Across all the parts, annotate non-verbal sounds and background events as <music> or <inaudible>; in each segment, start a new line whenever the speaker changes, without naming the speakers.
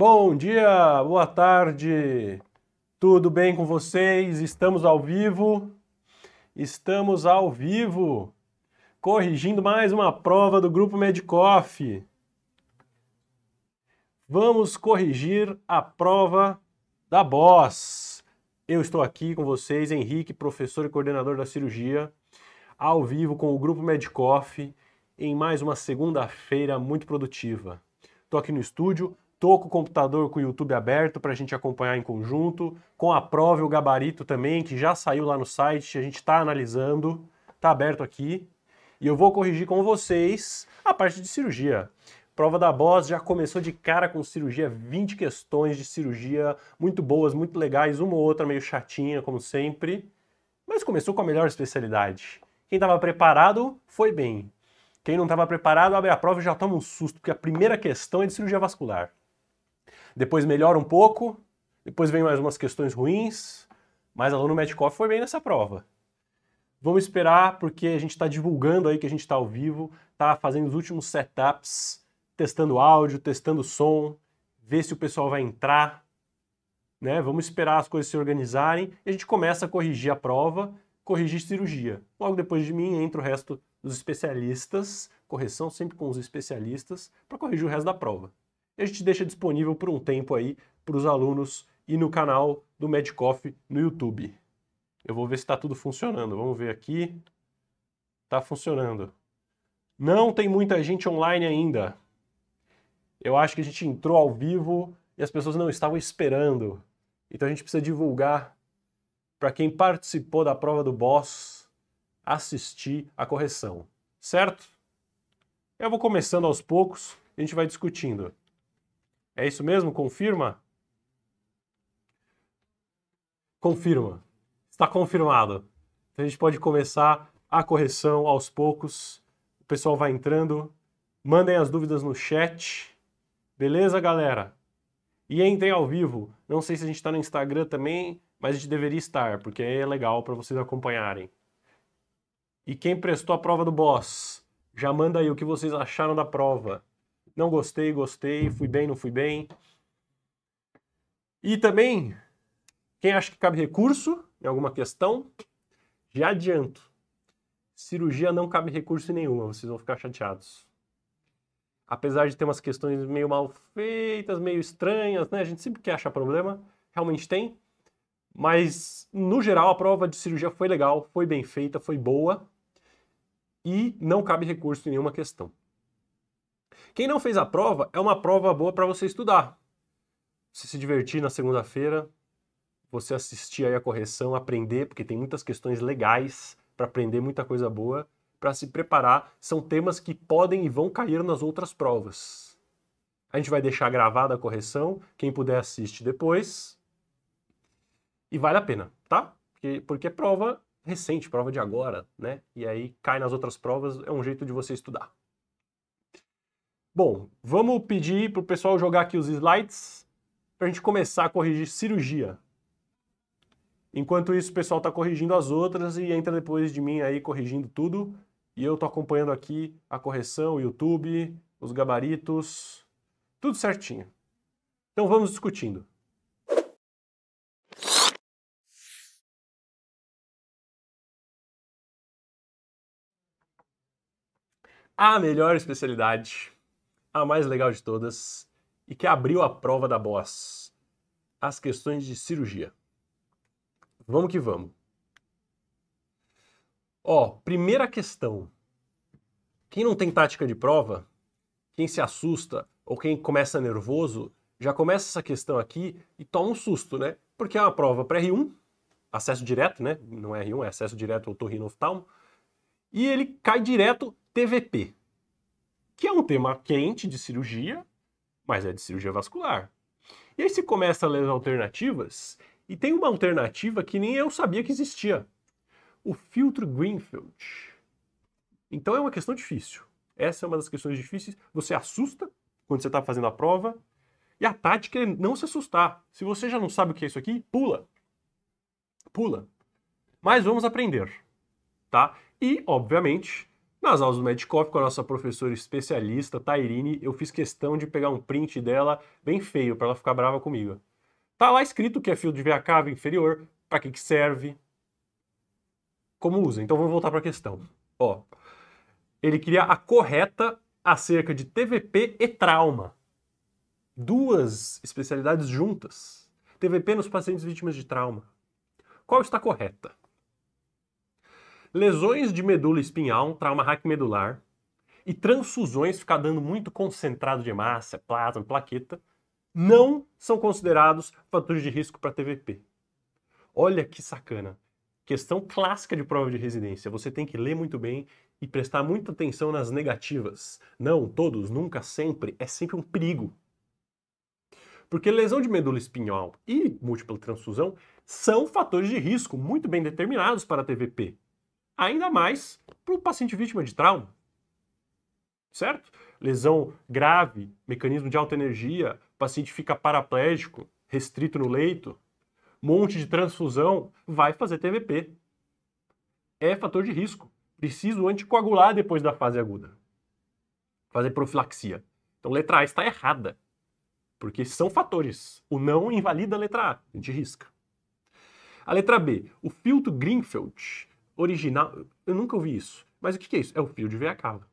Bom dia, boa tarde, tudo bem com vocês? Estamos ao vivo, estamos ao vivo, corrigindo mais uma prova do Grupo Medicoff. Vamos corrigir a prova da Boss. Eu estou aqui com vocês, Henrique, professor e coordenador da cirurgia, ao vivo com o Grupo Medicoff, em mais uma segunda-feira muito produtiva. Estou aqui no estúdio Tô com o computador com o YouTube aberto para a gente acompanhar em conjunto, com a prova e o gabarito também, que já saiu lá no site, a gente está analisando, está aberto aqui. E eu vou corrigir com vocês a parte de cirurgia. Prova da Boss já começou de cara com cirurgia, 20 questões de cirurgia, muito boas, muito legais, uma ou outra meio chatinha, como sempre, mas começou com a melhor especialidade. Quem estava preparado foi bem. Quem não estava preparado, abre a prova e já toma um susto, porque a primeira questão é de cirurgia vascular depois melhora um pouco, depois vem mais umas questões ruins, mas aluno Metcalf foi bem nessa prova. Vamos esperar, porque a gente está divulgando aí que a gente está ao vivo, está fazendo os últimos setups, testando áudio, testando som, ver se o pessoal vai entrar, né? Vamos esperar as coisas se organizarem e a gente começa a corrigir a prova, corrigir cirurgia. Logo depois de mim entra o resto dos especialistas, correção sempre com os especialistas, para corrigir o resto da prova e a gente deixa disponível por um tempo aí para os alunos e no canal do Medcoff no YouTube. Eu vou ver se está tudo funcionando. Vamos ver aqui. Está funcionando. Não tem muita gente online ainda. Eu acho que a gente entrou ao vivo e as pessoas não estavam esperando. Então a gente precisa divulgar para quem participou da prova do Boss assistir a correção, certo? Eu vou começando aos poucos, a gente vai discutindo. É isso mesmo? Confirma? Confirma. Está confirmado. Então a gente pode começar a correção aos poucos. O pessoal vai entrando. Mandem as dúvidas no chat. Beleza, galera? E entrem ao vivo. Não sei se a gente está no Instagram também, mas a gente deveria estar, porque é legal para vocês acompanharem. E quem prestou a prova do boss, já manda aí o que vocês acharam da prova não gostei, gostei, fui bem, não fui bem. E também, quem acha que cabe recurso em alguma questão, já adianto. Cirurgia não cabe recurso nenhuma, vocês vão ficar chateados. Apesar de ter umas questões meio mal feitas, meio estranhas, né? A gente sempre quer achar problema, realmente tem. Mas, no geral, a prova de cirurgia foi legal, foi bem feita, foi boa. E não cabe recurso em nenhuma questão. Quem não fez a prova, é uma prova boa para você estudar. Você se divertir na segunda-feira, você assistir aí a correção, aprender, porque tem muitas questões legais para aprender muita coisa boa, para se preparar. São temas que podem e vão cair nas outras provas. A gente vai deixar gravada a correção, quem puder assiste depois. E vale a pena, tá? Porque, porque é prova recente, prova de agora, né? E aí cai nas outras provas, é um jeito de você estudar. Bom, vamos pedir para o pessoal jogar aqui os slides para a gente começar a corrigir cirurgia. Enquanto isso, o pessoal está corrigindo as outras e entra depois de mim aí corrigindo tudo. E eu estou acompanhando aqui a correção, o YouTube, os gabaritos, tudo certinho. Então vamos discutindo. A melhor especialidade a mais legal de todas e que abriu a prova da Boss: as questões de cirurgia. Vamos que vamos. Ó, primeira questão. Quem não tem tática de prova, quem se assusta ou quem começa nervoso, já começa essa questão aqui e toma um susto, né? Porque é uma prova para R1, acesso direto, né? Não é R1, é acesso direto ao torrino oftalmo. E ele cai direto TVP que é um tema quente de cirurgia, mas é de cirurgia vascular. E aí se começa a ler as alternativas, e tem uma alternativa que nem eu sabia que existia: o filtro Greenfield. Então é uma questão difícil. Essa é uma das questões difíceis. Você assusta quando você está fazendo a prova. E a tática é não se assustar. Se você já não sabe o que é isso aqui, pula. Pula. Mas vamos aprender. Tá? E, obviamente, nas aulas do Medicop, com a nossa professora especialista, Tairine, eu fiz questão de pegar um print dela bem feio para ela ficar brava comigo. Tá lá escrito que é fio de VA inferior, para que, que serve, como usa. Então vamos voltar para a questão. Ó, ele queria a correta acerca de TVP e trauma. Duas especialidades juntas. TVP nos pacientes vítimas de trauma. Qual está correta? lesões de medula espinhal, trauma raquimedular, e transfusões, ficar dando muito concentrado de massa, plasma, plaqueta, não são considerados fatores de risco para TVP. Olha que sacana. Questão clássica de prova de residência. Você tem que ler muito bem e prestar muita atenção nas negativas. Não, todos, nunca, sempre. É sempre um perigo. Porque lesão de medula espinhal e múltipla transfusão são fatores de risco muito bem determinados para a TVP ainda mais para o paciente vítima de trauma. Certo? Lesão grave, mecanismo de alta energia, paciente fica paraplégico, restrito no leito, monte de transfusão, vai fazer TVP. É fator de risco. Preciso anticoagular depois da fase aguda. Fazer profilaxia. Então, letra A está errada. Porque são fatores. O não invalida a letra A. A gente risca. A letra B. O filtro Greenfield original. Eu nunca ouvi isso. Mas o que é isso? É o fio de veia cava.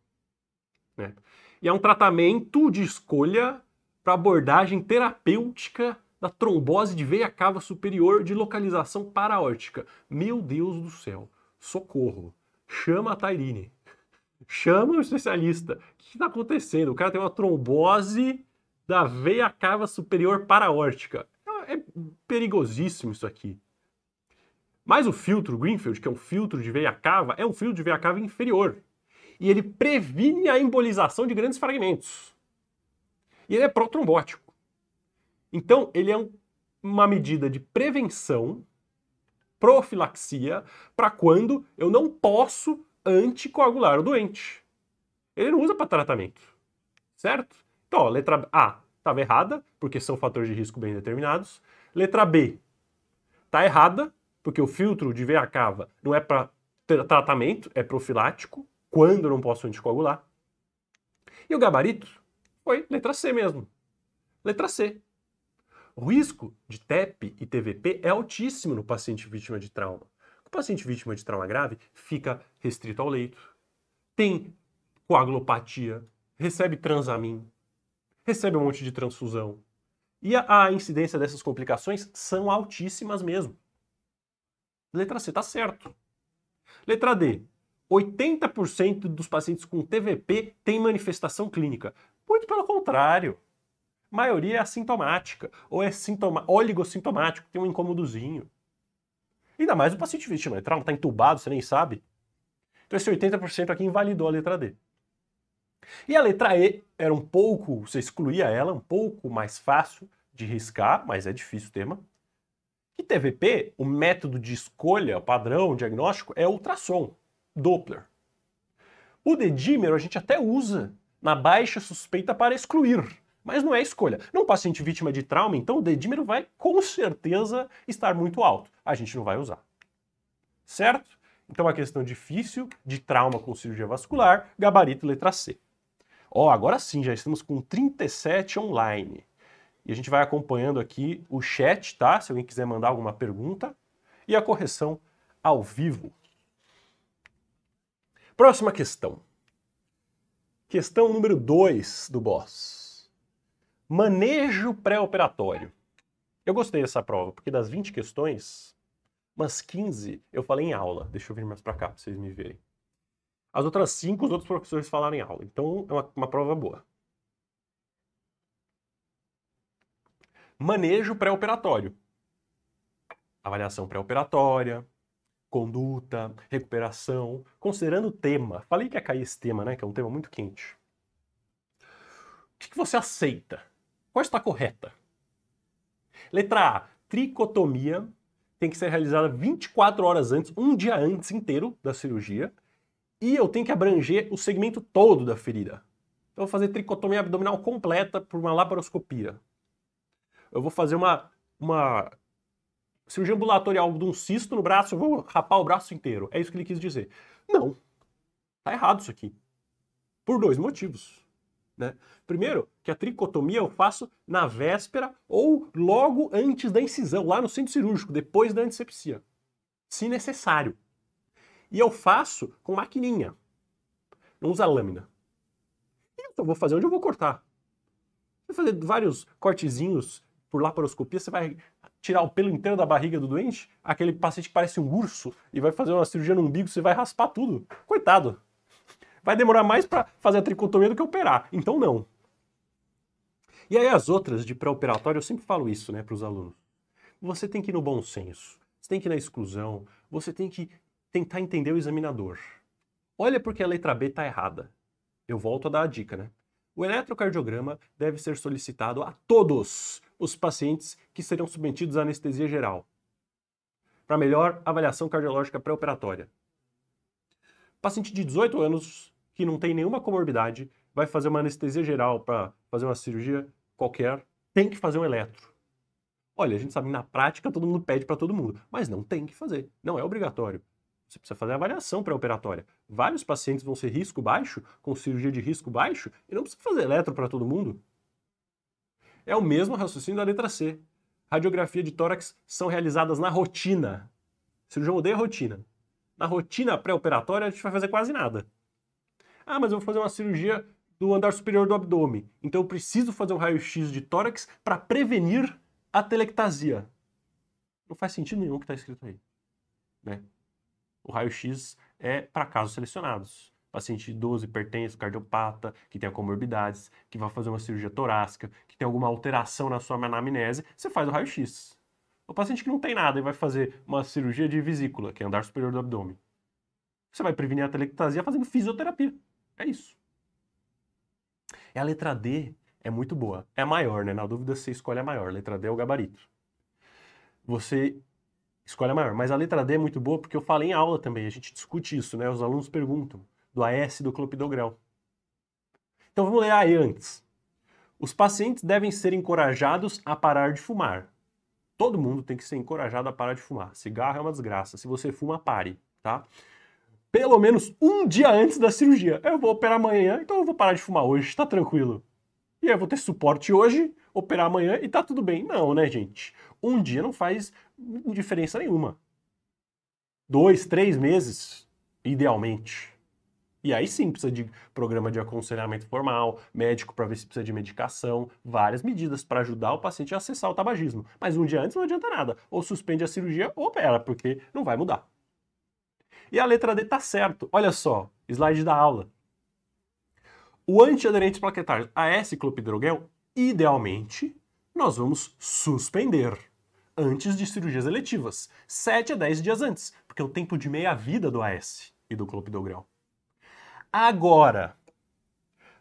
Né? E é um tratamento de escolha para abordagem terapêutica da trombose de veia cava superior de localização paraórtica. Meu Deus do céu, socorro. Chama a Tairine. Chama o especialista. O que está acontecendo? O cara tem uma trombose da veia cava superior paraórtica. É, é perigosíssimo isso aqui. Mas o filtro Greenfield, que é um filtro de veia cava, é um filtro de veia cava inferior. E ele previne a embolização de grandes fragmentos. E ele é protrombótico. Então, ele é um, uma medida de prevenção, profilaxia, para quando eu não posso anticoagular o doente. Ele não usa para tratamento, certo? Então, ó, letra A estava errada, porque são fatores de risco bem determinados. Letra B está errada, porque o filtro de veia cava não é para tratamento, é profilático, quando não posso anticoagular. E o gabarito foi letra C mesmo. Letra C. O risco de TEP e TVP é altíssimo no paciente vítima de trauma. O paciente vítima de trauma grave fica restrito ao leito, tem coagulopatia, recebe transamin, recebe um monte de transfusão. E a, a incidência dessas complicações são altíssimas mesmo. Letra C, está certo. Letra D. 80% dos pacientes com TVP têm manifestação clínica. Muito pelo contrário. A maioria é assintomática, ou é sintoma, oligossintomático, tem um incômodozinho. Ainda mais o paciente vítima de não está entubado, você nem sabe. Então esse 80% aqui invalidou a letra D. E a letra E era um pouco, você excluía ela, um pouco mais fácil de riscar, mas é difícil o tema. Que TVP, o método de escolha, o padrão o diagnóstico, é ultrassom, Doppler. O dedímero a gente até usa na baixa suspeita para excluir, mas não é escolha. Num paciente vítima de trauma, então, o dedímero vai com certeza estar muito alto. A gente não vai usar. Certo? Então, a questão difícil de trauma com cirurgia vascular, gabarito letra C. Ó, oh, agora sim, já estamos com 37 online. E a gente vai acompanhando aqui o chat, tá? Se alguém quiser mandar alguma pergunta. E a correção ao vivo. Próxima questão. Questão número 2 do boss. Manejo pré-operatório. Eu gostei dessa prova, porque das 20 questões, umas 15 eu falei em aula. Deixa eu vir mais para cá para vocês me verem. As outras 5 os outros professores falaram em aula. Então é uma, uma prova boa. Manejo pré-operatório. Avaliação pré-operatória, conduta, recuperação, considerando o tema. Falei que ia cair esse tema, né? Que é um tema muito quente. O que, você aceita? Qual está correta? Letra A. Tricotomia tem que ser realizada 24 horas antes, um dia antes inteiro da cirurgia. E eu tenho que abranger o segmento todo da ferida. Então, eu vou fazer tricotomia abdominal completa por uma laparoscopia eu vou fazer uma, uma cirurgia ambulatorial de um cisto no braço, eu vou rapar o braço inteiro. É isso que ele quis dizer. Não. Tá errado isso aqui. Por dois motivos. Né? Primeiro, que a tricotomia eu faço na véspera ou logo antes da incisão, lá no centro cirúrgico, depois da antisepsia, se necessário. E eu faço com maquininha, não usa lâmina. E eu vou fazer onde eu vou cortar. Vou fazer vários cortezinhos por laparoscopia, você vai tirar o pelo inteiro da barriga do doente? Aquele paciente que parece um urso e vai fazer uma cirurgia no umbigo, você vai raspar tudo. Coitado. Vai demorar mais para fazer a tricotomia do que operar. Então, não. E aí, as outras de pré-operatório, eu sempre falo isso né, para os alunos. Você tem que ir no bom senso, você tem que ir na exclusão, você tem que tentar entender o examinador. Olha porque a letra B está errada. Eu volto a dar a dica, né? O eletrocardiograma deve ser solicitado a todos, os pacientes que serão submetidos à anestesia geral, para melhor avaliação cardiológica pré-operatória. Paciente de 18 anos que não tem nenhuma comorbidade vai fazer uma anestesia geral para fazer uma cirurgia qualquer, tem que fazer um eletro. Olha, a gente sabe que na prática todo mundo pede para todo mundo, mas não tem que fazer, não é obrigatório. Você precisa fazer avaliação pré-operatória. Vários pacientes vão ser risco baixo, com cirurgia de risco baixo, e não precisa fazer eletro para todo mundo. É o mesmo raciocínio da letra C. Radiografia de tórax são realizadas na rotina. Cirurgia cirurgião odeia rotina. Na rotina pré-operatória, a gente vai fazer quase nada. Ah, mas eu vou fazer uma cirurgia do andar superior do abdômen. Então eu preciso fazer um raio-x de tórax para prevenir a telectasia. Não faz sentido nenhum o que está escrito aí. Né? O raio-x é para casos selecionados. Paciente idoso, hipertenso, cardiopata, que tenha comorbidades, que vai fazer uma cirurgia torácica, que tem alguma alteração na sua anamnese, você faz o raio-x. O paciente que não tem nada e vai fazer uma cirurgia de vesícula, que é andar superior do abdômen. Você vai prevenir a telectasia fazendo fisioterapia. É isso. E a letra D é muito boa. É maior, né? Na dúvida, você escolhe a maior. A letra D é o gabarito. Você escolhe a maior. Mas a letra D é muito boa porque eu falei em aula também. A gente discute isso, né? Os alunos perguntam do AS do clopidogrel. Então vamos ler a E antes. Os pacientes devem ser encorajados a parar de fumar. Todo mundo tem que ser encorajado a parar de fumar. Cigarro é uma desgraça. Se você fuma, pare, tá? Pelo menos um dia antes da cirurgia. Eu vou operar amanhã, então eu vou parar de fumar hoje, tá tranquilo. E eu vou ter suporte hoje, operar amanhã e tá tudo bem. Não, né, gente? Um dia não faz diferença nenhuma. Dois, três meses, idealmente. E aí sim precisa de programa de aconselhamento formal, médico para ver se precisa de medicação, várias medidas para ajudar o paciente a acessar o tabagismo. Mas um dia antes não adianta nada. Ou suspende a cirurgia ou opera, porque não vai mudar. E a letra D tá certo. Olha só, slide da aula. O antiaderente plaquetário AS-clopidogrel, idealmente, nós vamos suspender antes de cirurgias eletivas, 7 a 10 dias antes, porque é o tempo de meia-vida do AS e do clopidogrel agora.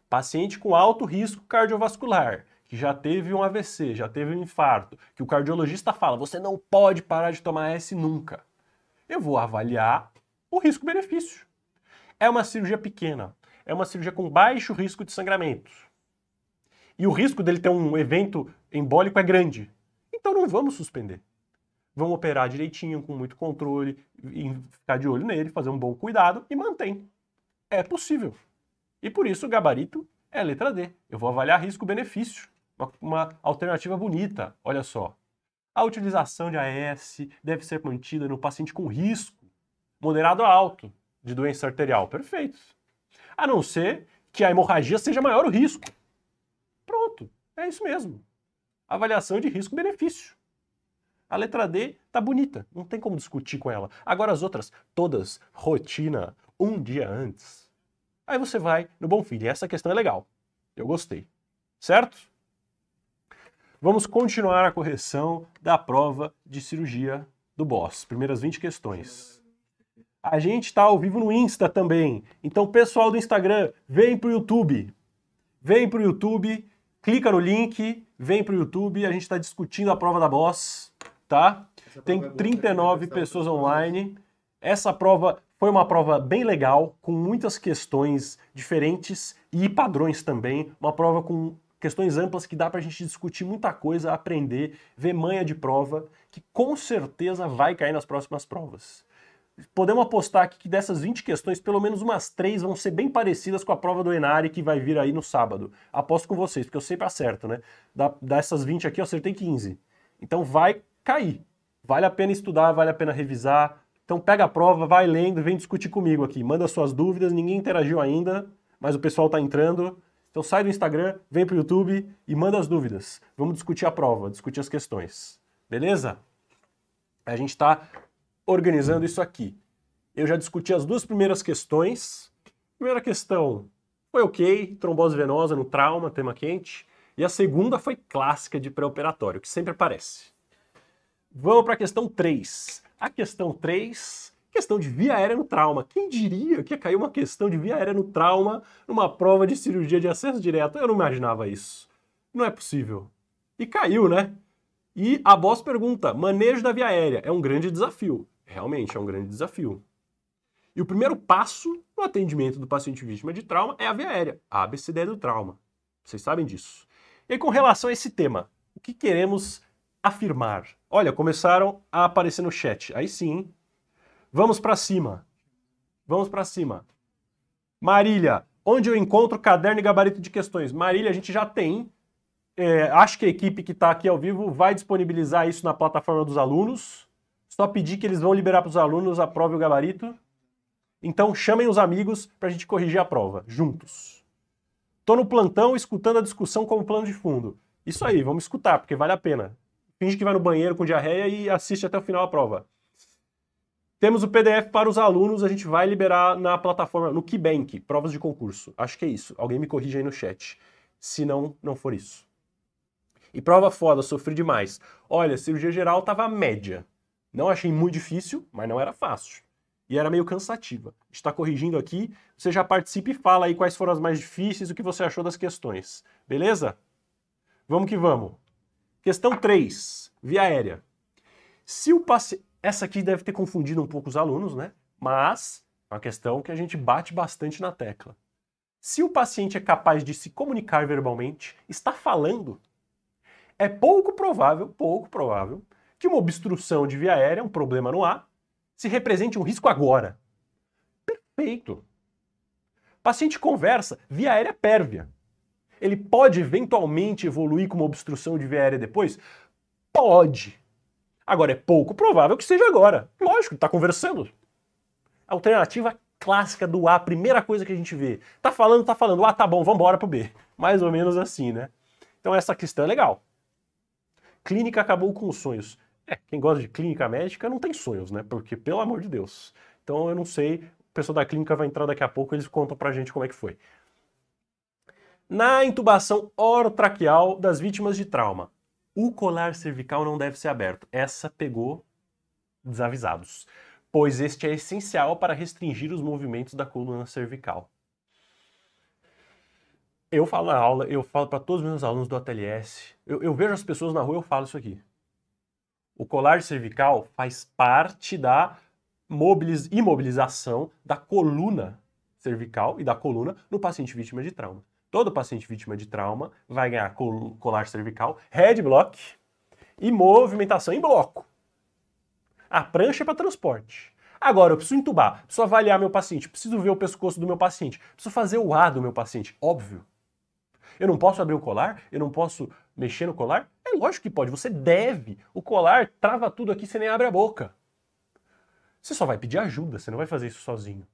Paciente com alto risco cardiovascular, que já teve um AVC, já teve um infarto, que o cardiologista fala: você não pode parar de tomar S nunca. Eu vou avaliar o risco-benefício. É uma cirurgia pequena, é uma cirurgia com baixo risco de sangramento. E o risco dele ter um evento embólico é grande. Então não vamos suspender. Vamos operar direitinho, com muito controle, ficar de olho nele, fazer um bom cuidado e mantém. É possível. E por isso o gabarito é letra D. Eu vou avaliar risco-benefício. Uma, uma, alternativa bonita, olha só. A utilização de AS deve ser mantida no paciente com risco moderado a alto de doença arterial. Perfeito. A não ser que a hemorragia seja maior o risco. Pronto, é isso mesmo. Avaliação de risco-benefício. A letra D tá bonita, não tem como discutir com ela. Agora as outras, todas, rotina, um dia antes. Aí você vai no Bom Filho. essa questão é legal. Eu gostei. Certo? Vamos continuar a correção da prova de cirurgia do boss. Primeiras 20 questões. A gente está ao vivo no Insta também. Então, pessoal do Instagram, vem para o YouTube. Vem para o YouTube, clica no link, vem para o YouTube. A gente está discutindo a prova da Boss, tá? Tem 39 pessoas online. Essa prova foi uma prova bem legal, com muitas questões diferentes e padrões também. Uma prova com questões amplas que dá para a gente discutir muita coisa, aprender, ver manha de prova, que com certeza vai cair nas próximas provas. Podemos apostar aqui que dessas 20 questões, pelo menos umas 3 vão ser bem parecidas com a prova do Enari que vai vir aí no sábado. Aposto com vocês, porque eu sempre acerto, né? Dessas 20 aqui eu acertei 15. Então vai cair. Vale a pena estudar, vale a pena revisar, então pega a prova, vai lendo, vem discutir comigo aqui. Manda suas dúvidas, ninguém interagiu ainda, mas o pessoal está entrando. Então sai do Instagram, vem para o YouTube e manda as dúvidas. Vamos discutir a prova, discutir as questões. Beleza? A gente está organizando isso aqui. Eu já discuti as duas primeiras questões. Primeira questão foi ok, trombose venosa no trauma, tema quente. E a segunda foi clássica de pré-operatório, que sempre aparece. Vamos para a questão 3. A questão 3, questão de via aérea no trauma. Quem diria que ia cair uma questão de via aérea no trauma numa prova de cirurgia de acesso direto? Eu não imaginava isso. Não é possível. E caiu, né? E a Boss pergunta: manejo da via aérea é um grande desafio. Realmente é um grande desafio. E o primeiro passo no atendimento do paciente vítima de trauma é a via aérea, a ABCD do trauma. Vocês sabem disso. E com relação a esse tema, o que queremos afirmar. Olha, começaram a aparecer no chat. Aí sim. Vamos para cima. Vamos para cima. Marília, onde eu encontro caderno e gabarito de questões? Marília, a gente já tem. É, acho que a equipe que está aqui ao vivo vai disponibilizar isso na plataforma dos alunos. Só pedir que eles vão liberar para os alunos a prova e o gabarito. Então chamem os amigos para a gente corrigir a prova, juntos. Estou no plantão escutando a discussão como plano de fundo. Isso aí, vamos escutar, porque vale a pena finge que vai no banheiro com diarreia e assiste até o final a prova. Temos o PDF para os alunos, a gente vai liberar na plataforma, no Keybank, provas de concurso. Acho que é isso. Alguém me corrija aí no chat, se não, não for isso. E prova foda, sofri demais. Olha, cirurgia geral tava média. Não achei muito difícil, mas não era fácil. E era meio cansativa. Está corrigindo aqui, você já participe e fala aí quais foram as mais difíceis, o que você achou das questões. Beleza? Vamos que vamos. Questão 3, via aérea. Se o passe, Essa aqui deve ter confundido um pouco os alunos, né? Mas é uma questão que a gente bate bastante na tecla. Se o paciente é capaz de se comunicar verbalmente, está falando, é pouco provável, pouco provável, que uma obstrução de via aérea, um problema no ar, se represente um risco agora. Perfeito. paciente conversa via aérea é pérvia ele pode eventualmente evoluir com uma obstrução de viária depois? Pode. Agora, é pouco provável que seja agora. Lógico, está conversando. Alternativa clássica do A, primeira coisa que a gente vê. Tá falando, tá falando, ah, tá bom, vamos embora pro B. Mais ou menos assim, né? Então essa questão é legal. Clínica acabou com os sonhos. É, quem gosta de clínica médica não tem sonhos, né? Porque, pelo amor de Deus. Então eu não sei, o pessoal da clínica vai entrar daqui a pouco, eles contam pra gente como é que foi na intubação orotraqueal das vítimas de trauma. O colar cervical não deve ser aberto. Essa pegou desavisados, pois este é essencial para restringir os movimentos da coluna cervical. Eu falo na aula, eu falo para todos os meus alunos do ATLS, eu, eu vejo as pessoas na rua, eu falo isso aqui. O colar cervical faz parte da imobilização da coluna cervical e da coluna no paciente vítima de trauma. Todo paciente vítima de trauma vai ganhar col colar cervical, head block e movimentação em bloco. A prancha é para transporte. Agora, eu preciso entubar, preciso avaliar meu paciente, preciso ver o pescoço do meu paciente, preciso fazer o A do meu paciente, óbvio. Eu não posso abrir o colar? Eu não posso mexer no colar? É lógico que pode, você deve. O colar trava tudo aqui, você nem abre a boca. Você só vai pedir ajuda, você não vai fazer isso sozinho.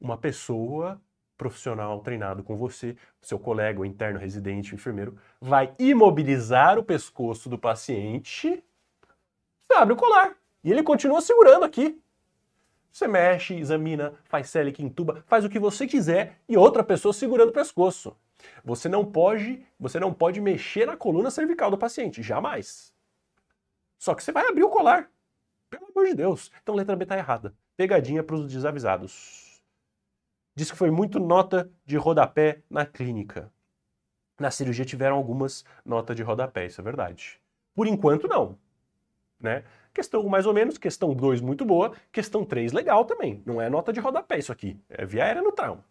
Uma pessoa profissional treinado com você, seu colega, o interno, residente, o enfermeiro, vai imobilizar o pescoço do paciente, você abre o colar e ele continua segurando aqui. Você mexe, examina, faz celic, entuba, faz o que você quiser e outra pessoa segurando o pescoço. Você não pode, você não pode mexer na coluna cervical do paciente, jamais. Só que você vai abrir o colar. Pelo amor de Deus. Então a letra B está errada. Pegadinha para os desavisados. Diz que foi muito nota de rodapé na clínica. Na cirurgia tiveram algumas notas de rodapé, isso é verdade. Por enquanto, não. Né? Questão 1, mais ou menos, questão 2, muito boa, questão 3, legal também. Não é nota de rodapé isso aqui, é via aérea no trauma.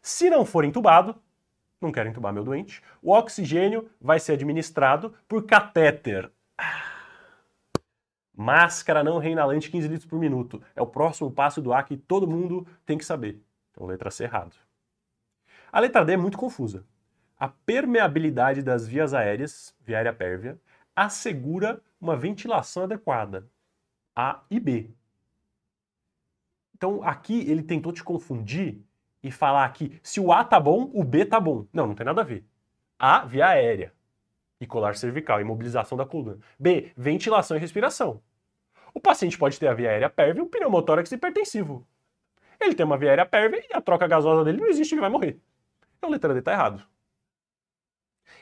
Se não for entubado, não quero entubar meu doente, o oxigênio vai ser administrado por catéter. Ah. Máscara não reinalante, 15 litros por minuto. É o próximo passo do A que todo mundo tem que saber. Então, letra C errado. A letra D é muito confusa. A permeabilidade das vias aéreas, via aérea pérvia, assegura uma ventilação adequada. A e B. Então, aqui ele tentou te confundir e falar que se o A tá bom, o B tá bom. Não, não tem nada a ver. A via aérea, e colar cervical, imobilização da coluna. B. Ventilação e respiração. O paciente pode ter a via aérea pérvia, um pneumotórax hipertensivo. Ele tem uma via aérea pérvia e a troca gasosa dele não existe, ele vai morrer. Então, letra D está errado.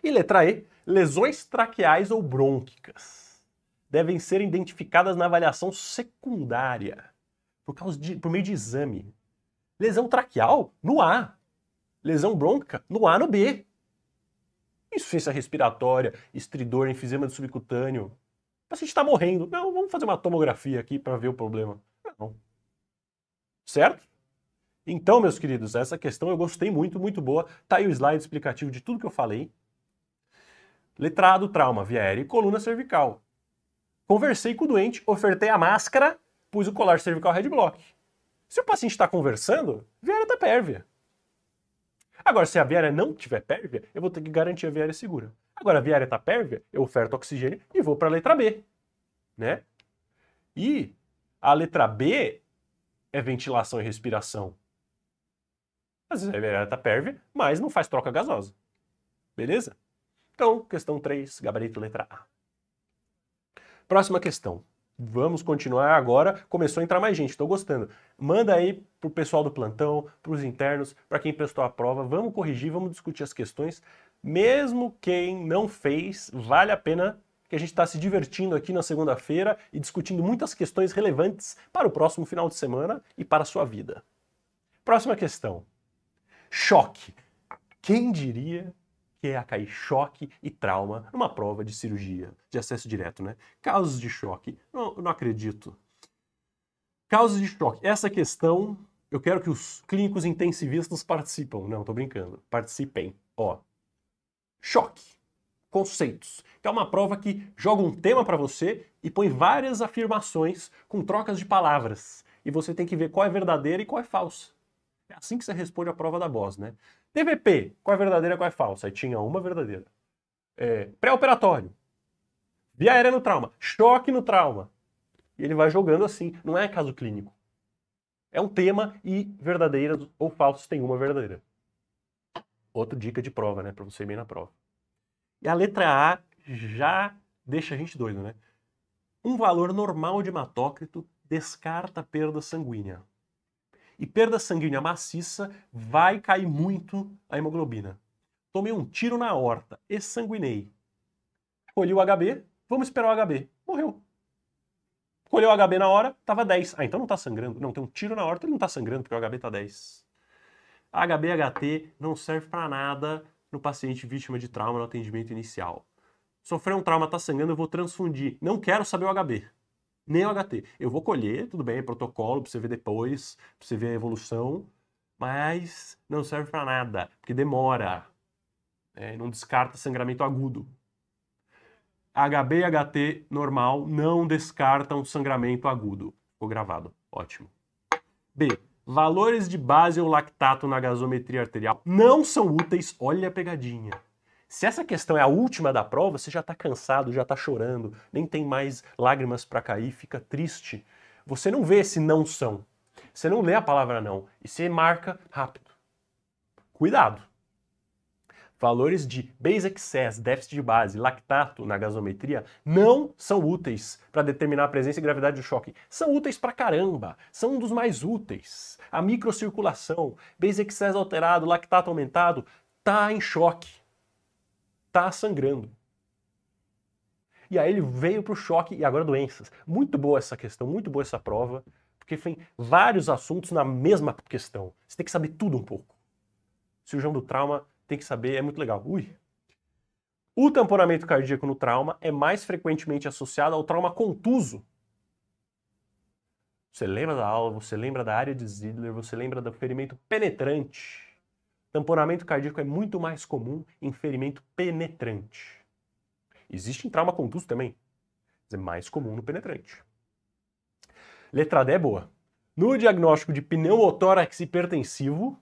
E letra E, lesões traqueais ou brônquicas devem ser identificadas na avaliação secundária, por, causa de, por meio de exame. Lesão traqueal no A, lesão brônquica no A no B insuficiência respiratória, estridor, enfisema de subcutâneo. O paciente está morrendo. Não, vamos fazer uma tomografia aqui para ver o problema. Não. Certo? Então, meus queridos, essa questão eu gostei muito, muito boa. Tá aí o slide explicativo de tudo que eu falei. Letrado, trauma, via aérea e coluna cervical. Conversei com o doente, ofertei a máscara, pus o colar cervical red Se o paciente está conversando, via aérea tá pérvia. Agora, se a viária não tiver pérvia, eu vou ter que garantir a viária segura. Agora, a viária está pérvia, eu oferto oxigênio e vou para a letra B, né? E a letra B é ventilação e respiração. Às vezes a viária está pérvia, mas não faz troca gasosa. Beleza? Então, questão 3, gabarito letra A. Próxima questão vamos continuar agora, começou a entrar mais gente, estou gostando. Manda aí para o pessoal do plantão, para os internos, para quem prestou a prova, vamos corrigir, vamos discutir as questões. Mesmo quem não fez, vale a pena que a gente está se divertindo aqui na segunda-feira e discutindo muitas questões relevantes para o próximo final de semana e para a sua vida. Próxima questão. Choque. Quem diria que é a cair choque e trauma numa prova de cirurgia, de acesso direto, né? Casos de choque, não, não acredito. Casos de choque, essa questão, eu quero que os clínicos intensivistas participam. Não, tô brincando, participem. Ó, choque, conceitos, que é uma prova que joga um tema para você e põe várias afirmações com trocas de palavras. E você tem que ver qual é verdadeira e qual é falsa. É assim que você responde a prova da Bos, né? TVP, qual é verdadeira, qual é falsa? Aí tinha uma verdadeira. É, Pré-operatório. Via aérea no trauma. Choque no trauma. E ele vai jogando assim. Não é caso clínico. É um tema e verdadeiras ou falsas tem uma verdadeira. Outra dica de prova, né? Pra você ir bem na prova. E a letra A já deixa a gente doido, né? Um valor normal de hematócrito descarta perda sanguínea e perda sanguínea maciça, vai cair muito a hemoglobina. Tomei um tiro na horta, exsanguinei. Colhi o HB, vamos esperar o HB. Morreu. Colheu o HB na hora, tava 10. Ah, então não tá sangrando. Não, tem um tiro na horta, ele não tá sangrando porque o HB tá 10. HB-HT não serve para nada no paciente vítima de trauma no atendimento inicial. Sofreu um trauma, tá sangrando, eu vou transfundir. Não quero saber o HB nem o HT. Eu vou colher, tudo bem, protocolo para você ver depois, para você ver a evolução, mas não serve para nada, porque demora. Né? Não descarta sangramento agudo. HB e HT normal não descartam sangramento agudo. Ficou gravado. Ótimo. B. Valores de base ou lactato na gasometria arterial não são úteis. Olha a pegadinha. Se essa questão é a última da prova, você já está cansado, já está chorando, nem tem mais lágrimas para cair, fica triste. Você não vê esse não são. Você não lê a palavra não e você marca rápido. Cuidado! Valores de base excess, déficit de base, lactato na gasometria não são úteis para determinar a presença e gravidade do choque. São úteis para caramba, são um dos mais úteis. A microcirculação, base excess alterado, lactato aumentado, tá em choque tá sangrando. E aí ele veio para o choque e agora doenças. Muito boa essa questão, muito boa essa prova, porque tem vários assuntos na mesma questão. Você tem que saber tudo um pouco. O cirurgião do trauma tem que saber, é muito legal. Ui! O tamponamento cardíaco no trauma é mais frequentemente associado ao trauma contuso. Você lembra da aula, você lembra da área de Zidler, você lembra do ferimento penetrante. Tamponamento cardíaco é muito mais comum em ferimento penetrante. Existe em trauma contuso também, mas é mais comum no penetrante. Letra D é boa. No diagnóstico de pneumotórax hipertensivo,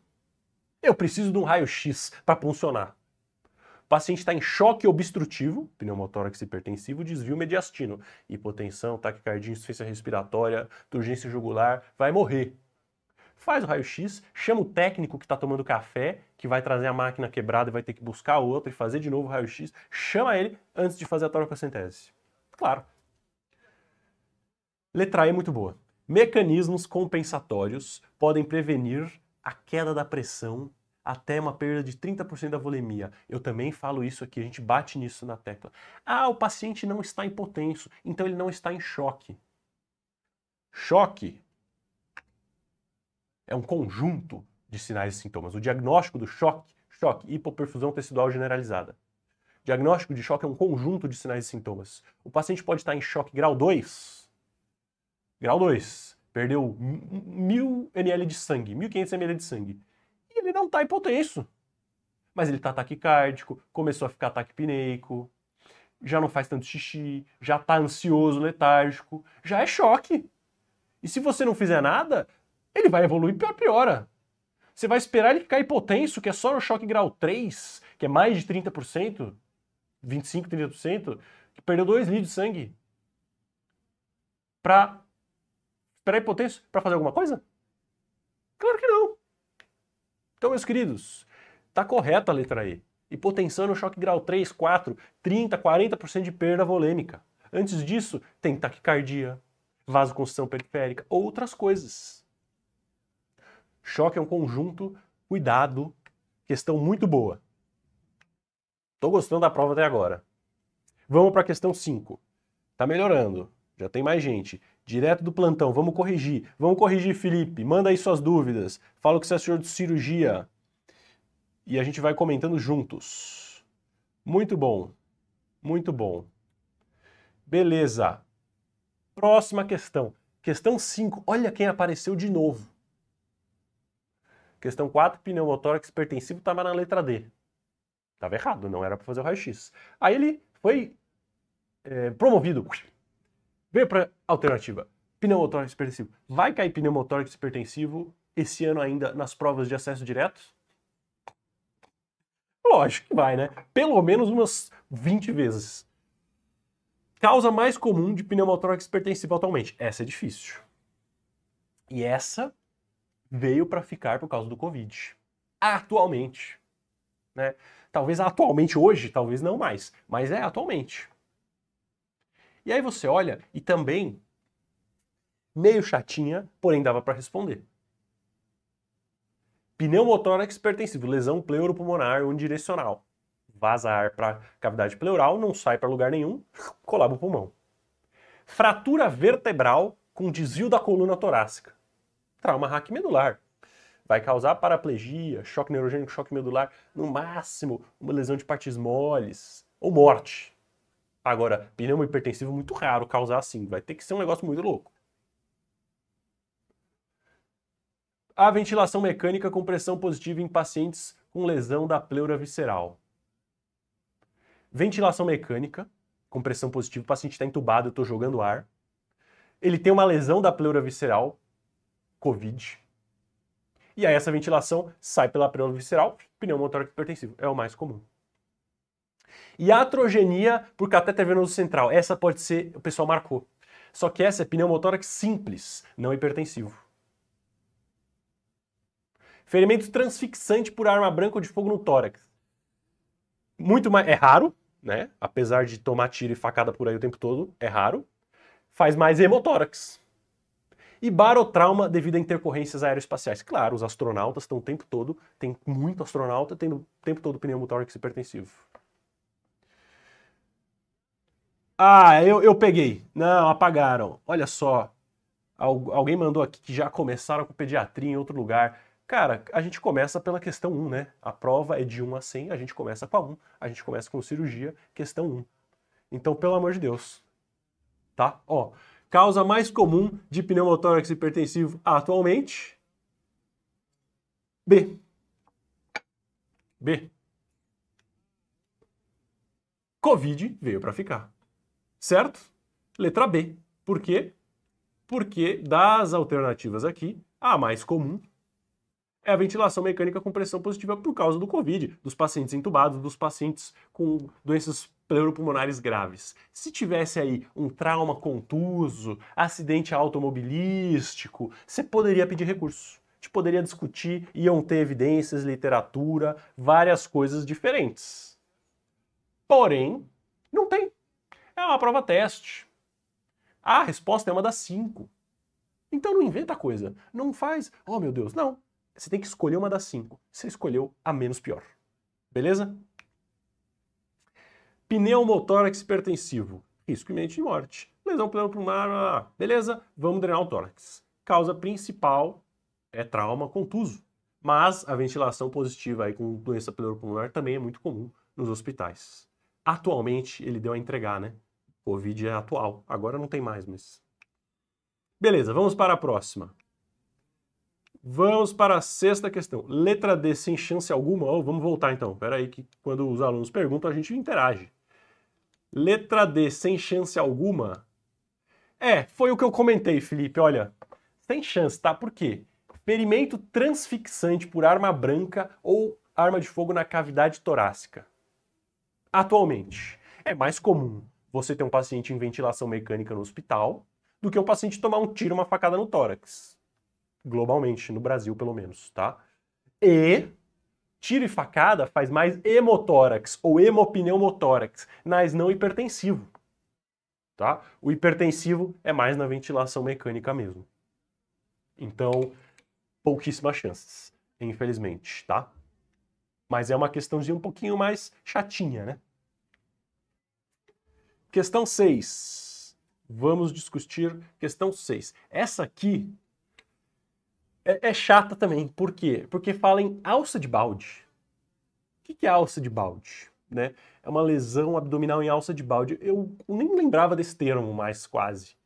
eu preciso de um raio-x para funcionar. O paciente está em choque obstrutivo, pneumotórax hipertensivo, desvio mediastino, hipotensão, taquicardia, insuficiência respiratória, turgência jugular, vai morrer faz o raio-x, chama o técnico que está tomando café, que vai trazer a máquina quebrada e vai ter que buscar outra e fazer de novo o raio-x, chama ele antes de fazer a toracocentese. Claro. Letra E é muito boa. Mecanismos compensatórios podem prevenir a queda da pressão até uma perda de 30% da volemia. Eu também falo isso aqui, a gente bate nisso na tecla. Ah, o paciente não está hipotenso, então ele não está em choque. Choque é um conjunto de sinais e sintomas. O diagnóstico do choque, choque, hipoperfusão tecidual generalizada. diagnóstico de choque é um conjunto de sinais e sintomas. O paciente pode estar em choque grau 2. Grau 2. Perdeu 1000 ml de sangue, 1500 ml de sangue. E ele não está hipotenso. Mas ele está taquicárdico, começou a ficar taquipneico, já não faz tanto xixi, já está ansioso, letárgico. Já é choque. E se você não fizer nada, ele vai evoluir pior, piora. Você vai esperar ele ficar hipotenso, que é só no choque grau 3, que é mais de 30%, 25, 30%, que perdeu 2 litros de sangue. Pra esperar hipotenso? Pra fazer alguma coisa? Claro que não. Então, meus queridos, tá correta a letra E. Hipotensão no choque grau 3, 4, 30, 40% de perda volêmica. Antes disso, tem taquicardia, vasoconstrição periférica, outras coisas. Choque é um conjunto, cuidado, questão muito boa. Estou gostando da prova até agora. Vamos para a questão 5. Tá melhorando, já tem mais gente. Direto do plantão, vamos corrigir. Vamos corrigir, Felipe. Manda aí suas dúvidas. Fala o que você é senhor de cirurgia. E a gente vai comentando juntos. Muito bom. Muito bom. Beleza. Próxima questão. Questão 5. Olha quem apareceu de novo. Questão 4, pneumotórax pertensivo estava na letra D. Estava errado, não era para fazer o raio-x. Aí ele foi é, promovido. Veio para alternativa. Pneumotórax pertensivo. Vai cair pneumotórax pertensivo esse ano ainda nas provas de acesso direto? Lógico que vai, né? Pelo menos umas 20 vezes. Causa mais comum de pneumotórax pertensivo atualmente. Essa é difícil. E essa veio para ficar por causa do Covid. Atualmente. Né? Talvez atualmente hoje, talvez não mais, mas é atualmente. E aí você olha e também meio chatinha, porém dava para responder. Pneumotórax pertencido, lesão pleuropulmonar unidirecional. ar para cavidade pleural, não sai para lugar nenhum, <laughs> colaba o pulmão. Fratura vertebral com desvio da coluna torácica trauma hack medular. Vai causar paraplegia, choque neurogênico, choque medular, no máximo uma lesão de partes moles ou morte. Agora, pneumo hipertensivo é muito raro causar assim, vai ter que ser um negócio muito louco. A ventilação mecânica com pressão positiva em pacientes com lesão da pleura visceral. Ventilação mecânica com pressão positiva, o paciente está entubado, eu estou jogando ar. Ele tem uma lesão da pleura visceral, COVID. E aí essa ventilação sai pela pneu visceral, pneumotórax hipertensivo, é o mais comum. E atrogenia por cateter venoso central, essa pode ser, o pessoal marcou. Só que essa é pneumotórax simples, não hipertensivo. Ferimento transfixante por arma branca ou de fogo no tórax. Muito mais, é raro, né? Apesar de tomar tiro e facada por aí o tempo todo, é raro. Faz mais hemotórax e barotrauma devido a intercorrências aeroespaciais. Claro, os astronautas estão o tempo todo, tem muito astronauta tendo o tempo todo pneumotórax hipertensivo. Ah, eu, eu peguei. Não, apagaram. Olha só. alguém mandou aqui que já começaram com pediatria em outro lugar. Cara, a gente começa pela questão 1, né? A prova é de 1 a 100, a gente começa com a 1, a gente começa com cirurgia, questão 1. Então, pelo amor de Deus. Tá? Ó, Causa mais comum de pneumotórax hipertensivo atualmente? B. B. Covid veio para ficar. Certo? Letra B. Por quê? Porque das alternativas aqui, a mais comum é a ventilação mecânica com pressão positiva por causa do Covid, dos pacientes entubados, dos pacientes com doenças pleuropulmonares graves. Se tivesse aí um trauma contuso, acidente automobilístico, você poderia pedir recurso. Te poderia discutir, iam ter evidências, literatura, várias coisas diferentes. Porém, não tem. É uma prova teste. A resposta é uma das cinco. Então não inventa coisa. Não faz, oh meu Deus, não. Você tem que escolher uma das cinco. Você escolheu a menos pior. Beleza? Pneumotórax hipertensivo, risco iminente de morte. Lesão pulmonar beleza? Vamos drenar o tórax. Causa principal é trauma contuso. Mas a ventilação positiva aí com doença pleuropulmonar também é muito comum nos hospitais. Atualmente ele deu a entregar, né? Covid é atual. Agora não tem mais, mas. Beleza, vamos para a próxima. Vamos para a sexta questão. Letra D sem chance alguma. Oh, vamos voltar então. Espera aí que quando os alunos perguntam a gente interage. Letra D, sem chance alguma? É, foi o que eu comentei, Felipe. Olha, sem chance, tá? Por quê? Ferimento transfixante por arma branca ou arma de fogo na cavidade torácica. Atualmente, é mais comum você ter um paciente em ventilação mecânica no hospital do que um paciente tomar um tiro, uma facada no tórax. Globalmente, no Brasil pelo menos, tá? E Tiro e facada faz mais hemotórax ou hemopneumotórax, nas não hipertensivo. Tá? O hipertensivo é mais na ventilação mecânica mesmo. Então, pouquíssimas chances, infelizmente, tá? Mas é uma questãozinha um pouquinho mais chatinha, né? Questão 6. Vamos discutir questão 6. Essa aqui é, é chata também. Por quê? Porque fala em alça de balde. O que, que é alça de balde? Né? É uma lesão abdominal em alça de balde. Eu nem lembrava desse termo mais, quase.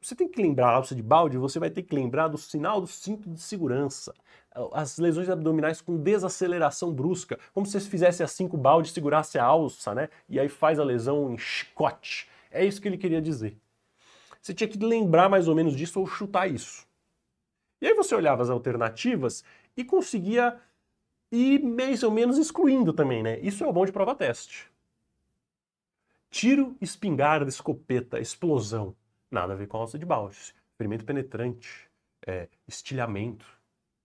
Você tem que lembrar a alça de balde, você vai ter que lembrar do sinal do cinto de segurança. As lesões abdominais com desaceleração brusca, como se você fizesse assim com o balde, segurasse a alça, né? E aí faz a lesão em chicote. É isso que ele queria dizer. Você tinha que lembrar mais ou menos disso ou chutar isso. E aí você olhava as alternativas e conseguia ir mais ou menos excluindo também, né? Isso é o bom de prova teste. Tiro, espingarda, escopeta, explosão. Nada a ver com a alça de balde. Experimento penetrante, é, estilhamento.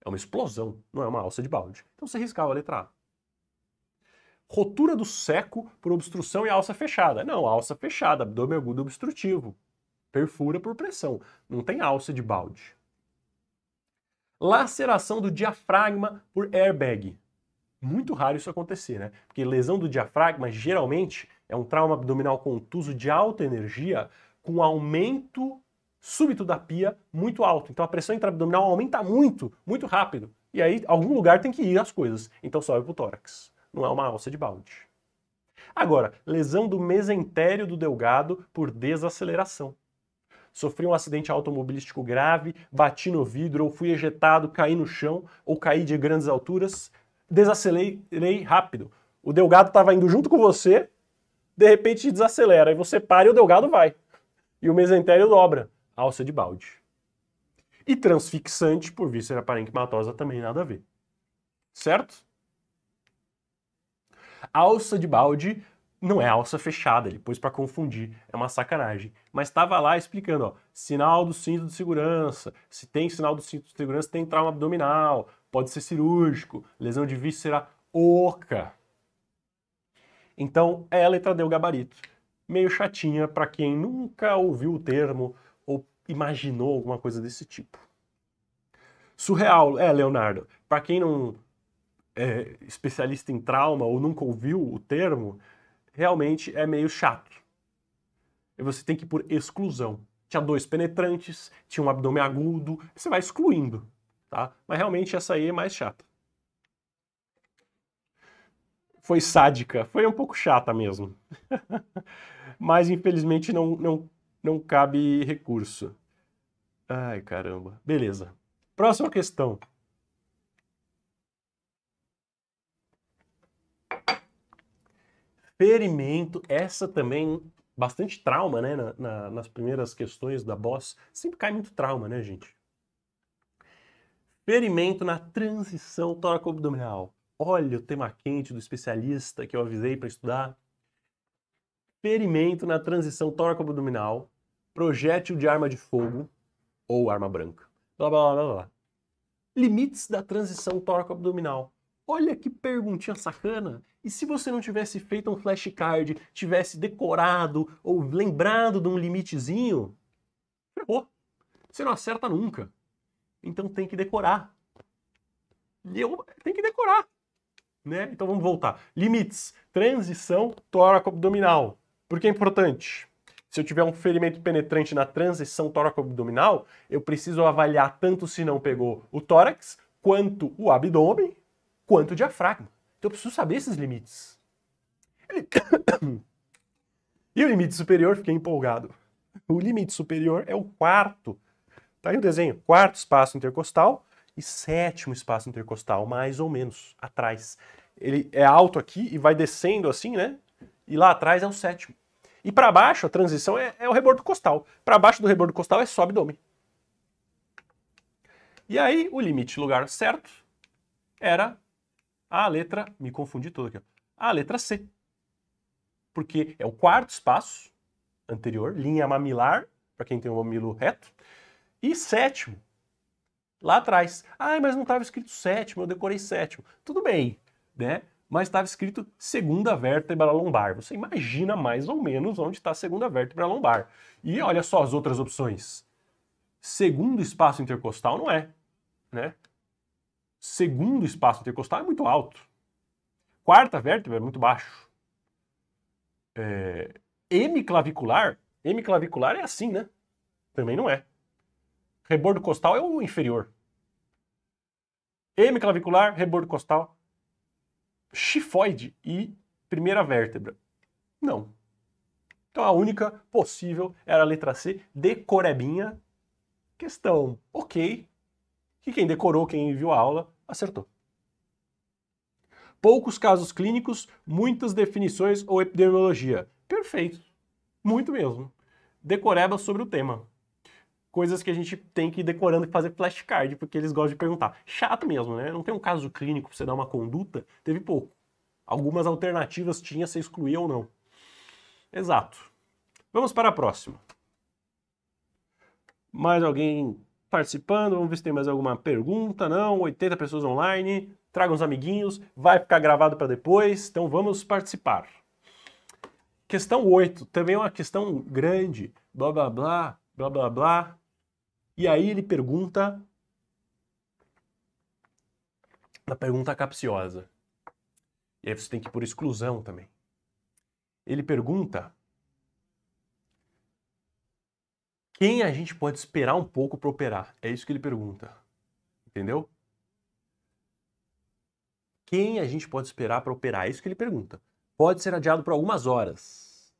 É uma explosão, não é uma alça de balde. Então você riscava a letra A. Rotura do seco por obstrução e alça fechada. Não, alça fechada, abdômen agudo obstrutivo. Perfura por pressão. Não tem alça de balde laceração do diafragma por airbag. Muito raro isso acontecer, né? Porque lesão do diafragma geralmente é um trauma abdominal contuso de alta energia com aumento súbito da pia muito alto. Então a pressão intraabdominal aumenta muito, muito rápido. E aí algum lugar tem que ir as coisas. Então sobe pro tórax. Não é uma alça de balde. Agora, lesão do mesentério do delgado por desaceleração sofri um acidente automobilístico grave, bati no vidro, ou fui ejetado, caí no chão, ou caí de grandes alturas, desacelerei rápido. O Delgado estava indo junto com você, de repente desacelera, e você para e o Delgado vai. E o mesentério dobra, alça de balde. E transfixante por víscera parenquimatosa também nada a ver. Certo? Alça de balde não é alça fechada, ele pôs para confundir, é uma sacanagem. Mas estava lá explicando, ó, sinal do cinto de segurança, se tem sinal do cinto de segurança, tem trauma abdominal, pode ser cirúrgico, lesão de víscera oca. Então, é a letra D o gabarito. Meio chatinha para quem nunca ouviu o termo ou imaginou alguma coisa desse tipo. Surreal, é, Leonardo. Para quem não é especialista em trauma ou nunca ouviu o termo, realmente é meio chato. E você tem que ir por exclusão. Tinha dois penetrantes, tinha um abdômen agudo, você vai excluindo, tá? Mas realmente essa aí é mais chata. Foi sádica, foi um pouco chata mesmo. <laughs> Mas infelizmente não, não, não cabe recurso. Ai, caramba. Beleza. Próxima questão. ferimento, essa também bastante trauma, né? Na, na, nas primeiras questões da boss, sempre cai muito trauma, né, gente? Ferimento na transição tóraco-abdominal. Olha o tema quente do especialista que eu avisei para estudar. Ferimento na transição tóraco-abdominal, projétil de arma de fogo ou arma branca. Blá, blá, blá, blá. Limites da transição tóraco-abdominal. Olha que perguntinha sacana! E se você não tivesse feito um flashcard, tivesse decorado ou lembrado de um limitezinho, ferrou. Você não acerta nunca. Então tem que decorar. Eu tem que decorar, né? Então vamos voltar. Limites: transição tóraco-abdominal. Por que é importante? Se eu tiver um ferimento penetrante na transição tóraco-abdominal, eu preciso avaliar tanto se não pegou o tórax quanto o abdômen, quanto o diafragma. Então eu preciso saber esses limites. Ele... <coughs> e o limite superior, fiquei empolgado. O limite superior é o quarto. Tá aí o desenho. Quarto espaço intercostal e sétimo espaço intercostal, mais ou menos, atrás. Ele é alto aqui e vai descendo assim, né? E lá atrás é o sétimo. E para baixo, a transição é, é o rebordo costal. Para baixo do rebordo costal é só abdômen. E aí, o limite lugar certo era a letra, me confundi toda aqui, ó. a letra C. Porque é o quarto espaço anterior, linha mamilar, para quem tem o um mamilo reto, e sétimo, lá atrás. Ah, mas não estava escrito sétimo, eu decorei sétimo. Tudo bem, né? Mas estava escrito segunda vértebra lombar. Você imagina mais ou menos onde está a segunda vértebra lombar. E olha só as outras opções. Segundo espaço intercostal não é, né? segundo espaço intercostal é muito alto. Quarta vértebra é muito baixo. É, hemiclavicular, hemiclavicular é assim, né? Também não é. Rebordo costal é o inferior. Hemiclavicular, rebordo costal, chifoide e primeira vértebra. Não. Então a única possível era a letra C, decorebinha. Questão ok, que quem decorou, quem viu a aula, acertou. Poucos casos clínicos, muitas definições ou epidemiologia. Perfeito. Muito mesmo. Decoreba sobre o tema. Coisas que a gente tem que ir decorando e fazer flashcard, porque eles gostam de perguntar. Chato mesmo, né? Não tem um caso clínico pra você dar uma conduta? Teve pouco. Algumas alternativas tinha, se excluía ou não. Exato. Vamos para a próxima. Mais alguém participando. Vamos ver se tem mais alguma pergunta. Não, 80 pessoas online. Traga uns amiguinhos. Vai ficar gravado para depois. Então vamos participar. Questão 8. Também é uma questão grande. Blá, blá, blá, blá, blá, blá. E aí ele pergunta. Na pergunta capciosa. E aí você tem que ir por exclusão também. Ele pergunta quem a gente pode esperar um pouco para operar? É isso que ele pergunta. Entendeu? Quem a gente pode esperar para operar? É isso que ele pergunta. Pode ser adiado por algumas horas.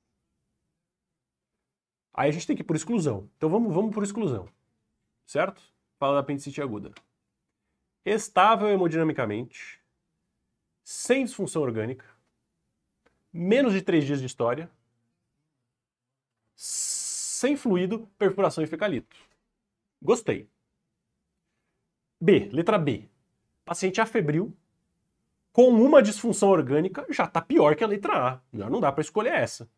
Aí a gente tem que ir por exclusão. Então vamos, vamos por exclusão. Certo? Fala da apendicite aguda. Estável hemodinamicamente, sem disfunção orgânica, menos de três dias de história, sem fluido, perfuração e fecalito. Gostei. B, letra B. Paciente afebril com uma disfunção orgânica já está pior que a letra A. Já não dá para escolher essa.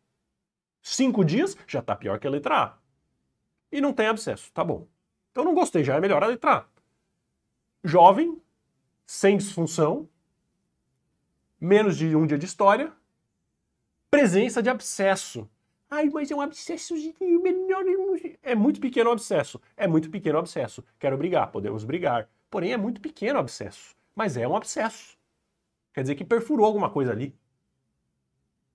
Cinco dias já está pior que a letra A. E não tem abscesso, tá bom. Então não gostei, já é melhor a letra A. Jovem, sem disfunção, menos de um dia de história, presença de abscesso Ai, mas é um abscesso menor. É, é muito pequeno o abscesso. É muito pequeno o abscesso. Quero brigar, podemos brigar. Porém, é muito pequeno o abscesso. Mas é um abscesso. Quer dizer que perfurou alguma coisa ali.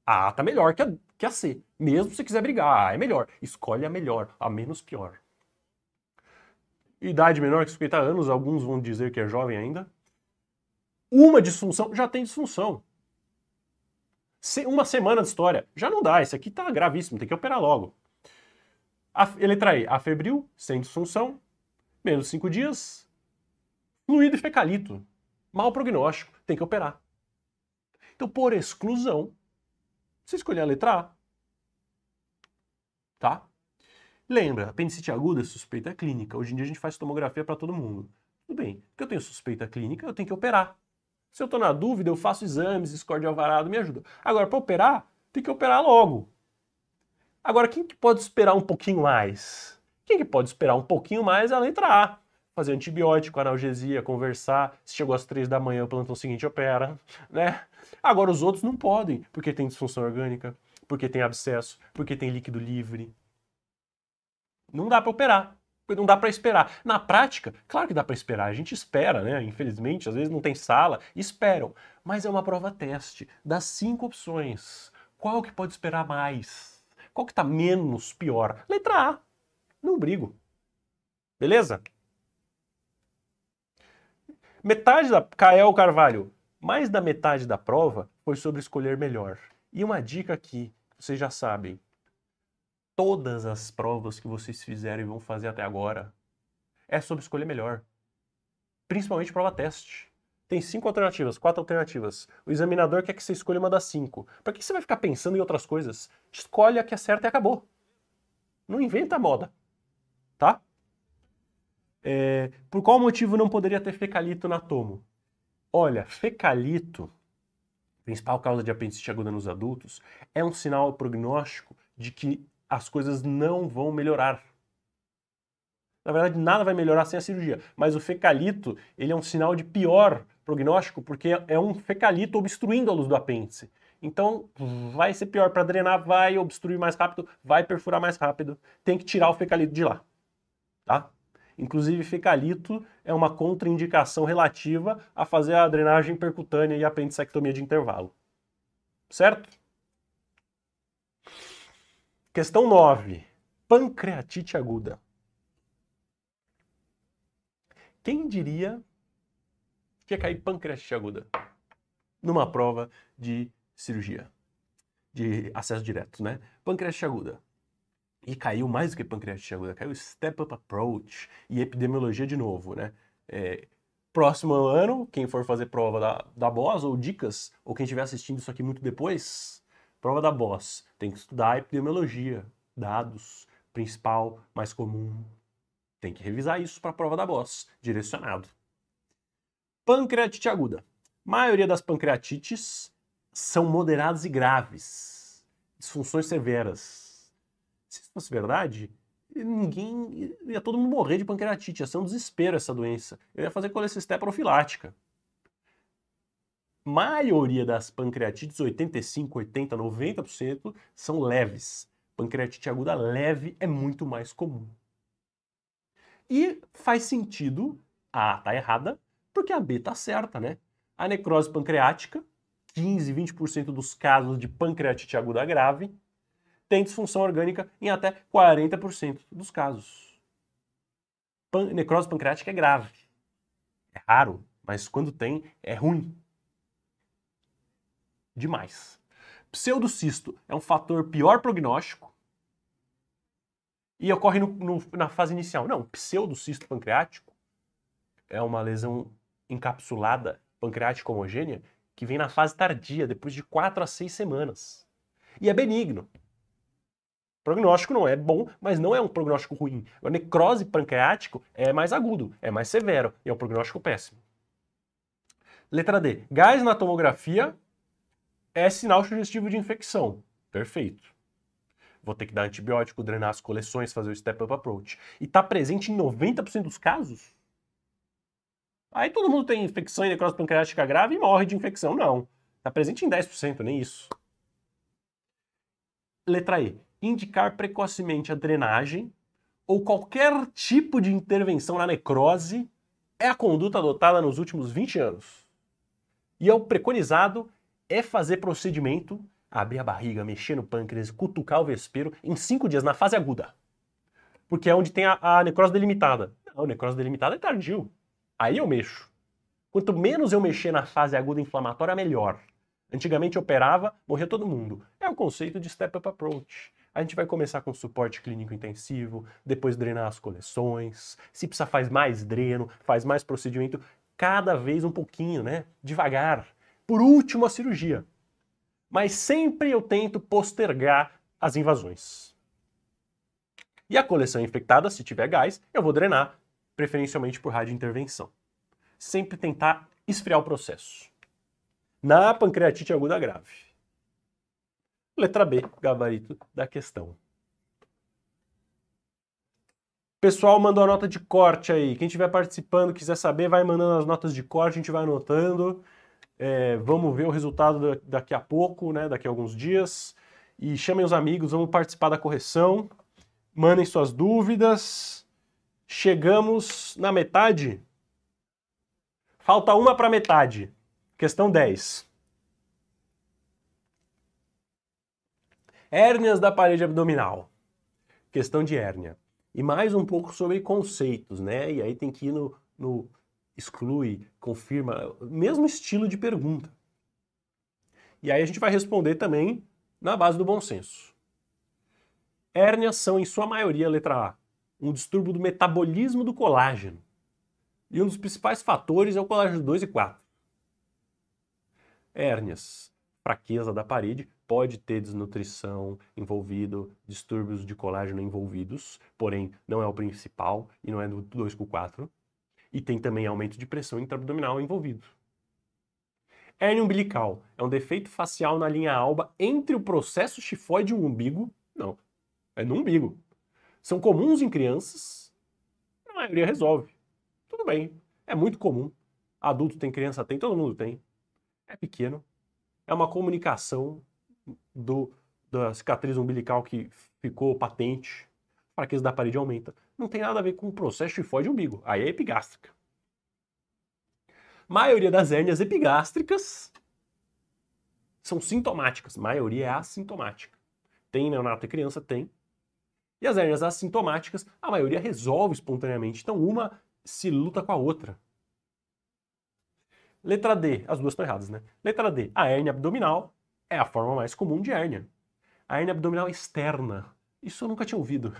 A A tá melhor que a, que a C. Mesmo se quiser brigar, A é melhor. Escolhe a melhor, a menos pior. Idade menor que 50 anos, alguns vão dizer que é jovem ainda. Uma disfunção já tem disfunção uma semana de história. Já não dá, isso aqui está gravíssimo, tem que operar logo. A, letra E, afebril, sem disfunção, menos 5 dias, fluido e fecalito, mal prognóstico, tem que operar. Então, por exclusão, você escolher a letra A. Tá? Lembra, apendicite aguda, é suspeita clínica. Hoje em dia a gente faz tomografia para todo mundo. Tudo bem, porque eu tenho suspeita clínica, eu tenho que operar. Se eu estou na dúvida, eu faço exames, Discord Alvarado me ajuda. Agora, para operar, tem que operar logo. Agora, quem que pode esperar um pouquinho mais? Quem que pode esperar um pouquinho mais é a letra A. Fazer antibiótico, analgesia, conversar. Se chegou às três da manhã, o plantão seguinte opera, né? Agora, os outros não podem, porque tem disfunção orgânica, porque tem abscesso, porque tem líquido livre. Não dá para operar não dá para esperar. Na prática, claro que dá para esperar, a gente espera, né? Infelizmente, às vezes não tem sala, esperam. Mas é uma prova teste. Das cinco opções, qual que pode esperar mais? Qual que está menos pior? Letra A. Não brigo. Beleza? Metade da. Cael Carvalho. Mais da metade da prova foi sobre escolher melhor. E uma dica aqui, vocês já sabem, todas as provas que vocês fizeram e vão fazer até agora é sobre escolher melhor. Principalmente prova teste. Tem cinco alternativas, quatro alternativas. O examinador quer que você escolha uma das cinco. Para que você vai ficar pensando em outras coisas? Escolhe a que é certa e acabou. Não inventa moda. Tá? É, por qual motivo não poderia ter fecalito na tomo? Olha, fecalito, principal causa de apendicite aguda nos adultos, é um sinal prognóstico de que as coisas não vão melhorar. Na verdade, nada vai melhorar sem a cirurgia. Mas o fecalito, ele é um sinal de pior prognóstico, porque é um fecalito obstruindo a luz do apêndice. Então, vai ser pior para drenar, vai obstruir mais rápido, vai perfurar mais rápido. Tem que tirar o fecalito de lá, tá? Inclusive, fecalito é uma contraindicação relativa a fazer a drenagem percutânea e a apendicectomia de intervalo. Certo? Questão 9. Pancreatite aguda. Quem diria que ia cair pancreatite aguda numa prova de cirurgia, de acesso direto, né? Pancreatite aguda. E caiu mais do que pancreatite aguda, caiu Step Up Approach e epidemiologia de novo, né? É, próximo ano, quem for fazer prova da, da BOS ou dicas, ou quem estiver assistindo isso aqui muito depois, prova da BOS. Tem que estudar epidemiologia, dados, principal, mais comum. Tem que revisar isso para a prova da BOS, direcionado. Pancreatite aguda. A maioria das pancreatites são moderadas e graves. Disfunções severas. Se isso fosse verdade, ninguém ia todo mundo morrer de pancreatite, ia ser um desespero essa doença. Eu ia fazer colecisteia profilática maioria das pancreatites, 85, 80, 90%, são leves. Pancreatite aguda leve é muito mais comum. E faz sentido, a A tá errada, porque a B tá certa, né? A necrose pancreática, 15, 20% dos casos de pancreatite aguda grave, tem disfunção orgânica em até 40% dos casos. Pan necrose pancreática é grave. É raro, mas quando tem, é ruim demais. Pseudocisto é um fator pior prognóstico e ocorre no, no, na fase inicial. Não, pseudocisto pancreático é uma lesão encapsulada pancreática homogênea que vem na fase tardia, depois de 4 a 6 semanas. E é benigno. O prognóstico não é bom, mas não é um prognóstico ruim. A necrose pancreática é mais agudo, é mais severo e é um prognóstico péssimo. Letra D. Gás na tomografia é sinal sugestivo de infecção. Perfeito. Vou ter que dar antibiótico, drenar as coleções, fazer o step-up approach. E está presente em 90% dos casos? Aí todo mundo tem infecção e necrose pancreática grave e morre de infecção. Não. Está presente em 10%, nem isso. Letra E. Indicar precocemente a drenagem ou qualquer tipo de intervenção na necrose é a conduta adotada nos últimos 20 anos. E é o preconizado é fazer procedimento, abrir a barriga, mexer no pâncreas, cutucar o vespeiro em cinco dias, na fase aguda. Porque é onde tem a, a necrose delimitada. Não, necrose delimitada é tardio. Aí eu mexo. Quanto menos eu mexer na fase aguda inflamatória, melhor. Antigamente operava, morria todo mundo. É o conceito de step-up approach. A gente vai começar com suporte clínico intensivo, depois drenar as coleções. Se precisar, faz mais dreno, faz mais procedimento, cada vez um pouquinho, né? Devagar por último a cirurgia. Mas sempre eu tento postergar as invasões. E a coleção infectada, se tiver gás, eu vou drenar, preferencialmente por radiointervenção. Sempre tentar esfriar o processo. Na pancreatite aguda grave. Letra B, gabarito da questão. Pessoal mandou a nota de corte aí. Quem estiver participando, quiser saber, vai mandando as notas de corte, a gente vai anotando. É, vamos ver o resultado daqui a pouco, né, daqui a alguns dias. E chamem os amigos, vamos participar da correção. Mandem suas dúvidas. Chegamos na metade. Falta uma para metade. Questão 10. Hérnias da parede abdominal. Questão de hérnia. E mais um pouco sobre conceitos, né? E aí tem que ir no, no exclui, confirma, mesmo estilo de pergunta. E aí a gente vai responder também na base do bom senso. Hérnias são, em sua maioria, letra A, um distúrbio do metabolismo do colágeno. E um dos principais fatores é o colágeno 2 e 4. Hérnias, fraqueza da parede, pode ter desnutrição envolvido, distúrbios de colágeno envolvidos, porém não é o principal e não é do 2 com 4. E tem também aumento de pressão intraabdominal envolvido. Hérnia umbilical é um defeito facial na linha alba entre o processo chifóide e o umbigo? Não. É no umbigo. São comuns em crianças? A maioria resolve. Tudo bem. É muito comum. Adulto tem, criança tem, todo mundo tem. É pequeno. É uma comunicação do, da cicatriz umbilical que ficou patente. A fraqueza da parede aumenta não tem nada a ver com o processo tifoide umbigo, aí é epigástrica. Maioria das hérnias epigástricas são sintomáticas, maioria é assintomática. Tem neonato e criança? Tem. E as hérnias assintomáticas, a maioria resolve espontaneamente, então uma se luta com a outra. Letra D, as duas estão erradas, né? Letra D, a hérnia abdominal é a forma mais comum de hérnia. A hérnia abdominal é externa, isso eu nunca tinha ouvido.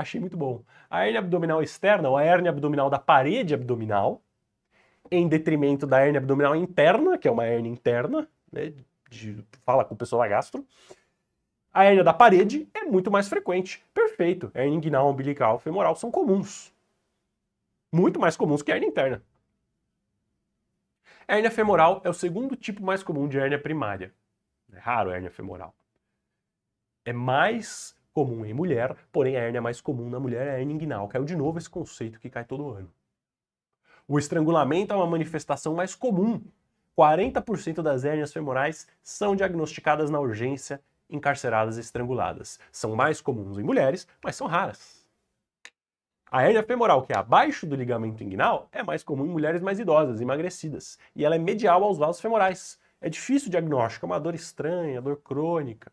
Achei muito bom. A hernia abdominal externa, ou a hernia abdominal da parede abdominal, em detrimento da hernia abdominal interna, que é uma hernia interna,
né, de,
fala com o pessoal da gastro. A hernia da parede é muito mais frequente. Perfeito. Hernia inguinal, umbilical, femoral são comuns. Muito mais comuns que a hernia interna. A hernia femoral é o segundo tipo mais comum de hernia primária. É raro a hernia femoral. É mais comum em mulher, porém a hérnia mais comum na mulher é a hérnia inguinal. Caiu é de novo esse conceito que cai todo ano. O estrangulamento é uma manifestação mais comum. 40% das hérnias femorais são diagnosticadas na urgência encarceradas e estranguladas. São mais comuns em mulheres, mas são raras. A hérnia femoral, que é abaixo do ligamento inguinal, é mais comum em mulheres mais idosas, emagrecidas, e ela é medial aos vasos femorais. É difícil o diagnóstico, é uma dor estranha, dor crônica,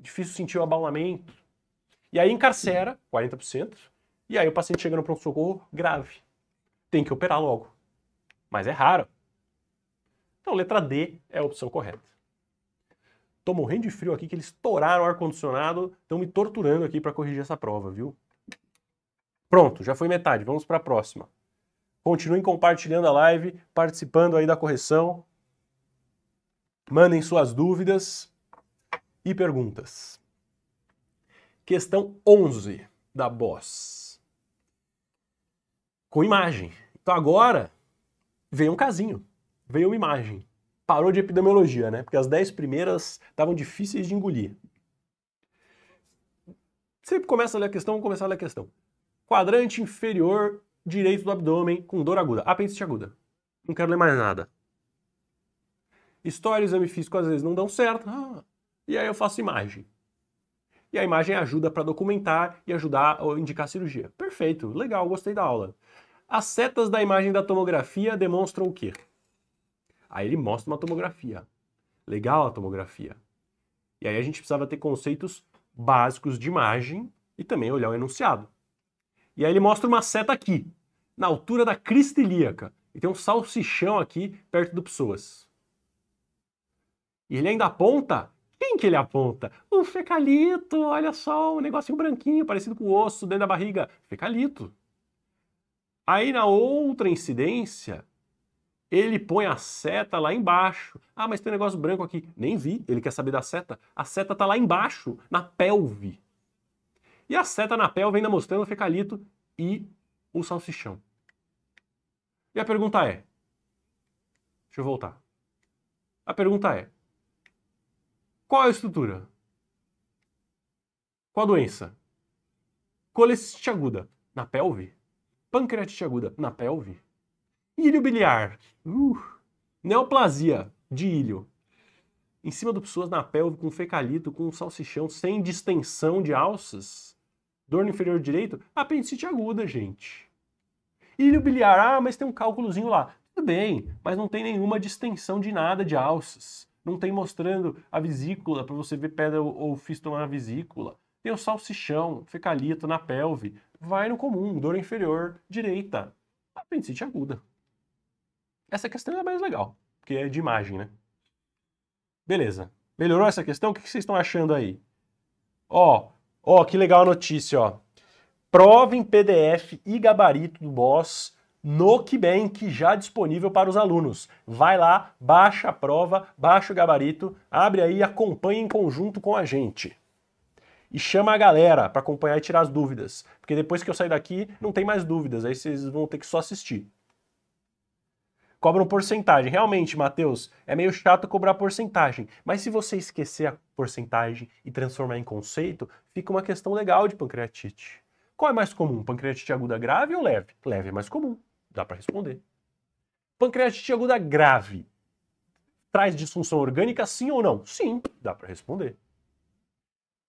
é difícil sentir o abalamento. E aí encarcera 40%, e aí o paciente chega no pronto-socorro grave. Tem que operar logo. Mas é raro. Então, letra D é a opção correta. Tô morrendo de frio aqui que eles estouraram o ar-condicionado, estão me torturando aqui para corrigir essa prova, viu? Pronto, já foi metade, vamos para a próxima. Continuem compartilhando a live, participando aí da correção. Mandem suas dúvidas e perguntas questão 11 da Boss. Com imagem. Então agora veio um casinho, veio uma imagem. Parou de epidemiologia, né? Porque as 10 primeiras estavam difíceis de engolir. Sempre começa a ler a questão, começar a ler a questão. Quadrante inferior direito do abdômen com dor aguda, te aguda. Não quero ler mais nada. História e exame físico às vezes não dão certo. Ah, e aí eu faço imagem e a imagem ajuda para documentar e ajudar a indicar a cirurgia. Perfeito, legal, gostei da aula. As setas da imagem da tomografia demonstram o quê? Aí ele mostra uma tomografia. Legal a tomografia. E aí a gente precisava ter conceitos básicos de imagem e também olhar o enunciado. E aí ele mostra uma seta aqui, na altura da crista ilíaca. E tem um salsichão aqui perto do pessoas. E ele ainda aponta quem que ele aponta? Um fecalito, olha só, um negocinho branquinho, parecido com o osso dentro da barriga. Fecalito. Aí na outra incidência, ele põe a seta lá embaixo. Ah, mas tem um negócio branco aqui. Nem vi, ele quer saber da seta. A seta tá lá embaixo, na pelve. E a seta na pelve ainda mostrando o fecalito e o salsichão. E a pergunta é: deixa eu voltar. A pergunta é: qual é a estrutura? Qual a doença? Colestite aguda, na pelve. Pancreatite aguda, na pelve. Ilho biliar. Uh, neoplasia de ilho. Em cima de pessoas na pelve, com fecalito, com salsichão, sem distensão de alças. Dor no inferior direito, apendicite aguda, gente. Ilho biliar, ah, mas tem um cálculozinho lá. Tudo bem, mas não tem nenhuma distensão de nada de alças não tem mostrando a vesícula para você ver pedra ou fístula na vesícula. Tem o salsichão, fecalito na pelve. Vai no comum, dor inferior, direita. Apendicite aguda. Essa questão é mais legal, porque é de imagem, né? Beleza. Melhorou essa questão? O que vocês estão achando aí? Ó, ó, que legal a notícia, ó. Prova em PDF e gabarito do boss no Nubank já disponível para os alunos. Vai lá, baixa a prova, baixa o gabarito, abre aí e acompanha em conjunto com a gente. E chama a galera para acompanhar e tirar as dúvidas, porque depois que eu sair daqui não tem mais dúvidas, aí vocês vão ter que só assistir. Cobra um porcentagem. Realmente, Matheus, é meio chato cobrar porcentagem, mas se você esquecer a porcentagem e transformar em conceito, fica uma questão legal de pancreatite. Qual é mais comum, pancreatite aguda grave ou leve? Leve é mais comum. Dá para responder. Pancreatite aguda grave traz disfunção orgânica, sim ou não? Sim, dá para responder.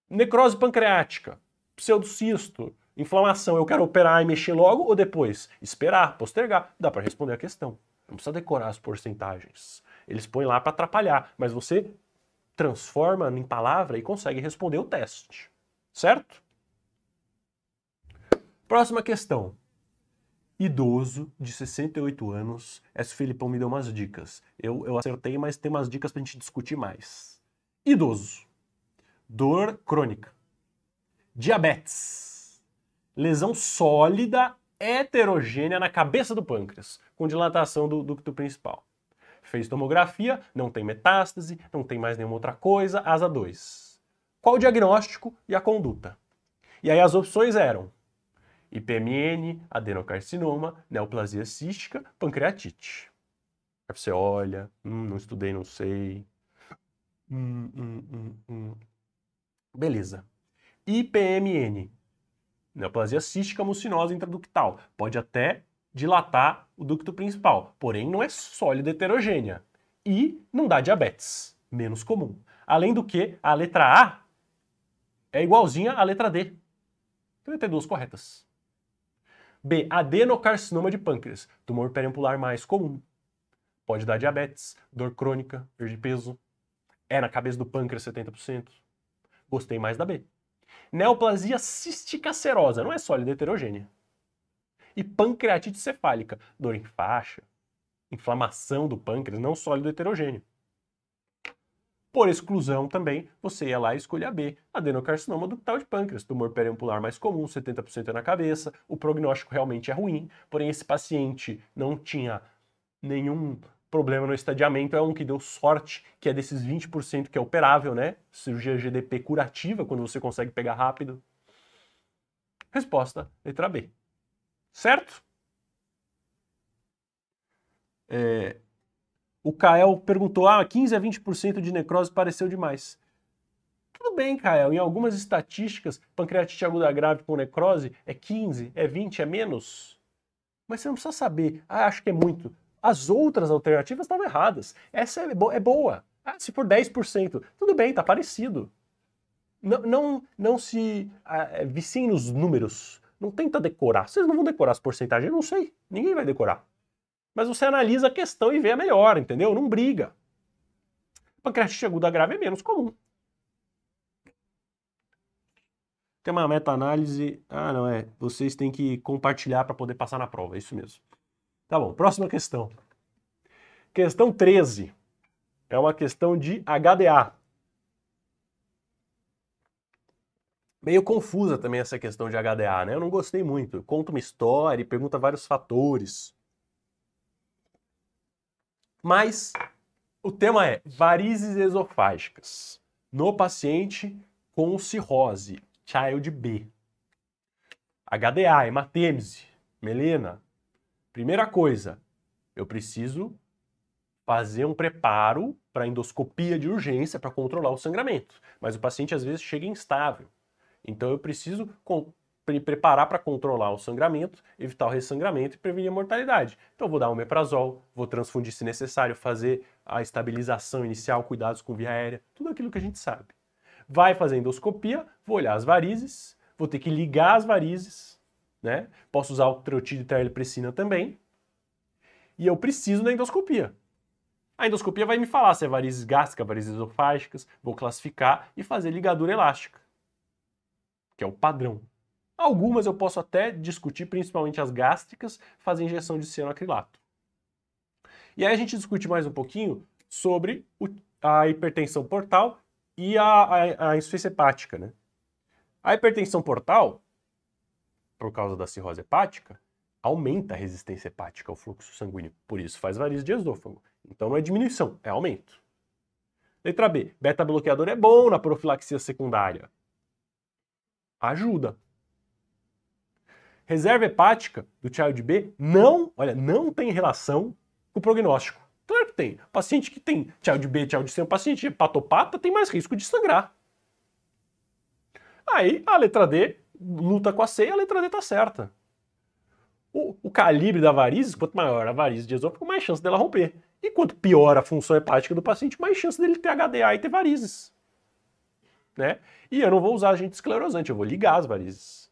Necrose pancreática, pseudocisto, inflamação, eu quero operar e mexer logo ou depois? Esperar, postergar, dá para responder a questão. Não precisa decorar as porcentagens. Eles põem lá para atrapalhar, mas você transforma em palavra e consegue responder o teste. Certo? Próxima questão idoso de 68 anos. Esse Filipão me deu umas dicas. Eu, eu acertei, mas tem umas dicas pra gente discutir mais. Idoso. Dor crônica. Diabetes. Lesão sólida heterogênea na cabeça do pâncreas, com dilatação do ducto principal. Fez tomografia, não tem metástase, não tem mais nenhuma outra coisa, asa 2. Qual o diagnóstico e a conduta? E aí as opções eram IPMN, adenocarcinoma, neoplasia cística, pancreatite. Aí você olha, hum, não estudei, não sei. Hum, hum, hum, hum. Beleza. IPMN, neoplasia cística mucinosa intraductal. Pode até dilatar o ducto principal, porém não é sólida heterogênea. E não dá diabetes, menos comum. Além do que, a letra A é igualzinha à letra D. Então ia ter duas corretas. B. Adenocarcinoma de pâncreas, tumor perimpular mais comum. Pode dar diabetes, dor crônica, perda peso. É na cabeça do pâncreas 70%. Gostei mais da B. Neoplasia cística serosa, não é sólida heterogênea. E pancreatite cefálica, dor em faixa, inflamação do pâncreas, não sólido heterogêneo. Por exclusão também, você ia lá e a B, adenocarcinoma ductal de pâncreas, tumor periampular mais comum, 70% é na cabeça, o prognóstico realmente é ruim, porém esse paciente não tinha nenhum problema no estadiamento, é um que deu sorte, que é desses 20% que é operável, né? Cirurgia GDP curativa, quando você consegue pegar rápido. Resposta, letra B. Certo? É, o Kael perguntou: ah, 15 a 20% de necrose pareceu demais. Tudo bem, Kael, em algumas estatísticas, pancreatite aguda grave com necrose é 15, é 20, é menos. Mas você não precisa saber, ah, acho que é muito. As outras alternativas estavam erradas. Essa é, bo é boa. Ah, se for 10%, tudo bem, tá parecido. Não, não, não se ah, é, viciem nos números. Não tenta decorar. Vocês não vão decorar as porcentagens, eu não sei. Ninguém vai decorar mas você analisa a questão e vê a melhor, entendeu? Não briga. Pancreatite aguda grave é menos comum. Tem uma meta-análise. Ah, não, é. Vocês têm que compartilhar para poder passar na prova, é isso mesmo. Tá bom, próxima questão. Questão 13. É uma questão de HDA. Meio confusa também essa questão de HDA, né? Eu não gostei muito. Conta uma história e pergunta vários fatores. Mas o tema é varizes esofágicas no paciente com cirrose, Child B. HDA, hematêmese, melena. Primeira coisa, eu preciso fazer um preparo para endoscopia de urgência para controlar o sangramento. Mas o paciente às vezes chega instável. Então eu preciso me preparar para controlar o sangramento, evitar o ressangramento e prevenir a mortalidade. Então, vou dar um meprazol, vou transfundir se necessário, fazer a estabilização inicial, cuidados com via aérea, tudo aquilo que a gente sabe. Vai fazer endoscopia, vou olhar as varizes, vou ter que ligar as varizes, né? Posso usar o trotido e terlipressina também. E eu preciso da endoscopia. A endoscopia vai me falar se é varizes gástricas, varizes esofágicas, vou classificar e fazer ligadura elástica, que é o padrão. Algumas eu posso até discutir, principalmente as gástricas, fazer injeção de cianoacrilato. E aí a gente discute mais um pouquinho sobre o, a hipertensão portal e a, a, a insuficiência hepática, né? A hipertensão portal, por causa da cirrose hepática, aumenta a resistência hepática ao fluxo sanguíneo, por isso faz variz de esôfago. Então não é diminuição, é aumento. Letra B, beta-bloqueador é bom na profilaxia secundária. Ajuda, reserva hepática do Child B não, olha, não tem relação com o prognóstico. Claro que tem. Paciente que tem Child B, Child C, um paciente hepatopata tem mais risco de sangrar. Aí a letra D luta com a C e a letra D está certa. O, o calibre da varizes, quanto maior a varizes de esôfago, mais chance dela romper. E quanto pior a função hepática do paciente, mais chance dele ter HDA e ter varizes. Né? E eu não vou usar agente esclerosante, eu vou ligar as varizes.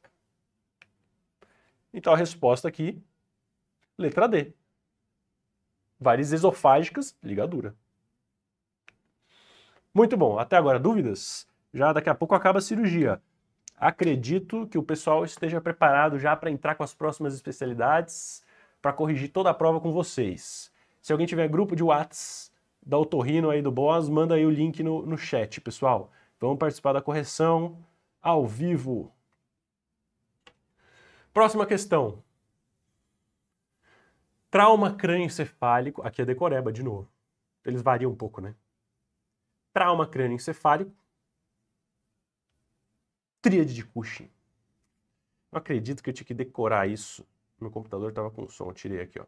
Então a resposta aqui, letra D. Várias esofágicas, ligadura. Muito bom, até agora dúvidas? Já daqui a pouco acaba a cirurgia. Acredito que o pessoal esteja preparado já para entrar com as próximas especialidades, para corrigir toda a prova com vocês. Se alguém tiver grupo de Whats da Otorrino aí do Boss, manda aí o link no, no chat, pessoal. Vamos participar da correção ao vivo. Próxima questão. Trauma crânioencefálico, aqui é decoreba de novo. Eles variam um pouco, né? Trauma crânioencefálico. Tríade de Cushing. Eu acredito que eu tinha que decorar isso. Meu computador estava com som, tirei aqui, ó.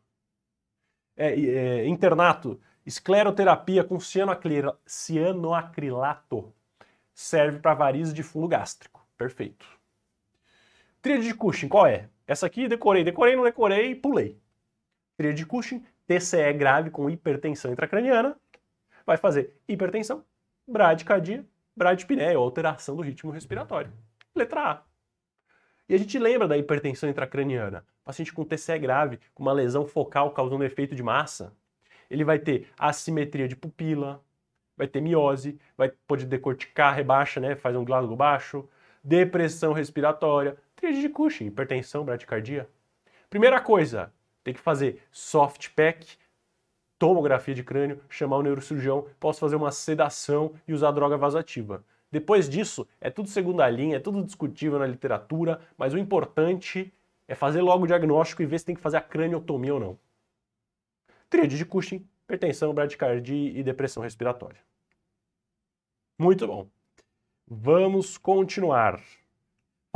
É, é, internato, escleroterapia com cianoacrilato serve para varizes de fundo gástrico. Perfeito. Tríade de Cushing, qual é? Essa aqui decorei, decorei, não decorei, pulei. Tríade de Cushing, TCE grave com hipertensão intracraniana, vai fazer hipertensão, bradicardia, bradipneia, alteração do ritmo respiratório. Letra A. E a gente lembra da hipertensão intracraniana. Paciente com TCE grave, com uma lesão focal causando efeito de massa, ele vai ter assimetria de pupila, vai ter miose, vai poder decorticar, rebaixa, né, faz um Glasgow baixo, depressão respiratória, Tríade de Cushing, hipertensão, bradicardia. Primeira coisa, tem que fazer soft pack, tomografia de crânio, chamar o neurocirurgião, posso fazer uma sedação e usar droga vasativa. Depois disso, é tudo segunda linha, é tudo discutível na literatura, mas o importante é fazer logo o diagnóstico e ver se tem que fazer a craniotomia ou não. Tríade de Cushing, hipertensão, bradicardia e depressão respiratória. Muito bom. Vamos continuar.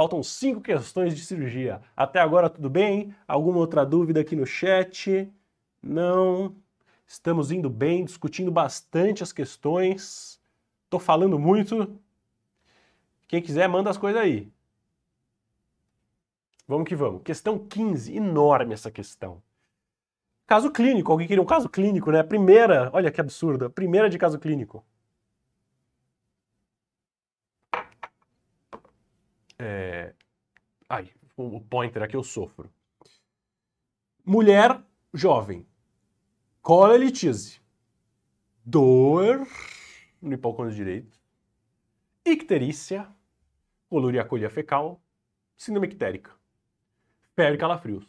Faltam cinco questões de cirurgia. Até agora tudo bem? Alguma outra dúvida aqui no chat? Não. Estamos indo bem, discutindo bastante as questões. Tô falando muito. Quem quiser, manda as coisas aí. Vamos que vamos. Questão 15, enorme essa questão. Caso clínico, alguém queria um caso clínico, né? Primeira, olha que absurda. primeira de caso clínico. Ai, o pointer aqui eu sofro. Mulher jovem. Cola elitise. Dor no hipocôndrio direito. Icterícia. Coluriacolha fecal. Síndrome ictérica. Febre calafrios.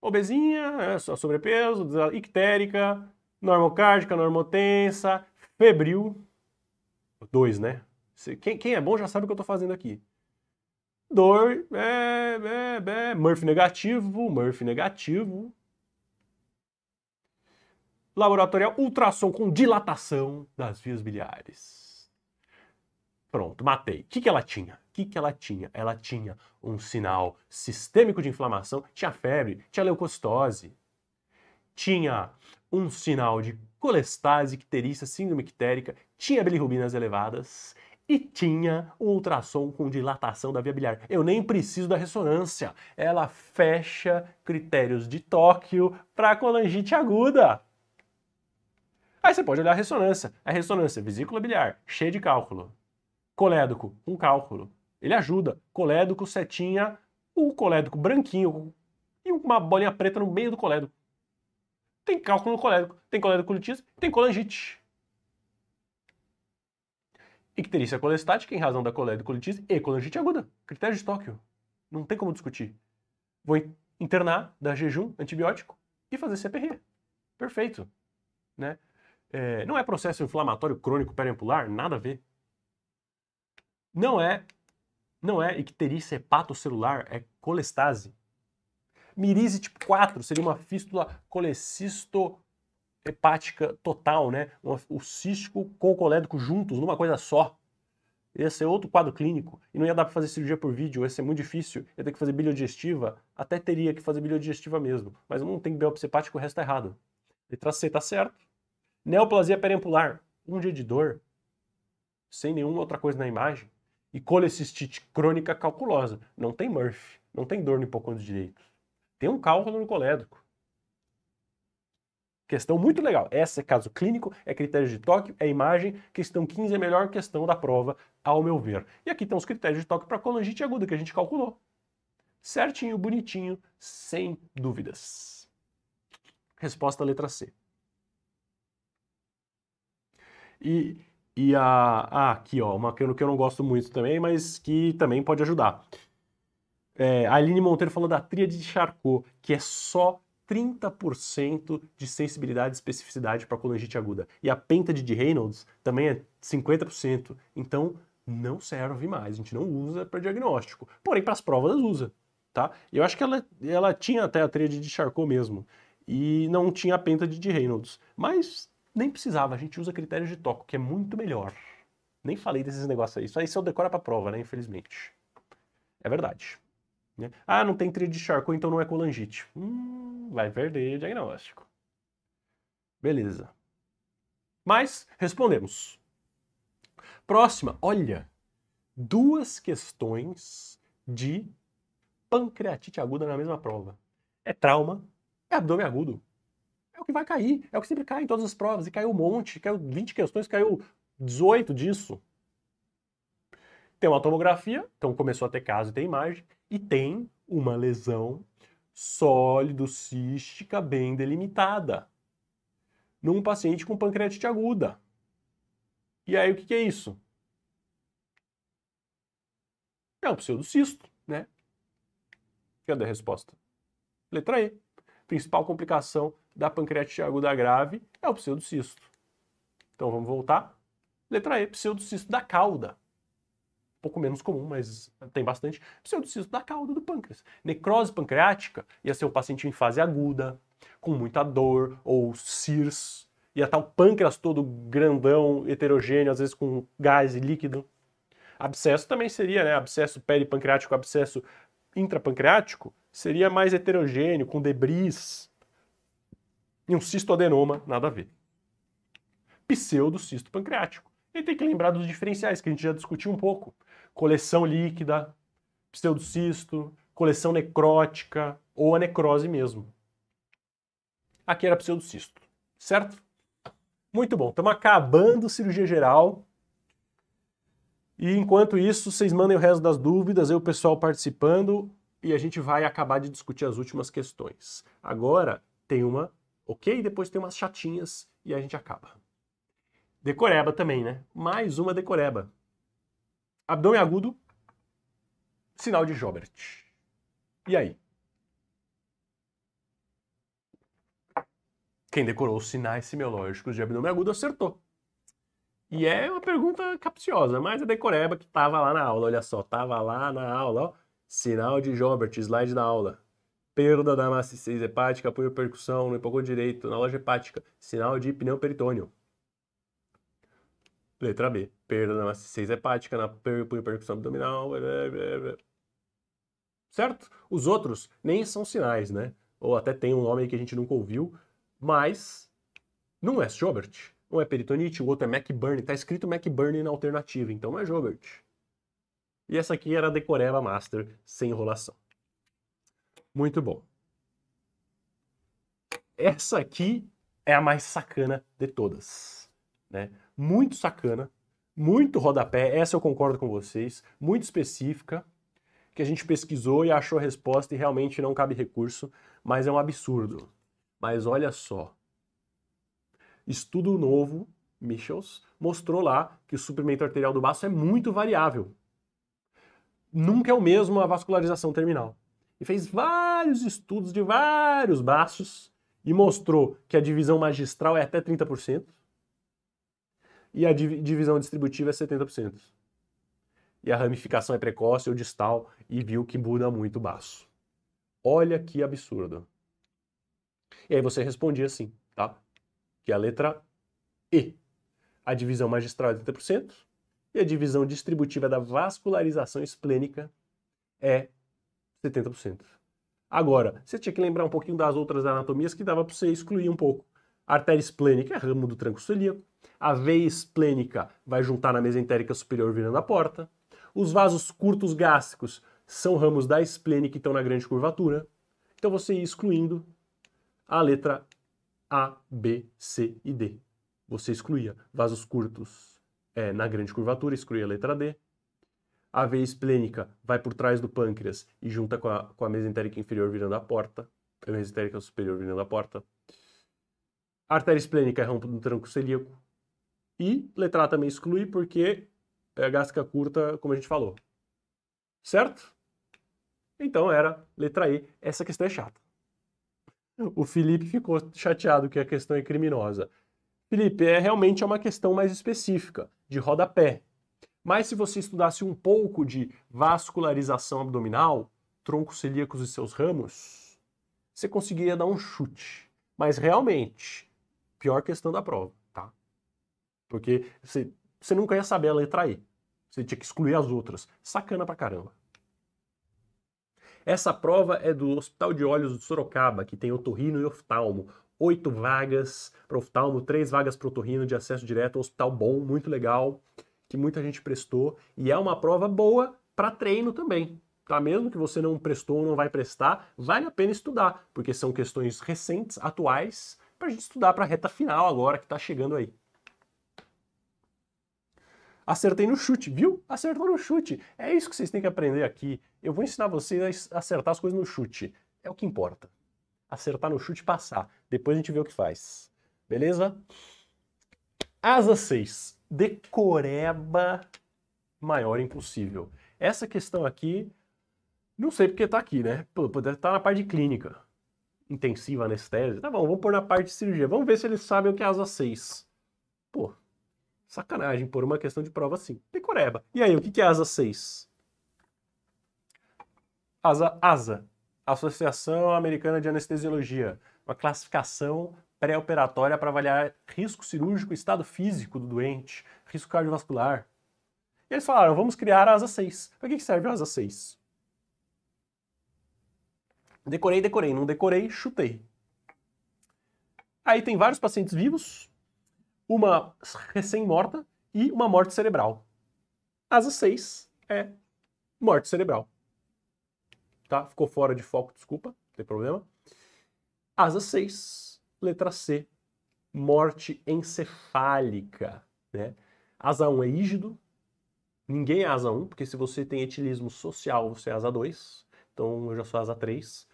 Obesinha, é sobrepeso, ictérica, normocárdica, normotensa, febril. Dois, né? Quem, quem é bom já sabe o que eu tô fazendo aqui. Dor, é, é, é, Murphy negativo, Murphy negativo. Laboratorial ultrassom com dilatação das vias biliares. Pronto, matei. O que, que ela tinha? O que, que ela tinha? Ela tinha um sinal sistêmico de inflamação, tinha febre, tinha leucocitose, tinha um sinal de colestase, icterícia, síndrome ictérica, tinha bilirrubinas elevadas e tinha um ultrassom com dilatação da via biliar. Eu nem preciso da ressonância. Ela fecha critérios de Tóquio para colangite aguda. Aí você pode olhar a ressonância. A ressonância, vesícula biliar, cheia de cálculo. Colédoco, um cálculo. Ele ajuda. Colédoco, setinha, o colédoco branquinho e uma bolinha preta no meio do colédoco. Tem cálculo no colédoco, tem colédoco litíase, tem colangite. Icterícia colestática em razão da coledocolitis e colangite aguda. Critério de Tóquio. Não tem como discutir. Vou internar, dar jejum antibiótico e fazer CPR. Perfeito. Né? É, não é processo inflamatório crônico periampular, nada a ver. Não é não é icterícia hepatocelular, é colestase. Mirise tipo 4 seria uma fístula colecisto hepática total, né? O cístico com o colédoco juntos, numa coisa só. Esse é outro quadro clínico. E não ia dar para fazer cirurgia por vídeo, ia ser é muito difícil. Ia ter que fazer biliodigestiva. Até teria que fazer biliodigestiva mesmo. Mas não tem biopsia hepática, o resto tá errado. Letra C tá certo. Neoplasia perempular, Um dia de dor. Sem nenhuma outra coisa na imagem. E colecistite crônica calculosa. Não tem Murphy. Não tem dor no hipocôndrio direito. Tem um cálculo no colédrico. Questão muito legal. Essa é caso clínico, é critério de toque, é imagem. Questão 15 é a melhor questão da prova, ao meu ver. E aqui estão os critérios de toque para colangite aguda que a gente calculou. Certinho, bonitinho, sem dúvidas. Resposta letra C. E, e a, a aqui, ó, uma que eu, que eu não gosto muito também, mas que também pode ajudar. É, a Aline Monteiro falou da tríade de Charcot, que é só 30% de sensibilidade e especificidade para colangite aguda. E a penta de Reynolds também é 50%. Então, não serve mais, a gente não usa para diagnóstico. Porém, para as provas usa, tá? Eu acho que ela, ela tinha até a tríade de Charcot mesmo, e não tinha a penta de Reynolds. Mas nem precisava, a gente usa critérios de toco, que é muito melhor. Nem falei desses negócios aí, isso aí só decora para prova, né, infelizmente. É verdade. Né? Ah, não tem trilha de Charcot, então não é colangite. Hum, vai perder diagnóstico. Beleza. Mas respondemos. Próxima, olha, duas questões de pancreatite aguda na mesma prova. É trauma, é abdômen agudo. É o que vai cair, é o que sempre cai em todas as provas. E caiu um monte, caiu 20 questões, caiu 18 disso. Tem uma tomografia, então começou a ter caso e tem imagem, e tem uma lesão sólido-cística bem delimitada num paciente com pancreatite aguda. E aí o que, que é isso? É um pseudocisto, né? Cadê a resposta? Letra E. Principal complicação da pancreatite aguda grave é o pseudocisto. Então vamos voltar. Letra E, pseudocisto da cauda pouco menos comum, mas tem bastante, pseudocisto da cauda do pâncreas. Necrose pancreática ia ser um paciente em fase aguda, com muita dor, ou CIRS, ia estar tá o pâncreas todo grandão, heterogêneo, às vezes com gás e líquido. Abscesso também seria, né? Abscesso peripancreático, abscesso intrapancreático, seria mais heterogêneo, com debris. E um cistoadenoma, nada a ver. Pseudocisto pancreático. E tem que lembrar dos diferenciais que a gente já discutiu um pouco coleção líquida, pseudocisto, coleção necrótica ou a necrose mesmo. Aqui era pseudocisto, certo? Muito bom, estamos acabando cirurgia geral. E enquanto isso, vocês mandem o resto das dúvidas, aí o pessoal participando e a gente vai acabar de discutir as últimas questões. Agora tem uma, ok? Depois tem umas chatinhas e a gente acaba. Decoreba também, né? Mais uma decoreba. Abdômen agudo, sinal de Jobert. E aí? Quem decorou os sinais semiológicos de abdômen agudo acertou. E é uma pergunta capciosa, mas a é decoreba que tava lá na aula, olha só, tava lá na aula, ó. Sinal de Jobert, slide da aula. Perda da maciçez hepática por percussão no hipocôndrio direito, na loja hepática. Sinal de peritônio. Letra B perda na massa é hepática, na per percussão abdominal. Blá, blá, blá. Certo? Os outros nem são sinais, né? Ou até tem um nome aí que a gente nunca ouviu, mas não é Schobert. Um é peritonite, o outro é McBurney. Tá escrito McBurney na alternativa, então não é Schobert. E essa aqui era a Decoreba Master, sem enrolação. Muito bom. Essa aqui é a mais sacana de todas. Né? Muito sacana, muito rodapé, essa eu concordo com vocês, muito específica, que a gente pesquisou e achou a resposta e realmente não cabe recurso, mas é um absurdo. Mas olha só. Estudo novo, Michels, mostrou lá que o suprimento arterial do baço é muito variável. Nunca é o mesmo a vascularização terminal. E fez vários estudos de vários baços e mostrou que a divisão magistral é até 30% e a divisão distributiva é 70%. E a ramificação é precoce ou distal e viu que muda muito o baço. Olha que absurdo. E aí você respondia assim, tá? Que é a letra E. A divisão magistral é 30% e a divisão distributiva da vascularização esplênica é 70%. Agora, você tinha que lembrar um pouquinho das outras anatomias que dava para você excluir um pouco. A artéria esplênica é ramo do tranco celíaco, a veia esplênica vai juntar na mesentérica superior virando a porta. Os vasos curtos gástricos são ramos da esplênica que estão na grande curvatura. Então você ia excluindo a letra A, B, C e D. Você excluía vasos curtos é, na grande curvatura, excluía a letra D. A veia esplênica vai por trás do pâncreas e junta com a, com a mesentérica inferior virando a porta. A mesentérica superior virando a porta. A artéria esplênica é rampa do tronco celíaco. E letra A também exclui porque é eh, gástrica curta, como a gente falou. Certo? Então era letra E. Essa questão é chata. O Felipe ficou chateado que a questão é criminosa. Felipe, é realmente é uma questão mais específica, de rodapé. Mas se você estudasse um pouco de vascularização abdominal, troncos celíacos e seus ramos, você conseguiria dar um chute. Mas realmente, pior questão da prova. Porque você, você nunca ia saber a letra E. Você tinha que excluir as outras. Sacana pra caramba. Essa prova é do Hospital de Olhos de Sorocaba, que tem otorrino e oftalmo. Oito vagas para oftalmo, três vagas para otorrino de acesso direto. Um hospital bom, muito legal, que muita gente prestou. E é uma prova boa para treino também. Tá? Mesmo que você não prestou ou não vai prestar, vale a pena estudar, porque são questões recentes, atuais, para a gente estudar para a reta final agora que está chegando aí. Acertei no chute, viu? Acertou no chute. É isso que vocês têm que aprender aqui. Eu vou ensinar vocês a acertar as coisas no chute. É o que importa. Acertar no chute e passar. Depois a gente vê o que faz. Beleza? Asa 6. Decoreba maior impossível. Essa questão aqui, não sei porque tá aqui, né? Pode estar tá na parte de clínica. Intensiva, anestesia. Tá bom, vamos pôr na parte de cirurgia. Vamos ver se eles sabem o que é asa 6. Pô, Sacanagem, por uma questão de prova sim. Decoreba. E aí, o que é asa 6? Asa, asa. Associação Americana de Anestesiologia. Uma classificação pré-operatória para avaliar risco cirúrgico, estado físico do doente, risco cardiovascular. E eles falaram, vamos criar a asa 6. Para que serve a asa 6? Decorei, decorei. Não decorei, chutei. Aí tem vários pacientes vivos, uma recém-morta e uma morte cerebral. Asa 6 é morte cerebral. Tá? Ficou fora de foco, desculpa, não tem problema. Asa 6, letra C, morte encefálica. Né? Asa 1 é ígido, ninguém é asa 1, porque se você tem etilismo social, você é asa 2. Então eu já sou asa 3.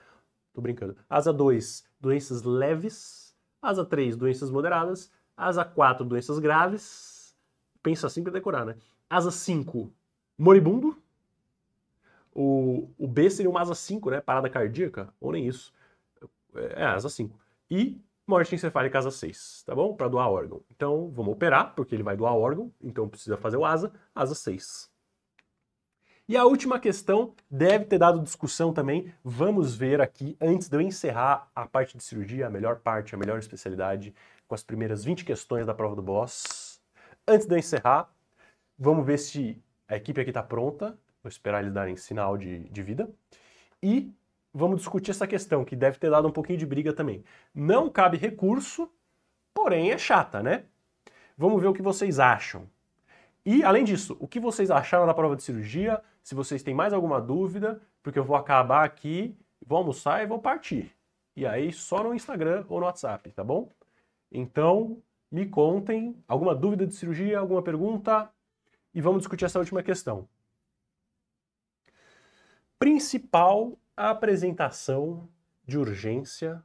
Tô brincando. Asa 2, doenças leves. Asa 3, doenças moderadas. Asa 4, doenças graves. Pensa assim pra decorar, né? Asa 5, moribundo. O, o B seria uma asa 5, né? Parada cardíaca, ou nem isso. É, é asa 5. E morte encefálica asa 6, tá bom? Para doar órgão. Então, vamos operar, porque ele vai doar órgão, então precisa fazer o asa, asa 6. E a última questão deve ter dado discussão também. Vamos ver aqui, antes de eu encerrar a parte de cirurgia, a melhor parte, a melhor especialidade com as primeiras 20 questões da prova do boss. Antes de eu encerrar, vamos ver se a equipe aqui está pronta. Vou esperar eles darem sinal de, de vida. E vamos discutir essa questão, que deve ter dado um pouquinho de briga também. Não cabe recurso, porém é chata, né? Vamos ver o que vocês acham. E, além disso, o que vocês acharam da prova de cirurgia? Se vocês têm mais alguma dúvida, porque eu vou acabar aqui, vou almoçar e vou partir. E aí, só no Instagram ou no WhatsApp, tá bom? Então, me contem alguma dúvida de cirurgia, alguma pergunta e vamos discutir essa última questão. Principal apresentação de urgência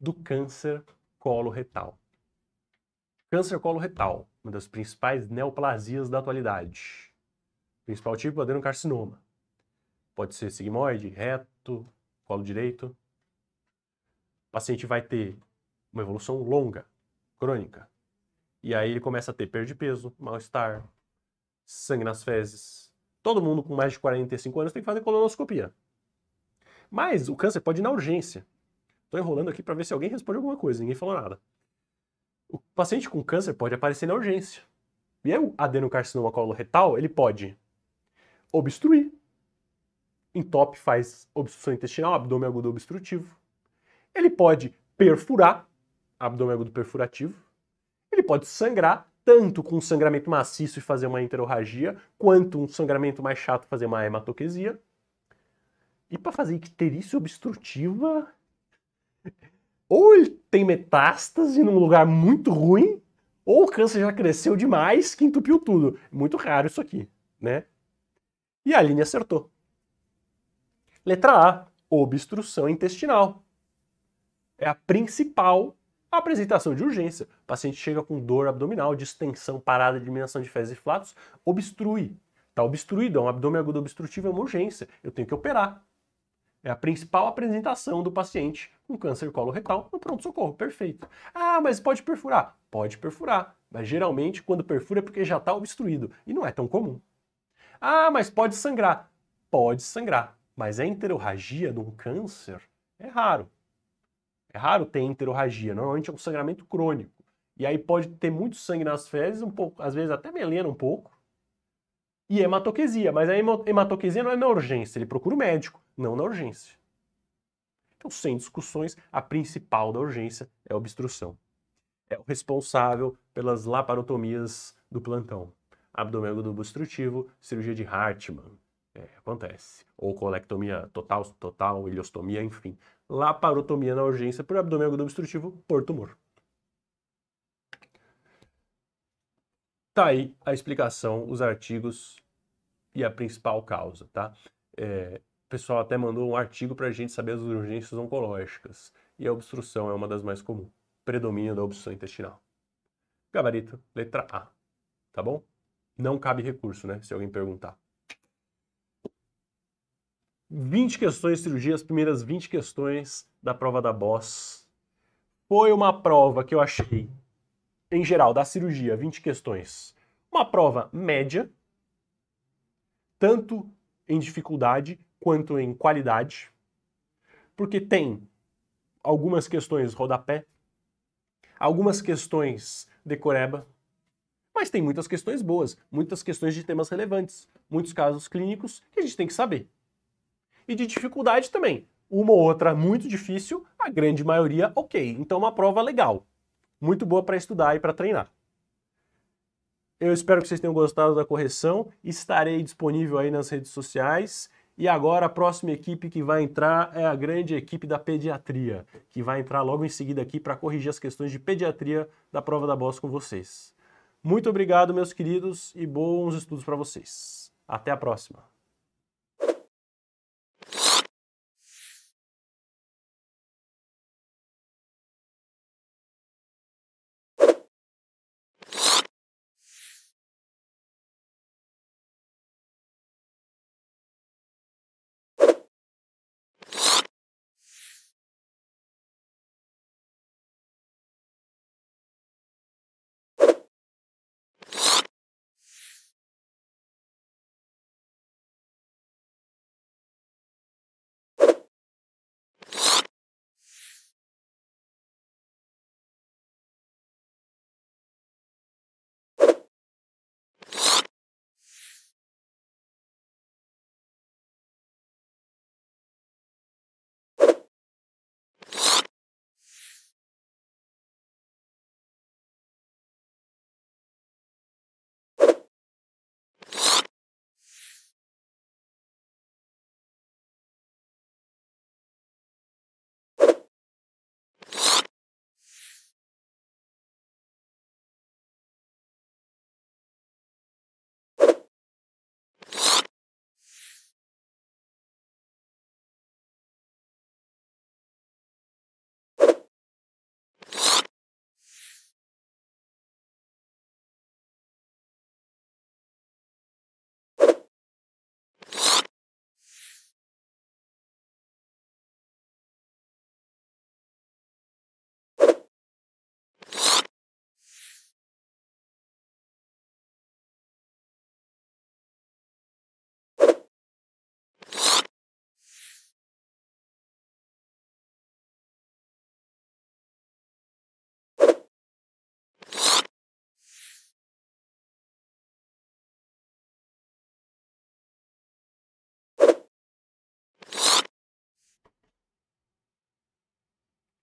do câncer coloretal. Câncer coloretal, uma das principais neoplasias da atualidade. Principal tipo, adenocarcinoma. Pode ser sigmoide, reto, colo direito. O paciente vai ter uma evolução longa, crônica. E aí ele começa a ter perda de peso, mal-estar, sangue nas fezes. Todo mundo com mais de 45 anos tem que fazer colonoscopia. Mas o câncer pode ir na urgência. Estou enrolando aqui para ver se alguém responde alguma coisa, ninguém falou nada. O paciente com câncer pode aparecer na urgência. E aí o adenocarcinoma coloretal, ele pode obstruir. Entope faz obstrução intestinal, abdômen agudo obstrutivo. Ele pode perfurar, abdômen agudo perfurativo. Ele pode sangrar, tanto com um sangramento maciço e fazer uma enterorragia, quanto um sangramento mais chato fazer uma hematoquesia. E para fazer icterícia obstrutiva, ou ele tem metástase num lugar muito ruim, ou o câncer já cresceu demais que entupiu tudo. Muito raro isso aqui, né? E a linha acertou. Letra A, obstrução intestinal. É a principal a apresentação de urgência. O paciente chega com dor abdominal, distensão, parada, eliminação de fezes e flatos, obstrui. Está obstruído, é um abdômen agudo obstrutivo, é uma urgência. Eu tenho que operar. É a principal apresentação do paciente com câncer coloretal no pronto-socorro. Perfeito. Ah, mas pode perfurar? Pode perfurar. Mas geralmente, quando perfura é porque já está obstruído. E não é tão comum. Ah, mas pode sangrar? Pode sangrar. Mas a enterorragia de um câncer é raro. É raro ter enterorragia, normalmente é um sangramento crônico. E aí pode ter muito sangue nas fezes, um pouco, às vezes até melena um pouco. E hematoquesia, mas a hematoquesia não é na urgência, ele procura o médico, não na urgência. Então, sem discussões, a principal da urgência é a obstrução. É o responsável pelas laparotomias do plantão. Abdômen obstrutivo, cirurgia de Hartmann, é, acontece. Ou colectomia total, total, iliostomia, enfim laparotomia na urgência por abdômen agudo obstrutivo por tumor. Tá aí a explicação, os artigos e a principal causa, tá? É, o pessoal até mandou um artigo para a gente saber as urgências oncológicas. E a obstrução é uma das mais comuns. Predomínio da obstrução intestinal. Gabarito, letra A. Tá bom? Não cabe recurso, né? Se alguém perguntar. 20 questões de cirurgia, as primeiras 20 questões da prova da Boss. Foi uma prova que eu achei, em geral, da cirurgia, 20 questões, uma prova média, tanto em dificuldade quanto em qualidade, porque tem algumas questões rodapé, algumas questões decoreba, mas tem muitas questões boas, muitas questões de temas relevantes, muitos casos clínicos que a gente tem que saber e de dificuldade também. Uma ou outra muito difícil, a grande maioria ok. Então, uma prova legal. Muito boa para estudar e para treinar. Eu espero que vocês tenham gostado da correção. Estarei disponível aí nas redes sociais. E agora a próxima equipe que vai entrar é a grande equipe da pediatria, que vai entrar logo em seguida aqui para corrigir as questões de pediatria da prova da BOS com vocês. Muito obrigado, meus queridos, e bons estudos para vocês. Até a próxima!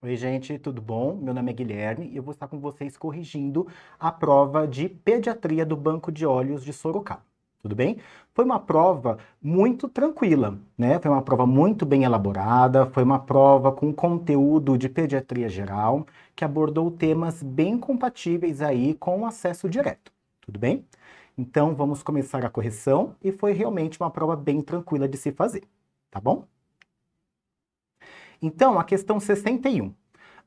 Oi, gente, tudo bom? Meu nome é Guilherme e eu vou estar com vocês corrigindo a prova de pediatria do Banco de Olhos de Sorocaba. Tudo bem? Foi uma prova muito tranquila, né? Foi uma prova muito bem elaborada, foi uma prova com conteúdo de pediatria geral que abordou temas bem compatíveis aí com o acesso direto. Tudo bem? Então vamos começar a correção e foi realmente uma prova bem tranquila de se fazer, tá bom? Então, a questão 61. Uh,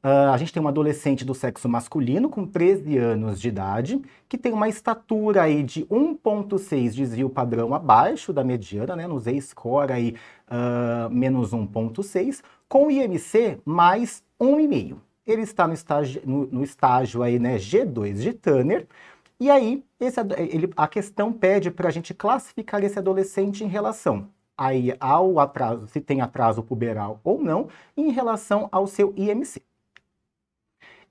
ah, a gente tem um adolescente do sexo masculino com 13 anos de idade, que tem uma estatura aí de 1,6 desvio padrão abaixo da mediana, né, no Z-score aí uh, menos 1,6, com IMC mais 1,5. Ele está no estágio, no, no estágio aí, né, G2 de Tanner, e aí, esse, ele, a questão pede para a gente classificar esse adolescente em relação aí ao atraso, se tem atraso puberal ou não, em relação ao seu IMC.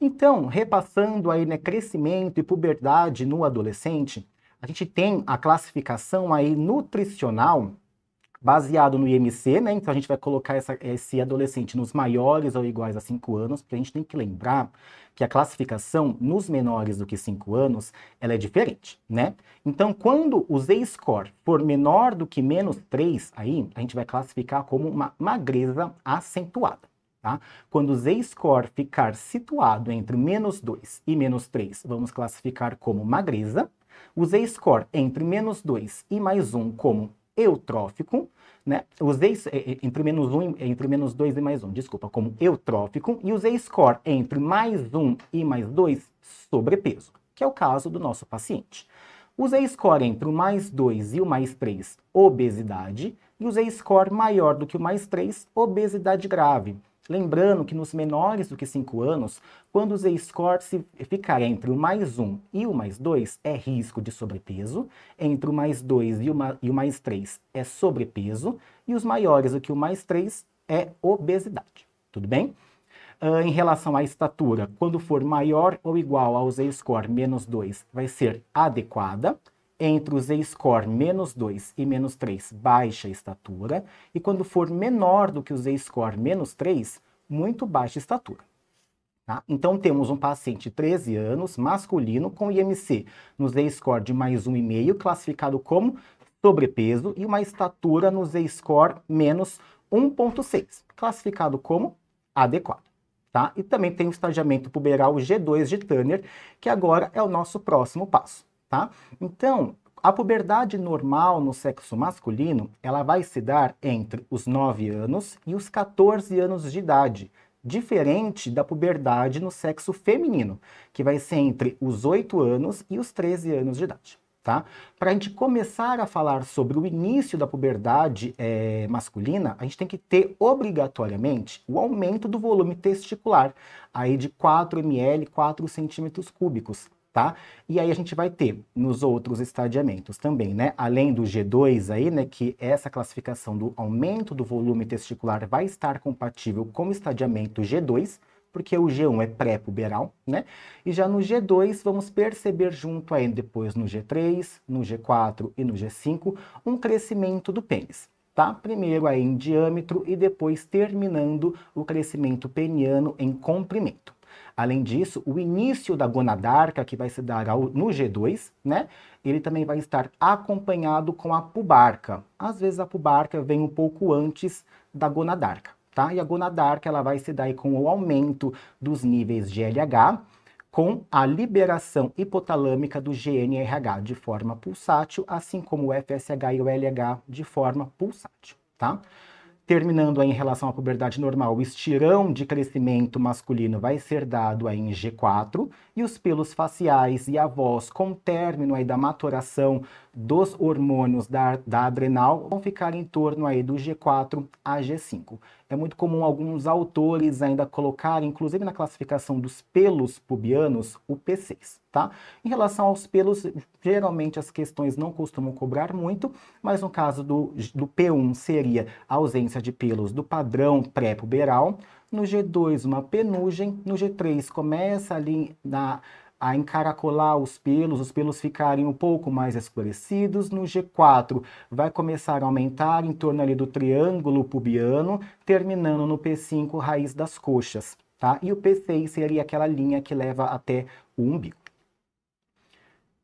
Então, repassando aí, né, crescimento e puberdade no adolescente, a gente tem a classificação aí nutricional baseado no IMC, né? Então a gente vai colocar essa, esse adolescente nos maiores ou iguais a 5 anos, porque a gente tem que lembrar que a classificação nos menores do que 5 anos ela é diferente, né? Então, quando o Z-score for menor do que menos 3, aí a gente vai classificar como uma magreza acentuada. Tá? Quando o Z-score ficar situado entre menos 2 e menos 3, vamos classificar como magreza. O Z-score entre menos 2 e mais 1 como eutrófico. Né? Usei é, é, entre menos um, é, entre menos 2 e mais 1, um, desculpa, como eutrófico, e usei score entre mais 1 um e mais 2 sobrepeso, que é o caso do nosso paciente. Usei score entre o mais 2 e o mais 3, obesidade, e usei score maior do que o mais 3, obesidade grave, Lembrando que nos menores do que 5 anos, quando os Z-scores ficarem entre o mais 1 e o mais 2, é risco de sobrepeso, entre o mais 2 e, e o mais 3 é sobrepeso, e os maiores do que o mais 3 é obesidade. Tudo bem? Uh, em relação à estatura, quando for maior ou igual ao Z-score menos 2, vai ser adequada entre o z-score menos 2 e menos 3, baixa estatura, e quando for menor do que o z-score menos 3, muito baixa estatura. Tá? Então, temos um paciente de 13 anos, masculino, com IMC no Z-score de mais 1,5, classificado como sobrepeso, e uma estatura no Z-score menos 1,6, classificado como adequado. Tá? E também tem o estadiamento puberal G2 de Turner, que agora é o nosso próximo passo tá? Então, a puberdade normal no sexo masculino, ela vai se dar entre os 9 anos e os 14 anos de idade, diferente da puberdade no sexo feminino, que vai ser entre os 8 anos e os 13 anos de idade. Tá? Para a gente começar a falar sobre o início da puberdade é, masculina, a gente tem que ter obrigatoriamente o aumento do volume testicular, aí de 4 ml, 4 centímetros cúbicos, tá? E aí a gente vai ter nos outros estadiamentos também, né? Além do G2 aí, né, que essa classificação do aumento do volume testicular vai estar compatível com o estadiamento G2, porque o G1 é pré-puberal, né? E já no G2 vamos perceber junto aí depois no G3, no G4 e no G5 um crescimento do pênis. Tá? Primeiro aí em diâmetro e depois terminando o crescimento peniano em comprimento. Além disso, o início da gonadarca, que vai se dar ao, no G2, né? Ele também vai estar acompanhado com a pubarca. Às vezes a pubarca vem um pouco antes da gonadarca, tá? E a gonadarca, ela vai se dar com o aumento dos níveis de LH, com a liberação hipotalâmica do GNRH de forma pulsátil, assim como o FSH e o LH de forma pulsátil, tá? Terminando aí em relação à puberdade normal, o estirão de crescimento masculino vai ser dado aí em G4 e os pelos faciais e a voz com o término aí da maturação dos hormônios da, da adrenal vão ficar em torno aí do G4 a G5. É muito comum alguns autores ainda colocarem, inclusive na classificação dos pelos pubianos, o P6, tá? Em relação aos pelos, geralmente as questões não costumam cobrar muito, mas no caso do, do P1 seria a ausência de pelos do padrão pré-puberal, no G2 uma penugem, no G3 começa ali na a encaracolar os pelos, os pelos ficarem um pouco mais escurecidos. No G4 vai começar a aumentar em torno ali do triângulo pubiano, terminando no P5, raiz das coxas. Tá? E o P6 seria aquela linha que leva até o umbigo.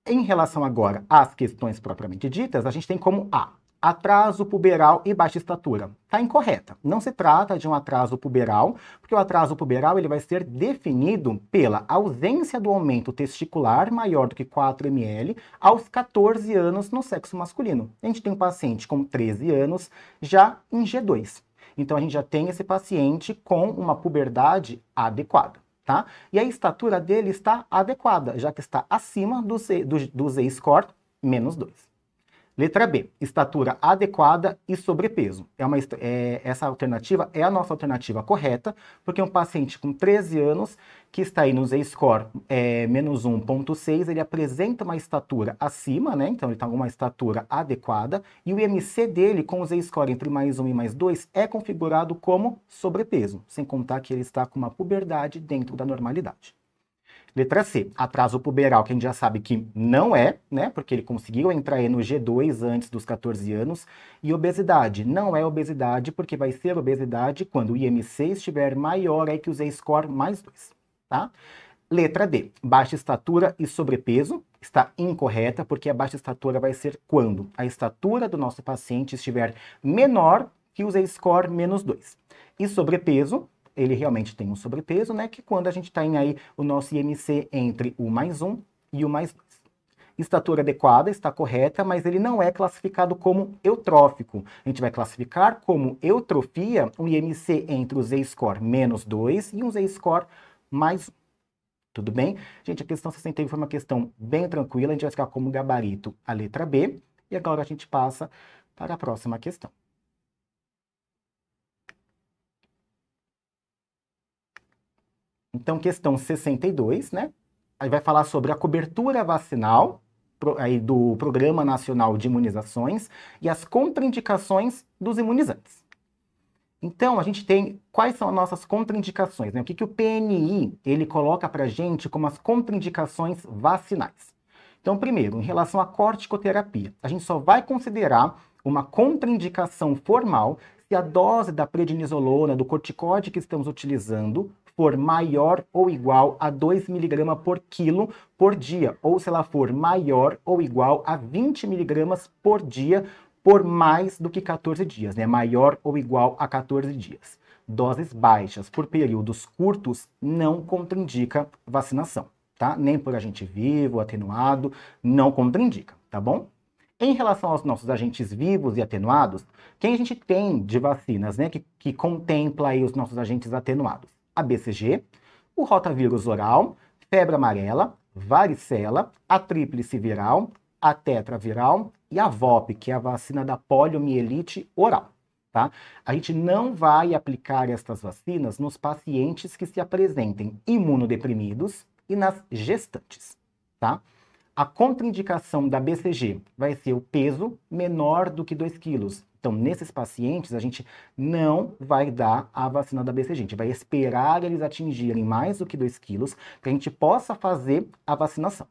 Em relação agora às questões propriamente ditas, a gente tem como A, atraso puberal e baixa estatura. Está incorreta. Não se trata de um atraso puberal, porque o atraso puberal ele vai ser definido pela ausência do aumento testicular maior do que 4 ml aos 14 anos no sexo masculino. A gente tem um paciente com 13 anos já em G2. Então a gente já tem esse paciente com uma puberdade adequada. Tá? E a estatura dele está adequada, já que está acima do Z-score menos 2. Letra B, estatura adequada e sobrepeso. É uma, é, essa alternativa é a nossa alternativa correta, porque um paciente com 13 anos, que está aí no Z-score é, menos 1.6, ele apresenta uma estatura acima, né? Então ele está com uma estatura adequada, e o IMC dele com o Z-score entre mais 1 e mais 2 é configurado como sobrepeso, sem contar que ele está com uma puberdade dentro da normalidade. Letra C, atraso puberal, que a gente já sabe que não é, né? Porque ele conseguiu entrar no G2 antes dos 14 anos. E obesidade, não é obesidade, porque vai ser obesidade quando o IMC estiver maior aí é que o Z-score mais 2, tá? Letra D, baixa estatura e sobrepeso, está incorreta, porque a baixa estatura vai ser quando a estatura do nosso paciente estiver menor que o Z-score menos 2. E sobrepeso, ele realmente tem um sobrepeso, né? Que quando a gente tem tá aí o nosso IMC entre o mais um e o mais dois. estatura adequada, está correta, mas ele não é classificado como eutrófico. A gente vai classificar como eutrofia um IMC entre o Z-score menos 2 e um Z-score mais 1. Tudo bem? Gente, a questão 61 foi uma questão bem tranquila, a gente vai ficar como gabarito a letra B. E agora a gente passa para a próxima questão. Então, questão 62, né? Aí vai falar sobre a cobertura vacinal pro, aí, do Programa Nacional de Imunizações e as contraindicações dos imunizantes. Então, a gente tem quais são as nossas contraindicações, né? O que, que o PNI ele coloca para gente como as contraindicações vacinais. Então, primeiro, em relação à corticoterapia, a gente só vai considerar uma contraindicação formal se a dose da prednisolona, do corticóide que estamos utilizando, for maior ou igual a 2 mg por quilo por dia, ou se ela for maior ou igual a 20 mg por dia por mais do que 14 dias, né? Maior ou igual a 14 dias. Doses baixas por períodos curtos não contraindica vacinação, tá? Nem por agente vivo, atenuado, não contraindica, tá bom? Em relação aos nossos agentes vivos e atenuados, quem a gente tem de vacinas, né, que, que contempla aí os nossos agentes atenuados? a BCG, o rotavírus oral, febre amarela, varicela, a tríplice viral, a tetraviral e a VOP, que é a vacina da poliomielite oral. Tá? A gente não vai aplicar estas vacinas nos pacientes que se apresentem imunodeprimidos e nas gestantes. Tá? A contraindicação da BCG vai ser o peso menor do que 2 quilos, então, nesses pacientes, a gente não vai dar a vacina da BCG. A gente vai esperar eles atingirem mais do que 2 quilos para a gente possa fazer a vacinação.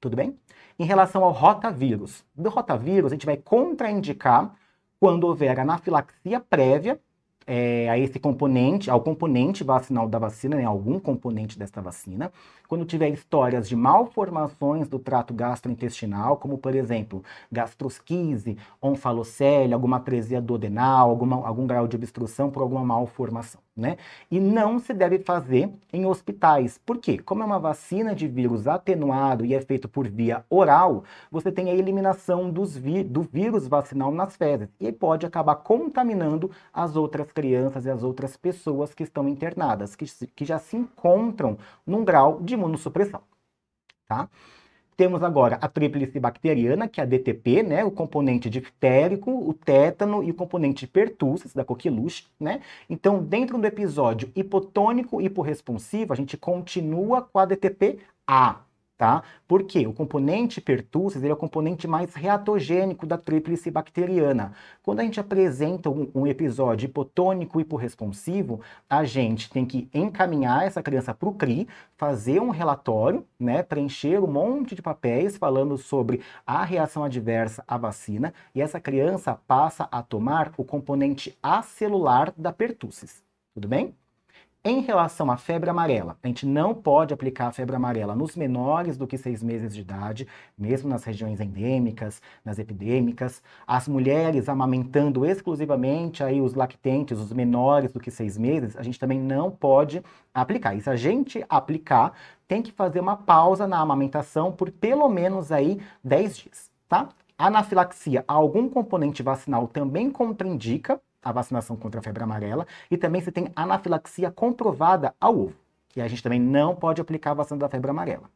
Tudo bem? Em relação ao rotavírus, do rotavírus, a gente vai contraindicar quando houver anafilaxia prévia é, a esse componente, ao componente vacinal da vacina, né, algum componente desta vacina. Quando tiver histórias de malformações do trato gastrointestinal, como por exemplo, gastrosquise, onfalocele, alguma presia duodenal, alguma, algum grau de obstrução por alguma malformação né? E não se deve fazer em hospitais. Por quê? Como é uma vacina de vírus atenuado e é feito por via oral, você tem a eliminação do vírus vacinal nas fezes e pode acabar contaminando as outras crianças e as outras pessoas que estão internadas, que, que já se encontram num grau de imunossupressão, tá? Temos agora a tríplice bacteriana, que é a DTP, né? O componente diftérico, o tétano e o componente pertussis, da coqueluche, né? Então, dentro do episódio hipotônico e hiporresponsivo, a gente continua com a DTP A, tá? Porque o componente pertussis ele é o componente mais reatogênico da tríplice bacteriana. Quando a gente apresenta um, um episódio hipotônico e hiporresponsivo, a gente tem que encaminhar essa criança para o CRI, fazer um relatório, né, preencher um monte de papéis falando sobre a reação adversa à vacina, e essa criança passa a tomar o componente acelular da pertussis. Tudo bem? Em relação à febre amarela, a gente não pode aplicar a febre amarela nos menores do que seis meses de idade, mesmo nas regiões endêmicas, nas epidêmicas. As mulheres amamentando exclusivamente aí os lactentes, os menores do que seis meses, a gente também não pode aplicar. E se a gente aplicar, tem que fazer uma pausa na amamentação por pelo menos aí 10 dias, tá? Anafilaxia, algum componente vacinal também contraindica, a vacinação contra a febre amarela e também se tem anafilaxia comprovada ao ovo. que a gente também não pode aplicar a vacina da febre amarela.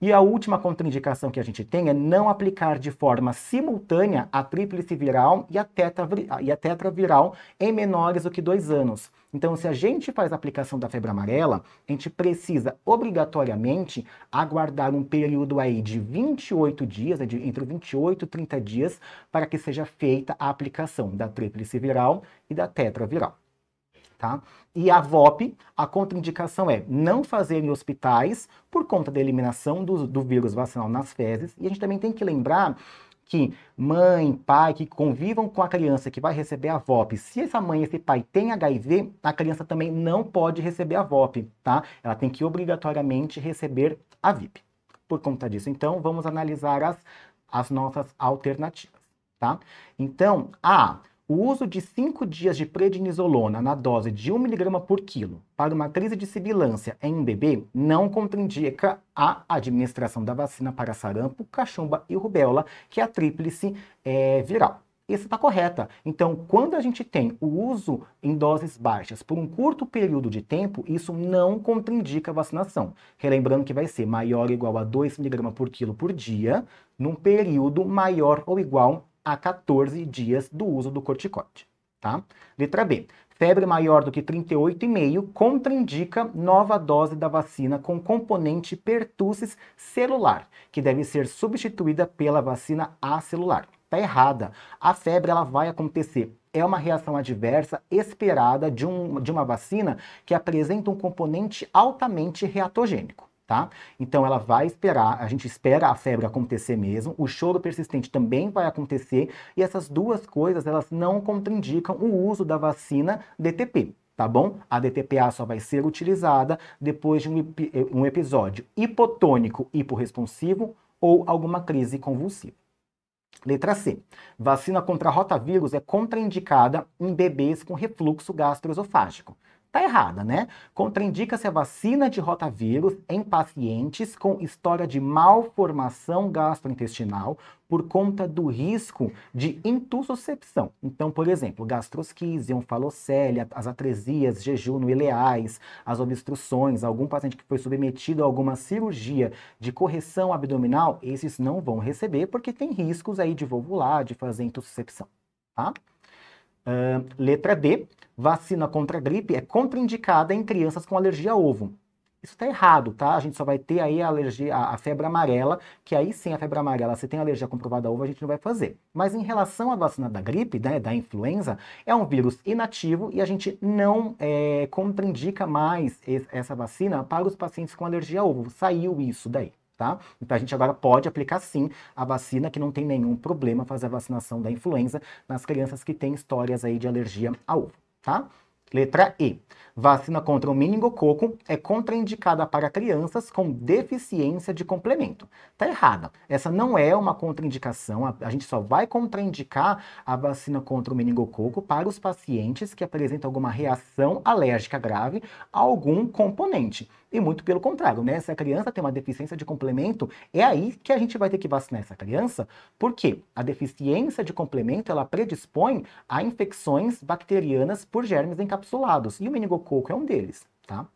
E a última contraindicação que a gente tem é não aplicar de forma simultânea a tríplice viral e a, tetra, e a tetraviral em menores do que dois anos. Então, se a gente faz a aplicação da febre amarela, a gente precisa obrigatoriamente aguardar um período aí de 28 dias, né, de, entre 28 e 30 dias, para que seja feita a aplicação da tríplice viral e da tetraviral. Tá? E a VOP, a contraindicação é não fazer em hospitais por conta da eliminação do, do vírus vacinal nas fezes. E a gente também tem que lembrar que mãe, pai, que convivam com a criança que vai receber a VOP, se essa mãe, esse pai tem HIV, a criança também não pode receber a VOP, tá? Ela tem que obrigatoriamente receber a VIP. Por conta disso, então, vamos analisar as, as nossas alternativas, tá? Então, a o uso de 5 dias de prednisolona na dose de 1mg por quilo para uma crise de sibilância em um bebê não contraindica a administração da vacina para sarampo, cachumba e rubéola, que é a tríplice é, viral. Isso está correta. Então, quando a gente tem o uso em doses baixas por um curto período de tempo, isso não contraindica a vacinação. Relembrando que vai ser maior ou igual a 2 mg por quilo por dia, num período maior ou igual a 14 dias do uso do corticoide. Tá? Letra B. Febre maior do que 38,5 contraindica nova dose da vacina com componente pertussis celular, que deve ser substituída pela vacina acelular. Tá errada. A febre ela vai acontecer. É uma reação adversa esperada de, um, de uma vacina que apresenta um componente altamente reatogênico tá? Então ela vai esperar, a gente espera a febre acontecer mesmo, o choro persistente também vai acontecer e essas duas coisas elas não contraindicam o uso da vacina DTP. Tá bom? A DTPA só vai ser utilizada depois de um, um episódio hipotônico hiporresponsivo ou alguma crise convulsiva. Letra C. Vacina contra rotavírus é contraindicada em bebês com refluxo gastroesofágico tá errada, né? Contraindica-se a vacina de rotavírus em pacientes com história de malformação gastrointestinal por conta do risco de intussuscepção. Então, por exemplo, gastrosquise, onfalocélia, as atresias, jejum ileais, as obstruções, algum paciente que foi submetido a alguma cirurgia de correção abdominal, esses não vão receber porque tem riscos aí de volvular, de fazer intussuscepção, tá? Uh, letra D, vacina contra a gripe é contraindicada em crianças com alergia a ovo. Isso está errado, tá? A gente só vai ter aí a alergia, a, a, febre amarela, que aí sim a febre amarela, se tem alergia comprovada a ovo, a gente não vai fazer. Mas em relação à vacina da gripe, né, da influenza, é um vírus inativo e a gente não é, contraindica mais esse, essa vacina para os pacientes com alergia a ovo. Saiu isso daí. Tá? Então a gente agora pode aplicar sim a vacina, que não tem nenhum problema fazer a vacinação da influenza nas crianças que têm histórias aí de alergia a ovo tá? Letra E. Vacina contra o meningococo é contraindicada para crianças com deficiência de complemento. Tá errada. Essa não é uma contraindicação. A, a, gente só vai contraindicar a vacina contra o meningococo para os pacientes que apresentam alguma reação alérgica grave a algum componente e muito pelo contrário, né? Se a criança tem uma deficiência de complemento, é aí que a gente vai ter que vacinar essa criança, porque a deficiência de complemento, ela predispõe a infecções bacterianas por germes encapsulados, e o meningococo é um deles, tá?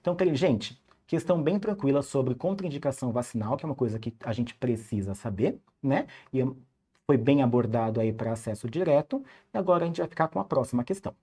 Então, gente, questão bem tranquila sobre contraindicação vacinal, que é uma coisa que a gente precisa saber, né? E foi bem abordado aí para acesso direto. E agora a gente vai ficar com a próxima questão.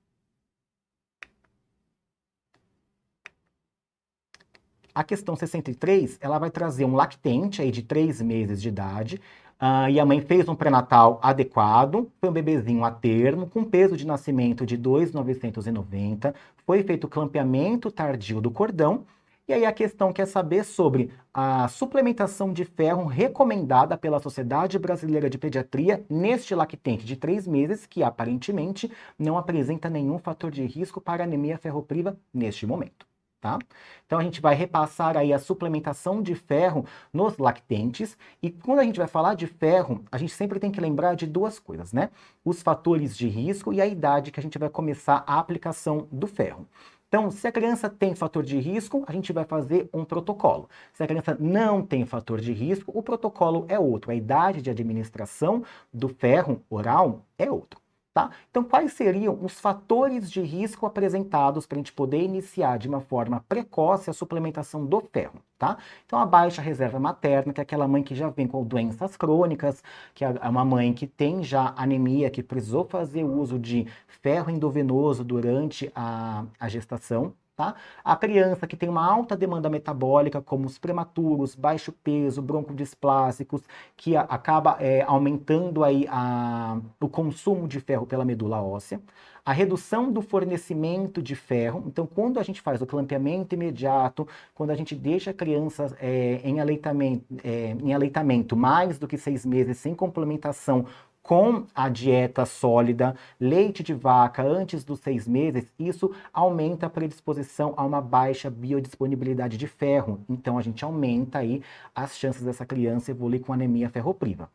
A questão 63, ela vai trazer um lactente aí de 3 meses de idade, uh, e a mãe fez um pré-natal adequado, foi um bebezinho a termo, com peso de nascimento de 2,990, foi feito clampeamento tardio do cordão, e aí a questão quer saber sobre a suplementação de ferro recomendada pela Sociedade Brasileira de Pediatria neste lactente de 3 meses, que aparentemente não apresenta nenhum fator de risco para anemia ferropriva neste momento. Tá? Então a gente vai repassar aí a suplementação de ferro nos lactentes e quando a gente vai falar de ferro, a gente sempre tem que lembrar de duas coisas, né? Os fatores de risco e a idade que a gente vai começar a aplicação do ferro. Então, se a criança tem fator de risco, a gente vai fazer um protocolo. Se a criança não tem fator de risco, o protocolo é outro. A idade de administração do ferro oral é outro. Tá? Então, quais seriam os fatores de risco apresentados para a gente poder iniciar de uma forma precoce a suplementação do ferro? Tá? Então, a baixa reserva materna, que é aquela mãe que já vem com doenças crônicas, que é, é uma mãe que tem já anemia, que precisou fazer uso de ferro endovenoso durante a, a gestação, tá? A criança que tem uma alta demanda metabólica, como os prematuros, baixo peso, broncodisplásicos, que a, acaba é, aumentando aí a, o consumo de ferro pela medula óssea. A redução do fornecimento de ferro. Então, quando a gente faz o clampeamento imediato, quando a gente deixa a criança é, em, aleitamento, é, em aleitamento mais do que seis meses sem complementação com a dieta sólida, leite de vaca antes dos seis meses, isso aumenta a predisposição a uma baixa biodisponibilidade de ferro. Então a gente aumenta aí as chances dessa criança evoluir com anemia ferropriva.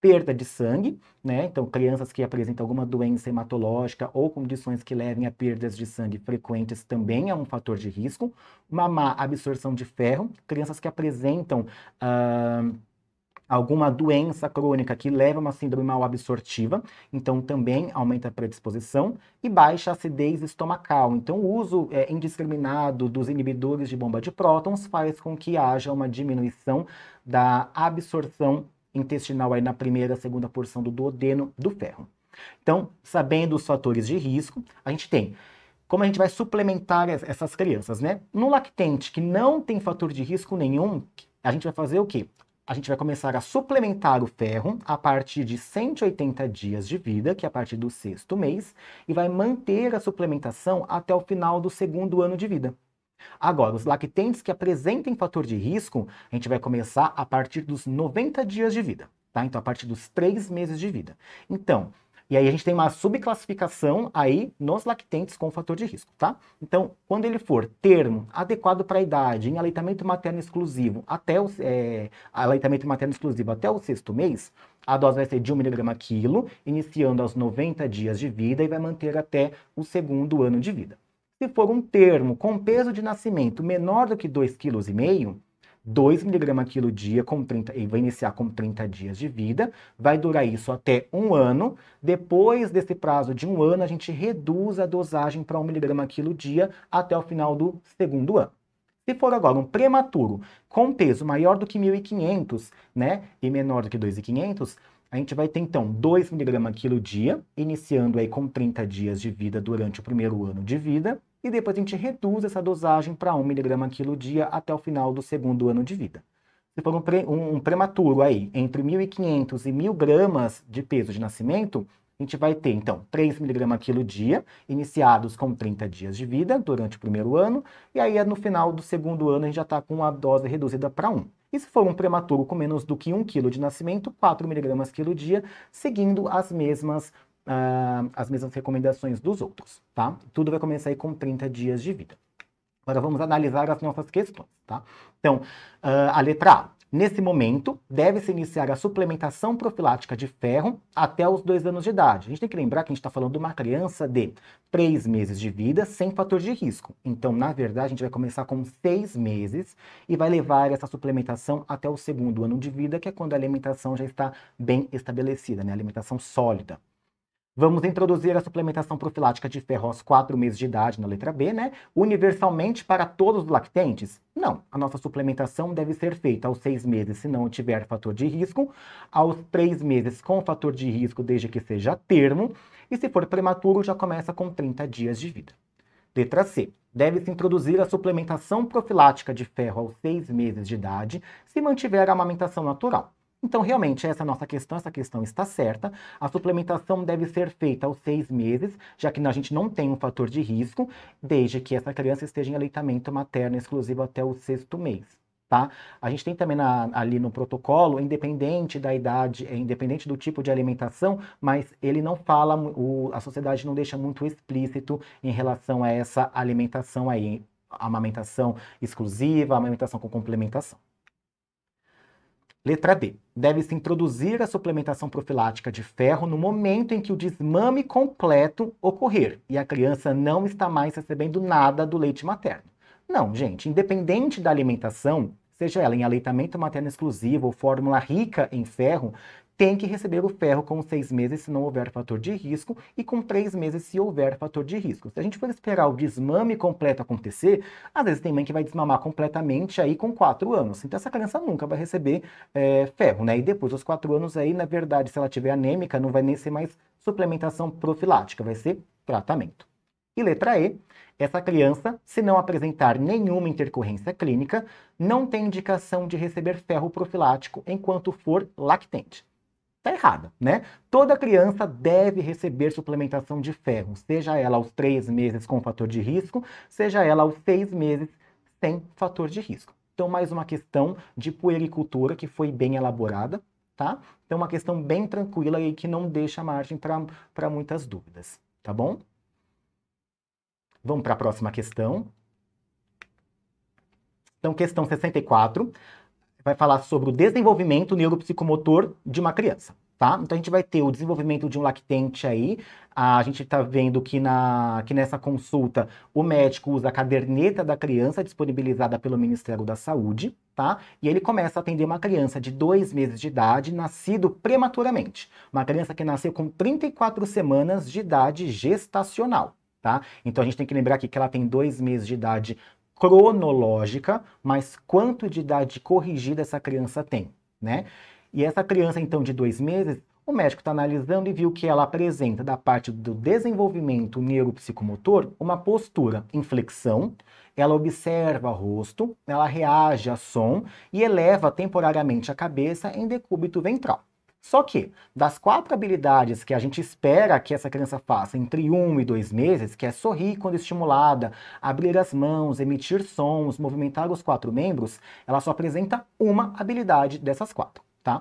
Perda de sangue, né? Então, crianças que apresentam alguma doença hematológica ou condições que levem a perdas de sangue frequentes também é um fator de risco. Uma má absorção de ferro, crianças que apresentam. Uh alguma doença crônica que leva a uma síndrome mal absortiva, então também aumenta a predisposição, e baixa acidez estomacal. Então, o uso é, indiscriminado dos inibidores de bomba de prótons faz com que haja uma diminuição da absorção intestinal aí na primeira, segunda porção do duodeno do ferro. Então, sabendo os fatores de risco, a gente tem como a gente vai suplementar essas crianças, né? No lactente que não tem fator de risco nenhum, a gente vai fazer o quê? a gente vai começar a suplementar o ferro a partir de 180 dias de vida, que é a partir do sexto mês, e vai manter a suplementação até o final do segundo ano de vida. Agora, os lactentes que apresentem fator de risco, a gente vai começar a partir dos 90 dias de vida, tá? Então, a partir dos três meses de vida. Então, e aí a gente tem uma subclassificação aí nos lactentes com fator de risco, tá? Então, quando ele for termo adequado para a idade, em aleitamento materno exclusivo até o é, aleitamento materno exclusivo até o sexto mês, a dose vai ser de 1 miligrama quilo, iniciando aos 90 dias de vida e vai manter até o segundo ano de vida. Se for um termo com peso de nascimento menor do que 2,5 kg, 2mg quilo dia com 30, e vai iniciar com 30 dias de vida, vai durar isso até um ano. Depois desse prazo de um ano, a gente reduz a dosagem para 1mg quilo dia até o final do segundo ano. Se for agora um prematuro com peso maior do que 1.500, né, e menor do que 2.500, a gente vai ter então 2 mg quilo dia, iniciando aí com 30 dias de vida durante o primeiro ano de vida e depois a gente reduz essa dosagem para 1 miligrama quilo dia até o final do segundo ano de vida. Se for um, pre, um, um prematuro aí, entre 1.500 e 1.000 gramas de peso de nascimento, a gente vai ter, então, 3 miligramas quilo dia, iniciados com 30 dias de vida durante o primeiro ano, e aí no final do segundo ano a gente já está com a dose reduzida para 1. E se for um prematuro com menos do que 1 quilo de nascimento, 4 miligramas quilo dia, seguindo as mesmas ah, as mesmas recomendações dos outros, tá? Tudo vai começar aí com 30 dias de vida. Agora vamos analisar as nossas questões, tá? Então, ah, a letra A. Nesse momento, deve-se iniciar a suplementação profilática de ferro até os dois anos de idade. A gente tem que lembrar que a gente está falando de uma criança de três meses de vida sem fator de risco. Então, na verdade, a gente vai começar com seis meses e vai levar essa suplementação até o segundo ano de vida, que é quando a alimentação já está bem estabelecida, né? A alimentação sólida. Vamos introduzir a suplementação profilática de ferro aos 4 meses de idade, na letra B, né? Universalmente para todos os lactentes? Não. A nossa suplementação deve ser feita aos 6 meses, se não tiver fator de risco, aos 3 meses com fator de risco, desde que seja termo, e se for prematuro, já começa com 30 dias de vida. Letra C. Deve-se introduzir a suplementação profilática de ferro aos 6 meses de idade, se mantiver a amamentação natural. Então, realmente, essa nossa questão, essa questão está certa. A suplementação deve ser feita aos seis meses, já que a gente não tem um fator de risco, desde que essa criança esteja em aleitamento materno exclusivo até o sexto mês. Tá? A gente tem também na, ali no protocolo, independente da idade, é, independente do tipo de alimentação, mas ele não fala, o, a sociedade não deixa muito explícito em relação a essa alimentação aí, amamentação exclusiva, amamentação com complementação. Letra B. Deve-se introduzir a suplementação profilática de ferro no momento em que o desmame completo ocorrer e a criança não está mais recebendo nada do leite materno. Não, gente, independente da alimentação, seja ela em aleitamento materno exclusivo ou fórmula rica em ferro, tem que receber o ferro com seis meses se não houver fator de risco e com três meses se houver fator de risco. Se a gente for esperar o desmame completo acontecer, às vezes tem mãe que vai desmamar completamente aí com quatro anos. Então essa criança nunca vai receber é, ferro, né? E depois dos quatro anos aí, na verdade, se ela tiver anêmica, não vai nem ser mais suplementação profilática, vai ser tratamento. E letra E, essa criança, se não apresentar nenhuma intercorrência clínica, não tem indicação de receber ferro profilático enquanto for lactente tá errada, né? Toda criança deve receber suplementação de ferro, seja ela aos três meses com fator de risco, seja ela aos seis meses sem fator de risco. Então, mais uma questão de puericultura que foi bem elaborada, tá? Então, uma questão bem tranquila e que não deixa margem para muitas dúvidas, tá bom? Vamos para a próxima questão. Então, questão 64 vai falar sobre o desenvolvimento neuropsicomotor de uma criança. Tá? Então a gente vai ter o desenvolvimento de um lactente aí. A gente está vendo que, na, que nessa consulta o médico usa a caderneta da criança disponibilizada pelo Ministério da Saúde, tá? E ele começa a atender uma criança de dois meses de idade, nascido prematuramente. Uma criança que nasceu com 34 semanas de idade gestacional. Tá? Então a gente tem que lembrar aqui que ela tem dois meses de idade cronológica, mas quanto de idade corrigida essa criança tem, né? E essa criança, então, de dois meses, o médico está analisando e viu que ela apresenta, da parte do desenvolvimento neuropsicomotor, uma postura, em flexão. ela observa o rosto, ela reage a som e eleva temporariamente a cabeça em decúbito ventral. Só que, das quatro habilidades que a gente espera que essa criança faça entre um e dois meses, que é sorrir quando estimulada, abrir as mãos, emitir sons, movimentar os quatro membros, ela só apresenta uma habilidade dessas quatro, tá?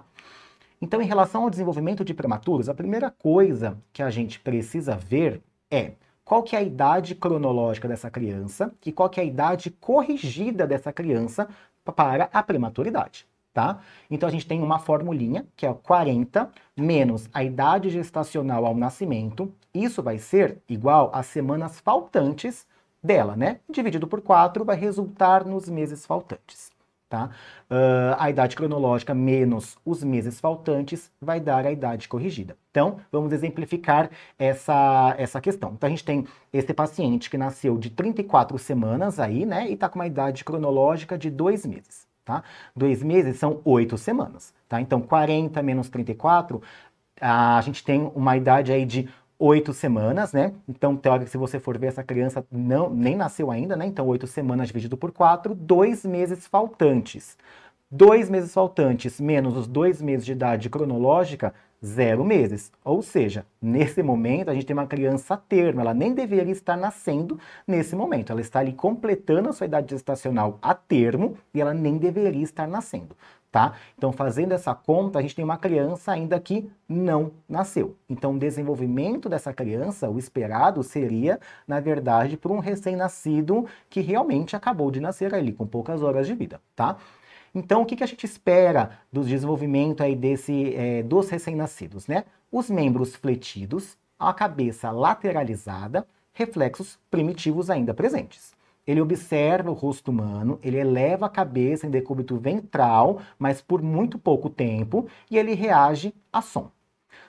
Então, em relação ao desenvolvimento de prematuros, a primeira coisa que a gente precisa ver é qual que é a idade cronológica dessa criança e qual que é a idade corrigida dessa criança para a prematuridade tá? Então a gente tem uma formulinha, que é 40 menos a idade gestacional ao nascimento. Isso vai ser igual às semanas faltantes dela, né? Dividido por 4 vai resultar nos meses faltantes. Tá? Uh, a idade cronológica menos os meses faltantes vai dar a idade corrigida. Então, vamos exemplificar essa, essa questão. Então, a gente tem esse paciente que nasceu de 34 semanas aí, né, e está com uma idade cronológica de dois meses tá? Dois meses são oito semanas, tá? Então, 40 menos 34, a gente tem uma idade aí de oito semanas, né? Então, teórico, se você for ver, essa criança não, nem nasceu ainda, né? Então, oito semanas dividido por quatro, dois meses faltantes. Dois meses faltantes menos os dois meses de idade cronológica zero meses. Ou seja, nesse momento a gente tem uma criança a termo, ela nem deveria estar nascendo nesse momento. Ela está ali completando a sua idade gestacional a termo e ela nem deveria estar nascendo. Tá? Então, fazendo essa conta, a gente tem uma criança ainda que não nasceu. Então, o desenvolvimento dessa criança, o esperado, seria, na verdade, por um recém-nascido que realmente acabou de nascer ali, com poucas horas de vida, tá? Então, o que, que a gente espera do desenvolvimento aí desse, é, dos recém-nascidos, né? Os membros fletidos, a cabeça lateralizada, reflexos primitivos ainda presentes. Ele observa o rosto humano, ele eleva a cabeça em decúbito ventral, mas por muito pouco tempo, e ele reage a som.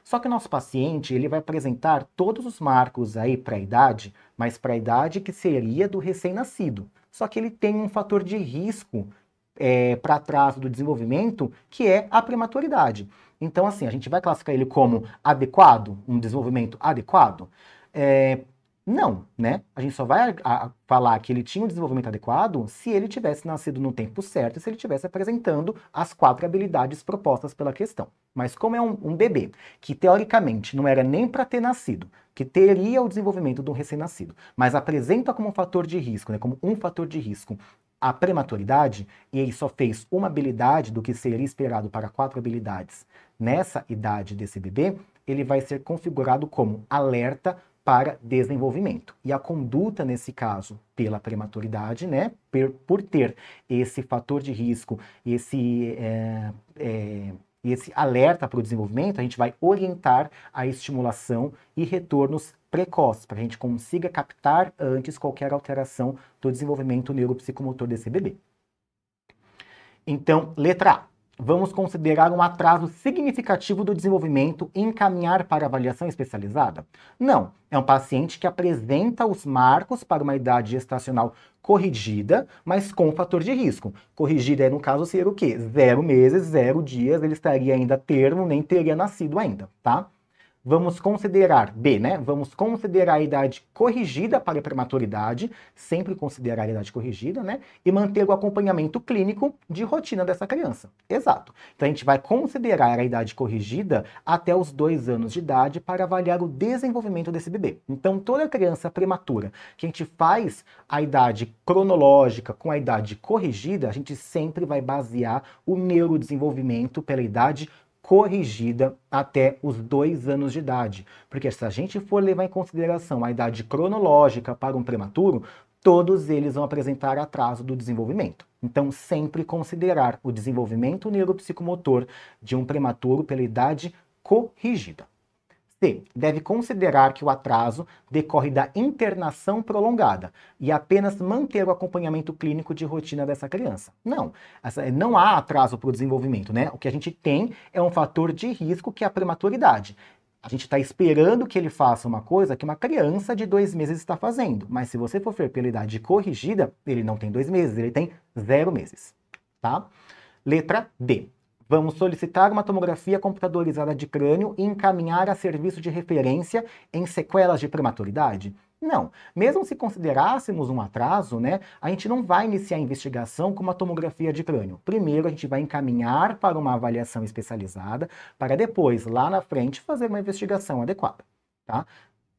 Só que o nosso paciente ele vai apresentar todos os marcos aí para a idade, mas para a idade que seria do recém-nascido. Só que ele tem um fator de risco é, para trás do desenvolvimento, que é a prematuridade. Então, assim, a gente vai classificar ele como adequado, um desenvolvimento adequado? É, não, né? A gente só vai a, a falar que ele tinha um desenvolvimento adequado se ele tivesse nascido no tempo certo, se ele tivesse apresentando as quatro habilidades propostas pela questão. Mas como é um, um bebê que teoricamente não era nem para ter nascido, que teria o desenvolvimento do recém-nascido, mas apresenta como um fator de risco, né, como um fator de risco, a prematuridade e ele só fez uma habilidade do que seria esperado para quatro habilidades nessa idade desse bebê, ele vai ser configurado como alerta para desenvolvimento. E a conduta, nesse caso, pela prematuridade, né, por, por ter esse fator de risco, esse, é, é, esse alerta para o desenvolvimento, a gente vai orientar a estimulação e retornos precoce, para a gente consiga captar antes qualquer alteração do desenvolvimento neuropsicomotor desse bebê. Então, letra A. Vamos considerar um atraso significativo do desenvolvimento e encaminhar para avaliação especializada? Não, é um paciente que apresenta os marcos para uma idade gestacional corrigida, mas com fator de risco. Corrigida é, no caso, ser o quê? Zero meses, zero dias, ele estaria ainda termo, nem teria nascido ainda, tá? vamos considerar, B, né? Vamos considerar a idade corrigida para a prematuridade, sempre considerar a idade corrigida, né? E manter o acompanhamento clínico de rotina dessa criança. Exato. Então a gente vai considerar a idade corrigida até os dois anos de idade para avaliar o desenvolvimento desse bebê. Então toda criança prematura que a gente faz a idade cronológica com a idade corrigida, a gente sempre vai basear o neurodesenvolvimento pela idade corrigida até os dois anos de idade. Porque se a gente for levar em consideração a idade cronológica para um prematuro, todos eles vão apresentar atraso do desenvolvimento. Então, sempre considerar o desenvolvimento neuropsicomotor de um prematuro pela idade corrigida. C. Deve considerar que o atraso decorre da internação prolongada e apenas manter o acompanhamento clínico de rotina dessa criança. Não, não há atraso para o desenvolvimento, né? O que a gente tem é um fator de risco que é a prematuridade. A gente está esperando que ele faça uma coisa que uma criança de dois meses está fazendo. Mas se você for ver pela idade corrigida, ele não tem dois meses, ele tem zero meses. Tá? Letra D. Vamos solicitar uma tomografia computadorizada de crânio e encaminhar a serviço de referência em sequelas de prematuridade? Não. Mesmo se considerássemos um atraso, né, a gente não vai iniciar a investigação com uma tomografia de crânio. Primeiro, a gente vai encaminhar para uma avaliação especializada, para depois, lá na frente, fazer uma investigação adequada. Tá?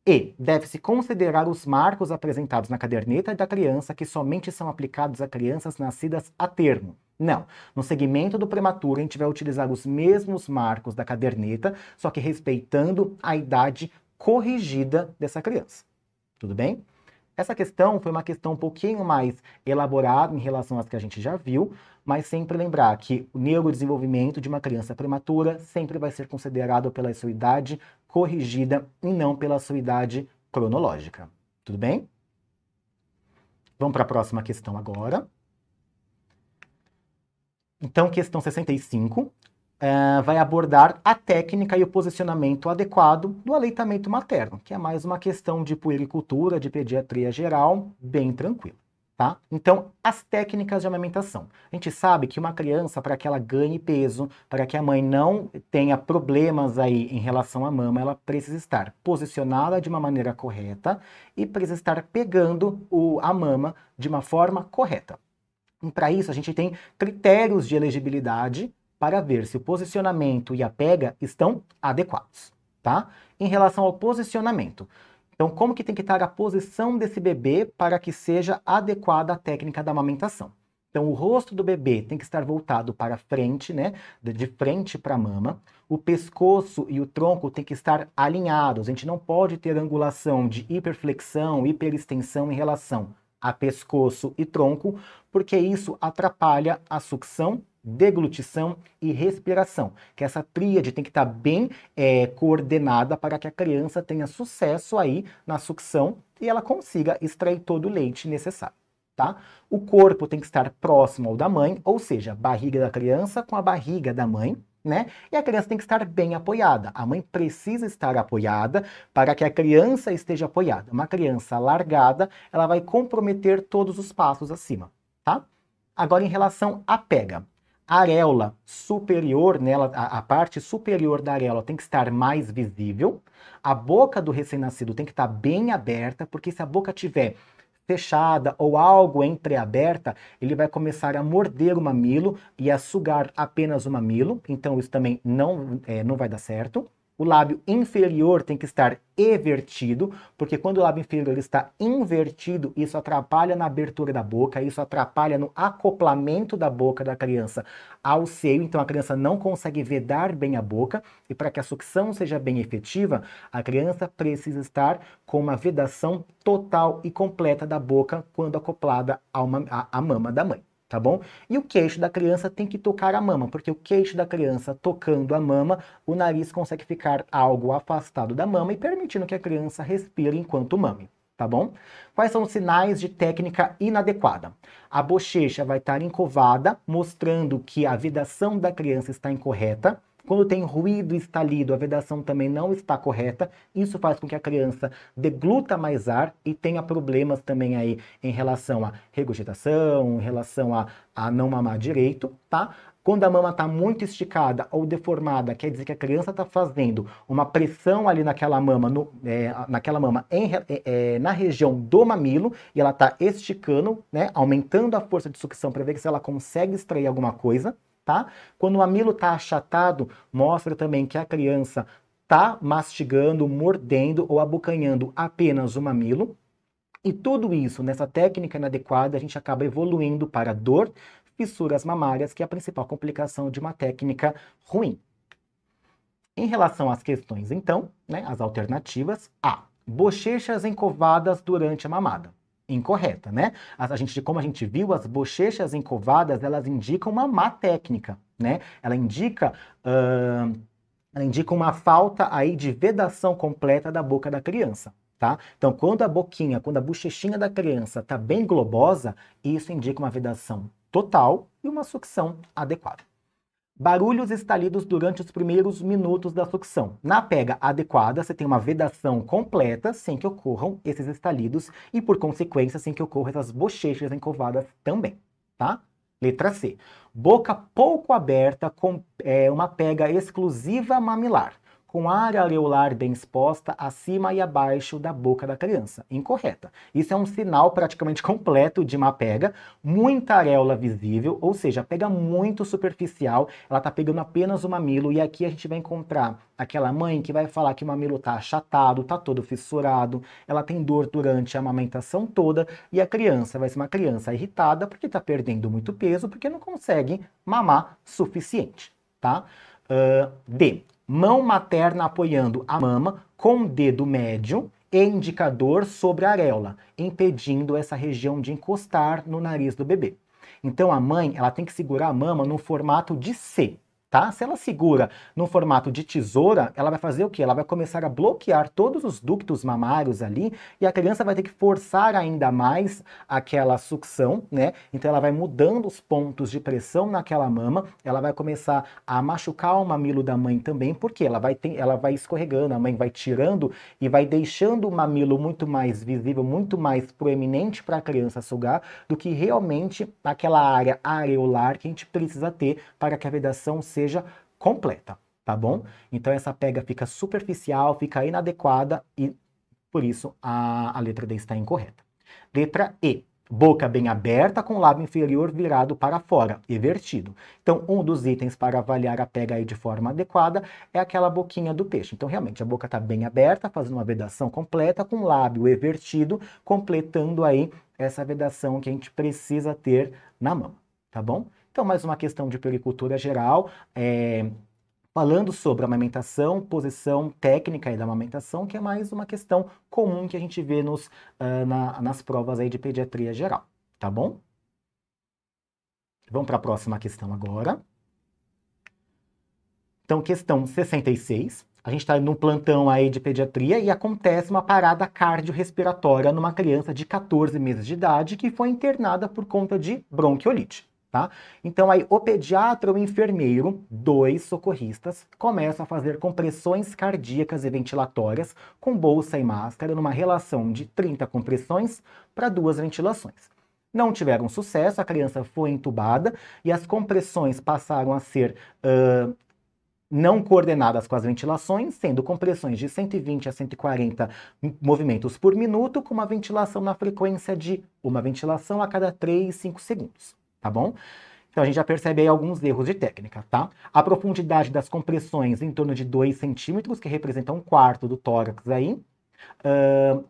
E deve-se considerar os marcos apresentados na caderneta da criança que somente são aplicados a crianças nascidas a termo. Não. No segmento do prematuro, a gente vai utilizar os mesmos marcos da caderneta, só que respeitando a idade corrigida dessa criança. Tudo bem? Essa questão foi uma questão um pouquinho mais elaborada em relação às que a gente já viu, mas sempre lembrar que o neurodesenvolvimento de uma criança prematura sempre vai ser considerado pela sua idade corrigida e não pela sua idade cronológica. Tudo bem? Vamos para a próxima questão agora. Então, questão 65 uh, é, vai abordar a técnica e o posicionamento adequado do aleitamento materno, que é mais uma questão de puericultura, de pediatria geral, bem tranquilo. Tá? Então, as técnicas de amamentação. A gente sabe que uma criança, para que ela ganhe peso, para que a mãe não tenha problemas aí em relação à mama, ela precisa estar posicionada de uma maneira correta e precisa estar pegando o, a mama de uma forma correta. Para isso, a gente tem critérios de elegibilidade para ver se o posicionamento e a pega estão adequados, tá? Em relação ao posicionamento, então como que tem que estar a posição desse bebê para que seja adequada a técnica da amamentação? Então o rosto do bebê tem que estar voltado para frente, né, de frente para a mama. O pescoço e o tronco tem que estar alinhados. A gente não pode ter angulação de hiperflexão, hiperextensão em relação a pescoço e tronco, porque isso atrapalha a sucção, deglutição e respiração. Que essa tríade tem que estar tá bem é, coordenada para que a criança tenha sucesso aí na sucção e ela consiga extrair todo o leite necessário. Tá? O corpo tem que estar próximo ao da mãe, ou seja, barriga da criança com a barriga da mãe, né? E a criança tem que estar bem apoiada. A mãe precisa estar apoiada para que a criança esteja apoiada. Uma criança largada, ela vai comprometer todos os passos acima, tá? Agora, em relação à pega. A areola superior, nela, né, a, a parte superior da areola tem que estar mais visível. A boca do recém-nascido tem que estar bem aberta, porque se a boca tiver fechada ou algo entreaberta, ele vai começar a morder o mamilo e a sugar apenas o mamilo, então isso também não, é, não vai dar certo. O lábio inferior tem que estar evertido, porque quando o lábio inferior está invertido, isso atrapalha na abertura da boca, isso atrapalha no acoplamento da boca da criança ao seio, então a criança não consegue vedar bem a boca, e para que a sucção seja bem efetiva, a criança precisa estar com uma vedação total e completa da boca quando acoplada a a, a mama da mãe tá bom? E o queixo da criança tem que tocar a mama, porque o queixo da criança tocando a mama, o nariz consegue ficar algo afastado da mama e permitindo que a criança respire enquanto mame, tá bom? Quais são os sinais de técnica inadequada? A bochecha vai estar encovada, mostrando que a vedação da criança está incorreta. Quando tem ruído estalido, a vedação também não está correta. Isso faz com que a criança degluta mais ar e tenha problemas também aí em relação à regurgitação, em relação a, a não mamar direito, tá? Quando a mama está muito esticada ou deformada, quer dizer que a criança está fazendo uma pressão ali naquela mama, no, é, naquela mama em, é, é, na região do mamilo, e ela está esticando, né, aumentando a força de sucção para ver se ela consegue extrair alguma coisa tá? Quando o mamilo está achatado, mostra também que a criança está mastigando, mordendo ou abocanhando apenas o mamilo. E tudo isso, nessa técnica inadequada, a gente acaba evoluindo para dor, fissuras mamárias, que é a principal complicação de uma técnica ruim. Em relação às questões, então, né, as alternativas, a bochechas encovadas durante a mamada incorreta, né? A, gente, como a gente viu, as bochechas encovadas, elas indicam uma má técnica, né? Ela indica... Uh, ela indica uma falta aí de vedação completa da boca da criança, tá? Então, quando a boquinha, quando a bochechinha da criança tá bem globosa, isso indica uma vedação total e uma sucção adequada. Barulhos estalidos durante os primeiros minutos da sucção. Na pega adequada, você tem uma vedação completa sem que ocorram esses estalidos e, por consequência, sem que ocorram essas bochechas encovadas também, tá? Letra C. Boca pouco aberta com é, uma pega exclusiva mamilar com área areolar bem exposta acima e abaixo da boca da criança. Incorreta. Isso é um sinal praticamente completo de uma pega, muita areola visível, ou seja, pega muito superficial, ela está pegando apenas o mamilo e aqui a gente vai encontrar aquela mãe que vai falar que o mamilo está achatado, está todo fissurado, ela tem dor durante a amamentação toda e a criança vai ser uma criança irritada porque está perdendo muito peso, porque não consegue mamar suficiente, tá? Uh, D. Mão materna apoiando a mama com o dedo médio e indicador sobre a areola, impedindo essa região de encostar no nariz do bebê. Então a mãe, ela tem que segurar a mama no formato de C tá? Se ela segura no formato de tesoura, ela vai fazer o que? Ela vai começar a bloquear todos os ductos mamários ali e a criança vai ter que forçar ainda mais aquela sucção, né? Então ela vai mudando os pontos de pressão naquela mama, ela vai começar a machucar o mamilo da mãe também, porque ela vai, ela vai escorregando, a mãe vai tirando e vai deixando o mamilo muito mais visível, muito mais proeminente para a criança sugar do que realmente aquela área areolar que a gente precisa ter para que a vedação seja seja completa, tá bom? Então essa pega fica superficial, fica inadequada e por isso a, a letra D está incorreta. Letra E. Boca bem aberta com o lábio inferior virado para fora, invertido. Então, um dos itens para avaliar a pega aí de forma adequada é aquela boquinha do peixe. Então, realmente, a boca está bem aberta, fazendo uma vedação completa, com o lábio invertido, completando aí essa vedação que a gente precisa ter na mão, tá bom? Então, mais uma questão de pericultura geral, é, falando sobre amamentação, posição técnica aí da amamentação, que é mais uma questão comum que a gente vê nos, uh, na, nas provas aí de pediatria geral, tá bom? Vamos para a próxima questão agora. Então, questão 66. A gente está no plantão aí de pediatria e acontece uma parada cardiorrespiratória numa criança de 14 meses de idade que foi internada por conta de bronquiolite tá? Então aí o pediatra ou enfermeiro, dois socorristas, começam a fazer compressões cardíacas e ventilatórias com bolsa e máscara numa relação de 30 compressões para duas ventilações. Não tiveram sucesso, a criança foi entubada e as compressões passaram a ser uh, não coordenadas com as ventilações, sendo compressões de 120 a 140 movimentos por minuto, com uma ventilação na frequência de uma ventilação a cada 3, 5 segundos tá bom? Então a gente já percebe aí alguns erros de técnica, tá? A profundidade das compressões em torno de 2 centímetros, que representa um quarto do tórax aí. Uh,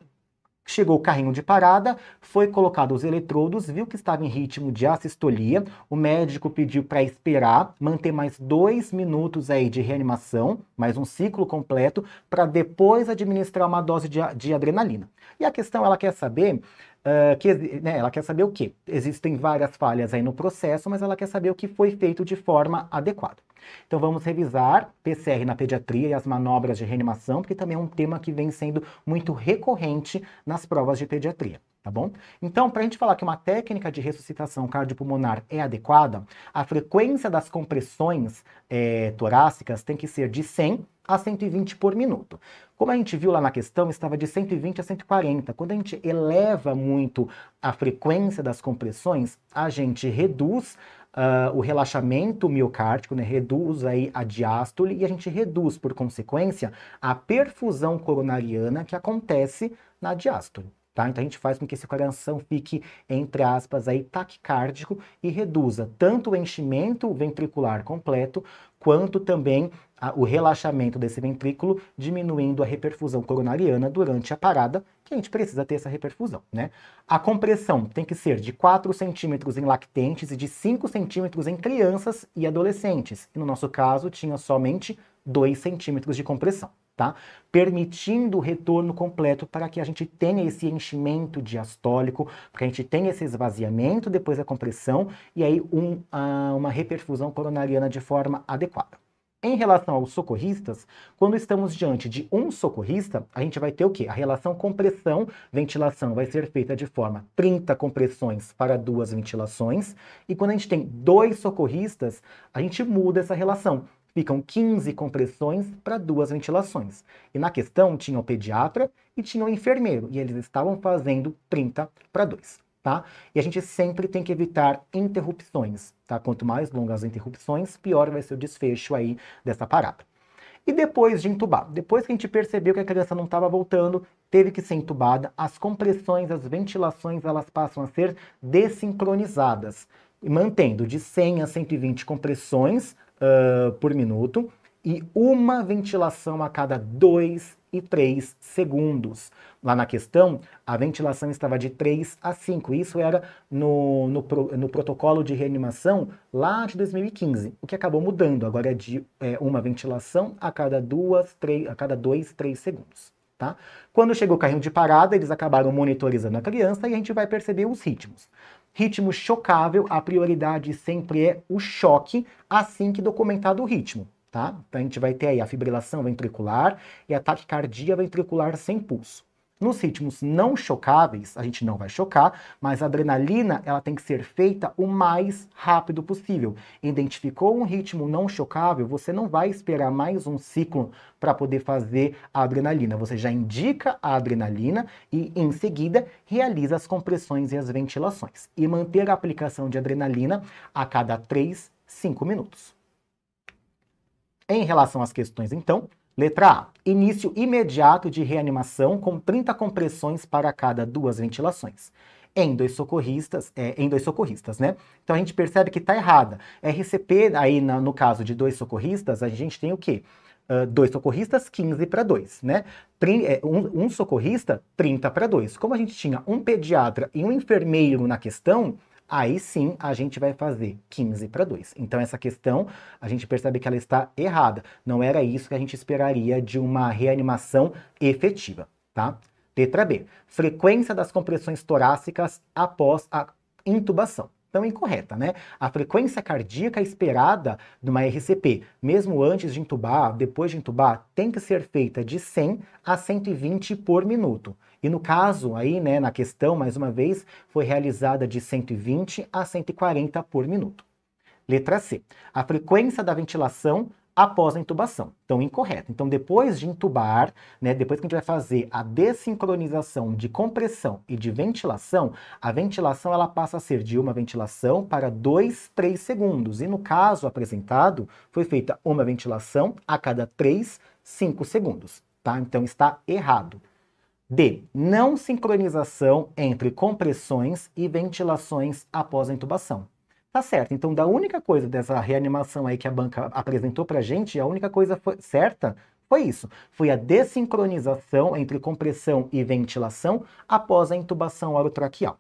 Chegou o carrinho de parada, foi colocado os eletrodos, viu que estava em ritmo de assistolia. O médico pediu para esperar, manter mais dois minutos aí de reanimação, mais um ciclo completo, para depois administrar uma dose de, de, adrenalina. E a questão ela quer saber eh, que, né, ela quer saber o que? Existem várias falhas aí no processo, mas ela quer saber o que foi feito de forma adequada. Então vamos revisar PCR na pediatria e as manobras de reanimação, porque também é um tema que vem sendo muito recorrente nas provas de pediatria. Tá bom? Então, para a gente falar que uma técnica de ressuscitação cardiopulmonar é adequada, a frequência das compressões é, torácicas tem que ser de 100 a 120 por minuto. Como a gente viu lá na questão, estava de 120 a 140. Quando a gente eleva muito a frequência das compressões, a gente reduz uh, o relaxamento miocárdico, né? reduz aí a diástole e a gente reduz, por consequência, a perfusão coronariana que acontece na diástole. Tá? Então a gente faz com que esse coração fique, entre aspas, aí, taquicárdico e reduza tanto o enchimento ventricular completo, quanto também a, o relaxamento desse ventrículo, diminuindo a reperfusão coronariana durante a parada, que a gente precisa ter essa reperfusão, né? A compressão tem que ser de 4 centímetros em lactentes e de 5 centímetros em crianças e adolescentes. E no nosso caso, tinha somente 2 centímetros de compressão. Tá? Permitindo o retorno completo para que a gente tenha esse enchimento diastólico, para que a gente tenha esse esvaziamento depois da compressão e aí um, ah, uma reperfusão coronariana de forma adequada. Em relação aos socorristas, quando estamos diante de um socorrista, a gente vai ter o quê? A relação compressão-ventilação vai ser feita de forma 30 compressões para duas ventilações. E quando a gente tem dois socorristas, a gente muda essa relação. Ficam 15 compressões para duas ventilações. E na questão tinha o pediatra e tinha o enfermeiro, e eles estavam fazendo 30 para 2 tá? E a gente sempre tem que evitar interrupções, tá? Quanto mais longas as interrupções, pior vai ser o desfecho aí dessa parada. E depois de entubar, depois que a gente percebeu que a criança não estava voltando, teve que ser entubada, as compressões, as ventilações, elas passam a ser desincronizadas, mantendo de 100 a 120 compressões uh, por minuto e uma ventilação a cada dois e 3 segundos. Lá na questão, a ventilação estava de 3 a 5. Isso era no, no, no protocolo de reanimação lá de 2015. O que acabou mudando. Agora é de é, uma ventilação a cada 2, 3, a cada 2, 3 segundos. Tá? Quando chegou o carrinho de parada, eles acabaram monitorizando a criança e a gente vai perceber os ritmos. Ritmo chocável, a prioridade sempre é o choque assim que documentado o ritmo tá? Então a gente vai ter aí a fibrilação ventricular e a taquicardia ventricular sem pulso. Nos ritmos não chocáveis, a gente não vai chocar, mas a adrenalina ela tem que ser feita o mais rápido possível. Identificou um ritmo não chocável, você não vai esperar mais um ciclo para poder fazer a adrenalina. Você já indica a adrenalina e, em seguida, realiza as compressões e as ventilações. E manter a aplicação de adrenalina a cada 3, 5 minutos. Em relação às questões, então, letra A: início imediato de reanimação com 30 compressões para cada duas ventilações. Em dois socorristas, é, em dois socorristas, né? Então a gente percebe que está errada. RCP, aí na, no caso de dois socorristas, a gente tem o quê? Uh, dois socorristas, 15 para 2, né? É, um, um socorrista, 30 para 2. Como a gente tinha um pediatra e um enfermeiro na questão, aí sim a gente vai fazer 15 para 2. Então essa questão, a gente percebe que ela está errada. Não era isso que a gente esperaria de uma reanimação efetiva, tá? Letra B. Frequência das compressões torácicas após a intubação. Então, incorreta, né? A frequência cardíaca esperada de uma RCP, mesmo antes de intubar, depois de intubar, tem que ser feita de 100 a 120 por minuto. E no caso aí, né, na questão, mais uma vez, foi realizada de 120 a 140 por minuto. Letra C. A frequência da ventilação após a intubação. Então, incorreto. Então, depois de intubar, né, depois que a gente vai fazer a desincronização de compressão e de ventilação, a ventilação ela passa a ser de uma ventilação para 2, 3 segundos. E no caso apresentado, foi feita uma ventilação a cada 3, 5 segundos. Tá? Então, está errado. D. Não sincronização entre compressões e ventilações após a intubação. Tá certo. Então, da única coisa dessa reanimação aí que a banca apresentou pra gente, a única coisa foi, certa foi isso. Foi a desincronização entre compressão e ventilação após a intubação orotraqueal.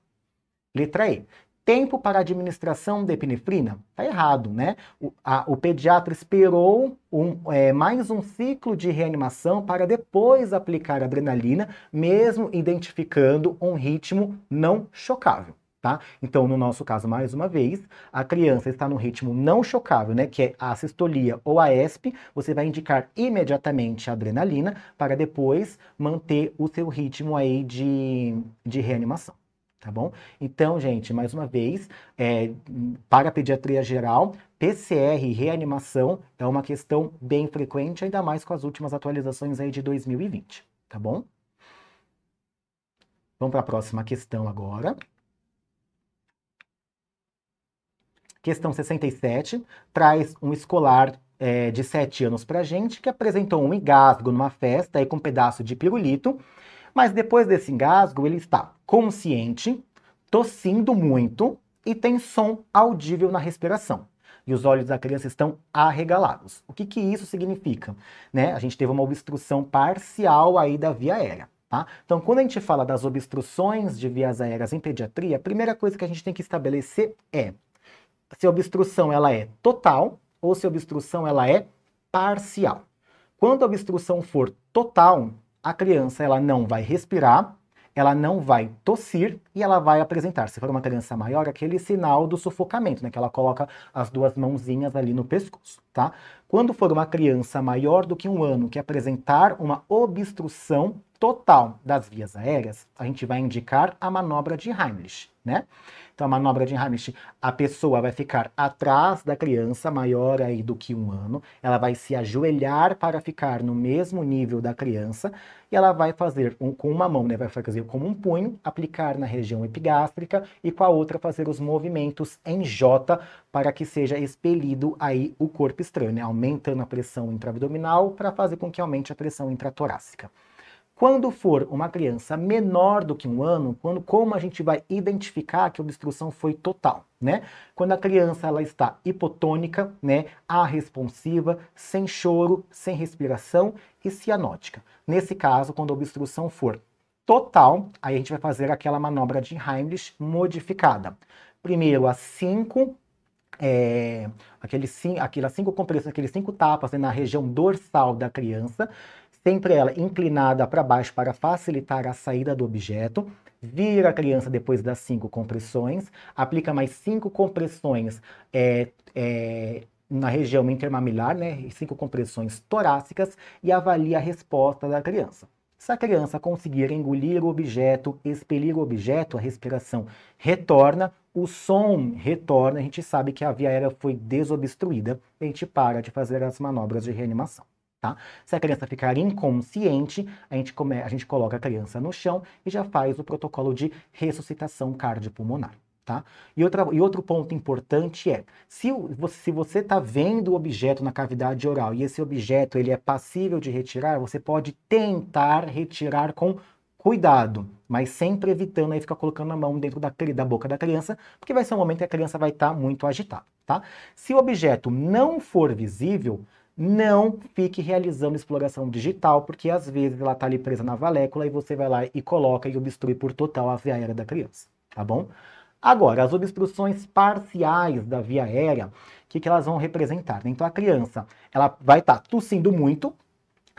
Letra E. Tempo para administração de epinefrina? Tá errado, né? O, a, o pediatra esperou um, é, mais um ciclo de reanimação para depois aplicar adrenalina, mesmo identificando um ritmo não chocável. Tá? Então, no nosso caso, mais uma vez, a criança está no ritmo não chocável, né, que é a sistolia ou a ESP, você vai indicar imediatamente a adrenalina para depois manter o seu ritmo aí de, de reanimação tá bom? Então, gente, mais uma vez, é, para a pediatria geral, PCR e reanimação é uma questão bem frequente, ainda mais com as últimas atualizações aí de 2020, tá bom? Vamos para a próxima questão agora. Questão 67 traz um escolar é, de 7 anos para gente que apresentou um engasgo numa festa aí com um pedaço de pirulito mas depois desse engasgo, ele está consciente, tossindo muito e tem som audível na respiração. E os olhos da criança estão arregalados. O que, que isso significa? Né? A gente teve uma obstrução parcial aí da via aérea. Tá? Então, quando a gente fala das obstruções de vias aéreas em pediatria, a primeira coisa que a gente tem que estabelecer é se a obstrução ela é total ou se a obstrução ela é parcial. Quando a obstrução for total, a criança ela não vai respirar, ela não vai tossir e ela vai apresentar, se for uma criança maior, aquele sinal do sufocamento, né? Que ela coloca as duas mãozinhas ali no pescoço, tá? Quando for uma criança maior do que um ano que apresentar uma obstrução total das vias aéreas, a gente vai indicar a manobra de Heimlich, né? Então, a manobra de Heimlich, a pessoa vai ficar atrás da criança, maior aí do que um ano, ela vai se ajoelhar para ficar no mesmo nível da criança, e ela vai fazer um, com uma mão, né, vai fazer como um punho, aplicar na região epigástrica, e com a outra fazer os movimentos em J, para que seja expelido aí o corpo estranho, né, aumentando a pressão intraabdominal para fazer com que aumente a pressão intratorácica. Quando for uma criança menor do que um ano, quando, como a gente vai identificar que a obstrução foi total, né? Quando a criança ela está hipotônica, né, arresponsiva, sem choro, sem respiração e cianótica. Nesse caso, quando a obstrução for total, aí a gente vai fazer aquela manobra de Heimlich modificada. Primeiro, as cinco é, aqueles, aquelas cinco compressões, aqueles cinco tapas né, na região dorsal da criança, sempre ela inclinada para baixo para facilitar a saída do objeto. Vira a criança depois das cinco compressões, aplica mais cinco compressões é, é, na região intermamilar, né, cinco compressões torácicas, e avalia a resposta da criança. Se a criança conseguir engolir o objeto, expelir o objeto, a respiração retorna, o som retorna, a gente sabe que a via aérea foi desobstruída, a gente para de fazer as manobras de reanimação. Tá? Se a criança ficar inconsciente, a gente, come... a gente coloca a criança no chão e já faz o protocolo de ressuscitação cardiopulmonar. Tá? E, outra, e outro ponto importante é, se você está vendo o objeto na cavidade oral e esse objeto ele é passível de retirar, você pode tentar retirar com cuidado, mas sempre evitando aí ficar colocando a mão dentro da, da boca da criança, porque vai ser um momento que a criança vai estar tá muito agitada, tá? Se o objeto não for visível, não fique realizando exploração digital, porque às vezes ela está ali presa na valécula e você vai lá e coloca e obstrui por total a via aérea da criança, tá bom? Agora, as obstruções parciais da via aérea, o que, que elas vão representar? Então, a criança ela vai estar tá tossindo muito,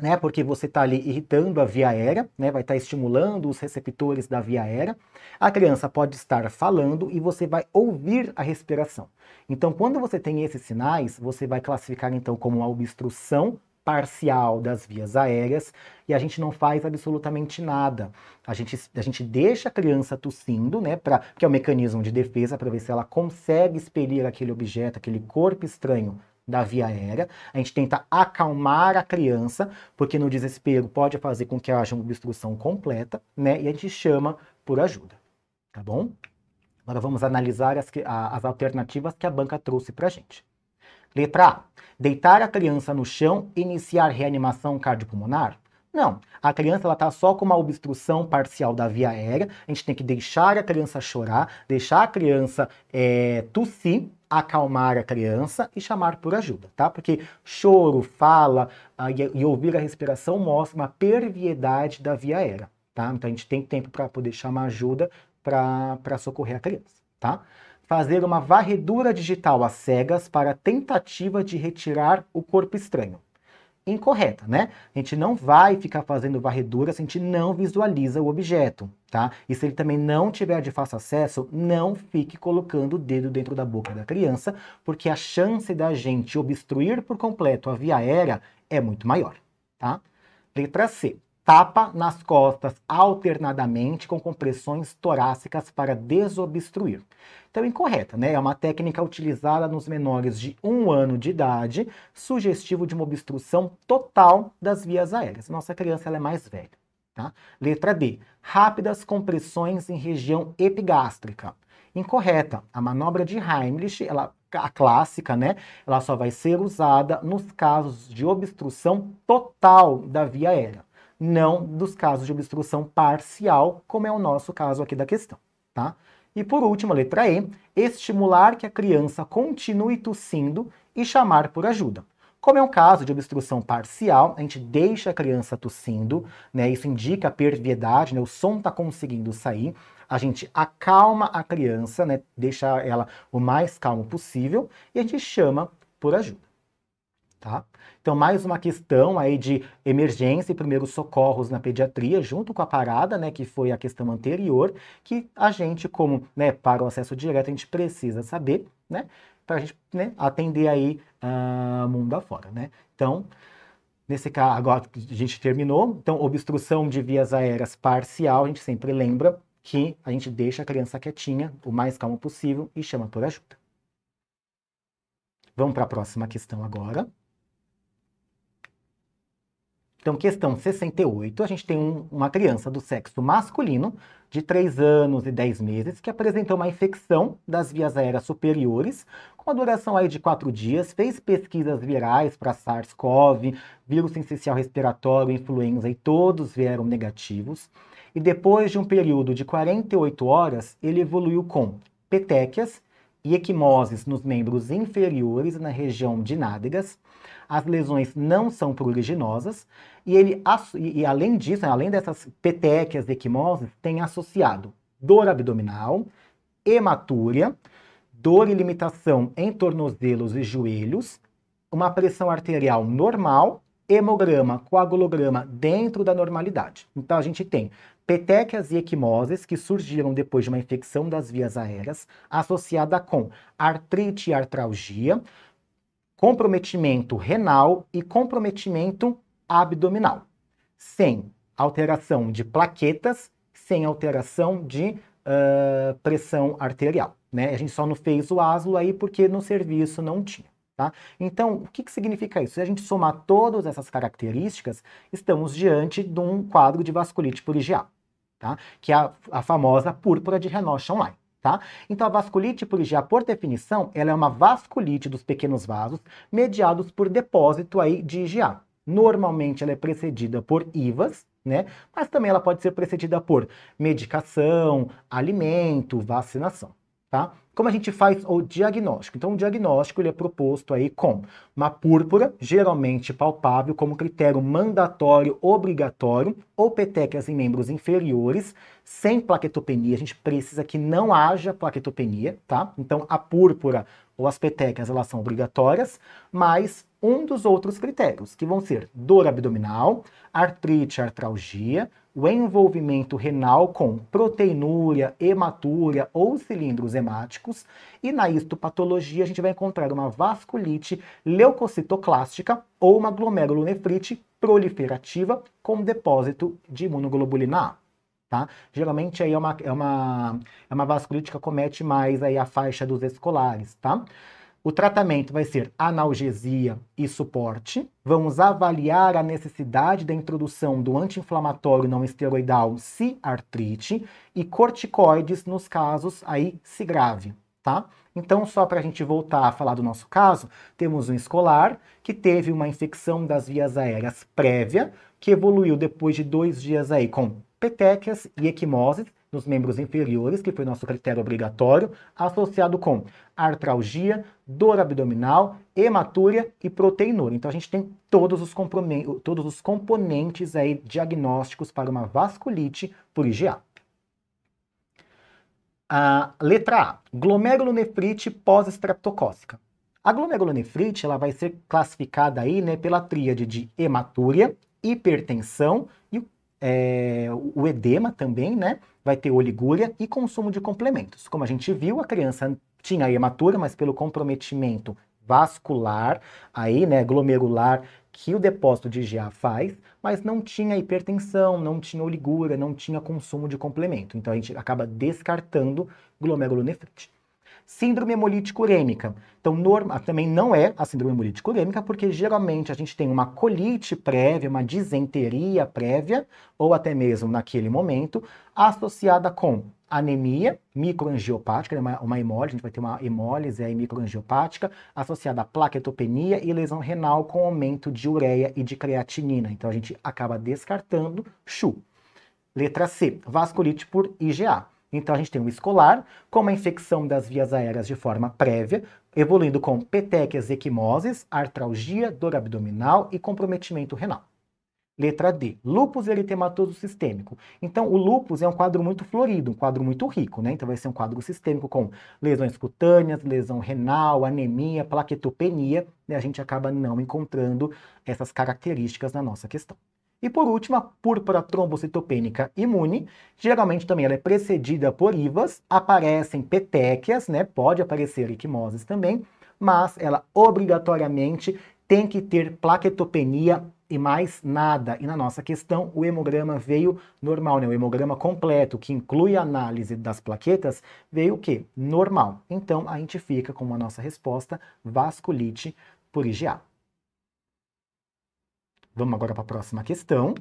né? Porque você está ali irritando a via aérea, né? Vai estar tá estimulando os receptores da via aérea. A criança pode estar falando e você vai ouvir a respiração. Então, quando você tem esses sinais, você vai classificar então como uma obstrução parcial das vias aéreas e a gente não faz absolutamente nada. A gente, a gente deixa a criança tossindo, né, pra, que é o um mecanismo de defesa, para ver se ela consegue expelir aquele objeto, aquele corpo estranho da via aérea. A gente tenta acalmar a criança, porque no desespero pode fazer com que haja uma obstrução completa, né? E a gente chama por ajuda, tá bom? Agora vamos analisar as, as alternativas que a banca trouxe para a gente. Letra A. Deitar a criança no chão e iniciar reanimação cardiopulmonar? Não, a criança está só com uma obstrução parcial da via aérea, a gente tem que deixar a criança chorar, deixar a criança é, tossir, acalmar a criança e chamar por ajuda, tá? Porque choro, fala ah, e, e ouvir a respiração mostra uma perviedade da via aérea, tá? Então a gente tem tempo para poder chamar ajuda para socorrer a criança, tá? Fazer uma varredura digital às cegas para tentativa de retirar o corpo estranho incorreta, né? A gente não vai ficar fazendo varredura se a gente não visualiza o objeto, tá? E se ele também não tiver de fácil acesso, não fique colocando o dedo dentro da boca da criança, porque a chance da gente obstruir por completo a via aérea é muito maior, tá? Letra C tapa nas costas alternadamente com compressões torácicas para desobstruir. Então, incorreta, né? É uma técnica utilizada nos menores de um ano de idade, sugestivo de uma obstrução total das vias aéreas. Nossa criança ela é mais velha. Tá? Letra D. Rápidas compressões em região epigástrica. Incorreta. A manobra de Heimlich, ela a clássica, né? Ela só vai ser usada nos casos de obstrução total da via aérea não dos casos de obstrução parcial, como é o nosso caso aqui da questão, tá? E por último, a letra E, estimular que a criança continue tossindo e chamar por ajuda. Como é um caso de obstrução parcial, a gente deixa a criança tossindo, né? Isso indica a perviedade, né? O som está conseguindo sair. A gente acalma a criança, né? Deixa ela o mais calmo possível e a gente chama por ajuda. Tá? Então, mais uma questão aí de emergência e primeiros socorros na pediatria, junto com a parada, né, que foi a questão anterior, que a gente, como né, para o acesso direto, a gente precisa saber, né, para a gente né, atender aí uh, mundo afora, né? Então, nesse caso, agora a gente terminou, então, obstrução de vias aéreas parcial, a gente sempre lembra que a gente deixa a criança quietinha, o mais calmo possível, e chama por ajuda. Vamos para a próxima questão agora. Então, questão 68, a gente tem um, uma criança do sexo masculino, de 3 anos e 10 meses, que apresentou uma infecção das vias aéreas superiores, com uma duração aí de 4 dias, fez pesquisas virais para SARS-CoV, vírus sensicial respiratório, influenza, e todos vieram negativos. E depois de um período de 48 horas, ele evoluiu com petequias e equimoses nos membros inferiores na região de nádegas, as lesões não são pruriginosas, e, ele, e além disso, né, além dessas petequias de equimoses, tem associado dor abdominal, hematúria, dor e limitação em tornozelos e joelhos, uma pressão arterial normal, hemograma, coagulograma dentro da normalidade. Então a gente tem petequias e equimoses que surgiram depois de uma infecção das vias aéreas, associada com artrite e artralgia, comprometimento renal e comprometimento abdominal, sem alteração de plaquetas, sem alteração de uh, pressão arterial. Né? A gente só não fez o ASLO aí porque no serviço não tinha. Tá? Então, o que, que significa isso? Se a gente somar todas essas características, estamos diante de um quadro de vasculite purigial, tá? que é a, a famosa púrpura de Renoche Online tá? Então a vasculite por IgA por definição, ela é uma vasculite dos pequenos vasos mediados por depósito aí de IgA. Normalmente ela é precedida por IVAs, né? Mas também ela pode ser precedida por medicação, alimento, vacinação, tá? Como a gente faz o diagnóstico? Então, o diagnóstico ele é proposto aí com uma púrpura, geralmente palpável, como critério mandatório obrigatório, ou petequias em membros inferiores, sem plaquetopenia. A gente precisa que não haja plaquetopenia, tá? Então, a púrpura ou as petequias, elas são obrigatórias, mas um dos outros critérios, que vão ser dor abdominal, artrite, artralgia, o envolvimento renal com proteinúria, hematúria ou cilindros hemáticos, e na histopatologia a gente vai encontrar uma vasculite leucocitoclástica ou uma glomerulonefrite proliferativa com depósito de imunoglobulina A. Tá? Geralmente aí é uma, é, uma, é uma vasculite que acomete mais aí a faixa dos escolares, tá? O tratamento vai ser analgesia e suporte. Vamos avaliar a necessidade da introdução do anti-inflamatório não esteroidal se artrite e corticoides nos casos aí se grave, tá? Então, só para a gente voltar a falar do nosso caso, temos um escolar que teve uma infecção das vias aéreas prévia, que evoluiu depois de dois dias aí com petequias e equimoses, nos membros inferiores, que foi nosso critério obrigatório, associado com artralgia, dor abdominal, hematúria e proteinúria. Então a gente tem todos os, todos os componentes aí diagnósticos para uma vasculite por IgA. A letra A, glomerulonefrite pós-estreptocócica. A glomerulonefrite ela vai ser classificada aí, né, pela tríade de hematúria, hipertensão é, o edema também, né? Vai ter oligúria e consumo de complementos. Como a gente viu, a criança tinha hematura, mas pelo comprometimento vascular, aí, né, glomerular, que o depósito de IgA faz, mas não tinha hipertensão, não tinha oligúria não tinha consumo de complemento. Então a gente acaba descartando glomerulonefrite síndrome hemolítico urêmica. Então, norma, também não é a síndrome hemolítico urêmica, porque geralmente a gente tem uma colite prévia, uma disenteria prévia, ou até mesmo naquele momento, associada com anemia microangiopática, né, uma, uma hemólise, a gente vai ter uma hemólise aí microangiopática, associada a plaquetopenia e lesão renal com aumento de ureia e de creatinina. Então a gente acaba descartando CHU. Letra C, vasculite por IgA. Então a gente tem o escolar, com a infecção das vias aéreas de forma prévia, evoluindo com petequias, equimoses, artralgia, dor abdominal e comprometimento renal. Letra D, lúpus eritematoso sistêmico. Então, o lúpus é um quadro muito florido, um quadro muito rico, né? Então, vai ser um quadro sistêmico com lesões cutâneas, lesão renal, anemia, plaquetopenia, A gente acaba não encontrando essas características na nossa questão. E por último, a púrpura trombocitopênica imune, geralmente também ela é precedida por IVAs, aparecem petequias, né? Pode aparecer equimoses também, mas ela obrigatoriamente tem que ter plaquetopenia e mais nada. E na nossa questão, o hemograma veio normal, né? O hemograma completo, que inclui a análise das plaquetas, veio o quê? Normal. Então, a gente fica com a nossa resposta vasculite por IgA. Vamos agora para a próxima questão,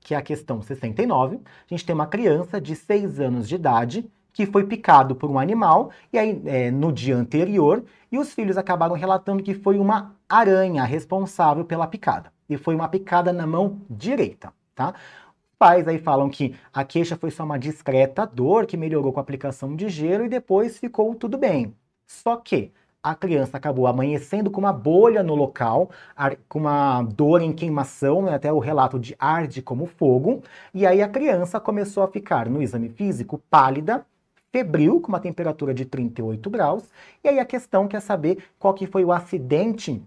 que é a questão 69. A gente tem uma criança de 6 anos de idade que foi picado por um animal e aí é, no dia anterior e os filhos acabaram relatando que foi uma aranha responsável pela picada e foi uma picada na mão direita, tá? pais aí falam que a queixa foi só uma discreta dor que melhorou com a aplicação de gelo e depois ficou tudo bem. Só que a criança acabou amanhecendo com uma bolha no local, com uma dor em queimação, né, até o relato de arde como fogo, e aí a criança começou a ficar no exame físico pálida, febril, com uma temperatura de 38 graus, e aí a questão quer saber qual que foi o acidente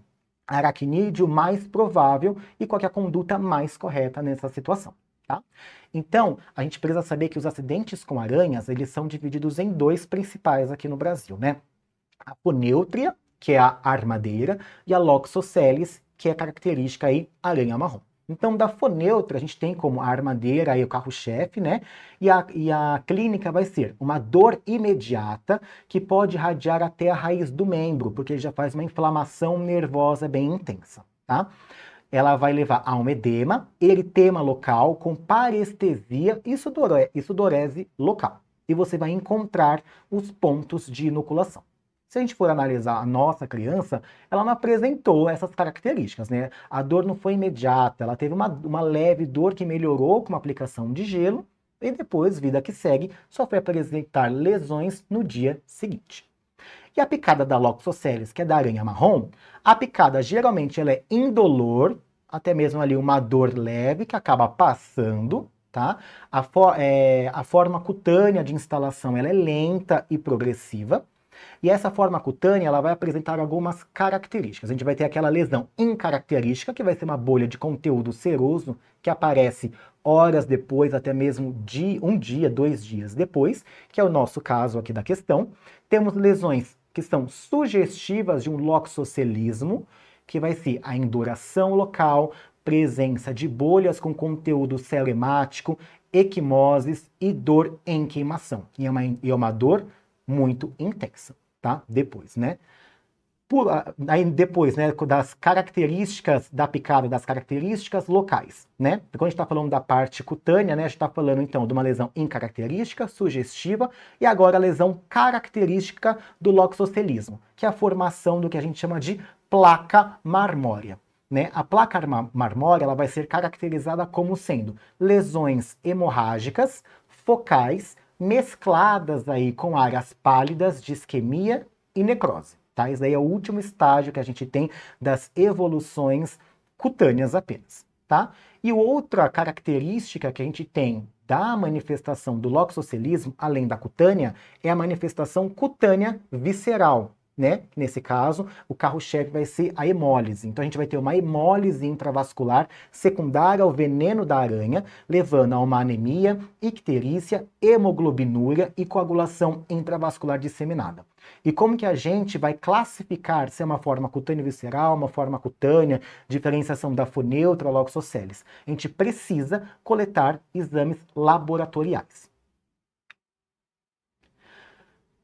aracnídeo mais provável e qual é a conduta mais correta nessa situação. Tá? Então, a gente precisa saber que os acidentes com aranhas, eles são divididos em dois principais aqui no Brasil, né? a poneutria, que é a armadeira, e a loxocelis, que é característica aí a marrom. Então, da foneutra, a gente tem como a armadeira aí o carro-chefe, né? E a, e a clínica vai ser uma dor imediata que pode irradiar até a raiz do membro, porque ele já faz uma inflamação nervosa bem intensa, tá? Ela vai levar a um edema, eritema local com parestesia e sudorese, e sudorese local. E você vai encontrar os pontos de inoculação. Se a gente for analisar a nossa criança, ela não apresentou essas características, né? A dor não foi imediata, ela teve uma, uma leve dor que melhorou com uma aplicação de gelo e depois, vida que segue, só foi apresentar lesões no dia seguinte. E a picada da Loxoceles, que é da aranha marrom, a picada geralmente ela é indolor, até mesmo ali uma dor leve que acaba passando, tá? A, é, a forma cutânea de instalação ela é lenta e progressiva. E essa forma cutânea ela vai apresentar algumas características. A gente vai ter aquela lesão incaracterística, que vai ser uma bolha de conteúdo seroso que aparece horas depois, até mesmo de um dia, dois dias depois, que é o nosso caso aqui da questão. Temos lesões que são sugestivas de um loxocelismo, que vai ser a induração local, presença de bolhas com conteúdo celemático, equimoses e dor em queimação. E é uma, e é uma dor muito intensa, tá? Depois, né? Por, ah, aí depois, né, das características da picada, das características locais, né? Então, quando a gente está falando da parte cutânea, né, a gente está falando então de uma lesão incaracterística, sugestiva, e agora a lesão característica do loxocelismo, que é a formação do que a gente chama de placa marmória, Né? A placa marmória, ela vai ser caracterizada como sendo lesões hemorrágicas, focais mescladas aí com áreas pálidas de isquemia e necrose. Tá? Isso daí é o último estágio que a gente tem das evoluções cutâneas apenas. Tá? E outra característica que a gente tem da manifestação do loxocelismo, além da cutânea, é a manifestação cutânea visceral, né? Nesse caso, o carro-chefe vai ser a hemólise. Então a gente vai ter uma hemólise intravascular secundária ao veneno da aranha, levando a uma anemia, icterícia, hemoglobinúria e coagulação intravascular disseminada. E como que a gente vai classificar se é uma forma cutânea visceral, uma forma cutânea, diferenciação da foneutra, loxoceles? A gente precisa coletar exames laboratoriais.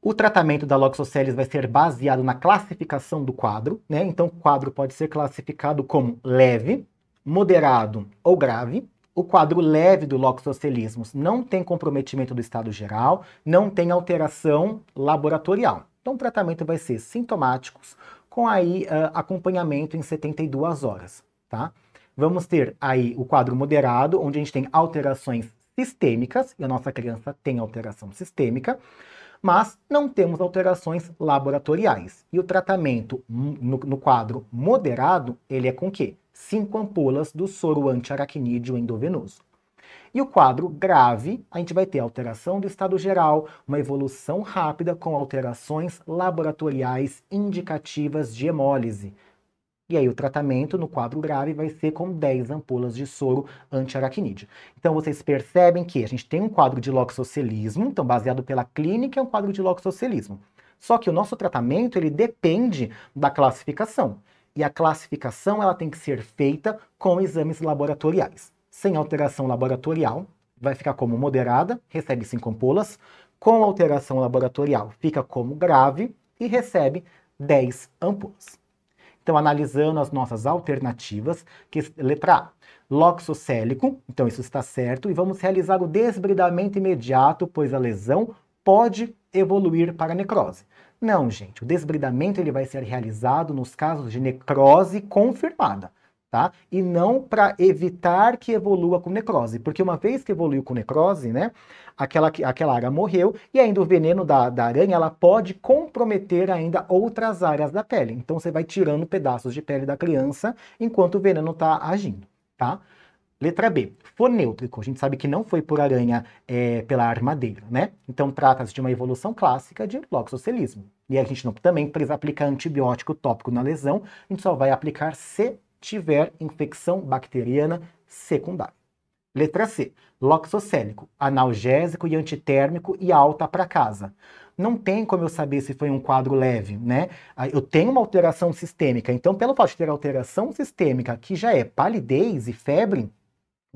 O tratamento da loxoceles vai ser baseado na classificação do quadro, né? Então, o quadro pode ser classificado como leve, moderado ou grave. O quadro leve do loxocelismo não tem comprometimento do estado geral, não tem alteração laboratorial. Então, o tratamento vai ser sintomático com aí uh, acompanhamento em 72 horas, tá? Vamos ter aí o quadro moderado, onde a gente tem alterações sistêmicas, e a nossa criança tem alteração sistêmica mas não temos alterações laboratoriais. E o tratamento no, no quadro moderado, ele é com que? 5 ampolas do soro antiaracnídeo endovenoso. E o quadro grave, a gente vai ter alteração do estado geral, uma evolução rápida com alterações laboratoriais indicativas de hemólise, e aí o tratamento no quadro grave vai ser com 10 ampolas de soro antiaracnídeo. Então vocês percebem que a gente tem um quadro de loxocelismo, então baseado pela clínica é um quadro de loxocelismo. Só que o nosso tratamento ele depende da classificação. E a classificação ela tem que ser feita com exames laboratoriais. Sem alteração laboratorial, vai ficar como moderada, recebe 5 ampolas. Com alteração laboratorial, fica como grave e recebe 10 ampolas. Então, analisando as nossas alternativas, que é letra A, loxocélico, então isso está certo, e vamos realizar o desbridamento imediato, pois a lesão pode evoluir para necrose. Não, gente, o desbridamento ele vai ser realizado nos casos de necrose confirmada tá? E não para evitar que evolua com necrose, porque uma vez que evoluiu com necrose, né, aquela, aquela área morreu e ainda o veneno da, da aranha, ela pode comprometer ainda outras áreas da pele. Então você vai tirando pedaços de pele da criança enquanto o veneno está agindo, tá? Letra B, fonêutrico. A gente sabe que não foi por aranha é, pela armadeira, né? Então trata-se de uma evolução clássica de loxocelismo. E a gente não, também precisa aplicar antibiótico tópico na lesão, a gente só vai aplicar C tiver infecção bacteriana secundária. Letra C. Loxocênico, analgésico e antitérmico e alta para casa. Não tem como eu saber se foi um quadro leve, né? Ah, eu tenho uma alteração sistêmica, então pelo fato de ter alteração sistêmica, que já é palidez e febre,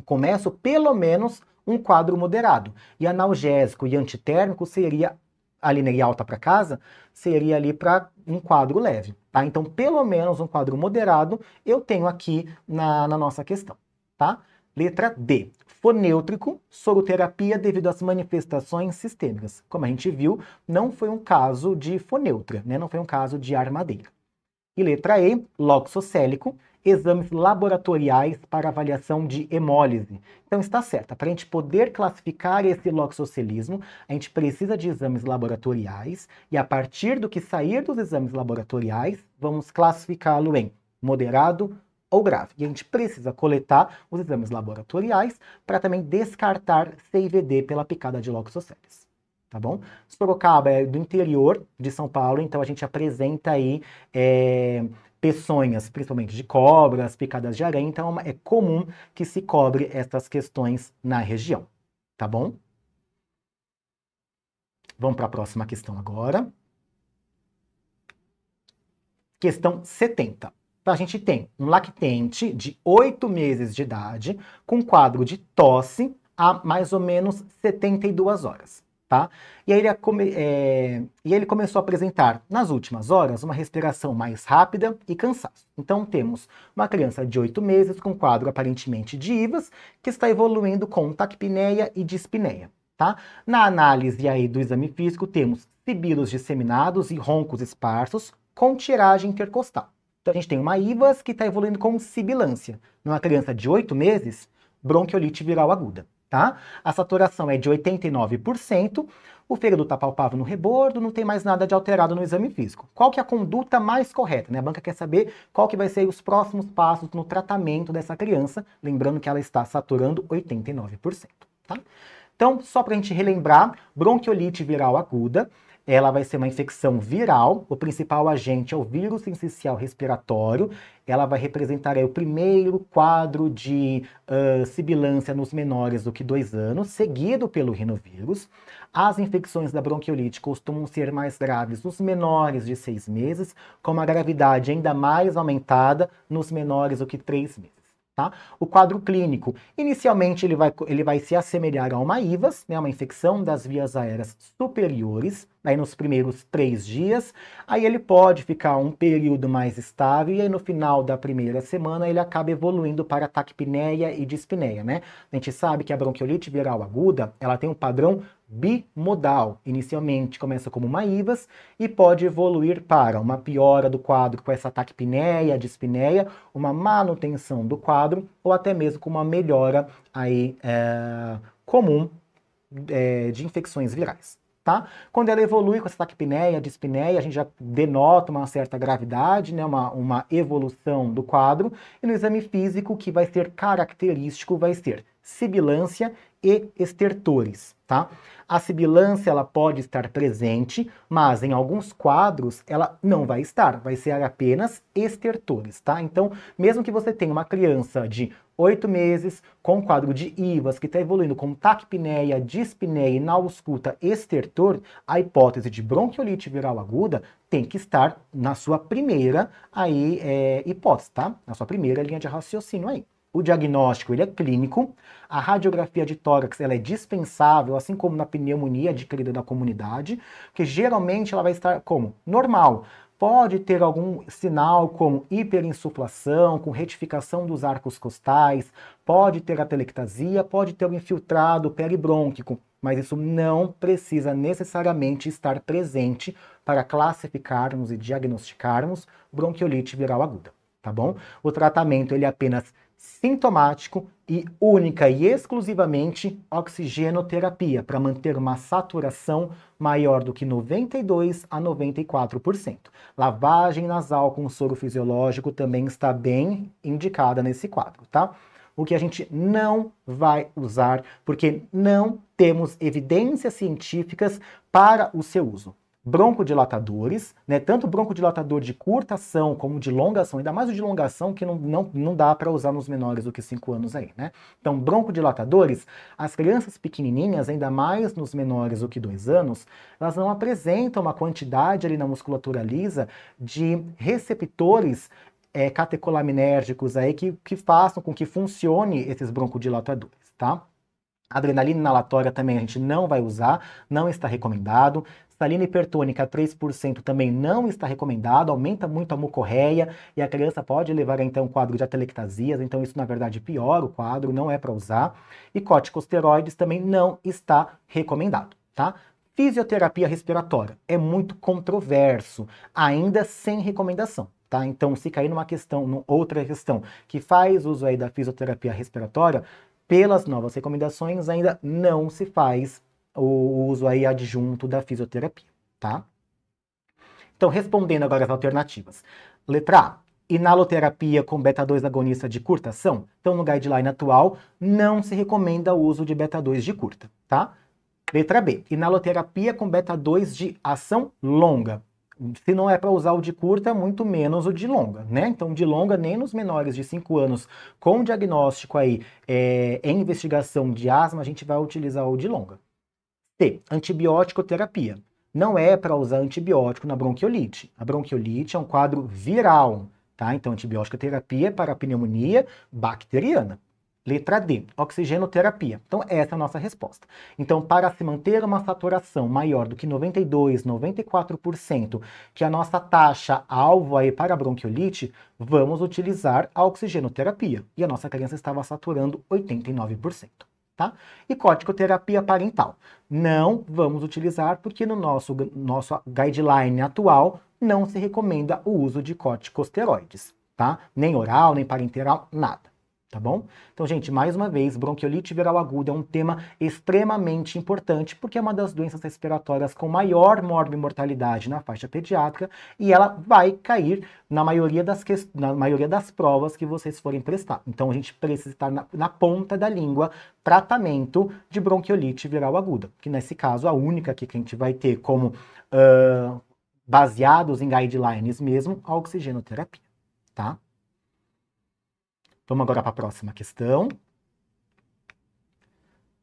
começo pelo menos um quadro moderado. E analgésico e antitérmico seria ali na né, alta para casa, seria ali para um quadro leve, tá? Então, pelo menos um quadro moderado eu tenho aqui na, na nossa questão, tá? Letra D. Fonêutrico, soroterapia devido às manifestações sistêmicas. Como a gente viu, não foi um caso de fonêutra, né? Não foi um caso de armadeira. E letra E, loxocélico, exames laboratoriais para avaliação de hemólise. Então está certo. para a gente poder classificar esse loxocilismo, a gente precisa de exames laboratoriais e a partir do que sair dos exames laboratoriais, vamos classificá-lo em moderado ou grave. E a gente precisa coletar os exames laboratoriais para também descartar CIVD pela picada de loxoceles tá bom? Sorocaba é do interior de São Paulo, então a gente apresenta aí é, peçonhas, principalmente de cobras, picadas de aranha, então é, é comum que se cobre estas questões na região, tá bom? Vamos para a próxima questão agora. Questão 70. Então, a gente tem um lactente de 8 meses de idade com quadro de tosse há mais ou menos 72 horas tá? E aí ele, é, e ele começou a apresentar, nas últimas horas, uma respiração mais rápida e cansaço. Então temos uma criança de 8 meses com quadro aparentemente de IVAS, que está evoluindo com taquipneia e dispneia. Tá? Na análise aí do exame físico, temos sibilos disseminados e roncos esparsos com tiragem intercostal. Então a gente tem uma IVAS que está evoluindo com sibilância. Numa criança de 8 meses, bronquiolite viral aguda tá? A saturação é de 89%, o fígado está palpável no rebordo, não tem mais nada de alterado no exame físico. Qual que é a conduta mais correta? Né? A banca quer saber qual que vai ser os próximos passos no tratamento dessa criança, lembrando que ela está saturando 89%. Tá? Então, só para a gente relembrar, bronquiolite viral aguda, ela vai ser uma infecção viral, o principal agente é o vírus sensicial respiratório, ela vai representar aí, o primeiro quadro de uh, sibilância nos menores do que dois anos, seguido pelo rinovírus. As infecções da bronquiolite costumam ser mais graves nos menores de seis meses, com uma gravidade ainda mais aumentada nos menores do que três meses. Tá? O quadro clínico, inicialmente ele vai, ele vai se assemelhar a uma IVAS, né, uma infecção das vias aéreas superiores, aí nos primeiros três dias, aí ele pode ficar um período mais estável e aí no final da primeira semana ele acaba evoluindo para taquipneia e dispneia, né? A gente sabe que a bronquiolite viral aguda, ela tem um padrão bimodal. Inicialmente começa como uma IVAS e pode evoluir para uma piora do quadro com essa taquipneia, dispneia, uma manutenção do quadro ou até mesmo com uma melhora aí, é, comum é, de infecções virais. Tá? Quando ela evolui com essa taquipneia, dispneia, a gente já denota uma certa gravidade, né? uma, uma evolução do quadro, e no exame físico, que vai ser característico, vai ser sibilância e estertores, tá? A sibilância ela pode estar presente, mas em alguns quadros ela não vai estar, vai ser apenas estertores, tá? Então, mesmo que você tenha uma criança de 8 meses com quadro de IVAS que está evoluindo com taquipneia, dispneia, nausculta, estertor, a hipótese de bronquiolite viral aguda tem que estar na sua primeira aí, é, hipótese, tá? Na sua primeira linha de raciocínio aí. O diagnóstico ele é clínico, a radiografia de tórax ela é dispensável, assim como na pneumonia adquirida da comunidade, que geralmente ela vai estar como normal. Pode ter algum sinal como hiperinsuflação, com retificação dos arcos costais, pode ter atelectasia, pode ter um infiltrado peribrônquico, mas isso não precisa necessariamente estar presente para classificarmos e diagnosticarmos bronquiolite viral aguda, tá bom? O tratamento ele é apenas sintomático e única e exclusivamente oxigenoterapia, para manter uma saturação maior do que 92 a 94%. Lavagem nasal com soro fisiológico também está bem indicada nesse quadro, tá? O que a gente não vai usar, porque não temos evidências científicas para o seu uso broncodilatadores, né? Tanto broncodilatador de curta ação como de longa ação, ainda mais o de longa ação que não, não, não dá para usar nos menores do que 5 anos aí, né? Então, broncodilatadores, as crianças pequenininhas, ainda mais nos menores do que 2 anos, elas não apresentam uma quantidade ali na musculatura lisa de receptores é, catecolaminérgicos aí que, que façam com que funcione esses broncodilatadores, tá? Adrenalina inalatória também a gente não vai usar, não está recomendado. Salina hipertônica a 3% também não está recomendado, aumenta muito a mucorreia e a criança pode levar então um quadro de atelectasias, então isso na verdade piora o quadro, não é para usar. E corticosteroides também não está recomendado, tá? Fisioterapia respiratória é muito controverso, ainda sem recomendação. Tá? Então, se cair numa questão, numa outra questão que faz uso aí da fisioterapia respiratória, pelas novas recomendações ainda não se faz o uso aí adjunto da fisioterapia, tá? Então, respondendo agora as alternativas. Letra A, inaloterapia com beta-2 agonista de curta ação. Então, no guideline atual, não se recomenda o uso de beta-2 de curta, tá? Letra B, inaloterapia com beta-2 de ação longa. Se não é para usar o de curta, muito menos o de longa, né? Então, de longa, nem nos menores de 5 anos com diagnóstico aí é, em investigação de asma, a gente vai utilizar o de longa, T. Antibiótico terapia. Não é para usar antibiótico na bronquiolite. A bronquiolite é um quadro viral, tá? Então, antibiótico terapia é para pneumonia bacteriana. Letra D, oxigenoterapia. Então, essa é a nossa resposta. Então, para se manter uma saturação maior do que 92, 94%, que é a nossa taxa alvo aí para a bronquiolite, vamos utilizar a oxigenoterapia. E a nossa criança estava saturando 89%. Tá? E corticoterapia parental. Não vamos utilizar porque no nosso, nosso guideline atual não se recomenda o uso de corticosteroides, tá? Nem oral, nem parenteral, nada tá bom? Então, gente, mais uma vez, bronquiolite viral aguda é um tema extremamente importante porque é uma das doenças respiratórias com maior morbimortalidade na faixa pediátrica e ela vai cair na maioria das, que... na maioria das provas que vocês forem prestar. Então, a gente precisa estar na, na ponta da língua tratamento de bronquiolite viral aguda, que nesse caso a única que a gente vai ter como uh, baseados em guidelines mesmo, a oxigenoterapia, tá? Vamos agora para a próxima questão.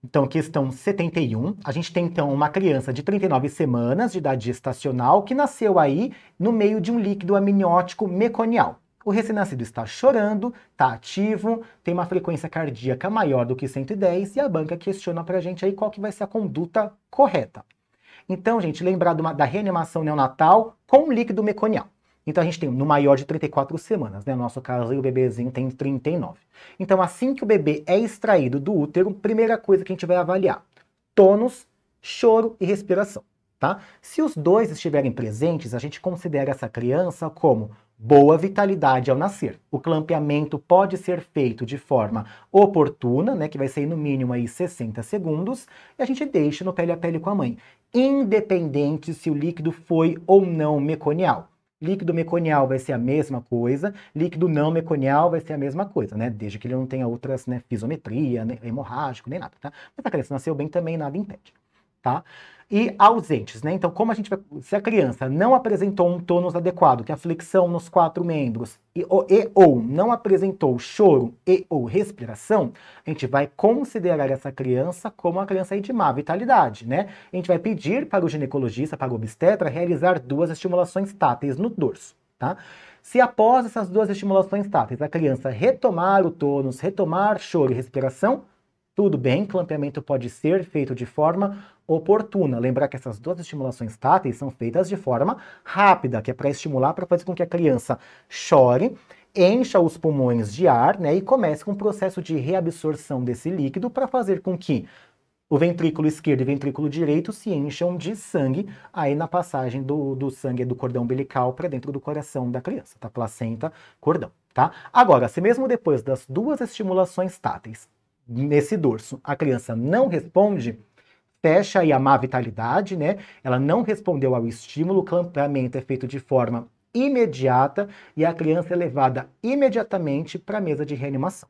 Então, questão 71. A gente tem, então, uma criança de 39 semanas de idade gestacional que nasceu aí no meio de um líquido amniótico meconial. O recém-nascido está chorando, está ativo, tem uma frequência cardíaca maior do que 110 e a banca questiona para a gente aí qual que vai ser a conduta correta. Então, gente, lembrar da reanimação neonatal com líquido meconial. Então a gente tem no maior de 34 semanas, né? No nosso caso, o bebezinho tem 39. Então, assim que o bebê é extraído do útero, primeira coisa que a gente vai avaliar: tônus, choro e respiração, tá? Se os dois estiverem presentes, a gente considera essa criança como boa vitalidade ao nascer. O clampeamento pode ser feito de forma oportuna, né, que vai ser no mínimo aí 60 segundos, e a gente deixa no pele a pele com a mãe, independente se o líquido foi ou não meconial. Líquido meconial vai ser a mesma coisa, líquido não meconial vai ser a mesma coisa, né? Desde que ele não tenha outras, né, fisiometria, né, hemorrágico, nem nada, tá? Mas a criança nasceu bem também, nada impede tá? E ausentes, né? Então, como a gente vai, se a criança não apresentou um tônus adequado, que é a flexão nos quatro membros, e ou, e ou não apresentou choro e ou respiração, a gente vai considerar essa criança como uma criança de má vitalidade, né? A gente vai pedir para o ginecologista, para o obstetra, realizar duas estimulações táteis no dorso, tá? Se após essas duas estimulações táteis a criança retomar o tônus, retomar choro e respiração, tudo bem, clampeamento pode ser feito de forma oportuna. Lembrar que essas duas estimulações táteis são feitas de forma rápida, que é para estimular, para fazer com que a criança chore, encha os pulmões de ar né, e comece com um processo de reabsorção desse líquido para fazer com que o ventrículo esquerdo e ventrículo direito se encham de sangue aí na passagem do, do sangue do cordão umbilical para dentro do coração da criança, tá? Placenta, cordão, tá? Agora, se mesmo depois das duas estimulações táteis nesse dorso, a criança não responde, fecha aí a má vitalidade, né? Ela não respondeu ao estímulo, o clampamento é feito de forma imediata e a criança é levada imediatamente para a mesa de reanimação.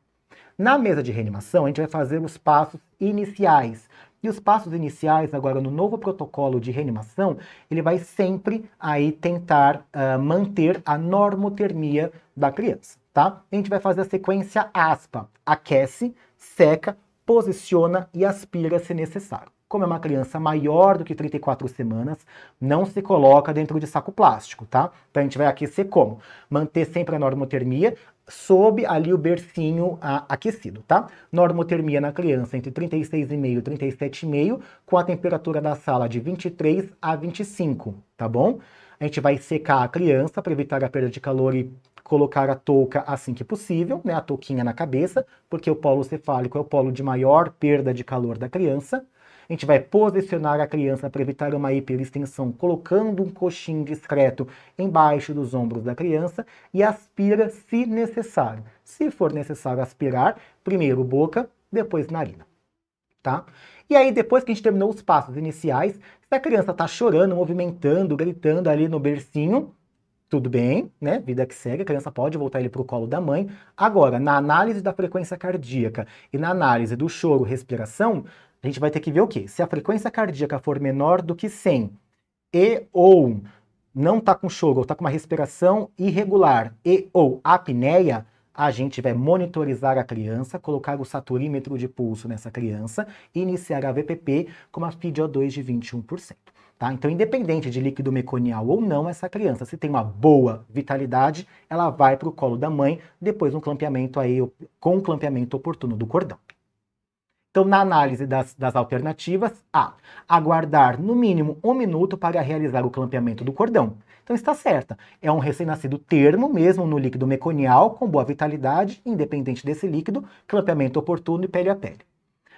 Na mesa de reanimação, a gente vai fazer os passos iniciais. E os passos iniciais, agora no novo protocolo de reanimação, ele vai sempre aí tentar uh, manter a normotermia da criança, tá? A gente vai fazer a sequência aspa, aquece, seca, posiciona e aspira se necessário. Como é uma criança maior do que 34 semanas, não se coloca dentro de saco plástico, tá? Então a gente vai aquecer como? Manter sempre a normotermia, sob ali o bercinho a, ah, aquecido, tá? Normotermia na criança entre 36,5 e 37,5, com a temperatura da sala de 23 a 25, tá bom? A gente vai secar a criança para evitar a perda de calor e colocar a touca assim que possível, né, a touquinha na cabeça, porque o polo cefálico é o polo de maior perda de calor da criança. A gente vai posicionar a criança para evitar uma hiperextensão, colocando um coxim discreto embaixo dos ombros da criança e aspira se necessário. Se for necessário aspirar, primeiro boca, depois narina, tá? E aí, depois que a gente terminou os passos iniciais, se a criança está chorando, movimentando, gritando ali no bercinho, tudo bem, né? Vida que segue, a criança pode voltar ele para o colo da mãe. Agora, na análise da frequência cardíaca e na análise do choro, respiração, a gente vai ter que ver o quê? Se a frequência cardíaca for menor do que 100 e ou não está com choro, ou está com uma respiração irregular e ou apneia, a gente vai monitorizar a criança, colocar o saturímetro de pulso nessa criança e iniciar a VPP com uma FIDO2 de 21%. Tá? Então, independente de líquido meconial ou não, essa criança, se tem uma boa vitalidade, ela vai para o colo da mãe depois um clampeamento aí, com o um clampeamento oportuno do cordão. Então, na análise das, das alternativas, A. Aguardar no mínimo um minuto para realizar o clampeamento do cordão. Então está certa. É um recém-nascido termo mesmo no líquido meconial, com boa vitalidade, independente desse líquido, clampeamento oportuno e pele a pele.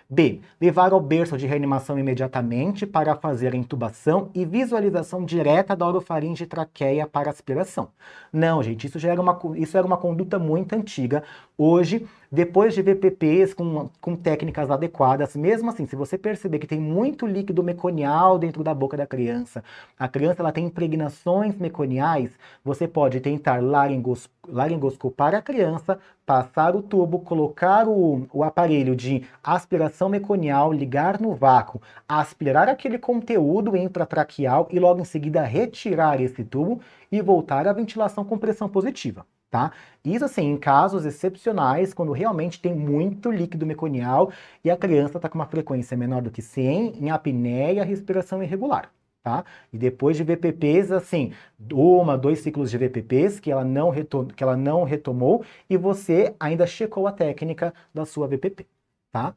B. Levar ao berço de reanimação imediatamente para fazer a intubação e visualização direta da orofaringe traqueia para aspiração. Não, gente, isso já era uma, isso era uma conduta muito antiga. Hoje, depois de ver PPs com, com técnicas adequadas, mesmo assim, se você perceber que tem muito líquido meconial dentro da boca da criança, a criança ela tem impregnações meconiais, você pode tentar laringos, laringoscopar a criança, passar o tubo, colocar o, o aparelho de aspiração meconial, ligar no vácuo, aspirar aquele conteúdo intratraqueal e logo em seguida retirar esse tubo e voltar à ventilação com pressão positiva tá? Isso assim, em casos excepcionais, quando realmente tem muito líquido meconial e a criança está com uma frequência menor do que 100 em apneia, respiração irregular. Tá? E depois de VPPs, assim, uma, dois ciclos de VPPs que ela não, que ela não retomou e você ainda checou a técnica da sua VPP, tá?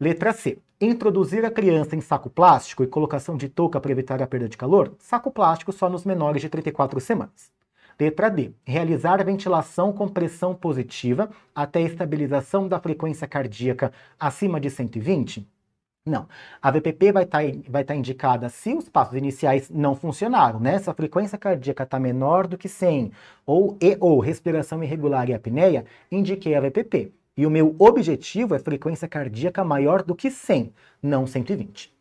Letra C. Introduzir a criança em saco plástico e colocação de touca para evitar a perda de calor? Saco plástico só nos menores de 34 semanas. Letra D. Realizar ventilação com pressão positiva até estabilização da frequência cardíaca acima de 120? Não. A VPP vai estar tá, tá indicada se os passos iniciais não funcionaram, né? Se a frequência cardíaca está menor do que 100, ou e ou respiração irregular e apneia, indiquei a VPP. E o meu objetivo é frequência cardíaca maior do que 100, não 120.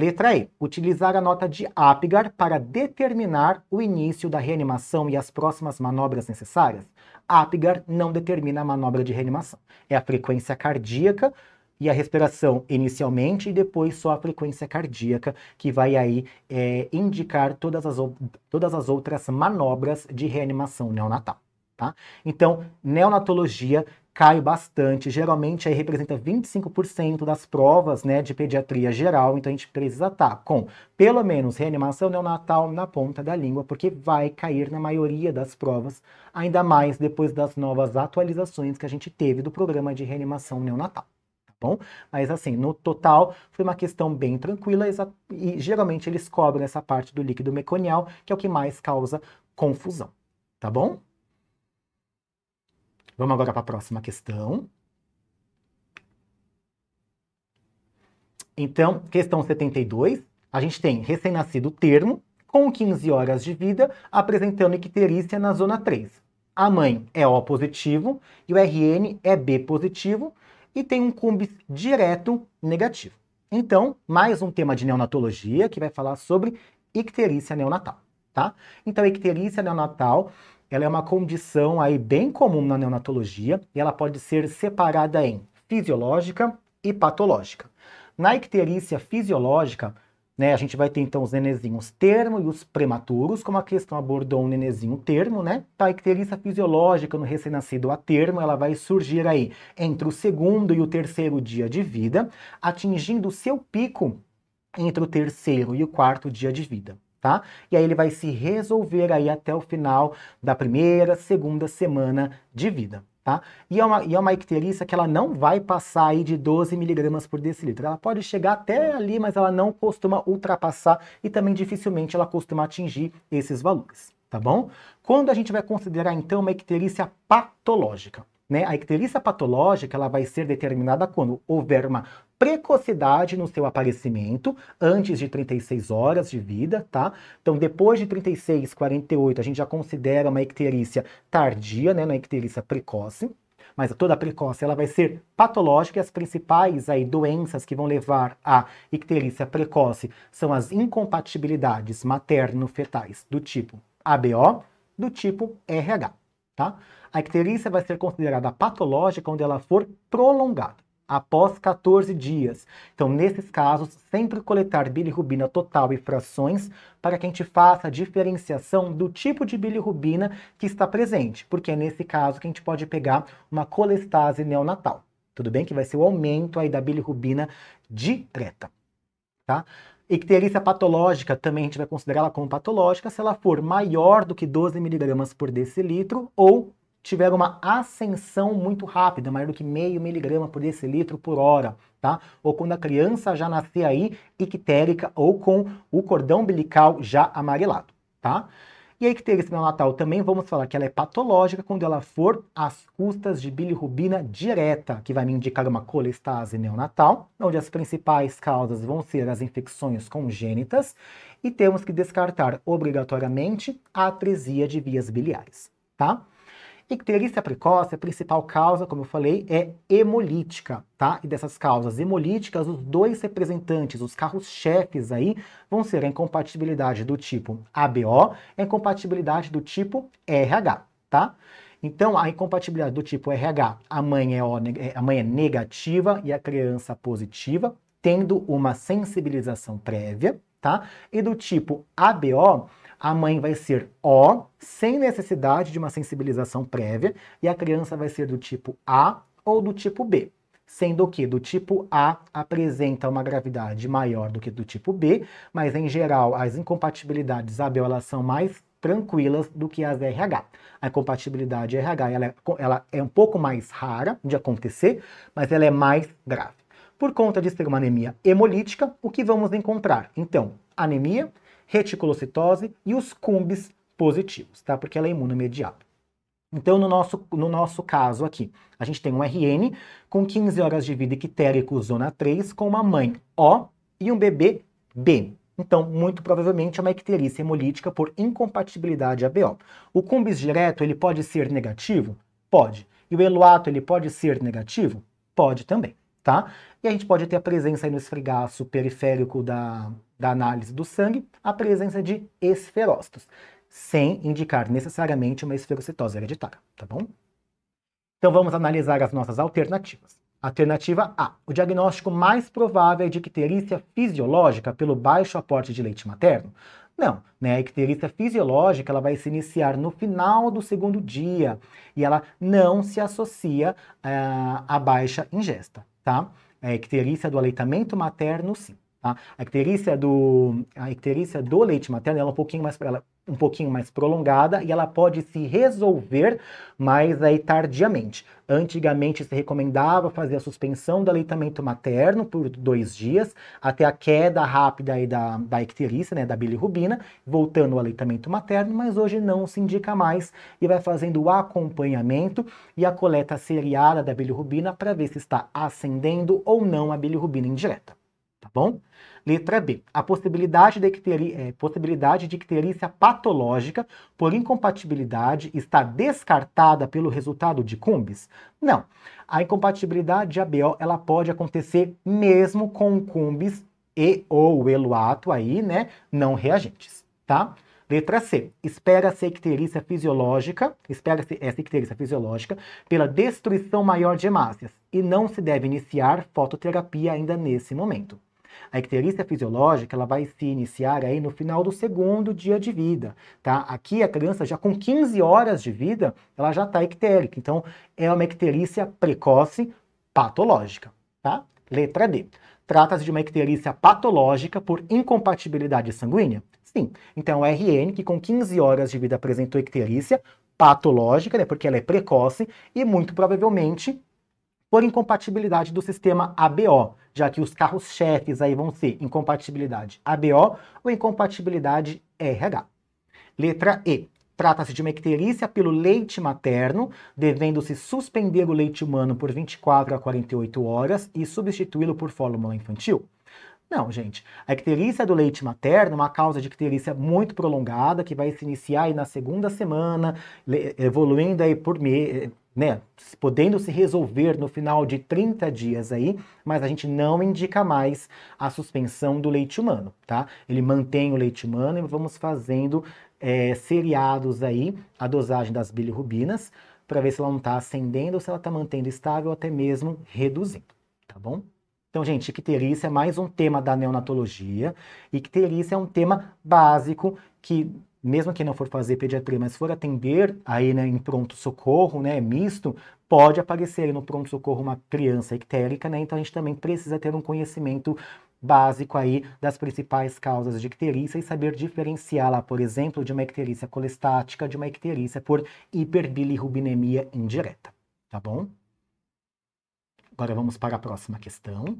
Letra E. Utilizar a nota de Apgar para determinar o início da reanimação e as próximas manobras necessárias. Apgar não determina a manobra de reanimação. É a frequência cardíaca e a respiração inicialmente e depois só a frequência cardíaca, que vai aí é, indicar todas as, todas as outras manobras de reanimação neonatal. Tá? Então, neonatologia cai bastante. Geralmente aí representa 25% das provas né, de pediatria geral, então a gente precisa estar tá com pelo menos reanimação neonatal na ponta da língua, porque vai cair na maioria das provas, ainda mais depois das novas atualizações que a gente teve do programa de reanimação neonatal. Tá bom? Mas assim, no total, foi uma questão bem tranquila e geralmente eles cobram essa parte do líquido meconial, que é o que mais causa confusão, tá bom? Vamos agora para a próxima questão. Então, questão 72, a gente tem recém-nascido termo com 15 horas de vida apresentando icterícia na zona 3. A mãe é O positivo e o RN é B positivo e tem um cumbis direto negativo. Então, mais um tema de neonatologia que vai falar sobre icterícia neonatal, tá? Então, icterícia neonatal ela é uma condição aí bem comum na neonatologia e ela pode ser separada em fisiológica e patológica. Na icterícia fisiológica, né, a gente vai ter então os nenezinhos termo e os prematuros, como a questão abordou um nenezinho termo, né? Tá, a icterícia fisiológica no recém-nascido a termo, ela vai surgir aí entre o segundo e o terceiro dia de vida, atingindo seu pico entre o terceiro e o quarto dia de vida tá? E aí ele vai se resolver aí até o final da primeira, segunda semana de vida. Tá? E, é uma, e é uma icterícia que ela não vai passar aí de 12 miligramas por decilitro. Ela pode chegar até ali, mas ela não costuma ultrapassar e também dificilmente ela costuma atingir esses valores, tá bom? Quando a gente vai considerar, então, uma icterícia patológica? Né? A icterícia patológica ela vai ser determinada quando houver uma precocidade no seu aparecimento, antes de 36 horas de vida, tá? Então, depois de 36, 48, a gente já considera uma icterícia tardia, né? Uma é icterícia precoce. Mas toda a precoce ela vai ser patológica e as principais aí, doenças que vão levar à icterícia precoce são as incompatibilidades materno-fetais do tipo ABO, do tipo RH. Tá? A icterícia vai ser considerada patológica quando ela for prolongada, após 14 dias. Então, nesses casos, sempre coletar bilirrubina total e frações para que a gente faça a diferenciação do tipo de bilirrubina que está presente, porque é nesse caso que a gente pode pegar uma colestase neonatal. Tudo bem que vai ser o aumento aí da bilirrubina direta, tá? Icterícia patológica também a gente vai considerá-la como patológica se ela for maior do que 12 miligramas por decilitro ou tiver uma ascensão muito rápida, maior do que meio miligrama por decilitro por hora, tá? Ou quando a criança já nascer aí ictérica ou com o cordão umbilical já amarelado, tá? E aí que teve esse neonatal também vamos falar que ela é patológica quando ela for às custas de bilirrubina direta, que vai me indicar uma colestase neonatal, onde as principais causas vão ser as infecções congênitas, e temos que descartar obrigatoriamente a atresia de vias biliares, tá? Icterícia é precoce, a principal causa, como eu falei, é hemolítica, tá? E dessas causas hemolíticas, os dois representantes, os carros-chefes aí, vão ser a incompatibilidade do tipo ABO e a incompatibilidade do tipo RH, tá? Então, a incompatibilidade do tipo RH, a mãe é, o, a mãe é negativa e a criança positiva, tendo uma sensibilização prévia, tá? E do tipo ABO, a mãe vai ser O, sem necessidade de uma sensibilização prévia, e a criança vai ser do tipo A ou do tipo B. Sendo que do tipo A apresenta uma gravidade maior do que do tipo B, mas em geral as incompatibilidades AB elas são mais tranquilas do que as RH. A incompatibilidade RH ela é, ela é um pouco mais rara de acontecer, mas ela é mais grave. Por conta de ser uma anemia hemolítica, o que vamos encontrar? Então, anemia, reticulocitose e os cumbis positivos, tá? Porque ela é imunomediada. Então, no nosso, no nosso caso aqui, a gente tem um RN com 15 horas de vida ictérico, zona 3, com uma mãe O e um bebê B. Então, muito provavelmente é uma icterícia hemolítica por incompatibilidade ABO. O cumbis direto, ele pode ser negativo? Pode. E o eluato, ele pode ser negativo? Pode também, tá? E a gente pode ter a presença aí no esfregaço periférico da, da análise do sangue a presença de esferócitos, sem indicar necessariamente uma esferocitose hereditária, tá bom? Então vamos analisar as nossas alternativas. Alternativa A. O diagnóstico mais provável é de icterícia fisiológica pelo baixo aporte de leite materno? Não, né? A é icterícia fisiológica ela vai se iniciar no final do segundo dia e ela não se associa uh, à baixa ingesta, tá? A é icterícia do aleitamento materno, sim. Tá? A, icterícia do, a icterícia do leite materno ela é um pouquinho mais ela, é um pouquinho mais prolongada e ela pode se resolver, mas aí tardiamente. Antigamente se recomendava fazer a suspensão do aleitamento materno por dois dias, até a queda rápida aí da, da icterícia, né, da bilirrubina, voltando ao aleitamento materno, mas hoje não se indica mais e vai fazendo o acompanhamento e a coleta seriada da bilirrubina para ver se está ascendendo ou não a bilirrubina indireta, tá bom? Letra B. A possibilidade de, icterícia, é, possibilidade de icterícia patológica por incompatibilidade está descartada pelo resultado de Cumbis? Não. A incompatibilidade de ABO ela pode acontecer mesmo com Cumbis e ou eluato aí, né, não reagentes, tá? Letra C. Espera-se icterícia fisiológica, espera-se é, essa icterícia fisiológica pela destruição maior de hemácias e não se deve iniciar fototerapia ainda nesse momento. A icterícia fisiológica ela vai se iniciar aí no final do segundo dia de vida, tá? Aqui a criança já com 15 horas de vida, ela já está ictérica. Então é uma icterícia precoce patológica, tá? Letra D. Trata-se de uma icterícia patológica por incompatibilidade sanguínea? Sim. Então, o RN, que com 15 horas de vida apresentou icterícia patológica, né, porque ela é precoce e muito provavelmente por incompatibilidade do sistema ABO, já que os carros-chefes aí vão ser incompatibilidade ABO ou incompatibilidade RH. Letra E. Trata-se de uma icterícia pelo leite materno, devendo-se suspender o leite humano por 24 a 48 horas e substituí-lo por fórmula infantil. Não, gente. A icterícia do leite materno é uma causa de icterícia muito prolongada, que vai se iniciar aí na segunda semana, evoluindo aí por, me né, podendo se resolver no final de 30 dias aí, mas a gente não indica mais a suspensão do leite humano, tá? Ele mantém o leite humano e vamos fazendo é, seriados aí, a dosagem das bilirrubinas, para ver se ela não está ascendendo ou se ela está mantendo estável ou até mesmo reduzindo, tá bom? Então, gente, icterícia é mais um tema da neonatologia. Icterícia é um tema básico que mesmo que não for fazer pediatria, mas for atender aí né, em pronto-socorro, né, misto, pode aparecer no pronto-socorro uma criança ictérica, né, então a gente também precisa ter um conhecimento básico aí das principais causas de icterícia e saber diferenciá-la, por exemplo, de uma icterícia colestática de uma icterícia por hiperbilirrubinemia indireta, tá bom? Agora vamos para a próxima questão.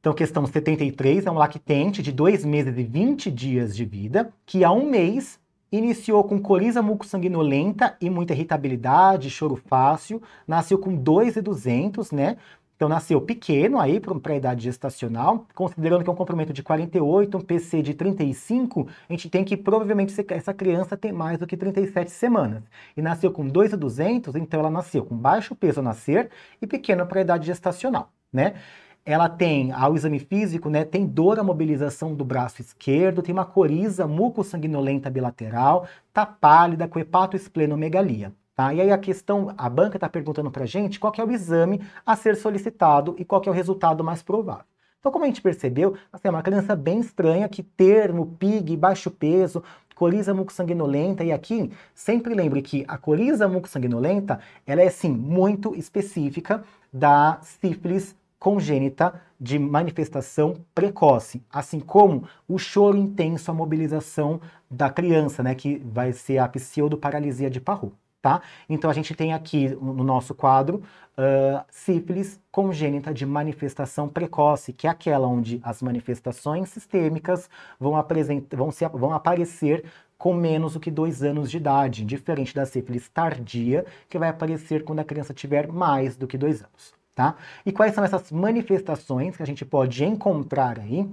Então, questão 73 é um lactente de 2 meses e 20 dias de vida, que há um mês iniciou com coriza mucosanguinolenta e muita irritabilidade, choro fácil, nasceu com 2,200, né? Então nasceu pequeno aí para a idade gestacional, considerando que é um comprimento de 48, um PC de 35, a gente tem que provavelmente essa criança tem mais do que 37 semanas. E nasceu com 2,200, então ela nasceu com baixo peso ao nascer e pequeno para a idade gestacional, né? ela tem, ao exame físico, né, tem dor à mobilização do braço esquerdo, tem uma coriza mucosanguinolenta bilateral, tá pálida, com hepatoesplenomegalia. Tá? E aí a questão, a banca está perguntando para gente qual é o exame a ser solicitado e qual é o resultado mais provável. Então, como a gente percebeu, assim, é uma criança bem estranha que termo, PIG, baixo peso, coriza mucosanguinolenta. E aqui, sempre lembre que a coriza mucosanguinolenta, ela é, assim muito específica da sífilis congênita de manifestação precoce, assim como o choro intenso, a mobilização da criança, né, que vai ser a pseudoparalisia de Parot, tá? Então a gente tem aqui no nosso quadro uh, sífilis congênita de manifestação precoce, que é aquela onde as manifestações sistêmicas vão, apresentar, vão, se, vão aparecer com menos do que dois anos de idade, diferente da sífilis tardia, que vai aparecer quando a criança tiver mais do que dois anos tá? E quais são essas manifestações que a gente pode encontrar aí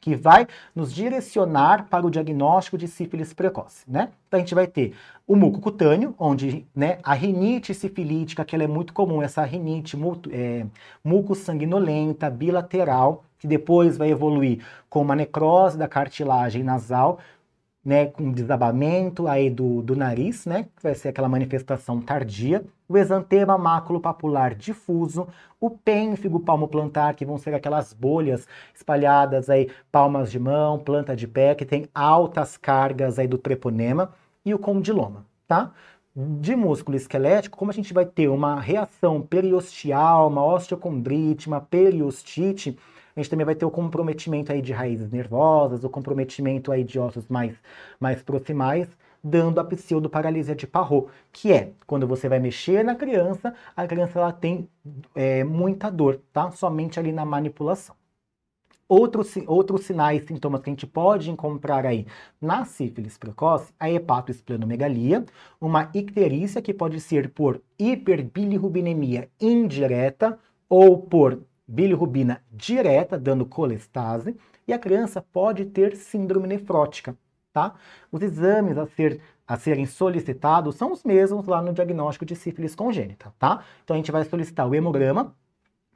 que vai nos direcionar para o diagnóstico de sífilis precoce, né? Então a gente vai ter o muco cutâneo, onde né, a rinite sifilítica, que ela é muito comum, essa rinite é, muco-sanguinolenta, bilateral, que depois vai evoluir com uma necrose da cartilagem nasal, né, com desabamento aí do, do nariz, né, que vai ser aquela manifestação tardia, o exantema papular difuso, o pênfigo palmo plantar, que vão ser aquelas bolhas espalhadas aí, palmas de mão, planta de pé, que tem altas cargas aí do treponema, e o condiloma, tá? de músculo esquelético, como a gente vai ter uma reação periostial, uma osteocondrite, uma periostite, a gente também vai ter o comprometimento aí de raízes nervosas, o comprometimento aí de ossos mais, mais proximais, dando a pseudoparalisia de Parrot, que é quando você vai mexer na criança, a criança ela tem é, muita dor, tá? Somente ali na manipulação. Outros, outros sinais, sintomas que a gente pode encontrar aí na sífilis precoce, a hepatoesplenomegalia, uma icterícia que pode ser por hiperbilirrubinemia indireta ou por bilirrubina direta, dando colestase, e a criança pode ter síndrome nefrótica, tá? Os exames a, ser, a serem solicitados são os mesmos lá no diagnóstico de sífilis congênita, tá? Então a gente vai solicitar o hemograma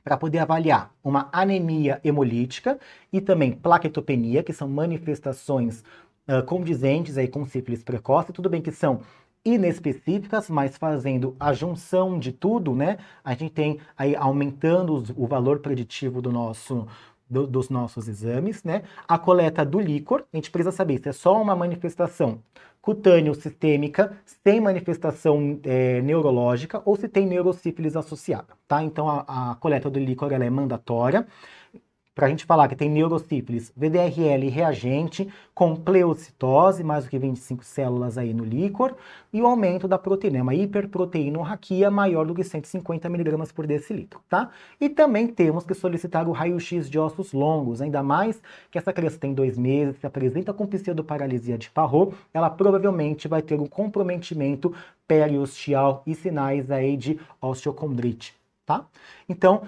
para poder avaliar uma anemia hemolítica e também plaquetopenia, que são manifestações uh, condizentes aí com sífilis precoce, tudo bem que são inespecíficas, mas fazendo a junção de tudo, né? A gente tem aí aumentando o valor preditivo do nosso do, dos nossos exames, né? A coleta do líquor, a gente precisa saber se é só uma manifestação cutâneo sistêmica, sem manifestação é, neurológica ou se tem neurocífilis associada, tá? Então a, a coleta do líquor é mandatória para a gente falar que tem neurocífilis, VDRL reagente com pleocitose, mais do que 25 células aí no líquor, e o aumento da proteína, é uma raquia maior do que 150 miligramas por decilitro, tá? E também temos que solicitar o raio-x de ossos longos, ainda mais que essa criança tem dois meses, se apresenta com pseudoparalisia de Farrot, ela provavelmente vai ter um comprometimento periosteal e sinais aí de osteocondrite, tá? Então,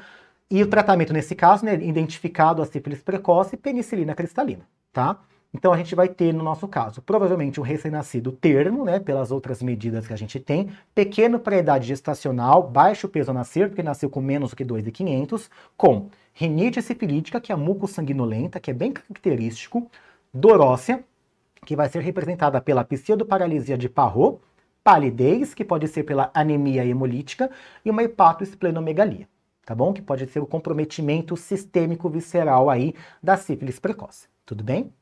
e o tratamento, nesse caso, né, identificado a sífilis precoce, penicilina cristalina, tá? Então a gente vai ter, no nosso caso, provavelmente um recém-nascido termo, né, pelas outras medidas que a gente tem, pequeno para a idade gestacional, baixo peso ao nascer, porque nasceu com menos do que 2,500, com rinite sifilítica, que é sanguinolenta, que é bem característico, dorócia, que vai ser representada pela pseudoparalisia de Parrot, palidez, que pode ser pela anemia hemolítica, e uma hepatoesplenomegalia tá bom? Que pode ser o comprometimento sistêmico visceral aí da sífilis precoce, tudo bem?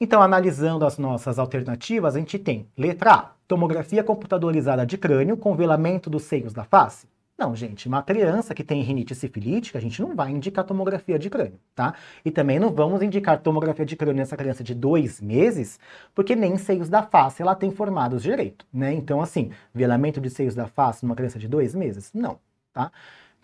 Então, analisando as nossas alternativas, a gente tem letra A, tomografia computadorizada de crânio com velamento dos seios da face. Não, gente, uma criança que tem rinite sifilítica, a gente não vai indicar tomografia de crânio, tá? E também não vamos indicar tomografia de crânio nessa criança de dois meses, porque nem seios da face ela tem formados direito, né? Então, assim, velamento de seios da face numa criança de dois meses? Não, tá?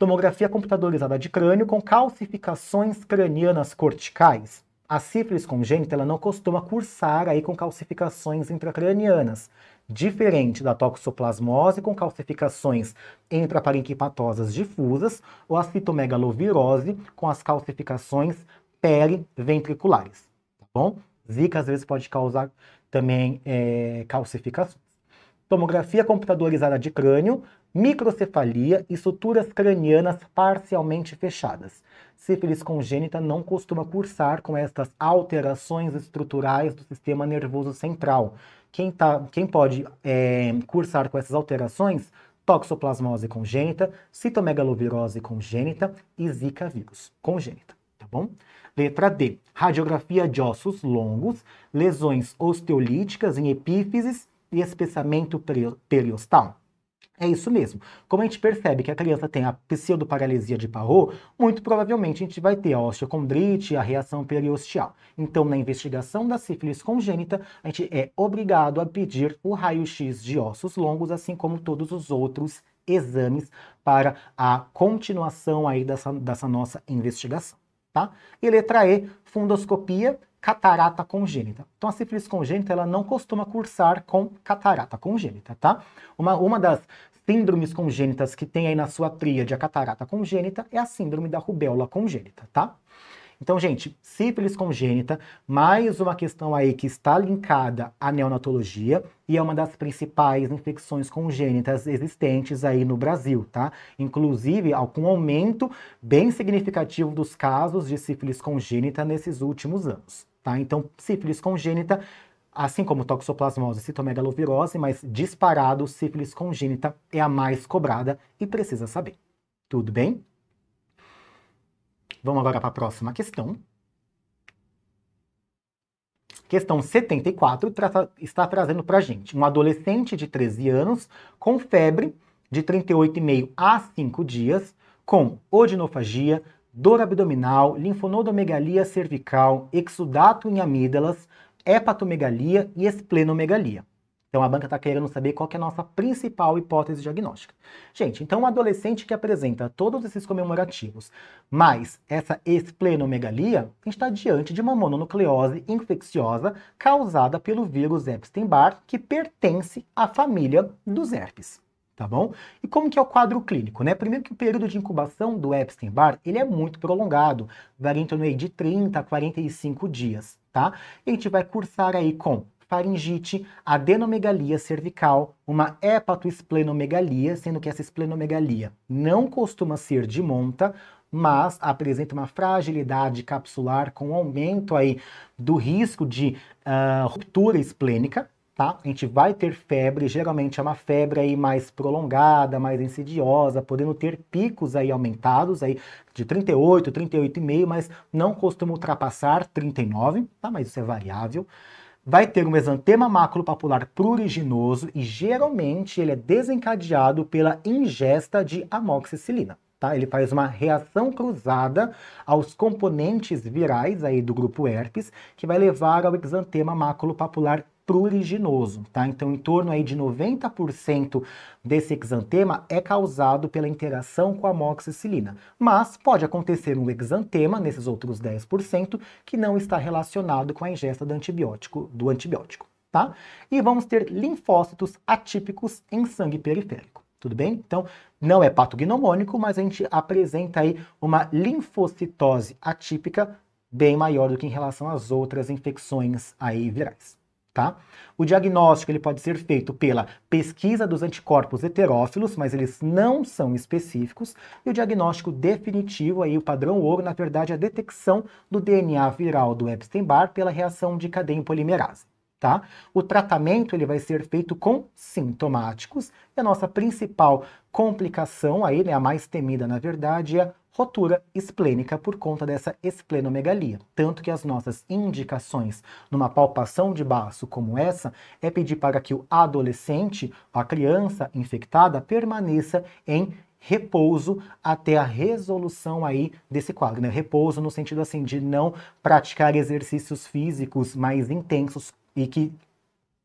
tomografia computadorizada de crânio com calcificações cranianas corticais. A sífilis congênita ela não costuma cursar aí com calcificações intracranianas, diferente da toxoplasmose com calcificações intraparenquimatosas difusas ou a citomegalovirose com as calcificações periventriculares, tá bom? Zika às vezes pode causar também é, calcificações. Tomografia computadorizada de crânio microcefalia e suturas cranianas parcialmente fechadas. Sífilis congênita não costuma cursar com estas alterações estruturais do sistema nervoso central. Quem, tá, quem pode é, cursar com essas alterações? Toxoplasmose congênita, citomegalovirose congênita e Zika vírus congênita, tá bom? Letra D, radiografia de ossos longos, lesões osteolíticas em epífises e espessamento periostal. É isso mesmo. Como a gente percebe que a criança tem a pseudoparalisia de Parot, muito provavelmente a gente vai ter a osteocondrite, a reação periosteal. Então, na investigação da sífilis congênita, a gente é obrigado a pedir o raio-x de ossos longos, assim como todos os outros exames para a continuação aí dessa, dessa nossa investigação, tá? E letra E, fundoscopia, catarata congênita. Então, a sífilis congênita, ela não costuma cursar com catarata congênita, tá? Uma, uma das síndromes congênitas que tem aí na sua tríade a catarata congênita é a síndrome da rubéola congênita, tá? Então, gente, sífilis congênita, mais uma questão aí que está linkada à neonatologia e é uma das principais infecções congênitas existentes aí no Brasil, tá? Inclusive, com aumento bem significativo dos casos de sífilis congênita nesses últimos anos, tá? Então, sífilis congênita Assim como toxoplasmose e citomegalovirose, mas disparado, sífilis congênita é a mais cobrada e precisa saber. Tudo bem? Vamos agora para a próxima questão. Questão 74 trata, está trazendo para a gente um adolescente de 13 anos com febre de 38,5 a 5 dias, com odinofagia, dor abdominal, linfonodomegalia cervical, exudato em amígdalas, hepatomegalia e esplenomegalia. Então a banca está querendo saber qual que é a nossa principal hipótese diagnóstica. Gente, então um adolescente que apresenta todos esses comemorativos, mais essa esplenomegalia, está diante de uma mononucleose infecciosa causada pelo vírus Epstein-Barr, que pertence à família dos herpes tá bom? E como que é o quadro clínico, né? Primeiro que o período de incubação do Epstein-Barr, ele é muito prolongado, varia em torno aí de 30 a 45 dias, tá? E a gente vai cursar aí com faringite, adenomegalia cervical, uma hepatoesplenomegalia, sendo que essa esplenomegalia não costuma ser de monta, mas apresenta uma fragilidade capsular com aumento aí do risco de uh, ruptura esplênica, tá? A gente vai ter febre, geralmente é uma febre aí mais prolongada, mais insidiosa, podendo ter picos aí aumentados aí de 38, 38,5, mas não costuma ultrapassar 39, tá? Mas isso é variável. Vai ter um exantema maculopapular pruriginoso e geralmente ele é desencadeado pela ingesta de amoxicilina. Tá? Ele faz uma reação cruzada aos componentes virais aí do grupo herpes, que vai levar ao exantema maculopapular pruriginoso, tá? Então, em torno aí de 90% desse exantema é causado pela interação com a amoxicilina. Mas pode acontecer um exantema nesses outros 10% que não está relacionado com a ingesta do antibiótico, do antibiótico, tá? E vamos ter linfócitos atípicos em sangue periférico. Tudo bem? Então, não é patognomônico, mas a gente apresenta aí uma linfocitose atípica bem maior do que em relação às outras infecções aí virais tá? O diagnóstico ele pode ser feito pela pesquisa dos anticorpos heterófilos, mas eles não são específicos, e o diagnóstico definitivo aí o padrão ouro, na verdade, é a detecção do DNA viral do Epstein-Barr pela reação de cadeia polimerase. Tá? O tratamento ele vai ser feito com sintomáticos e a nossa principal complicação aí, né, a mais temida na verdade, é a rotura esplênica por conta dessa esplenomegalia. Tanto que as nossas indicações numa palpação de baço como essa é pedir para que o adolescente, a criança infectada, permaneça em repouso até a resolução aí desse quadro, né? Repouso no sentido assim de não praticar exercícios físicos mais intensos e que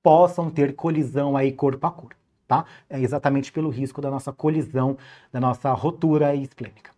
possam ter colisão aí corpo a corpo, tá? É exatamente pelo risco da nossa colisão, da nossa rotura esplênica.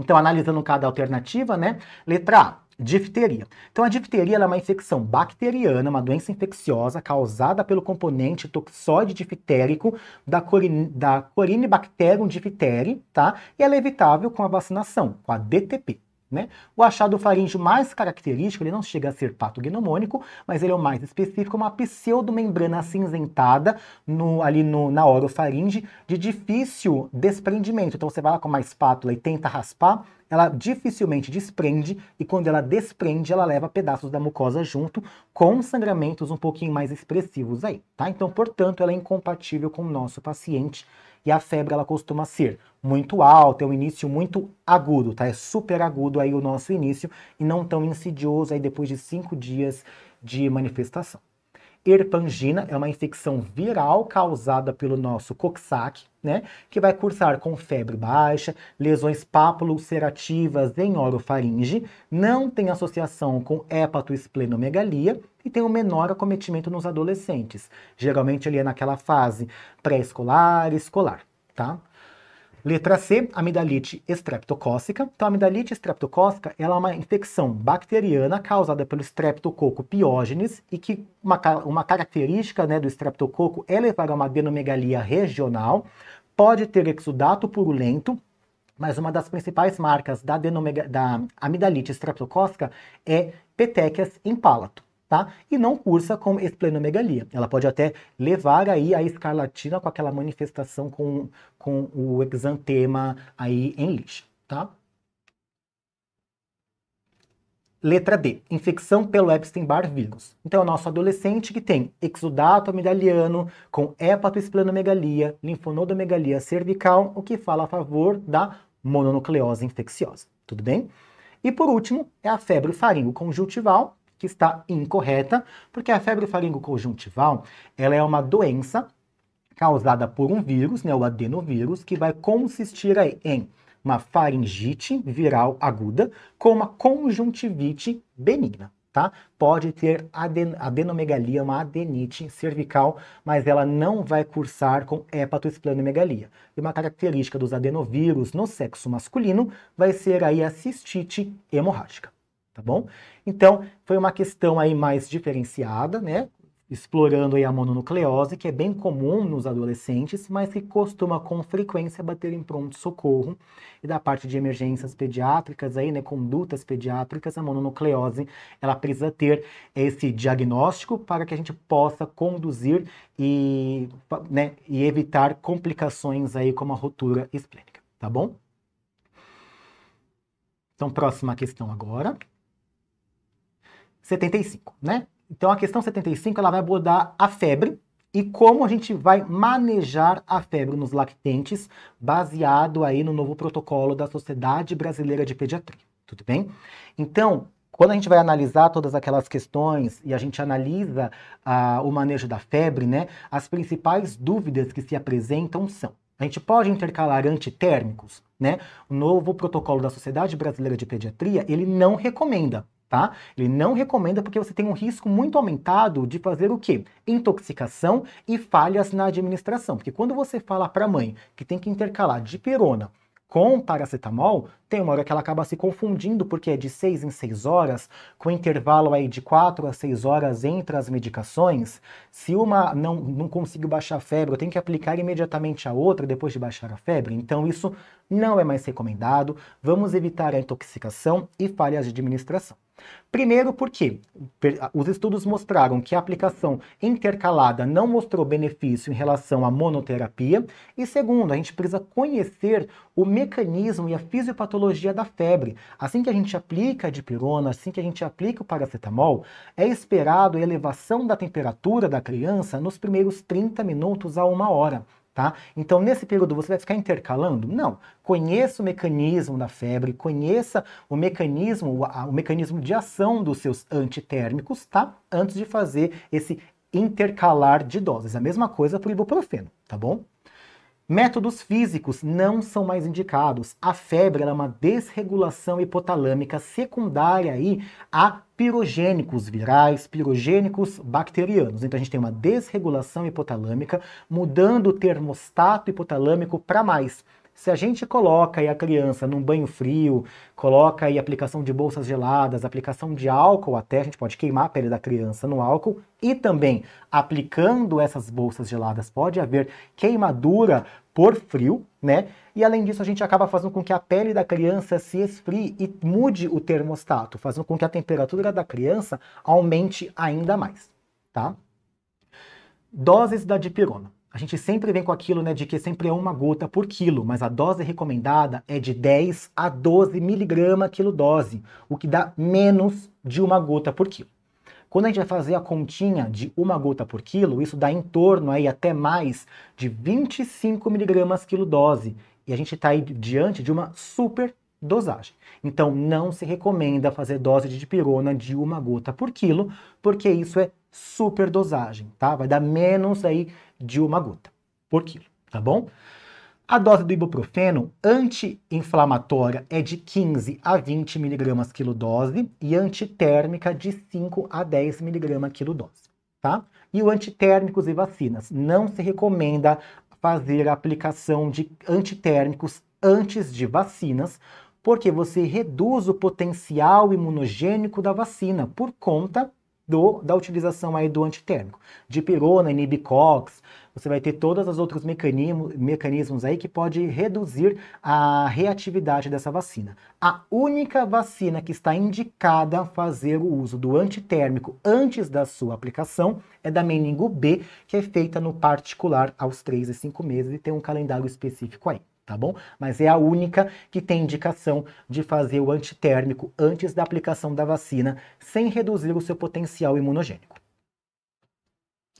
Então, analisando cada alternativa, né? Letra A, difteria. Então, a difteria é uma infecção bacteriana, uma doença infecciosa causada pelo componente toxóide diftérico da, corin da Corinibacterium difteri, tá? E ela é evitável com a vacinação, com a DTP. Né? O achado faríngeo mais característico, ele não chega a ser patognomônico, mas ele é o mais específico, uma pseudomembrana acinzentada no, ali no, na orofaringe de difícil desprendimento. Então você vai lá com uma espátula e tenta raspar, ela dificilmente desprende e quando ela desprende, ela leva pedaços da mucosa junto com sangramentos um pouquinho mais expressivos aí, tá? Então, portanto, ela é incompatível com o nosso paciente e a febre ela costuma ser muito alta, é um início muito agudo, tá? É super agudo aí o nosso início e não tão insidioso aí depois de cinco dias de manifestação. Herpangina é uma infecção viral causada pelo nosso Coxsackie, né, que vai cursar com febre baixa, lesões papulocerativas em orofaringe, não tem associação com hepatoesplenomegalia e tem um menor acometimento nos adolescentes. Geralmente ele é naquela fase pré-escolar, escolar, tá? Letra C, amidalite estreptocócica. Então, a amidalite estreptocócica ela é uma infecção bacteriana causada pelo streptococo piógenes e que uma, uma característica né, do streptococo é levar a uma adenomegalia regional, pode ter exudato purulento, mas uma das principais marcas da, da amidalite estreptocócica é petequias em palato tá? E não cursa com esplenomegalia. Ela pode até levar aí a escarlatina com aquela manifestação com, com o exantema aí em lixa, tá? Letra D, infecção pelo Epstein-Barr vírus. Então, é o nosso adolescente que tem exudato amidaliano com hepatoesplenomegalia, linfonodomegalia cervical, o que fala a favor da mononucleose infecciosa, tudo bem? E por último, é a febre farinho conjuntival, que está incorreta, porque a febre faringoconjuntival ela é uma doença causada por um vírus, né, o adenovírus, que vai consistir em uma faringite viral aguda com uma conjuntivite benigna. Tá? Pode ter aden adenomegalia, uma adenite cervical, mas ela não vai cursar com hepatosplenomegalia. E uma característica dos adenovírus no sexo masculino vai ser aí a cistite hemorrágica tá bom? Então, foi uma questão aí mais diferenciada, né? Explorando aí a mononucleose, que é bem comum nos adolescentes, mas que costuma com frequência bater em pronto-socorro. E da parte de emergências pediátricas aí, né, condutas pediátricas, a mononucleose, ela precisa ter esse diagnóstico para que a gente possa conduzir e, né, e evitar complicações aí como a rotura esplênica, tá bom? Então, próxima questão agora. 75, né? Então a questão 75 ela vai abordar a febre e como a gente vai manejar a febre nos lactentes, baseado aí no novo protocolo da Sociedade Brasileira de Pediatria, tudo bem? Então, quando a gente vai analisar todas aquelas questões e a gente analisa ah, o manejo da febre, né, as principais dúvidas que se apresentam são: a gente pode intercalar antitérmicos, né? O novo protocolo da Sociedade Brasileira de Pediatria, ele não recomenda tá? Ele não recomenda porque você tem um risco muito aumentado de fazer o quê? Intoxicação e falhas na administração. Porque quando você fala para a mãe que tem que intercalar dipirona com paracetamol, tem uma hora que ela acaba se confundindo, porque é de 6 em 6 horas, com intervalo aí de 4 a 6 horas entre as medicações. Se uma não, não consigo baixar a febre, eu tenho que aplicar imediatamente a outra depois de baixar a febre. Então isso não é mais recomendado. Vamos evitar a intoxicação e falhas de administração. Primeiro, porque os estudos mostraram que a aplicação intercalada não mostrou benefício em relação à monoterapia. E segundo, a gente precisa conhecer o mecanismo e a fisiopatologia da febre. Assim que a gente aplica a dipirona, assim que a gente aplica o paracetamol, é esperado a elevação da temperatura da criança nos primeiros 30 minutos a uma hora. Tá? Então, nesse período, você vai ficar intercalando? Não. Conheça o mecanismo da febre, conheça o mecanismo, o mecanismo de ação dos seus antitérmicos, tá? Antes de fazer esse intercalar de doses. A mesma coisa para o ibuprofeno, tá bom? Métodos físicos não são mais indicados. A febre é uma desregulação hipotalâmica secundária aí a pirogênicos virais, pirogênicos bacterianos. Então a gente tem uma desregulação hipotalâmica, mudando o termostato hipotalâmico para mais se a gente coloca aí a criança num banho frio, coloca aí aplicação de bolsas geladas, aplicação de álcool até, a gente pode queimar a pele da criança no álcool e também aplicando essas bolsas geladas pode haver queimadura por frio, né? E além disso, a gente acaba fazendo com que a pele da criança se esfrie e mude o termostato, fazendo com que a temperatura da criança aumente ainda mais, tá? Doses da dipirona. A gente sempre vem com aquilo, né, de que sempre é uma gota por quilo, mas a dose recomendada é de 10 a 12 miligrama quilodose, o que dá menos de uma gota por quilo. Quando a gente vai fazer a continha de uma gota por quilo, isso dá em torno aí até mais de 25 miligramas quilodose, e a gente está aí diante de uma super dosagem. Então não se recomenda fazer dose de dipirona de uma gota por quilo, porque isso é super dosagem, tá? Vai dar menos aí de uma gota por quilo, tá bom? A dose do ibuprofeno anti-inflamatória é de 15 a 20 miligramas quilodose e antitérmica de 5 a 10 miligramas quilodose, tá? E o antitérmicos e vacinas. Não se recomenda fazer a aplicação de antitérmicos antes de vacinas, porque você reduz o potencial imunogênico da vacina por conta do, da utilização aí do antitérmico. De inibicox, você vai ter todos os outros mecanismo, mecanismos aí que pode reduzir a reatividade dessa vacina. A única vacina que está indicada a fazer o uso do antitérmico antes da sua aplicação é da meningo B, que é feita no particular aos 3 e 5 meses e tem um calendário específico aí tá bom? Mas é a única que tem indicação de fazer o antitérmico antes da aplicação da vacina, sem reduzir o seu potencial imunogênico.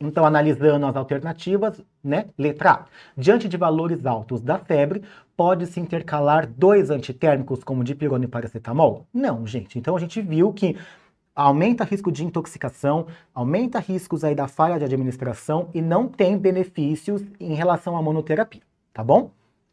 Então, analisando as alternativas, né? Letra A. Diante de valores altos da febre, pode-se intercalar dois antitérmicos, como dipirona e paracetamol? Não, gente. Então, a gente viu que aumenta risco de intoxicação, aumenta riscos aí da falha de administração e não tem benefícios em relação à monoterapia, tá bom?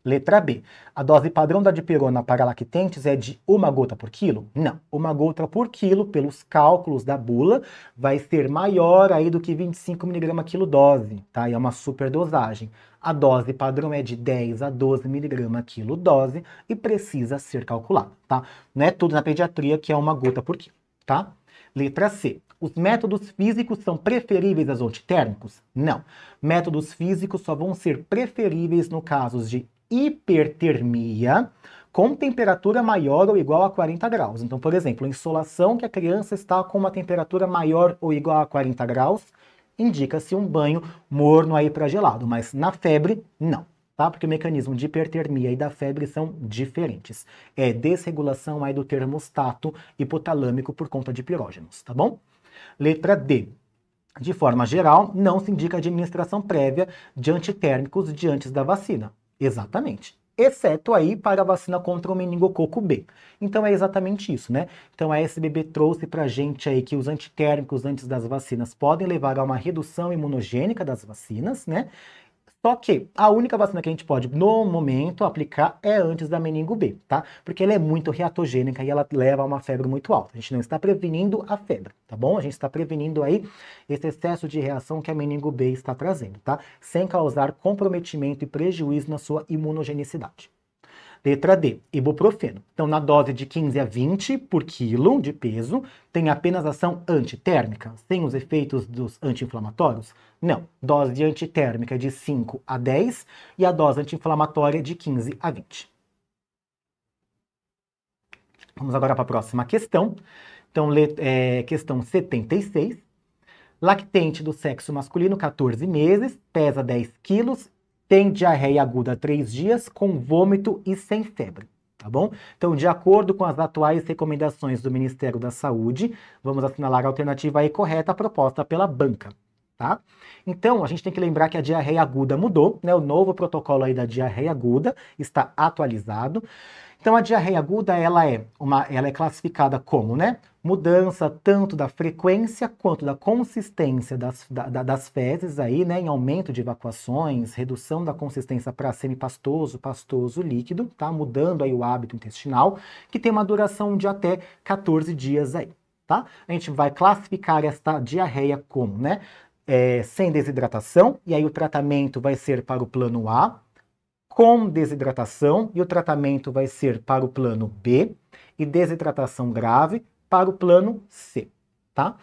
Letra B. A dose padrão da dipirona para lactentes é de uma gota por quilo? Não. Uma gota por quilo, pelos cálculos da bula, vai ser maior aí do que 25 mg quilo dose, tá? E é uma superdosagem. A dose padrão é de 10 a 12 mg quilo dose e precisa ser calculada, tá? Não é tudo na pediatria que é uma gota por quilo, tá? Letra C. Os métodos físicos são preferíveis aos antitérmicos? Não. Métodos físicos só vão ser preferíveis no caso de hipertermia com temperatura maior ou igual a 40 graus. Então, por exemplo, insolação que a criança está com uma temperatura maior ou igual a 40 graus, indica-se um banho morno aí para gelado, mas na febre, não. Tá? Porque o mecanismo de hipertermia e da febre são diferentes. É desregulação aí do termostato hipotalâmico por conta de pirógenos, tá bom? Letra D. De forma geral, não se indica administração prévia de antitérmicos diante da vacina. Exatamente. Exceto aí para a vacina contra o meningococo B. Então é exatamente isso, né? Então a SBB trouxe para a gente aí que os antitérmicos antes das vacinas podem levar a uma redução imunogênica das vacinas, né? Só então, que a única vacina que a gente pode, no momento, aplicar é antes da meningo B, tá? Porque ela é muito reatogênica e ela leva a uma febre muito alta. A gente não está prevenindo a febre, tá bom? A gente está prevenindo aí esse excesso de reação que a meningo B está trazendo, tá? Sem causar comprometimento e prejuízo na sua imunogenicidade. Letra D, ibuprofeno. Então, na dose de 15 a 20 por quilo de peso, tem apenas ação antitérmica, sem os efeitos dos anti-inflamatórios? Não. Dose de antitérmica é de 5 a 10 e a dose anti-inflamatória é de 15 a 20. Vamos agora para a próxima questão. Então, é, questão 76. Lactente do sexo masculino, 14 meses, pesa 10 quilos tem diarreia aguda três dias, com vômito e sem febre. Tá bom? Então, de acordo com as atuais recomendações do Ministério da Saúde, vamos assinalar a alternativa aí correta proposta pela banca. Tá? Então, a gente tem que lembrar que a diarreia aguda mudou, né? O novo protocolo aí da diarreia aguda está atualizado. Então, a diarreia aguda, ela é uma, ela é classificada como, né? mudança tanto da frequência quanto da consistência das, da, da, das fezes aí, né, em aumento de evacuações, redução da consistência para semipastoso, pastoso, líquido, tá? Mudando aí o hábito intestinal, que tem uma duração de até 14 dias aí, tá? A gente vai classificar esta diarreia como, né, é, sem desidratação, e aí o tratamento vai ser para o plano A, com desidratação, e o tratamento vai ser para o plano B, e desidratação grave para o plano C, tá?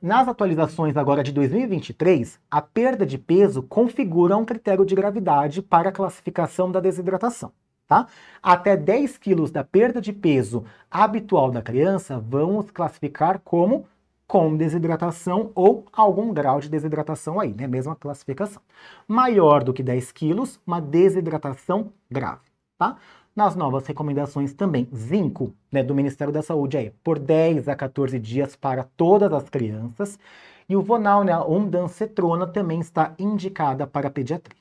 Nas atualizações agora de 2023, a perda de peso configura um critério de gravidade para a classificação da desidratação. Tá? Até 10 quilos da perda de peso habitual da criança vamos classificar como com desidratação ou algum grau de desidratação aí, né? Mesma classificação. Maior do que 10 quilos, uma desidratação grave, tá? nas novas recomendações também. Zinco, né, do Ministério da Saúde aí, por 10 a 14 dias para todas as crianças. E o Vonal, né, a ondancetrona, também está indicada para pediatria.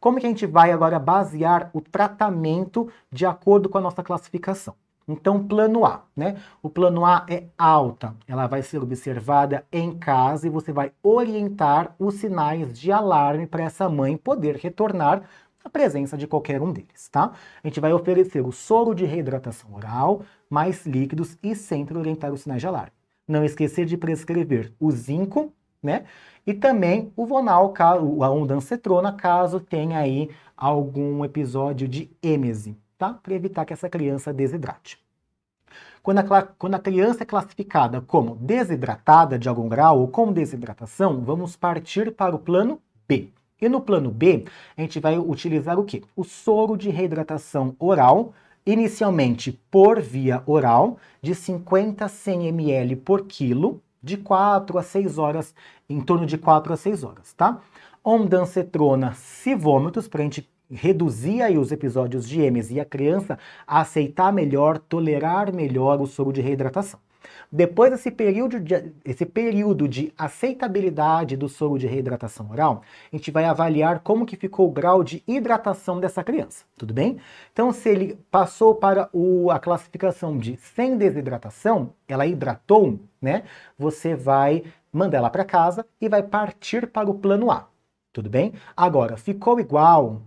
Como que a gente vai agora basear o tratamento de acordo com a nossa classificação? Então, plano A, né? O plano A é alta, ela vai ser observada em casa e você vai orientar os sinais de alarme para essa mãe poder retornar a presença de qualquer um deles, tá? A gente vai oferecer o soro de reidratação oral, mais líquidos e sempre orientar os sinais de alarme. Não esquecer de prescrever o zinco, né? E também o vonal, a ondansetrona, caso tenha aí algum episódio de êmese, tá? Para evitar que essa criança desidrate. Quando a, quando a, criança é classificada como desidratada de algum grau ou com desidratação, vamos partir para o plano B. E no plano B, a gente vai utilizar o quê? O soro de reidratação oral, inicialmente por via oral, de 50 a 100 ml por quilo, de 4 a 6 horas, em torno de 4 a 6 horas, tá? Ondancetrona, se vômitos, para a gente reduzir aí os episódios de hemes e a criança aceitar melhor, tolerar melhor o soro de reidratação. Depois desse período de, esse período de aceitabilidade do soro de reidratação oral, a gente vai avaliar como que ficou o grau de hidratação dessa criança, tudo bem? Então, se ele passou para o, a classificação de sem desidratação, ela hidratou, né? Você vai mandar ela para casa e vai partir para o plano A, tudo bem? Agora, ficou igual,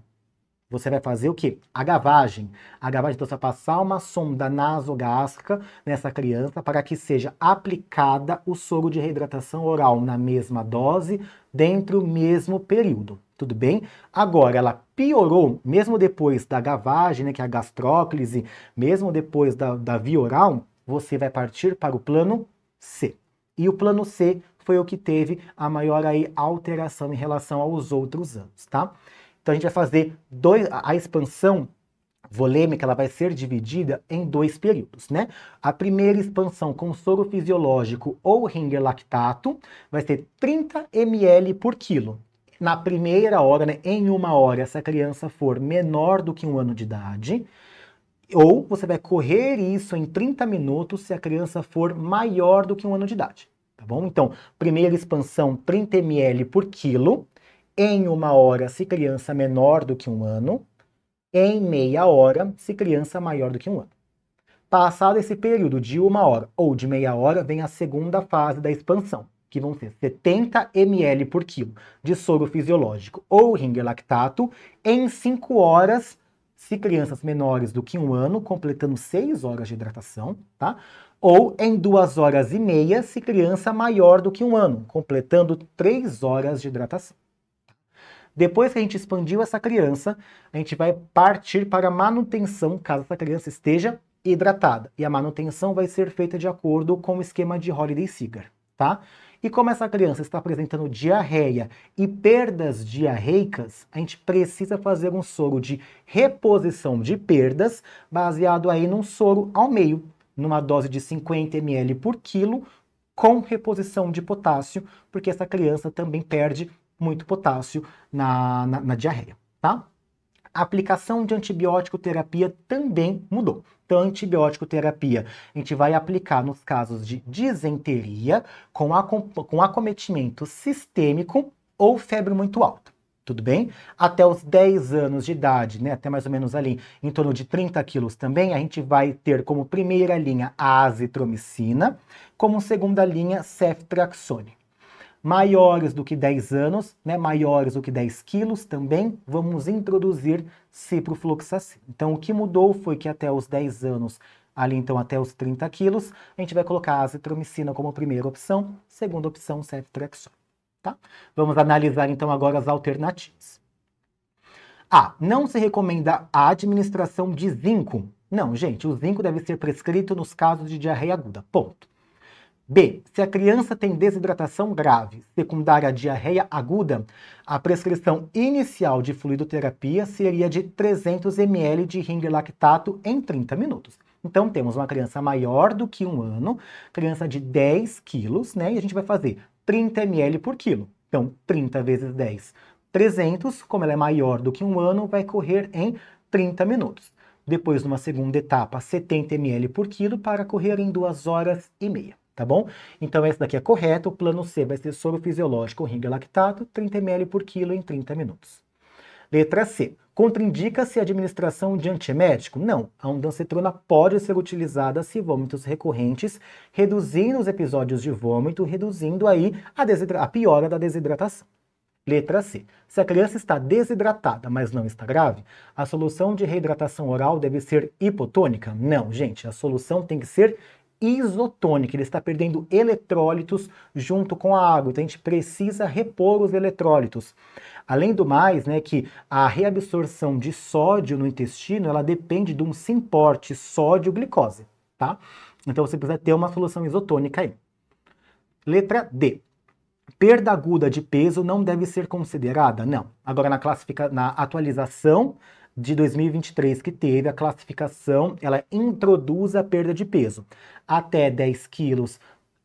você vai fazer o quê? A gavagem. A gavagem, então, você vai passar uma sonda nasogástrica nessa criança para que seja aplicada o soro de reidratação oral na mesma dose, dentro do mesmo período. Tudo bem? Agora, ela piorou, mesmo depois da gavagem, né, que é a gastróclise, mesmo depois da, da via oral, você vai partir para o plano C. E o plano C foi o que teve a maior aí, alteração em relação aos outros anos, tá? Então a gente vai fazer dois, a expansão volêmica ela vai ser dividida em dois períodos, né? A primeira expansão com soro fisiológico ou ringer lactato vai ser 30 ml por quilo. Na primeira hora, né, em uma hora, se a criança for menor do que um ano de idade, ou você vai correr isso em 30 minutos se a criança for maior do que um ano de idade, tá bom? Então, primeira expansão 30 ml por quilo, em uma hora, se criança menor do que um ano. Em meia hora, se criança maior do que um ano. Passado esse período de uma hora ou de meia hora, vem a segunda fase da expansão, que vão ser 70 ml por quilo de soro fisiológico ou ringer lactato em 5 horas, se crianças menores do que um ano, completando 6 horas de hidratação, tá? Ou em 2 horas e meia, se criança maior do que um ano, completando 3 horas de hidratação. Depois que a gente expandiu essa criança, a gente vai partir para a manutenção, caso essa criança esteja hidratada. E a manutenção vai ser feita de acordo com o esquema de Holiday Seeker, tá? E como essa criança está apresentando diarreia e perdas diarreicas, a gente precisa fazer um soro de reposição de perdas, baseado aí num soro ao meio, numa dose de 50 ml por quilo, com reposição de potássio, porque essa criança também perde muito potássio na, na, na diarreia, tá? A aplicação de antibiótico terapia também mudou. Então, antibiótico terapia a gente vai aplicar nos casos de disenteria com, com acometimento sistêmico ou febre muito alta. Tudo bem? Até os 10 anos de idade, né, até mais ou menos ali em torno de 30 quilos também, a gente vai ter como primeira linha a azitromicina, como segunda linha ceftraxone maiores do que 10 anos, né, maiores do que 10 quilos também, vamos introduzir ciprofloxacin. Então, o que mudou foi que até os 10 anos, ali então até os 30 quilos, a gente vai colocar a azitromicina como primeira opção, segunda opção, ceftriaxone. Tá? Vamos analisar então agora as alternativas. A. não se recomenda a administração de zinco. Não, gente, o zinco deve ser prescrito nos casos de diarreia aguda. Ponto. B. Se a criança tem desidratação grave, secundária a diarreia aguda, a prescrição inicial de fluidoterapia seria de 300 ml de ring lactato em 30 minutos. Então, temos uma criança maior do que um ano, criança de 10 quilos, né? E a gente vai fazer 30 ml por quilo. Então, 30 vezes 10, 300. Como ela é maior do que um ano, vai correr em 30 minutos. Depois, numa segunda etapa, 70 ml por quilo para correr em 2 horas e meia tá bom? Então esse daqui é correto, o plano C vai ser soro fisiológico ringue lactato, 30 ml por quilo em 30 minutos. Letra C. Contraindica-se a administração de antiemético? Não, a ondansetrona pode ser utilizada se vômitos recorrentes, reduzindo os episódios de vômito, reduzindo aí a, a piora da desidratação. Letra C. Se a criança está desidratada, mas não está grave, a solução de reidratação oral deve ser hipotônica? Não, gente, a solução tem que ser isotônica, ele está perdendo eletrólitos junto com a água, então a gente precisa repor os eletrólitos. Além do mais, né, que a reabsorção de sódio no intestino, ela depende de um simporte sódio-glicose, tá? Então você precisa ter uma solução isotônica aí. Letra D. Perda aguda de peso não deve ser considerada? Não. Agora na classifica na atualização de 2023 que teve a classificação, ela introduz a perda de peso até 10 quilos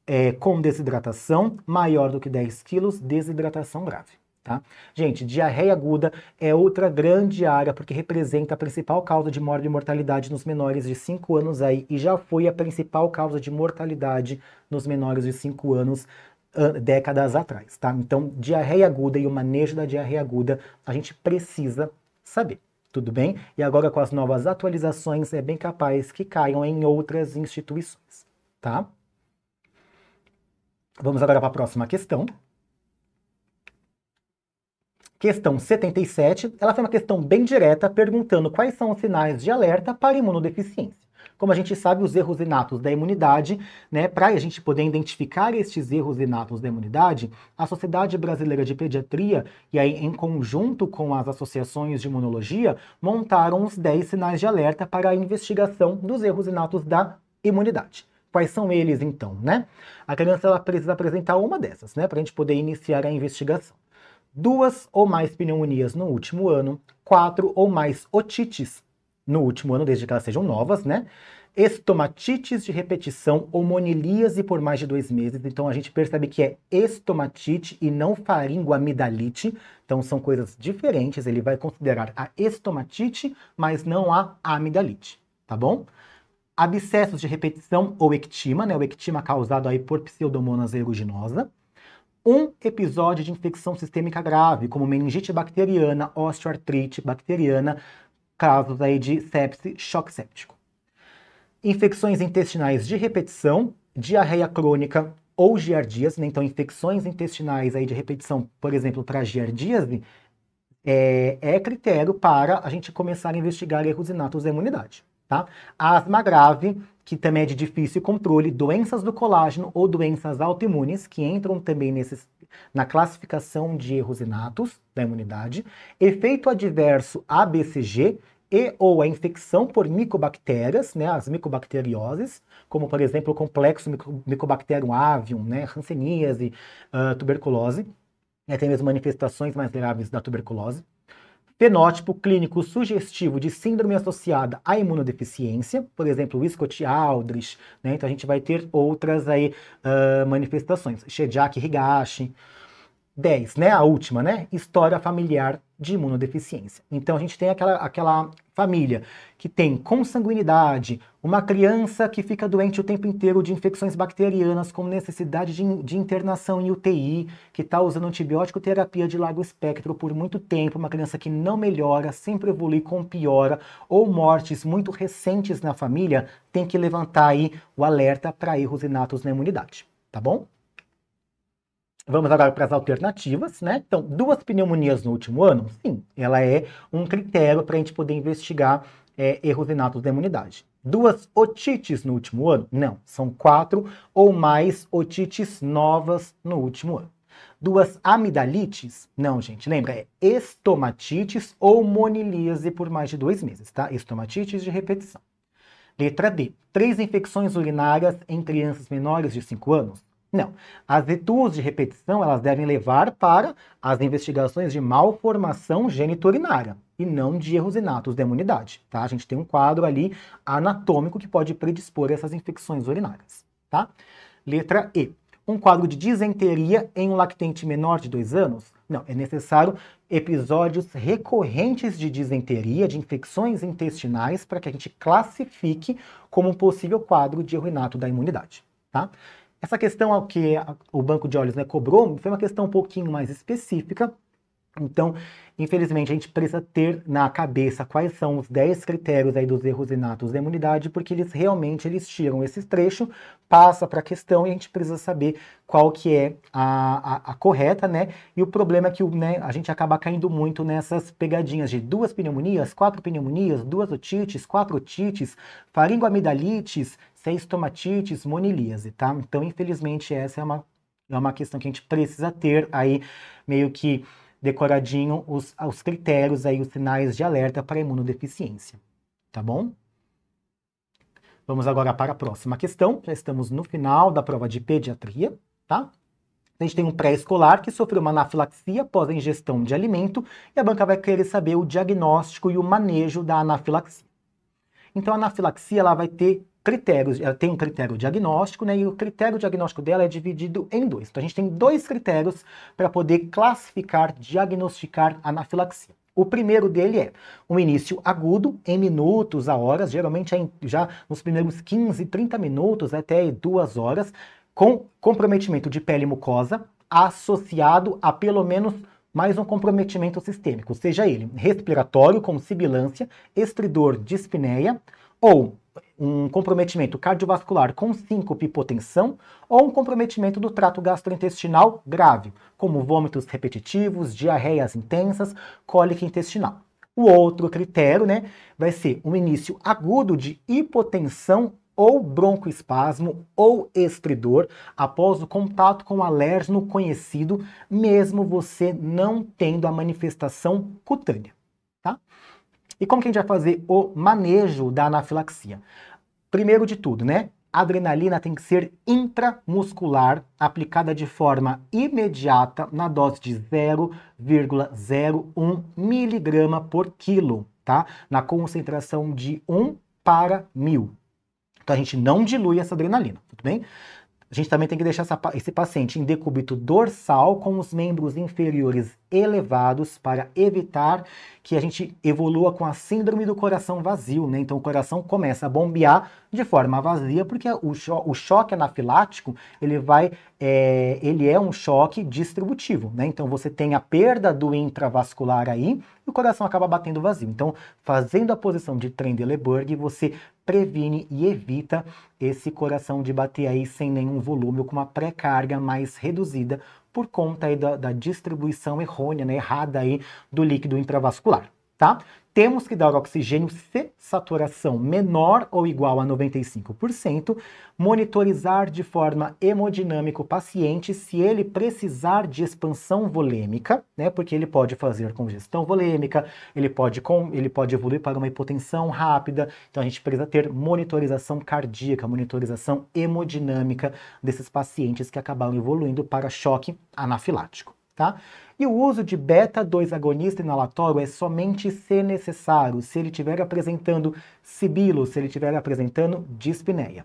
é, com desidratação, maior do que 10 quilos, desidratação grave. Tá? Gente, diarreia aguda é outra grande área porque representa a principal causa de morte e mortalidade nos menores de 5 anos aí e já foi a principal causa de mortalidade nos menores de 5 anos décadas atrás, tá? Então, diarreia aguda e o manejo da diarreia aguda, a gente precisa saber. Tudo bem? E agora, com as novas atualizações, é bem capaz que caiam em outras instituições, tá? Vamos agora para a próxima questão. Questão 77, ela foi uma questão bem direta, perguntando quais são os sinais de alerta para imunodeficiência. Como a gente sabe, os erros inatos da imunidade, né, para a gente poder identificar estes erros inatos da imunidade, a Sociedade Brasileira de Pediatria, e aí em conjunto com as associações de imunologia, montaram os 10 sinais de alerta para a investigação dos erros inatos da imunidade. Quais são eles então, né? A criança ela precisa apresentar uma dessas, né, para a gente poder iniciar a investigação duas ou mais pneumonias no último ano, quatro ou mais otites no último ano, desde que elas sejam novas, né? Estomatites de repetição ou monilíase por mais de dois meses. Então a gente percebe que é estomatite e não faringoamidalite. Então são coisas diferentes. Ele vai considerar a estomatite, mas não a amidalite, tá bom? Abscessos de repetição ou ectima, né? O ectima causado aí por pseudomonas aeruginosa um episódio de infecção sistêmica grave, como meningite bacteriana, osteoartrite bacteriana, casos aí de sepse, choque séptico. Infecções intestinais de repetição, diarreia crônica ou giardíase, né? então infecções intestinais aí de repetição, por exemplo, para giardíase, é, é, critério para a gente começar a investigar erros inatos da imunidade. Tá? Asma grave, que também é de difícil controle, doenças do colágeno ou doenças autoimunes, que entram também nesses na classificação de erros inatos da imunidade, efeito adverso ABCG e ou a infecção por micobactérias, né, as micobacterioses, como por exemplo o complexo micobacterium avium, né, hanseníase, uh, tuberculose, né, tem mesmo manifestações mais graves da tuberculose. Fenótipo clínico sugestivo de síndrome associada à imunodeficiência, por exemplo, Scott Aldrich, né? Então a gente vai ter outras aí uh, manifestações, Shediak Higashi. 10, né? A última, né? História familiar de imunodeficiência. Então a gente tem aquela, aquela família que tem consanguinidade, uma criança que fica doente o tempo inteiro de infecções bacterianas com necessidade de, de internação em UTI, que está usando antibiótico terapia de largo espectro por muito tempo, uma criança que não melhora, sempre evolui com piora ou mortes muito recentes na família, tem que levantar aí o alerta para erros inatos na imunidade, tá bom? Vamos agora para as alternativas, né? Então, duas pneumonias no último ano? Sim, ela é um critério para a gente poder investigar é, erros inatos da imunidade. Duas otites no último ano? Não, são quatro ou mais otites novas no último ano. Duas amidalites? Não, gente, lembra, é estomatites ou monilíase por mais de dois meses, tá? Estomatites de repetição. Letra D. Três infecções urinárias em crianças menores de 5 anos? Não. As etudes de repetição, elas devem levar para as investigações de malformação geniturinária e não de erros inatos da imunidade, tá? A gente tem um quadro ali anatômico que pode predispor essas infecções urinárias, tá? Letra E. Um quadro de disenteria em um lactente menor de dois anos? Não, é necessário episódios recorrentes de disenteria, de infecções intestinais, para que a gente classifique como um possível quadro de erro inato da imunidade, tá? Essa questão ao que o banco de olhos né, cobrou foi uma questão um pouquinho mais específica, então, infelizmente, a gente precisa ter na cabeça quais são os 10 critérios aí dos erros inatos da imunidade, porque eles realmente eles tiram esse trecho, passa para a questão e a gente precisa saber qual que é a, a, a correta, né? E o problema é que né, a gente acaba caindo muito nessas pegadinhas de duas pneumonias, quatro pneumonias, duas otites, quatro otites, faringoamidalites, seis tomatites, monilíase, tá? Então, infelizmente, essa é uma, é uma questão que a gente precisa ter aí meio que decoradinho os, os critérios aí, os sinais de alerta para imunodeficiência, tá bom? Vamos agora para a próxima questão, já estamos no final da prova de pediatria, tá? A gente tem um pré-escolar que sofreu uma anafilaxia após a ingestão de alimento e a banca vai querer saber o diagnóstico e o manejo da anafilaxia. Então, a anafilaxia ela vai ter critérios, ela tem um critério diagnóstico, né? E o critério diagnóstico dela é dividido em dois. Então a gente tem dois critérios para poder classificar, diagnosticar anafilaxia. O primeiro dele é um início agudo, em minutos a horas, geralmente é já nos primeiros 15, 30 minutos até duas horas, com comprometimento de pele e mucosa, associado a pelo menos mais um comprometimento sistêmico, seja ele respiratório, como sibilância, estridor, dispneia, ou um comprometimento cardiovascular com síncope e hipotensão ou um comprometimento do trato gastrointestinal grave, como vômitos repetitivos, diarreias intensas, cólica intestinal. O outro critério, né, vai ser um início agudo de hipotensão ou broncoespasmo ou estridor após o contato com o alérgeno conhecido, mesmo você não tendo a manifestação cutânea. E como que a gente vai fazer o manejo da anafilaxia? Primeiro de tudo, né? A adrenalina tem que ser intramuscular, aplicada de forma imediata na dose de 0,01 miligrama por quilo, tá? Na concentração de 1 para 1000. Então a gente não dilui essa adrenalina, tudo bem? A gente também tem que deixar essa, esse paciente em decúbito dorsal com os membros inferiores elevados para evitar que a gente evolua com a síndrome do coração vazio, né? Então o coração começa a bombear de forma vazia porque o, cho o choque anafilático ele vai é, ele é um choque distributivo, né? Então você tem a perda do intravascular aí e o coração acaba batendo vazio. Então fazendo a posição de Trendelenburg você previne e evita esse coração de bater aí sem nenhum volume, com uma pré-carga mais reduzida por conta aí da, da distribuição errônea, né, errada aí do líquido intravascular, tá? temos que dar oxigênio se saturação menor ou igual a 95%, monitorizar de forma hemodinâmica o paciente se ele precisar de expansão volêmica, né, porque ele pode fazer congestão volêmica, ele pode, com, ele pode evoluir para uma hipotensão rápida, então a gente precisa ter monitorização cardíaca, monitorização hemodinâmica desses pacientes que acabaram evoluindo para choque anafilático tá? E o uso de beta-2 agonista inalatório é somente se necessário, se ele estiver apresentando sibilo, se ele estiver apresentando dispneia.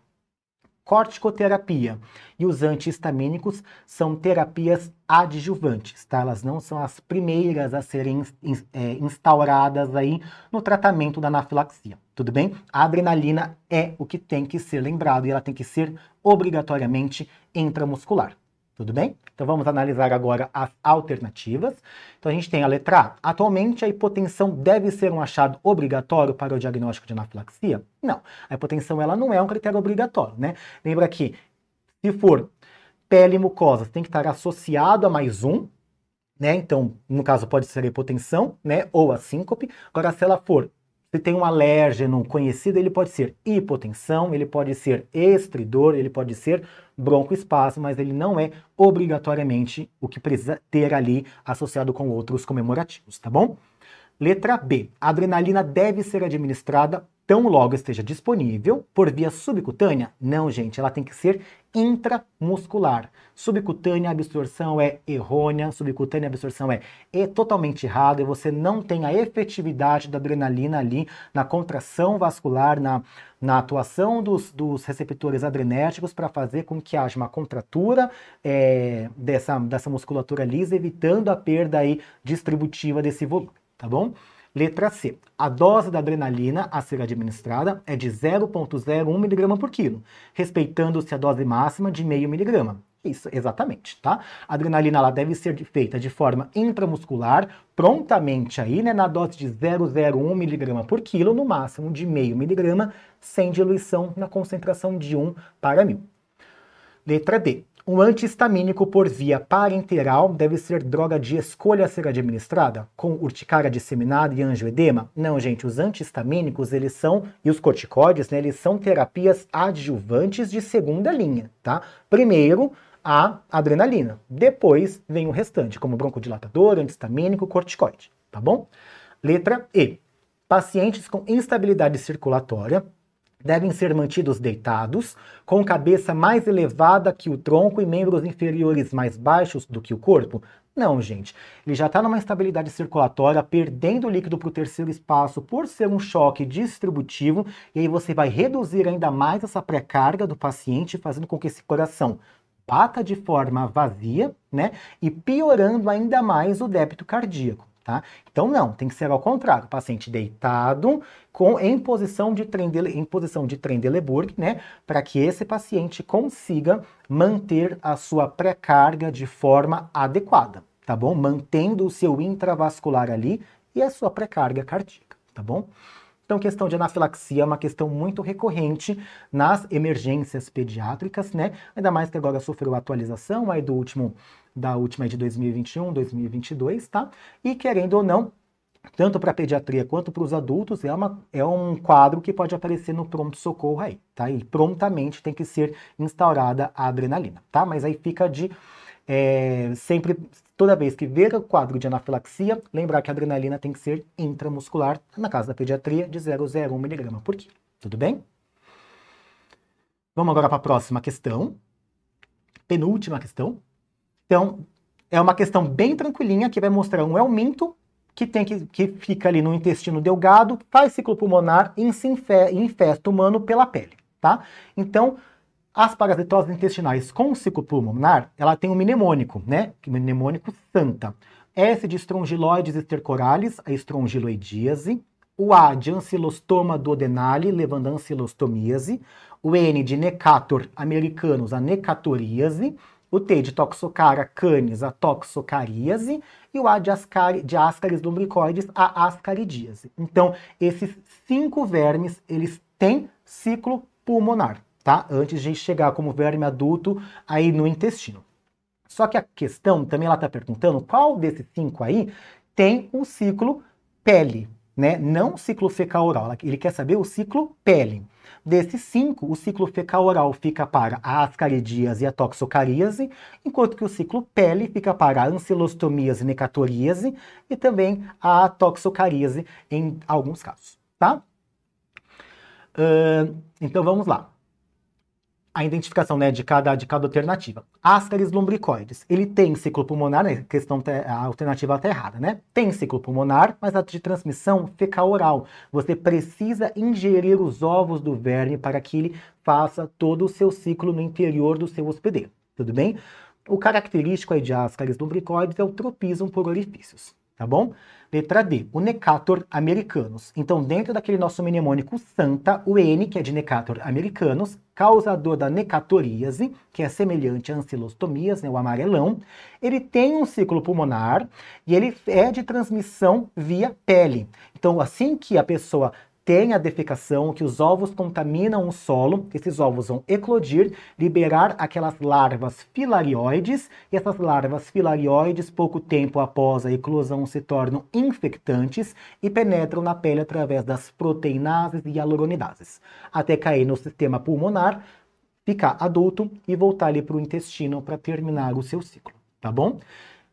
Corticoterapia e os antihistamínicos são terapias adjuvantes, tá? Elas não são as primeiras a serem é, instauradas aí no tratamento da anafilaxia, tudo bem? A adrenalina é o que tem que ser lembrado e ela tem que ser obrigatoriamente intramuscular. Tudo bem? Então vamos analisar agora as alternativas. Então a gente tem a letra A. Atualmente a hipotensão deve ser um achado obrigatório para o diagnóstico de anafilaxia? Não. A hipotensão ela não é um critério obrigatório, né? Lembra que se for pele e mucosa, tem que estar associado a mais um, né? Então, no caso pode ser a hipotensão, né, ou a síncope. Agora se ela for se tem um alérgeno conhecido, ele pode ser hipotensão, ele pode ser estridor, ele pode ser broncoespasmo, mas ele não é obrigatoriamente o que precisa ter ali associado com outros comemorativos, tá bom? Letra B. A adrenalina deve ser administrada tão logo esteja disponível por via subcutânea? Não, gente, ela tem que ser intramuscular. Subcutânea, a absorção é errônea, subcutânea, a absorção é, é totalmente errada e você não tem a efetividade da adrenalina ali na contração vascular, na, na atuação dos, dos receptores adrenérgicos para fazer com que haja uma contratura é, dessa, dessa musculatura lisa, evitando a perda aí distributiva desse volume, tá bom? Letra C. A dose da adrenalina a ser administrada é de 0,01 mg por quilo, respeitando-se a dose máxima de meio miligrama. Isso, exatamente, tá? A adrenalina ela deve ser feita de forma intramuscular, prontamente aí, né, na dose de 0,01 mg por quilo, no máximo de meio miligrama, sem diluição na concentração de 1 para 1000. Letra D. Um antihistamínico por via parenteral deve ser droga de escolha a ser administrada? Com urticária disseminada e angioedema? Não, gente, os antihistamínicos, eles são, e os corticoides, né, eles são terapias adjuvantes de segunda linha, tá? Primeiro, a adrenalina. Depois vem o restante, como broncodilatador, antihistamínico, corticoide, tá bom? Letra E. Pacientes com instabilidade circulatória devem ser mantidos deitados, com cabeça mais elevada que o tronco e membros inferiores mais baixos do que o corpo? Não, gente. Ele já está numa estabilidade circulatória, perdendo líquido para o terceiro espaço por ser um choque distributivo, e aí você vai reduzir ainda mais essa pré-carga do paciente, fazendo com que esse coração bata de forma vazia, né? E piorando ainda mais o débito cardíaco tá? Então não, tem que ser ao contrário, paciente deitado com em posição de Trendele, em posição de Trendelenburg, né, para que esse paciente consiga manter a sua pré-carga de forma adequada, tá bom? Mantendo o seu intravascular ali e a sua pré-carga cardíaca, tá bom? Então, questão de anafilaxia é uma questão muito recorrente nas emergências pediátricas, né? Ainda mais que agora sofreu a atualização aí do último da última de 2021, 2022, tá? E querendo ou não, tanto para a pediatria quanto para os adultos, é, uma, é um quadro que pode aparecer no pronto-socorro aí, tá? E prontamente tem que ser instaurada a adrenalina, tá? Mas aí fica de é, sempre Toda vez que ver o quadro de anafilaxia, lembrar que a adrenalina tem que ser intramuscular, na casa da pediatria, de 0,01 mg por quilo. Tudo bem? Vamos agora para a próxima questão. Penúltima questão. Então, é uma questão bem tranquilinha que vai mostrar um aumento que tem que, que fica ali no intestino delgado, faz ciclo pulmonar e se infesta humano pela pele, tá? Então, as parasitoses intestinais com ciclo pulmonar, ela tem um mnemônico, né? Que é mnemônico santa. S de estrongiloides estercorales, a estrongiloidíase. O A de ancilostoma duodenale, levando a ancilostomiase. O N de necator americanos, a necatoríase. O T de toxocara canis, a toxocaríase. E o A de, ascari, de ascaris lumbricoides, a ascaridíase. Então, esses cinco vermes, eles têm ciclo pulmonar tá? Antes de chegar como verme adulto aí no intestino. Só que a questão também ela está perguntando qual desses cinco aí tem o um ciclo pele, né? Não o ciclo fecal oral. Ele quer saber o ciclo pele. Desses cinco, o ciclo fecal oral fica para a ascaridias e a toxocariase enquanto que o ciclo pele fica para a ancilostomias e necatoríase e também a toxocariase em alguns casos, tá? Uh, então vamos lá a identificação né, de, cada, de cada alternativa. Ascaris lumbricoides. Ele tem ciclo pulmonar, né, questão te, a alternativa até tá errada, né? Tem ciclo pulmonar, mas a de transmissão fecal oral. Você precisa ingerir os ovos do verme para que ele faça todo o seu ciclo no interior do seu hospedeiro. Tudo bem? O característico aí de Ascaris lumbricoides é o tropismo por orifícios tá bom? Letra D, o Necator americanos. Então, dentro daquele nosso mnemônico Santa, o N, que é de Necator americanos, causador da necatoríase, que é semelhante a ancilostomias, né, o amarelão, ele tem um ciclo pulmonar e ele é de transmissão via pele. Então, assim que a pessoa tem a defecação, que os ovos contaminam o solo, esses ovos vão eclodir, liberar aquelas larvas filarioides, e essas larvas filarioides, pouco tempo após a eclosão, se tornam infectantes e penetram na pele através das proteinases e hialuronidases, até cair no sistema pulmonar, ficar adulto e voltar ali para o intestino para terminar o seu ciclo, tá bom?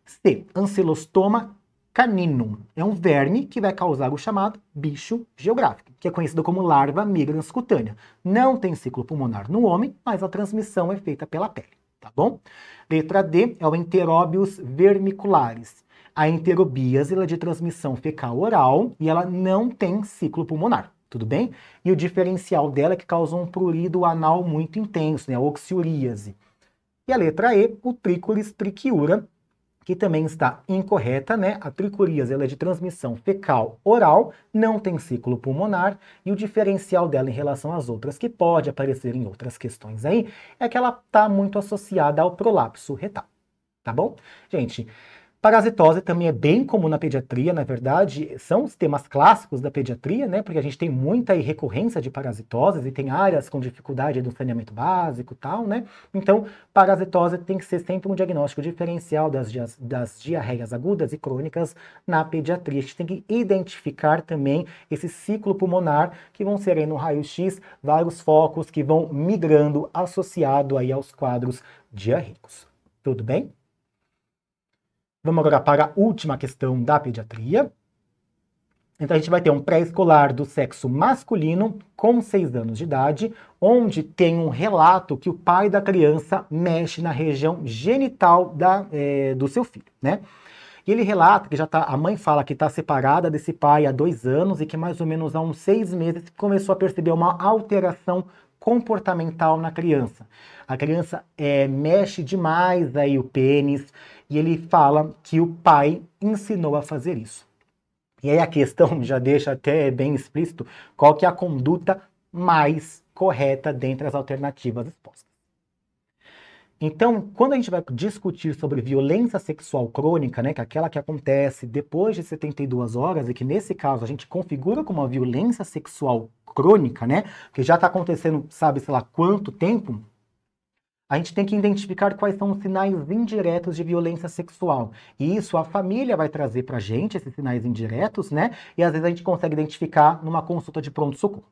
C. Ancelostoma caninum. É um verme que vai causar o chamado bicho geográfico, que é conhecido como larva migrans cutânea. Não tem ciclo pulmonar no homem, mas a transmissão é feita pela pele, tá bom? Letra D é o enteróbios vermiculares. A enterobíase é de transmissão fecal oral e ela não tem ciclo pulmonar, tudo bem? E o diferencial dela é que causa um prurido anal muito intenso, né? A oxiuríase. E a letra E, o trícolis triquiura, que também está incorreta, né? A tricurias ela é de transmissão fecal-oral, não tem ciclo pulmonar, e o diferencial dela em relação às outras, que pode aparecer em outras questões aí, é que ela está muito associada ao prolapso retal, tá bom? Gente, Parasitose também é bem comum na pediatria, na verdade, são os temas clássicos da pediatria, né? Porque a gente tem muita recorrência de parasitoses e tem áreas com dificuldade do saneamento básico tal, né? Então, parasitose tem que ser sempre um diagnóstico diferencial das, das diarreias agudas e crônicas na pediatria. A gente tem que identificar também esse ciclo pulmonar, que vão ser aí no raio-x vários focos que vão migrando associado aí aos quadros diarreicos. Tudo bem? Vamos agora para a última questão da pediatria. Então, a gente vai ter um pré-escolar do sexo masculino com 6 anos de idade, onde tem um relato que o pai da criança mexe na região genital da, é, do seu filho, né? E ele relata que já tá, a mãe fala que está separada desse pai há dois anos e que mais ou menos há uns seis meses começou a perceber uma alteração comportamental na criança. A criança é, mexe demais aí o pênis, e ele fala que o pai ensinou a fazer isso. E aí a questão já deixa até bem explícito qual que é a conduta mais correta dentre as alternativas expostas. Então, quando a gente vai discutir sobre violência sexual crônica, né, que é aquela que acontece depois de 72 horas, e que nesse caso a gente configura como uma violência sexual crônica, né, que já está acontecendo, sabe, sei lá quanto tempo, a gente tem que identificar quais são os sinais indiretos de violência sexual. E isso a família vai trazer para a gente, esses sinais indiretos, né? E às vezes a gente consegue identificar numa consulta de pronto-socorro.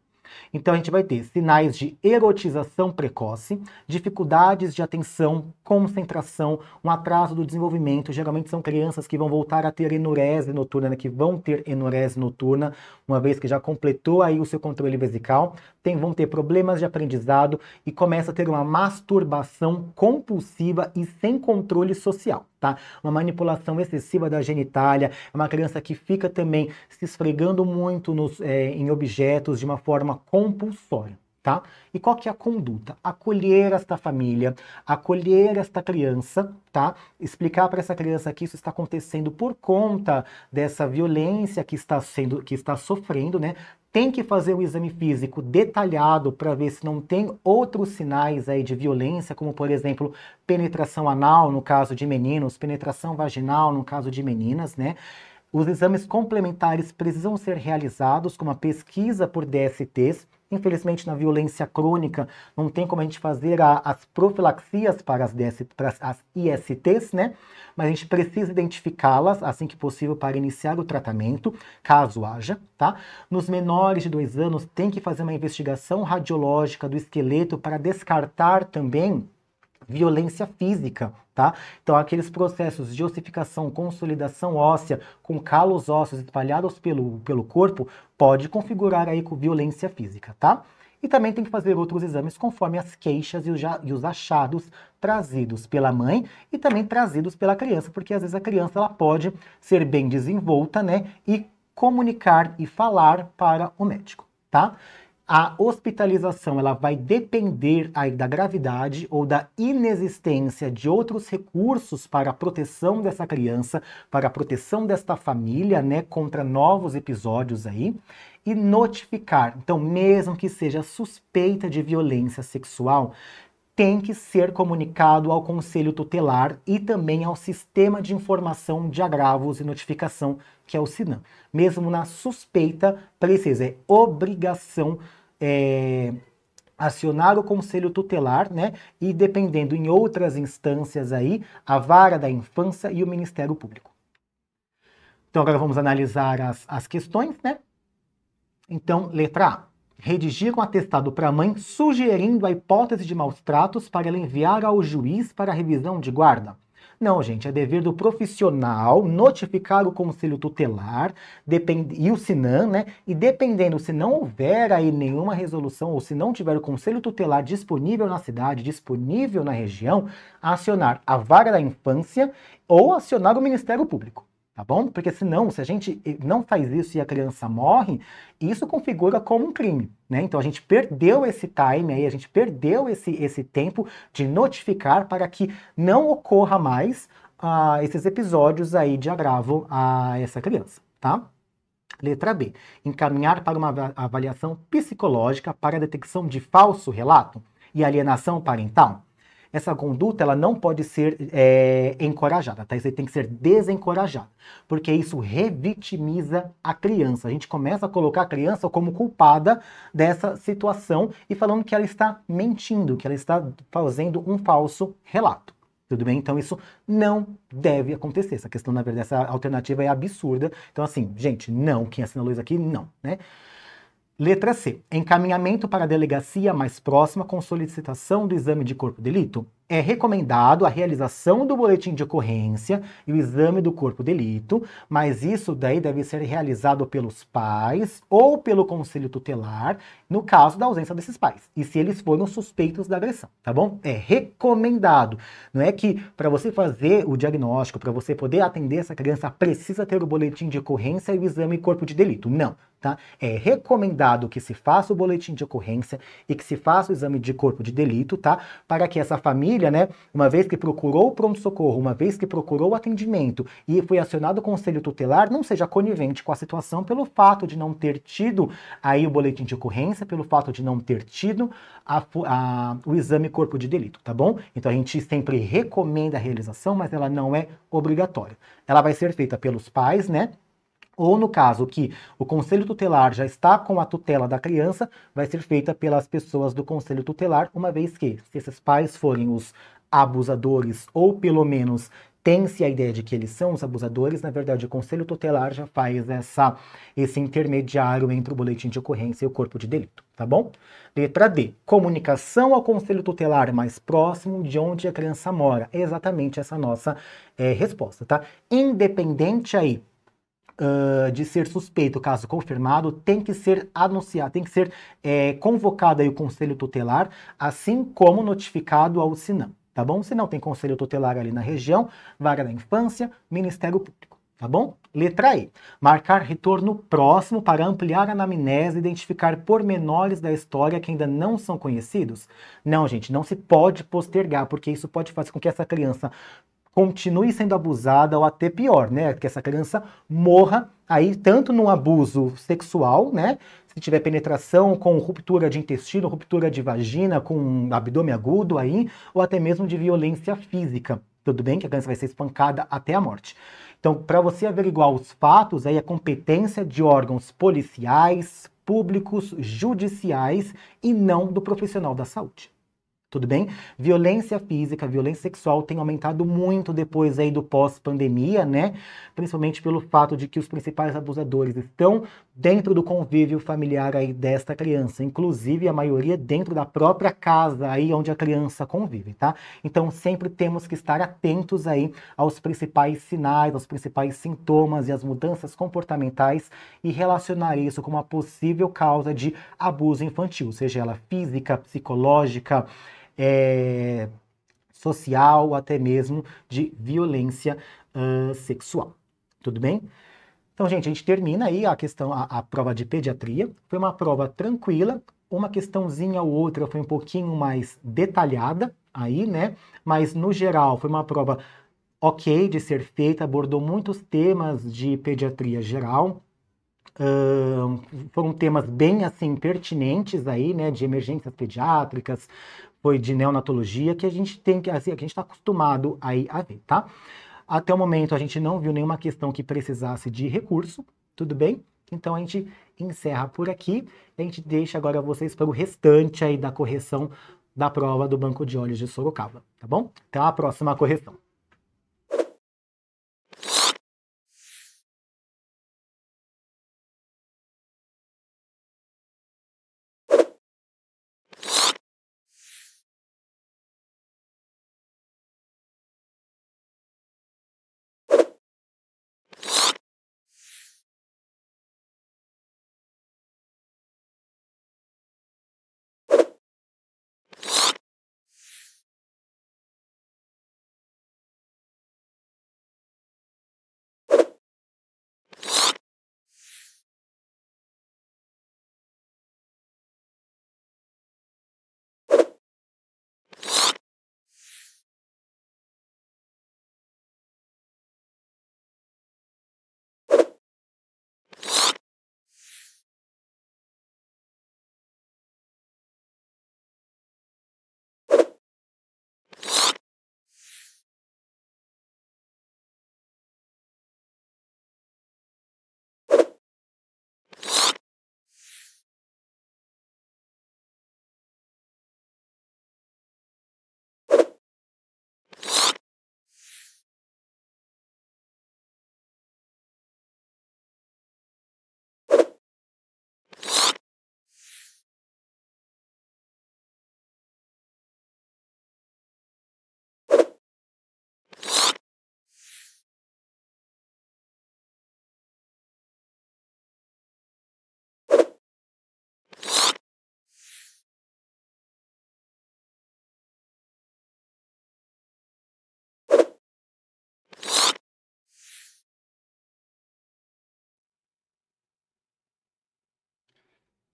Então a gente vai ter sinais de erotização precoce, dificuldades de atenção, concentração, um atraso do desenvolvimento. Geralmente são crianças que vão voltar a ter enurese noturna, né? que vão ter enurese noturna, uma vez que já completou aí o seu controle vesical, tem, vão ter problemas de aprendizado e começa a ter uma masturbação compulsiva e sem controle social, tá? Uma manipulação excessiva da genitália, é uma criança que fica também se esfregando muito nos, é, em objetos de uma forma compulsória. Tá? E qual que é a conduta? Acolher esta família, acolher esta criança, tá? Explicar para essa criança que isso está acontecendo por conta dessa violência que está sendo que está sofrendo, né? tem que fazer um exame físico detalhado para ver se não tem outros sinais aí de violência, como por exemplo, penetração anal no caso de meninos, penetração vaginal no caso de meninas, né? Os exames complementares precisam ser realizados com uma pesquisa por DSTs Infelizmente, na violência crônica, não tem como a gente fazer a, as profilaxias para as, DS, para as ISTs, né? Mas a gente precisa identificá-las assim que possível para iniciar o tratamento, caso haja, tá? Nos menores de dois anos, tem que fazer uma investigação radiológica do esqueleto para descartar também violência física, tá? Então, aqueles processos de ossificação, consolidação óssea, com calos ósseos espalhados pelo, pelo corpo, pode configurar aí com violência física, tá? E também tem que fazer outros exames conforme as queixas e os, achados trazidos pela mãe e também trazidos pela criança, porque às vezes a criança ela pode ser bem desenvolta, né? E comunicar e falar para o médico, tá? a hospitalização ela vai depender aí da gravidade ou da inexistência de outros recursos para a proteção dessa criança, para a proteção desta família, né, contra novos episódios aí e notificar. Então, mesmo que seja suspeita de violência sexual, tem que ser comunicado ao Conselho Tutelar e também ao Sistema de Informação de Agravos e Notificação, que é o SINAM. Mesmo na suspeita, precisa, é obrigação é, acionar o conselho tutelar, né? E dependendo em outras instâncias aí, a vara da infância e o Ministério Público. Então agora vamos analisar as, as questões, né? Então, letra A. Redigir um atestado para a mãe sugerindo a hipótese de maus tratos para ela enviar ao juiz para revisão de guarda. Não, gente, é dever do profissional notificar o conselho tutelar depend... e o SINAM, né? E dependendo se não houver aí nenhuma resolução ou se não tiver o conselho tutelar disponível na cidade, disponível na região, acionar a vara da infância ou acionar o Ministério Público tá bom? Porque senão, se a gente não faz isso e a criança morre, isso configura como um crime, né? Então a gente perdeu esse time aí, a gente perdeu esse, esse tempo de notificar para que não ocorra mais uh, esses episódios aí de agravo a essa criança, tá? Letra B. Encaminhar para uma avaliação psicológica para detecção de falso relato e alienação parental essa conduta ela não pode ser é, encorajada, tá? Isso tem que ser desencorajado, porque isso revitimiza a criança. A gente começa a colocar a criança como culpada dessa situação e falando que ela está mentindo, que ela está fazendo um falso relato. Tudo bem? Então isso não deve acontecer. Essa questão, na verdade, essa alternativa é absurda. Então, assim, gente, não, quem a isso aqui, não, né? Letra C. Encaminhamento para a delegacia mais próxima com solicitação do exame de corpo de delito é recomendado a realização do boletim de ocorrência e o exame do corpo de delito, mas isso daí deve ser realizado pelos pais ou pelo conselho tutelar, no caso da ausência desses pais, e se eles foram suspeitos da agressão, tá bom? É recomendado. Não é que para você fazer o diagnóstico, para você poder atender essa criança, precisa ter o boletim de ocorrência e o exame corpo de delito. Não. Tá? É recomendado que se faça o boletim de ocorrência e que se faça o exame de corpo de delito, tá? Para que essa família família, né? Uma vez que procurou o pronto-socorro, uma vez que procurou o atendimento e foi acionado o conselho tutelar, não seja conivente com a situação pelo fato de não ter tido aí o boletim de ocorrência, pelo fato de não ter tido a, a, o exame corpo de delito, tá bom? Então a gente sempre recomenda a realização, mas ela não é obrigatória. Ela vai ser feita pelos pais, né? ou no caso que o conselho tutelar já está com a tutela da criança, vai ser feita pelas pessoas do conselho tutelar, uma vez que, se esses pais forem os abusadores ou pelo menos tem-se a ideia de que eles são os abusadores, na verdade o conselho tutelar já faz essa esse intermediário entre o boletim de ocorrência e o corpo de delito, tá bom? Letra D. Comunicação ao conselho tutelar mais próximo de onde a criança mora. É exatamente essa nossa é, resposta, tá? Independente aí uh, de ser suspeito, caso confirmado, tem que ser anunciado, tem que ser é, convocado aí o conselho tutelar, assim como notificado ao SINAM, tá bom? Se não tem conselho tutelar ali na região, vaga da infância, Ministério Público, tá bom? Letra E. Marcar retorno próximo para ampliar a anamnese e identificar pormenores da história que ainda não são conhecidos? Não, gente, não se pode postergar, porque isso pode fazer com que essa criança continue sendo abusada ou até pior, né? Que essa criança morra aí tanto num abuso sexual, né? Se tiver penetração com ruptura de intestino, ruptura de vagina, com abdômen agudo aí, ou até mesmo de violência física. Tudo bem que a criança vai ser espancada até a morte. Então, para você averiguar os fatos, aí a competência de órgãos policiais, públicos, judiciais e não do profissional da saúde tudo bem? Violência física, violência sexual tem aumentado muito depois aí do pós-pandemia, né? Principalmente pelo fato de que os principais abusadores estão dentro do convívio familiar aí desta criança, inclusive a maioria dentro da própria casa aí onde a criança convive, tá? Então sempre temos que estar atentos aí aos principais sinais, aos principais sintomas e às mudanças comportamentais e relacionar isso com uma possível causa de abuso infantil, seja ela física, psicológica, é, social, até mesmo de violência uh, sexual. Tudo bem? Então, gente, a gente termina aí a questão, a, a prova de pediatria. Foi uma prova tranquila, uma questãozinha ou outra foi um pouquinho mais detalhada aí, né? Mas no geral foi uma prova ok de ser feita, abordou muitos temas de pediatria geral. Uh, foram temas bem assim pertinentes aí, né, de emergências pediátricas, foi de neonatologia, que a gente tem que, assim, que a gente está acostumado aí a ver, tá? Até o momento a gente não viu nenhuma questão que precisasse de recurso, tudo bem? Então a gente encerra por aqui. A gente deixa agora vocês para o restante aí da correção da prova do Banco de Olhos de Sorocaba, tá bom? Até a próxima correção.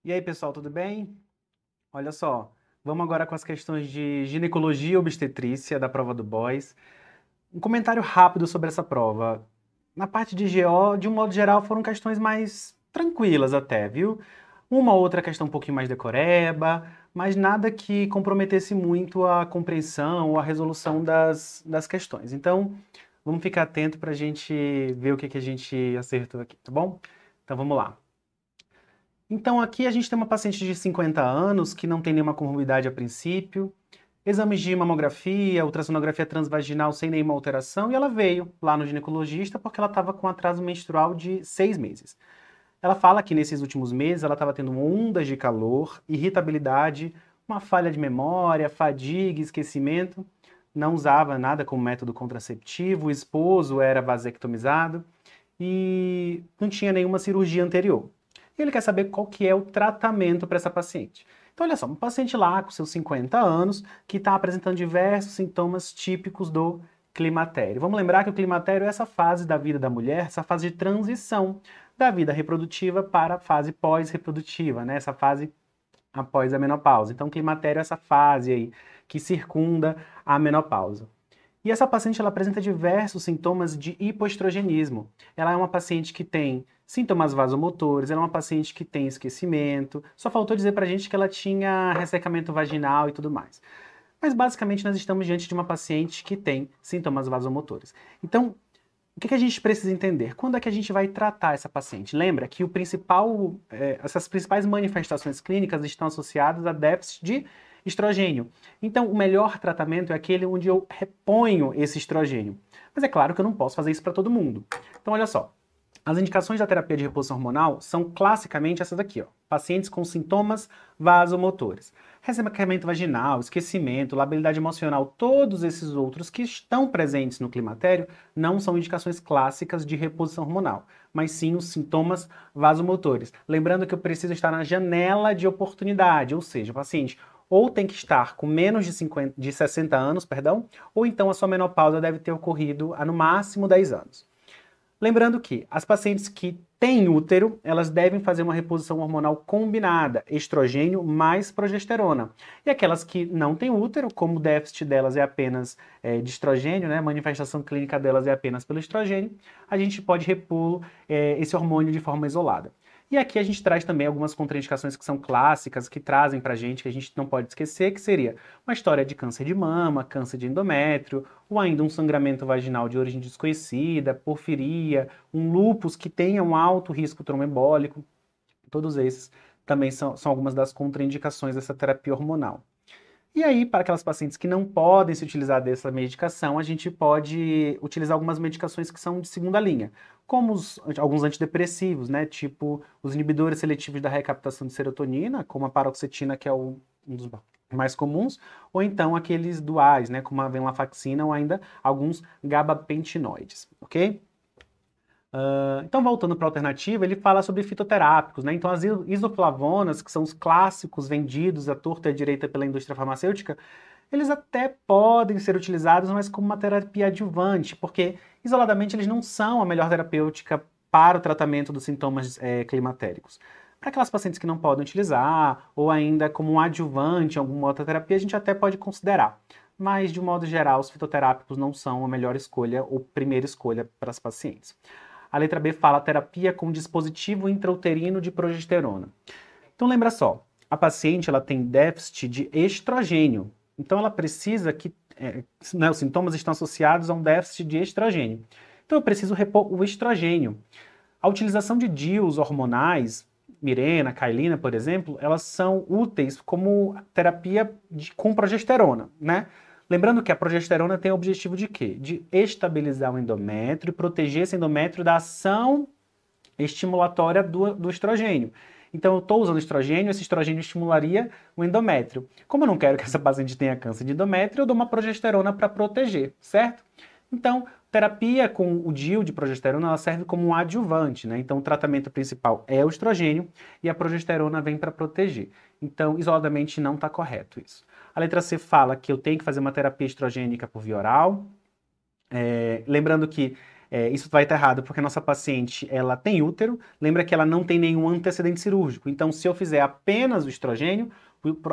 E aí, pessoal, tudo bem? Olha só, vamos agora com as questões de ginecologia e obstetrícia da prova do BOIS. Um comentário rápido sobre essa prova. Na parte de GO, de um modo geral, foram questões mais tranquilas até, viu? Uma outra questão um pouquinho mais decoreba, mas nada que comprometesse muito a compreensão ou a resolução das, das questões. Então, vamos ficar atento para a gente ver o que, que a gente acertou aqui, tá bom? Então, vamos lá. Então, aqui a gente tem uma paciente de 50 anos que não tem nenhuma comorbidade a princípio, exames de mamografia, ultrassonografia transvaginal sem nenhuma alteração, e ela veio lá no ginecologista porque ela estava com atraso menstrual de seis meses. Ela fala que nesses últimos meses ela estava tendo ondas de calor, irritabilidade, uma falha de memória, fadiga, esquecimento, não usava nada como método contraceptivo, o esposo era vasectomizado e não tinha nenhuma cirurgia anterior e ele quer saber qual que é o tratamento para essa paciente. Então, olha só, um paciente lá com seus 50 anos que está apresentando diversos sintomas típicos do climatério. Vamos lembrar que o climatério é essa fase da vida da mulher, essa fase de transição da vida reprodutiva para a fase pós-reprodutiva, né? Essa fase após a menopausa. Então, climatério é essa fase aí que circunda a menopausa. E essa paciente ela apresenta diversos sintomas de hipoestrogenismo. Ela é uma paciente que tem sintomas vasomotores, ela é uma paciente que tem esquecimento, só faltou dizer para a gente que ela tinha ressecamento vaginal e tudo mais. Mas basicamente nós estamos diante de uma paciente que tem sintomas vasomotores. Então, o que, que a gente precisa entender? Quando é que a gente vai tratar essa paciente? Lembra que o principal, eh, essas principais manifestações clínicas estão associadas a déficit de estrogênio. Então, o melhor tratamento é aquele onde eu reponho esse estrogênio. Mas é claro que eu não posso fazer isso para todo mundo. Então, olha só. As indicações da terapia de reposição hormonal são classicamente essa daqui, ó. Pacientes com sintomas vasomotores. Ressecamento vaginal, esquecimento, labilidade emocional, todos esses outros que estão presentes no climatério não são indicações clássicas de reposição hormonal, mas sim os sintomas vasomotores. Lembrando que eu preciso estar na janela de oportunidade, ou seja, o paciente ou tem que estar com menos de, 50, de 60 anos, perdão, ou então a sua menopausa deve ter ocorrido há no máximo 10 anos. Lembrando que as pacientes que têm útero, elas devem fazer uma reposição hormonal combinada, estrogênio mais progesterona. E aquelas que não têm útero, como o déficit delas é apenas é, de estrogênio, né, a manifestação clínica delas é apenas pelo estrogênio, a gente pode repor é, esse hormônio de forma isolada. E aqui a gente traz também algumas contraindicações que são clássicas, que trazem para a gente, que a gente não pode esquecer, que seria uma história de câncer de mama, câncer de endométrio, ou ainda um sangramento vaginal de origem desconhecida, porfiria, um lúpus que tenha um alto risco trombembólico. Todos esses também são, são algumas das contraindicações dessa terapia hormonal. E aí, para aquelas pacientes que não podem se utilizar dessa medicação, a gente pode utilizar algumas medicações que são de segunda linha, como os, alguns antidepressivos, né? Tipo os inibidores seletivos da recaptação de serotonina, como a paroxetina, que é o, um dos mais comuns, ou então aqueles duais, né? Como a venlafaxina ou ainda alguns gabapentinoides, ok? então, voltando para a alternativa, ele fala sobre fitoterápicos, né? Então, as isoflavonas, que são os clássicos vendidos à torta e à direita pela indústria farmacêutica, eles até podem ser utilizados, mas como uma terapia adjuvante, porque isoladamente eles não são a melhor terapêutica para o tratamento dos sintomas é, climatéricos. Para aquelas pacientes que não podem utilizar, ou ainda como um adjuvante em alguma outra terapia, a gente até pode considerar. Mas, de um modo geral, os fitoterápicos não são a melhor escolha ou primeira escolha para as pacientes. A letra B fala terapia com dispositivo intrauterino de progesterona. Então lembra só, a paciente ela tem déficit de estrogênio. Então ela precisa que é, né, os sintomas estão associados a um déficit de estrogênio. Então eu preciso repor o estrogênio. A utilização de DIUs hormonais, Mirena, Kailina, por exemplo, elas são úteis como terapia de, com progesterona, né? Lembrando que a progesterona tem o objetivo de quê? De estabilizar o endométrio e proteger esse endométrio da ação estimulatória do, do estrogênio. Então, eu estou usando estrogênio, esse estrogênio estimularia o endométrio. Como eu não quero que essa paciente tenha câncer de endométrio, eu dou uma progesterona para proteger, certo? Então, terapia com o DIL de progesterona ela serve como um adjuvante, né? Então, o tratamento principal é o estrogênio e a progesterona vem para proteger. Então, isoladamente não está correto isso. A letra C fala que eu tenho que fazer uma terapia estrogênica por via oral. É, lembrando que é, isso vai estar errado, porque a nossa paciente ela tem útero, lembra que ela não tem nenhum antecedente cirúrgico. Então, se eu fizer apenas o estrogênio,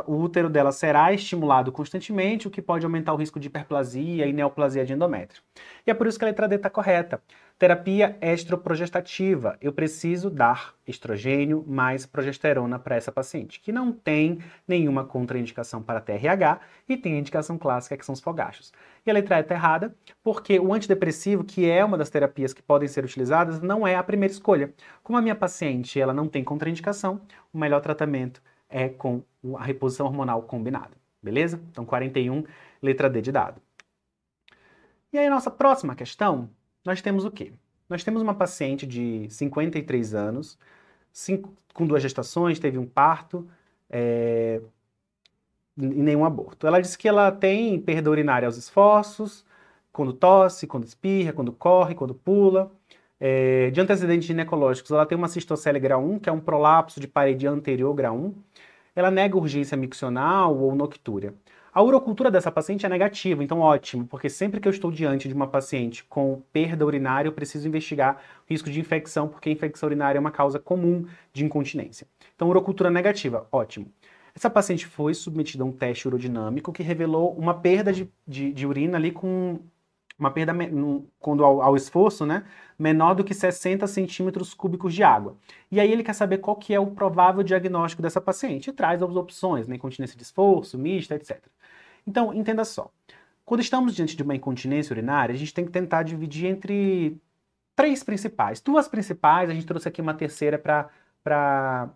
o útero dela será estimulado constantemente, o que pode aumentar o risco de hiperplasia e neoplasia de endométrio. E é por isso que a letra D está correta. Terapia estroprogestativa. Eu preciso dar estrogênio mais progesterona para essa paciente, que não tem nenhuma contraindicação para TRH e tem a indicação clássica que são os fogachos. E a letra E está errada, porque o antidepressivo, que é uma das terapias que podem ser utilizadas, não é a primeira escolha. Como a minha paciente ela não tem contraindicação, o melhor tratamento é com a reposição hormonal combinada, beleza? Então 41, letra D de dado. E aí, nossa próxima questão, nós temos o quê? Nós temos uma paciente de 53 anos, cinco, com duas gestações, teve um parto é, e nenhum aborto. Ela disse que ela tem perda urinária aos esforços, quando tosse, quando espirra, quando corre, quando pula é, de antecedentes ginecológicos, ela tem uma cistocele grau 1, que é um prolapso de parede anterior grau 1. Ela nega urgência miccional ou noctúria. A urocultura dessa paciente é negativa, então ótimo, porque sempre que eu estou diante de uma paciente com perda urinária, eu preciso investigar o risco de infecção, porque a infecção urinária é uma causa comum de incontinência. Então, urocultura negativa, ótimo. Essa paciente foi submetida a um teste urodinâmico que revelou uma perda de, de, de urina ali com uma perda quando ao, ao, esforço, né, menor do que 60 centímetros cúbicos de água. E aí ele quer saber qual que é o provável diagnóstico dessa paciente e traz as opções, né, incontinência de esforço, mista, etc. Então, entenda só. Quando estamos diante de uma incontinência urinária, a gente tem que tentar dividir entre três principais. Duas principais, a gente trouxe aqui uma terceira para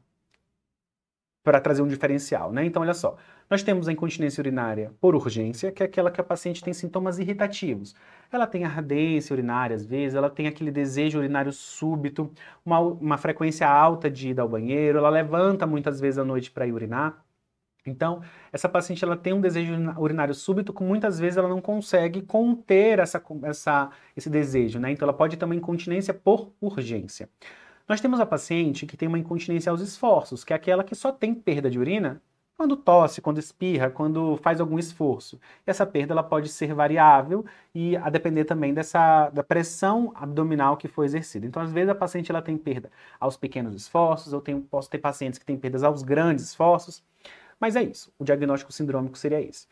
para trazer um diferencial, né? Então, olha só. Nós temos a incontinência urinária por urgência, que é aquela que a paciente tem sintomas irritativos. Ela tem ardência urinária, às vezes, ela tem aquele desejo urinário súbito, uma, uma frequência alta de ir ao banheiro, ela levanta muitas vezes à noite para ir urinar. Então, essa paciente ela tem um desejo urinário súbito que muitas vezes ela não consegue conter essa, essa, esse desejo, né? Então, ela pode ter uma incontinência por urgência. Nós temos a paciente que tem uma incontinência aos esforços, que é aquela que só tem perda de urina quando tosse, quando espirra, quando faz algum esforço. Essa perda ela pode ser variável e a depender também dessa da pressão abdominal que foi exercida. Então, às vezes a paciente ela tem perda aos pequenos esforços, eu tenho, posso ter pacientes que têm perdas aos grandes esforços. Mas é isso. O diagnóstico sindrômico seria esse.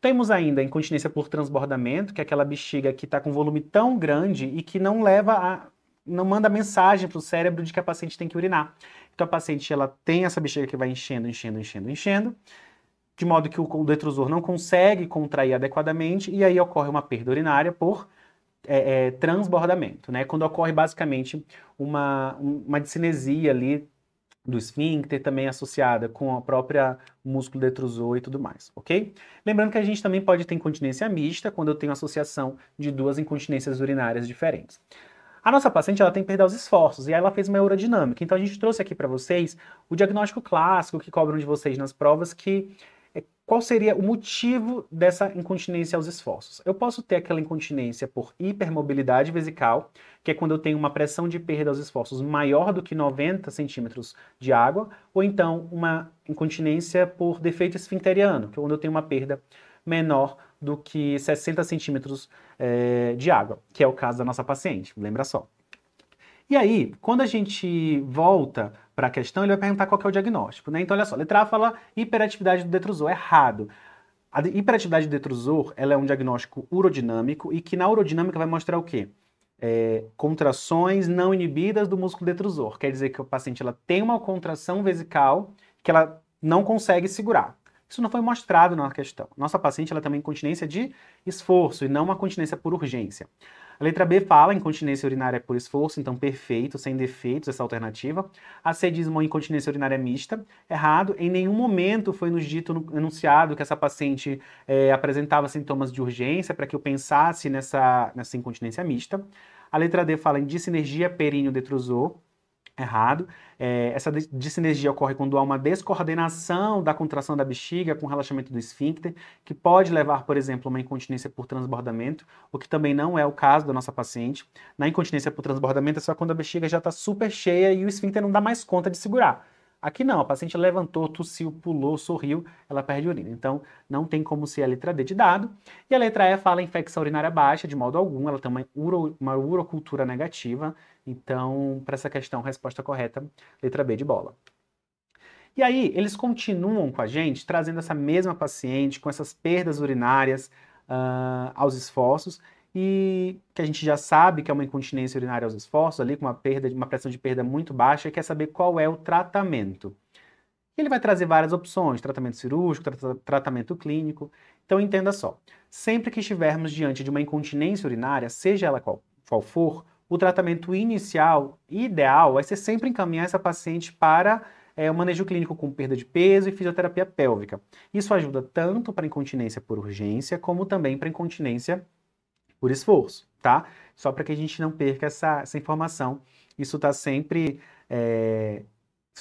Temos ainda incontinência por transbordamento, que é aquela bexiga que está com volume tão grande e que não leva a não manda mensagem para o cérebro de que a paciente tem que urinar. Então a paciente ela tem essa bexiga que vai enchendo, enchendo, enchendo, enchendo, de modo que o detrusor não consegue contrair adequadamente e aí ocorre uma perda urinária por é, é, transbordamento, né? Quando ocorre basicamente uma, uma discinesia ali do esfíncter, também associada com a própria músculo detrusor e tudo mais, ok? Lembrando que a gente também pode ter incontinência mista quando eu tenho associação de duas incontinências urinárias diferentes. A nossa paciente ela tem que perder os esforços e ela fez uma eurodinâmica. Então a gente trouxe aqui para vocês o diagnóstico clássico que cobram de vocês nas provas que é, qual seria o motivo dessa incontinência aos esforços? Eu posso ter aquela incontinência por hipermobilidade vesical, que é quando eu tenho uma pressão de perda aos esforços maior do que 90 centímetros de água, ou então uma incontinência por defeito esfinteriano, que é quando eu tenho uma perda menor do que 60 centímetros é, de água, que é o caso da nossa paciente, lembra só. E aí, quando a gente volta para a questão, ele vai perguntar qual é o diagnóstico, né? Então, olha só, letra A fala hiperatividade do detrusor, errado. A hiperatividade do detrusor, ela é um diagnóstico urodinâmico e que na urodinâmica vai mostrar o quê? É, contrações não inibidas do músculo detrusor. Quer dizer que o paciente ela tem uma contração vesical que ela não consegue segurar. Isso não foi mostrado na questão. Nossa paciente ela tem uma incontinência de esforço e não uma continência por urgência. A letra B fala incontinência urinária é por esforço, então perfeito, sem defeitos essa alternativa. A C diz uma incontinência urinária mista. Errado, em nenhum momento foi nos dito, no, anunciado que essa paciente é, apresentava sintomas de urgência para que eu pensasse nessa, nessa incontinência mista. A letra D fala em dissinergia períneo-detrusor, errado. É, essa dissinergia ocorre quando há uma descoordenação da contração da bexiga com relaxamento do esfíncter, que pode levar, por exemplo, a uma incontinência por transbordamento, o que também não é o caso da nossa paciente. Na incontinência por transbordamento é só quando a bexiga já está super cheia e o esfíncter não dá mais conta de segurar. Aqui não, a paciente levantou, tossiu, pulou, sorriu, ela perde urina. Então, não tem como ser a letra D de dado. E a letra E fala infecção urinária baixa, de modo algum, ela tem uma urocultura negativa, então, para essa questão, resposta correta, letra B de bola. E aí, eles continuam com a gente, trazendo essa mesma paciente, com essas perdas urinárias uh, aos esforços, e que a gente já sabe que é uma incontinência urinária aos esforços, ali com uma perda, uma pressão de perda muito baixa, e quer saber qual é o tratamento. Ele vai trazer várias opções: tratamento cirúrgico, tra tratamento clínico. Então entenda só: sempre que estivermos diante de uma incontinência urinária, seja ela qual, qual for, o tratamento inicial ideal vai ser sempre encaminhar essa paciente para é, o manejo clínico com perda de peso e fisioterapia pélvica. Isso ajuda tanto para incontinência por urgência, como também para incontinência por esforço, tá? Só para que a gente não perca essa, essa informação. Isso está sempre, é,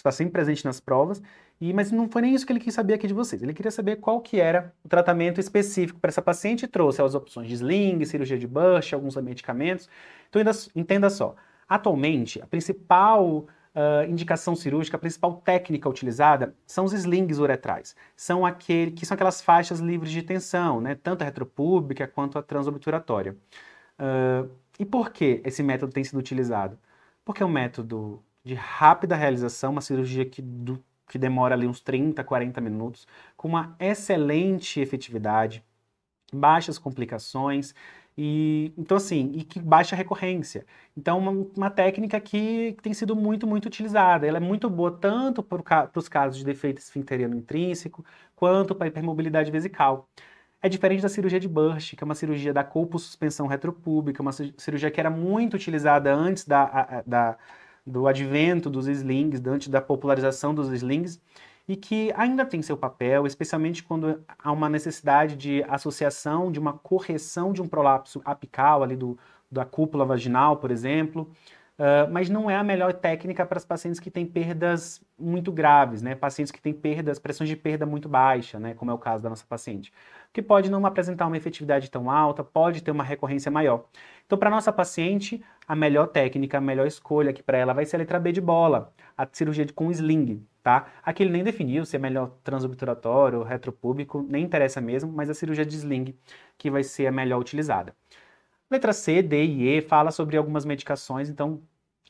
tá sempre presente nas provas e, mas não foi nem isso que ele quis saber aqui de vocês. Ele queria saber qual que era o tratamento específico para essa paciente e trouxe as opções de sling, cirurgia de Bush, alguns medicamentos. Então, ainda, entenda só. Atualmente, a principal Uh, indicação cirúrgica, a principal técnica utilizada são os slings uretrais. São aquele, que são aquelas faixas livres de tensão, né? tanto a retropúbica quanto a transobturatória. Uh, ah, e por que esse método tem sido utilizado? Porque é um método de rápida realização, uma cirurgia que do que demora ali uns 30, 40 minutos, com uma excelente efetividade, baixas complicações e então assim, e que baixa recorrência. Então uma, uma técnica que tem sido muito muito utilizada. Ela é muito boa tanto para os casos de defeito esfinteriano intrínseco, quanto para hipermobilidade vesical. É diferente da cirurgia de Burst, que é uma cirurgia da colpo suspensão retropública, uma cirurgia que era muito utilizada antes da, a, a, da do advento dos slings, antes da popularização dos slings, e que ainda tem seu papel, especialmente quando há uma necessidade de associação, de uma correção de um prolapso apical ali do, da cúpula vaginal, por exemplo, Uh, mas não é a melhor técnica para os pacientes que têm perdas muito graves, né? Pacientes que têm perdas, pressões de perda muito baixa, né? Como é o caso da nossa paciente, que pode não apresentar uma efetividade tão alta, pode ter uma recorrência maior. Então, para nossa paciente, a melhor técnica, a melhor escolha aqui para ela vai ser a letra B de bola, a cirurgia com sling, tá? Aqui ele nem definiu se é melhor transobturatório, retropúbico, nem interessa mesmo, mas a cirurgia de sling que vai ser a melhor utilizada. Letra C, D e E fala sobre algumas medicações, então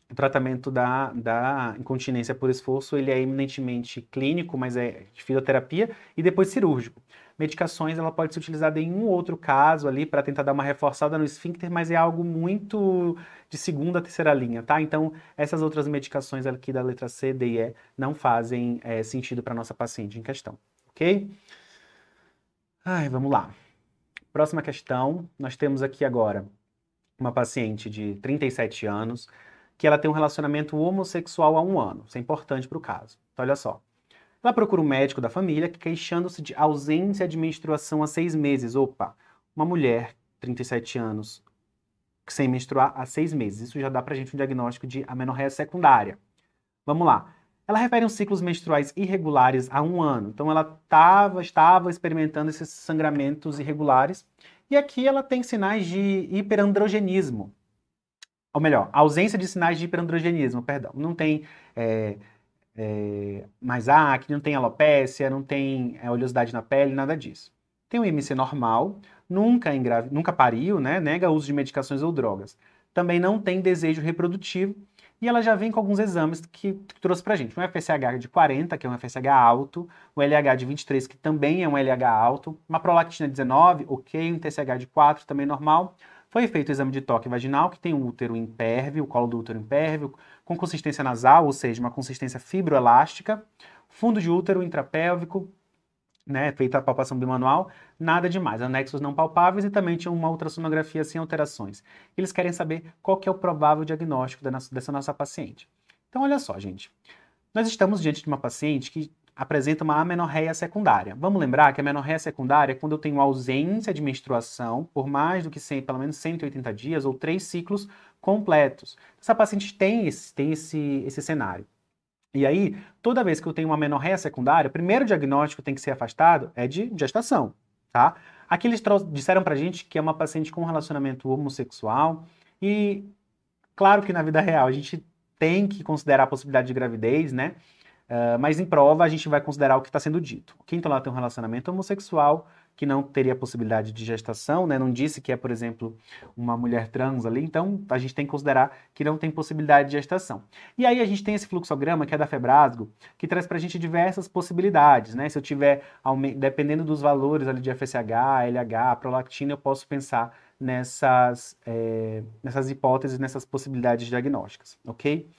o tratamento da, da incontinência por esforço ele é eminentemente clínico, mas é de fisioterapia, e depois cirúrgico. Medicações ela pode ser utilizada em um outro caso ali para tentar dar uma reforçada no esfíncter, mas é algo muito de segunda terceira linha, tá? Então, essas outras medicações aqui da letra C, D e E não fazem é, sentido para nossa paciente em questão, ok? Ai, vamos lá. Próxima questão, nós temos aqui agora uma paciente de 37 anos que ela tem um relacionamento homossexual há um ano. Isso é importante para o caso. Então, olha só. Ela procura um médico da família queixando-se de ausência de menstruação há seis meses. Opa, uma mulher, 37 anos, sem menstruar há seis meses. Isso já dá para gente um diagnóstico de amenorreia secundária. Vamos lá ela refere uns ciclos menstruais irregulares há um ano. Então ela tava, estava experimentando esses sangramentos irregulares. E aqui ela tem sinais de hiperandrogenismo. Ou melhor, ausência de sinais de hiperandrogenismo, perdão. Não tem é, é, mais acne, não tem alopécia, não tem é, oleosidade na pele, nada disso. Tem um IMC normal, nunca, engravi, nunca pariu, né? nega uso de medicações ou drogas. Também não tem desejo reprodutivo e ela já vem com alguns exames que, que trouxe pra gente. Um FSH de 40, que é um FSH alto, um LH de 23, que também é um LH alto, uma prolactina 19, ok, um TSH de 4, também normal. Foi feito o exame de toque vaginal, que tem o útero impérvio, o colo do útero impérvio, com consistência nasal, ou seja, uma consistência fibroelástica, fundo de útero intrapélvico, né, feita a palpação bimanual, nada demais, anexos não palpáveis e também tinha uma ultrassonografia sem alterações. Eles querem saber qual que é o provável diagnóstico dessa nossa paciente. Então, olha só, gente. Nós estamos diante de uma paciente que apresenta uma amenorreia secundária. Vamos lembrar que a amenorreia secundária é quando eu tenho ausência de menstruação por mais do que 100, pelo menos 180 dias ou três ciclos completos. Essa paciente tem esse, tem esse, esse cenário. E aí, toda vez que eu tenho uma menorréia secundária, o primeiro diagnóstico que tem que ser afastado é de gestação, tá? Aqui eles disseram pra gente que é uma paciente com relacionamento homossexual e, claro que na vida real a gente tem que considerar a possibilidade de gravidez, né? Uh, mas em prova a gente vai considerar o que está sendo dito. Quem então ela tem um relacionamento homossexual, que não teria possibilidade de gestação, né? Não disse que é, por exemplo, uma mulher trans ali, então a gente tem que considerar que não tem possibilidade de gestação. E aí a gente tem esse fluxograma, que é da Febrasgo, que traz para a gente diversas possibilidades, né? Se eu tiver, dependendo dos valores ali de FSH, LH, prolactina, eu posso pensar nessas, é, nessas hipóteses, nessas possibilidades diagnósticas, ok?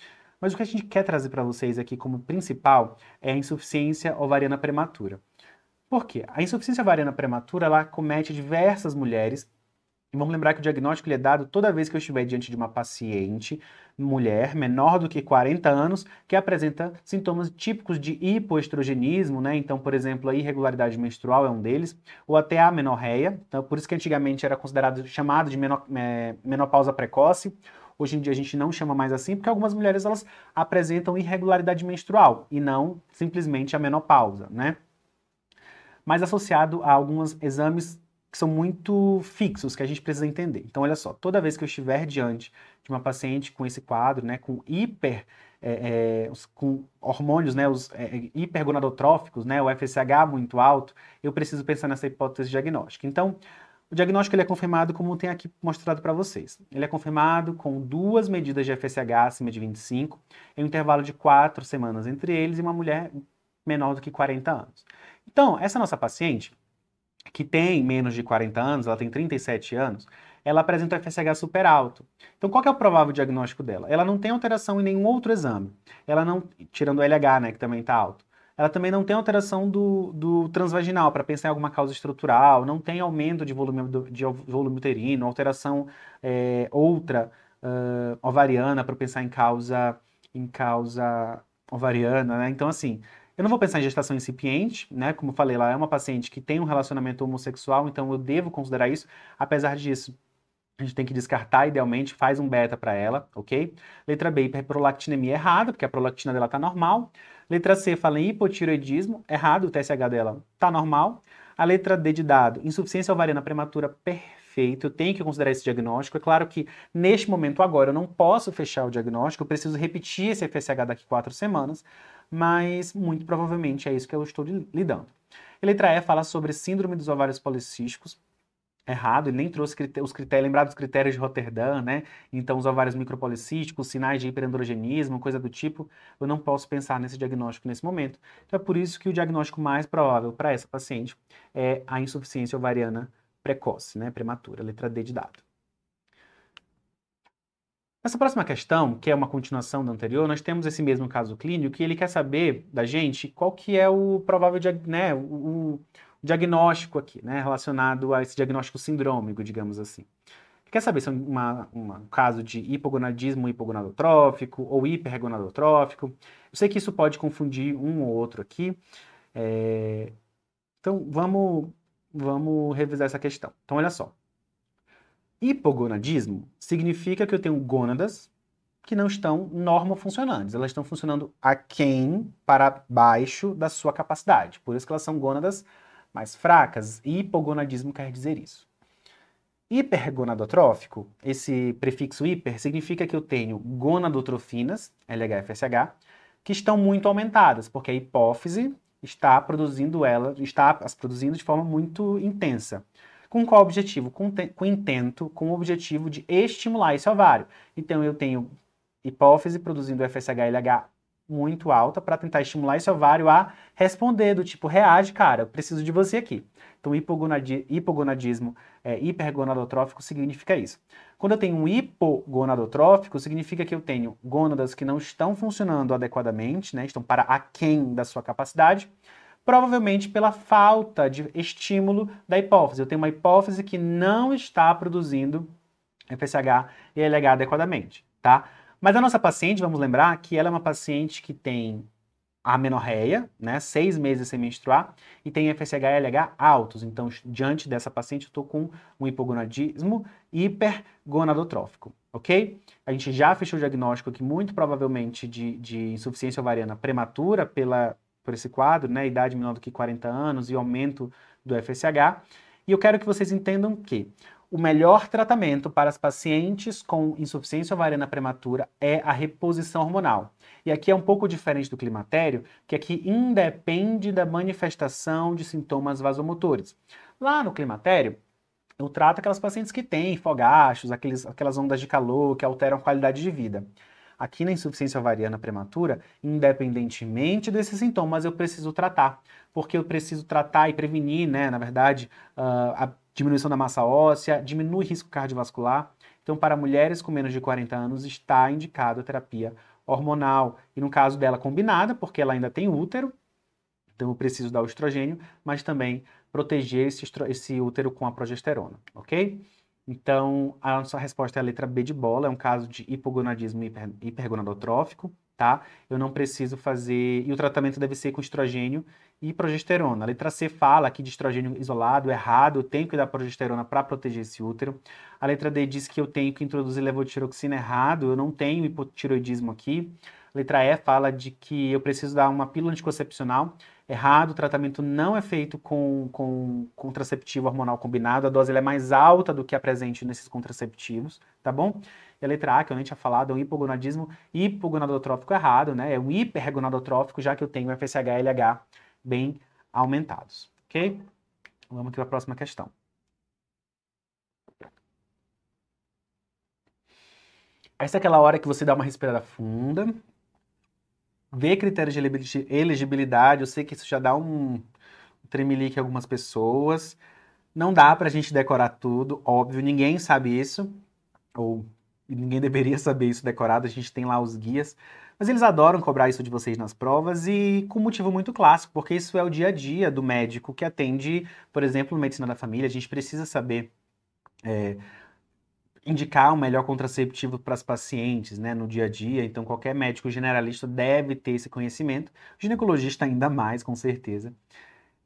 Mas o que a gente quer trazer para vocês aqui como principal é a insuficiência ovariana prematura. Por quê? A insuficiência ovariana prematura ela comete diversas mulheres. E vamos lembrar que o diagnóstico é dado toda vez que eu estiver diante de uma paciente, mulher menor do que 40 anos, que apresenta sintomas típicos de hipoestrogenismo, né? Então, por exemplo, a irregularidade menstrual é um deles, ou até a menorreia. Então, por isso que antigamente era considerado chamado de é, menopausa precoce, Hoje em dia a gente não chama mais assim, porque algumas mulheres elas apresentam irregularidade menstrual e não simplesmente a menopausa, né? mas associado a alguns exames que são muito fixos, que a gente precisa entender. Então, olha só, toda vez que eu estiver diante de uma paciente com esse quadro, né, com hiper, é, é, com hormônios, né, os é, é hipergonadotróficos, né, o FSH muito alto, eu preciso pensar nessa hipótese diagnóstica. Então, o diagnóstico ele é confirmado como tem aqui mostrado para vocês. Ele é confirmado com duas medidas de FSH acima de 25, em um intervalo de quatro semanas entre eles, e uma mulher menor do que 40 anos. Então, essa nossa paciente, que tem menos de 40 anos, ela tem 37 anos, ela apresenta o FSH super alto. Então, qual é o provável diagnóstico dela? Ela não tem alteração em nenhum outro exame. Ela não, tirando o LH, né, que também está alto. Ela também não tem alteração do, do transvaginal, para pensar em alguma causa estrutural, não tem aumento de volume, de volume uterino, alteração é, outra uh, ovariana, para pensar em causa, em causa ovariana, né? Então, assim, eu não vou pensar em gestação incipiente, né? Como eu falei lá, é uma paciente que tem um relacionamento homossexual, então eu devo considerar isso. Apesar disso, a gente tem que descartar, idealmente, faz um beta para ela, ok? Letra B, hiperprolactinemia é errada, porque a prolactina dela tá normal. Letra C, fala em hipotiroidismo, é errado, o TSH dela tá normal. A letra D de dado, insuficiência ovariana prematura perfeito, eu tenho que considerar esse diagnóstico. É claro que, neste momento agora, eu não posso fechar o diagnóstico, eu preciso repetir esse FSH daqui quatro semanas mas muito provavelmente é isso que eu estou lidando. E letra E fala sobre síndrome dos ovários policísticos. Errado, ele nem trouxe os critérios, lembrado dos critérios de Rotterdam, né? Então, os ovários micropolicísticos, sinais de hiperandrogenismo, coisa do tipo. Eu não posso pensar nesse diagnóstico nesse momento. Então, é por isso que o diagnóstico mais provável para essa paciente é a insuficiência ovariana precoce, né? Prematura, letra D de dado. Nessa próxima questão, que é uma continuação da anterior, nós temos esse mesmo caso clínico que ele quer saber da gente qual que é o provável né, o, o diagnóstico aqui, né, relacionado a esse diagnóstico sindrômico, digamos assim. quer saber se é uma, uma, um caso de hipogonadismo hipogonadotrófico ou hipergonadotrófico. Eu sei que isso pode confundir um ou outro aqui. É... Então, vamos, vamos revisar essa questão. Então, olha só. Hipogonadismo significa que eu tenho gônadas que não estão normofuncionantes. Elas estão funcionando aquém para baixo da sua capacidade. Por isso que elas são gônadas mais fracas. Hipogonadismo quer dizer isso. Hipergonadotrófico, esse prefixo hiper, significa que eu tenho gonadotrofinas, LHFSH, que estão muito aumentadas, porque a hipófise está produzindo ela, está as produzindo de forma muito intensa. Com qual objetivo? Com, com intento, com o objetivo de estimular esse ovário. Então eu tenho hipófise produzindo FSH-LH muito alta para tentar estimular esse ovário a responder, do tipo, reage, cara, eu preciso de você aqui. Então, hipogonadi hipogonadismo é, hipergonadotrófico significa isso. Quando eu tenho um hipogonadotrófico, significa que eu tenho gônadas que não estão funcionando adequadamente, né, estão para aquém da sua capacidade, provavelmente pela falta de estímulo da hipófise. Eu tenho uma hipófise que não está produzindo FSH e LH adequadamente, tá? Mas a nossa paciente, vamos lembrar que ela é uma paciente que tem amenorreia, né, seis meses sem menstruar, e tem FSH e LH altos. Então, diante dessa paciente, eu estou com um hipogonadismo hipergonadotrófico, ok? A gente já fechou o diagnóstico aqui, muito provavelmente, de, de insuficiência ovariana prematura pela por esse quadro, né, idade menor do que 40 anos e aumento do FSH. E eu quero que vocês entendam que o melhor tratamento para as pacientes com insuficiência ovariana prematura é a reposição hormonal. E aqui é um pouco diferente do climatério, que aqui independe da manifestação de sintomas vasomotores. Lá no climatério, eu trato aquelas pacientes que têm fogachos, aqueles, aquelas ondas de calor que alteram a qualidade de vida. Aqui na insuficiência ovariana prematura, independentemente desses sintomas, eu preciso tratar, porque eu preciso tratar e prevenir, né, na verdade, ah, a diminuição da massa óssea, diminui o risco cardiovascular. Então, para mulheres com menos de 40 anos, está indicada a terapia hormonal. E no caso dela, combinada, porque ela ainda tem útero, então eu preciso dar o estrogênio, mas também proteger esse, esse útero com a progesterona, ok? Então, a nossa resposta é a letra B de bola, é um caso de hipogonadismo hiper, hipergonadotrófico, tá? Eu não preciso fazer. E o tratamento deve ser com estrogênio e progesterona. A letra C fala aqui de estrogênio isolado, errado, eu tenho que dar progesterona para proteger esse útero. A letra D diz que eu tenho que introduzir levotiroxina errado, eu não tenho hipotiroidismo aqui letra E fala de que eu preciso dar uma pílula anticoncepcional. Errado, o tratamento não é feito com, com contraceptivo hormonal combinado, a dose é mais alta do que a presente nesses contraceptivos, tá bom? E a letra A, que eu nem tinha falado, é um hipogonadismo hipogonadotrófico errado, né? É um hipergonadotrófico, já que eu tenho FSH e LH bem aumentados, ok? Vamos aqui para a próxima questão. Essa é aquela hora que você dá uma respirada funda ver critérios de elegibilidade, eu sei que isso já dá um tremelique em algumas pessoas. Não dá para a gente decorar tudo, óbvio, ninguém sabe isso, ou ninguém deveria saber isso decorado, a gente tem lá os guias. Mas eles adoram cobrar isso de vocês nas provas e com um motivo muito clássico, porque isso é o dia a dia do médico que atende, por exemplo, medicina da família. A gente precisa saber é, indicar o melhor contraceptivo para as pacientes né, no dia a dia, então qualquer médico generalista deve ter esse conhecimento, o ginecologista ainda mais, com certeza.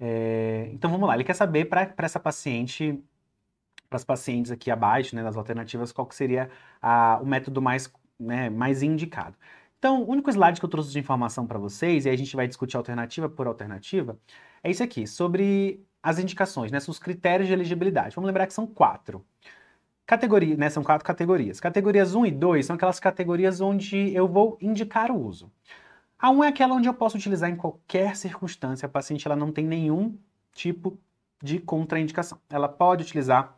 É, então vamos lá, ele quer saber para essa paciente, para as pacientes aqui abaixo, né, das alternativas, qual que seria a, o método mais, né, mais indicado. Então, o único slide que eu trouxe de informação para vocês, e a gente vai discutir alternativa por alternativa, é isso aqui, sobre as indicações, né, os critérios de elegibilidade. Vamos lembrar que são quatro. Categoria, né, são quatro categorias. Categorias 1 e 2 são aquelas categorias onde eu vou indicar o uso. A 1 é aquela onde eu posso utilizar em qualquer circunstância, a paciente ela não tem nenhum tipo de contraindicação. Ela pode utilizar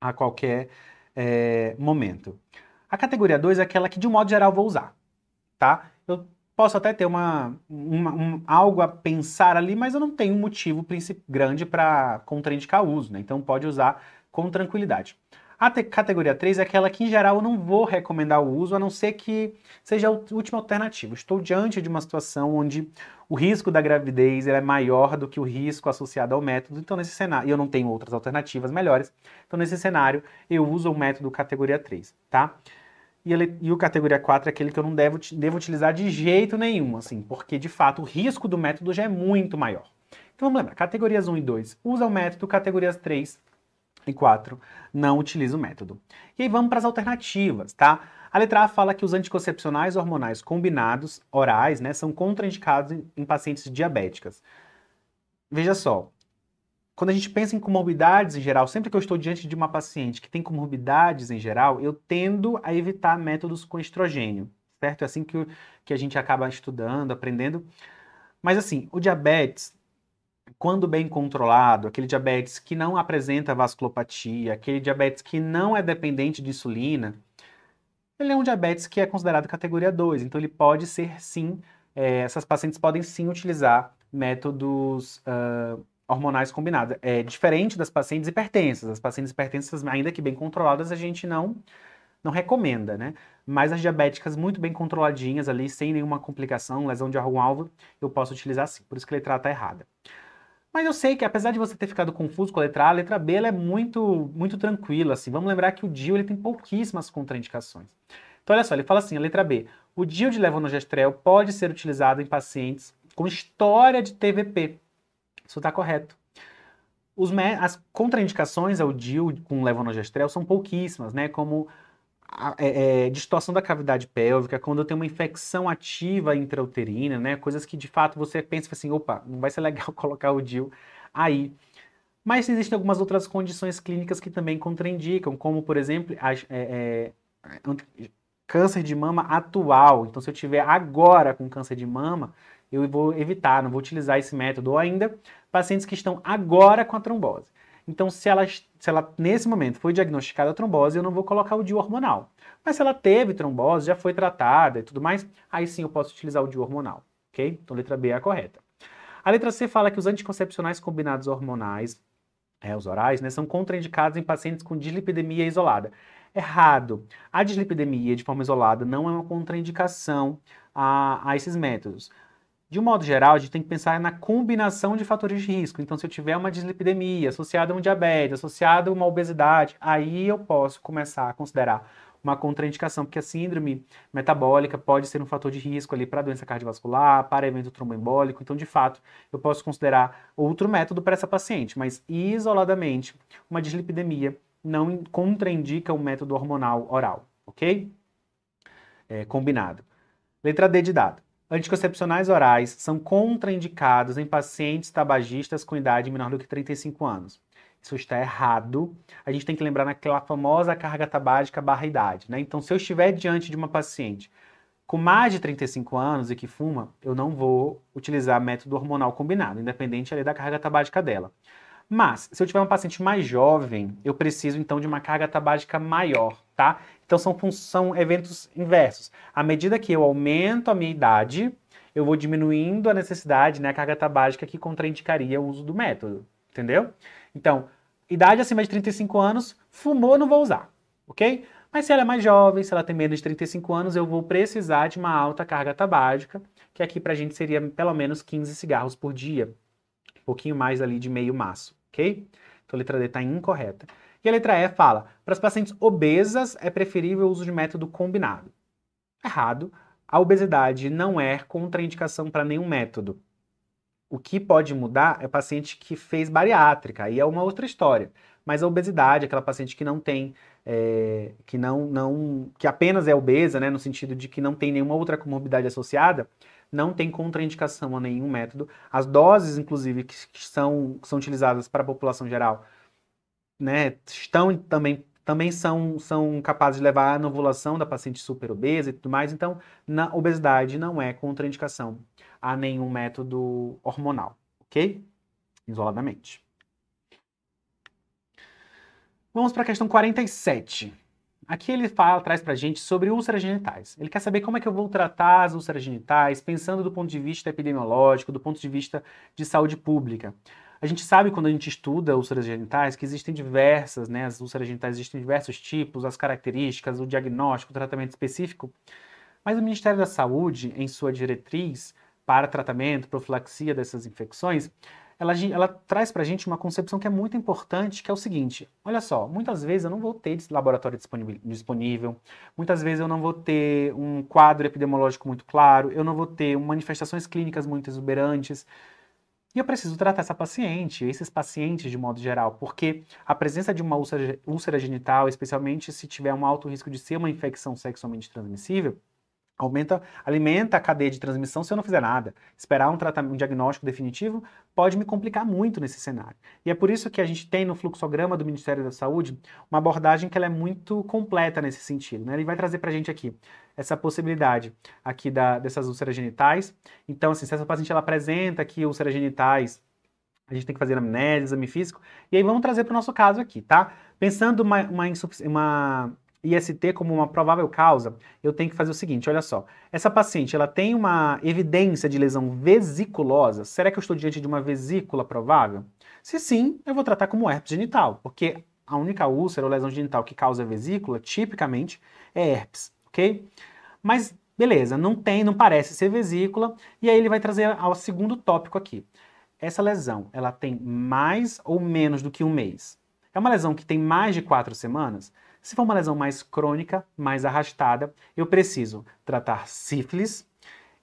a qualquer é, momento. A categoria 2 é aquela que, de um modo geral, vou usar, tá? Eu posso até ter uma, uma um, algo a pensar ali, mas eu não tenho um motivo grande para contraindicar o uso, né? Então, pode usar com tranquilidade. A categoria 3 é aquela que, em geral, eu não vou recomendar o uso, a não ser que seja a última alternativa. Estou diante de uma situação onde o risco da gravidez é maior do que o risco associado ao método, então nesse cenário, e eu não tenho outras alternativas melhores, então nesse cenário eu uso o método categoria 3, tá? E, ele, e, o categoria 4 é aquele que eu não devo, devo utilizar de jeito nenhum, assim, porque de fato o risco do método já é muito maior. Então vamos lembrar, categorias 1 e 2 usa o método, categorias 3 e quatro Não utiliza o método. E aí vamos para as alternativas, tá? A letra A fala que os anticoncepcionais hormonais combinados, orais, né, são contraindicados em pacientes diabéticas. Veja só, quando a gente pensa em comorbidades em geral, sempre que eu estou diante de uma paciente que tem comorbidades em geral, eu tendo a evitar métodos com estrogênio, certo? É assim que, que a gente acaba estudando, aprendendo. Mas assim, o diabetes, quando bem controlado, aquele diabetes que não apresenta vasculopatia, aquele diabetes que não é dependente de insulina, ele é um diabetes que é considerado categoria 2. Então, ele pode ser sim, é, essas pacientes podem sim utilizar métodos uh, hormonais combinados. É diferente das pacientes hipertensas. As pacientes hipertensas, ainda que bem controladas, a gente não não recomenda, né? Mas as diabéticas muito bem controladinhas ali, sem nenhuma complicação, lesão de algum alvo eu posso utilizar sim. Por isso que ele trata errada. Mas eu sei que apesar de você ter ficado confuso com a letra A, a letra B é muito, muito tranquila. Assim. Vamos lembrar que o DIU ele tem pouquíssimas contraindicações. Então, olha só, ele fala assim, a letra B. O DIU de levonorgestrel pode ser utilizado em pacientes com história de TVP. Isso está correto. As contraindicações ao DIU com levonorgestrel são pouquíssimas, né? Como é, é, distorção da cavidade pélvica, quando eu tenho uma infecção ativa intrauterina, né? Coisas que de fato você pensa assim, opa, não vai ser <laughs> legal colocar o DIU aí. Mas existem algumas outras condições clínicas que também contraindicam, como por exemplo, a, é, é câncer de mama atual. Então, se eu tiver agora com câncer de mama, eu vou evitar, não vou utilizar esse método. Ou ainda, pacientes que estão agora com a trombose. Então, se ela, se ela nesse momento foi diagnosticada trombose, eu não vou colocar o DIU hormonal. Mas se ela teve trombose, já foi tratada e tudo mais, aí sim eu posso utilizar o DIU hormonal, ok? Então, letra B é a correta. A letra C fala que os anticoncepcionais combinados hormonais, é, os orais, né, são contraindicados em pacientes com dislipidemia isolada. Errado. A dislipidemia de forma isolada não é uma contraindicação a, a esses métodos. De um modo geral, a gente tem que pensar na combinação de fatores de risco. Então, se eu tiver uma dislipidemia associada a um diabetes, associada a uma obesidade, aí eu posso começar a considerar uma contraindicação, porque a síndrome metabólica pode ser um fator de risco ali para doença cardiovascular, para evento tromboembólico. Então, de fato, eu posso considerar outro método para essa paciente, mas isoladamente, uma dislipidemia não contraindica o método hormonal oral, ok? É, combinado. Letra D de dado. Anticoncepcionais orais são contraindicados em pacientes tabagistas com idade menor do que 35 anos. Isso está errado. A gente tem que lembrar naquela famosa carga tabágica barra idade, né? Então, se eu estiver diante de uma paciente com mais de 35 anos e que fuma, eu não vou utilizar método hormonal combinado, independente ali da carga tabágica dela. Mas, se eu tiver um paciente mais jovem, eu preciso então de uma carga tabágica maior, tá? Então são, são eventos inversos. À medida que eu aumento a minha idade, eu vou diminuindo a necessidade, né, a carga tabágica que contraindicaria o uso do método, entendeu? Então, idade acima de 35 anos, fumou, não vou usar, ok? Mas se ela é mais jovem, se ela tem menos de 35 anos, eu vou precisar de uma alta carga tabágica, que aqui pra gente seria pelo menos 15 cigarros por dia, um pouquinho mais ali de meio maço ok? Então a letra D está incorreta. E a letra E fala: para as pacientes obesas é preferível o uso de método combinado. Errado. A obesidade não é contraindicação para nenhum método. O que pode mudar é paciente que fez bariátrica, aí é uma outra história. Mas a obesidade, aquela paciente que não tem, é, que não, não, que apenas é obesa, né, no sentido de que não tem nenhuma outra comorbidade associada, não tem contraindicação a nenhum método. As doses, inclusive, que, são, que são utilizadas para a população geral, né, estão também também são, são capazes de levar à anovulação da paciente super obesa e tudo mais. Então, na obesidade não é contraindicação a nenhum método hormonal, ok? Isoladamente. Vamos para a questão 47. Aqui ele fala, traz pra gente sobre úlceras genitais. Ele quer saber como é que eu vou tratar as úlceras genitais, pensando do ponto de vista epidemiológico, do ponto de vista de saúde pública. A gente sabe quando a gente estuda úlceras genitais que existem diversas, né? As úlceras genitais existem diversos tipos, as características, o diagnóstico, o tratamento específico. Mas o Ministério da Saúde, em sua diretriz para tratamento, profilaxia dessas infecções, ela, ela traz para a gente uma concepção que é muito importante, que é o seguinte: olha só, muitas vezes eu não vou ter laboratório disponível, muitas vezes eu não vou ter um quadro epidemiológico muito claro, eu não vou ter manifestações clínicas muito exuberantes. E eu preciso tratar essa paciente, esses pacientes de modo geral, porque a presença de uma úlcera, úlcera genital, especialmente se tiver um alto risco de ser uma infecção sexualmente transmissível, aumenta, alimenta a cadeia de transmissão se eu não fizer nada. Esperar um tratamento, um diagnóstico definitivo pode me complicar muito nesse cenário. E é por isso que a gente tem no fluxograma do Ministério da Saúde uma abordagem que ela é muito completa nesse sentido. Né? Ele vai trazer para a gente aqui essa possibilidade aqui da, dessas úlceras genitais. Então, assim, se essa paciente ela apresenta aqui úlceras genitais, a gente tem que fazer anamnese, exame físico, e aí vamos trazer para o nosso caso aqui, tá? Pensando uma, uma, uma IST como uma provável causa, eu tenho que fazer o seguinte, olha só. Essa paciente, ela tem uma evidência de lesão vesiculosa. Será que eu estou diante de uma vesícula provável? Se sim, eu vou tratar como herpes genital, porque a única úlcera ou lesão genital que causa vesícula, tipicamente, é herpes, ok? Mas beleza, não tem, não parece ser vesícula, e aí ele vai trazer ao segundo tópico aqui. Essa lesão, ela tem mais ou menos do que um mês? É uma lesão que tem mais de quatro semanas? Se for uma lesão mais crônica, mais arrastada, eu preciso tratar sífilis,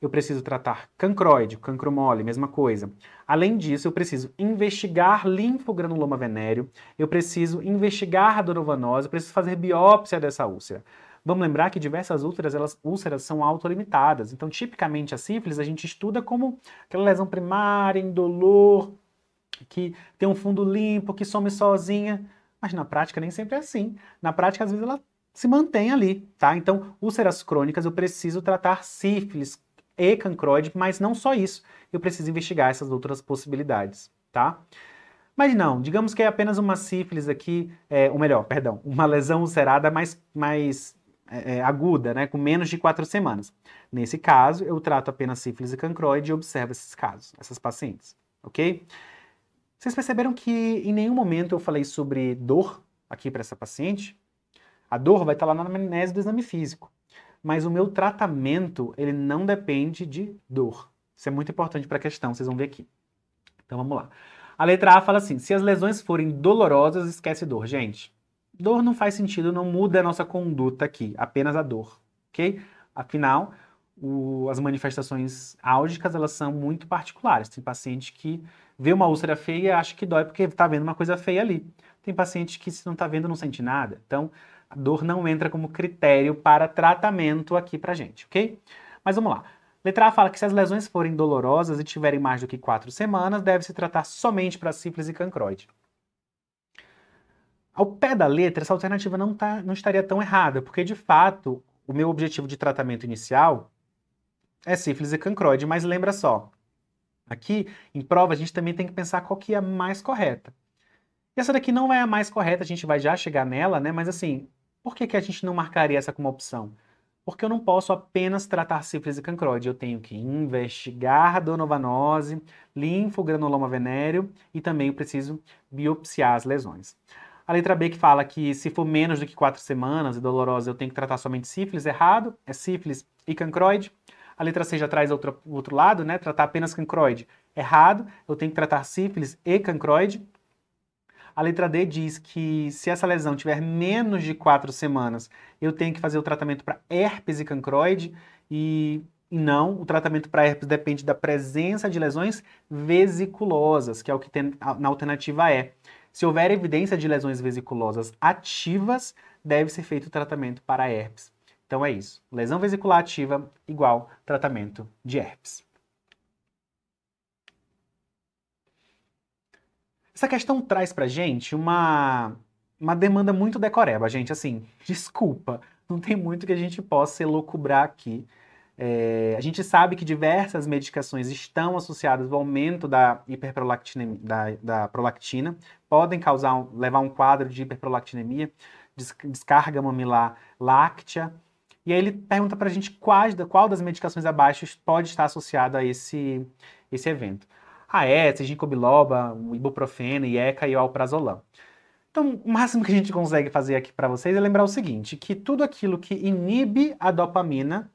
eu preciso tratar cancroide, cancro mole, mesma coisa. Além disso, eu preciso investigar linfogranuloma venéreo, eu preciso investigar radonovanose, eu preciso fazer biópsia dessa úlcera. Vamos lembrar que diversas úlceras, elas, úlceras são autolimitadas, então tipicamente a sífilis a gente estuda como aquela lesão primária, indolor, que tem um fundo limpo, que some sozinha, mas na prática nem sempre é assim. Na prática, às vezes, ela se mantém ali, tá? Então, úlceras crônicas, eu preciso tratar sífilis e cancroide, mas não só isso. Eu preciso investigar essas outras possibilidades, tá? Mas não, digamos que é apenas uma sífilis aqui, é, ou melhor, perdão, uma lesão ulcerada mais, mais é, é aguda, né, com menos de quatro semanas. Nesse caso, eu trato apenas sífilis e cancroide e observo esses casos, essas pacientes, ok? Vocês perceberam que em nenhum momento eu falei sobre dor aqui para essa paciente? A dor vai estar tá lá na anamnese do exame físico, mas o meu tratamento ele não depende de dor. Isso é muito importante para a questão, vocês vão ver aqui. Então vamos lá. A letra A fala assim: se as lesões forem dolorosas, esquece dor. Gente, dor não faz sentido, não muda a nossa conduta aqui, apenas a dor, ok? Afinal, o, as manifestações álgicas elas são muito particulares. Tem paciente que vê uma úlcera feia, acha que dói porque está vendo uma coisa feia ali. Tem paciente que se não está vendo, não sente nada. Então, a dor não entra como critério para tratamento aqui para gente, ok? Mas vamos lá. Letra A fala que se as lesões forem dolorosas e tiverem mais do que quatro semanas, deve se tratar somente para sífilis e cancroide. Ao pé da letra, essa alternativa não, tá, não estaria tão errada, porque de fato o meu objetivo de tratamento inicial é sífilis e cancroide, mas lembra só, Aqui, em prova, a gente também tem que pensar qual que é a mais correta. Essa daqui não é a mais correta, a gente vai já chegar nela, né? Mas assim, por que, que a gente não marcaria essa como opção? Porque eu não posso apenas tratar sífilis e cancroide, eu tenho que investigar donovanose, linfogranuloma venéreo e também eu preciso biopsiar as lesões. A letra B que fala que se for menos do que quatro semanas e dolorosa, eu tenho que tratar somente sífilis, errado, é sífilis e cancroide a letra C já traz outro, outro lado, né? Tratar apenas cancroide. Errado, eu tenho que tratar sífilis e cancroide. A letra D diz que se essa lesão tiver menos de quatro semanas, eu tenho que fazer o tratamento para herpes e cancroide. E não, o tratamento para herpes depende da presença de lesões vesiculosas, que é o que tem na alternativa E. Se houver evidência de lesões vesiculosas ativas, deve ser feito o tratamento para herpes. Então é isso. Lesão vesicular ativa igual tratamento de herpes. Essa questão traz pra gente uma, uma demanda muito decoreba, gente. Assim, <laughs> desculpa, não tem muito que a gente possa elucubrar aqui. É, a gente sabe que diversas medicações estão associadas ao aumento da, hiperprolactinemia, da, da prolactina, podem causar, levar um quadro de hiperprolactinemia, descarga mamilar láctea, e aí ele pergunta para a gente quais, qual das medicações abaixo pode estar associada a esse, esse evento. A ETS, ginkgo biloba, ibuprofeno, IECA e o alprazolam. Então, o máximo que a gente consegue fazer aqui para vocês é lembrar o seguinte, que tudo aquilo que inibe a dopamina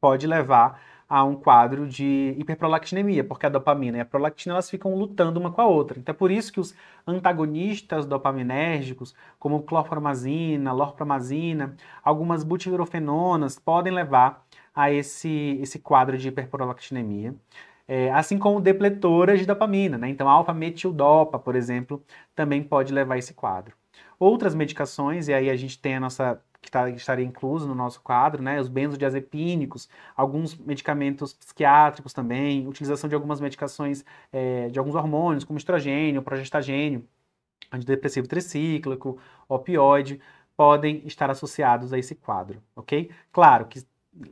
pode levar a um quadro de hiperprolactinemia, porque a dopamina e a prolactina elas ficam lutando uma com a outra. Então é por isso que os antagonistas dopaminérgicos, como clorpromazina, lorpromazina, algumas butirofenonas, podem levar a esse, esse quadro de hiperprolactinemia. É, assim como depletoras de dopamina, né? Então, alfa-metildopa, por exemplo, também pode levar a esse quadro. Outras medicações, e aí a gente tem a nossa que, tá, estaria incluso no nosso quadro, né? Os benzodiazepínicos, alguns medicamentos psiquiátricos também, utilização de algumas medicações, é, de alguns hormônios, como estrogênio, progestagênio, antidepressivo tricíclico, opioide, podem estar associados a esse quadro, ok? Claro que,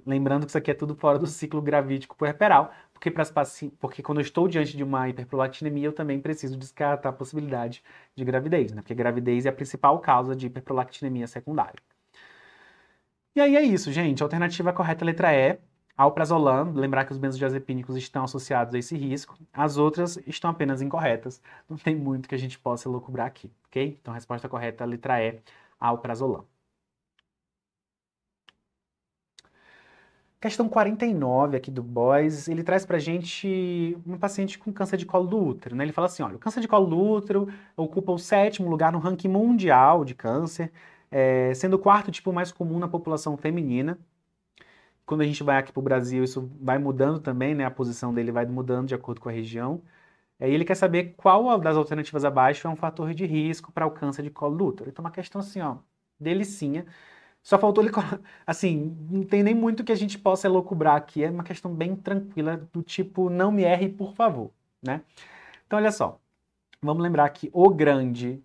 lembrando que isso aqui é tudo fora do ciclo gravídico puerperal, porque, paci... porque quando eu estou diante de uma hiperprolactinemia, eu também preciso descartar a possibilidade de gravidez, né? Porque gravidez é a principal causa de hiperprolactinemia secundária. E aí é isso, gente. A alternativa correta é a letra E. Alprazolam, lembrar que os benzodiazepínicos estão associados a esse risco. As outras estão apenas incorretas. Não tem muito que a gente possa lucubrar aqui, ok? Então, a resposta correta é a letra E, alprazolam. Questão 49 aqui do Boys, ele traz pra gente um paciente com câncer de colo do útero, né? Ele fala assim, olha, o câncer de colo do útero ocupa o sétimo lugar no ranking mundial de câncer, é, sendo o quarto tipo mais comum na população feminina. Quando a gente vai aqui para o Brasil, isso vai mudando também, né? A posição dele vai mudando de acordo com a região. e ele quer saber qual das alternativas abaixo é um fator de risco para o câncer de colo do útero. Então, uma questão assim, ó, delicinha. Só faltou ele. <laughs> Assim, não tem nem muito que a gente possa elocubrar aqui. É uma questão bem tranquila, do tipo, não me erre, por favor, né? Então, olha só. Vamos lembrar que o grande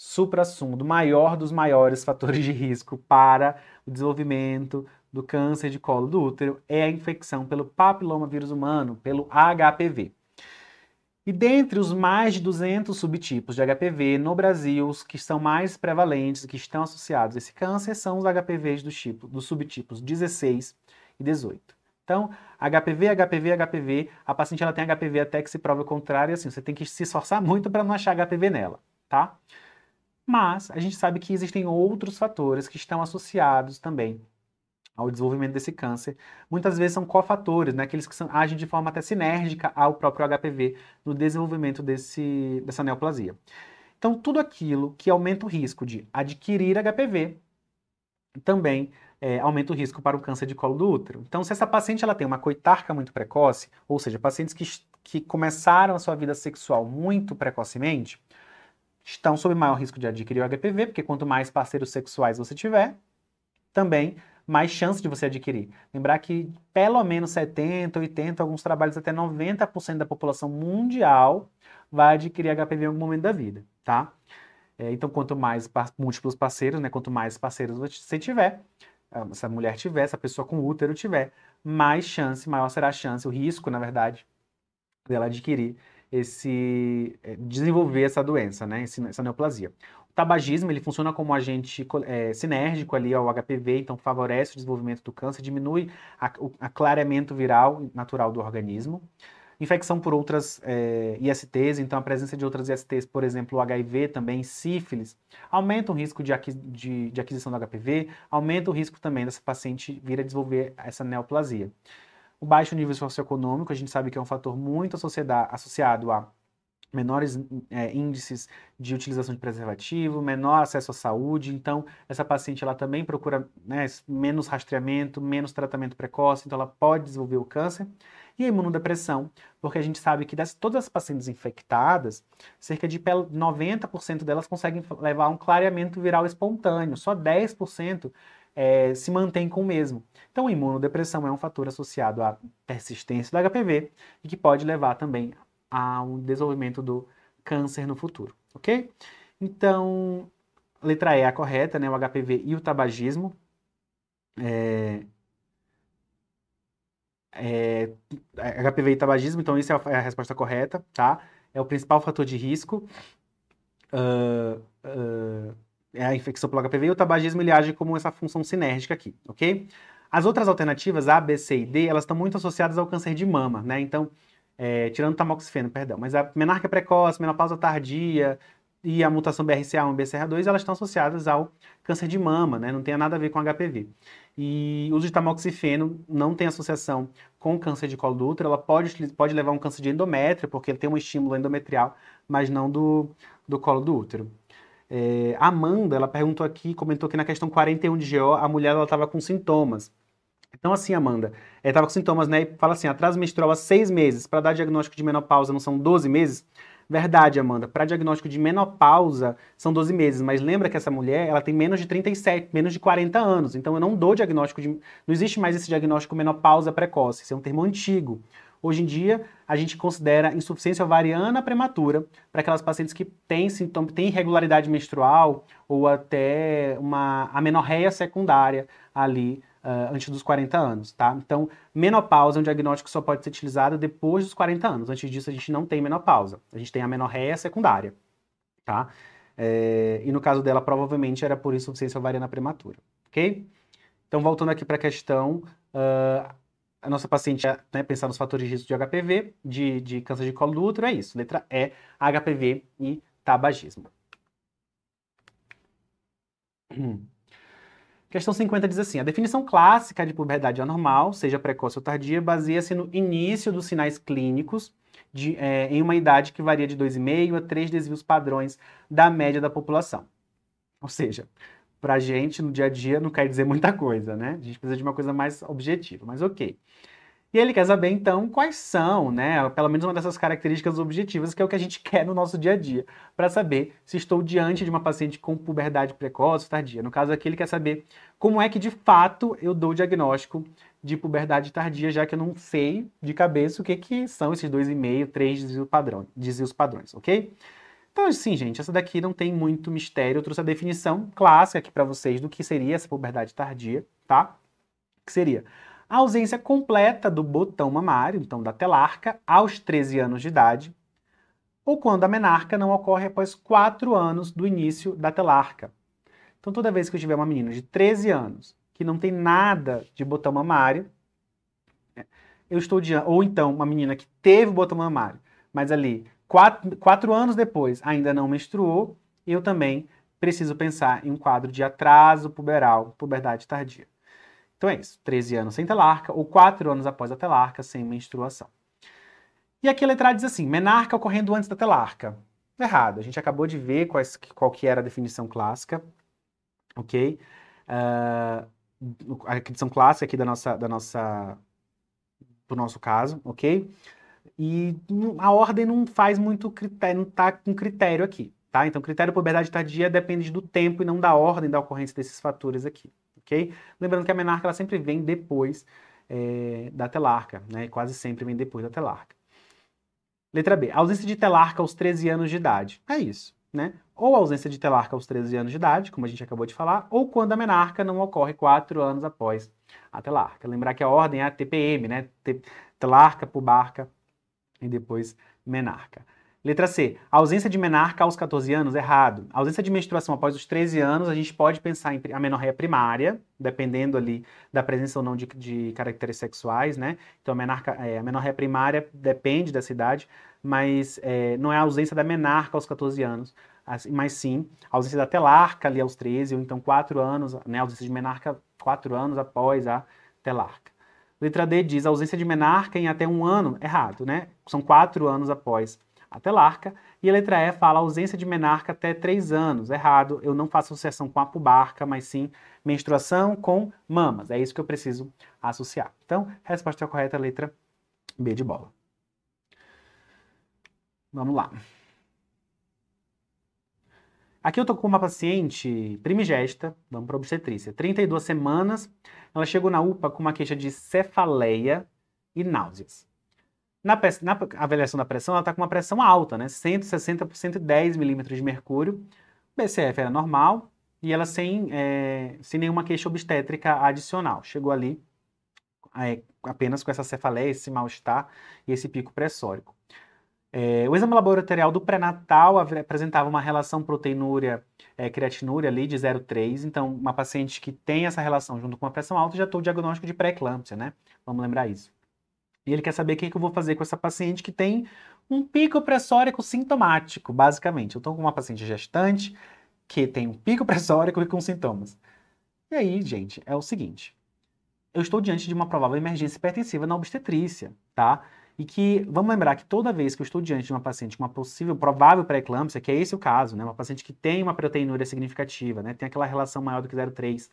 Supra-sumo, do maior dos maiores fatores de risco para o desenvolvimento do câncer de colo do útero é a infecção pelo papilomavírus humano, pelo HPV. E dentre os mais de 200 subtipos de HPV no Brasil, os que são mais prevalentes, que estão associados a esse câncer, são os HPVs do tipo, dos subtipos 16 e 18. Então, HPV, HPV, HPV, a paciente ela tem HPV até que se prova o contrário, assim, você tem que se esforçar muito para não achar HPV nela, tá? Mas a gente sabe que existem outros fatores que estão associados também ao desenvolvimento desse câncer. Muitas vezes são cofatores, né? aqueles que são, agem de forma até sinérgica ao próprio HPV no desenvolvimento desse, dessa neoplasia. Então, tudo aquilo que aumenta o risco de adquirir HPV também é, aumenta o risco para o câncer de colo do útero. Então, se essa paciente ela tem uma coitarca muito precoce, ou seja, pacientes que, que começaram a sua vida sexual muito precocemente, estão sob maior risco de adquirir o HPV, porque quanto mais parceiros sexuais você tiver, também mais chance de você adquirir. Lembrar que pelo menos 70, 80, alguns trabalhos até 90% da população mundial vai adquirir HPV em algum momento da vida, tá? É, então, quanto mais múltiplos parceiros, né, quanto mais parceiros você tiver, ah, essa mulher tiver, essa pessoa com útero tiver, mais chance, maior será a chance, o risco, na verdade, dela adquirir esse eh, desenvolver essa doença, né, essa neoplasia. O tabagismo ele funciona como agente é, sinérgico ali ao HPV, então favorece o desenvolvimento do câncer, diminui o aclareamento viral natural do organismo. Infecção por outras é, eh, ISTs, então a presença de outras ISTs, por exemplo, HIV também, sífilis, aumenta o risco de, aqui, de, de aquisição do HPV, aumenta o risco também dessa paciente vir a desenvolver essa neoplasia o baixo nível socioeconômico, a gente sabe que é um fator muito associado a menores é, índices de utilização de preservativo, menor acesso à saúde, então essa paciente ela também procura né, menos rastreamento, menos tratamento precoce, então ela pode desenvolver o câncer. E a imunodepressão, porque a gente sabe que das todas as pacientes infectadas, cerca de 90% delas conseguem levar um clareamento viral espontâneo, só 10% é, se mantém com o mesmo. Então, a imunodepressão é um fator associado à persistência do HPV e que pode levar também ao desenvolvimento do câncer no futuro, ok? Então, letra E é a correta, né? O HPV e o tabagismo. É... É... HPV e tabagismo, então isso é, é a resposta correta, tá? É o principal fator de risco. Uh é a infecção pelo HPV e o tabagismo ele age como essa função sinérgica aqui, ok? As outras alternativas, A, B, C e D, elas estão muito associadas ao câncer de mama, né? Então, é, tirando o tamoxifeno, perdão, mas a menarca precoce, menopausa tardia e a mutação BRCA1 e BCR2, elas estão associadas ao câncer de mama, né? Não tem nada a ver com HPV. E o uso de tamoxifeno não tem associação com câncer de colo do útero, ela pode, pode levar a um câncer de endométrio, porque ele tem um estímulo endometrial, mas não do, do colo do útero. É, Amanda, ela perguntou aqui, comentou que na questão 41 de GO, a mulher ela estava com sintomas. Então, assim, Amanda, estava é, com sintomas, né? E fala assim: atraso menstrual há seis meses. Para dar diagnóstico de menopausa, não são 12 meses? Verdade, Amanda. Para diagnóstico de menopausa, são 12 meses. Mas lembra que essa mulher, ela tem menos de 37, menos de 40 anos. Então, eu não dou diagnóstico de. Não existe mais esse diagnóstico menopausa precoce. Isso é um termo antigo. Hoje em dia, a gente considera insuficiência ovariana prematura para aquelas pacientes que têm sintoma, têm irregularidade menstrual ou até uma amenorreia secundária ali uh, antes dos 40 anos, tá? Então, menopausa é um diagnóstico que só pode ser utilizado depois dos 40 anos. Antes disso, a gente não tem menopausa. A gente tem amenorreia secundária, tá? É, e no caso dela, provavelmente era por insuficiência ovariana prematura, ok? Então, voltando aqui para a questão, uh, a nossa paciente né, pensar nos fatores de risco de HPV, de, de câncer de colo do útero, é isso. Letra E, HPV e tabagismo. <clears throat> Questão 50 diz assim: a definição clássica de puberdade anormal, seja precoce ou tardia, baseia-se no início dos sinais clínicos de, é, em uma idade que varia de 2,5 a 3 desvios padrões da média da população. Ou seja, a gente no dia a dia não quer dizer muita coisa, né? A gente precisa de uma coisa mais objetiva, mas ok. E ele quer saber, então, quais são, né, pelo menos uma dessas características objetivas, que é o que a gente <laughs> quer no nosso dia a dia, para saber se estou diante de uma paciente com puberdade precoce ou tardia. No caso aqui, ele quer saber como é que, de fato, eu dou o diagnóstico de puberdade tardia, já que eu não sei de cabeça o que, que são esses 2,5, 3 desvios, padrão, desvios padrões, ok? Então, assim, gente, essa daqui não tem muito mistério. Eu trouxe a definição clássica aqui para vocês do que seria essa puberdade tardia, tá? Que seria a ausência completa do botão mamário, então da telarca, aos 13 anos de idade, ou quando a menarca não ocorre após 4 anos do início da telarca. Então, toda vez que eu tiver uma menina de 13 anos que não tem nada de botão mamário, eu estou diante, ou então uma menina que teve botão mamário, mas ali Quatro, quatro anos depois, ainda não menstruou, eu também preciso pensar em um quadro de atraso puberal, puberdade tardia. Então é isso, 13 anos sem telarca ou quatro anos após a telarca sem menstruação. E aqui a letra diz assim, menarca ocorrendo antes da telarca. Errado, a gente acabou de ver quais, qual que era a definição clássica, ok? Uh, a definição clássica aqui da nossa, da nossa, do nosso caso, ok? E a ordem não faz muito critério, não está com critério aqui, tá? Então, critério puberdade tardia depende do tempo e não da ordem da ocorrência desses fatores aqui, ok? Lembrando que a menarca ela sempre vem depois é, da telarca, né? Quase sempre vem depois da telarca. Letra B. Ausência de telarca aos 13 anos de idade. É isso, né? Ou ausência de telarca aos 13 anos de idade, como a gente acabou de falar, ou quando a menarca não ocorre 4 anos após a telarca. Lembrar que a ordem é a TPM, né? Telarca, pubarca, e depois menarca. Letra C. A ausência de menarca aos 14 anos, errado. A ausência de menstruação após os 13 anos, a gente pode pensar em amenorreia primária, dependendo ali da presença ou não de, de caracteres sexuais, né? Então, a, menarca, é, a amenorreia primária depende da cidade mas é, não é a ausência da menarca aos 14 anos, mas sim a ausência da telarca ali aos 13, ou então 4 anos, né? A ausência de menarca 4 anos após a telarca. Letra D diz ausência de menarca em até um ano. Errado, né? São quatro anos após a telarca. E a letra E fala ausência de menarca até três anos. Errado, eu não faço associação com a pubarca, mas sim menstruação com mamas. É isso que eu preciso associar. Então, resposta correta, letra B de bola. Vamos lá. Aqui eu tô com uma paciente primigesta, vamos para obstetrícia, 32 semanas. Ela chegou na UPA com uma queixa de cefaleia e náuseas. Na, na avaliação da pressão, ela está com uma pressão alta, né? 160 por 110 milímetros de mercúrio. BCF era normal e ela sem, é, sem nenhuma queixa obstétrica adicional. Chegou ali é, apenas com essa cefaleia, esse mal-estar e esse pico pressórico. É, o exame laboratorial do pré-natal apresentava uma relação proteinúria, é, creatinúria ali de 0,3. Então, uma paciente que tem essa relação junto com uma pressão alta já tem o diagnóstico de pré-eclâmpsia, né? Vamos lembrar isso. E ele quer saber o que, é que eu vou fazer com essa paciente que tem um pico pressórico sintomático, basicamente. Eu estou com uma paciente gestante que tem um pico <laughs> pressórico e com sintomas. E aí, gente, é o seguinte. Eu estou diante de uma provável emergência hipertensiva na obstetrícia, tá? e que, vamos lembrar que toda vez que eu estou diante de uma paciente com uma possível, provável pré-eclâmpsia, que é esse o caso, né? Uma paciente que tem uma proteinúria significativa, né? Tem aquela relação maior do que 0,3,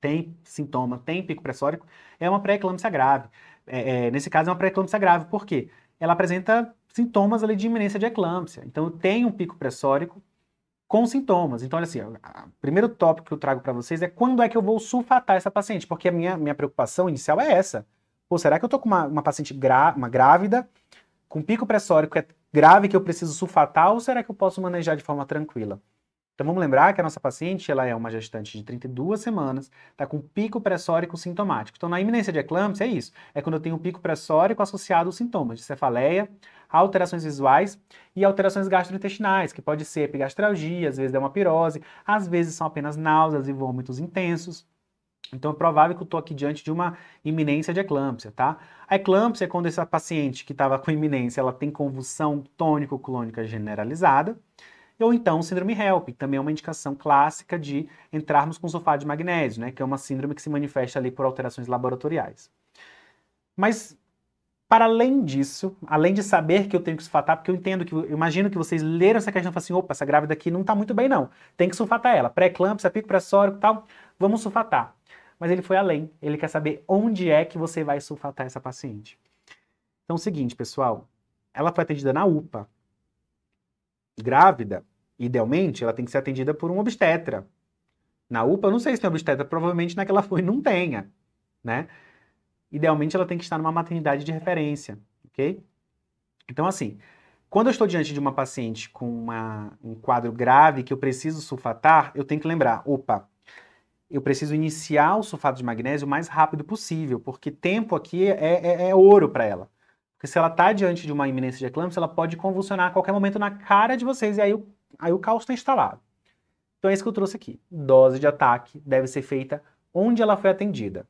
tem sintoma, tem pico pressórico, é uma pré-eclâmpsia grave. É, é, nesse caso, é uma pré-eclâmpsia grave, por quê? Ela apresenta sintomas ali, de iminência de eclâmpsia. Então, tem um pico pressórico com sintomas. Então, olha assim, o primeiro tópico que eu trago para vocês é quando é que eu vou sulfatar essa paciente, porque a minha, minha preocupação inicial é essa pô, será que eu tô com uma, uma paciente gra, uma grávida, com pico pressórico que é grave que eu preciso sulfatar, ou será que eu posso manejar de forma tranquila? Então vamos lembrar que a nossa paciente ela é uma gestante de 32 semanas, está com pico pressórico sintomático. Então, na iminência de eclâmpsia, é isso. É quando eu tenho um pico pressórico associado aos sintomas de cefaleia, alterações visuais e alterações gastrointestinais, que pode ser epigastralgia, às vezes é uma pirose, às vezes são apenas náuseas e vômitos intensos. Então é provável que eu estou aqui diante de uma iminência de eclâmpsia, tá? A eclâmpsia é quando essa paciente que estava com iminência, ela tem convulsão tônico-clônica generalizada, ou então síndrome HELP, que também é uma indicação clássica de entrarmos com sulfato de magnésio, né? Que é uma síndrome que se manifesta ali por alterações laboratoriais. Mas para além disso, além de saber que eu tenho que sulfatar, porque eu entendo que, eu imagino que vocês leram essa questão e falaram assim, opa, essa grávida aqui não está muito bem não, tem que sulfatar ela, pré-eclâmpsia, pico pressórico e tal, vamos sulfatar mas ele foi além. Ele quer saber onde é que você vai sulfatar essa paciente. Então, é o seguinte, pessoal, ela foi atendida na UPA. Grávida, idealmente, ela tem que ser atendida por um obstetra. Na UPA, eu não sei se tem obstetra, provavelmente naquela foi não tenha, né? Idealmente, ela tem que estar numa maternidade de referência, ok? Então, assim, quando eu estou diante de uma paciente com uma, um quadro grave que eu preciso sulfatar, eu tenho que lembrar, opa, eu preciso iniciar o sulfato de magnésio o mais rápido possível, porque tempo aqui é, é, é ouro para ela. Porque se ela está diante de uma iminência de eclâmpsia, ela pode convulsionar a qualquer momento na cara de vocês e aí o, aí o caos está instalado. Então é isso que eu trouxe aqui. Dose de ataque deve ser feita onde ela foi atendida.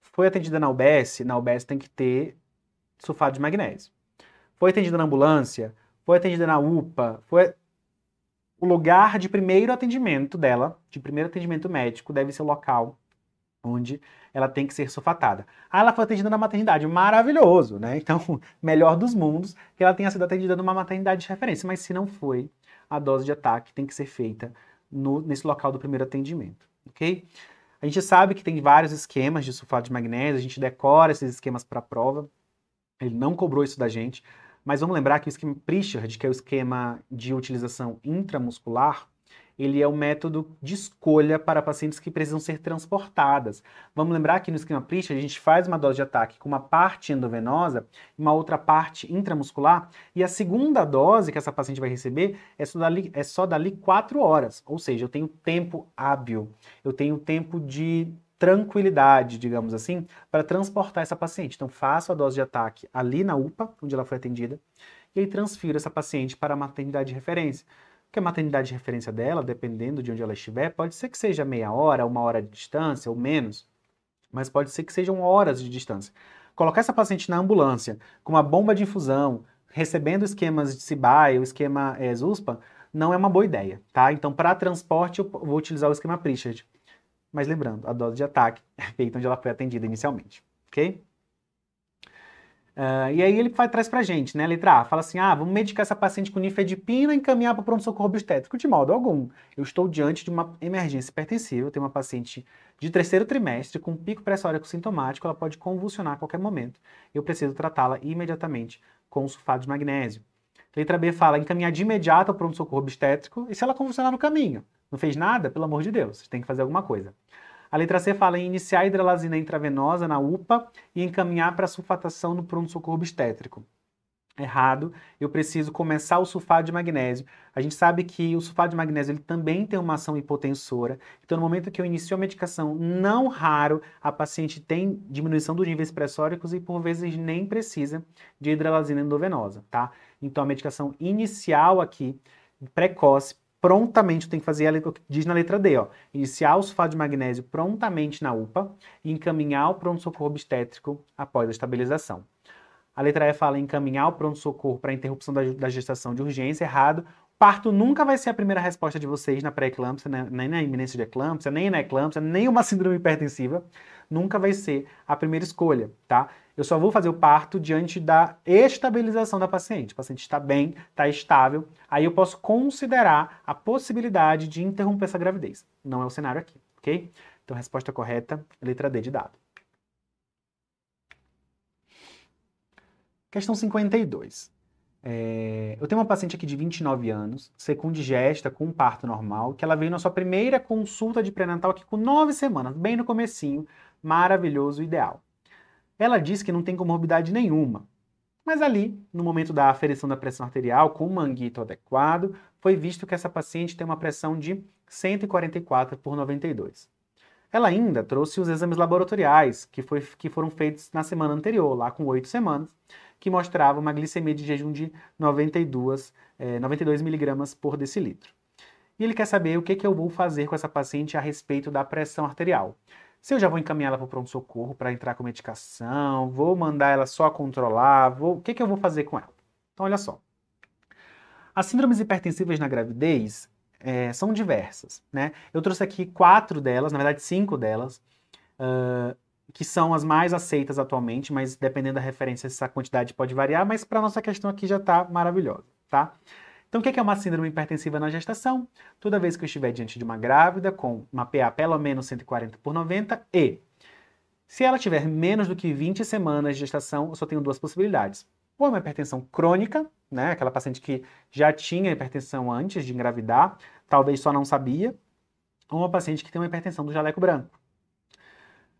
Foi atendida na UBS, na UBS tem que ter sulfato de magnésio. Foi atendida na ambulância, foi atendida na UPA, foi o lugar de primeiro atendimento dela, de primeiro atendimento médico, deve ser o local onde ela tem que ser sulfatada. Ah, ela foi atendida na maternidade, maravilhoso, né? Então, <laughs> melhor dos mundos que ela tenha sido atendida numa maternidade de referência, mas se não foi, a dose de ataque tem que ser feita no, nesse local do primeiro atendimento, ok? A gente sabe que tem vários esquemas de sulfato de magnésio, a gente decora esses esquemas para a prova. Ele não cobrou isso da gente, mas vamos lembrar que o esquema Prichard, que é o esquema de utilização intramuscular, ele é o método de escolha para pacientes que precisam ser transportadas. Vamos lembrar que no esquema Prichard a gente faz uma dose de ataque com uma parte endovenosa e uma outra parte intramuscular, e a segunda dose que essa paciente vai receber é só dali, é só dali 4 horas, ou seja, eu tenho tempo hábil, eu tenho tempo de tranquilidade, digamos assim, para transportar essa paciente. Então, faço a dose de ataque ali na UPA, onde ela foi atendida, e aí transfiro essa paciente para a maternidade de referência. Porque a maternidade de referência dela, dependendo de onde ela estiver, pode ser que seja meia hora, uma hora de distância ou menos, mas pode ser que sejam horas de distância. Colocar essa paciente na ambulância com uma bomba de infusão, recebendo esquemas de CIBAI, o esquema é, eh, ZUSPA, não é uma boa ideia, tá? Então, para transporte, eu vou utilizar o esquema Pritchard mas lembrando, a dose de ataque <laughs> é feita onde ela foi atendida inicialmente, ok? Uh, e aí ele faz, traz pra gente, né, letra A, fala assim, ah, vamos medicar essa paciente com nifedipina e encaminhar para o pronto-socorro obstétrico, de modo algum. Eu estou diante de uma emergência hipertensiva, tenho uma paciente de terceiro trimestre com pico pressórico sintomático, ela pode convulsionar a qualquer momento. Eu preciso tratá-la imediatamente com sulfato de magnésio. Letra B fala encaminhar de imediato ao pronto-socorro obstétrico e se ela convulsionar no caminho. Não fez nada? Pelo amor de Deus, tem que fazer alguma coisa. A letra C fala em iniciar a hidralazina intravenosa na UPA e encaminhar para a sulfatação no pronto-socorro obstétrico. Errado, eu preciso começar o sulfato de magnésio. A gente sabe que o sulfato de magnésio ele também tem uma ação hipotensora. Então, no momento que eu inicio a medicação, não raro, a paciente tem diminuição dos níveis pressóricos e, por vezes, nem precisa de hidralazina endovenosa, tá? Então, a medicação inicial aqui, precoce, prontamente, tem que fazer o que diz na letra D, ó. Iniciar o sulfato de magnésio prontamente na UPA e encaminhar o pronto-socorro obstétrico após a estabilização. A letra E fala encaminhar o pronto-socorro para interrupção da, da, gestação de urgência, errado. Parto nunca vai ser a primeira resposta de vocês na pré-eclâmpsia, né, nem na iminência de eclâmpsia, nem na eclâmpsia, nem uma síndrome hipertensiva. Nunca vai ser a primeira escolha, tá? Eu só vou fazer o parto diante da estabilização da paciente. O paciente está bem, está estável, aí eu posso considerar a possibilidade de interromper essa gravidez. Não é o cenário aqui, ok? Então, resposta correta, letra D de dado. Questão 52. É, eu tenho uma paciente aqui de 29 anos, secundigesta, com parto normal, que ela veio na sua primeira consulta de pré-natal aqui com 9 semanas, bem no comecinho, maravilhoso, ideal ela diz que não tem comorbidade nenhuma. Mas ali, no momento da aferição da pressão arterial com o um manguito adequado, foi visto que essa paciente tem uma pressão de 144 por 92. Ela ainda trouxe os exames laboratoriais que, foi, que foram feitos na semana anterior, lá com oito semanas, que mostravam uma glicemia de jejum de 92, 92 eh, miligramas por decilitro. E ele quer saber o que, que eu vou fazer com essa paciente a respeito da pressão arterial se eu já vou encaminhar ela para o pronto-socorro para entrar com medicação, vou mandar ela só controlar, vou... o que, que eu vou fazer com ela? Então, olha só. As síndromes hipertensivas na gravidez é, são diversas, né? Eu trouxe aqui quatro delas, na verdade cinco delas, uh, que são as mais aceitas atualmente, mas dependendo da referência, essa quantidade pode variar, mas para nossa questão aqui já está maravilhosa, tá? Então, o é que é uma síndrome hipertensiva na gestação? Toda vez que eu estiver diante de uma grávida com uma PA pelo menos 140 por 90 e se ela tiver menos do que 20 semanas de gestação, eu só tenho duas possibilidades. Ou é uma hipertensão crônica, né? Aquela paciente que já tinha hipertensão antes de engravidar, talvez só não sabia, ou uma paciente que tem uma hipertensão do jaleco branco.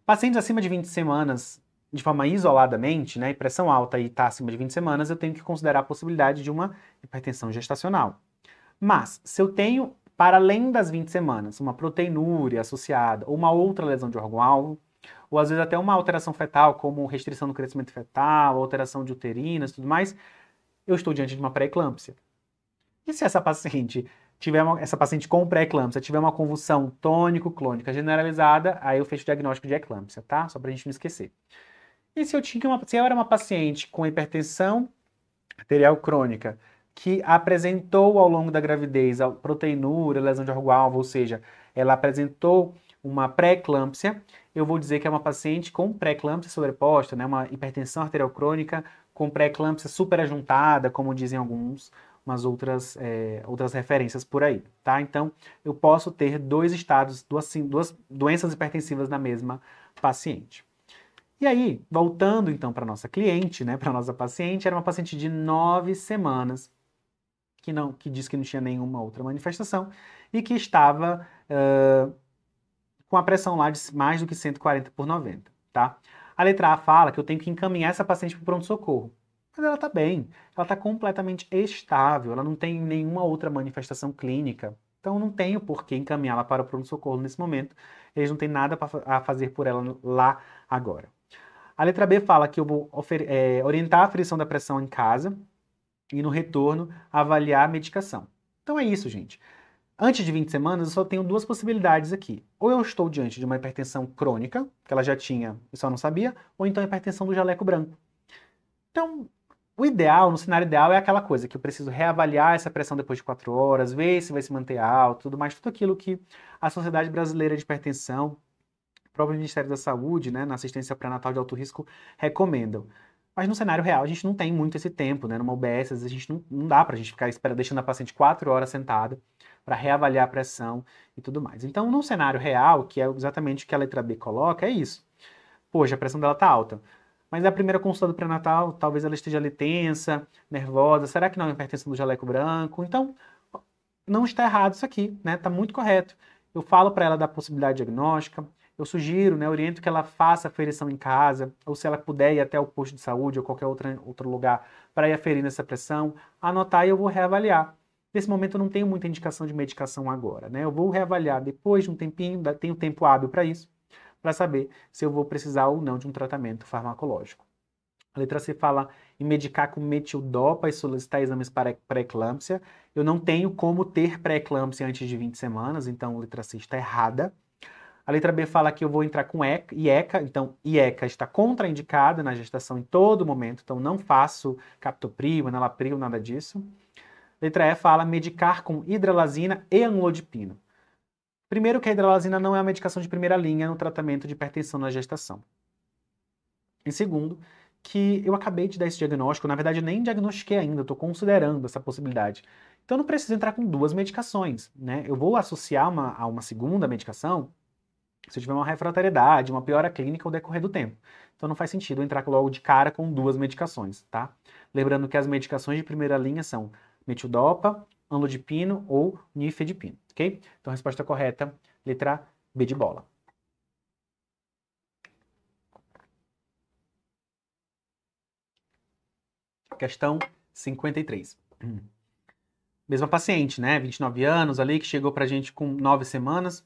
Pacientes acima de 20 semanas de forma isoladamente, né, e pressão alta e está acima de 20 semanas, eu tenho que considerar a possibilidade de uma hipertensão gestacional. Mas, se eu tenho, para além das 20 semanas, uma proteinúria associada ou uma outra lesão de órgão-alvo, ou às vezes até uma alteração fetal, como restrição do crescimento fetal, alteração de uterinas e tudo mais, eu estou diante de uma pré-eclâmpsia. E se essa paciente tiver uma, essa paciente com pré-eclâmpsia tiver uma convulsão tônico-clônica generalizada, aí eu fecho o diagnóstico de eclâmpsia, tá? Só para a gente não esquecer. E se eu, tinha uma, se eu era uma paciente com hipertensão arterial crônica, que apresentou ao longo da gravidez a proteinúria, lesão de órgão-alvo, ou seja, ela apresentou uma pré-eclâmpsia, eu vou dizer que é uma paciente com pré-eclâmpsia sobreposta, né, uma hipertensão arterial crônica com pré-eclâmpsia superajuntada, como dizem alguns, umas outras, é, outras referências por aí, tá? Então, eu posso ter dois estados, duas, duas doenças hipertensivas na mesma paciente. E aí, voltando então para nossa cliente, né, para nossa paciente, era uma paciente de nove semanas que não, que disse que não tinha nenhuma outra manifestação e que estava uh, com a pressão lá de mais do que 140 por 90, tá? A letra A fala que eu tenho que encaminhar essa paciente para o pronto-socorro. Mas ela está bem, ela está completamente estável, ela não tem nenhuma outra manifestação clínica. Então não tenho por que encaminhá-la para o pronto-socorro nesse momento. Eles não têm nada a fazer por ela lá agora. A letra B fala que eu vou é, orientar a aferição da pressão em casa e no retorno avaliar a medicação. Então é isso, gente. Antes de 20 semanas, eu só tenho duas possibilidades aqui. Ou eu estou diante de uma hipertensão crônica, que ela já tinha e só não sabia, ou então a hipertensão do jaleco branco. Então, o ideal, no cenário ideal, é aquela coisa que eu preciso reavaliar essa pressão depois de 4 horas, ver se vai se manter alto, tudo mais, tudo aquilo que a Sociedade Brasileira de Hipertensão próprio Ministério da Saúde, né, na assistência pré-natal de alto risco, recomendam. Mas no cenário real, a gente não tem muito esse tempo, né? Numa UBS, a gente não, não dá para a gente ficar esperando, deixando a paciente quatro horas sentada para reavaliar a pressão e tudo mais. Então, num cenário real, que é exatamente o que a letra B coloca, é isso. Poxa, a pressão dela está alta. Mas a primeira consulta do pré-natal, talvez ela esteja ali tensa, nervosa. Será que não é hipertensão do jaleco branco? Então, não está errado isso aqui, né? Está muito correto. Eu falo para ela da possibilidade diagnóstica, eu sugiro, né, oriento que ela faça a ferição em casa, ou se ela puder ir até o posto de saúde ou qualquer outra, outro lugar para ir aferindo essa pressão, anotar e eu vou reavaliar. Nesse momento eu não tenho muita indicação de medicação agora, né? Eu vou reavaliar depois de um tempinho, tenho tempo hábil para isso, para saber se eu vou precisar ou não de um tratamento farmacológico. A letra C fala em medicar com metildopa e solicitar exames para pré-eclâmpsia. Eu não tenho como ter pré-eclâmpsia antes de 20 semanas, então a letra C está errada. A letra B fala que eu vou entrar com ECA, IECA, então IECA está contraindicada na gestação em todo momento, então não faço captopril, enalapril, nada disso. Letra E fala medicar com hidralazina e amlodipino. Primeiro que a hidralazina não é uma medicação de primeira linha no tratamento de hipertensão na gestação. E segundo, que eu acabei de dar esse diagnóstico, na verdade nem diagnostiquei ainda, estou considerando essa possibilidade. Então eu não preciso entrar com duas medicações, né? Eu vou associar uma, a uma segunda medicação se eu tiver uma refratariedade, uma piora clínica ao decorrer do tempo. Então não faz sentido entrar logo de cara com duas medicações, tá? Lembrando que as medicações de primeira linha são metildopa, anlodipino ou nifedipino, ok? Então a resposta correta, letra B de bola. Questão 53. Mesma paciente, né? 29 anos ali, que chegou pra gente com 9 semanas,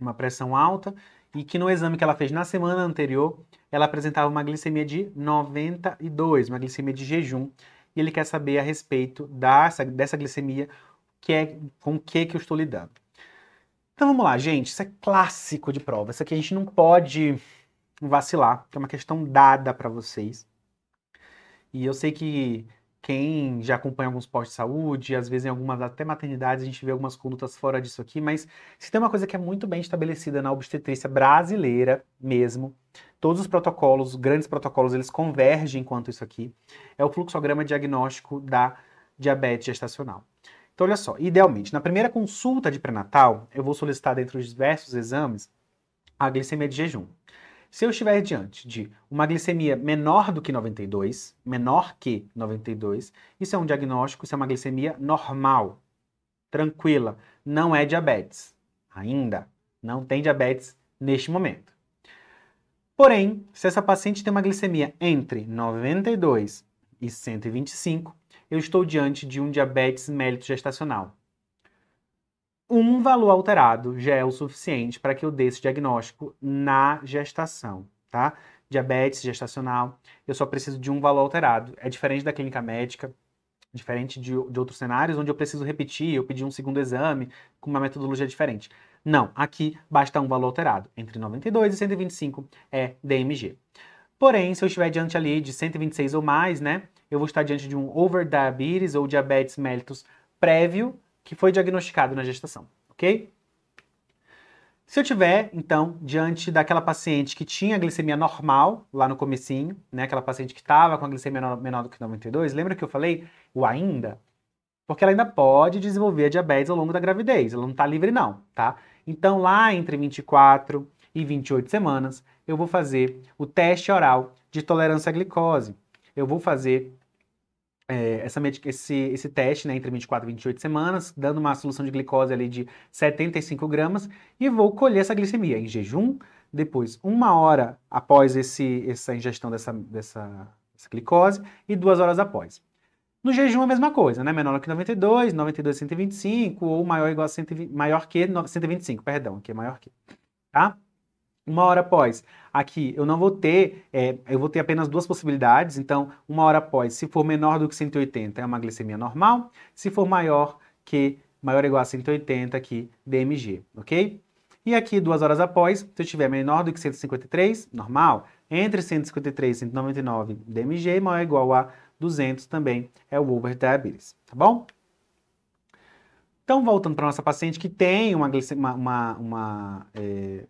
uma pressão alta, e que no exame que ela fez na semana anterior, ela apresentava uma glicemia de 92, uma glicemia de jejum, e ele quer saber a respeito dessa, dessa glicemia, que é, com o que, que eu estou lidando. Então vamos lá, gente, isso é clássico de prova, isso aqui a gente não pode vacilar, que é uma questão dada para vocês. E eu sei que quem já acompanha alguns postos de saúde, às vezes em algumas até maternidades, a gente vê algumas condutas fora disso aqui, mas se tem uma coisa que é muito bem estabelecida na obstetrícia brasileira mesmo, todos os protocolos, grandes protocolos, eles convergem quanto isso aqui, é o fluxograma diagnóstico da diabetes gestacional. Então, olha só, idealmente, na primeira consulta de pré-natal, eu vou solicitar, dentre os diversos exames, a glicemia de jejum. Se eu estiver diante de uma glicemia menor do que 92, menor que 92, isso é um diagnóstico, isso é uma glicemia normal, tranquila, não é diabetes ainda, não tem diabetes neste momento. Porém, se essa paciente tem uma glicemia entre 92 e 125, eu estou diante de um diabetes mellitus gestacional, um valor alterado já é o suficiente para que eu dê esse diagnóstico na gestação, tá? Diabetes gestacional, eu só preciso de um valor alterado. É diferente da clínica médica, diferente de, de outros cenários, onde eu preciso repetir, eu pedir um segundo exame com uma metodologia diferente. Não, aqui basta um valor alterado. Entre 92 e 125 é DMG. Porém, se eu estiver diante ali de 126 ou mais, né, eu vou estar diante de um overdiabetes ou diabetes mellitus prévio, que foi diagnosticado na gestação, ok? Se eu tiver, então, diante daquela paciente que tinha glicemia normal lá no comecinho, né, aquela paciente que estava com a glicemia menor, do que 92, lembra que eu falei o ainda? Porque ela ainda pode desenvolver a diabetes ao longo da gravidez, ela não está livre não, tá? Então, lá entre 24 e 28 semanas, eu vou fazer o teste oral de tolerância à glicose. Eu vou fazer é, essa, esse, esse teste né, entre 24 e 28 semanas, dando uma solução de glicose ali de 75 gramas, e vou colher essa glicemia em jejum, depois uma hora após esse, essa ingestão dessa, dessa, dessa glicose e duas horas após. No jejum a mesma coisa, né? Menor que 92, 92 125 ou maior igual a 120, maior que 125, perdão, que é maior que, tá? uma hora após. Aqui eu não vou ter, é, eu vou ter apenas duas possibilidades, então uma hora após, se for menor do que 180 é uma glicemia normal, se for maior que maior ou igual a 180 aqui, DMG, ok? E aqui duas horas após, se eu tiver menor do que 153, normal, entre 153 e 199 DMG, maior ou igual a 200 também é o over diabetes, tá bom? Então, voltando para nossa paciente que tem uma, uma, uma é,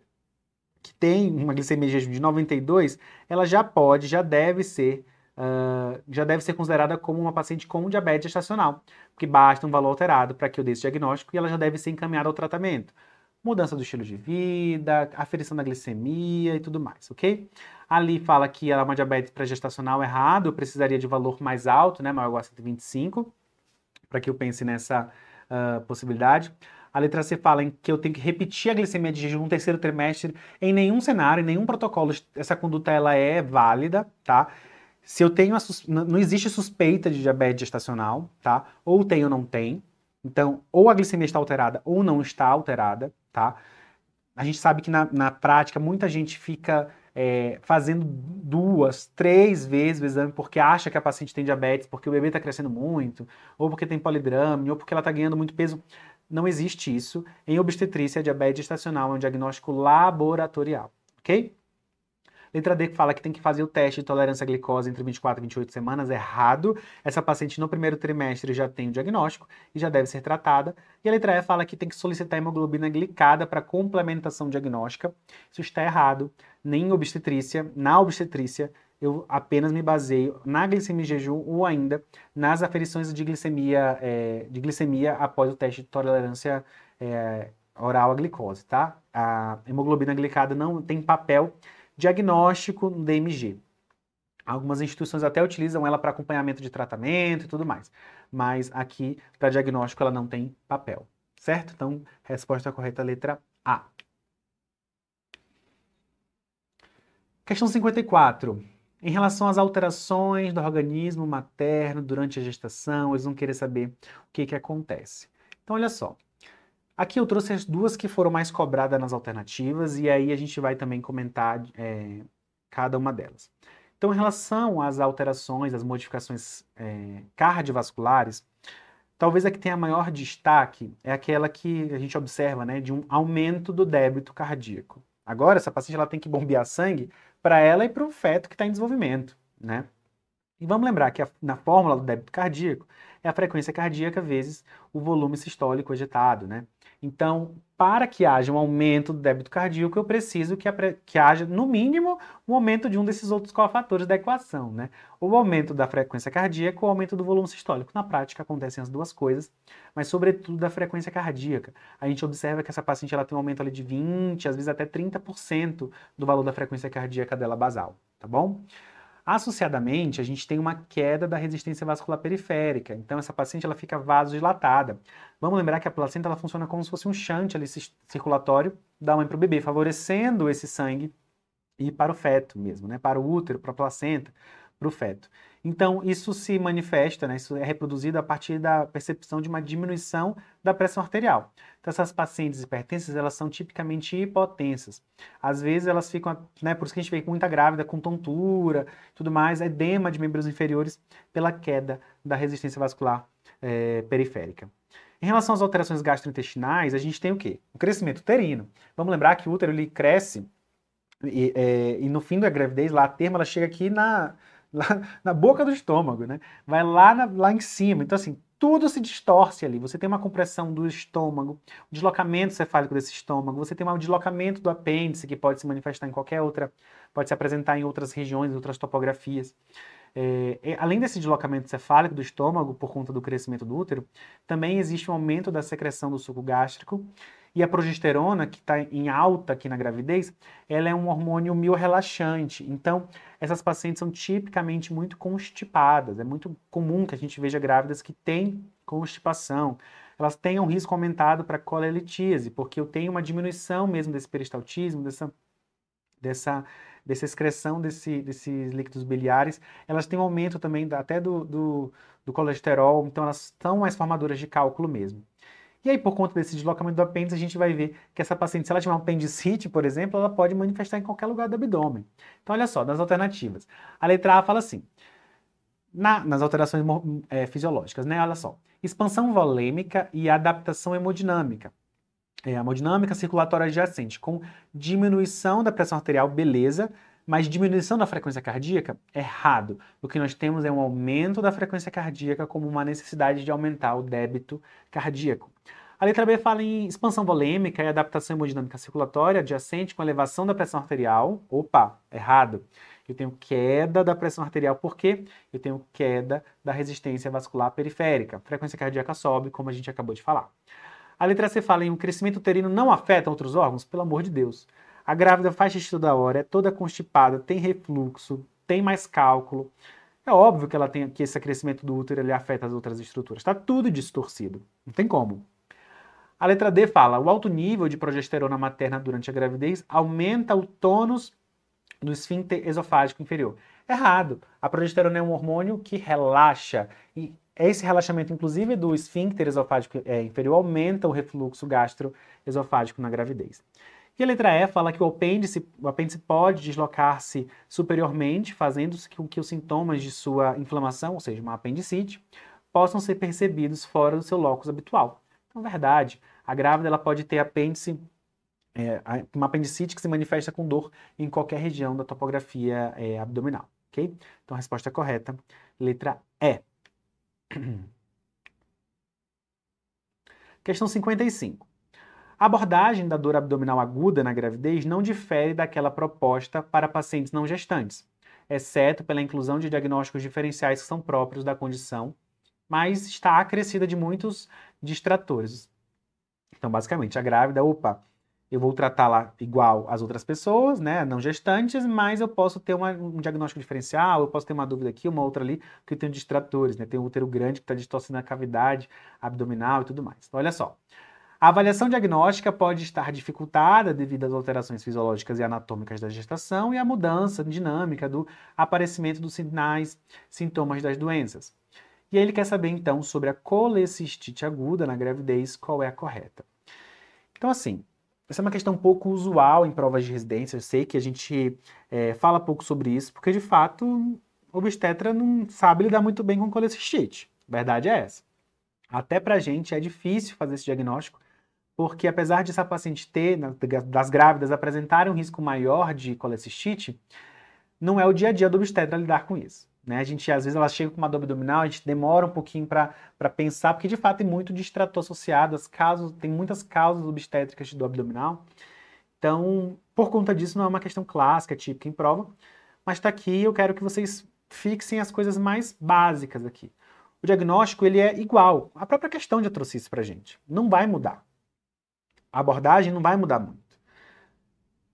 que tem uma glicemia de jejum de 92, ela já pode, já deve ser, uh, já deve ser considerada como uma paciente com diabetes gestacional, porque basta um valor alterado para que eu dê esse diagnóstico e ela já deve ser encaminhada ao tratamento. Mudança do estilo de vida, aferição da glicemia e tudo mais, ok? Ali fala que ela é uma diabetes pré-gestacional errado, eu precisaria de valor mais alto, né, maior igual a 125, para que eu pense nessa uh, possibilidade. A letra C fala em que eu tenho que repetir a glicemia de jejum no terceiro trimestre. Em nenhum cenário, em nenhum protocolo, essa conduta ela é válida, tá? Se eu tenho sus... não existe suspeita de diabetes gestacional, tá? Ou tem ou não tem. Então, ou a glicemia está alterada ou não está alterada, tá? A gente sabe que na, na prática muita gente fica é, fazendo duas, três vezes o exame porque acha que a paciente tem diabetes, porque o bebê está crescendo muito, ou porque tem polidrame, ou porque ela está ganhando muito peso. Não existe isso. Em obstetrícia, diabetes estacional é um diagnóstico laboratorial, ok? Letra D que fala que tem que fazer o teste de tolerância à glicose entre 24 e 28 semanas, errado. Essa paciente no primeiro trimestre já tem o diagnóstico e já deve ser tratada. E a letra E fala que tem que solicitar hemoglobina glicada para complementação diagnóstica. Isso está errado, nem em obstetrícia, na obstetrícia eu apenas me baseio na glicemia em jejum ou ainda nas aferições de glicemia, é, de glicemia após o teste de tolerância é, oral à glicose, tá? A hemoglobina glicada não tem papel diagnóstico no DMG. Algumas instituições até utilizam ela para acompanhamento de tratamento e tudo mais, mas aqui para diagnóstico ela não tem papel, certo? Então, resposta correta, letra A. Questão 54. Em relação às alterações do organismo materno durante a gestação, eles vão querer saber o que, que acontece. Então, olha só. Aqui eu trouxe as duas que foram mais cobradas nas alternativas, e aí a gente vai também comentar é, cada uma delas. Então, em relação às alterações, às modificações é, cardiovasculares, talvez a que tenha maior destaque é aquela que a gente observa, né, de um aumento do débito cardíaco. Agora, essa paciente ela tem que bombear sangue para ela e para o feto que está em desenvolvimento, né? E vamos lembrar que a, na fórmula do débito cardíaco é a frequência cardíaca vezes o volume sistólico agitado, né? Então, para que haja um aumento do débito cardíaco, eu preciso que, que haja, no mínimo, um aumento de um desses outros cofatores da equação, né? O aumento da frequência cardíaca ou o aumento do volume sistólico. Na prática, acontecem as duas coisas, mas sobretudo da frequência cardíaca. A gente observa que essa paciente ela tem um aumento ali de 20, às vezes até 30% do valor da frequência cardíaca dela basal, tá bom? Associadamente, a gente tem uma queda da resistência vascular periférica. Então, essa paciente ela fica vasodilatada. Vamos lembrar que a placenta ela funciona como se fosse um shunt ali, circulatório da mãe para o bebê, favorecendo esse sangue e para o feto mesmo, né? Para o útero, para a placenta, para o feto. Então, isso se manifesta, né? isso é reproduzido a partir da percepção de uma diminuição da pressão arterial. Então, essas pacientes hipertensas, elas são tipicamente hipotensas. Às vezes, elas ficam, né, por isso que a gente vê muita grávida, com tontura, tudo mais, é edema de membros inferiores pela queda da resistência vascular é, periférica. Em relação às alterações gastrointestinais, a gente tem o quê? O crescimento uterino. Vamos lembrar que o útero ele cresce e, é, e no fim da gravidez, lá a termo, ela chega aqui na, lá na boca do estômago, né? Vai lá, na, lá em cima. Então, assim, tudo se distorce ali. Você tem uma compressão do estômago, deslocamento cefálico desse estômago, você tem um deslocamento do apêndice que pode se manifestar em qualquer outra, pode se apresentar em outras regiões, outras topografias. É, além desse deslocamento cefálico do estômago por conta do crescimento do útero, também existe um aumento da secreção do suco gástrico e a progesterona, que está em alta aqui na gravidez, ela é um hormônio miorrelaxante. Então, essas pacientes são tipicamente muito constipadas. É muito comum que a gente veja grávidas que têm constipação. Elas têm um risco aumentado para colelitíase, porque eu tenho uma diminuição mesmo desse peristaltismo, dessa, dessa, dessa excreção desse, desses líquidos biliares. Elas têm um aumento também até do, do, do colesterol, então elas são mais formadoras de cálculo mesmo. E aí, por conta desse deslocamento do apêndice, a gente vai ver que essa paciente, se ela tiver um apendicite, por exemplo, ela pode manifestar em qualquer lugar do abdômen. Então, olha só, das alternativas. A letra A fala assim, na, nas alterações é, fisiológicas, né? Olha só, expansão volêmica e adaptação hemodinâmica. É, hemodinâmica circulatória adjacente, com diminuição da pressão arterial, beleza, mas diminuição da frequência cardíaca, é errado. O que nós temos é um aumento da frequência cardíaca como uma necessidade de aumentar o débito cardíaco. A letra B fala em expansão volêmica e adaptação hemodinâmica circulatória adjacente com elevação da pressão arterial. Opa, errado. Eu tenho queda da pressão arterial porque eu tenho queda da resistência vascular periférica. frequência cardíaca sobe, como a gente acabou de falar. A letra C fala em um crescimento uterino não afeta outros órgãos? Pelo amor de Deus. A grávida faz xixi toda hora, é toda constipada, tem refluxo, tem mais cálculo. É óbvio que ela tem que esse crescimento do útero ele afeta as outras estruturas. Está tudo distorcido. Não tem como. A letra D fala: o alto nível de progesterona materna durante a gravidez aumenta o tônus do esfíncter esofágico inferior. Errado. A progesterona é um hormônio que relaxa e esse relaxamento, inclusive, do esfíncter esofágico é, inferior aumenta o refluxo gastroesofágico na gravidez. E a letra E fala que o apêndice, o apêndice pode deslocar-se superiormente, fazendo com que os sintomas de sua inflamação, ou seja, uma apendicite, possam ser percebidos fora do seu locus habitual. Então, é verdade, a grávida ela pode ter apêndice, é, uma apendicite que se manifesta com dor em qualquer região da topografia é, abdominal, ok? Então, a resposta correta, letra E. <clears throat> Questão 55. A abordagem da dor abdominal aguda na gravidez não difere daquela proposta para pacientes não gestantes, exceto pela inclusão de diagnósticos diferenciais que são próprios da condição, mas está acrescida de muitos distratores. Então, basicamente, a grávida, opa, eu vou tratá-la igual às outras pessoas, né, não gestantes, mas eu posso ter uma, um diagnóstico diferencial, eu posso ter uma dúvida aqui, uma outra ali, porque eu tenho distratores, né, tem um útero grande que está distorcendo a cavidade abdominal e tudo mais. Então, olha só, a avaliação diagnóstica pode estar dificultada devido às alterações fisiológicas e anatômicas da gestação e à mudança dinâmica do aparecimento dos sinais, sintomas das doenças. E ele quer saber então sobre a colecistite aguda na gravidez, qual é a correta. Então, assim, essa é uma questão pouco usual em provas de residência. Eu sei que a gente é, fala pouco sobre isso, porque de fato o obstetra não sabe lidar muito bem com colecistite. verdade é essa. Até para a gente é difícil fazer esse diagnóstico, porque apesar de essa paciente ter, né, das grávidas, apresentar um risco maior de colecistite, não é o dia a dia do obstetra lidar com isso. Né? A gente, às vezes, elas chegam com uma dor abdominal, a gente demora um pouquinho para pensar, porque de fato tem muito de extrator associado, as causas, tem muitas causas obstétricas de dor abdominal. Então, por conta disso, não é uma questão clássica, típica em prova, mas está aqui, eu quero que vocês fixem as coisas mais básicas aqui. O diagnóstico, ele é igual, a própria questão de atrocício para gente, não vai mudar. A abordagem não vai mudar muito.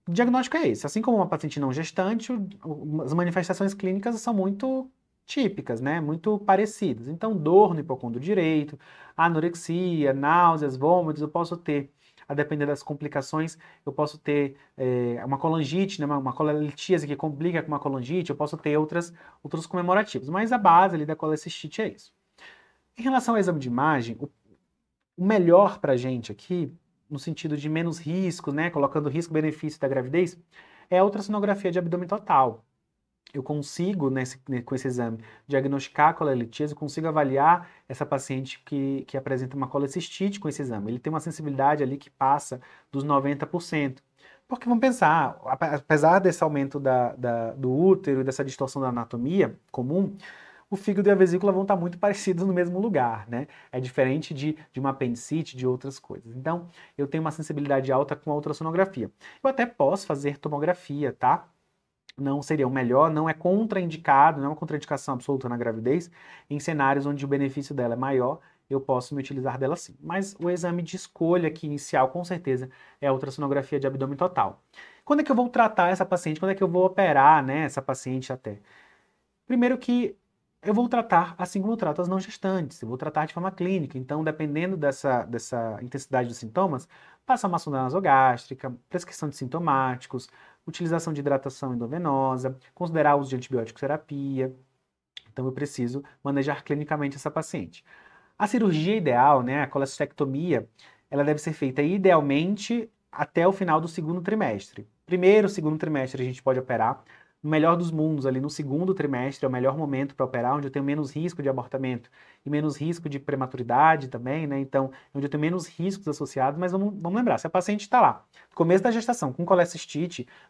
O diagnóstico é esse. Assim como uma paciente não gestante, as manifestações clínicas são muito típicas, né? Muito parecidas. Então, dor no hipocondro direito, anorexia, náuseas, vômitos, eu posso ter, a depender das complicações, eu posso ter é, uma colangite, né? uma, uma colelitíase que complica com uma colangite, eu posso ter outras, outros comemorativos. Mas a base ali da colecistite é isso. Em relação ao exame de imagem, o, o melhor pra gente aqui no sentido de menos riscos, né, colocando risco-benefício da gravidez, é a ultrassonografia de abdômen total. Eu consigo, nesse, né, com esse exame, diagnosticar a eu consigo avaliar essa paciente que, que apresenta uma colecistite com esse exame. Ele tem uma sensibilidade ali que passa dos 90%. Porque vamos pensar, apesar desse aumento da, da, do útero e dessa distorção da anatomia comum, o fígado e a vesícula vão estar muito parecidos no mesmo lugar, né? É diferente de, de uma apendicite, de outras coisas. Então, eu tenho uma sensibilidade alta com a ultrassonografia. Eu até posso fazer tomografia, tá? não seria o melhor, não é contraindicado, não é uma contraindicação absoluta na gravidez. Em cenários onde o benefício dela é maior, eu posso me utilizar dela sim. Mas o exame de escolha aqui inicial, com certeza, é a ultrassonografia de abdômen total. Quando é que eu vou tratar essa paciente? Quando é que eu vou operar né, essa paciente até? Primeiro que eu vou tratar assim como trato as não gestantes, eu vou tratar de forma clínica. Então, dependendo dessa, dessa intensidade dos sintomas, passa uma sonda nasogástrica, prescrição de sintomáticos, utilização de hidratação endovenosa, considerar o uso de antibiótico terapia. Então, eu preciso manejar clinicamente essa paciente. A cirurgia ideal, né, a colestectomia, ela deve ser feita idealmente até o final do segundo trimestre. Primeiro, segundo trimestre a gente pode operar, no melhor dos mundos, ali no segundo trimestre é o melhor momento para operar, onde eu tenho menos risco de abortamento e menos risco de prematuridade também, né? Então, onde eu tenho menos riscos associados, mas vamos, vamos lembrar, se a paciente está lá, no começo da gestação, com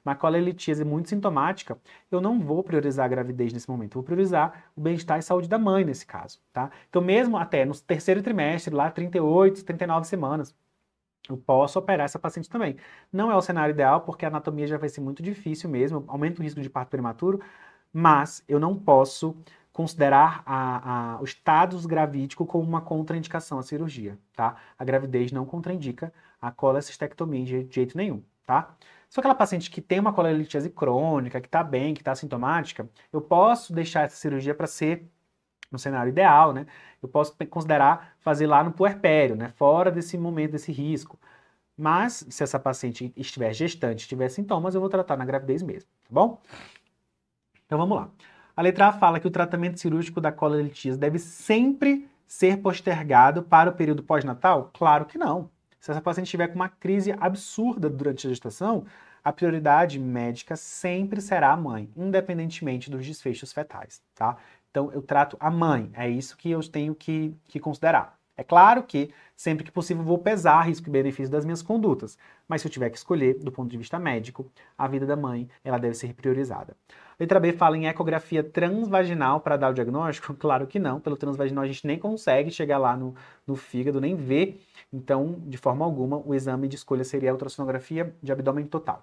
uma colelitíase muito sintomática, eu não vou priorizar a gravidez nesse momento, vou priorizar o bem-estar e saúde da mãe nesse caso, tá? Então, mesmo até no terceiro trimestre, lá 38, 39 semanas, eu posso operar essa paciente também. Não é o cenário ideal, porque a anatomia já vai ser muito difícil mesmo, aumenta o risco de parto prematuro, mas eu não posso considerar a, a, o estado gravídico como uma contraindicação à cirurgia, tá? A gravidez não contraindica a colecistectomia de jeito nenhum, tá? Só aquela paciente que tem uma colelitise crônica, que está bem, que está sintomática, eu posso deixar essa cirurgia para ser no cenário ideal, né, eu posso considerar fazer lá no puerpério, né, fora desse momento, desse risco. Mas, se essa paciente estiver gestante, tiver sintomas, eu vou tratar na gravidez mesmo, tá bom? Então vamos lá. A letra A fala que o tratamento cirúrgico da colelitias deve sempre ser postergado para o período pós-natal? Claro que não. Se essa paciente tiver com uma crise absurda durante a gestação, a prioridade médica sempre será a mãe, independentemente dos desfechos fetais, tá? Então, eu trato a mãe. É isso que eu tenho que, que considerar. É claro que, sempre que possível, vou pesar risco e benefício das minhas condutas, mas se eu tiver que escolher, do ponto de vista médico, a vida da mãe ela deve ser priorizada. Letra B fala em ecografia transvaginal para dar o diagnóstico? <laughs> Claro que não, pelo transvaginal a gente nem consegue chegar lá no, no fígado, nem ver, então, de forma alguma, o exame de escolha seria a ultrassonografia de abdômen total.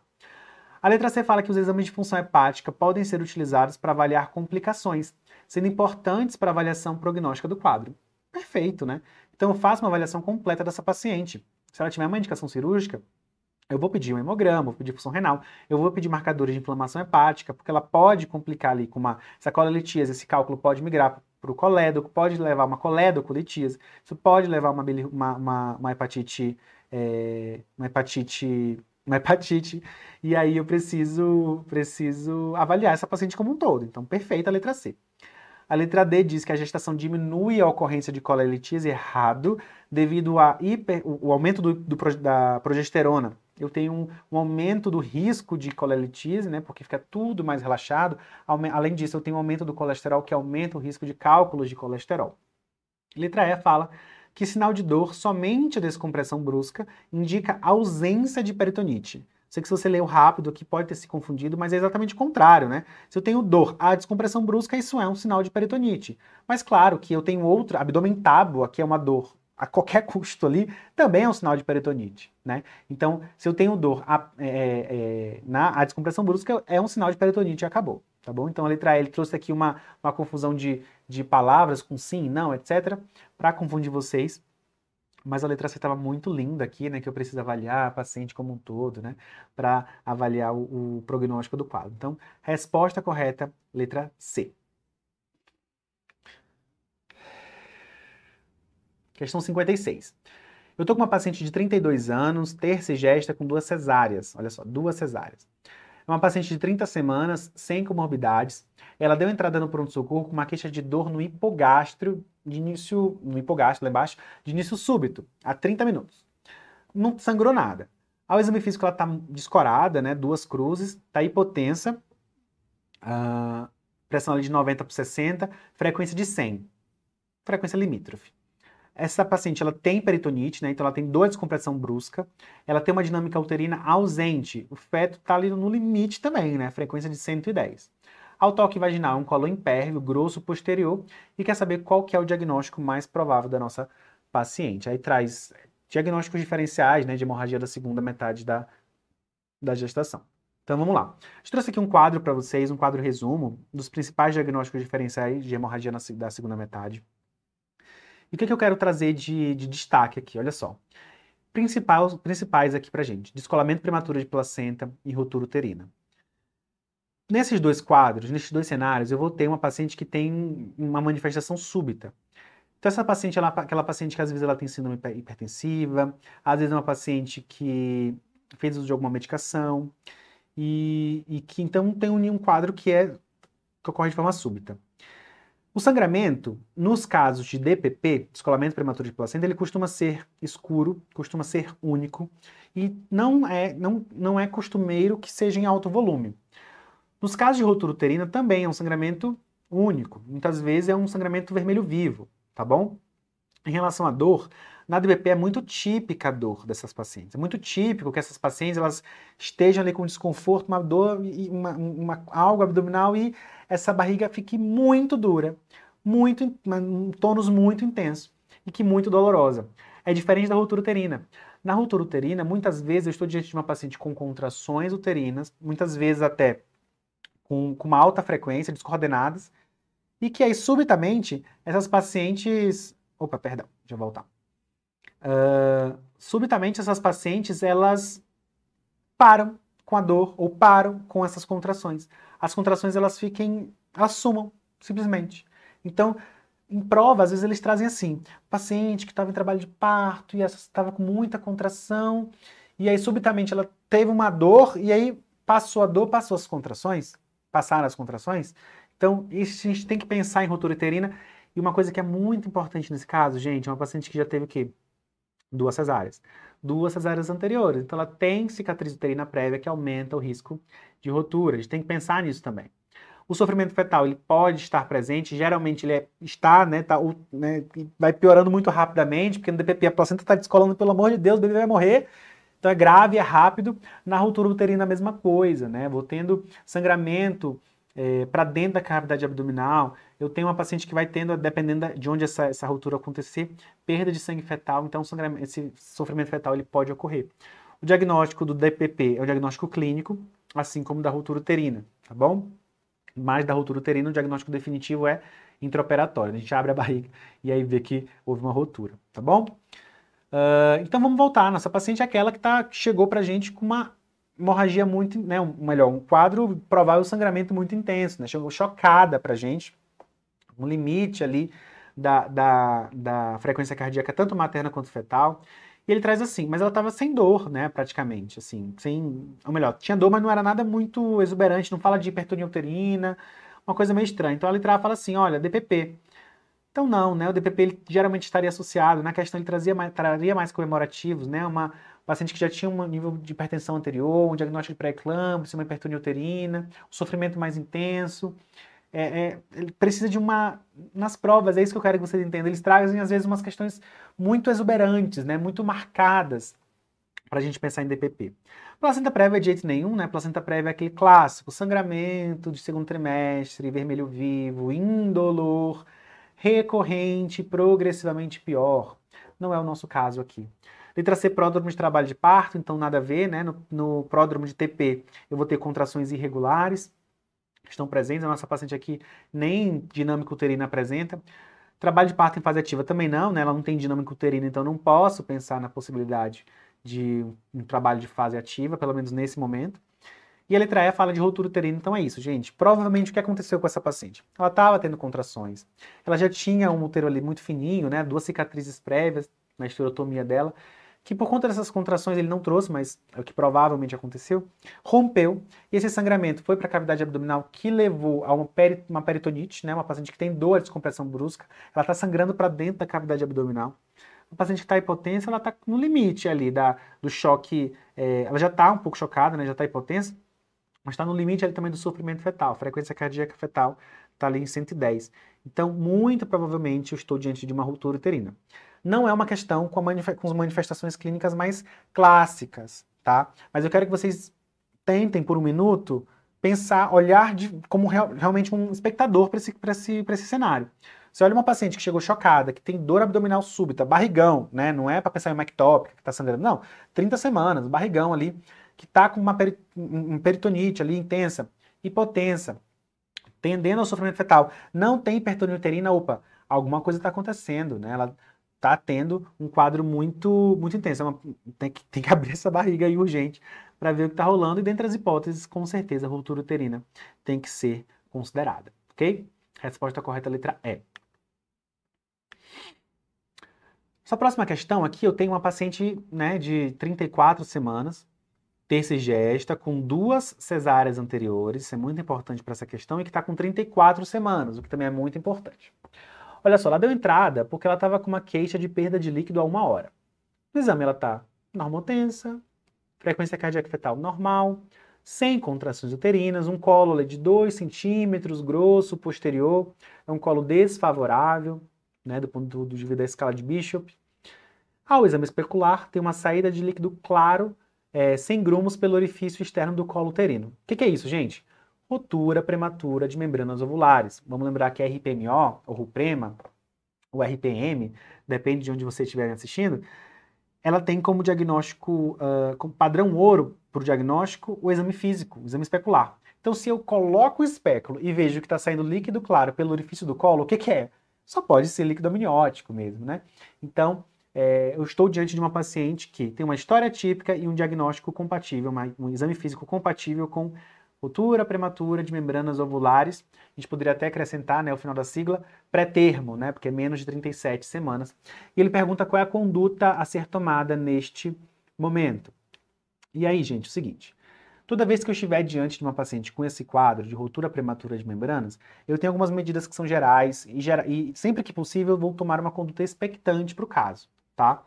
A letra C fala que os exames de função hepática podem ser utilizados para avaliar complicações, sendo importantes para a avaliação prognóstica do quadro. Perfeito, né? Então eu faço uma avaliação completa dessa paciente. Se ela tiver uma indicação cirúrgica, eu vou pedir um hemograma, vou pedir função renal, eu vou pedir marcadores de inflamação hepática, porque ela pode complicar ali com uma sacrolelitíase, esse cálculo pode migrar para o colédoco, pode levar uma colédocolitise, isso pode levar uma, uma, uma, uma hepatite, é, uma hepatite, uma hepatite, e aí eu preciso, preciso avaliar essa paciente como um todo. Então, perfeita a letra C. A letra D diz que a gestação diminui a ocorrência de colelitias, errado, devido ao o aumento do, do, da progesterona. Eu tenho um, um, aumento do risco de colelitise, né, porque fica tudo mais relaxado. Além disso, eu tenho um aumento do colesterol que aumenta o risco de cálculos de colesterol. Letra E fala que sinal de dor somente a descompressão brusca indica ausência de peritonite. Sei que se você leu rápido aqui pode ter se confundido, mas é exatamente o contrário, né? Se eu tenho dor, a descompressão brusca, isso é um sinal de peritonite. Mas claro que eu tenho outro, abdômen tábua, que é uma dor a qualquer <laughs> custo ali, também é um sinal de peritonite, né? Então, se eu tenho dor a, é, é, é, na a descompressão brusca, é um sinal de peritonite e acabou, tá bom? Então, a letra L trouxe aqui uma, uma confusão de, de palavras com sim, não, etc., para confundir vocês mas a letra C estava muito linda aqui, né, que eu preciso avaliar a paciente como um todo, né, para avaliar o, o prognóstico do quadro. Então, resposta correta, letra C. Questão 56. Eu estou com uma paciente de 32 anos, terça e gesta, com duas cesáreas. Olha só, duas cesáreas. É uma paciente de 30 semanas, sem comorbidades, ela deu entrada no pronto-socorro com uma queixa de dor no hipogástrio de início, no hipogástrio lá embaixo, de início súbito, há 30 minutos. Não sangrou nada. Ao exame físico, ela está descorada, né? Duas cruzes, está hipotensa, uh, pressão de 90 por 60, frequência de 100, frequência limítrofe. Essa paciente ela tem peritonite, né? Então ela tem dor de descompressão brusca, ela tem uma dinâmica uterina ausente, o feto está ali no limite também, né? Frequência de 110. Ao toque vaginal, um colo impérvio, grosso, posterior, e quer saber qual que é o diagnóstico mais provável da nossa paciente. Aí traz diagnósticos diferenciais né, de hemorragia da segunda uhum. metade da, da gestação. Então vamos lá. Eu trouxe aqui um quadro para vocês, um quadro resumo dos principais diagnósticos diferenciais de hemorragia na, da segunda metade. E o que, que eu quero trazer de, de, destaque aqui? Olha só. Principais, principais aqui para gente: descolamento prematuro de placenta e rotura uterina. Nesses dois quadros, nesses dois cenários, eu vou ter uma paciente que tem uma manifestação súbita. Então, essa paciente aquela paciente que às vezes ela tem síndrome hipertensiva, às vezes é uma paciente que fez uso de alguma medicação, e, e que então tem um, um quadro que, é, que ocorre de forma súbita. O sangramento, nos casos de DPP, descolamento prematuro de placenta, ele costuma ser escuro, costuma ser único e não é, não, não é costumeiro que seja em alto volume. Nos casos de ruptura uterina também é um sangramento único, muitas vezes é um sangramento vermelho vivo, tá bom? Em relação à dor, na DBP é muito típica a dor dessas pacientes. É muito típico que essas pacientes elas estejam ali com desconforto, uma dor, uma, uma, algo abdominal e essa barriga fique muito dura, muito, um tônus muito intenso e que muito dolorosa. É diferente da ruptura uterina. Na ruptura uterina, muitas vezes eu estou diante de uma paciente com contrações uterinas, muitas vezes até com, com uma alta frequência, descoordenadas, e que aí, subitamente, essas pacientes... Opa, perdão, deixa eu voltar. Uh, subitamente, essas pacientes, elas param com a dor ou param com essas contrações. As contrações, elas fiquem... Elas sumam, simplesmente. Então, em prova, às vezes eles trazem assim, paciente que estava em trabalho de parto e estava com muita contração, e aí subitamente ela teve uma dor, e aí passou a dor, passou as contrações, passar as contrações. Então, isso, a gente tem que pensar em rotura uterina. E uma coisa que é muito importante nesse caso, gente, é uma paciente que já teve o quê? Duas cesáreas. Duas cesáreas anteriores. Então, ela tem cicatriz uterina prévia que aumenta o risco de rotura. A gente tem que pensar nisso também. O sofrimento fetal ele pode estar presente, geralmente ele é, está, né, tá, né, vai piorando muito rapidamente, porque no DPP a placenta está descolando, pelo amor de Deus, o bebê vai morrer. Então é grave, é rápido. Na ruptura uterina a mesma coisa, né? Vou tendo sangramento é, para dentro da cavidade abdominal. Eu tenho uma paciente que vai tendo, dependendo de onde essa, essa ruptura acontecer, perda de sangue fetal. Então esse sofrimento fetal ele pode ocorrer. O diagnóstico do DPP é o diagnóstico clínico, assim como da ruptura uterina, tá bom? Mas da ruptura uterina, o diagnóstico definitivo é intraoperatório. A gente abre a barriga e aí vê que houve uma rotura, tá bom? Uh, então vamos voltar. Nossa paciente é aquela que tá, chegou para a gente com uma hemorragia muito, né, um, melhor, um quadro provável sangramento muito intenso, né? Chegou chocada para a gente, um limite ali da, da, da frequência cardíaca, tanto materna quanto fetal. E ele traz assim, mas ela estava sem dor, né, praticamente, assim, sem, ou melhor, tinha dor, mas não era nada muito exuberante, não fala de hipertonia uterina, uma coisa meio estranha. Então ela entrava e fala assim, olha, DPP, então não, né? O DPP ele, geralmente estaria associado, na questão ele trazia mais, traria mais comemorativos, né? Uma paciente que já tinha um nível de hipertensão anterior, um diagnóstico de pré-eclâmpsia, uma hipertonia uterina, um sofrimento mais intenso. É, é, ele precisa de uma... Nas provas, é isso que eu quero que vocês entendam. Eles trazem, às vezes, umas questões muito exuberantes, né? Muito marcadas para a gente pensar em DPP. Placenta prévia é de jeito nenhum, né? Placenta prévia é aquele clássico, sangramento de segundo trimestre, vermelho vivo, indolor, recorrente, progressivamente pior. Não é o nosso caso aqui. Letra C, pródromo de trabalho de parto, então nada a ver, né? No, no pródromo de TP eu vou ter contrações irregulares, que estão presentes, a nossa paciente aqui nem dinâmica uterina apresenta. Trabalho de parto em fase ativa também não, né? Ela não tem dinâmica uterina, então não posso pensar na possibilidade de um trabalho de fase ativa, pelo menos nesse momento. E a letra E fala de rotura uterina, então é isso, gente. Provavelmente o que aconteceu com essa paciente? Ela estava tendo contrações, ela já tinha um útero ali muito fininho, né? Duas cicatrizes prévias na esterotomia dela, que por conta dessas contrações ele não trouxe, mas é o que provavelmente aconteceu, rompeu, e esse sangramento foi para a cavidade abdominal que levou a uma, peri uma peritonite, né? Uma paciente que tem dor, descompressão brusca, ela está sangrando para dentro da cavidade abdominal o paciente que está hipotensa, ela está no limite ali da, do choque, é, ela já está um pouco chocada, né, já está hipotensa, mas está no limite ali também do sofrimento fetal. A frequência cardíaca fetal está ali em 110. Então, muito provavelmente, eu estou diante de uma ruptura uterina. Não é uma questão com, manif com as manifestações clínicas mais clássicas, tá? Mas eu quero que vocês tentem, por um minuto, pensar, olhar de, como real, realmente um espectador para esse, esse, esse cenário. Você olha uma paciente que chegou chocada, que tem dor abdominal súbita, barrigão, né? Não é para pensar em uma que está sangrando, não. 30 semanas, barrigão ali que está com uma peritonite ali intensa, hipotensa, tendendo ao sofrimento fetal, não tem hipertonia uterina, opa, alguma coisa está acontecendo, né? Ela está tendo um quadro muito muito intenso. É uma, tem, que, tem que <laughs> abrir essa barriga aí urgente para ver o que está rolando. E dentre as hipóteses, com certeza, a ruptura uterina tem que ser considerada, ok? Resposta correta, letra E. Sua próxima questão aqui, eu tenho uma paciente né, de 34 semanas, terceira gesta com duas cesáreas anteriores, isso é muito importante para essa questão, e que está com 34 semanas, o que também é muito importante. Olha só, ela deu entrada porque ela estava com uma queixa de perda de líquido a uma hora. No exame ela está normotensa, frequência cardíaca fetal normal, sem contrações uterinas, um colo de 2 centímetros, grosso, posterior, é um colo desfavorável, né, do ponto de vista da escala de Bishop. Ao exame especular, tem uma saída de líquido claro é, grumos pelo orifício externo do colo uterino. O que, que, é isso, gente? Rotura prematura de membranas ovulares. Vamos lembrar que RPMO, ou RUPREMA, ou RPM, depende de onde você estiver assistindo, ela tem como diagnóstico, uh, como padrão ouro para o diagnóstico, o exame físico, o exame especular. Então, se eu coloco o espéculo e vejo que está saindo líquido claro pelo orifício do colo, o que, que é? Só pode ser líquido amniótico mesmo, né? Então, é, eu estou diante de uma paciente que tem uma história típica e um diagnóstico compatível, uma, um exame físico compatível com cultura prematura de membranas ovulares. A gente poderia até acrescentar, né, o final da sigla, pré-termo, né, porque é menos de 37 semanas. E ele pergunta qual é a conduta a ser tomada neste momento. E aí, gente, é o seguinte. Toda vez que eu estiver diante de uma paciente com esse quadro de ruptura prematura de membranas, eu tenho algumas medidas que são gerais e, gera... e sempre que possível vou tomar uma conduta expectante para o caso tá?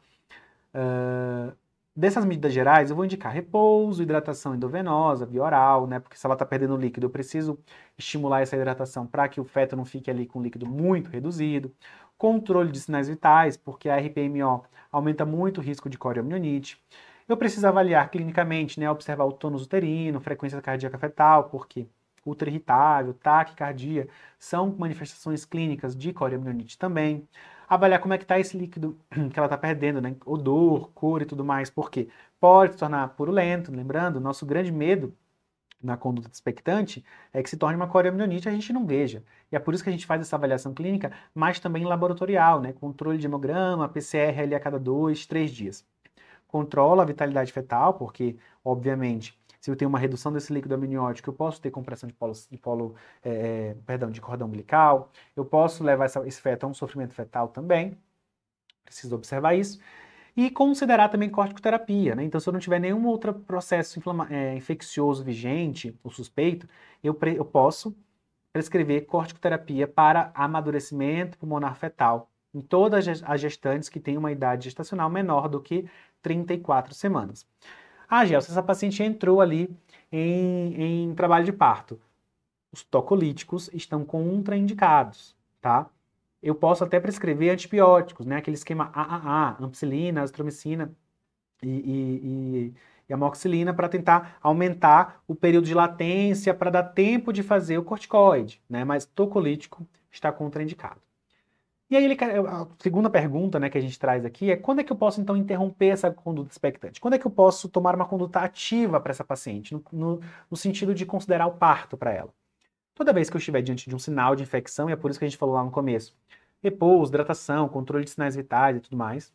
Uh, dessas medidas gerais, eu vou indicar repouso, hidratação endovenosa, via oral, né? Porque se ela está perdendo líquido, eu preciso estimular essa hidratação para que o feto não fique ali com líquido muito reduzido. Controle de sinais vitais, porque a RPMO aumenta muito o risco de corioamionite. Eu preciso avaliar clinicamente, né, observar o tônus uterino, frequência cardíaca fetal, porque ultra irritável, taquicardia, são manifestações clínicas de corioamionite também avaliar como é que está esse líquido <clears throat> que ela está perdendo, né? Odor, cor e tudo mais, porque pode se tornar purulento, lembrando, nosso grande medo na conduta expectante é que se torne uma e a gente não veja. E é por isso que a gente faz essa avaliação clínica, mas também laboratorial, né? Controle de hemograma, PCR ali a cada dois, três dias. Controla a vitalidade fetal, porque, obviamente, se eu tenho uma redução desse líquido amniótico, eu posso ter compressão de polo, de polo é, é perdão, de cordão umbilical, eu posso levar essa, esse feto a um sofrimento fetal também, preciso observar isso, e considerar também corticoterapia, né? Então, se eu não tiver nenhum outro processo é, infeccioso vigente ou suspeito, eu, eu posso prescrever corticoterapia para amadurecimento pulmonar fetal em todas as gestantes que têm uma idade gestacional menor do que 34 semanas. Ah, Gelson, essa paciente entrou ali em, em trabalho de parto. Os tocolíticos estão contraindicados, tá? Eu posso até prescrever antibióticos, né? Aquele esquema AAA, ampicilina, azitromicina e, e, e e para tentar aumentar o período de latência para dar tempo de fazer o corticoide, né? Mas tocolítico está contraindicado. E aí ele, a segunda pergunta né, que a gente traz aqui é quando é que eu posso então interromper essa conduta expectante? Quando é que eu posso tomar uma conduta ativa para essa paciente, no, no, no, sentido de considerar o parto para ela? Toda vez que eu estiver diante de um sinal de infecção, e é por isso que a gente falou lá no começo, repouso, hidratação, controle de sinais vitais e tudo mais.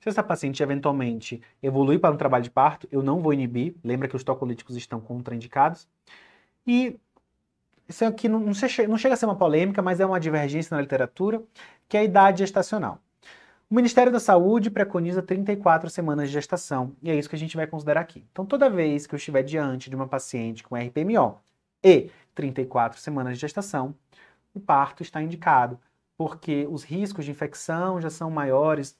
Se essa paciente eventualmente evoluir para um trabalho de parto, eu não vou inibir, lembra que os tocolíticos estão contraindicados. E isso aqui é não, não, chega, não chega a ser uma polêmica, mas é uma divergência na literatura, que é a idade gestacional. O Ministério da Saúde preconiza 34 semanas de gestação, e é isso que a gente vai considerar aqui. Então, toda vez que eu estiver diante de uma paciente com RPMO e 34 semanas de gestação, o parto está indicado, porque os riscos de infecção já são maiores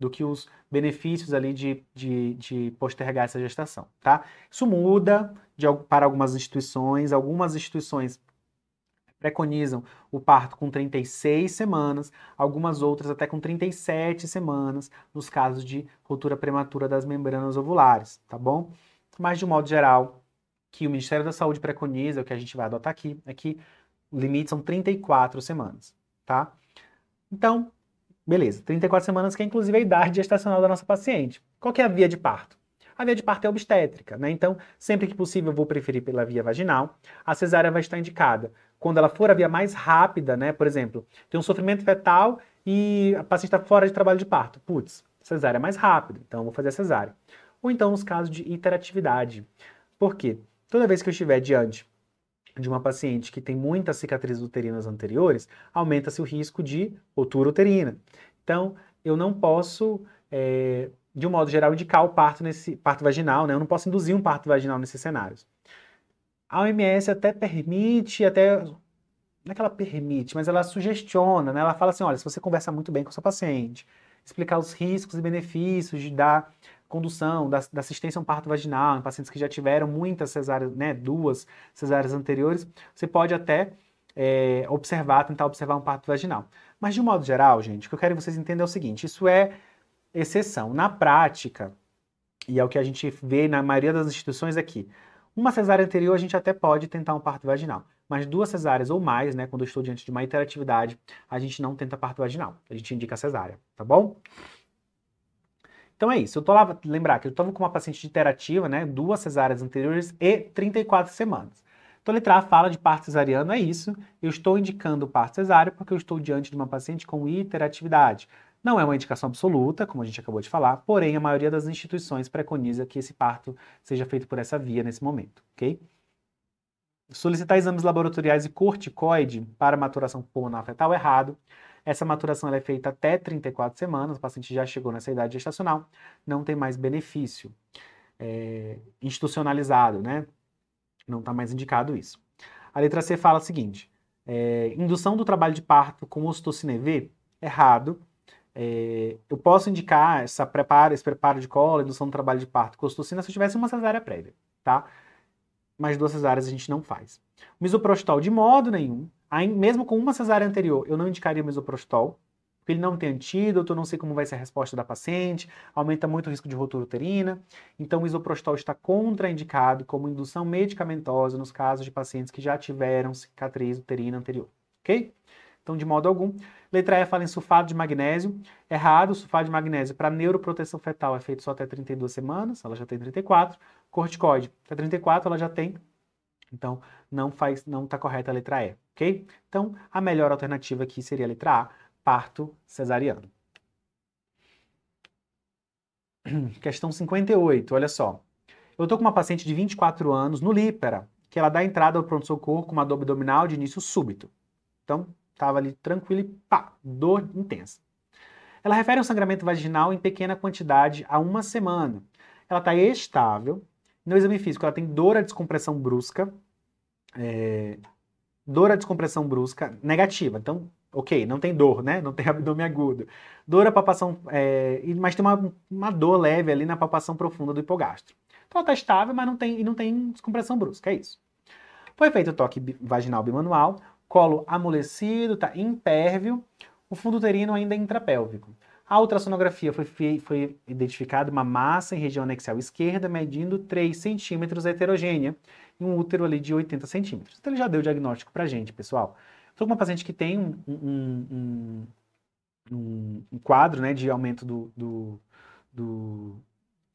do que os benefícios ali de, de, de postergar essa gestação, tá? Isso muda, de, para algumas instituições. Algumas instituições preconizam o parto com 36 semanas, algumas outras até com 37 semanas, nos casos de ruptura prematura das membranas ovulares, tá bom? Mas de um modo geral, que o Ministério da Saúde preconiza, o que a gente vai adotar aqui, é que o limite são 34 semanas, tá? Então, beleza, 34 semanas que é inclusive a idade gestacional da nossa paciente. Qual que é a via de parto? a via de parto é obstétrica, né? Então, sempre que possível, eu vou preferir pela via vaginal. A cesárea vai estar indicada. Quando ela for a via mais rápida, né? Por exemplo, tem um sofrimento fetal e a paciente está fora de trabalho de parto. Putz, cesárea é mais rápida, então eu vou fazer a cesárea. Ou então os casos de iteratividade, Por quê? Toda vez que eu estiver diante de uma paciente que tem muitas cicatrizes uterinas anteriores, aumenta-se o risco de otura uterina. Então, eu não posso é, de um modo geral, indicar o parto, nesse, parto vaginal, né? Eu não posso induzir um parto vaginal nesses cenários. A OMS até permite, até. Não é que ela permite, mas ela sugestiona, né? Ela fala assim: olha, se você conversar muito bem com o seu paciente, explicar os riscos e benefícios de dar condução, da, da, assistência a um parto vaginal, em pacientes que já tiveram muitas cesáreas, né, duas cesáreas anteriores, você pode até é, observar, tentar observar um parto vaginal. Mas de um modo geral, gente, o que eu quero que vocês entendam é o seguinte: isso é exceção. Na prática, e é o que a gente vê na maioria das instituições aqui, uma cesárea anterior a gente até pode tentar um parto vaginal, mas duas cesáreas ou mais, né, quando eu estou diante de uma interatividade, a gente não tenta parto vaginal, a gente indica a cesárea, tá bom? Então é isso, eu tô lá, lembrar que eu estava com uma paciente iterativa, né, duas cesáreas anteriores e 34 semanas. Então, letra A fala de parto cesariano, é isso. Eu estou indicando parto cesáreo porque eu estou diante de uma paciente com hiperatividade. Não é uma indicação absoluta, como a gente acabou de falar, porém a maioria das instituições preconiza que esse parto seja feito por essa via nesse momento, ok? Solicitar exames laboratoriais e corticoide para maturação pulmonar fetal é errado. Essa maturação é feita até 34 semanas, o paciente já chegou nessa idade gestacional, não tem mais benefício é, institucionalizado, né? Não está mais indicado isso. A letra C fala o seguinte: é, indução do trabalho de parto com ostocine V é errado. É, eu posso indicar essa preparo, esse preparo de cola, indução do trabalho de parto, costocina, se eu tivesse uma cesárea prévia, tá? Mas duas cesáreas a gente não faz. Misoprostol de modo nenhum. Aí, mesmo com uma cesárea anterior, eu não indicaria o misoprostol, porque ele não tem antídoto, eu não sei como vai ser a resposta da paciente, aumenta muito o risco de rotura uterina. Então, o misoprostol está contraindicado como indução medicamentosa nos casos de pacientes que já tiveram cicatriz uterina anterior, ok? Então, de modo algum. Letra E fala em sulfato de magnésio. Errado, é sulfato de magnésio para neuroproteção fetal é feito só até 32 semanas, ela já tem 34. Corticoide, até 34 ela já tem. Então, não faz, não está correta a letra E, ok? Então, a melhor alternativa aqui seria a letra A, parto cesariano. <clears throat> Questão 58, olha só. Eu estou com uma paciente de 24 anos no Lípera, que ela dá entrada ao pronto-socorro com uma dor abdominal de início súbito. Então, Estava ali tranquilo e pá, dor intensa. Ela refere um sangramento vaginal em pequena quantidade há uma semana. Ela está estável. No exame físico, ela tem dor à descompressão brusca. É... Dor à descompressão brusca negativa. Então, ok, não tem dor, né? Não tem <laughs> abdômen agudo. Dor à palpação, é... mas tem uma, uma dor leve ali na palpação profunda do hipogastro. Então ela está estável, mas não tem, e não tem descompressão brusca, é isso. Foi feito o toque vaginal bimanual colo amolecido, tá impérvio, o fundo uterino ainda é intrapélvico. A ultrassonografia foi, foi identificada uma massa em região anexial esquerda medindo 3 centímetros heterogênea e um útero ali de 80 centímetros. Então ele já deu o diagnóstico pra gente, pessoal. Estou com uma paciente que tem um, um, um, um quadro né, de aumento do, do, do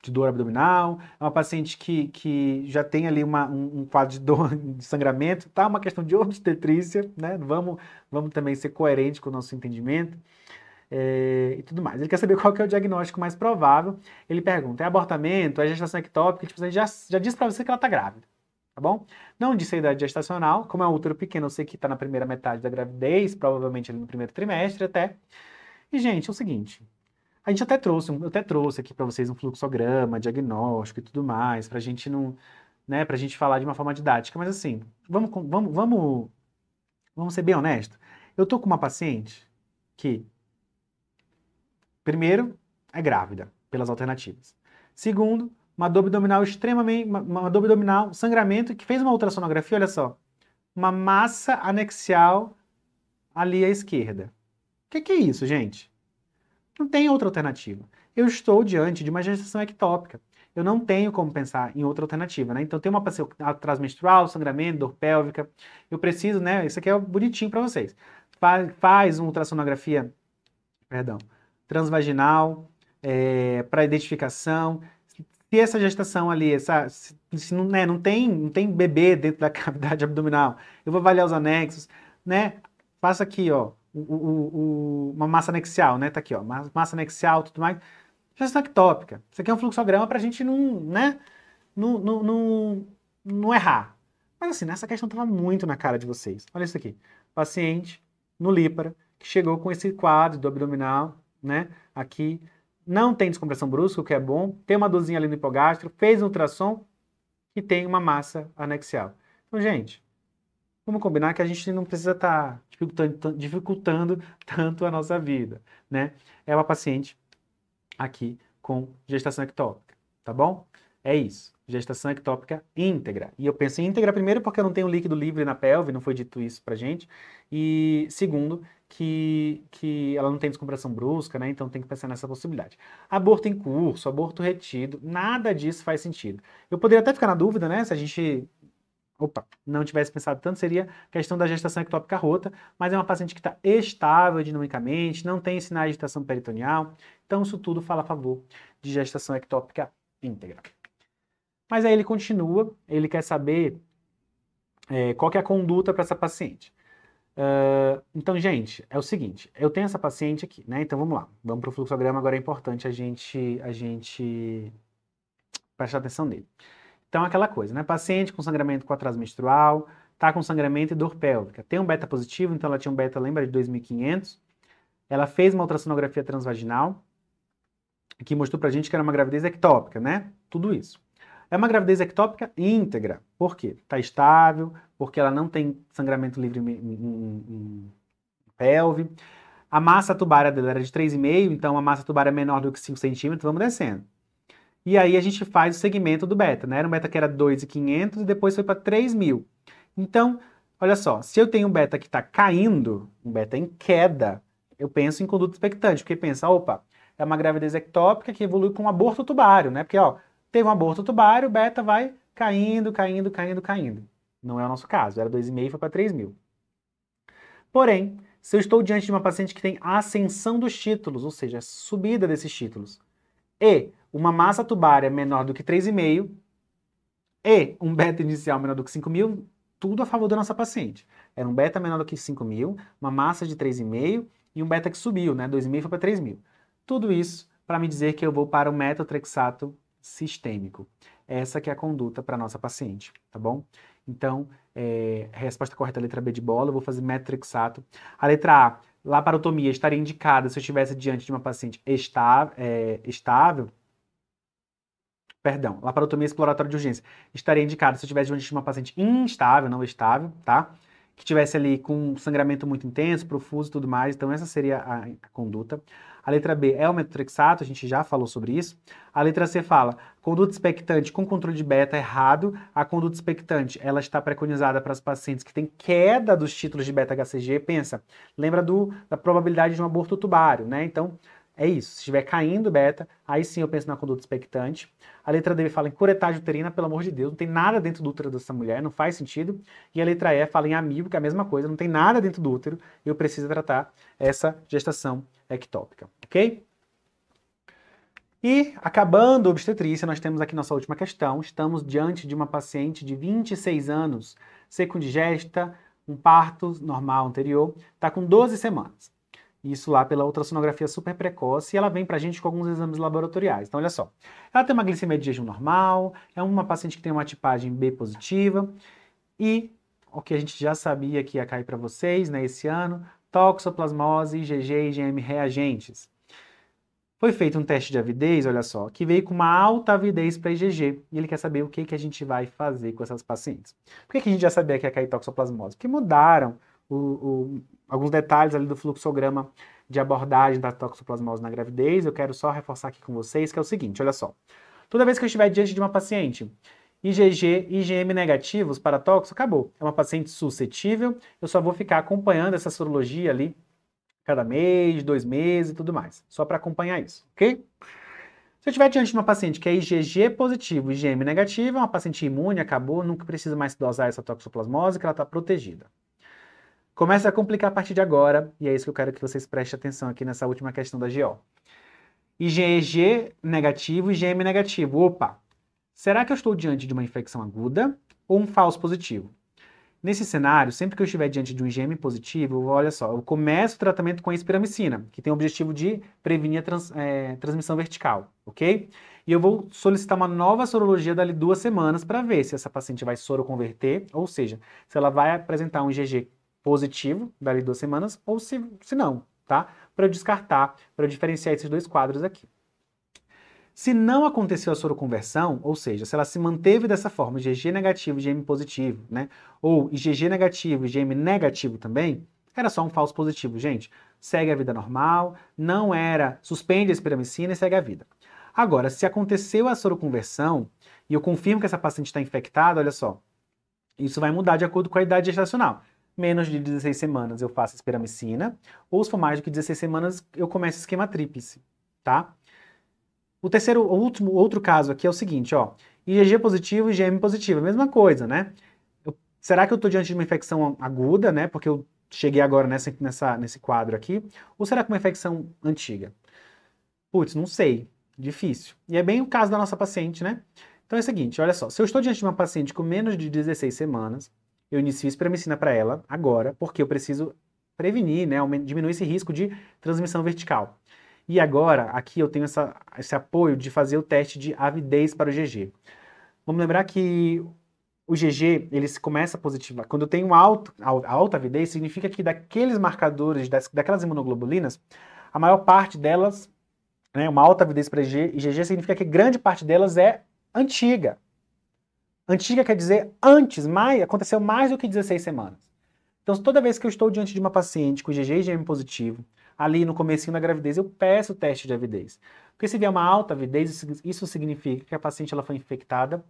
de dor abdominal, é uma paciente que, que já tem ali uma, um, um, quadro de dor, <laughs> de sangramento, tá uma questão de obstetrícia, né? Vamos, vamos também ser coerente com o nosso entendimento é, e tudo mais. Ele quer saber qual que é o diagnóstico mais provável. Ele pergunta, é abortamento, é gestação ectópica? Tipo, já, já disse para você que ela tá grávida, tá bom? Não disse a idade gestacional, como é um útero pequeno, eu sei que está na primeira metade da gravidez, provavelmente ali no primeiro trimestre até. E, gente, é o seguinte, a gente até trouxe, eu até trouxe aqui para vocês um fluxograma, diagnóstico e tudo mais, para a gente não, né, para a gente falar de uma forma didática. Mas assim, vamos, vamos, vamos, vamos ser bem honesto. Eu tô com uma paciente que, primeiro, é grávida pelas alternativas. Segundo, uma dor abdominal extremamente, uma, uma dor abdominal, sangramento que fez uma ultrassonografia, olha só, uma massa anexial ali à esquerda. O que, que é isso, gente? Não tem outra alternativa. Eu estou diante de uma gestação ectópica. Eu não tenho como pensar em outra alternativa, né? Então tem uma atraso menstrual, sangramento, dor pélvica. Eu preciso, né? Isso aqui é bonitinho para vocês. Faz, faz uma ultrassonografia, perdão, transvaginal é, eh, para identificação. Se essa gestação ali, essa, se, se não, né, não, tem, não tem bebê dentro da <laughs> cavidade abdominal, eu vou avaliar os anexos, né? Faça aqui, ó, o, o, uma massa anexial, né? Tá aqui, ó, massa anexial, tudo mais. Gestão é ectópica. Isso aqui é um fluxograma para a gente não, né? Não, não, não, não errar. Mas assim, nessa questão estava muito na cara de vocês. Olha isso aqui. Paciente no lípara que chegou com esse quadro do abdominal, né? Aqui não tem descompressão brusca, o que é bom. Tem uma dozinha ali no hipogastro. fez um ultrassom e tem uma massa anexial. Então, gente, vamos combinar que a gente não precisa estar tá dificultando, tanto a nossa vida, né? É uma paciente aqui com gestação ectópica, tá bom? É isso, gestação ectópica íntegra. E eu penso em íntegra primeiro porque eu não tenho líquido livre na pelve, não foi dito isso pra gente. E segundo, que, que ela não tem descompressão brusca, né? Então tem que pensar nessa possibilidade. Aborto em curso, aborto retido, nada disso faz sentido. Eu poderia até ficar na dúvida, né? Se a gente opa, não tivesse pensado tanto, seria questão da gestação ectópica rota, mas é uma paciente que está estável dinamicamente, não tem sinais de agitação peritoneal, então isso tudo fala a favor de gestação ectópica íntegra. Mas aí ele continua, ele quer saber é, qual que é a conduta para essa paciente. Uh, então, gente, é o seguinte, eu tenho essa paciente aqui, né? Então vamos lá, vamos para o fluxograma, agora é importante a gente, a gente prestar atenção nele. Então, aquela coisa, né? Paciente com sangramento com atraso menstrual, tá com sangramento e dor pélvica. Tem um beta positivo, então ela tinha um beta, lembra, de 2500. Ela fez uma ultrassonografia transvaginal, que mostrou pra gente que era uma gravidez ectópica, né? Tudo isso. É uma gravidez ectópica íntegra. Por quê? Tá estável, porque ela não tem sangramento livre em, em, em pelve. A massa tubária dela era de 3,5, então a massa tubária é menor do que 5 centímetros, vamos descendo. E aí a gente faz o segmento do beta, né? Era um beta que era 2,500 e depois foi para 3,000. Então, olha só, se eu tenho um beta que está caindo, um beta em queda, eu penso em conduta expectante, porque pensa, opa, é uma gravidez ectópica que evolui com um aborto tubário, né? Porque, ó, teve um aborto tubário, o beta vai caindo, caindo, caindo, caindo. Não é o nosso caso, era 2,5 e foi para 3,000. Porém, se eu estou diante de uma paciente que tem ascensão dos títulos, ou seja, subida desses títulos, e uma massa tubária menor do que 3,5 e um beta inicial menor do que mil, tudo a favor da nossa paciente. Era um beta menor do que mil, uma massa de 3,5 e um beta que subiu, né? 2.000 foi para mil. Tudo isso para me dizer que eu vou para o metotrexato sistêmico. Essa que é a conduta para nossa paciente, tá bom? Então, é, resposta correta é letra B de bola, eu vou fazer metotrexato. A letra A, laparotomia estaria indicada se eu estivesse diante de uma paciente está, é, estável, eh, perdão, laparotomia exploratória de urgência, estaria indicado se eu tivesse de uma paciente instável, não estável, tá? Que tivesse ali com sangramento muito intenso, profuso e tudo mais, então essa seria a, a conduta. A letra B é o metotrexato, a gente já falou sobre isso. A letra C fala, conduta expectante com controle de beta é errado. A conduta expectante, ela está preconizada para os pacientes que têm queda dos títulos de beta-HCG. Pensa, lembra do, da probabilidade de um aborto tubário, né? Então, é isso. Se estiver caindo beta, aí sim eu penso na conduta expectante. A letra D fala em curetagem uterina, pelo amor de Deus, não tem nada dentro do útero dessa mulher, não faz sentido. E a letra E fala em amigo, que é a mesma coisa, não tem nada dentro do útero, e eu preciso tratar essa gestação ectópica, ok? E, acabando a obstetrícia, nós temos aqui nossa última questão. Estamos diante de uma paciente de 26 anos, secundigesta, um parto normal anterior, está com 12 semanas. Isso lá pela ultrassonografia super precoce, e ela vem para a gente com alguns exames laboratoriais. Então, olha só. Ela tem uma glicemia de jejum normal, é uma paciente que tem uma tipagem B positiva, e o que a gente já sabia que ia cair para vocês né, esse ano, toxoplasmose, IgG e IgM reagentes. Foi feito um teste de avidez, olha só, que veio com uma alta avidez para IgG. E ele quer saber o que, que a gente vai fazer com essas pacientes. Por que, que a gente já sabia que ia cair toxoplasmose? Porque mudaram o, o, alguns detalhes ali do fluxograma de abordagem da toxoplasmose na gravidez. Eu quero só reforçar aqui com vocês que é o seguinte, olha só. Toda vez que eu estiver diante de uma paciente IgG, IgM negativos para toxo acabou. É uma paciente suscetível, eu só vou ficar acompanhando essa sorologia ali cada mês, dois meses e tudo mais, só para acompanhar isso, ok? Se eu estiver diante de uma paciente que é IgG positivo, IgM negativo, é uma paciente imune, acabou, nunca precisa mais dosar essa toxoplasmose, que ela está protegida começa a complicar a partir de agora, e é isso que eu quero que vocês prestem atenção aqui nessa última questão da GO. IgG negativo, IgM negativo. Opa! Será que eu estou diante de uma infecção aguda ou um falso positivo? Nesse cenário, sempre que eu estiver diante de um IgM positivo, olha só, eu começo o tratamento com a espiramicina, que tem o objetivo de prevenir a trans, é, transmissão vertical, ok? E eu vou solicitar uma nova sorologia dali duas semanas para ver se essa paciente vai soroconverter, ou seja, se ela vai apresentar um IgG positivo dali duas semanas, ou se, se não, tá? Para descartar, para diferenciar esses dois quadros aqui. Se não aconteceu a soroconversão, ou seja, se ela se manteve dessa forma, IgG negativo, IgM positivo, né? Ou IgG negativo, IgM negativo também, era só um falso positivo, gente. Segue a vida normal, não era, suspende a espiramicina e segue a vida. Agora, se aconteceu a soroconversão e eu confirmo que essa paciente está infectada, olha só, isso vai mudar de acordo com a idade gestacional menos de 16 semanas eu faço esperamicina, ou se for mais do que 16 semanas, eu começo esquema tríplice, tá? O terceiro, o último, outro caso aqui é o seguinte, ó, IgG positivo e IgM positivo, mesma coisa, né? Eu, será que eu estou diante de uma infecção aguda, né? Porque eu cheguei agora nessa, nessa, nesse quadro aqui, ou será que é uma infecção antiga? Putz, não sei, difícil. E é bem o caso da nossa paciente, né? Então é o seguinte, olha só, se eu estou diante de uma paciente com menos de 16 semanas, eu inicio espermicina para ela agora, porque eu preciso prevenir, né, diminuir esse risco de transmissão vertical. E agora, aqui eu tenho essa, esse apoio de fazer o teste de avidez para o GG. Vamos lembrar que o GG, ele se começa positivo. Quando eu tenho alto, alta avidez, significa que daqueles marcadores, das, daquelas imunoglobulinas, a maior parte delas, né, uma alta avidez para GG, e GG significa que grande parte delas é antiga. Antiga quer dizer antes, mais, aconteceu mais do que 16 semanas. Então, toda vez que eu estou diante de uma paciente com GG e GM positivo, ali no começo da gravidez, eu peço o teste de avidez. Porque se vier uma alta avidez, isso significa que a paciente ela foi infectada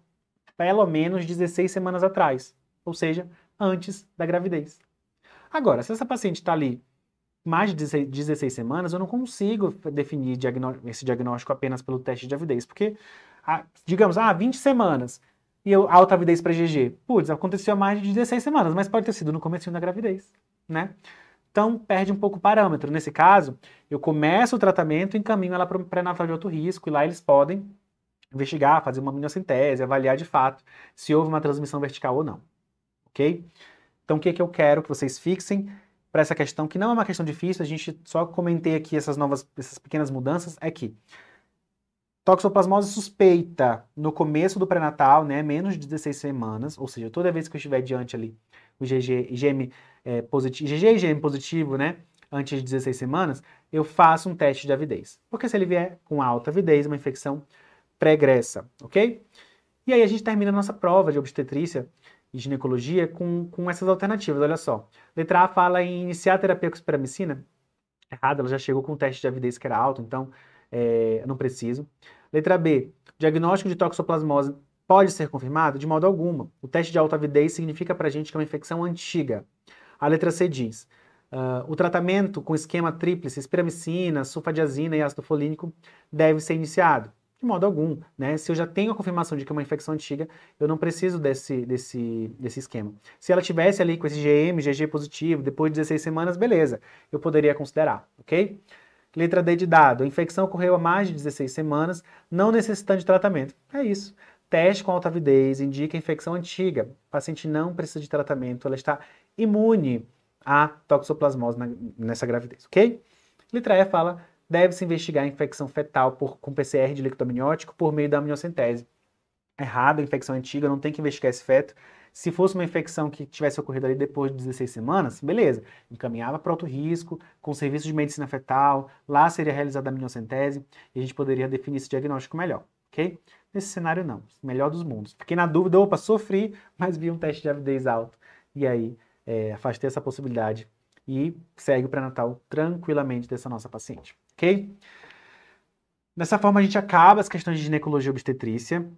pelo menos 16 semanas atrás, ou seja, antes da gravidez. Agora, se essa paciente está ali mais de 16, semanas, eu não consigo definir diagnó esse diagnóstico apenas pelo teste de avidez, porque, ah, digamos, ah, 20 semanas, e eu, alta gravidez para GG. Putz, aconteceu há mais de 16 semanas, mas pode ter sido no começo da gravidez, né? Então, perde um pouco o parâmetro. Nesse caso, eu começo o tratamento e encaminho ela para o pré-natal de alto risco, e lá eles podem investigar, fazer uma minocentese, avaliar de fato se houve uma transmissão vertical ou não. Ok? Então, o que é que eu quero que vocês fixem para essa questão, que não é uma questão difícil, a gente só comentei aqui essas novas, essas pequenas mudanças, é que Toxoplasmose suspeita no começo do pré-natal, né, menos de 16 semanas, ou seja, toda vez que eu estiver diante ali o IgG, IgM é, positivo, e IgM positivo, né, antes de 16 semanas, eu faço um teste de avidez. Porque se ele vier com alta avidez, uma infecção pregressa, ok? E aí a gente termina a nossa prova de obstetrícia e ginecologia com, com essas alternativas, olha só. Letra A fala em iniciar a terapia com esperamicina, errado, ela já chegou com um teste de avidez que era alto, então é, não preciso. Letra B. Diagnóstico de toxoplasmose pode ser confirmado? De modo alguma. O teste de alta avidez significa para a gente que é uma infecção antiga. A letra C diz: uh, o tratamento com esquema tríplice, espiramicina, sulfadiazina e ácido folínico deve ser iniciado. De modo algum, né? Se eu já tenho a confirmação de que é uma infecção antiga, eu não preciso desse, desse, desse esquema. Se ela tivesse ali com esse GM, GG positivo, depois de 16 semanas, beleza, eu poderia considerar, ok? Letra D de dado. A infecção ocorreu há mais de 16 semanas, não necessitando de tratamento. É isso. Teste com alta avidez indica infecção antiga. O paciente não precisa de tratamento, ela está imune à toxoplasmose na, nessa gravidez, ok? Letra E fala: deve-se investigar a infecção fetal por, com PCR de lictominiótico por meio da amniocentese. Errado, infecção antiga, não tem que investigar esse feto. Se fosse uma infecção que tivesse ocorrido ali depois de 16 semanas, beleza, encaminhava para alto risco, com serviço de medicina fetal, lá seria realizada a minocentese e a gente poderia definir esse diagnóstico melhor, ok? Nesse cenário, não. Melhor dos mundos. Fiquei na dúvida, opa, sofri, <laughs> mas vi um teste de avidez alto. E aí, é, afastei essa possibilidade e segue o pré-natal tranquilamente dessa nossa paciente, ok? Dessa forma, a gente acaba as questões de ginecologia e obstetrícia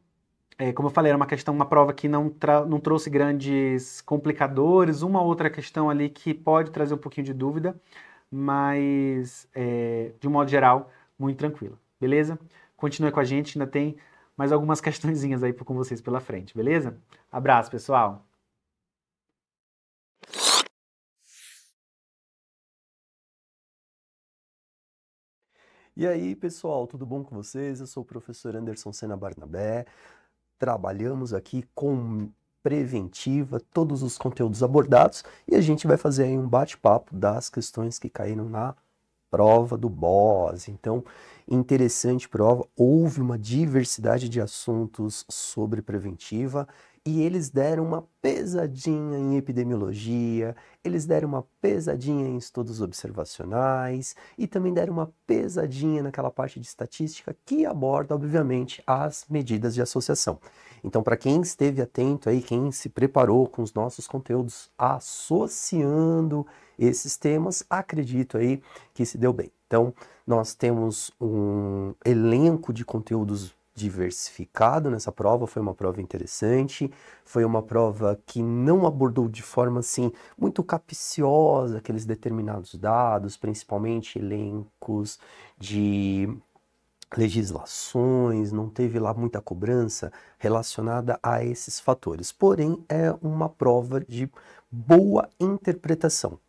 é, como eu falei, era uma questão, uma prova que não, não trouxe grandes complicadores, uma outra questão ali que pode trazer um pouquinho de dúvida, mas é, de um modo geral, muito tranquila, beleza? Continue com a gente, ainda tem mais algumas <laughs> questõezinhas aí com vocês pela frente, beleza? Abraço, pessoal!
E aí, pessoal, tudo bom com vocês? Eu sou o professor Anderson Senna Barnabé, trabalhamos aqui com preventiva, todos os conteúdos abordados e a gente vai fazer aí um bate-papo das questões que caíram na prova do BOS. Então, interessante prova, houve uma diversidade de assuntos sobre preventiva e eles deram uma pesadinha em epidemiologia, eles deram uma pesadinha em estudos observacionais e também deram uma pesadinha naquela parte de estatística que aborda, obviamente, as medidas de associação. Então, para quem esteve atento aí, quem se preparou com os nossos conteúdos associando esses temas, acredito aí que se deu bem. Então, nós temos um elenco de conteúdos diversificado nessa prova, foi uma prova interessante, foi uma prova que não abordou de forma assim muito capciosa aqueles determinados dados, principalmente elencos de legislações, não teve lá muita cobrança relacionada a esses fatores. Porém, é uma prova de boa interpretação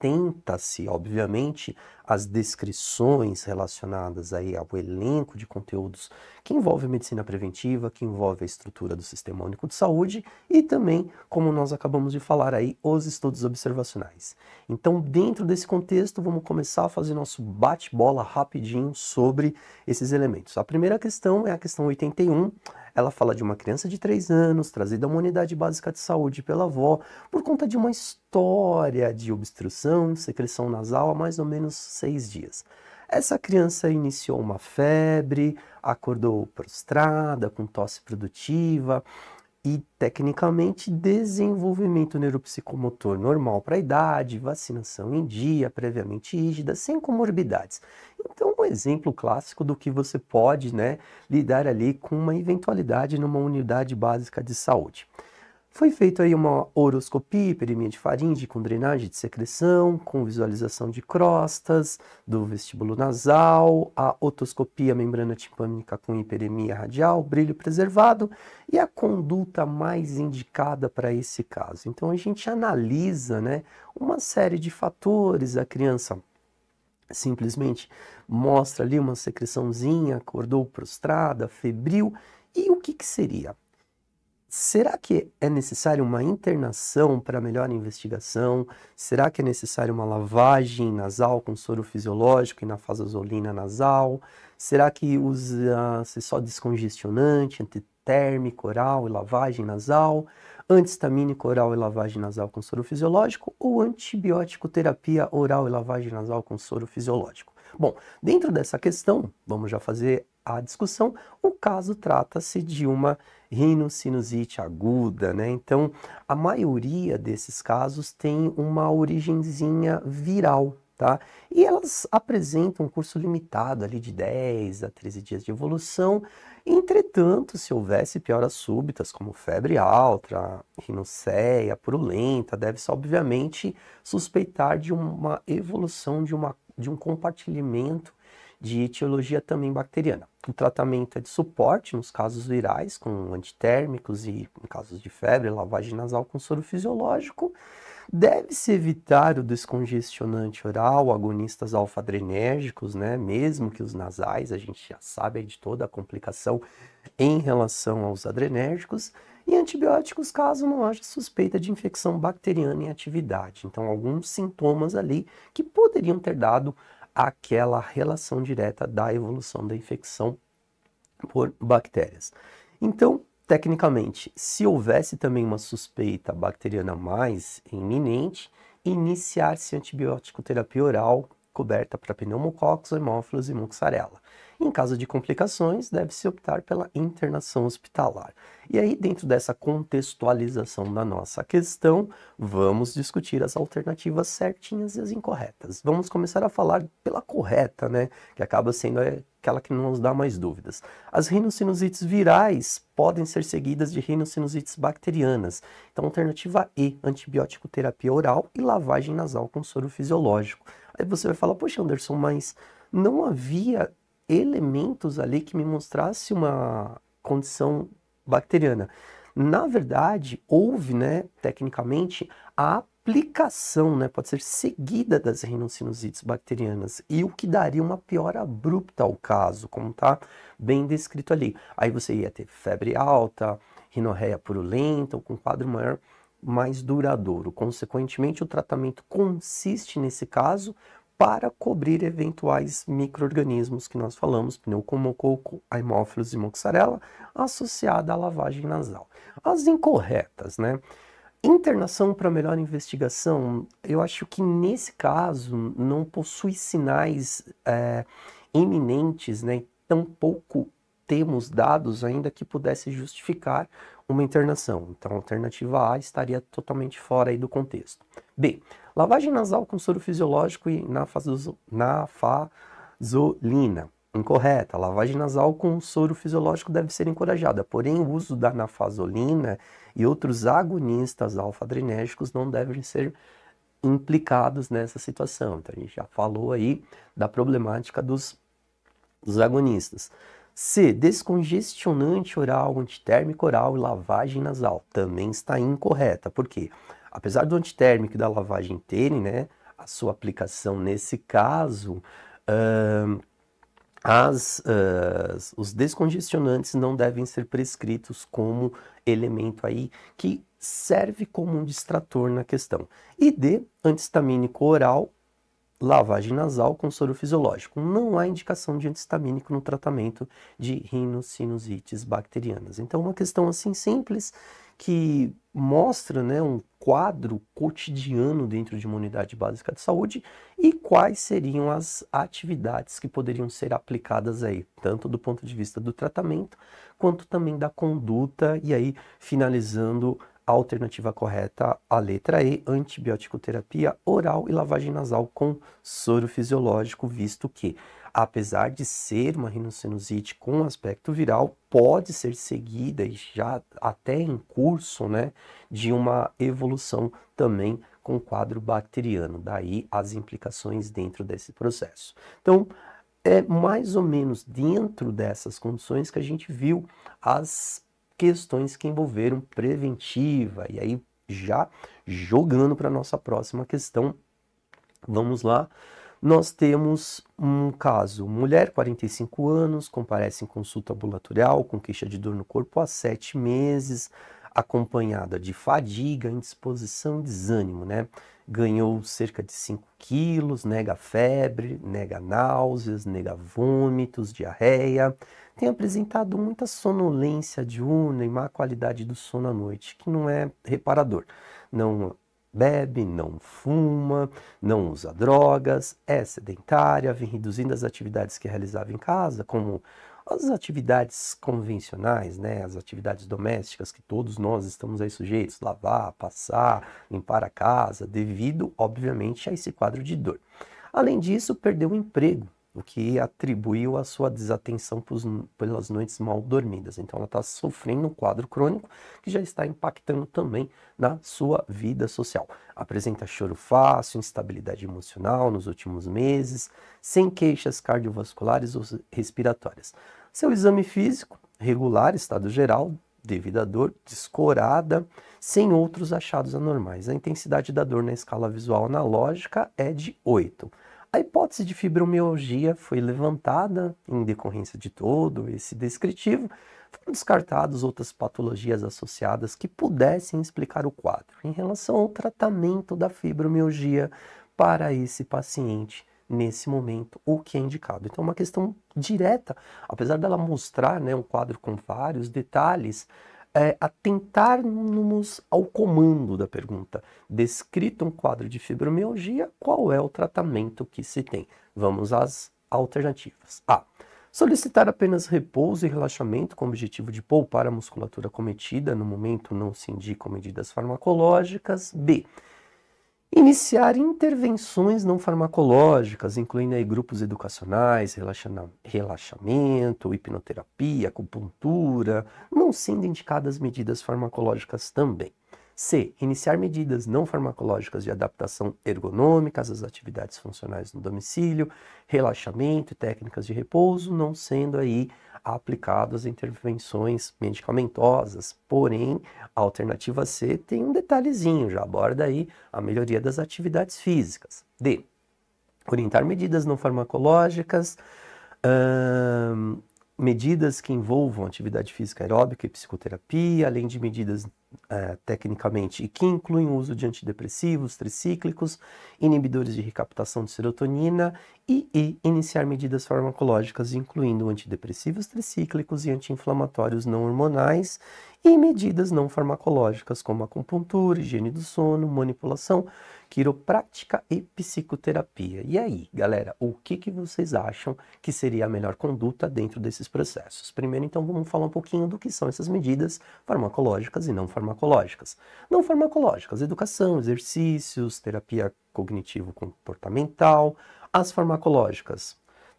atenta-se, obviamente, às descrições relacionadas aí ao elenco de conteúdos que envolve medicina preventiva, que envolve a estrutura do Sistema Único de Saúde e também, como nós acabamos de falar aí, os estudos observacionais. Então, dentro desse contexto, vamos começar a fazer nosso bate-bola rapidinho sobre esses elementos. A primeira questão é a questão 81, ela fala de uma criança de 3 anos, trazida a uma unidade básica de saúde pela avó, por conta de uma história de obstrução, secreção nasal há mais ou menos 6 dias. Essa criança iniciou uma febre, acordou prostrada, com tosse produtiva, e, tecnicamente, desenvolvimento neuropsicomotor normal para a idade, vacinação em dia, previamente rígida, sem comorbidades. Então, um exemplo clássico do que você pode né, lidar ali com uma eventualidade numa unidade básica de saúde. Foi feita aí uma horoscopia, epidemia de faringe, com drenagem de secreção, com visualização de crostas, do vestíbulo nasal, a otoscopia membrana timpânica com hiperemia radial, brilho preservado e a conduta mais indicada para esse caso. Então a gente analisa né, uma série de fatores A criança simplesmente mostra ali uma secreçãozinha, acordou prostrada, febril, e o que, que seria? Será que é necessário uma internação para melhor investigação? Será que é necessário uma lavagem nasal com soro fisiológico e na azulina nasal? Será que usa-se só descongestionante, antitérmico oral e lavagem nasal? Antistamínico oral e lavagem nasal com soro fisiológico? Ou antibiótico terapia oral e lavagem nasal com soro fisiológico? Bom, dentro dessa questão, vamos já fazer a discussão. O caso trata-se de uma rinocinusite aguda, né? Então, a maioria desses casos tem uma origenzinha viral, Tá? E elas apresentam um curso limitado ali de 10 a 13 dias de evolução. Entretanto, se houvesse pioras súbitas, como febre alta, rinocéia, purulenta, deve-se obviamente suspeitar de uma evolução de, uma, de um compartilhamento de etiologia também bacteriana. O tratamento é de suporte nos casos virais, com antitérmicos e em casos de febre, lavagem nasal com soro fisiológico. Deve-se evitar o descongestionante oral, agonistas alfa-adrenérgicos, né? mesmo que os nasais, a gente já sabe de toda a complicação em relação aos adrenérgicos, e antibióticos caso não haja suspeita de infecção bacteriana em atividade. Então, alguns sintomas ali que poderiam ter dado aquela relação direta da evolução da infecção por bactérias. Então, tecnicamente, se houvesse também uma suspeita bacteriana mais iminente, iniciar-se antibiótico terapia oral coberta para pneumococcus, hemófilos e muxarela. Em caso de complicações, deve-se optar pela internação hospitalar. E aí, dentro dessa contextualização da nossa questão, vamos discutir as alternativas certinhas e as incorretas. Vamos começar a falar pela correta, né? Que acaba sendo é, aquela que não nos dá mais dúvidas. As rinocinusites virais podem ser seguidas de rinocinusites bacterianas. Então, alternativa E, antibiótico terapia oral e lavagem nasal com soro fisiológico. Aí você vai falar, poxa, Anderson, mas não havia elementos ali que me mostrasse uma condição bacteriana. Na verdade, houve, né, tecnicamente, a aplicação, né, pode ser seguida das renocinusites bacterianas, e o que daria uma piora abrupta ao caso, como está bem descrito ali. Aí você ia ter febre alta, rinorreia purulenta, ou com quadro maior mais duradouro. Consequentemente, o tratamento consiste, nesse caso, para cobrir eventuais microorganismos que nós falamos, pneumococo, haemofilos e moxarela, associada à lavagem nasal. As incorretas, né? Internação para melhor investigação, eu acho que nesse caso não possui sinais é, iminentes, né? Tampouco temos dados ainda que pudesse justificar uma internação. Então, a alternativa A estaria totalmente fora aí do contexto. B. Lavagem nasal com soro fisiológico e nafazolina. Incorreta. Lavagem nasal com soro fisiológico deve ser encorajada, porém o uso da nafazolina e outros agonistas alfadrinérgicos não devem ser implicados nessa situação. Então, a gente já falou aí da problemática dos, dos agonistas. C. Descongestionante oral, antitérmico oral e lavagem nasal também está incorreta, Por porque Apesar do antitérmico da lavagem terem né, a sua aplicação nesse caso, uh, as, uh, os descongestionantes não devem ser prescritos como elemento aí que serve como um distrator na questão. E D, antistamínico oral, lavagem nasal com soro fisiológico. Não há indicação de antistamínico no tratamento de rinocinusites bacterianas. Então, uma questão assim simples que mostra né, um quadro cotidiano dentro de uma unidade básica de saúde e quais seriam as atividades que poderiam ser aplicadas aí, tanto do ponto de vista do tratamento, quanto também da conduta, e aí finalizando a alternativa correta, a letra E, antibiótico terapia oral e lavagem nasal com soro fisiológico, visto que apesar de ser uma rinocinusite com aspecto viral, pode ser seguida e já até em curso né, de uma evolução também com quadro bacteriano. Daí as implicações dentro desse processo. Então, é mais ou menos dentro dessas condições que a gente viu as questões que envolveram preventiva. E aí, já jogando para a nossa próxima questão, vamos lá nós temos um caso: mulher, 45 anos, comparece em consulta ambulatorial com queixa de dor no corpo há sete meses, acompanhada de fadiga, indisposição e desânimo, né? Ganhou cerca de 5 quilos, nega febre, nega náuseas, nega vômitos, diarreia. Tem apresentado muita sonolência diurna e má qualidade do sono à noite, que não é reparador. Não bebe, não fuma, não usa drogas, é sedentária, vem reduzindo as atividades que realizava em casa, como as atividades convencionais, né, as atividades domésticas que todos nós estamos aí sujeitos, lavar, passar, limpar a casa, devido, obviamente, a esse quadro de dor. Além disso, perdeu o emprego, o que atribuiu a sua desatenção pelas noites mal dormidas. Então, ela está sofrendo um quadro crônico que já está impactando também na sua vida social. Apresenta choro fácil, instabilidade emocional nos últimos meses, sem queixas cardiovasculares ou respiratórias. Seu exame físico, regular, estado geral, devido à dor, descorada, sem outros achados anormais. A intensidade da dor na escala visual analógica é de 8. A hipótese de fibromialgia foi levantada em decorrência de todo esse descritivo. Foram descartadas outras patologias associadas que pudessem explicar o quadro. Em relação ao tratamento da fibromialgia para esse paciente, nesse momento, o que é indicado. Então, é uma questão direta, apesar dela mostrar né, um quadro com vários detalhes, é, atentarmos ao comando da pergunta. Descrito um quadro de fibromialgia, qual é o tratamento que se tem? Vamos às alternativas. A. Solicitar apenas repouso e relaxamento com o objetivo de poupar a musculatura cometida, no momento não se indicam medidas farmacológicas. B Iniciar intervenções não farmacológicas, incluindo aí grupos educacionais, relaxamento, hipnoterapia, acupuntura, não sendo indicadas medidas farmacológicas também. C. Iniciar medidas não farmacológicas de adaptação ergonômicas às atividades funcionais no domicílio, relaxamento e técnicas de repouso, não sendo aí aplicadas intervenções medicamentosas. Porém, a alternativa C tem um detalhezinho, já aborda aí a melhoria das atividades físicas. D. Orientar medidas não farmacológicas. Hum, medidas que envolvam atividade física aeróbica e psicoterapia, além de medidas é, tecnicamente e que incluem o uso de antidepressivos, tricíclicos, inibidores de recaptação de serotonina e, e iniciar medidas farmacológicas, incluindo antidepressivos tricíclicos e anti-inflamatórios não hormonais e medidas não farmacológicas como acupuntura, higiene do sono, manipulação quiroprática e psicoterapia. E aí, galera, o que, que vocês acham que seria a melhor conduta dentro desses processos? Primeiro, então, vamos falar um pouquinho do que são essas medidas farmacológicas e não farmacológicas. Não farmacológicas, educação, exercícios, terapia cognitivo-comportamental. As farmacológicas,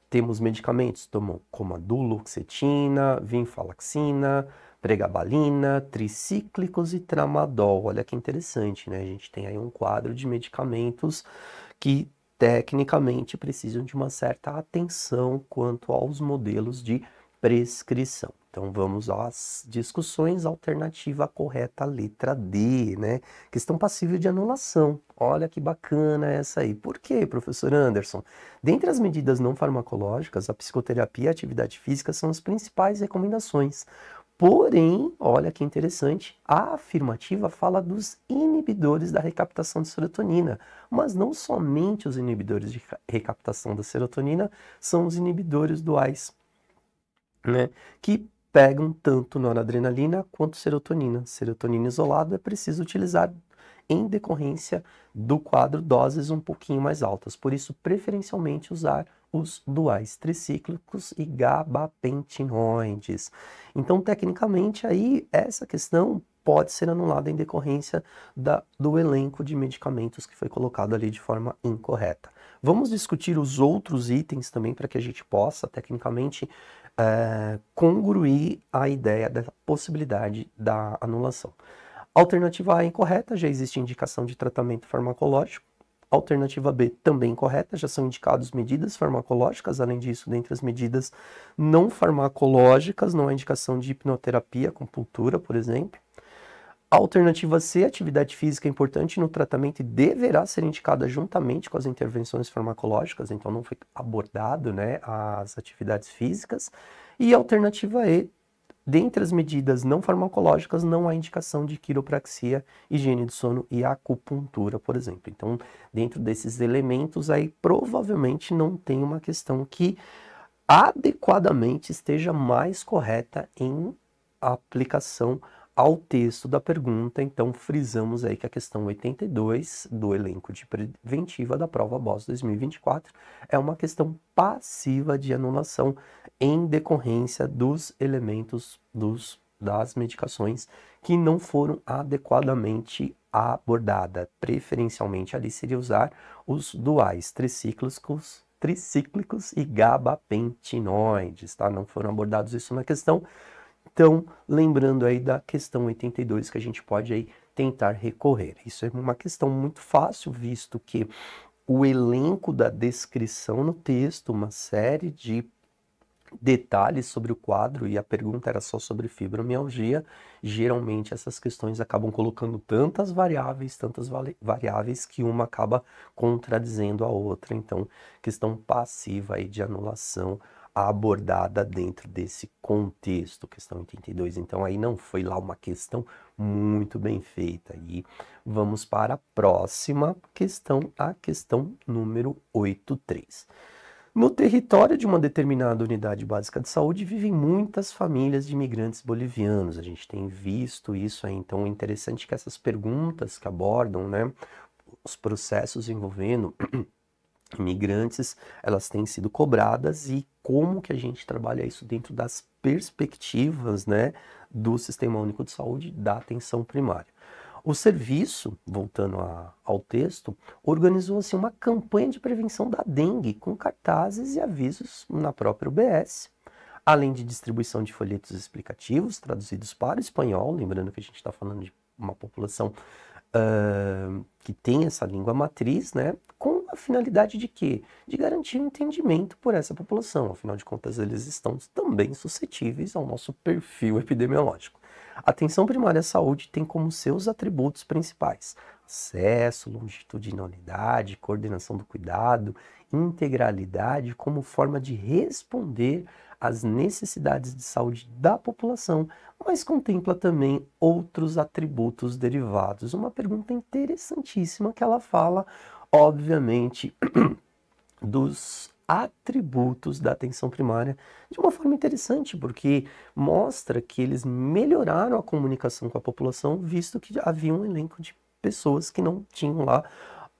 temos medicamentos como, como a duloxetina, vinfalaxina, pregabalina, tricíclicos e tramadol. Olha que interessante, né? A gente tem aí um quadro de medicamentos que tecnicamente precisam de uma certa atenção quanto aos modelos de prescrição. Então vamos às discussões alternativa correta letra D, né? Questão passível de anulação. Olha que bacana essa aí. Por quê, professor Anderson? Dentre as medidas não farmacológicas, a psicoterapia e a atividade física são as principais recomendações. Porém, olha que interessante, a afirmativa fala dos inibidores da recaptação de serotonina, mas não somente os inibidores de recaptação da serotonina são os inibidores duais, né? Que pegam tanto noradrenalina quanto serotonina. Serotonina isolado é preciso utilizar em decorrência do quadro doses um pouquinho mais altas, por isso preferencialmente usar os duais tricíclicos e gabapentinoides. Então, tecnicamente, aí essa questão pode ser anulada em decorrência da, do elenco de medicamentos que foi colocado ali de forma incorreta. Vamos discutir os outros itens também para que a gente possa, tecnicamente, é, congruir a ideia da possibilidade da anulação. Alternativa A incorreta, já existe indicação de tratamento farmacológico Alternativa B também correta, já são indicados medidas farmacológicas, além disso, dentre as medidas não farmacológicas, não há indicação de hipnoterapia, acupuntura, por exemplo. Alternativa C, atividade física é importante no tratamento e deverá ser indicada juntamente com as intervenções farmacológicas, então não foi abordado né, as atividades físicas. E alternativa E, Dentre as medidas não farmacológicas, não há indicação de quiropraxia, higiene do sono e acupuntura, por exemplo. Então, dentro desses elementos, aí provavelmente não tem uma questão que adequadamente esteja mais correta em aplicação ao texto da pergunta, então frisamos aí que a questão 82 do elenco de preventiva da prova BOS 2024 é uma questão passiva de anulação em decorrência dos elementos dos, das medicações que não foram adequadamente abordadas. Preferencialmente ali seria usar os duais tricíclicos tricíclicos e gabapentinoides, tá? Não foram abordados isso na questão, então, lembrando aí da questão 82 que a gente pode aí tentar recorrer. Isso é uma questão muito fácil, visto que o elenco da descrição no texto, uma série de detalhes sobre o quadro e a pergunta era só sobre fibromialgia, geralmente essas questões acabam colocando tantas variáveis, tantas variáveis que uma acaba contradizendo a outra. Então, questão passiva aí de anulação abordada dentro desse contexto, questão 82. Então aí não foi lá uma questão muito bem feita. E vamos para a próxima questão, a questão número 83. No território de uma determinada unidade básica de saúde vivem muitas famílias de imigrantes bolivianos. A gente tem visto isso aí, então é interessante que essas perguntas que abordam, né, os processos envolvendo migrantes, elas têm sido cobradas e como que a gente trabalha isso dentro das perspectivas, né, do Sistema Único de Saúde da atenção primária. O serviço, voltando a, ao texto, organizou assim uma campanha de prevenção da dengue com cartazes e avisos na própria UBS, além de distribuição de folhetos explicativos traduzidos para o espanhol, lembrando que a gente está falando de uma população uh, que tem essa língua matriz, né, com finalidade de quê? De garantir um entendimento por essa população, afinal de contas eles estão também suscetíveis ao nosso perfil epidemiológico. A atenção primária à saúde tem como seus atributos principais acesso, longitudinalidade, coordenação do cuidado, integralidade como forma de responder às necessidades de saúde da população, mas contempla também outros atributos derivados. Uma pergunta interessantíssima que ela fala obviamente, <clears throat> dos atributos da atenção primária de uma forma interessante, porque mostra que eles melhoraram a comunicação com a população, visto que havia um elenco de pessoas que não tinham lá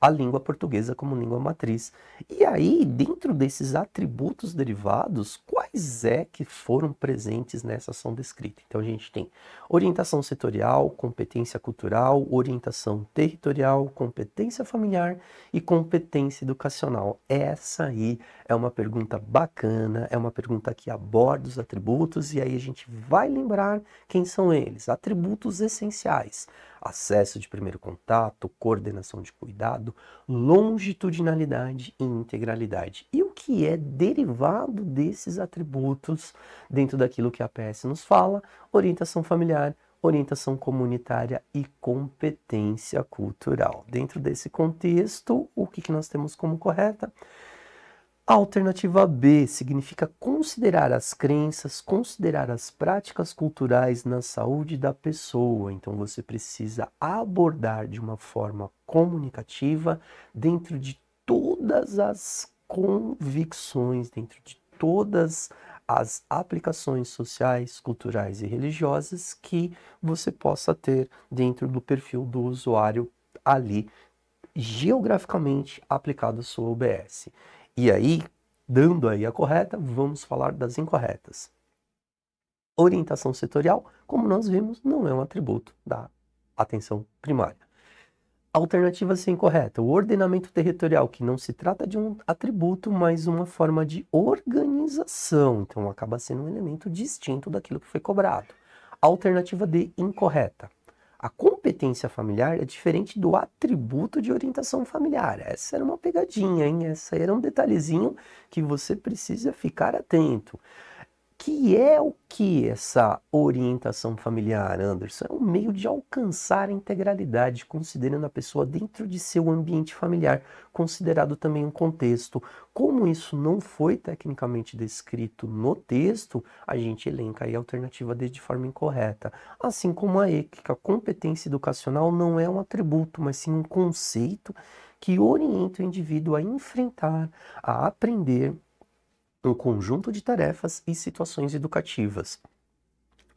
a língua portuguesa como língua matriz. E aí, dentro desses atributos derivados, quais é que foram presentes nessa ação descrita? Então a gente tem orientação setorial, competência cultural, orientação territorial, competência familiar e competência educacional. Essa aí é uma pergunta bacana, é uma pergunta que aborda os atributos e aí a gente vai lembrar quem são eles, atributos essenciais acesso de primeiro contato, coordenação de cuidado, longitudinalidade e integralidade. E o que é derivado desses atributos dentro daquilo que a APS nos fala? Orientação familiar, orientação comunitária e competência cultural. Dentro desse contexto, o que, que nós temos como correta? A alternativa B significa considerar as crenças, considerar as práticas culturais na saúde da pessoa. Então você precisa abordar de uma forma comunicativa dentro de todas as convicções, dentro de todas as aplicações sociais, culturais e religiosas que você possa ter dentro do perfil do usuário ali geograficamente aplicado à sua OBS. E aí, dando aí a correta, vamos falar das incorretas. Orientação setorial, como nós vimos, não é um atributo da atenção primária. Alternativa C incorreta, o ordenamento territorial, que não se trata de um atributo, mas uma forma de organização, então acaba sendo um elemento distinto daquilo que foi cobrado. Alternativa D incorreta, a competência familiar é diferente do atributo de orientação familiar. Essa era uma pegadinha, hein? Essa era um detalhezinho que você precisa ficar atento que é o que essa orientação familiar, Anderson? É um meio de alcançar a integralidade, considerando a pessoa dentro de seu ambiente familiar, considerado também um contexto. Como isso não foi tecnicamente descrito no texto, a gente elenca aí a alternativa D de forma incorreta. Assim como a E, que a competência educacional não é um atributo, mas sim um conceito que orienta o indivíduo a enfrentar, a aprender um conjunto de tarefas e situações educativas.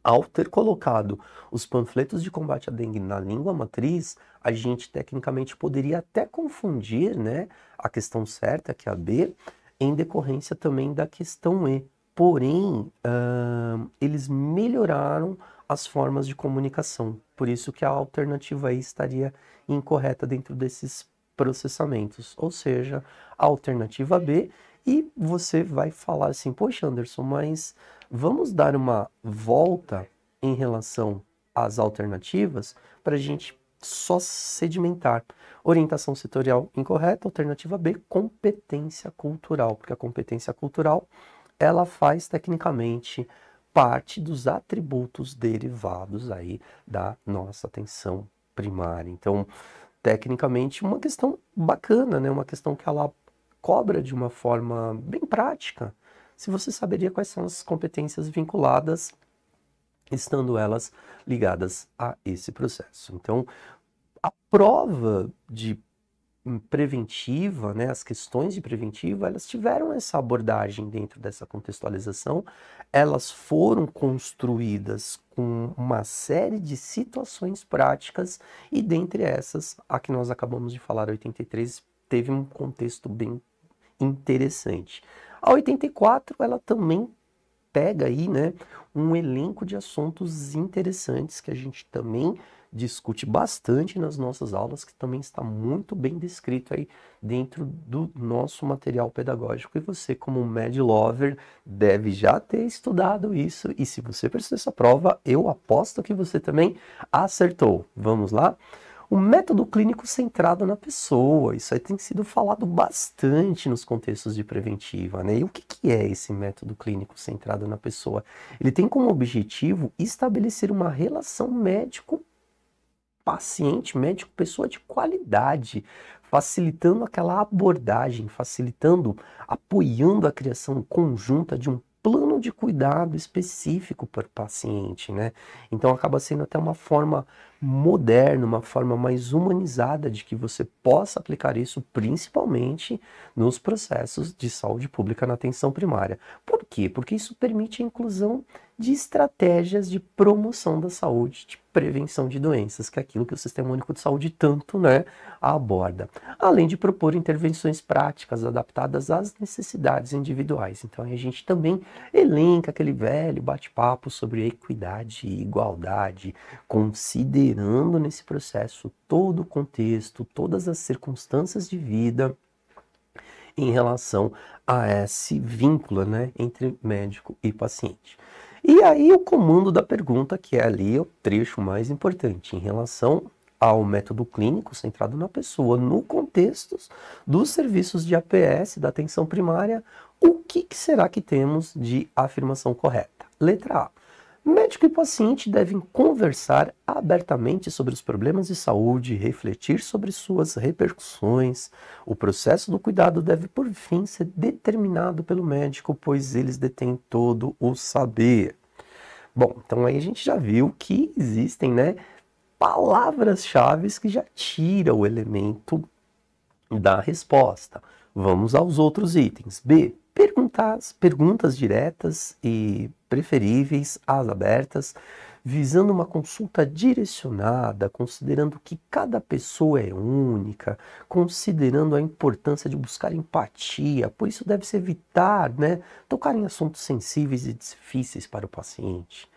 Ao ter colocado os panfletos de combate à dengue na língua matriz, a gente tecnicamente poderia até confundir né, a questão certa, que é a B, em decorrência também da questão E. Porém, uh, eles melhoraram as formas de comunicação, por isso que a alternativa E estaria incorreta dentro desses processamentos, ou seja, a alternativa B e você vai falar assim: Poxa, Anderson, mas vamos dar uma volta em relação às alternativas para a gente só sedimentar. Orientação setorial incorreta, alternativa B, competência cultural, porque a competência cultural ela faz tecnicamente parte dos atributos derivados aí da nossa atenção primária. Então, tecnicamente, uma questão bacana, né? Uma questão que ela cobra de uma forma bem prática se você saberia quais são as competências vinculadas, estando elas ligadas a esse processo. Então, a prova de preventiva, né, as questões de preventiva, elas tiveram essa abordagem dentro dessa contextualização, elas foram construídas com uma série de situações práticas e dentre essas, a que nós acabamos de falar, 83, teve um contexto bem interessante. A 84 ela também pega aí, né, um elenco de assuntos interessantes que a gente também discute bastante nas nossas aulas, que também está muito bem descrito aí dentro do nosso material pedagógico. E você, como Mad Lover, deve já ter estudado isso. E se você precisa essa prova, eu aposto que você também acertou. Vamos lá? um método clínico centrado na pessoa. Isso aí tem sido falado bastante nos contextos de preventiva, né? E o que, que é esse método clínico centrado na pessoa? Ele tem como objetivo estabelecer uma relação médico paciente, médico, pessoa de qualidade, facilitando aquela abordagem, facilitando, apoiando a criação conjunta de um plano de cuidado específico para o paciente, né? Então acaba sendo até uma forma moderno, uma forma mais humanizada de que você possa aplicar isso principalmente nos processos de saúde pública na atenção primária. Por quê? Porque isso permite a inclusão de estratégias de promoção da saúde, de prevenção de doenças, que é aquilo que o Sistema Único de Saúde tanto né, aborda. Além de propor intervenções práticas adaptadas às necessidades individuais. Então a gente também elenca aquele velho bate-papo sobre equidade e igualdade, considerando considerando nesse processo todo o contexto, todas as circunstâncias de vida em relação a esse vínculo né, entre médico e paciente. E aí o comando da pergunta, que é ali o trecho mais importante, em relação ao método clínico centrado na pessoa, no contexto dos serviços de APS, da atenção primária, o que, que será que temos de afirmação correta? Letra A Médico e paciente devem conversar abertamente sobre os problemas de saúde, refletir sobre suas repercussões. O processo do cuidado deve, por fim, ser determinado pelo médico, pois eles detêm todo o saber. Bom, então aí a gente já viu que existem, né, palavras-chave que já tiram o elemento da resposta. Vamos aos outros itens. B perguntas perguntas diretas e preferíveis às abertas, visando uma consulta direcionada, considerando que cada pessoa é única, considerando a importância de buscar empatia, por isso deve-se evitar né, tocar em assuntos sensíveis e difíceis para o paciente.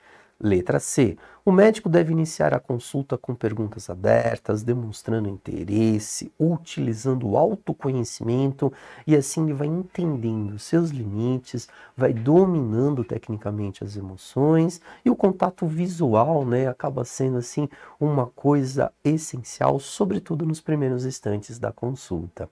Letra C. O médico deve iniciar a consulta com perguntas abertas, demonstrando interesse, utilizando o autoconhecimento e assim ele vai entendendo seus limites, vai dominando tecnicamente as emoções e o contato visual, né, acaba sendo assim uma coisa essencial, sobretudo nos primeiros instantes da consulta.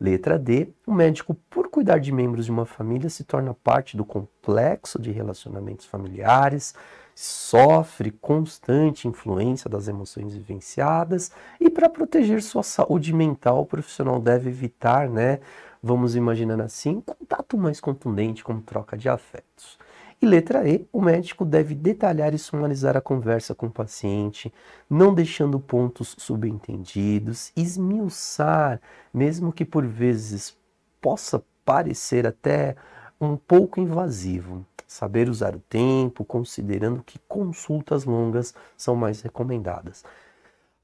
Letra D, o médico, por cuidar de membros de uma família, se torna parte do complexo de relacionamentos familiares, sofre constante influência das emoções vivenciadas e para proteger sua saúde mental, o profissional deve evitar, né, vamos imaginando assim, contato mais contundente como troca de afetos. E letra E, o médico deve detalhar e sumarizar a conversa com o paciente, não deixando pontos subentendidos, esmiuçar, mesmo que por vezes possa parecer até um pouco invasivo saber usar o tempo, considerando que consultas longas são mais recomendadas.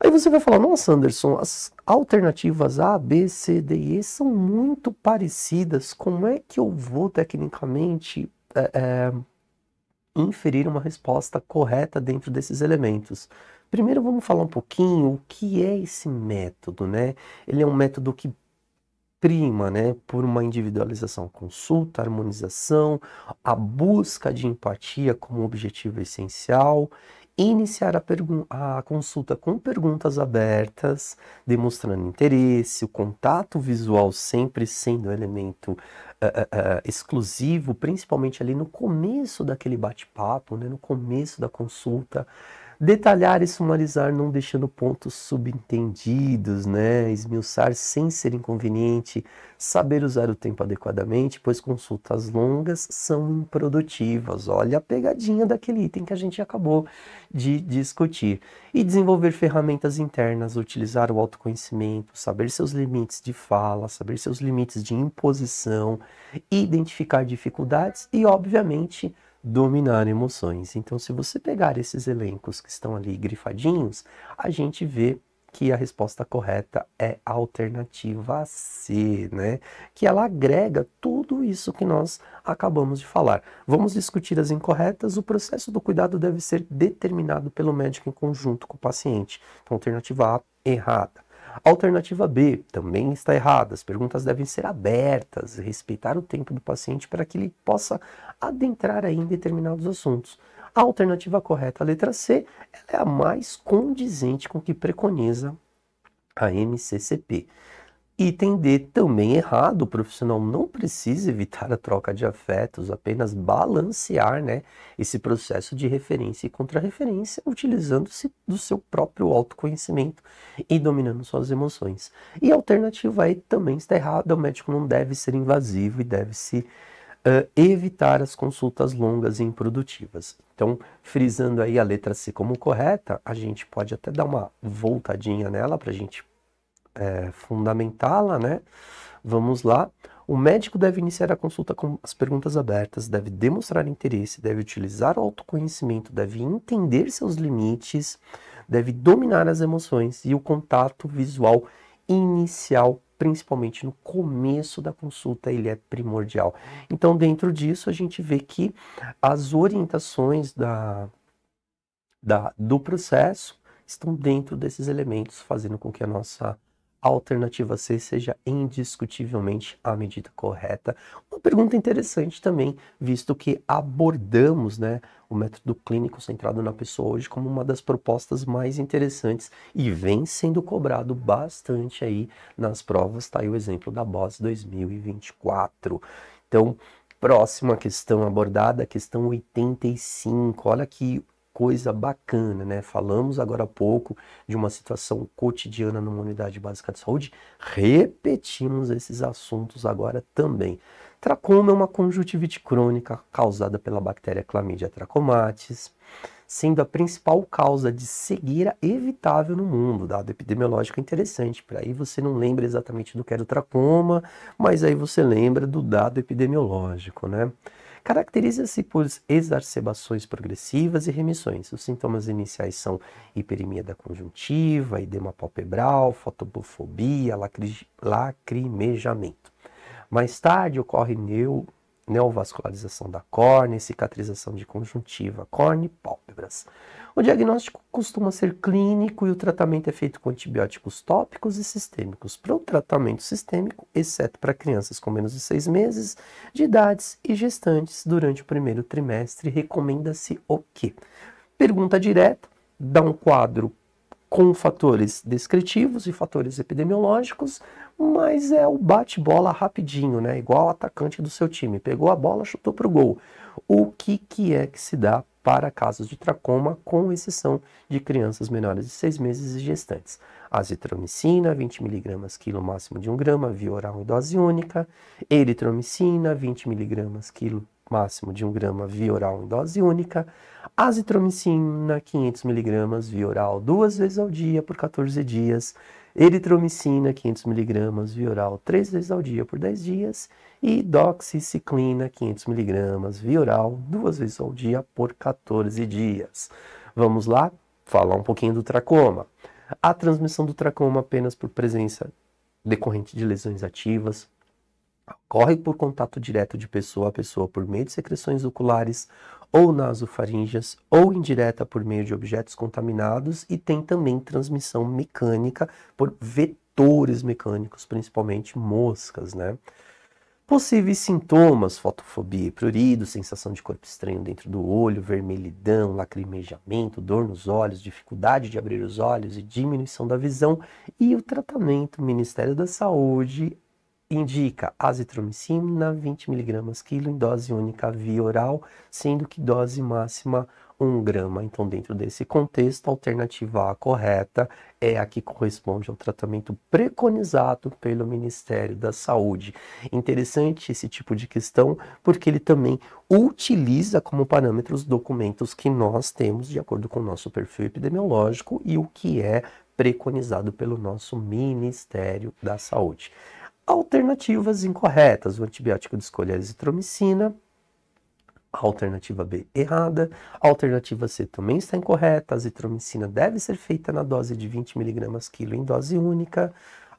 Aí você vai falar, nossa, Anderson, as alternativas A, B, C, D e E são muito parecidas. Como é que eu vou tecnicamente é, é, inferir uma resposta correta dentro desses elementos? Primeiro vamos falar um pouquinho o que é esse método, né? Ele é um método que prima né, por uma individualização, consulta, harmonização, a busca de empatia como objetivo essencial, iniciar a, a, consulta com perguntas abertas, demonstrando interesse, o contato visual sempre sendo elemento uh, uh, uh, exclusivo, principalmente ali no começo daquele bate-papo, né, no começo da consulta, Detalhar e sumarizar não deixando pontos subentendidos, né? Esmiuçar sem ser inconveniente, saber usar o tempo adequadamente, pois consultas longas são improdutivas. Olha a pegadinha daquele item que a gente acabou de discutir. E desenvolver ferramentas internas, utilizar o autoconhecimento, saber seus limites de fala, saber seus limites de imposição, identificar dificuldades e, obviamente, dominar emoções. Então, se você pegar esses elencos que estão ali grifadinhos, a gente vê que a resposta correta é a alternativa C, né? Que ela agrega tudo isso que nós acabamos de falar. Vamos discutir as incorretas. O processo do cuidado deve ser determinado pelo médico em conjunto com o paciente. Então, alternativa A, errada. Alternativa B também está errada. As perguntas devem ser abertas, respeitar o tempo do paciente para que ele possa adentrar aí em determinados assuntos. A alternativa correta, a letra C, é a mais condizente com o que preconiza a MCCP. Item D também errado, o profissional não precisa evitar a troca de afetos, apenas balancear né, esse processo de referência e contrarreferência, utilizando-se do seu próprio autoconhecimento e dominando suas emoções. E a alternativa E também está errada, o médico não deve ser invasivo e deve-se uh, evitar as consultas longas e improdutivas. Então, frisando aí a letra C como correta, a gente pode até dar uma voltadinha nela para a gente é, fundamentá-la, né? Vamos lá. O médico deve iniciar a consulta com as perguntas abertas, deve demonstrar interesse, deve utilizar o autoconhecimento, deve entender seus limites, deve dominar as emoções e o contato visual inicial, principalmente no começo da consulta, ele é primordial. Então, dentro disso, a gente vê que as orientações da, da do processo estão dentro desses elementos, fazendo com que a nossa alternativa C seja indiscutivelmente a medida correta. Uma pergunta interessante também, visto que abordamos né, o método clínico centrado na pessoa hoje como uma das propostas mais interessantes e vem sendo cobrado bastante aí nas provas, está aí o exemplo da BOS 2024. Então, próxima questão abordada, questão 85. Olha que coisa bacana, né? Falamos agora há pouco de uma situação cotidiana numa unidade básica de saúde, repetimos esses assuntos agora também. Tracoma é uma conjuntivite crônica causada pela bactéria Chlamydia trachomatis, sendo a principal causa de cegueira evitável no mundo. Dado epidemiológico interessante, para aí você não lembra exatamente do que era o tracoma, mas aí você lembra do dado epidemiológico, né? Caracteriza-se por exacerbações progressivas e remissões. Os sintomas iniciais são hiperemia da conjuntiva, edema palpebral, fotobofobia, lacri lacrimejamento. Mais tarde ocorre neo neovascularização da córnea, cicatrização de conjuntiva, córnea e pálpebras. O diagnóstico costuma ser clínico e o tratamento é feito com antibióticos tópicos e sistêmicos. Para o tratamento sistêmico, exceto para crianças com menos de seis meses de idades e gestantes durante o primeiro trimestre, recomenda-se o quê? Pergunta direta, dá um quadro com fatores descritivos e fatores epidemiológicos, mas é o bate-bola rapidinho, né? Igual o atacante do seu time. Pegou a bola, chutou para o gol. O que, que é que se dá para casos de tracoma, com exceção de crianças menores de 6 meses e gestantes. Azitromicina, 20mg quilo máximo de 1 grama, via oral em dose única. Eritromicina, 20mg quilo máximo de 1 grama via oral em dose única, azitromicina 500 mg via oral duas vezes ao dia por 14 dias, eritromicina 500mg via oral 3 vezes ao dia por 10 dias e doxiciclina 500mg via oral 2 vezes ao dia por 14 dias. Vamos lá falar um pouquinho do tracoma. A transmissão do tracoma apenas por presença decorrente de lesões ativas ocorre por contato direto de pessoa a pessoa por meio de secreções oculares ou nasofaringes, ou indireta por meio de objetos contaminados, e tem também transmissão mecânica por vetores mecânicos, principalmente moscas, né? Possíveis sintomas, fotofobia, prurido, sensação de corpo estranho dentro do olho, vermelhidão, lacrimejamento, dor nos olhos, dificuldade de abrir os olhos e diminuição da visão. E o tratamento, Ministério da Saúde indica azitromicina 20mg quilo em dose única via oral, sendo que dose máxima 1 grama. Então, dentro desse contexto, a alternativa A correta é a que corresponde ao tratamento preconizado pelo Ministério da Saúde. Interessante esse tipo de questão, porque ele também utiliza como parâmetro os documentos que nós temos de acordo com o nosso perfil epidemiológico e o que é preconizado pelo nosso Ministério da Saúde. Alternativas incorretas. O antibiótico de escolha é azitromicina. A alternativa B errada. A alternativa C também está incorreta. A azitromicina deve ser feita na dose de 20 mg quilo em dose única.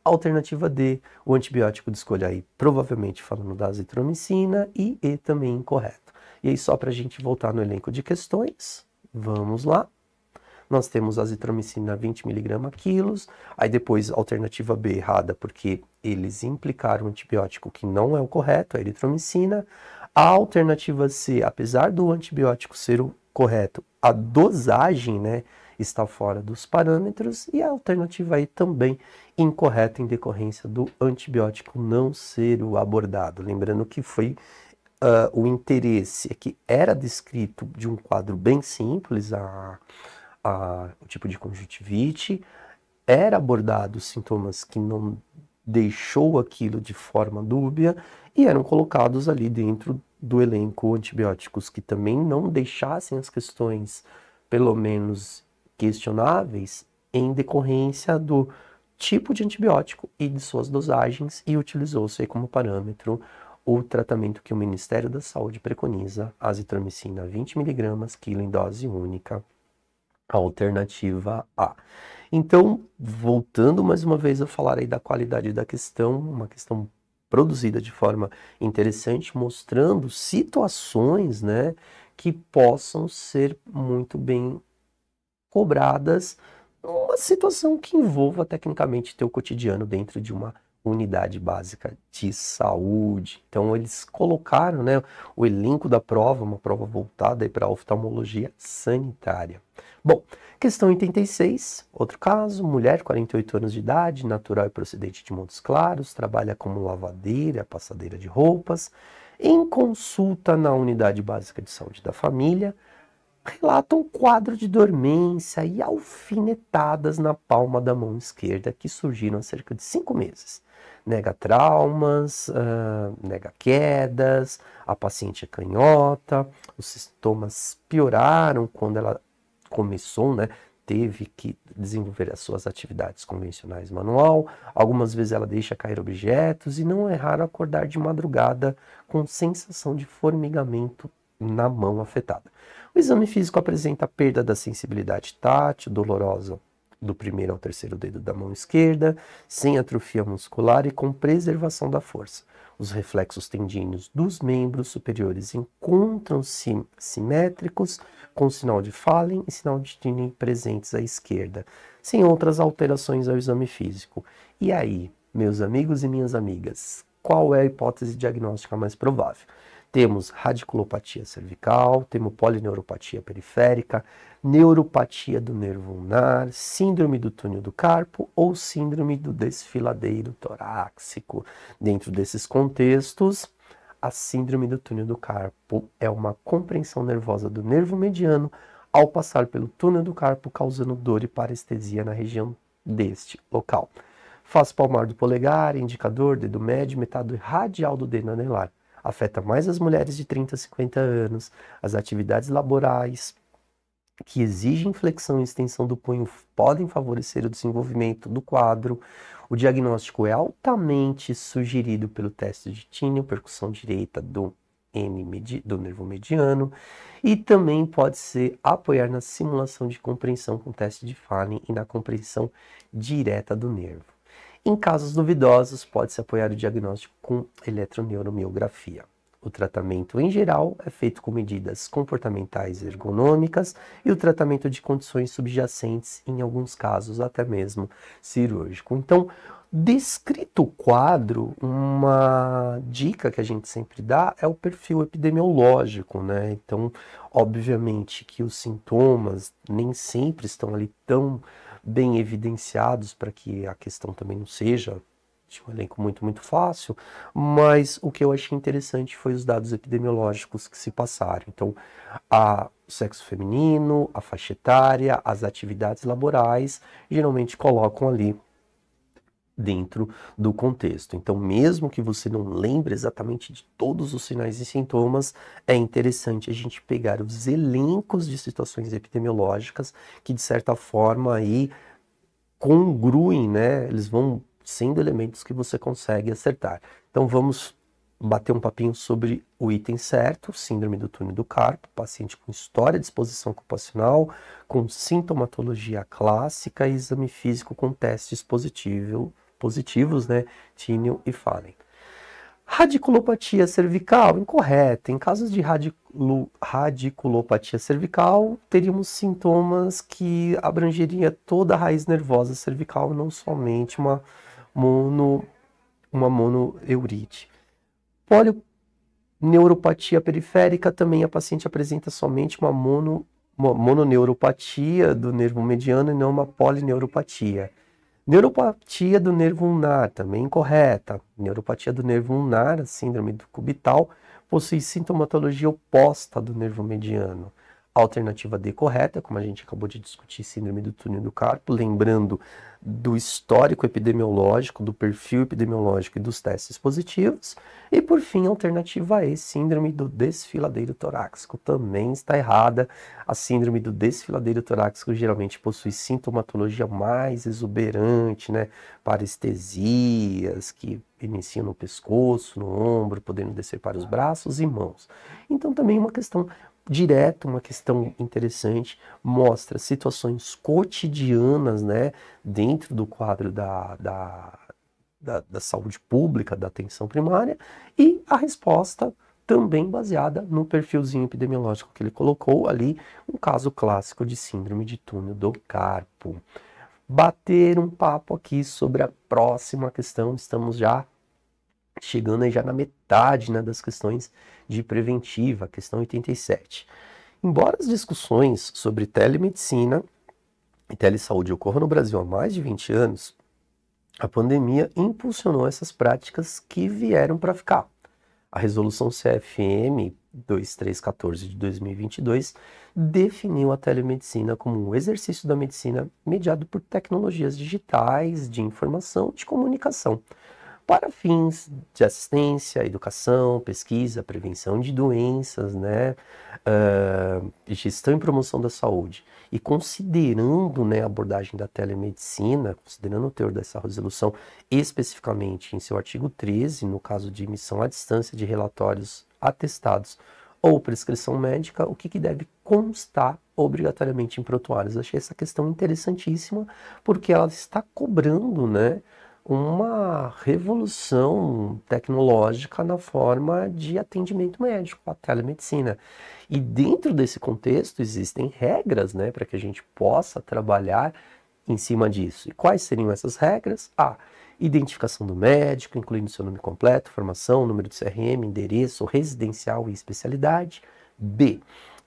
A alternativa D, o antibiótico de escolha aí, provavelmente falando da azitromicina, e E também incorreto. E aí, só para a gente voltar no elenco de questões, vamos lá. Nós temos azitromicina 20mg quilos, aí depois alternativa B errada, porque eles implicaram um antibiótico que não é o correto, a eritromicina. A alternativa C, apesar do antibiótico ser o correto, a dosagem, né, está fora dos parâmetros e a alternativa aí também incorreta em decorrência do antibiótico não ser o abordado. Lembrando que foi uh, o interesse é que era descrito de um quadro bem simples, a, a, o tipo de conjuntivite, era abordado os sintomas que não deixou aquilo de forma dúbia e eram colocados ali dentro do elenco antibióticos que também não deixassem as questões, pelo menos questionáveis, em decorrência do tipo de antibiótico e de suas dosagens e utilizou-se como parâmetro o tratamento que o Ministério da Saúde preconiza, azitromicina 20mg, quilo em dose única, alternativa A. Então, voltando mais uma vez, falar aí da qualidade da questão, uma questão produzida de forma interessante, mostrando situações né, que possam ser muito bem cobradas numa situação que envolva tecnicamente teu cotidiano dentro de uma unidade básica de saúde. Então eles colocaram né, o elenco da prova, uma prova voltada para a oftalmologia sanitária. Bom, questão 86, outro caso, mulher, 48 anos de idade, natural e procedente de Montes Claros, trabalha como lavadeira, passadeira de roupas, em consulta na unidade básica de saúde da família, relata um quadro de dormência e alfinetadas na palma da mão esquerda que surgiram há cerca de cinco meses nega traumas, uh, nega quedas, a paciente é canhota, os sintomas pioraram quando ela começou, né? Teve que desenvolver as suas atividades convencionais manual. Algumas vezes ela deixa cair objetos e não é raro acordar de madrugada com sensação de formigamento na mão afetada. O exame físico apresenta perda da sensibilidade tátil, dolorosa do primeiro ao terceiro dedo da mão esquerda, sem atrofia muscular e com preservação da força. Os reflexos tendíneos dos membros superiores encontram-se simétricos, com sinal de Fallen e sinal de Tinin presentes à esquerda, sem outras alterações ao exame físico. E aí, meus amigos e minhas amigas, qual é a hipótese diagnóstica mais provável? Temos radiculopatia cervical, temos polineuropatia periférica, neuropatia do nervo ulnar, síndrome do túnel do carpo ou síndrome do desfiladeiro torácico. Dentro desses contextos, a síndrome do túnel do carpo é uma compreensão nervosa do nervo mediano ao passar pelo túnel do carpo, causando dor e parestesia na região deste local. Faço palmar do polegar, indicador, dedo médio, metade radial do dedo anelar. Afeta mais as mulheres de 30 a 50 anos, as atividades laborais, que exigem flexão e extensão do punho podem favorecer o desenvolvimento do quadro. O diagnóstico é altamente sugerido pelo teste de tínio, percussão direita do N do nervo mediano, e também pode se apoiar na simulação de compreensão com teste de Fallen e na compreensão direta do nervo. Em casos duvidosos, pode-se apoiar o diagnóstico com eletroneuromiografia. O tratamento em geral é feito com medidas comportamentais ergonômicas e o tratamento de condições subjacentes, em alguns casos até mesmo cirúrgico. Então, descrito o quadro, uma dica que a gente sempre dá é o perfil epidemiológico, né? Então, obviamente que os sintomas nem sempre estão ali tão bem evidenciados para que a questão também não seja tinha um elenco muito, muito fácil, mas o que eu achei interessante foi os dados epidemiológicos que se passaram. Então, a, o sexo feminino, a faixa etária, as atividades laborais, geralmente colocam ali dentro do contexto. Então, mesmo que você não lembre exatamente de todos os sinais e sintomas, é interessante a gente pegar os elencos de situações epidemiológicas que, de certa forma, aí congruem, né? Eles vão sendo elementos que você consegue acertar. Então vamos bater um papinho sobre o item certo, síndrome do túnel do carpo, paciente com história de exposição ocupacional, com sintomatologia clássica exame físico com testes positivo, positivos, né, Tínio e Fallen. Radiculopatia cervical, incorreta. Em casos de radiculo, radiculopatia cervical, teríamos sintomas que abrangeriam toda a raiz nervosa cervical, não somente uma mono, uma monoeurite. Polioneuropatia periférica também a paciente apresenta somente uma, mono, uma mononeuropatia do nervo mediano e não uma polineuropatia. Neuropatia do nervo ulnar, também incorreta. Neuropatia do nervo ulnar, síndrome do cubital, possui sintomatologia oposta do nervo mediano alternativa D correta, como a gente acabou de discutir, síndrome do túnel do carpo, lembrando do histórico epidemiológico, do perfil epidemiológico e dos testes positivos. E por fim, a alternativa E, síndrome do desfiladeiro torácico, também está errada. A síndrome do desfiladeiro torácico geralmente possui sintomatologia mais exuberante, né? Parestesias, que iniciam no pescoço, no ombro, podendo descer para os braços e mãos. Então também uma questão direto uma questão interessante, mostra situações cotidianas né, dentro do quadro da, da, da, da saúde pública, da atenção primária, e a resposta também baseada no perfilzinho epidemiológico que ele colocou ali, um caso clássico de síndrome de túnel do carpo. Bater um papo aqui sobre a próxima questão, estamos já chegando aí já na metade né, das questões de preventiva, questão 87. Embora as discussões sobre telemedicina e telesaúde ocorram no Brasil há mais de 20 anos, a pandemia impulsionou essas práticas que vieram para ficar. A resolução CFM 2314 de 2022 definiu a telemedicina como um exercício da medicina mediado por tecnologias digitais de informação e de comunicação, para fins de assistência, educação, pesquisa, prevenção de doenças, né, uh, gestão e promoção da saúde. E considerando né, a abordagem da telemedicina, considerando o teor dessa resolução especificamente em seu artigo 13, no caso de emissão à distância de relatórios atestados ou prescrição médica, o que, que deve constar obrigatoriamente em prontuários. Achei essa questão interessantíssima, porque ela está cobrando, né? uma revolução tecnológica na forma de atendimento médico, a telemedicina. E dentro desse contexto existem regras né, para que a gente possa trabalhar em cima disso. E quais seriam essas regras? A. identificação do médico, incluindo seu nome completo, formação, número de CRM, endereço, residencial e especialidade. B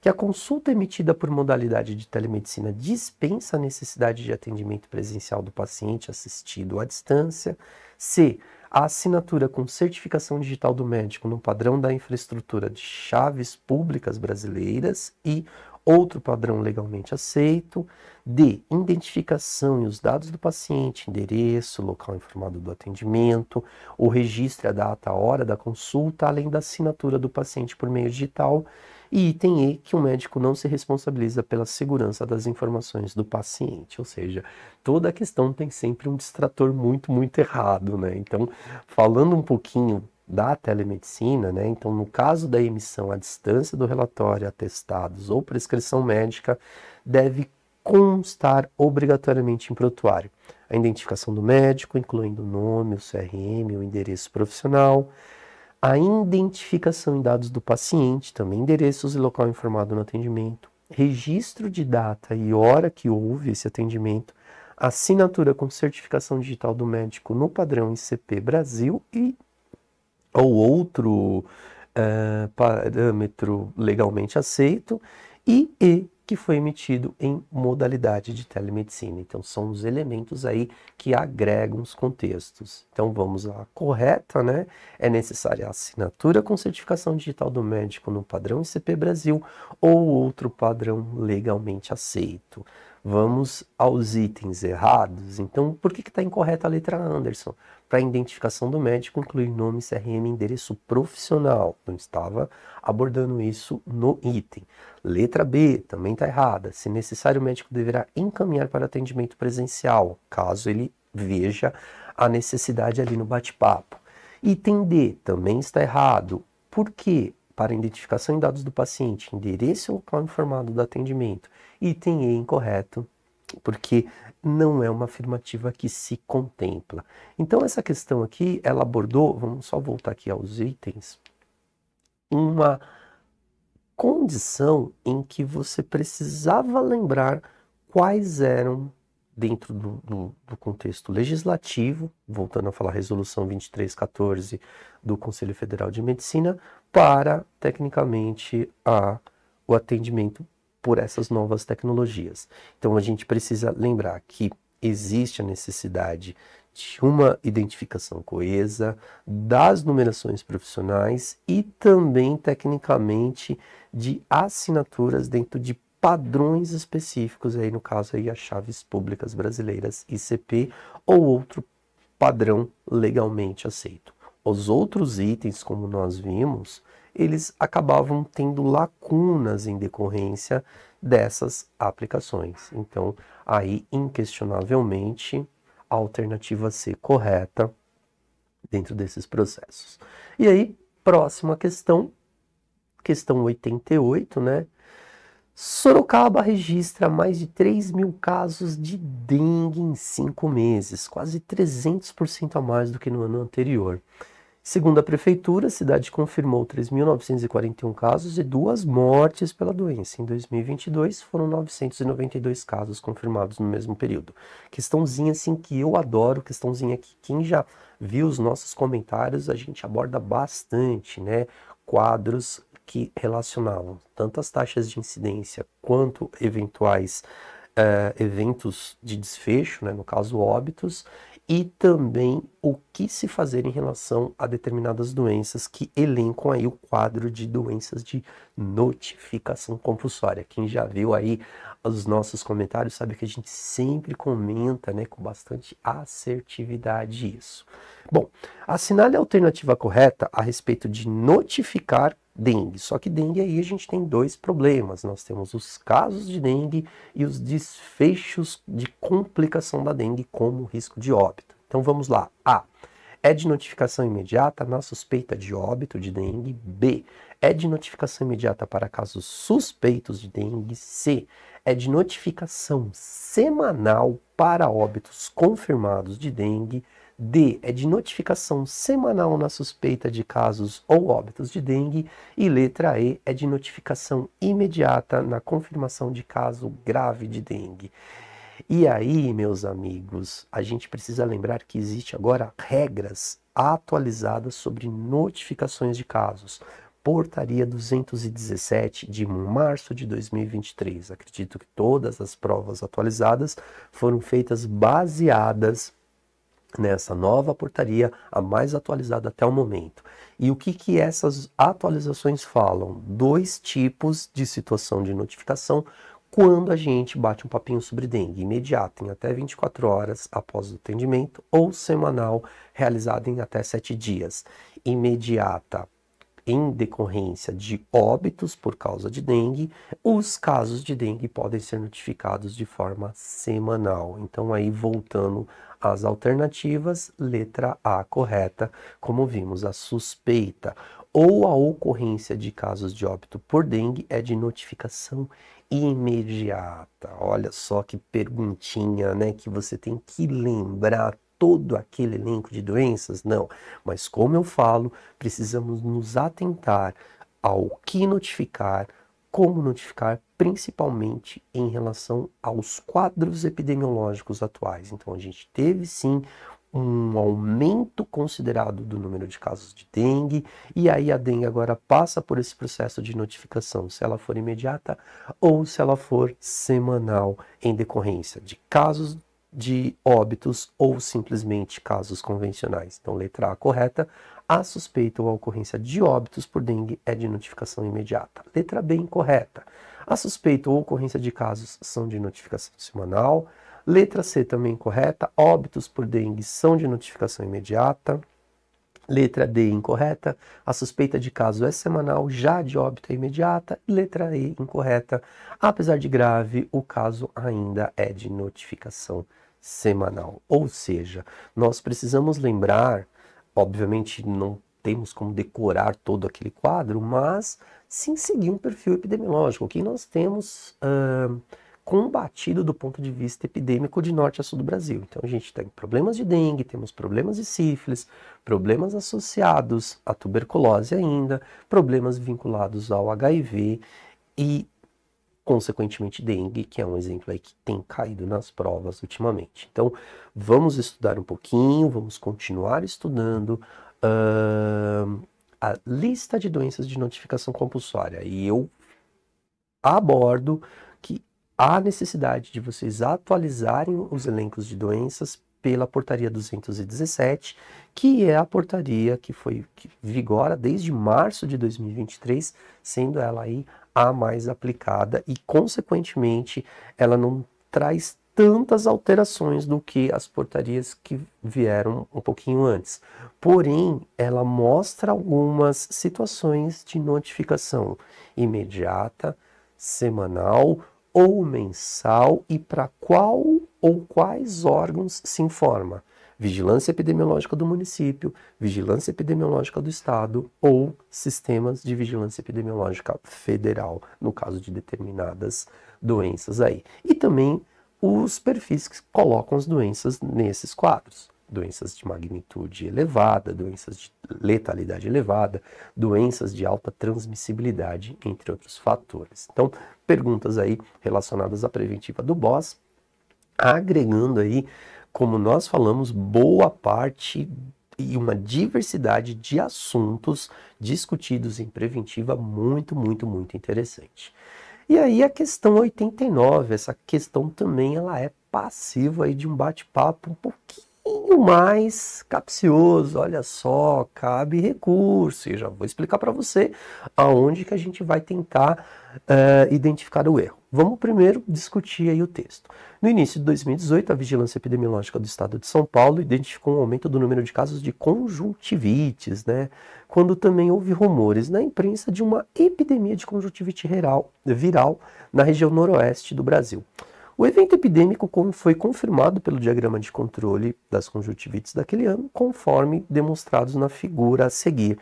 que a consulta emitida por modalidade de telemedicina dispensa a necessidade de atendimento presencial do paciente assistido à distância. C. A assinatura com certificação digital do médico no padrão da infraestrutura de chaves públicas brasileiras e outro padrão legalmente aceito. D. Identificação e os dados do paciente, endereço, local informado do atendimento, o registro, a data, a hora da consulta, além da assinatura do paciente por meio digital e item E, que o médico não se responsabiliza pela segurança das informações do paciente. Ou seja, toda a questão tem sempre um distrator muito, muito errado, né? Então, falando um pouquinho da telemedicina, né? Então, no caso da emissão à distância do relatório, atestados ou prescrição médica, deve constar obrigatoriamente em prontuário a identificação do médico, incluindo o nome, o CRM, o endereço profissional, a identificação em dados do paciente, também endereços e local informado no atendimento, registro de data e hora que houve esse atendimento, assinatura com certificação digital do médico no padrão ICP Brasil e ou outro uh, parâmetro legalmente aceito e, e que foi emitido em modalidade de telemedicina. Então, são os elementos aí que agregam os contextos. Então, vamos à correta, né? É necessária a assinatura com certificação digital do médico no padrão ICP Brasil ou outro padrão legalmente aceito. Vamos aos itens errados. Então, por que está incorreta a letra Anderson? para identificação do médico inclui nome, CRM, endereço profissional. Não estava abordando isso no item. Letra B também está errada. Se necessário, o médico deverá encaminhar para atendimento presencial, caso ele veja a necessidade ali no bate-papo. Item D também está errado. Por quê? Para identificação em dados do paciente, endereço ou local informado do atendimento. Item E incorreto porque não é uma afirmativa que se contempla. Então essa questão aqui, ela abordou, vamos só voltar aqui aos itens, uma condição em que você precisava lembrar quais eram, dentro do, do, do, contexto legislativo, voltando a falar resolução 2314 do Conselho Federal de Medicina, para, tecnicamente, a, o atendimento por essas novas tecnologias. Então a gente precisa lembrar que existe a necessidade de uma identificação coesa das numerações profissionais e também tecnicamente de assinaturas dentro de padrões específicos aí no caso aí as chaves públicas brasileiras ICP ou outro padrão legalmente aceito. Os outros itens, como nós vimos, eles acabavam tendo lacunas em decorrência dessas aplicações. Então, aí, inquestionavelmente, a alternativa C correta dentro desses processos. E aí, próxima questão, questão 88, né? Sorocaba registra mais de 3 mil casos de dengue em cinco meses, quase 300% a mais do que no ano anterior. Segundo a prefeitura, a cidade confirmou 3.941 casos e duas mortes pela doença. Em 2022, foram 992 casos confirmados no mesmo período. Questãozinha assim que eu adoro, questãozinha que quem já viu os nossos comentários, a gente aborda bastante, né? Quadros que relacionavam tanto as taxas de incidência quanto eventuais uh, eventos de desfecho, né? no caso óbitos, e também o que se fazer em relação a determinadas doenças que elencam aí o quadro de doenças de notificação compulsória. Quem já viu aí os nossos comentários sabe que a gente sempre comenta, né, com bastante assertividade isso. Bom, assinale a alternativa correta a respeito de notificar dengue. Só que dengue aí a gente tem dois problemas. Nós temos os casos de dengue e os desfechos de complicação da dengue como risco de óbito. Então vamos lá. A. É de notificação imediata na suspeita de óbito de dengue. B. É de notificação imediata para casos suspeitos de dengue. C. É de notificação semanal para óbitos confirmados de dengue. D. É de notificação semanal na suspeita de casos ou óbitos de dengue. E letra E. É de notificação imediata na confirmação de caso grave de dengue. E aí, meus amigos, a gente precisa lembrar que existe agora regras atualizadas sobre notificações de casos. Portaria 217 de março de 2023. Acredito que todas as provas atualizadas foram feitas baseadas nessa nova portaria, a mais atualizada até o momento. E o que, que essas atualizações falam? Dois tipos de situação de notificação quando a gente bate um papinho sobre dengue, imediato, em até 24 horas após o atendimento, ou semanal, realizado em até 7 dias, imediata em decorrência de óbitos por causa de dengue, os casos de dengue podem ser notificados de forma semanal. Então, aí voltando às alternativas, letra A correta, como vimos, a suspeita ou a ocorrência de casos de óbito por dengue é de notificação imediata. Olha só que perguntinha, né, que você tem que lembrar todo aquele elenco de doenças? Não, mas como eu falo, precisamos nos atentar ao que notificar, como notificar, principalmente em relação aos quadros epidemiológicos atuais. Então a gente teve sim um aumento considerado do número de casos de dengue, e aí a dengue agora passa por esse processo de notificação, se ela for imediata ou se ela for semanal, em decorrência de casos de óbitos ou simplesmente casos convencionais. Então, letra A correta, a suspeita ou a ocorrência de óbitos por dengue é de notificação imediata. Letra B incorreta, a suspeita ou ocorrência de casos são de notificação semanal. Letra C também correta. Óbitos por dengue são de notificação imediata. Letra D incorreta. A suspeita de caso é semanal, já de óbito é imediata. Letra E incorreta. Apesar de grave, o caso ainda é de notificação semanal. Ou seja, nós precisamos lembrar, obviamente não temos como decorar todo aquele quadro, mas sim seguir um perfil epidemiológico. Aqui nós temos. Uh, combatido do ponto de vista epidêmico de norte a sul do Brasil. Então a gente tem problemas de dengue, temos problemas de sífilis, problemas associados à tuberculose ainda, problemas vinculados ao HIV e consequentemente dengue, que é um exemplo aí que tem caído nas provas ultimamente. Então, vamos estudar um pouquinho, vamos continuar estudando uh, a lista de doenças de notificação compulsória. E eu abordo há necessidade de vocês atualizarem os elencos de doenças pela portaria 217, que é a portaria que foi que vigora desde março de 2023, sendo ela aí a mais aplicada e consequentemente ela não traz tantas alterações do que as portarias que vieram um pouquinho antes. Porém, ela mostra algumas situações de notificação imediata, semanal ou mensal e para qual ou quais órgãos se informa. Vigilância epidemiológica do município, vigilância epidemiológica do estado ou sistemas de vigilância epidemiológica federal, no caso de determinadas doenças aí. E também os perfis que colocam as doenças nesses quadros doenças de magnitude elevada, doenças de letalidade elevada, doenças de alta transmissibilidade, entre outros fatores. Então, perguntas aí relacionadas à preventiva do BOS, agregando aí, como nós falamos, boa parte e uma diversidade de assuntos discutidos em preventiva muito, muito, muito interessante. E aí a questão 89, essa questão também ela é passiva aí de um bate-papo um pouquinho o mais capcioso. Olha só, cabe recurso. E já vou explicar para você aonde que a gente vai tentar uh, identificar o erro. Vamos primeiro discutir aí o texto. No início de 2018, a Vigilância Epidemiológica do Estado de São Paulo identificou um aumento do número de casos de conjuntivites, né? Quando também houve rumores na imprensa de uma epidemia de conjuntivite viral na região noroeste do Brasil. O evento epidêmico foi confirmado pelo diagrama de controle das conjuntivites daquele ano, conforme demonstrados na figura a seguir.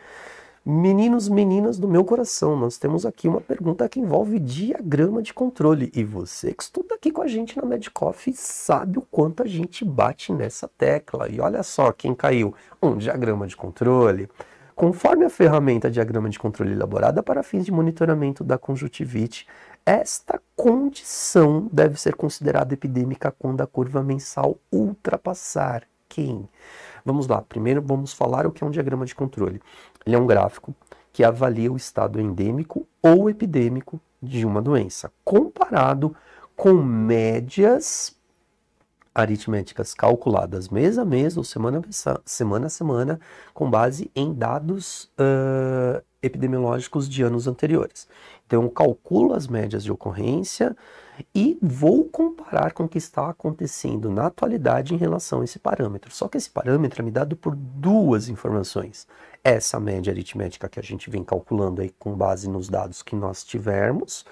Meninos, meninas do meu coração, nós temos aqui uma pergunta que envolve diagrama de controle. E você que estuda aqui com a gente na Medcoff sabe o quanto a gente bate nessa tecla. E olha só quem caiu: um diagrama de controle. Conforme a ferramenta diagrama de controle elaborada para fins de monitoramento da conjuntivite, esta condição deve ser considerada epidêmica quando a curva mensal ultrapassar quem? Vamos lá, primeiro vamos falar o que é um diagrama de controle. Ele é um gráfico que avalia o estado endêmico ou epidêmico de uma doença, comparado com médias aritméticas calculadas mês a mês ou semana a semana, semana, com base em dados epidemiológicos de anos anteriores. Então, eu calculo as médias de ocorrência e vou comparar com o que está acontecendo na atualidade em relação a esse parâmetro. Só que esse parâmetro é me dado por duas informações. Essa média aritmética que a gente vem calculando aí com base nos dados que nós tivermos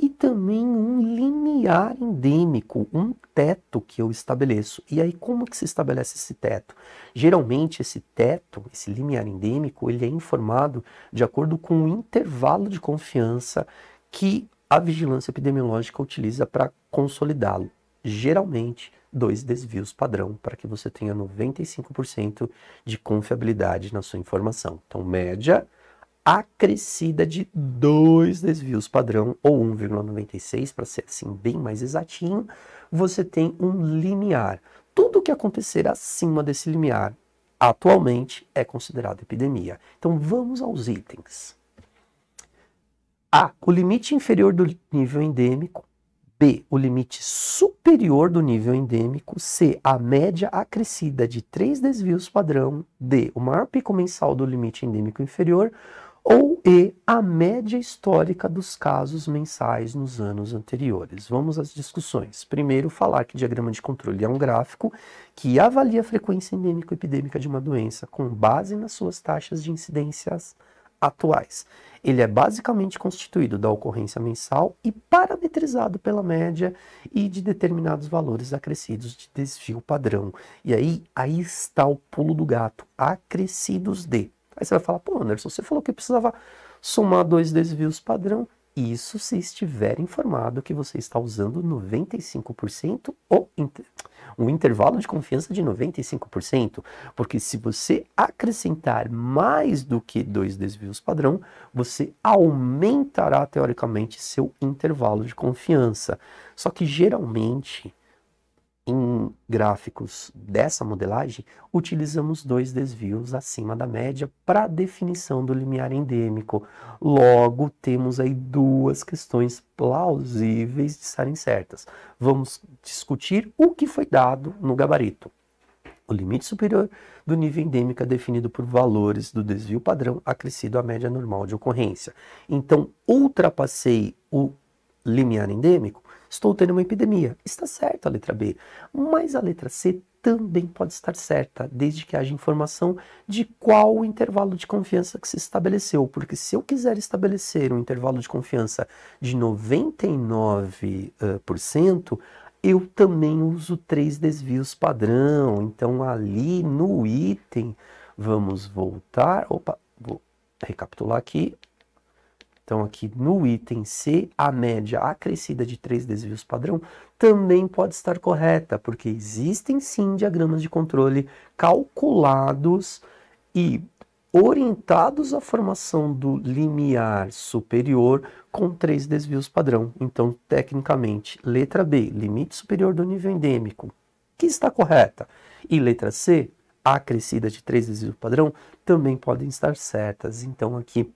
e também um limiar endêmico, um teto que eu estabeleço. E aí como que se estabelece esse teto? Geralmente esse teto, esse limiar endêmico, ele é informado de acordo com o intervalo de confiança que a vigilância epidemiológica utiliza para consolidá-lo. Geralmente dois desvios padrão para que você tenha 95% de confiabilidade na sua informação. Então média acrescida de dois desvios padrão, ou 1,96 para ser assim bem mais exatinho, você tem um limiar. Tudo o que acontecer acima desse limiar atualmente é considerado epidemia. Então vamos aos itens. A. O limite inferior do nível endêmico. B. O limite superior do nível endêmico. C. A média acrescida de três desvios padrão. D. O maior pico mensal do limite endêmico inferior ou e a média histórica dos casos mensais nos anos anteriores. Vamos às discussões. Primeiro, falar que diagrama de controle é um gráfico que avalia a frequência endêmico-epidêmica de uma doença com base nas suas taxas de incidências atuais. Ele é basicamente constituído da ocorrência mensal e parametrizado pela média e de determinados valores acrescidos de desvio padrão. E aí, aí está o pulo do gato, acrescidos de Aí você vai falar, pô, Anderson, você falou que precisava somar dois desvios padrão. Isso se estiver informado que você está usando 95% ou inter... um intervalo de confiança de 95%, porque se você acrescentar mais do que dois desvios padrão, você aumentará teoricamente seu intervalo de confiança. Só que geralmente em gráficos dessa modelagem, utilizamos dois desvios acima da média para definição do limiar endêmico. Logo, temos aí duas questões plausíveis de estarem certas. Vamos discutir o que foi dado no gabarito. O limite superior do nível endêmico é definido por valores do desvio padrão acrescido à média normal de ocorrência. Então, ultrapassei o limiar endêmico, Estou tendo uma epidemia. Está certo a letra B, mas a letra C também pode estar certa, desde que haja informação de qual o intervalo de confiança que se estabeleceu. Porque se eu quiser estabelecer um intervalo de confiança de 99%, uh, eu também uso três desvios padrão. Então, ali no item, vamos voltar. Opa, vou recapitular aqui. Então, aqui no item C, a média acrescida de três desvios padrão também pode estar correta, porque existem sim diagramas de controle calculados e orientados à formação do limiar superior com três desvios padrão. Então, tecnicamente, letra B, limite superior do nível endêmico, que está correta. E letra C, acrescida de três desvios padrão, também podem estar certas. Então, aqui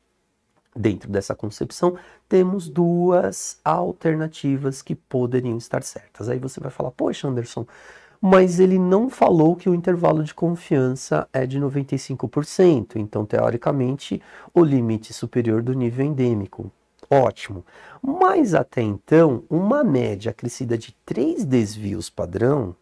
Dentro dessa concepção, temos duas alternativas que poderiam estar certas. Aí você vai falar, poxa, Anderson, mas ele não falou que o intervalo de confiança é de 95%, então, teoricamente, o limite superior do nível endêmico. Ótimo. Mas até então, uma média acrescida de três desvios padrão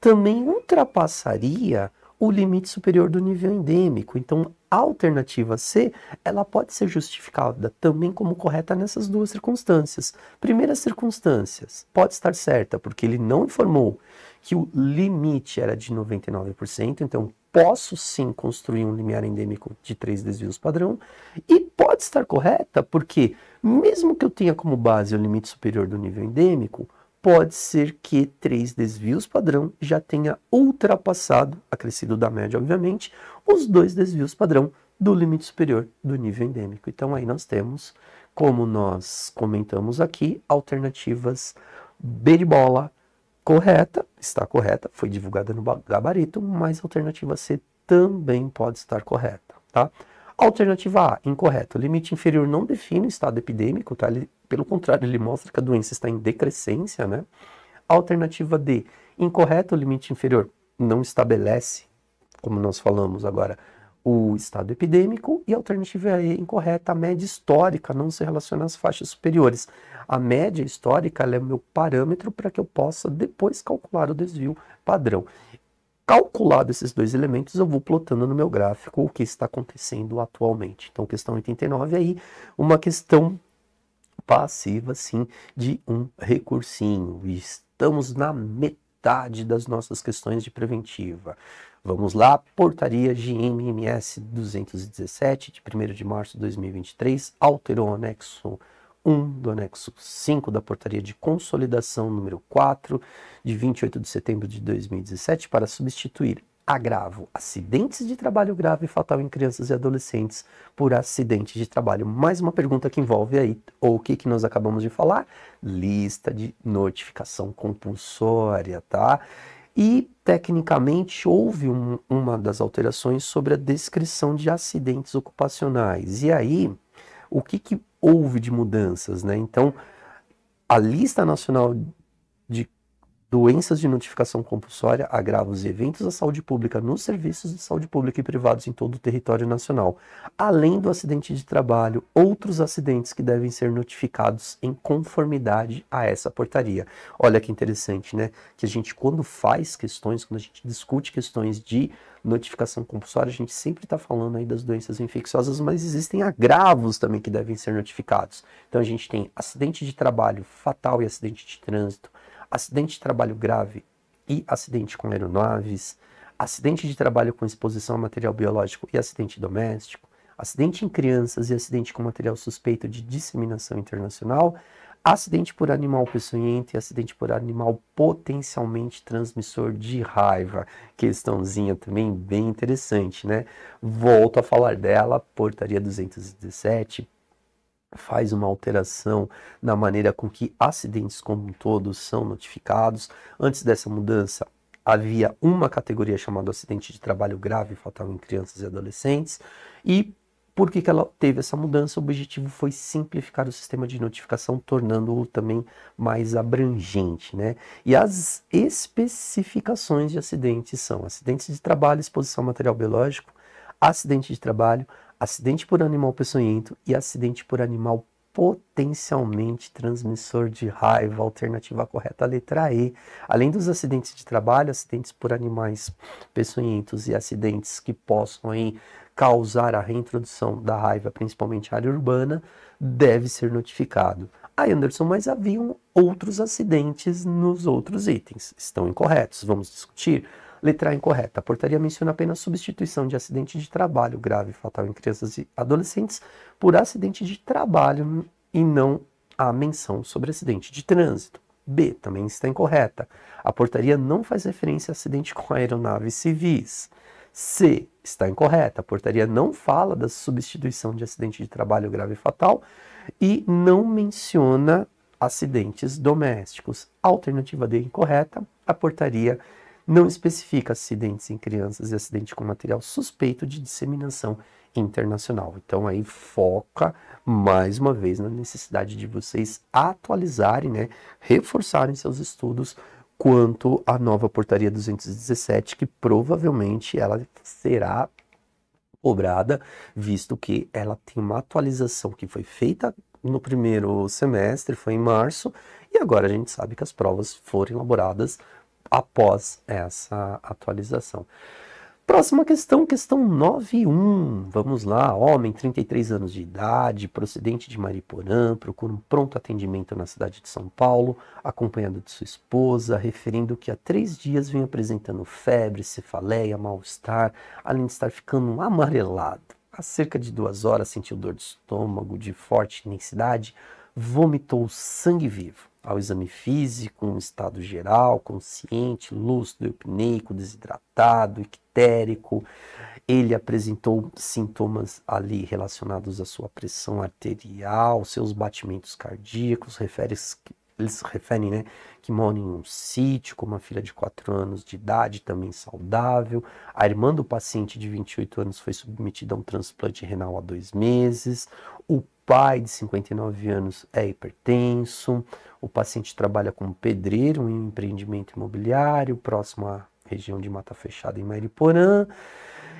também ultrapassaria o limite superior do nível endêmico. Então, a alternativa C, ela pode ser justificada também como correta nessas duas circunstâncias. Primeira circunstância, pode estar certa, porque ele não informou que o limite era de 99%, então posso sim construir um limiar endêmico de três desvios padrão, e pode estar correta, porque mesmo que eu tenha como base o limite superior do nível endêmico, pode ser que três desvios padrão já tenha ultrapassado, acrescido da média, obviamente, os dois desvios padrão do limite superior do nível endêmico. Então aí nós temos, como nós comentamos aqui, alternativas B de bola correta, está correta, foi divulgada no gabarito, mas alternativa C também pode estar correta, tá? Alternativa A, incorreta. O limite inferior não define o estado epidêmico, tá? Ele pelo contrário, ele mostra que a doença está em decrescência, né? Alternativa D, incorreto o limite inferior, não estabelece, como nós falamos agora, o estado epidêmico e a alternativa E incorreta, a média histórica não se relaciona às faixas superiores. A média histórica é o meu parâmetro para que eu possa depois calcular o desvio padrão. Calculado esses dois elementos, eu vou plotando no meu gráfico o que está acontecendo atualmente. Então, questão 89 aí, uma questão passiva, sim, de um recursinho. Estamos na metade das nossas questões de preventiva. Vamos lá, portaria GMMS 217, de 1 de março de 2023, alterou o anexo 1 do anexo 5 da portaria de consolidação número 4, de 28 de setembro de 2017, para substituir agravo, acidentes de trabalho grave e fatal em crianças e adolescentes por acidente de trabalho. Mais uma pergunta que envolve aí, ou o que, que nós acabamos de falar? Lista de notificação compulsória, tá? E, tecnicamente, houve um, uma das alterações sobre a descrição de acidentes ocupacionais. E aí, o que, que houve de mudanças, né? Então, a lista nacional de doenças de notificação compulsória agravos os eventos da saúde pública nos serviços de saúde pública e privados em todo o território nacional, além do acidente de trabalho, outros acidentes que devem ser notificados em conformidade a essa portaria. Olha que interessante, né? Que a gente, quando faz questões, quando a gente discute questões de notificação compulsória, a gente sempre está falando aí das doenças infecciosas, mas existem agravos também que devem ser notificados. Então a gente tem acidente de trabalho fatal e acidente de trânsito, acidente de trabalho grave e acidente com aeronaves, acidente de trabalho com exposição a material biológico e acidente doméstico, acidente em crianças e acidente com material suspeito de disseminação internacional, acidente por animal peçonhento e acidente por animal potencialmente transmissor de raiva. Questãozinha também bem interessante, né? Volto a falar dela, portaria 217, faz uma alteração na maneira com que acidentes como um todo são notificados. Antes dessa mudança, havia uma categoria chamada acidente de trabalho grave fatal em crianças e adolescentes. E por que, que ela teve essa mudança? O objetivo foi simplificar o sistema de notificação, tornando-o também mais abrangente. Né? E as especificações de acidentes são acidentes de trabalho, exposição ao material biológico, acidente de trabalho, acidente por animal peçonhento e acidente por animal potencialmente transmissor de raiva, alternativa correta, letra E. Além dos acidentes de trabalho, acidentes por animais peçonhentos e acidentes que possam aí, causar a reintrodução da raiva, principalmente área urbana, deve ser notificado. Ah, Anderson, mas haviam outros acidentes nos outros itens. Estão incorretos, vamos discutir. Letra A incorreta. A portaria menciona apenas substituição de acidente de trabalho grave e fatal em crianças e adolescentes por acidente de trabalho e não a menção sobre acidente de trânsito. B também está incorreta. A portaria não faz referência a acidente com aeronaves civis. C está incorreta. A portaria não fala da substituição de acidente de trabalho grave e fatal e não menciona acidentes domésticos. Alternativa D incorreta. A portaria não especifica acidentes em crianças e acidente com material suspeito de disseminação internacional. Então aí foca mais uma vez na necessidade de vocês atualizarem, né, reforçarem seus estudos quanto à nova portaria 217, que provavelmente ela será cobrada, visto que ela tem uma atualização que foi feita no primeiro semestre, foi em março, e agora a gente sabe que as provas foram elaboradas após essa atualização. Próxima questão, questão 91. Vamos lá, homem, 33 anos de idade, procedente de Mariporã, procura um pronto atendimento na cidade de São Paulo, acompanhado de sua esposa, referindo que há três dias vem apresentando febre, cefaleia, mal-estar, além de estar ficando amarelado. Há cerca de duas horas sentiu dor de estômago de forte intensidade, vomitou sangue vivo. Ao exame físico, um estado geral, consciente, lúcido, eupneico, desidratado, ictérico. Ele apresentou sintomas ali relacionados à sua pressão arterial, seus batimentos cardíacos, refere eles se referem, né, que mora em um sítio, com uma filha de 4 anos de idade, também saudável. A irmã do paciente de 28 anos foi submetida a um transplante renal há dois meses. O pai de 59 anos é hipertenso. O paciente trabalha como pedreiro em um empreendimento imobiliário próximo à região de Mata Fechada, em Mariporã.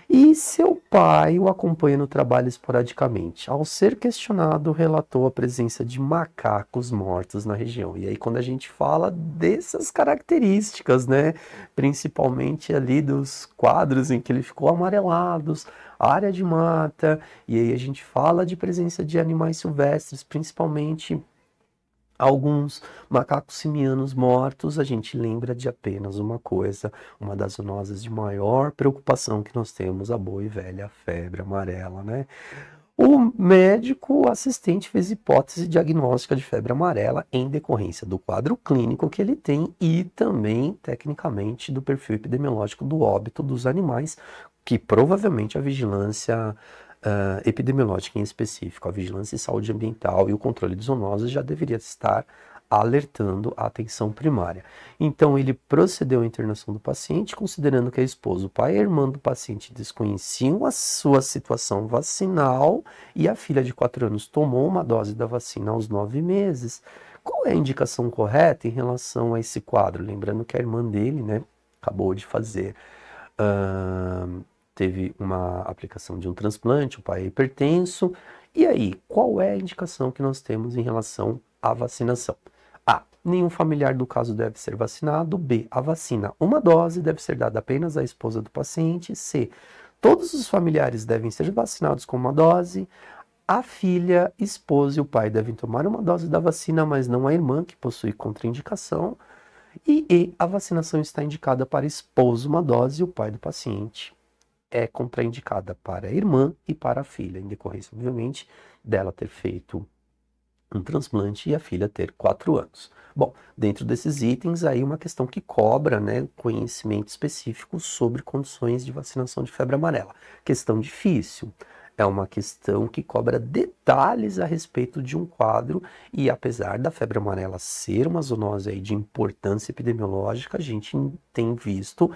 E seu pai o acompanha no trabalho esporadicamente. Ao ser questionado, relatou a presença de macacos mortos na região. E aí, quando a gente fala dessas características, né? Principalmente ali dos quadros em que ele ficou amarelados, área de mata, e aí a gente fala de presença de animais silvestres, principalmente alguns macacos simianos mortos, a gente lembra de apenas uma coisa, uma das zoonoses de maior preocupação que nós temos, a boa e velha febre amarela, né? O médico assistente fez hipótese diagnóstica de febre amarela em decorrência do quadro clínico que ele tem e também, tecnicamente, do perfil epidemiológico do óbito dos animais, que provavelmente a vigilância uh, epidemiológica em específico, a vigilância em saúde ambiental e o controle de zoonoses já deveria estar alertando a atenção primária. Então, ele procedeu à internação do paciente, considerando que a esposa, o pai e a irmã do paciente desconheciam a sua situação vacinal e a filha de 4 anos tomou uma dose da vacina aos 9 meses. Qual é a indicação correta em relação a esse quadro? Lembrando que a irmã dele, né, acabou de fazer. Uh teve uma aplicação de um transplante, o pai é hipertenso. E aí, qual é a indicação que nós temos em relação à vacinação? A. Nenhum familiar do caso deve ser vacinado. B. A vacina, uma dose, deve ser dada apenas à esposa do paciente. C. Todos os familiares devem ser vacinados com uma dose. A filha, esposa e o pai devem tomar uma dose da vacina, mas não a irmã, que possui contraindicação. E, e a vacinação está indicada para esposo uma dose e o pai do paciente é contraindicada para a irmã e para a filha, em decorrência, obviamente, dela ter feito um transplante e a filha ter quatro anos. Bom, dentro desses itens, aí uma questão que cobra né, conhecimento específico sobre condições de vacinação de febre amarela. Questão difícil. É uma questão que cobra detalhes a respeito de um quadro e apesar da febre amarela ser uma zoonose de importância epidemiológica, a gente tem visto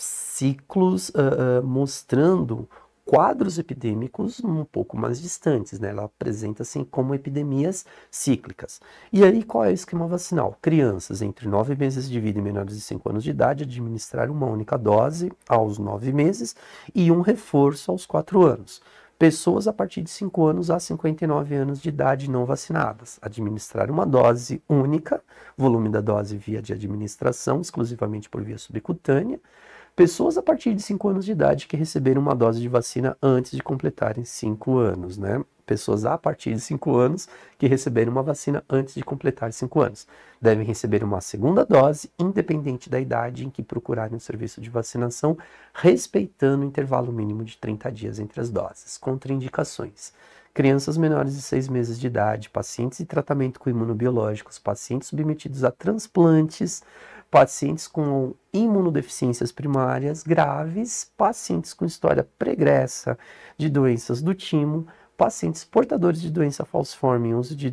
ciclos uh, uh, mostrando quadros epidêmicos um pouco mais distantes, né? Ela apresenta-se assim, como epidemias cíclicas. E aí, qual é o esquema vacinal? Crianças entre 9 meses de vida e menores de 5 anos de idade administrar uma única dose aos 9 meses e um reforço aos 4 anos. Pessoas a partir de 5 anos a 59 anos de idade não vacinadas, administrar uma dose única, volume da dose via de administração, exclusivamente por via subcutânea, pessoas a partir de 5 anos de idade que receberam uma dose de vacina antes de completarem 5 anos, né? Pessoas a partir de 5 anos que receberam uma vacina antes de completar 5 anos devem receber uma segunda dose, independente da idade em que procurarem o serviço de vacinação, respeitando o intervalo mínimo de 30 dias entre as doses. Contraindicações crianças menores de 6 meses de idade, pacientes de tratamento com imunobiológicos, pacientes submetidos a transplantes, pacientes com imunodeficiências primárias graves, pacientes com história pregressa de doenças do timo, pacientes portadores de doença falciforme, uso de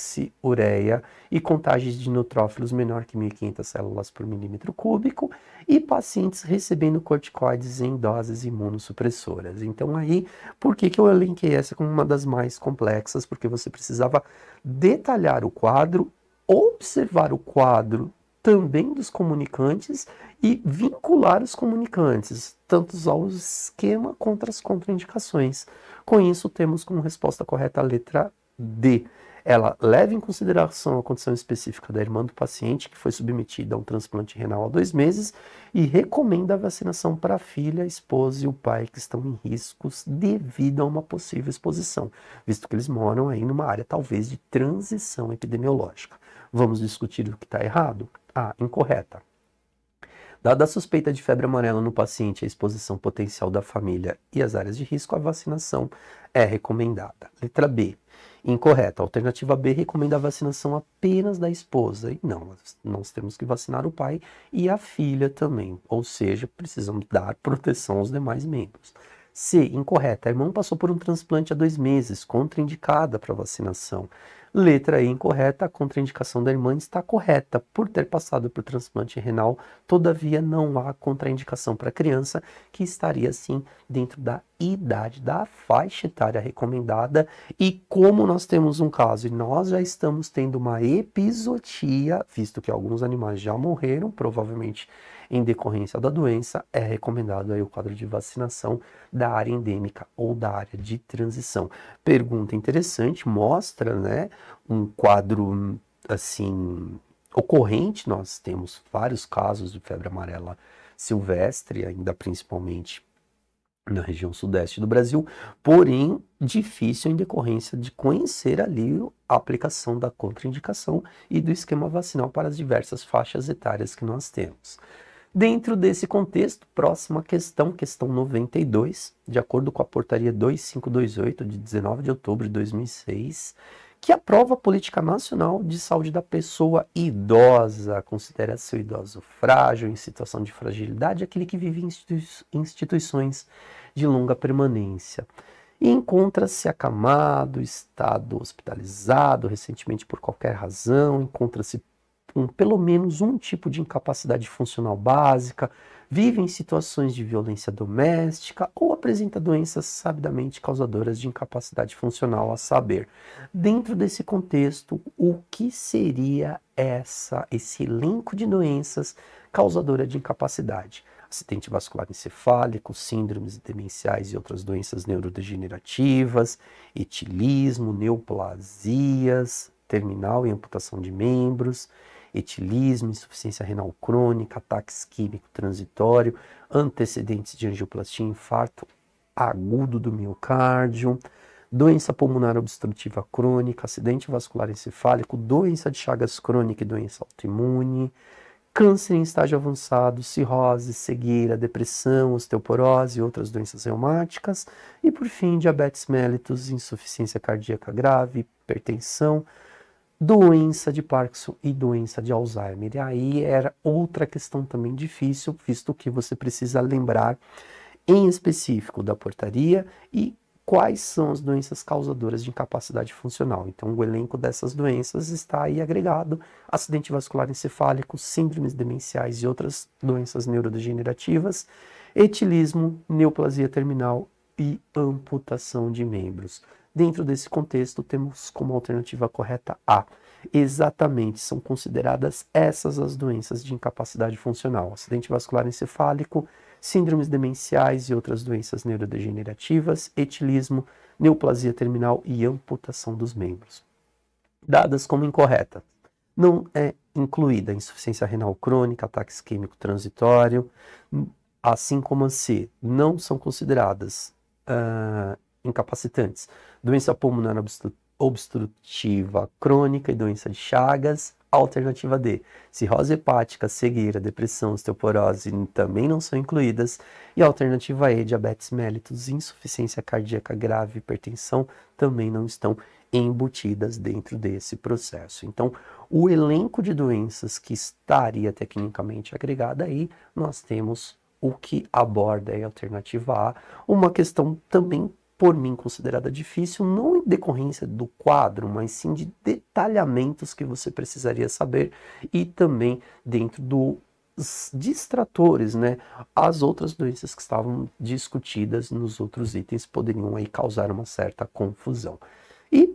hidroxiureia e contagens de neutrófilos menor que 1.500 células por milímetro cúbico e pacientes recebendo corticoides em doses imunossupressoras. Então aí, por que, que eu elenquei essa como uma das mais complexas? Porque você precisava detalhar o quadro observar o quadro também dos comunicantes e vincular os comunicantes, tanto ao esquema contra as contraindicações. Com isso, temos como resposta correta a letra D. Ela leva em consideração a condição específica da irmã do paciente, que foi submetida a um transplante renal há dois meses, e recomenda a vacinação para a filha, a esposa e o pai que estão em riscos devido a uma possível exposição, visto que eles moram aí numa área talvez de transição epidemiológica. Vamos discutir o que está errado? A. Ah, incorreta. Dada a suspeita de febre amarela no paciente, a exposição potencial da família e as áreas de risco, a vacinação é recomendada. Letra B. Incorreta. alternativa B recomenda a vacinação apenas da esposa. E não, nós temos que vacinar o pai e a filha também. Ou seja, precisamos dar proteção aos demais membros. C. Incorreta. A irmã passou por um transplante há dois meses, contraindicada para vacinação. Letra E incorreta, a contraindicação da irmã está correta por ter passado por transplante renal, todavia não há contraindicação para criança que estaria sim dentro da idade, da faixa etária recomendada. E como nós temos um caso e nós já estamos tendo uma episotia, visto que alguns animais já morreram, provavelmente em decorrência da doença, é recomendado aí o quadro de vacinação da área endêmica ou da área de transição. Pergunta interessante, mostra, né, um quadro assim ocorrente, nós temos vários casos de febre amarela silvestre, ainda principalmente na região sudeste do Brasil, porém difícil em decorrência de conhecer ali a aplicação da contraindicação e do esquema vacinal para as diversas faixas etárias que nós temos. Dentro desse contexto, próxima questão, questão 92, de acordo com a portaria 2528 de 19 de outubro de 2006, que aprova a política nacional de saúde da pessoa idosa. Considera-se o idoso frágil, em situação de fragilidade, aquele que vive em instituições de longa permanência. E encontra-se acamado, estado hospitalizado recentemente por qualquer razão, encontra-se com pelo menos um tipo de incapacidade funcional básica, vive em situações de violência doméstica ou apresenta doenças sabidamente causadoras de incapacidade funcional, a saber. Dentro desse contexto, o que seria essa esse elenco de doenças causadora de incapacidade? Acidente vascular encefálico, síndromes demenciais e outras doenças neurodegenerativas, etilismo, neoplasias terminal e amputação de membros, etilismo, insuficiência renal crônica, ataque químico transitório, antecedentes de angioplastia, infarto agudo do miocárdio, doença pulmonar obstrutiva crônica, acidente vascular encefálico, doença de Chagas crônica e doença autoimune, câncer em estágio avançado, cirrose, cegueira, depressão, osteoporose e outras doenças reumáticas, e por fim, diabetes mellitus, insuficiência cardíaca grave, hipertensão, doença de Parkinson e doença de Alzheimer. E aí era outra questão também difícil, visto que você precisa lembrar em específico da portaria e quais são as doenças causadoras de incapacidade funcional. Então, o elenco dessas doenças está aí agregado: acidente vascular encefálico, síndromes demenciais e outras doenças neurodegenerativas, etilismo, neoplasia terminal e amputação de membros. Dentro desse contexto, temos como alternativa correta A. Exatamente, são consideradas essas as doenças de incapacidade funcional: acidente vascular encefálico, síndromes demenciais e outras doenças neurodegenerativas, etilismo, neoplasia terminal e amputação dos membros. Dadas como incorreta, não é incluída insuficiência renal crônica, ataque isquêmico transitório, assim como a C, não são consideradas uh, incapacitantes, doença pulmonar obstrutiva crônica e doença de Chagas, alternativa D. Cirrose hepática, cegueira, depressão, osteoporose também não são incluídas. E alternativa E, diabetes mellitus, insuficiência cardíaca grave, hipertensão também não estão embutidas dentro desse processo. Então, o elenco de doenças que estaria tecnicamente agregada aí, nós temos o que aborda a alternativa A, uma questão também por mim considerada difícil, não em decorrência do quadro, mas sim de detalhamentos que você precisaria saber e também dentro dos distratores, né? As outras doenças que estavam discutidas nos outros itens poderiam aí causar uma certa confusão. E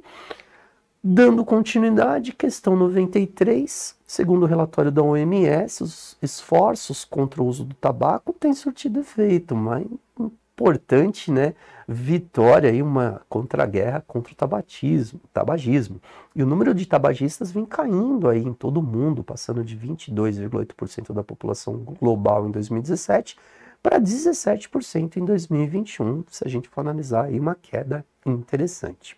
Dando continuidade, questão 93, segundo o relatório da OMS, os esforços contra o uso do tabaco têm surtido efeito, mas importante, né, vitória e uma contra-guerra contra o tabatismo, tabagismo. E o número de tabagistas vem caindo aí em todo o mundo, passando de 22,8% da população global em 2017 para 17% em 2021, se a gente for analisar aí uma queda interessante.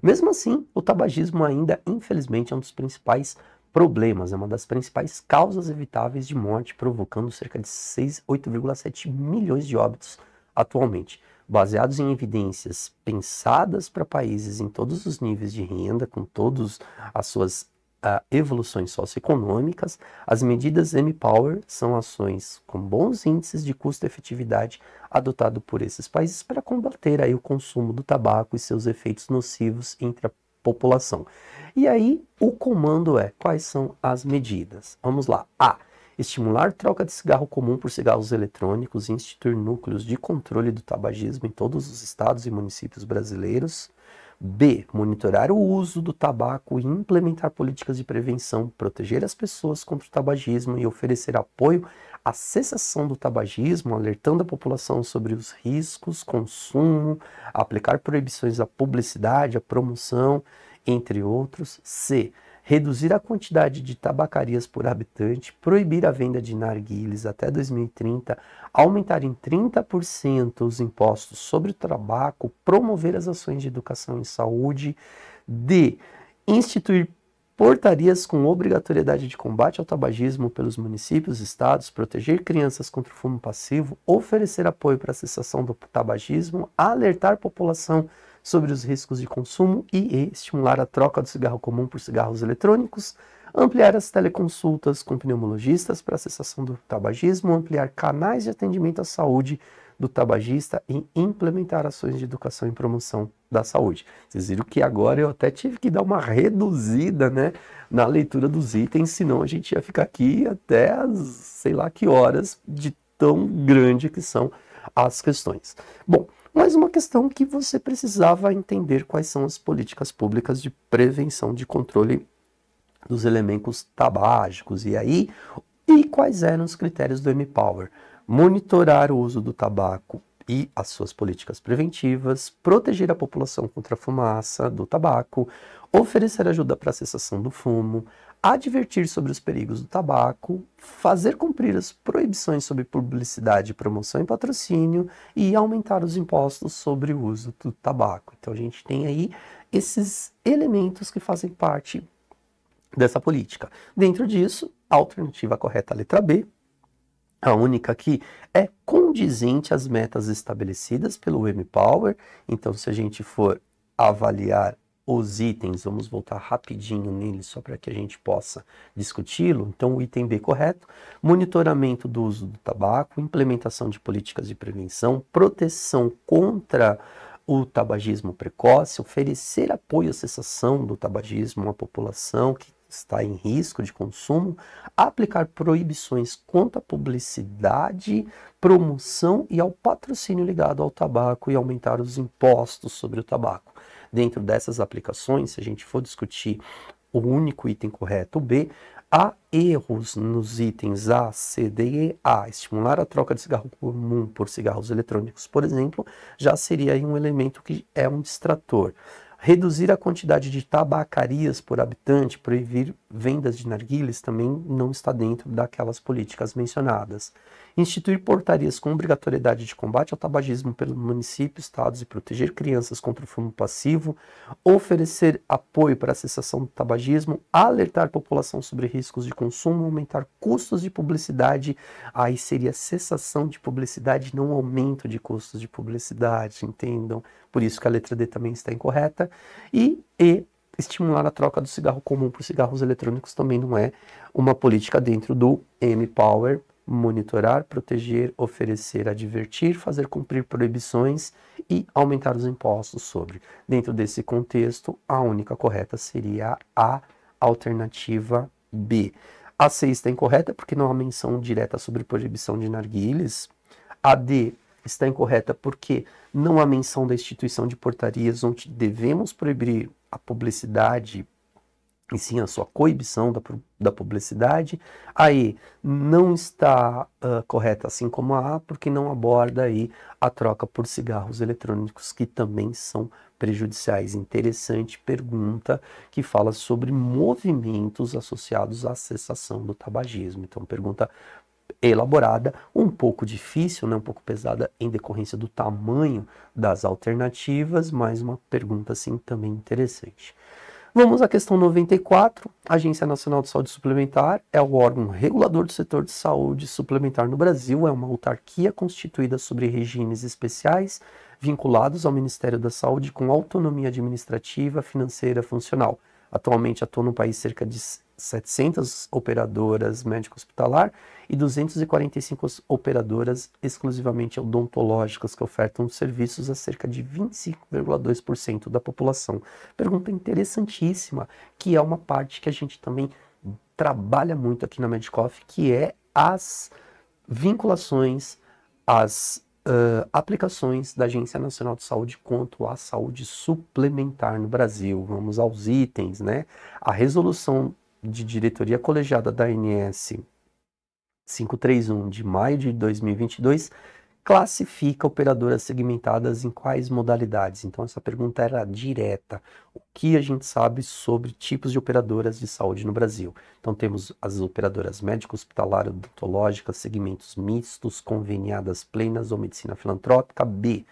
Mesmo assim, o tabagismo ainda, infelizmente, é um dos principais problemas, é uma das principais causas evitáveis de morte, provocando cerca de 8,7 milhões de óbitos atualmente baseados em evidências pensadas para países em todos os níveis de renda, com todas as suas uh, evoluções socioeconômicas, as medidas M-Power são ações com bons índices de custo-efetividade adotado por esses países para combater aí o consumo do tabaco e seus efeitos nocivos entre a população. E aí o comando é quais são as medidas? Vamos lá. A estimular troca de cigarro comum por cigarros eletrônicos e instituir núcleos de controle do tabagismo em todos os estados e municípios brasileiros. B. Monitorar o uso do tabaco e implementar políticas de prevenção, proteger as pessoas contra o tabagismo e oferecer apoio à cessação do tabagismo, alertando a população sobre os riscos, consumo, aplicar proibições à publicidade, à promoção, entre outros. C reduzir a quantidade de tabacarias por habitante, proibir a venda de narguilés até 2030, aumentar em 30% os impostos sobre o tabaco, promover as ações de educação em saúde, de Instituir portarias com obrigatoriedade de combate ao tabagismo pelos municípios, estados, proteger crianças contra o fumo passivo, oferecer apoio para a cessação do tabagismo, alertar população sobre os riscos de consumo e estimular a troca do cigarro comum por cigarros eletrônicos, ampliar as teleconsultas com pneumologistas para a cessação do tabagismo, ampliar canais de atendimento à saúde do tabagista e implementar ações de educação e promoção da saúde. Vocês viram que agora eu até tive que dar uma reduzida, né, na leitura dos itens, senão a gente ia ficar aqui até as, sei lá que horas de tão grande que são as questões. Bom, mas uma questão que você precisava entender quais são as políticas públicas de prevenção de controle dos elementos tabágicos e aí e quais eram os critérios do M-Power. Monitorar o uso do tabaco e as suas políticas preventivas, proteger a população contra a fumaça do tabaco, oferecer ajuda para a cessação do fumo, advertir sobre os perigos do tabaco, fazer cumprir as proibições sobre publicidade, promoção e patrocínio e aumentar os impostos sobre o uso do tabaco. Então a gente tem aí esses elementos que fazem parte dessa política. Dentro disso, a alternativa correta letra B, a única que é condizente às metas estabelecidas pelo M-Power. Então, se a gente for avaliar os itens, vamos voltar rapidinho nele só para que a gente possa discuti-lo. Então, o item B correto: monitoramento do uso do tabaco, implementação de políticas de prevenção, proteção contra o tabagismo precoce, oferecer apoio à cessação do tabagismo à população que está em risco de consumo, aplicar proibições contra a publicidade, promoção e ao patrocínio ligado ao tabaco e aumentar os impostos sobre o tabaco dentro dessas aplicações, se a gente for discutir o único item correto, o B, há erros nos itens A, C, D e A. Estimular a troca de cigarro comum por cigarros eletrônicos, por exemplo, já seria um elemento que é um distrator. Reduzir a quantidade de tabacarias por habitante, proibir vendas de narguilhas, também não está dentro daquelas políticas mencionadas instituir portarias com obrigatoriedade de combate ao tabagismo pelo município, estados e proteger crianças contra o fumo passivo, oferecer apoio para a cessação do tabagismo, alertar a população sobre riscos de consumo, aumentar custos de publicidade, aí seria cessação de publicidade, não aumento de custos de publicidade, entendam? Por isso que a letra D também está incorreta. E E estimular a troca do cigarro comum por cigarros eletrônicos também não é uma política dentro do M-Power monitorar, proteger, oferecer, advertir, fazer cumprir proibições e aumentar os impostos sobre. Dentro desse contexto, a única correta seria a alternativa B. A C está incorreta porque não há menção direta sobre proibição de narguilhas. A D está incorreta porque não há menção da instituição de portarias onde devemos proibir a publicidade, e sim a sua coibição da, da publicidade. A E não está uh, correta, assim como a A, porque não aborda aí a troca por cigarros eletrônicos, que também são prejudiciais. Interessante pergunta que fala sobre movimentos associados à cessação do tabagismo. Então, pergunta elaborada, um pouco difícil, né, um pouco pesada em decorrência do tamanho das alternativas, mas uma pergunta assim também interessante. Vamos à questão 94. A Agência Nacional de Saúde Suplementar é o órgão regulador do setor de saúde suplementar no Brasil, é uma autarquia constituída sobre regimes especiais vinculados ao Ministério da Saúde com autonomia administrativa, financeira, funcional. Atualmente atuam no país cerca de 700 operadoras médico-hospitalar e 245 operadoras exclusivamente odontológicas que ofertam serviços a cerca de 25,2% da população. Pergunta interessantíssima, que é uma parte que a gente também trabalha muito aqui na Medicoff, que é as vinculações, as uh, aplicações da Agência Nacional de Saúde quanto à saúde suplementar no Brasil. Vamos aos itens, né? A resolução de diretoria colegiada da ANS 531 de maio de 2022 classifica operadoras segmentadas em quais modalidades? Então, essa pergunta era direta. O que a gente sabe sobre tipos de operadoras de saúde no Brasil? Então, temos as operadoras médico-hospitalar, odontológicas, segmentos mistos, conveniadas plenas ou medicina filantrópica. B.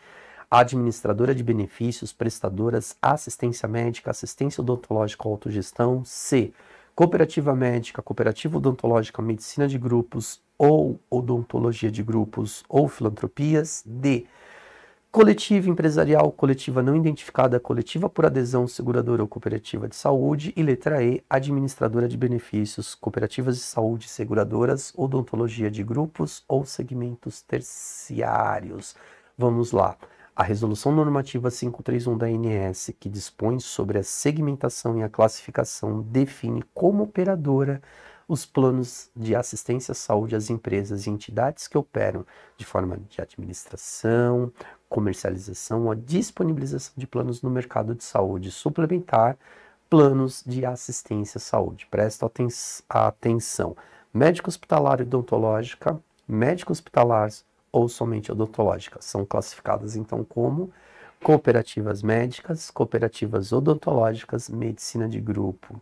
Administradora de benefícios, prestadoras, assistência médica, assistência odontológica ou autogestão. C. Cooperativa médica, cooperativa odontológica, medicina de grupos ou odontologia de grupos ou filantropias. D. Coletiva empresarial, coletiva não identificada, coletiva por adesão, seguradora ou cooperativa de saúde. E letra E, administradora de benefícios, cooperativas de saúde, seguradoras, odontologia de grupos ou segmentos terciários. Vamos lá. A Resolução Normativa 531 da ANS, que dispõe sobre a segmentação e a classificação, define como operadora os planos de assistência à saúde às empresas e entidades que operam de forma de administração, comercialização ou disponibilização de planos no mercado de saúde suplementar, planos de assistência à saúde. Presta aten atenção. Médico hospitalar e odontológica, médico hospitalar ou somente odontológica, são classificadas então como cooperativas médicas, cooperativas odontológicas, medicina de grupo,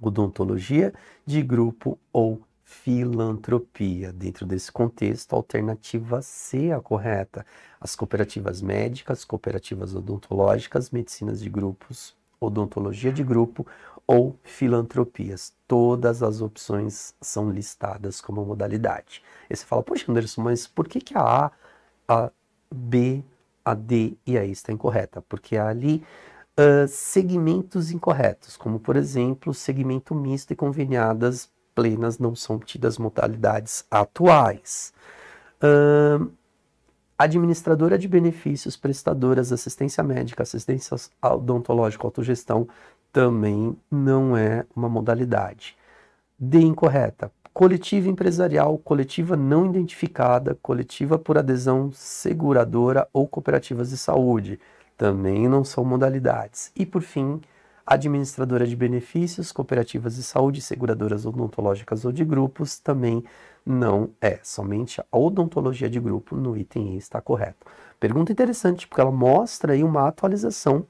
odontologia de grupo ou filantropia. Dentro desse contexto, a alternativa C é a correta. As cooperativas médicas, cooperativas odontológicas, medicinas de grupos, odontologia de grupo ou filantropias. Todas as opções são listadas como modalidade. E você fala, poxa, Anderson, mas por que, que a A, a B, a D e a E está incorreta? Porque ali uh, segmentos incorretos, como por exemplo, segmento misto e conveniadas plenas não são tidas modalidades atuais. Uh, administradora de benefícios, prestadoras, assistência médica, assistência odontológica, autogestão, também não é uma modalidade. D incorreta. Coletiva empresarial, coletiva não identificada, coletiva por adesão seguradora ou cooperativas de saúde também não são modalidades. E por fim, administradora de benefícios, cooperativas de saúde, seguradoras odontológicas ou de grupos também não é. Somente a odontologia de grupo no item I está correto. Pergunta interessante, porque ela mostra aí uma atualização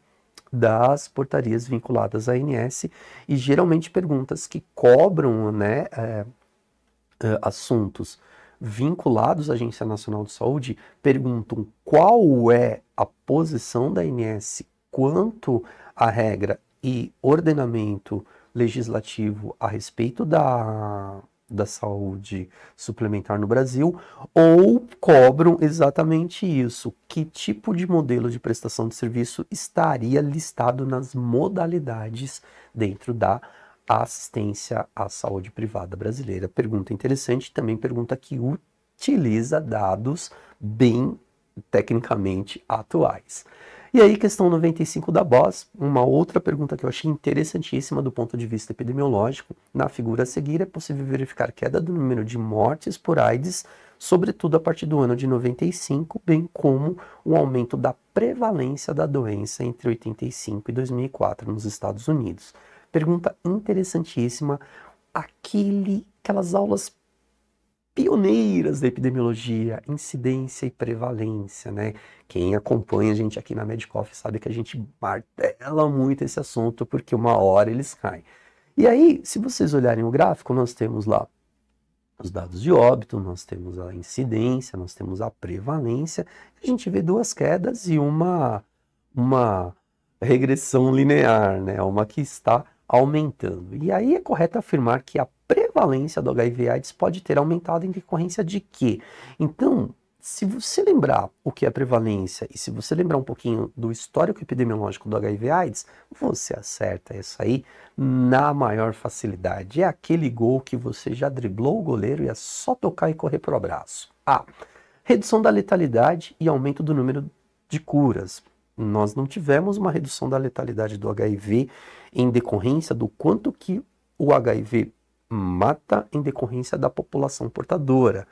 das portarias vinculadas à ANS e geralmente perguntas que cobram né, é, assuntos vinculados à Agência Nacional de Saúde perguntam qual é a posição da ANS quanto à regra e ordenamento legislativo a respeito da, da saúde suplementar no Brasil, ou cobram exatamente isso. Que tipo de modelo de prestação de serviço estaria listado nas modalidades dentro da a assistência à saúde privada brasileira. Pergunta interessante, também pergunta que utiliza dados bem tecnicamente atuais. E aí, questão 95 da BOS, uma outra pergunta que eu achei interessantíssima do ponto de vista epidemiológico. Na figura a seguir, é possível verificar queda do número de mortes por AIDS, sobretudo a partir do ano de 95, bem como o um aumento da prevalência da doença entre 85 e 2004 nos Estados Unidos. Pergunta interessantíssima. Aquele, aquelas aulas pioneiras da epidemiologia, incidência e prevalência, né? Quem acompanha a gente aqui na Medicoff sabe que a gente martela muito esse assunto porque uma hora eles caem. E aí, se vocês olharem o gráfico, nós temos lá os dados de óbito, nós temos a incidência, nós temos a prevalência, a gente vê duas quedas e uma uma regressão linear, né? Uma que está aumentando. E aí é correto afirmar que a prevalência do HIV/AIDS pode ter aumentado em decorrência de quê? Então, se você lembrar o que é prevalência e se você lembrar um pouquinho do histórico epidemiológico do HIV/AIDS, você acerta essa aí na maior facilidade. É aquele gol que você já driblou o goleiro e é só tocar e correr para o abraço. A. redução da letalidade e aumento do número de curas nós não tivemos uma redução da letalidade do HIV em decorrência do quanto que o HIV mata em decorrência da população portadora.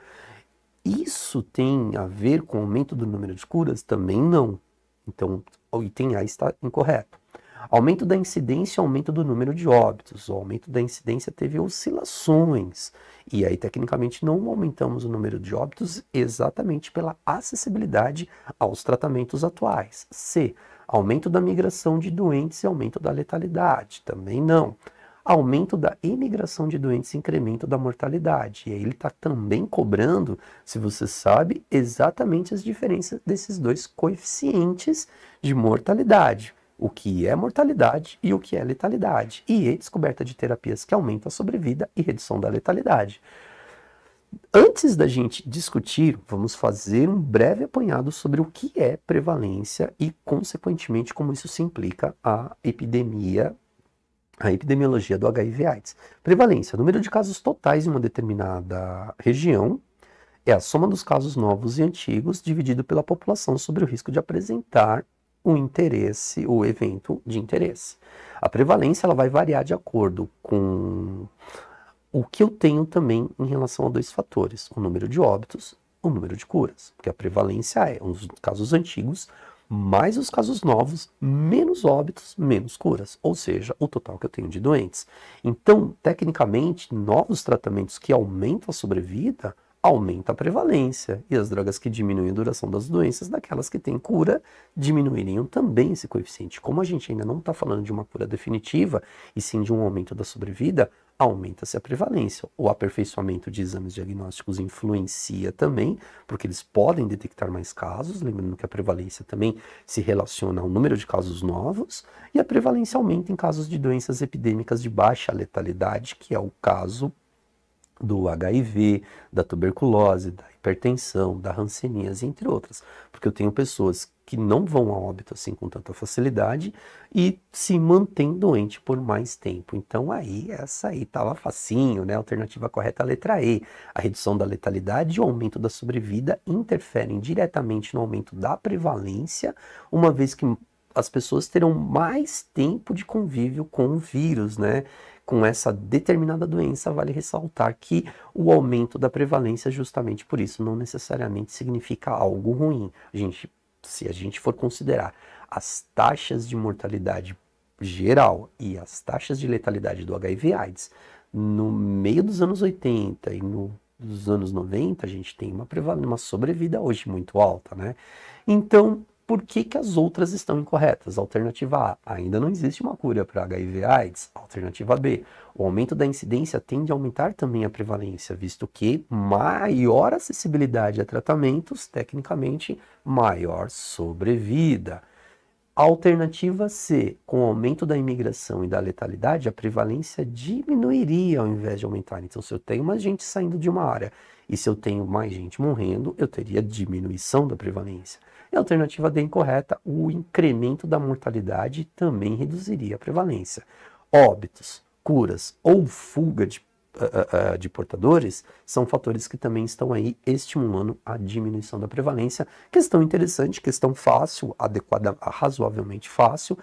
Isso tem a ver com o aumento do número de curas? Também não. Então, o item A está incorreto. Aumento da incidência, aumento do número de óbitos. O aumento da incidência teve oscilações. E aí, tecnicamente, não aumentamos o número de óbitos exatamente pela acessibilidade aos tratamentos atuais. C. Aumento da migração de doentes e aumento da letalidade. Também não. Aumento da emigração de doentes e incremento da mortalidade. E aí ele está também cobrando, se você sabe, exatamente as diferenças desses dois coeficientes de mortalidade o que é mortalidade e o que é letalidade, e descoberta de terapias que aumentam a sobrevida e redução da letalidade. Antes da gente discutir, vamos fazer um breve apanhado sobre o que é prevalência e, consequentemente, como isso se implica à epidemia, à epidemiologia do HIV/AIDS. Prevalência: número de casos totais em uma determinada região é a soma dos casos novos e antigos dividido pela população sobre o risco de apresentar o interesse, o evento de interesse. A prevalência ela vai variar de acordo com o que eu tenho também em relação a dois fatores: o número de óbitos, o número de curas. Porque a prevalência é os casos antigos mais os casos novos, menos óbitos, menos curas, ou seja, o total que eu tenho de doentes. Então, tecnicamente, novos tratamentos que aumentam a sobrevida aumenta a prevalência e as drogas que diminuem a duração das doenças, daquelas que têm cura, diminuiriam também esse coeficiente. Como a gente ainda não está falando de uma cura definitiva, e sim de um aumento da sobrevida, aumenta-se a prevalência. O aperfeiçoamento de exames diagnósticos influencia também, porque eles podem detectar mais casos, lembrando que a prevalência também se relaciona ao número de casos novos, e a prevalência aumenta em casos de doenças epidêmicas de baixa letalidade, que é o caso do HIV, da tuberculose, da hipertensão, da ranceníase, entre outras. Porque eu tenho pessoas que não vão a óbito assim com tanta facilidade e se mantém doente por mais tempo. Então aí essa aí tava tá facinho, né? A alternativa correta letra E. A redução da letalidade e o aumento da sobrevida interferem diretamente no aumento da prevalência, uma vez que as pessoas terão mais tempo de convívio com o vírus, né? com essa determinada doença, vale ressaltar que o aumento da prevalência, justamente por isso, não necessariamente significa algo ruim. A gente, se a gente for considerar as taxas de mortalidade geral e as taxas de letalidade do HIV/AIDS no meio dos anos 80 e no dos anos 90, a gente tem uma, uma sobrevida hoje muito alta, né? Então, por que, que as outras estão incorretas? Alternativa A, ainda não existe uma cura para HIV/AIDS. Alternativa B, o aumento da incidência tende a aumentar também a prevalência, visto que maior acessibilidade a tratamentos, tecnicamente, maior sobrevida. Alternativa C, com o aumento da imigração e da letalidade, a prevalência diminuiria ao invés de aumentar. Então, se eu tenho mais gente saindo de uma área e se eu tenho mais gente morrendo, eu teria diminuição da prevalência. E a alternativa D incorreta, o incremento da mortalidade também reduziria a prevalência. Óbitos, curas ou fuga de, uh, uh, de portadores são fatores que também estão aí estimulando a diminuição da prevalência. Questão interessante, questão fácil, adequada, razoavelmente fácil,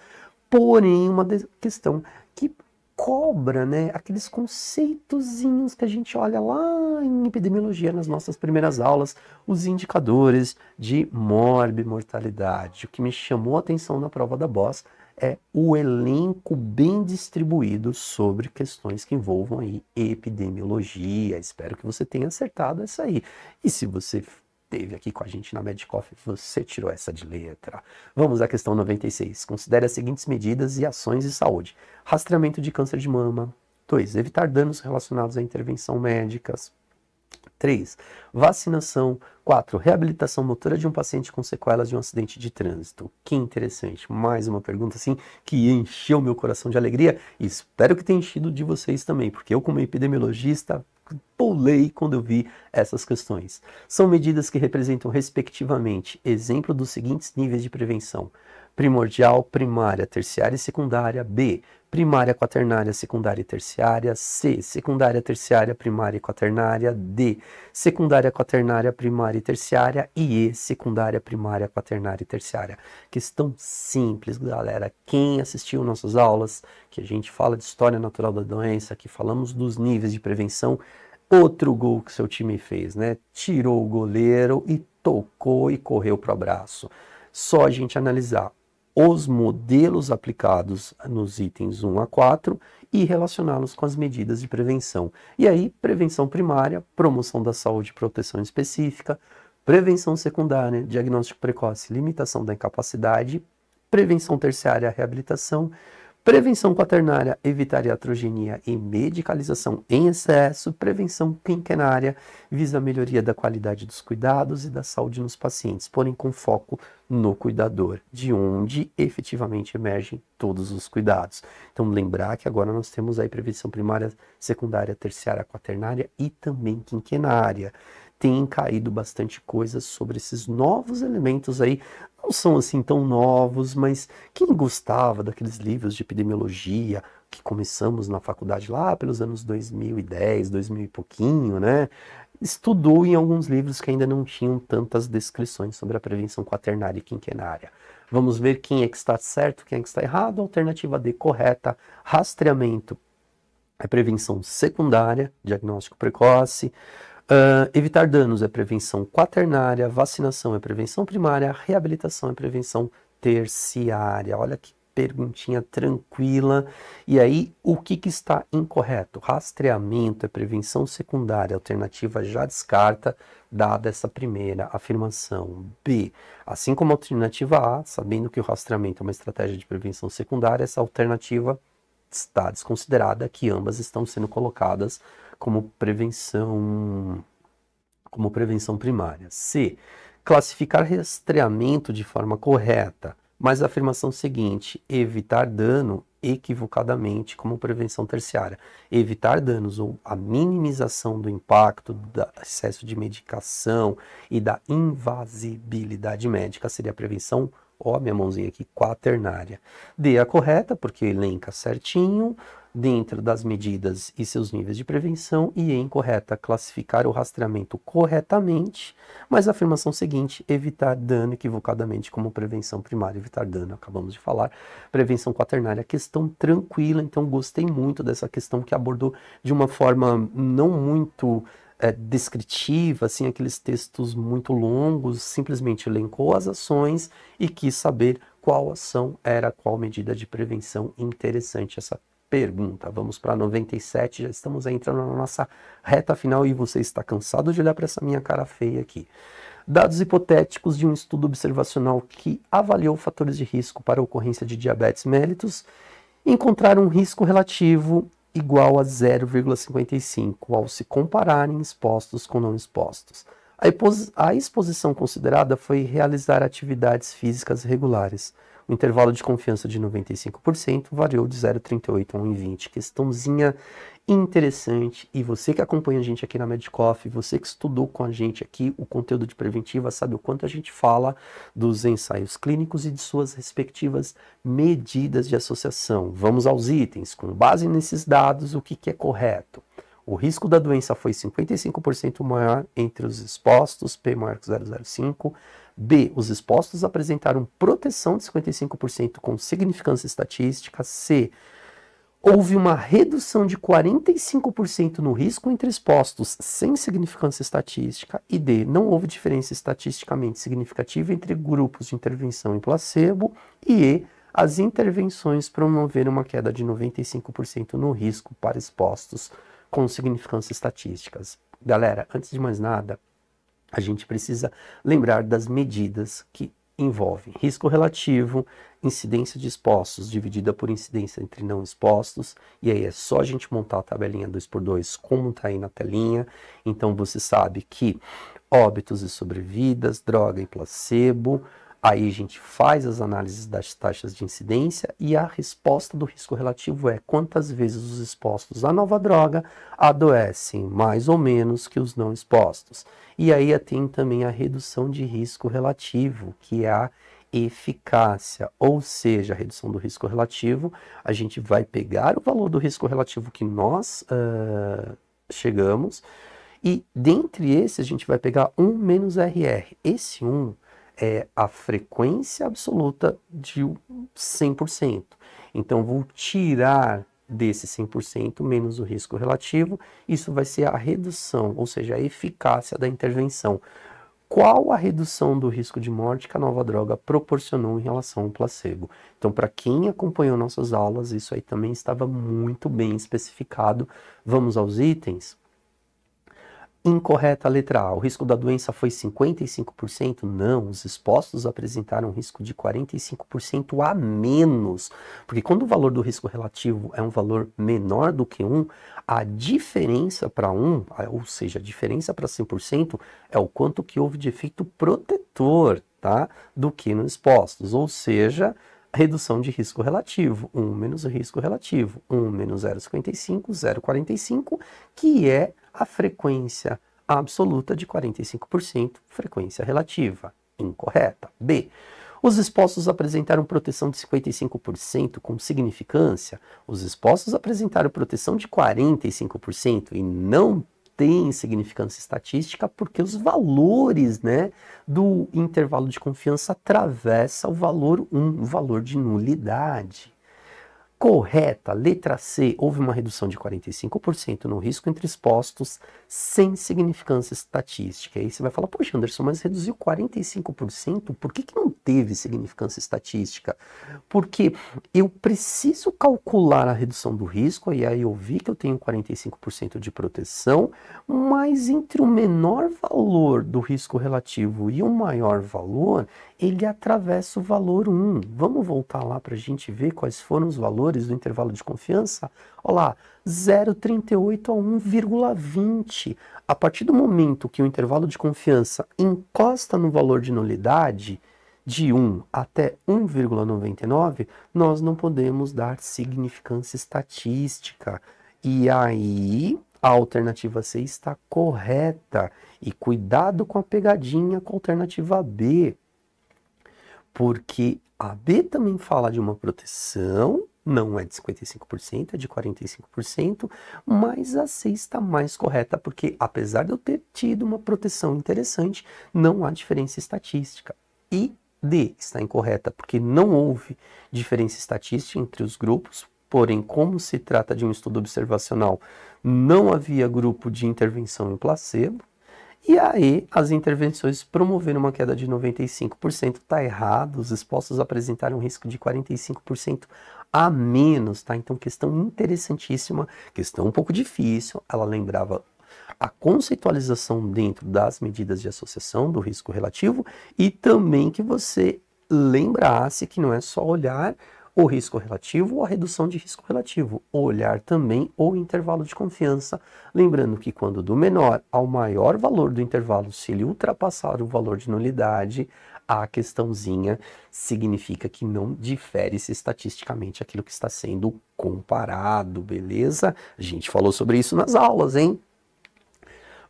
porém uma questão que cobra né, aqueles conceitozinhos que a gente olha lá em epidemiologia nas nossas primeiras aulas, os indicadores de morbi mortalidade. O que me chamou a atenção na prova da BOS é o elenco bem distribuído sobre questões que envolvam aí epidemiologia. Espero que você tenha acertado essa aí. E se você esteve aqui com a gente na Medicoff, você tirou essa de letra. Vamos à questão 96. Considere as seguintes medidas e ações de saúde: rastreamento de câncer de mama. 2. Evitar danos relacionados à intervenção médicas. 3. Vacinação. 4. Reabilitação motora de um paciente com sequelas de um acidente de trânsito. Que interessante. Mais uma pergunta assim que encheu meu coração de alegria. Espero que tenha enchido de vocês também, porque eu, como epidemiologista, pulei quando eu vi essas questões. São medidas que representam, respectivamente, exemplo dos seguintes níveis de prevenção: primordial, primária, terciária e secundária, B, primária, quaternária, secundária e terciária, C, secundária, terciária, primária e quaternária, D, secundária, quaternária, primária e terciária e E, secundária, primária, quaternária e terciária. Questão simples, galera. Quem assistiu nossas aulas, que a gente fala de história natural da doença, que falamos dos níveis de prevenção, outro gol que seu time fez, né? Tirou o goleiro e tocou e correu para o abraço. Só a gente analisar os modelos aplicados nos itens 1 a 4 e relacioná-los com as medidas de prevenção. E aí, prevenção primária, promoção da saúde e proteção específica, prevenção secundária, diagnóstico precoce, limitação da incapacidade, prevenção terciária, reabilitação, prevenção quaternária, evitar iatrogenia e medicalização em excesso, prevenção quinquenária, visa a melhoria da qualidade dos cuidados e da saúde nos pacientes, porém com foco no cuidador, de onde efetivamente emergem todos os cuidados. Então, lembrar que agora nós temos aí prevenção primária, secundária, terciária, quaternária e também quinquenária. Tem caído bastante coisa sobre esses novos elementos aí. Não são assim tão novos, mas quem gostava daqueles livros de epidemiologia que começamos na faculdade lá pelos anos 2010, 2000 e pouquinho, né? estudou em alguns livros que ainda não tinham tantas descrições sobre a prevenção quaternária e quinquenária. Vamos ver quem é que está certo, quem é que está errado, alternativa D correta, rastreamento é prevenção secundária, diagnóstico precoce, uh, evitar danos é prevenção quaternária, vacinação é prevenção primária, reabilitação é prevenção terciária. Olha que perguntinha tranquila. E aí, o que, que está incorreto? Rastreamento é prevenção secundária, alternativa já descarta, dada essa primeira afirmação. B. Assim como a alternativa A, sabendo que o rastreamento é uma estratégia de prevenção secundária, essa alternativa está desconsiderada, que ambas estão sendo colocadas como prevenção como prevenção primária. C. Classificar rastreamento de forma correta. Mas a afirmação seguinte, evitar dano equivocadamente como prevenção terciária. Evitar danos ou a minimização do impacto do excesso de medicação e da invasibilidade médica seria a prevenção, ó minha mãozinha aqui, quaternária. d a correta, porque elenca certinho dentro das medidas e seus níveis de prevenção e é incorreta classificar o rastreamento corretamente, mas a afirmação seguinte, evitar dano equivocadamente como prevenção primária, evitar dano, acabamos de falar, prevenção quaternária, questão tranquila, então gostei muito dessa questão que abordou de uma forma não muito é, descritiva, assim, aqueles textos muito longos, simplesmente elencou as ações e quis saber qual ação era qual medida de prevenção interessante. Essa pergunta. Vamos para 97, já estamos entrando na nossa reta final e você está cansado de olhar para essa minha cara feia aqui. Dados hipotéticos de um estudo observacional que avaliou fatores de risco para a ocorrência de diabetes mellitus encontraram um risco relativo igual a 0,55 ao se compararem expostos com não expostos. A, exposição considerada foi realizar atividades físicas regulares, o intervalo de confiança de 95% variou de 0,38 a 1,20. Questãozinha interessante. E você que acompanha a gente aqui na Medicoff, você que estudou com a gente aqui o conteúdo de preventiva, sabe o quanto a gente fala dos ensaios clínicos e de suas respectivas medidas de associação. Vamos aos itens. Com base nesses dados, o que, que é correto? O risco da doença foi 55% maior entre os expostos, P maior que 0,05 B. Os expostos apresentaram proteção de 55% com significância estatística. C. Houve uma redução de 45% no risco entre expostos sem significância estatística. E D. Não houve diferença estatisticamente significativa entre grupos de intervenção e placebo. E E. As intervenções promoveram uma queda de 95% no risco para expostos com significância estatísticas. Galera, antes de mais nada, a gente precisa lembrar das medidas que envolvem risco relativo, incidência de expostos dividida por incidência entre não expostos, e aí é só a gente montar a tabelinha 2 por 2 como está aí na telinha. Então você sabe que óbitos e sobrevidas, droga e placebo, Aí a gente faz as análises das taxas de incidência e a resposta do risco relativo é quantas vezes os expostos à nova droga adoecem mais ou menos que os não expostos. E aí tem também a redução de risco relativo, que é a eficácia, ou seja, a redução do risco relativo, a gente vai pegar o valor do risco relativo que nós uh, chegamos e dentre esse a gente vai pegar 1 menos RR. Esse 1 é a frequência absoluta de 100%. Então, vou tirar desse 100% menos o risco relativo, isso vai ser a redução, ou seja, a eficácia da intervenção. Qual a redução do risco de morte que a nova droga proporcionou em relação ao placebo? Então, para quem acompanhou nossas aulas, isso aí também estava muito bem especificado. Vamos aos itens? Incorreta a letra A. O risco da doença foi 55%? Não, os expostos apresentaram um risco de 45% a menos. Porque quando o valor do risco relativo é um valor menor do que 1, a diferença para 1, ou seja, a diferença para 100%, é o quanto que houve de efeito protetor tá? do que nos expostos. Ou seja, redução de risco relativo, 1 menos o risco relativo, 1 menos 0,55, 0,45, que é a frequência absoluta de 45%, frequência relativa, incorreta. B. Os expostos apresentaram proteção de 55% com significância. Os expostos apresentaram proteção de 45% e não tem significância estatística porque os valores né, do intervalo de confiança atravessa o valor 1, o valor de nulidade correta, letra C, houve uma redução de 45% no risco entre expostos sem significância estatística. Aí você vai falar, poxa, Anderson, mas reduziu 45%? Por que, que não teve significância estatística? Porque eu preciso calcular a redução do risco, e aí eu vi que eu tenho 45% de proteção, mas entre o menor valor do risco relativo e o maior valor, ele atravessa o valor 1. Vamos voltar lá para a gente ver quais foram os valores do intervalo de confiança? Olha lá, 0,38 a 1,20. A partir do momento que o intervalo de confiança encosta no valor de nulidade, de 1 até 1,99, nós não podemos dar significância estatística. E aí, a alternativa C está correta. E cuidado com a pegadinha com a alternativa B porque a B também fala de uma proteção, não é de 55%, é de 45%, mas a C está mais correta, porque apesar de eu ter tido uma proteção interessante, não há diferença estatística. E D está incorreta, porque não houve diferença estatística entre os grupos, porém, como se trata de um estudo observacional, não havia grupo de intervenção em placebo, e aí, as intervenções promoveram uma queda de 95%, está errado, os expostos apresentaram um risco de 45% a menos, tá? Então, questão interessantíssima, questão um pouco difícil, ela lembrava a conceitualização dentro das medidas de associação do risco relativo e também que você lembrasse que não é só olhar o risco relativo ou a redução de risco relativo, olhar também o intervalo de confiança, lembrando que quando do menor ao maior valor do intervalo, se ele ultrapassar o valor de nulidade, a questãozinha significa que não difere-se estatisticamente aquilo que está sendo comparado, beleza? A gente falou sobre isso nas aulas, hein?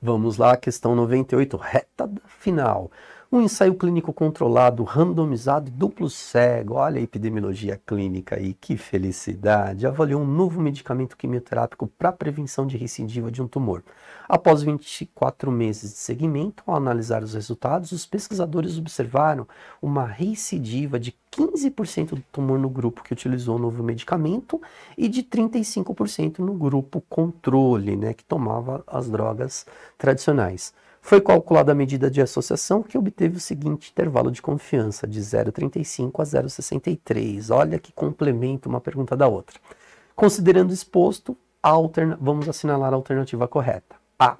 Vamos lá, questão 98, reta final. Um ensaio clínico controlado, randomizado, duplo cego. Olha a epidemiologia clínica aí, que felicidade! Avaliou um novo medicamento quimioterápico para prevenção de recidiva de um tumor. Após 24 meses de seguimento, ao analisar os resultados, os pesquisadores observaram uma recidiva de 15% do tumor no grupo que utilizou o novo medicamento e de 35% no grupo controle, né, que tomava as drogas tradicionais. Foi calculada a medida de associação que obteve o seguinte intervalo de confiança, de 0,35 a 0,63. Olha que complemento uma pergunta da outra. Considerando exposto, alterna... vamos assinalar a alternativa correta. A. A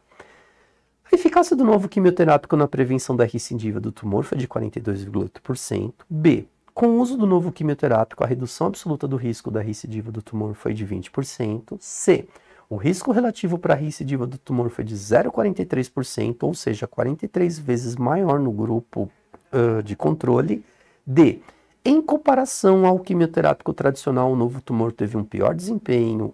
eficácia do novo quimioterápico na prevenção da recidiva do tumor foi de 42,8%. B. Com o uso do novo quimioterápico, a redução absoluta do risco da recidiva do tumor foi de 20%. C. O risco relativo para a recidiva do tumor foi de 0,43%, ou seja, 43 vezes maior no grupo uh, de controle. D. Em comparação ao quimioterápico tradicional, o novo tumor teve um pior desempenho,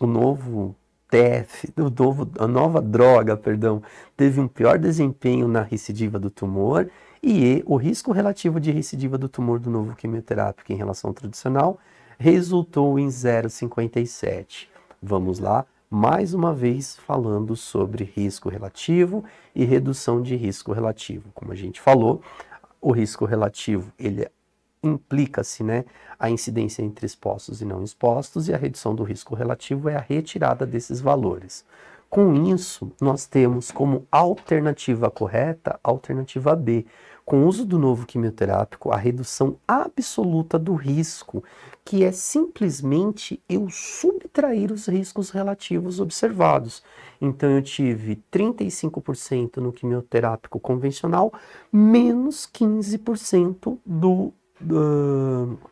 o novo TF, o novo, a nova droga, perdão, teve um pior desempenho na recidiva do tumor. E E, o risco relativo de recidiva do tumor do novo quimioterápico em relação ao tradicional resultou em 0,57. Vamos lá, mais uma vez falando sobre risco relativo e redução de risco relativo. Como a gente falou, o risco relativo ele implica-se né, a incidência entre expostos e não expostos, e a redução do risco relativo é a retirada desses valores. Com isso, nós temos como alternativa correta a alternativa B, com o uso do novo quimioterápico, a redução absoluta do risco, que é simplesmente eu subtrair os riscos relativos observados. Então eu tive 35% no quimioterápico convencional, menos 15% do, do, ah,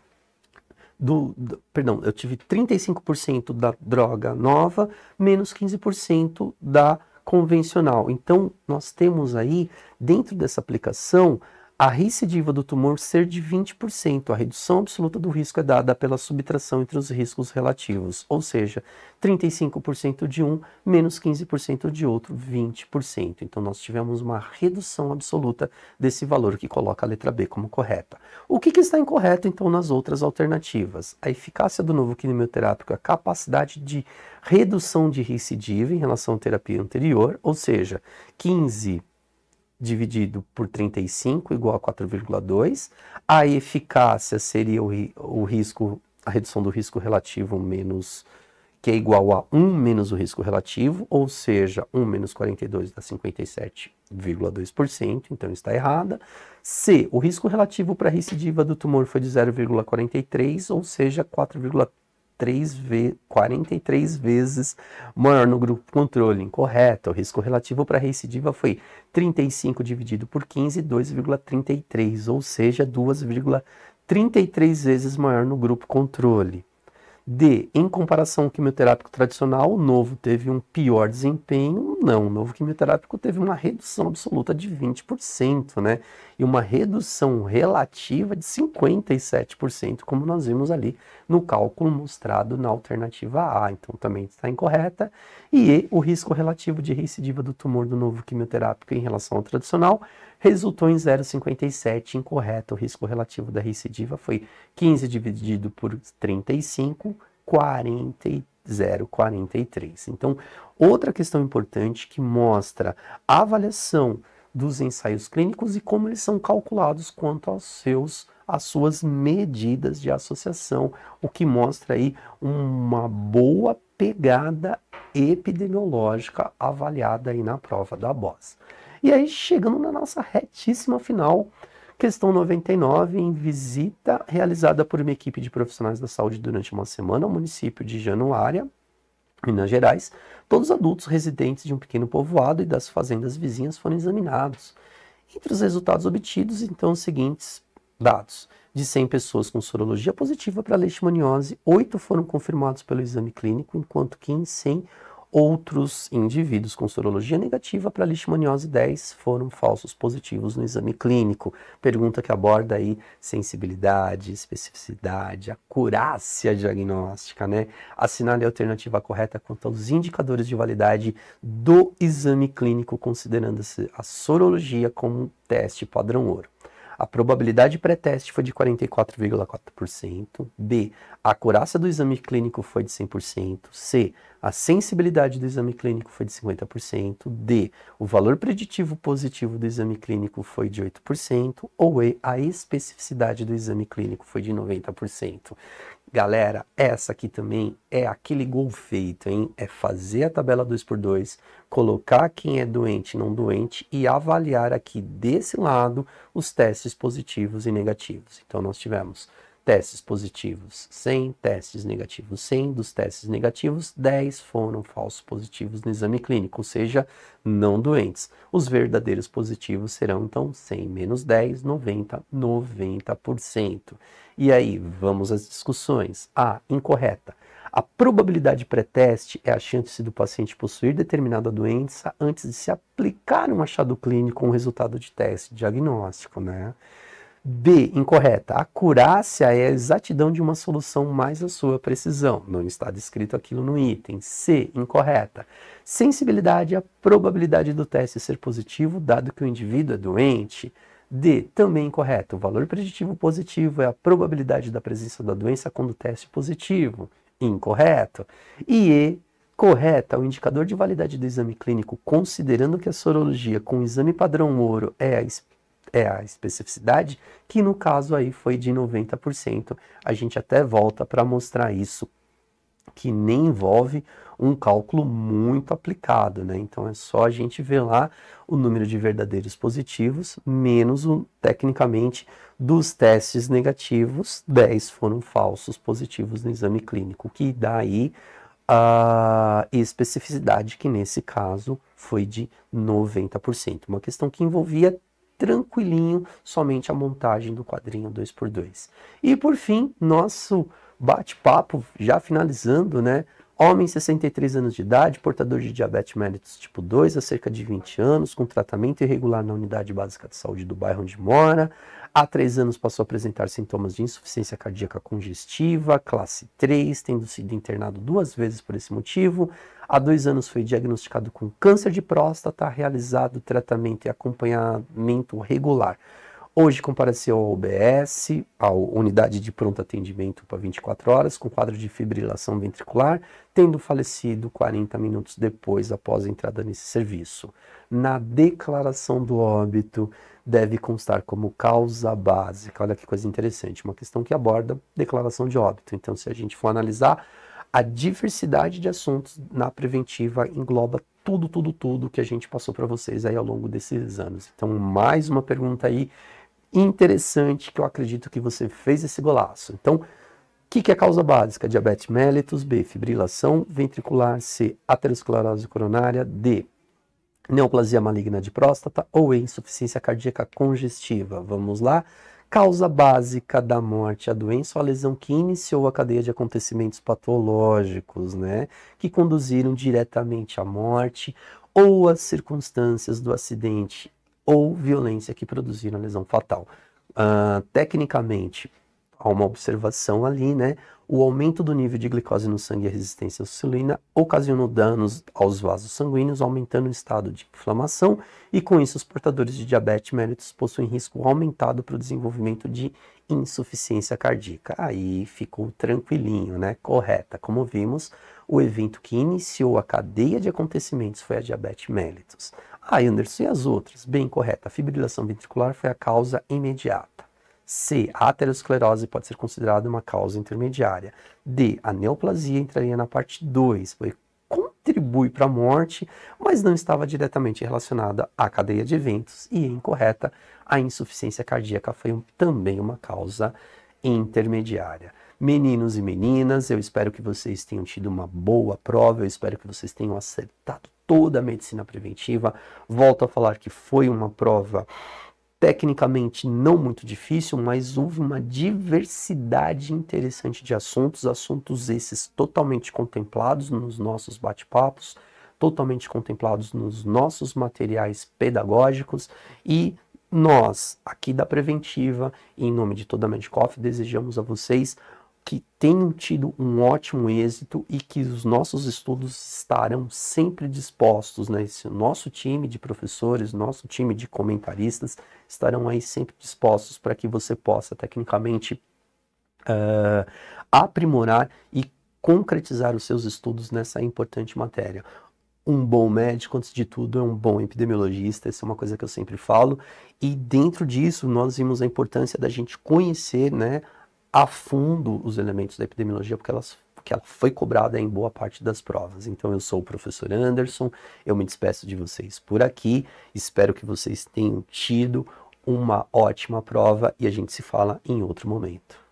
do, do. perdão, eu tive 35% da droga nova, menos 15% da droga convencional. Então, nós temos aí, dentro dessa aplicação, a recidiva do tumor ser de 20%. A redução absoluta do risco é dada pela subtração entre os riscos relativos, ou seja, 35% de um, menos 15% de outro, 20%. Então, nós tivemos uma redução absoluta desse valor que coloca a letra B como correta. O que, que está incorreto, então, nas outras alternativas? A eficácia do novo quimioterápico, a capacidade de redução de recidiva em relação à terapia anterior, ou seja, 15 dividido por 35 igual a 4,2. A eficácia seria o, o risco, a redução do risco relativo menos que é igual a 1 menos o risco relativo, ou seja, 1 menos 42 dá 57,2%, então está errada. C, o risco relativo para recidiva do tumor foi de 0,43, ou seja, 4,3 3 ve 43 vezes maior no grupo controle. Incorreto. O risco relativo para recidiva foi 35 dividido por 15, 2,33, ou seja, 2,33 vezes maior no grupo controle. D. Em comparação ao quimioterápico tradicional, o novo teve um pior desempenho? Não, o novo quimioterápico teve uma redução absoluta de 20%, né? E uma redução relativa de 57%, como nós vimos ali no cálculo mostrado na alternativa A. Então também está incorreta. E E. O risco relativo de recidiva do tumor do novo quimioterápico em relação ao tradicional resultou em 0,57, incorreto. O risco relativo da recidiva foi 15 dividido por 35, 40, 0,43. Então, outra questão importante que mostra a avaliação dos ensaios clínicos e como eles são calculados quanto aos seus as suas medidas de associação, o que mostra aí uma boa pegada epidemiológica avaliada aí na prova da BOS. E aí, chegando na nossa retíssima final, questão 99, em visita realizada por uma equipe de profissionais da saúde durante uma semana ao município de Januária, Minas Gerais, todos adultos residentes de um pequeno povoado e das fazendas vizinhas foram examinados.
Entre os resultados obtidos, então,
os seguintes dados. De 100 pessoas com sorologia positiva para leishmaniose, 8 foram confirmados pelo exame clínico, enquanto que em 100 outros indivíduos com sorologia negativa para leishmaniose 10 foram falsos positivos no exame clínico. Pergunta que aborda aí sensibilidade, especificidade, acurácia diagnóstica, né? Assinale a alternativa correta quanto aos indicadores de validade do exame clínico, considerando-se a sorologia como um teste padrão ouro. A probabilidade pré-teste foi de 44,4%. B. A acurácia do exame clínico foi de 100%. C. A sensibilidade do exame clínico foi de 50%. D. O valor preditivo positivo do exame clínico foi de 8%. Ou E. A especificidade do exame clínico foi de 90%. Galera, essa aqui também é aquele gol feito, hein? É fazer a tabela 2x2, colocar quem é doente e não doente e avaliar aqui desse lado os testes positivos e negativos. Então nós tivemos testes positivos, 100 testes negativos, 100 dos testes negativos, 10 foram falsos positivos no exame clínico, ou seja, não doentes. Os verdadeiros positivos serão então 100 menos 10, 90, 90%. E aí, vamos às discussões. A, incorreta. A probabilidade pré-teste é a chance do paciente possuir determinada doença antes de se aplicar um achado clínico, um resultado de teste diagnóstico, né? B, incorreta. a curácia é a exatidão de uma solução mais a sua precisão. Não está descrito aquilo no item. C, incorreta. Sensibilidade é a probabilidade do teste ser positivo, dado que o indivíduo é doente. D, também incorreta. O valor preditivo positivo é a probabilidade da presença da doença quando o teste é positivo. Incorreto. E E, correta, o indicador de validade do exame clínico, considerando que a sorologia com o exame padrão ouro é a é a especificidade, que no caso aí foi de 90%. A gente até volta para mostrar isso, que nem envolve um cálculo muito aplicado, né? Então é só a gente ver lá o número de verdadeiros positivos menos o, tecnicamente dos testes negativos, 10 foram falsos positivos no exame clínico, que dá aí a especificidade que nesse caso foi de 90%, uma questão que envolvia tranquilinho somente a montagem do quadrinho 2x2. E por fim, nosso bate-papo, já finalizando, né? Homem, 63 anos de idade, portador de diabetes mellitus tipo 2 há cerca de 20 anos, com tratamento irregular na unidade básica de saúde do bairro onde mora. Há três anos passou a apresentar sintomas de insuficiência cardíaca congestiva, classe 3, tendo sido internado duas vezes por esse motivo. Há dois anos foi diagnosticado com câncer de próstata, realizado tratamento e acompanhamento regular. Hoje compareceu ao UBS, à Unidade de Pronto Atendimento para 24 horas, com quadro de fibrilação ventricular, tendo falecido 40 minutos depois após a entrada nesse serviço. Na declaração do óbito, deve constar como causa básica. Olha que coisa interessante, uma questão que aborda declaração de óbito. Então, se a gente for analisar, a diversidade de assuntos na preventiva engloba tudo, tudo, tudo que a gente passou para vocês aí ao longo desses anos. Então, mais uma pergunta aí interessante que eu acredito que você fez esse golaço. Então, o que, que é a causa básica? Diabetes mellitus, B, fibrilação ventricular, C, aterosclerose coronária, D, neoplasia maligna de próstata ou insuficiência cardíaca congestiva. Vamos lá? Causa básica da morte, a doença ou a lesão que iniciou a cadeia de acontecimentos patológicos, né? Que conduziram diretamente à morte ou as circunstâncias do acidente ou violência que produziram lesão fatal. Uh, tecnicamente, há uma observação ali, né? O aumento do nível de glicose no sangue e a resistência à insulina ocasionou danos aos vasos sanguíneos, aumentando o estado de inflamação, e com isso, os portadores de diabetes mellitus possuem risco aumentado para o desenvolvimento de insuficiência cardíaca. Aí ficou tranquilinho, né? Correta. Como vimos, o evento que iniciou a cadeia de acontecimentos foi a diabetes mellitus. Ah, Anderson, e as outras? Bem, correta. A fibrilação ventricular foi a causa imediata. C. A aterosclerose pode ser considerada uma causa intermediária. D. A neoplasia entraria na parte 2, foi contribui para a morte, mas não estava diretamente relacionada à cadeia de eventos e incorreta. A insuficiência cardíaca foi um, também uma causa intermediária. Meninos e meninas, eu espero que vocês tenham tido uma boa prova, eu espero que vocês tenham acertado toda a medicina preventiva. Volto a falar que foi uma prova tecnicamente não muito difícil, mas houve uma diversidade interessante de assuntos, assuntos esses totalmente contemplados nos nossos bate-papos, totalmente contemplados nos nossos materiais pedagógicos e nós, aqui da Preventiva, em nome de toda a Medicoff, desejamos a vocês que tenham tido um ótimo êxito e que os nossos estudos estarão sempre dispostos, né? Esse nosso time de professores, nosso time de comentaristas estarão aí sempre dispostos para que você possa tecnicamente uh, aprimorar e concretizar os seus estudos nessa importante matéria. Um bom médico, antes de tudo, é um bom epidemiologista, essa é uma coisa que eu sempre falo. E dentro disso, nós vimos a importância da gente conhecer, né? a fundo os elementos da epidemiologia, porque elas que ela foi cobrada em boa parte das provas. Então eu sou o professor Anderson, eu me despeço de vocês por aqui. Espero que vocês tenham tido uma ótima prova e a gente se fala em outro momento.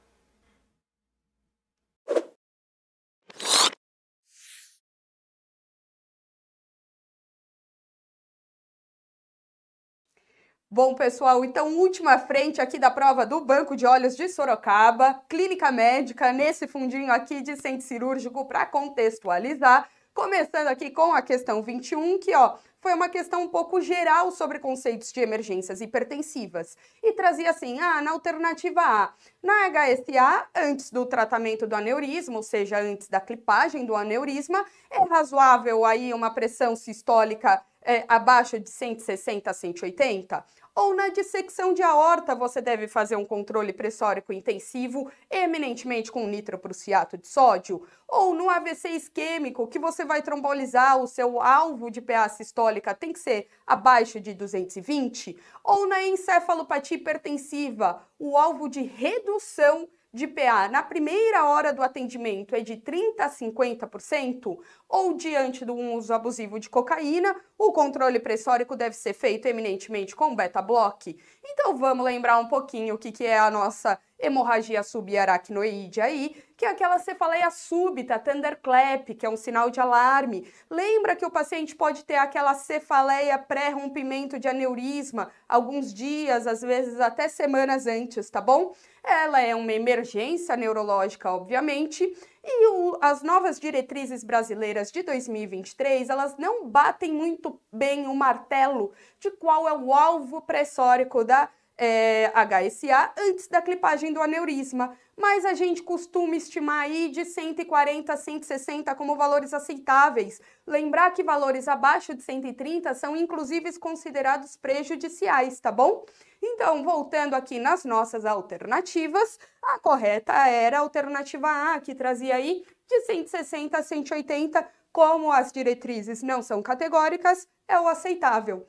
Bom, pessoal, então última frente aqui da prova do Banco de Olhos de Sorocaba, Clínica Médica, nesse fundinho aqui de centro cirúrgico para contextualizar. Começando aqui com a questão 21, que ó, foi uma questão um pouco geral sobre conceitos de emergências hipertensivas. E trazia assim: ah, na alternativa A, na HSA, antes do tratamento do aneurisma, ou seja, antes da clipagem do aneurisma, é razoável aí uma pressão sistólica é, abaixo de 160 a 180? ou na dissecção de aorta, você deve fazer um controle pressórico intensivo, eminentemente com nitroprussiato de sódio, ou no AVC isquêmico, que você vai trombolizar, o seu alvo de PA sistólica tem que ser abaixo de 220, ou na encefalopatia hipertensiva, o alvo de redução de PA na primeira hora do atendimento é de 30% a 50%, ou diante do uso abusivo de cocaína, o controle pressórico deve ser feito eminentemente com beta-block. Então vamos lembrar um pouquinho o que, que é a nossa hemorragia subaracnoide aí, que é aquela cefaleia súbita, thunderclap, que é um sinal de alarme. Lembra que o paciente pode ter aquela cefaleia pré-rompimento de aneurisma alguns dias, às vezes até semanas antes, tá bom? Ela é uma emergência neurológica, obviamente, e o, as novas diretrizes brasileiras de 2023, elas não batem muito bem o martelo de qual é o alvo pressórico da é, HSA antes da clipagem do aneurisma, mas a gente costuma estimar aí de 140 a 160 como valores aceitáveis. Lembrar que valores abaixo de 130 são inclusive considerados prejudiciais, tá bom? Então, voltando aqui nas nossas alternativas, a correta era a alternativa A, que trazia aí de 160 a 180, como as diretrizes não são categóricas, é o aceitável.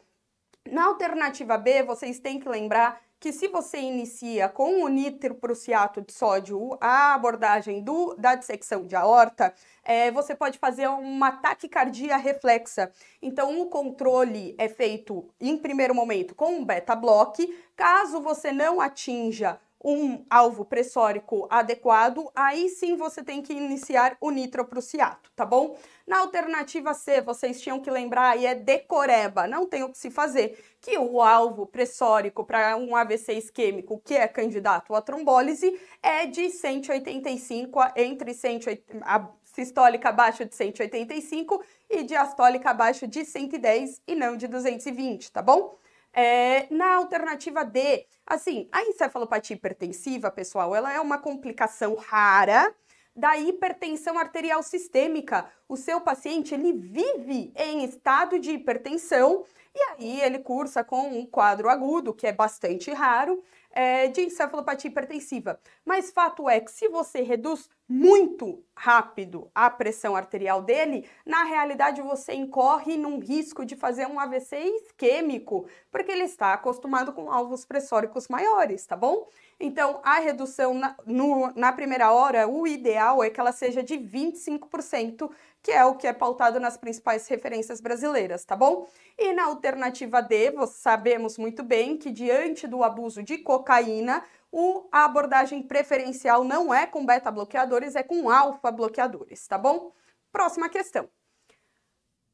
Na alternativa B, vocês têm que lembrar que se você inicia com o nitroprussiato de sódio a abordagem do, da dissecção de aorta, é, você pode fazer uma taquicardia reflexa. Então, o controle é feito, em primeiro momento, com um beta-block. Caso você não atinja um alvo pressórico adequado, aí sim você tem que iniciar o nitroprussiato, tá bom? Na alternativa C, vocês tinham que lembrar, e é decoreba, não tem o que se fazer, que o alvo pressórico para um AVC isquêmico que é candidato à trombólise é de 185 entre 180, a sistólica abaixo de 185 e diastólica abaixo de 110 e não de 220, tá bom? É, na alternativa D, assim, a encefalopatia hipertensiva, pessoal, ela é uma complicação rara da hipertensão arterial sistêmica. O seu paciente, ele vive em estado de hipertensão e aí ele cursa com um quadro agudo, que é bastante raro, é, de encefalopatia hipertensiva. Mas fato é que se você reduz muito rápido a pressão arterial dele, na realidade você incorre num risco de fazer um AVC isquêmico, porque ele está acostumado com alvos pressóricos maiores, tá bom? Então, a redução na, no, na primeira hora, o ideal é que ela seja de 25%, que é o que é pautado nas principais referências brasileiras, tá bom? E na alternativa D, sabemos muito bem que diante do abuso de cocaína, o, a abordagem preferencial não é com beta-bloqueadores, é com alfa-bloqueadores, tá bom? Próxima questão.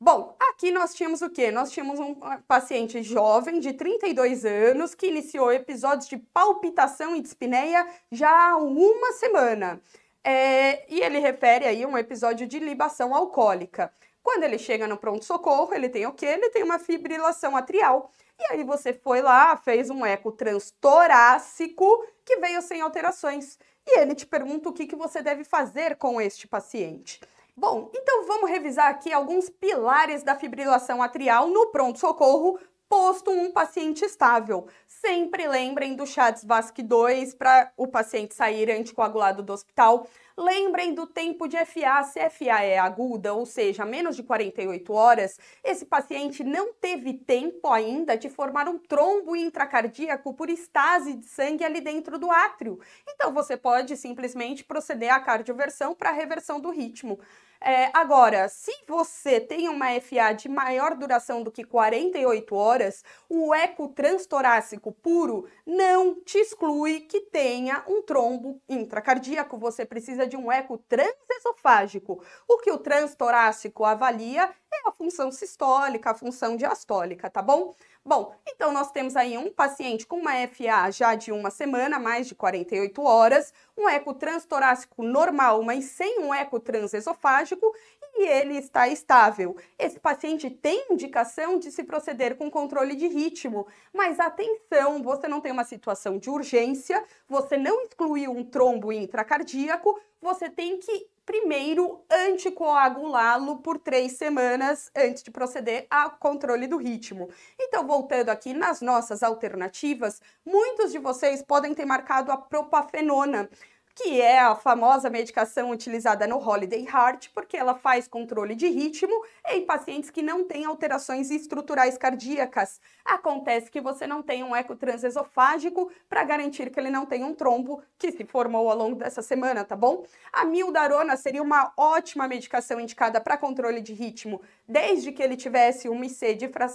Bom, aqui nós tínhamos o quê? Nós tínhamos um ah, paciente jovem de 32 anos que iniciou episódios de palpitação e dispneia já há uma semana. É, e ele refere aí um episódio de libação alcoólica. Quando ele chega no pronto-socorro, ele tem o quê? Ele tem uma fibrilação atrial. E aí você foi lá, fez um eco transtorácico que veio sem alterações. E ele te pergunta o que, que você deve fazer com este paciente. Bom, então vamos revisar aqui alguns pilares da fibrilação atrial no pronto-socorro posto um paciente estável. Sempre lembrem do chats VASC 2 para o paciente sair anticoagulado do hospital. Lembrem do tempo de FA, se FA é aguda, ou seja, menos de 48 horas, esse paciente não teve tempo ainda de formar um trombo intracardíaco por estase de sangue ali dentro do átrio. Então você pode simplesmente proceder à cardioversão para reversão do ritmo. É, agora, se você tem uma FA de maior duração do que 48 horas, o eco transtorácico puro não te exclui que tenha um trombo intracardíaco. Você precisa de um eco transesofágico. O que o transtorácico avalia é a função sistólica, a função diastólica, tá bom? Bom, então nós temos aí um paciente com uma FA já de uma semana, mais de 48 horas, um eco transtorácico normal, mas sem um eco transesofágico, e ele está estável. Esse paciente tem indicação de se proceder com controle de ritmo, mas atenção, você não tem uma situação de urgência, você não excluiu um trombo intracardíaco, você tem que primeiro anticoagulá-lo por três semanas antes de proceder ao controle do ritmo. Então, voltando aqui nas nossas alternativas, muitos de vocês podem ter marcado a propafenona, que é a famosa medicação utilizada no Holiday Heart, porque ela faz controle de ritmo em pacientes que não têm alterações estruturais cardíacas. Acontece que você não tem um eco transesofágico para garantir que ele não tenha um trombo que se formou ao longo dessa semana, tá bom? A mildarona seria uma ótima medicação indicada para controle de ritmo, desde que ele tivesse um IC de fração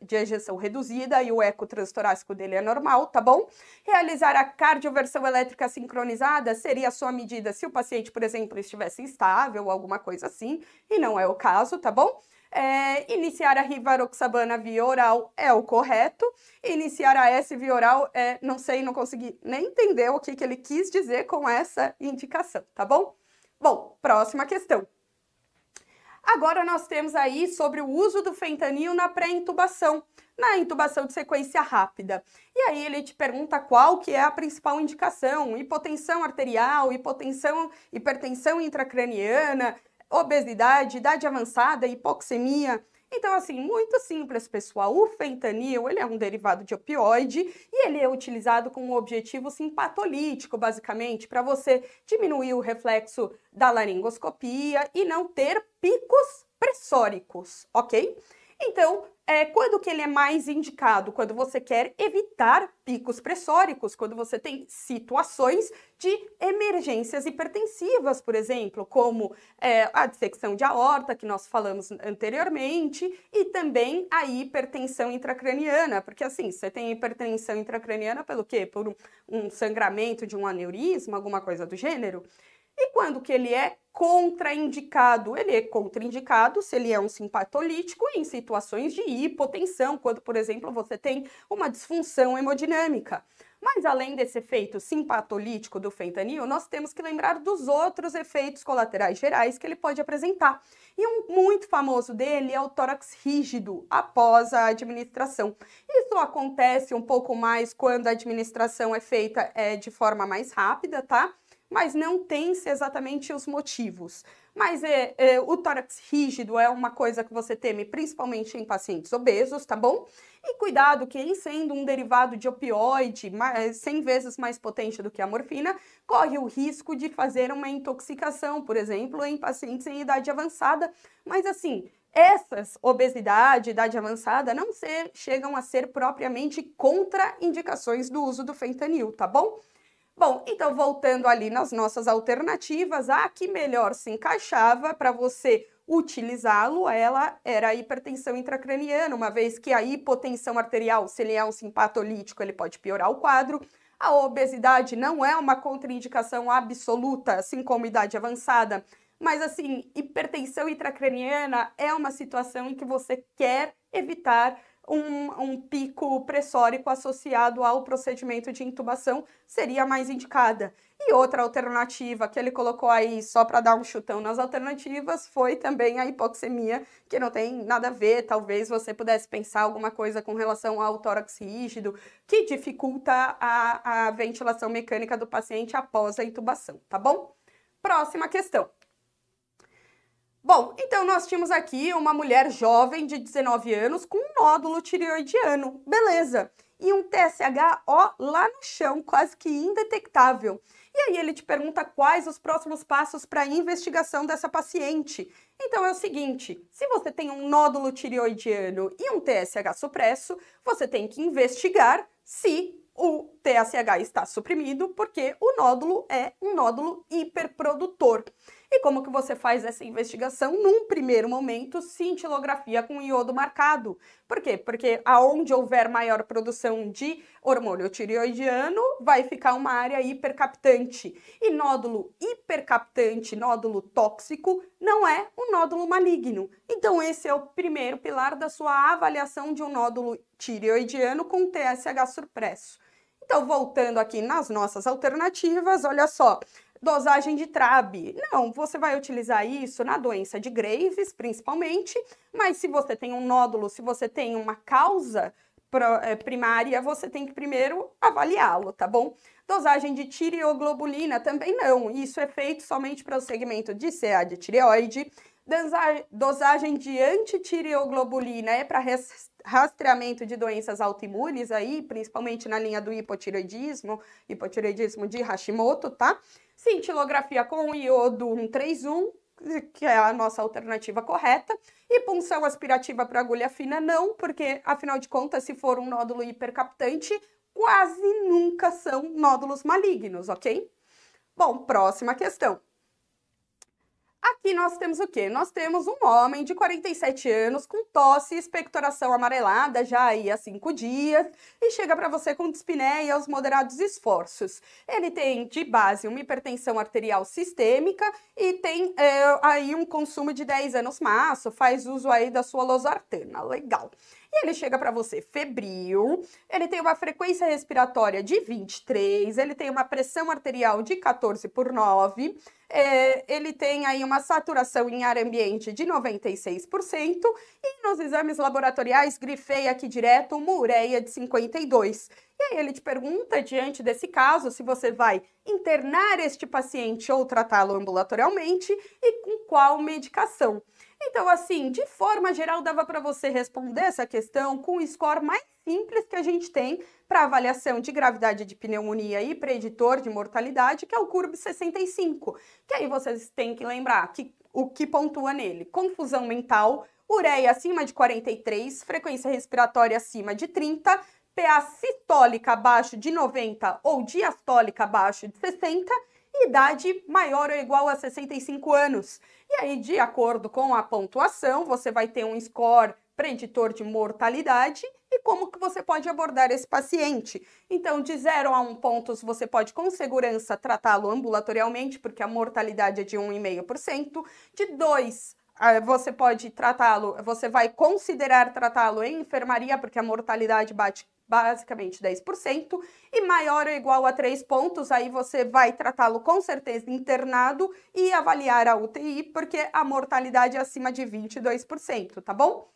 de ejeção reduzida e o eco transtorácico dele é normal, tá bom? Realizar a cardioversão elétrica sincronizada medida seria a sua medida se o paciente, por exemplo, estivesse instável ou alguma coisa assim, e não é o caso, tá bom? É, iniciar a rivaroxabana via oral é o correto, iniciar a S via oral é, não sei, não consegui nem entender o que, que ele quis dizer com essa indicação, tá bom? Bom, próxima questão. Agora nós temos aí sobre o uso do fentanil na pré-intubação na intubação de sequência rápida. E aí ele te pergunta qual que é a principal indicação: hipotensão arterial, hipotensão, hipertensão intracraniana, obesidade, idade avançada, hipoxemia. Então, assim, muito simples, pessoal. O fentanil, ele é um derivado de opioide e ele é utilizado com um objetivo simpatolítico, basicamente, para você diminuir o reflexo da laringoscopia e não ter picos pressóricos, ok? Então, é, quando que ele é mais indicado? Quando você quer evitar picos pressóricos, quando você tem situações de emergências hipertensivas, por exemplo, como é, a dissecção de aorta, que nós falamos anteriormente, e também a hipertensão intracraniana, porque assim, você tem hipertensão intracraniana pelo quê? Por um, um sangramento de um aneurisma, alguma coisa do gênero. E quando que ele é contraindicado? Ele é contraindicado se ele é um simpatolítico em situações de hipotensão, quando, por exemplo, você tem uma disfunção hemodinâmica. Mas além desse efeito simpatolítico do fentanil, nós temos que lembrar dos outros efeitos colaterais gerais que ele pode apresentar. E um muito famoso dele é o tórax rígido após a administração. Isso acontece um pouco mais quando a administração é feita é, de forma mais rápida, tá? mas não tem-se exatamente os motivos. Mas é, é, o tórax rígido é uma coisa que você teme principalmente em pacientes obesos, tá bom? E cuidado que sendo um derivado de opioide, mais, 100 é, vezes mais potente do que a morfina, corre o risco de fazer uma intoxicação, por exemplo, em pacientes em idade avançada. Mas assim, essas obesidade, idade avançada, não ser, chegam a ser propriamente contraindicações do uso do fentanil, tá bom? Bom, então voltando ali nas nossas alternativas, a que melhor se encaixava para você utilizá-lo, ela era a hipertensão intracraniana, uma vez que a hipotensão arterial, se ele é um simpatolítico, ele pode piorar o quadro. A obesidade não é uma contraindicação absoluta, assim como idade avançada, mas assim, hipertensão intracraniana é uma situação em que você quer evitar um, um, pico pressórico associado ao procedimento de intubação seria mais indicada. E outra alternativa que ele colocou aí, só para dar um chutão nas alternativas, foi também a hipoxemia, que não tem nada a ver. Talvez você pudesse pensar alguma coisa com relação ao tórax rígido, que dificulta a, a ventilação mecânica do paciente após a intubação, tá bom? Próxima questão. Bom, então nós tínhamos aqui uma mulher jovem de 19 anos com um nódulo tireoidiano, beleza, e um TSHO lá no chão, quase que indetectável. E aí ele te pergunta quais os próximos passos para a investigação dessa paciente. Então é o seguinte, se você tem um nódulo tireoidiano e um TSH supresso, você tem que investigar se o TSH está suprimido, porque o nódulo é um nódulo hiperprodutor. E como que você faz essa investigação num primeiro momento, cintilografia com iodo marcado? Por quê? Porque aonde houver maior produção de hormônio tireoidiano, vai ficar uma área hipercaptante. E nódulo hipercaptante, nódulo tóxico, não é um nódulo maligno. Então esse é o primeiro pilar da sua avaliação de um nódulo tireoidiano com TSH supresso. Então, voltando aqui nas nossas alternativas, olha só, dosagem de TRAB. Não, você vai utilizar isso na doença de Graves, principalmente, mas se você tem um nódulo, se você tem uma causa é, primária, você tem que primeiro avaliá-lo, tá bom? Dosagem de tireoglobulina também não, isso é feito somente para o segmento de CA de tireoide dosagem de antitireoglobulina é né, para rastreamento de doenças autoimunes aí, principalmente na linha do hipotireoidismo, hipotireoidismo de Hashimoto, tá? Cintilografia com iodo 131, que é a nossa alternativa correta, e punção aspirativa para agulha fina não, porque afinal de contas, se for um nódulo hipercaptante, quase nunca são nódulos malignos, ok? Bom, próxima questão. Aqui nós temos o quê? Nós temos um homem de 47 anos com tosse e expectoração amarelada já aí há cinco dias e chega para você com dispneia aos moderados esforços. Ele tem de base uma hipertensão arterial sistêmica e tem é, aí um consumo de 10 anos maço, faz uso aí da sua losartana. Legal. E ele chega para você febril, ele tem uma frequência respiratória de 23, ele tem uma pressão arterial de 14 por 9, é, ele tem aí uma saturação em ar ambiente de 96%, e nos exames laboratoriais, grifei aqui direto, uma ureia de 52%. E aí ele te pergunta, diante desse caso, se você vai internar este paciente ou tratá-lo ambulatorialmente e com qual medicação. Então, assim, de forma geral, dava para você responder essa questão com o score mais simples que a gente tem para avaliação de gravidade de pneumonia e preditor de mortalidade, que é o CURB 65. Que aí vocês têm que lembrar que o que pontua nele? Confusão mental, ureia acima de 43, frequência respiratória acima de 30, PA sistólica abaixo de 90 ou diastólica abaixo de 60 e idade maior ou igual a 65 anos. E aí, de acordo com a pontuação, você vai ter um score preditor de mortalidade e como que você pode abordar esse paciente. Então, de 0 a 1 um pontos, você pode com segurança tratá-lo ambulatorialmente, porque a mortalidade é de 1,5%. De 2 você pode tratá-lo, você vai considerar tratá-lo em enfermaria, porque a mortalidade bate basicamente 10%, e maior ou igual a 3 pontos, aí você vai tratá-lo com certeza internado e avaliar a UTI, porque a mortalidade é acima de 22%, tá bom?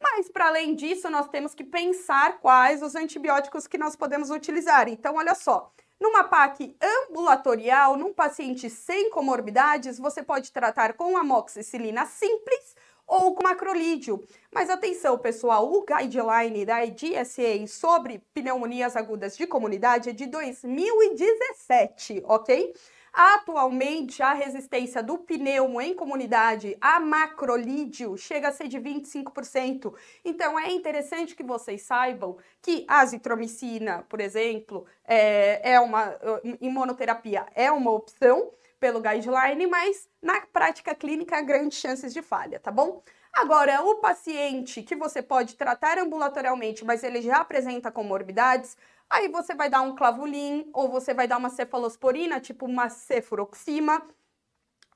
Mas, para além disso, nós temos que pensar quais os antibióticos que nós podemos utilizar. Então, olha só, numa PAC ambulatorial, num paciente sem comorbidades, você pode tratar com amoxicilina simples ou com macrolídeo. Mas atenção, pessoal, o guideline da IDSA sobre pneumonias agudas de comunidade é de 2017, ok? Atualmente, a resistência do pneumo em comunidade a macrolídeo chega a ser de 25%. Então, é interessante que vocês saibam que a azitromicina, por exemplo, é, é uma monoterapia é uma opção, pelo guideline, mas na prática clínica há grandes chances de falha, tá bom? Agora, o paciente que você pode tratar ambulatorialmente, mas ele já apresenta comorbidades, aí você vai dar um clavulin ou você vai dar uma cefalosporina, tipo uma cefuroxima,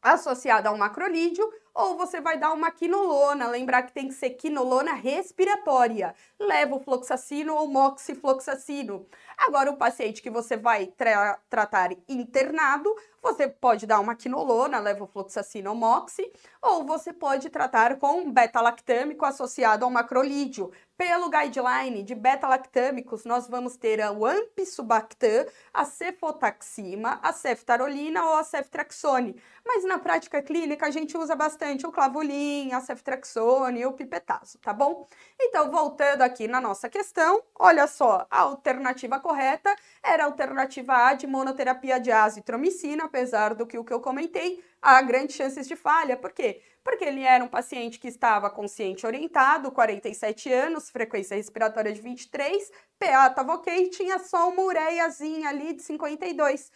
associada a um macrolídeo, ou você vai dar uma quinolona, lembrar que tem que ser quinolona respiratória, levofloxacino ou moxifloxacino. Agora, o paciente que você vai tra tratar internado, você pode dar uma quinolona, levofloxacina ou moxi, ou você pode tratar com beta-lactâmico associado ao macrolídeo. Pelo guideline de beta-lactâmicos, nós vamos ter a ampisubactam, a cefotaxima, a ceftarolina ou a ceftraxone. Mas na prática clínica, a gente usa bastante o clavulin, a ceftraxone e o pipetazo, tá bom? Então, voltando aqui na nossa questão, olha só, a alternativa correta era a alternativa A de monoterapia de azitromicina, apesar do que o que eu comentei, há grandes chances de falha. Por quê? Porque ele era um paciente que estava consciente orientado, 47 anos, frequência respiratória de 23, PA estava ok, tinha só uma ureiazinha ali de 52.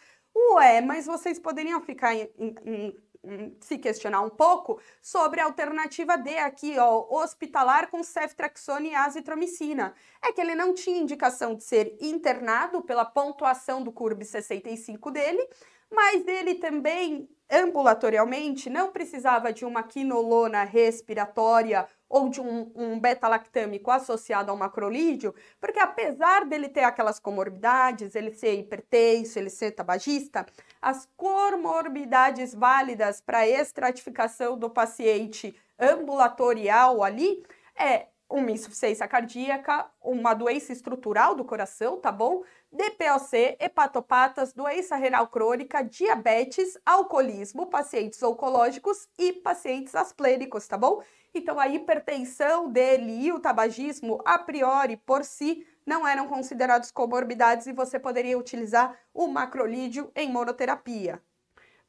Ué, mas vocês poderiam ficar em, em Hum, se questionar um pouco sobre a alternativa D aqui, ó, hospitalar com ceftraxone e azitromicina. É que ele não tinha indicação de ser internado pela pontuação do CURB 65 dele, mas ele também ambulatorialmente não precisava de uma quinolona respiratória ou de um, um beta-lactâmico associado a um macrolídeo, porque apesar dele ter aquelas comorbidades, ele ser hipertenso, ele ser tabagista, as comorbidades válidas para estratificação do paciente ambulatorial ali é uma insuficiência cardíaca, uma doença estrutural do coração, tá bom? DPOC, hepatopatas, doença renal crônica, diabetes, alcoolismo, pacientes oncológicos e pacientes asplênicos, tá bom? Então a hipertensão dele e o tabagismo, a priori, por si, não eram considerados comorbidades e você poderia utilizar o macrolídeo em monoterapia.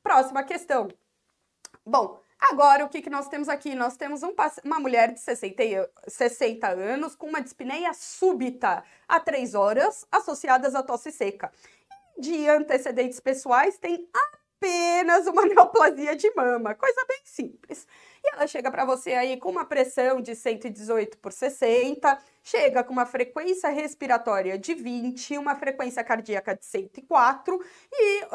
Próxima questão. Bom, Agora, o que, que nós temos aqui? Nós temos um, uma mulher de 60, 60 anos com uma dispneia súbita a 3 horas, associadas à tosse seca. De antecedentes pessoais, tem apenas uma <laughs> neoplasia de mama, coisa bem simples. E ela chega para você aí com uma pressão de 118 por 60, chega com uma frequência respiratória de 20, uma frequência cardíaca de 104 e uh,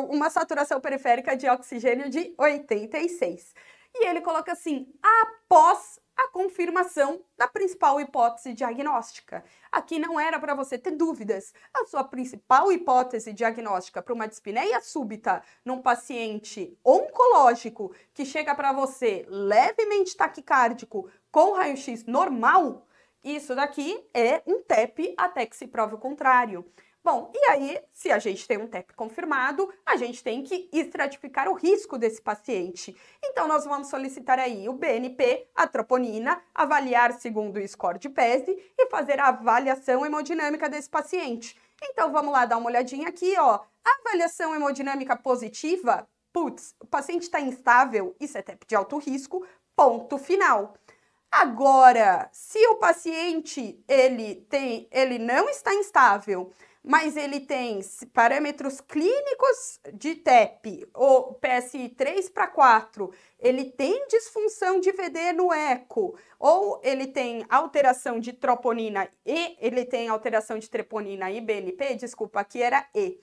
uh, uma saturação periférica de oxigênio de 86. E ele coloca assim: após a confirmação da principal hipótese diagnóstica. Aqui não era para você ter dúvidas. A sua principal hipótese diagnóstica para uma dispneia súbita num paciente oncológico que chega para você levemente taquicárdico com raio-x normal, isso daqui é um TEP até que se prove o contrário. Bom, e aí, se a gente tem um TEP confirmado, a gente tem que estratificar o risco desse paciente. Então, nós vamos solicitar aí o BNP, a troponina, avaliar segundo o score de PESE e fazer a avaliação hemodinâmica desse paciente. Então, vamos lá dar uma olhadinha aqui, ó. avaliação hemodinâmica positiva, putz, o paciente está instável, isso é TEP de alto risco, ponto final. Agora, se o paciente ele tem, ele não está instável, mas ele tem parâmetros clínicos de TEP, ou PSI 3 para 4, ele tem disfunção de VD no eco, ou ele tem alteração de troponina e ele tem alteração de treponina e BNP, desculpa, aqui era E.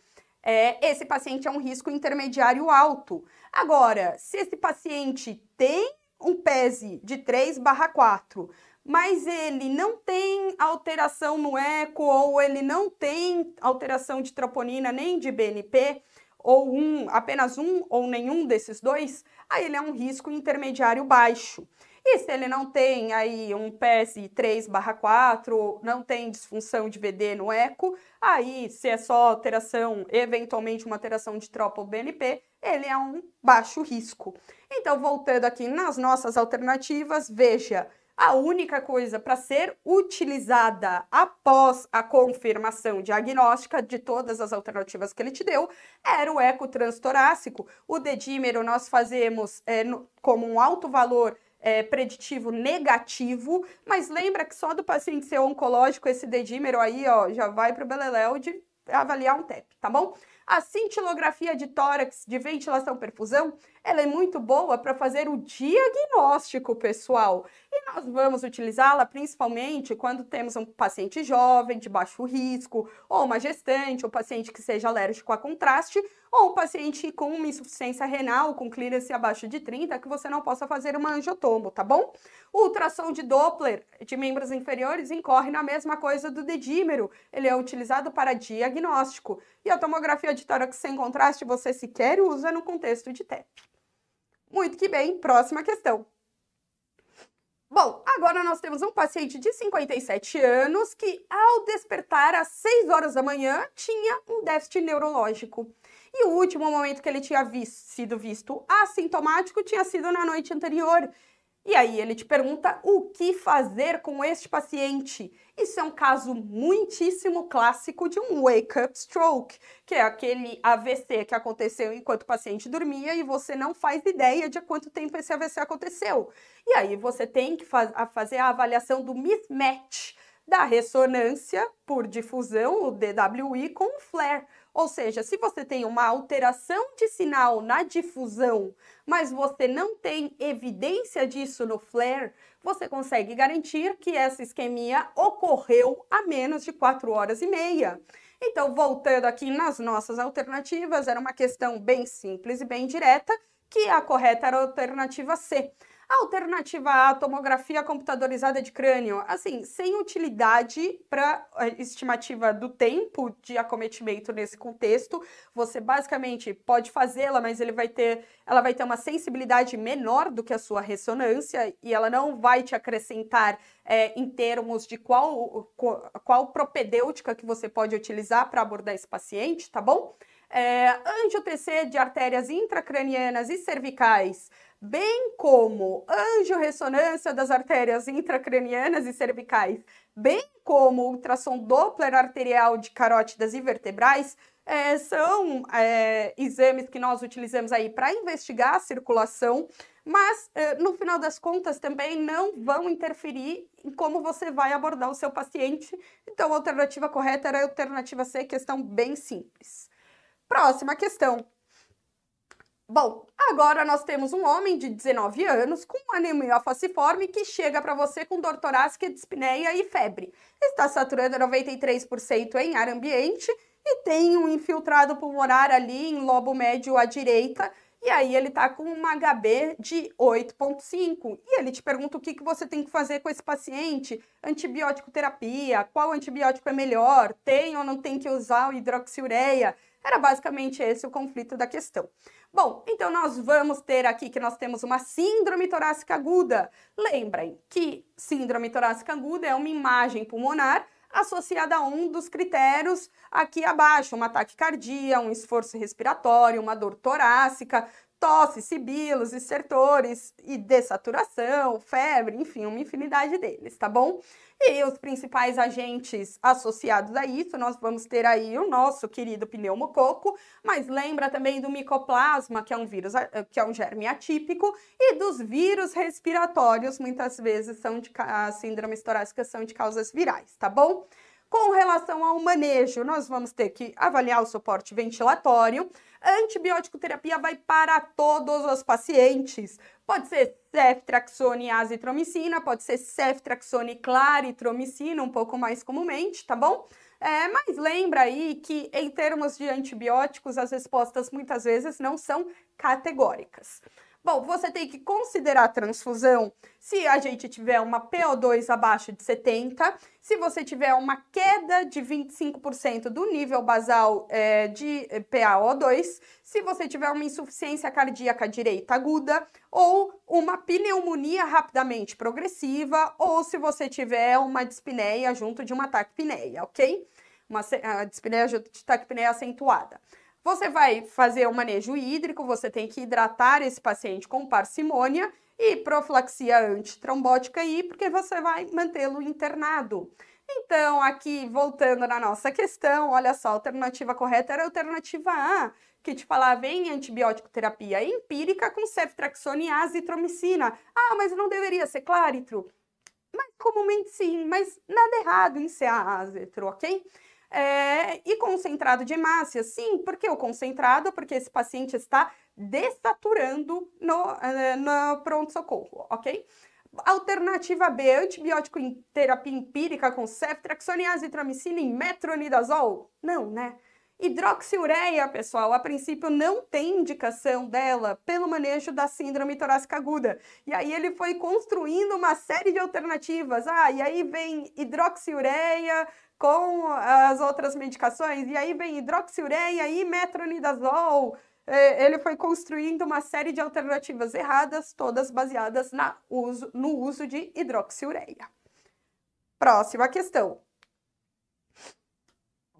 É, esse paciente é um risco intermediário alto. Agora, se esse paciente tem um PESI de 3 barra 4, mas ele não tem alteração no eco ou ele não tem alteração de troponina nem de BNP, ou um, apenas um ou nenhum desses dois, aí ele é um risco intermediário baixo. E se ele não tem aí um PS 3 4, não tem disfunção de VD no eco, aí se é só alteração, eventualmente uma alteração de tropa ou BNP, ele é um baixo risco. Então, voltando aqui nas nossas alternativas, veja, a única coisa para ser utilizada após a confirmação diagnóstica de todas as alternativas que ele te deu era o ecotranstorácico. O dedímero nós fazemos é, no, como um alto valor é, preditivo negativo, mas lembra que só do paciente ser oncológico esse dedímero aí ó, já vai para o beleléu de avaliar um TEP, tá bom? A cintilografia de tórax de ventilação-perfusão ela é muito boa para fazer o diagnóstico pessoal e nós vamos utilizá-la principalmente quando temos um paciente jovem de baixo risco, ou uma gestante, ou paciente que seja alérgico a contraste, ou um paciente com uma insuficiência renal com clearance abaixo de 30 que você não possa fazer uma angiotomo, tá bom? O ultrassom de Doppler de membros inferiores incorre na mesma coisa do dedímero. Ele é utilizado para diagnóstico. E a tomografia de tórax sem contraste você sequer usa no contexto de TEP. Muito que bem, próxima questão. Bom, agora nós temos um paciente de 57 anos que, ao despertar às 6 horas da manhã, tinha um déficit neurológico. E o último momento que ele tinha visto, sido visto assintomático tinha sido na noite anterior. E aí ele te pergunta o que fazer com este paciente. Isso é um caso muitíssimo clássico de um wake-up stroke, que é aquele AVC que aconteceu enquanto o paciente dormia e você não faz ideia de quanto tempo esse AVC aconteceu. E aí você tem que faz, a fazer a avaliação do mismatch da ressonância por difusão, o DWI, com o flare ou seja, se você tem uma alteração de sinal na difusão, mas você não tem evidência disso no flare, você consegue garantir que essa isquemia ocorreu a menos de 4 horas e meia. Então, voltando aqui nas nossas alternativas, era uma questão bem simples e bem direta, que é a correta era a alternativa C. Alternativa A, tomografia computadorizada de crânio, assim, sem utilidade para eh, estimativa do tempo de acometimento nesse contexto. Você basicamente pode fazê-la, mas ele vai ter, ela vai ter uma sensibilidade menor do que a sua ressonância e ela não vai te acrescentar é, em termos de qual, qual, propedêutica que você pode utilizar para abordar esse paciente, tá bom? É, eh, angiotc de artérias intracranianas e cervicais bem como angiorressonância das artérias intracranianas e cervicais, bem como ultrassom Doppler arterial de carótidas e vertebrais, é, são é, exames que nós utilizamos aí para investigar a circulação, mas é, no final das contas também não vão interferir em como você vai abordar o seu paciente. Então, a alternativa correta era a alternativa C, questão bem simples. Próxima questão. Bom, agora nós temos um homem de 19 anos com anemia falciforme que chega para você com dor torácica, dispneia e febre. Está saturando 93% em ar ambiente e tem um infiltrado pulmonar ali em lobo médio à direita. E aí ele está com uma HB de 8.5. E ele te pergunta o que, que você tem que fazer com esse paciente. Antibiótico terapia, qual antibiótico é melhor, tem ou não tem que usar o hidroxiureia era basicamente esse o conflito da questão. Bom, então nós vamos ter aqui que nós temos uma síndrome torácica aguda. Lembrem que síndrome torácica aguda é uma imagem pulmonar associada a um dos critérios aqui abaixo, uma taquicardia, um esforço respiratório, uma dor torácica, tosse, sibilos, estertores e dessaturação, febre, enfim, uma infinidade deles, tá bom? E os principais agentes associados a isso, nós vamos ter aí o nosso querido pneumococo, mas lembra também do micoplasma, que é um vírus, eh, que é um germe atípico, e dos vírus respiratórios, muitas vezes são de síndromes torácicas são de causas virais, tá bom? Com relação ao manejo, nós vamos ter que avaliar o suporte ventilatório, antibiótico terapia vai para todos os pacientes. Pode ser ceftraxone e azitromicina, pode ser ceftraxone claritromicina, um pouco mais comumente, tá bom? É, mas lembra aí que, em termos de antibióticos, as respostas muitas vezes não são categóricas. Bom, você tem que considerar a transfusão se a gente tiver uma PO2 abaixo de 70, se você tiver uma queda de 25% do nível basal é, de é, PaO2, se você tiver uma insuficiência cardíaca direita aguda ou uma pneumonia rapidamente progressiva ou se você tiver uma dispneia junto de uma taquipneia, ok? Uma a dispneia junto de taquipneia acentuada. Você vai fazer o manejo hídrico, você tem que hidratar esse paciente com parcimônia e profilaxia antitrombótica aí, porque você vai mantê-lo internado. Então, aqui, voltando na nossa questão, olha só, a alternativa correta era a alternativa A, que te falava em antibiótico terapia empírica com ceftraxone e azitromicina. Ah, mas não deveria ser claritro? Mas comumente sim, mas nada errado em ser a azitro, ok? É, e concentrado de hemácia? Sim, porque o concentrado? Porque esse paciente está desaturando no, eh, no pronto-socorro, ok? Alternativa B, antibiótico em terapia empírica com ceftriaxone, azitromicina e metronidazol? Não, né? Hidroxiureia, pessoal, a princípio não tem indicação dela pelo manejo da síndrome torácica aguda. E aí ele foi construindo uma série de alternativas. Ah, e aí vem hidroxiureia, com as outras medicações, e aí vem hidroxiureia e metronidazol. É, ele foi construindo uma série de alternativas erradas, todas baseadas na uso, no uso de hidroxiureia. Próxima questão.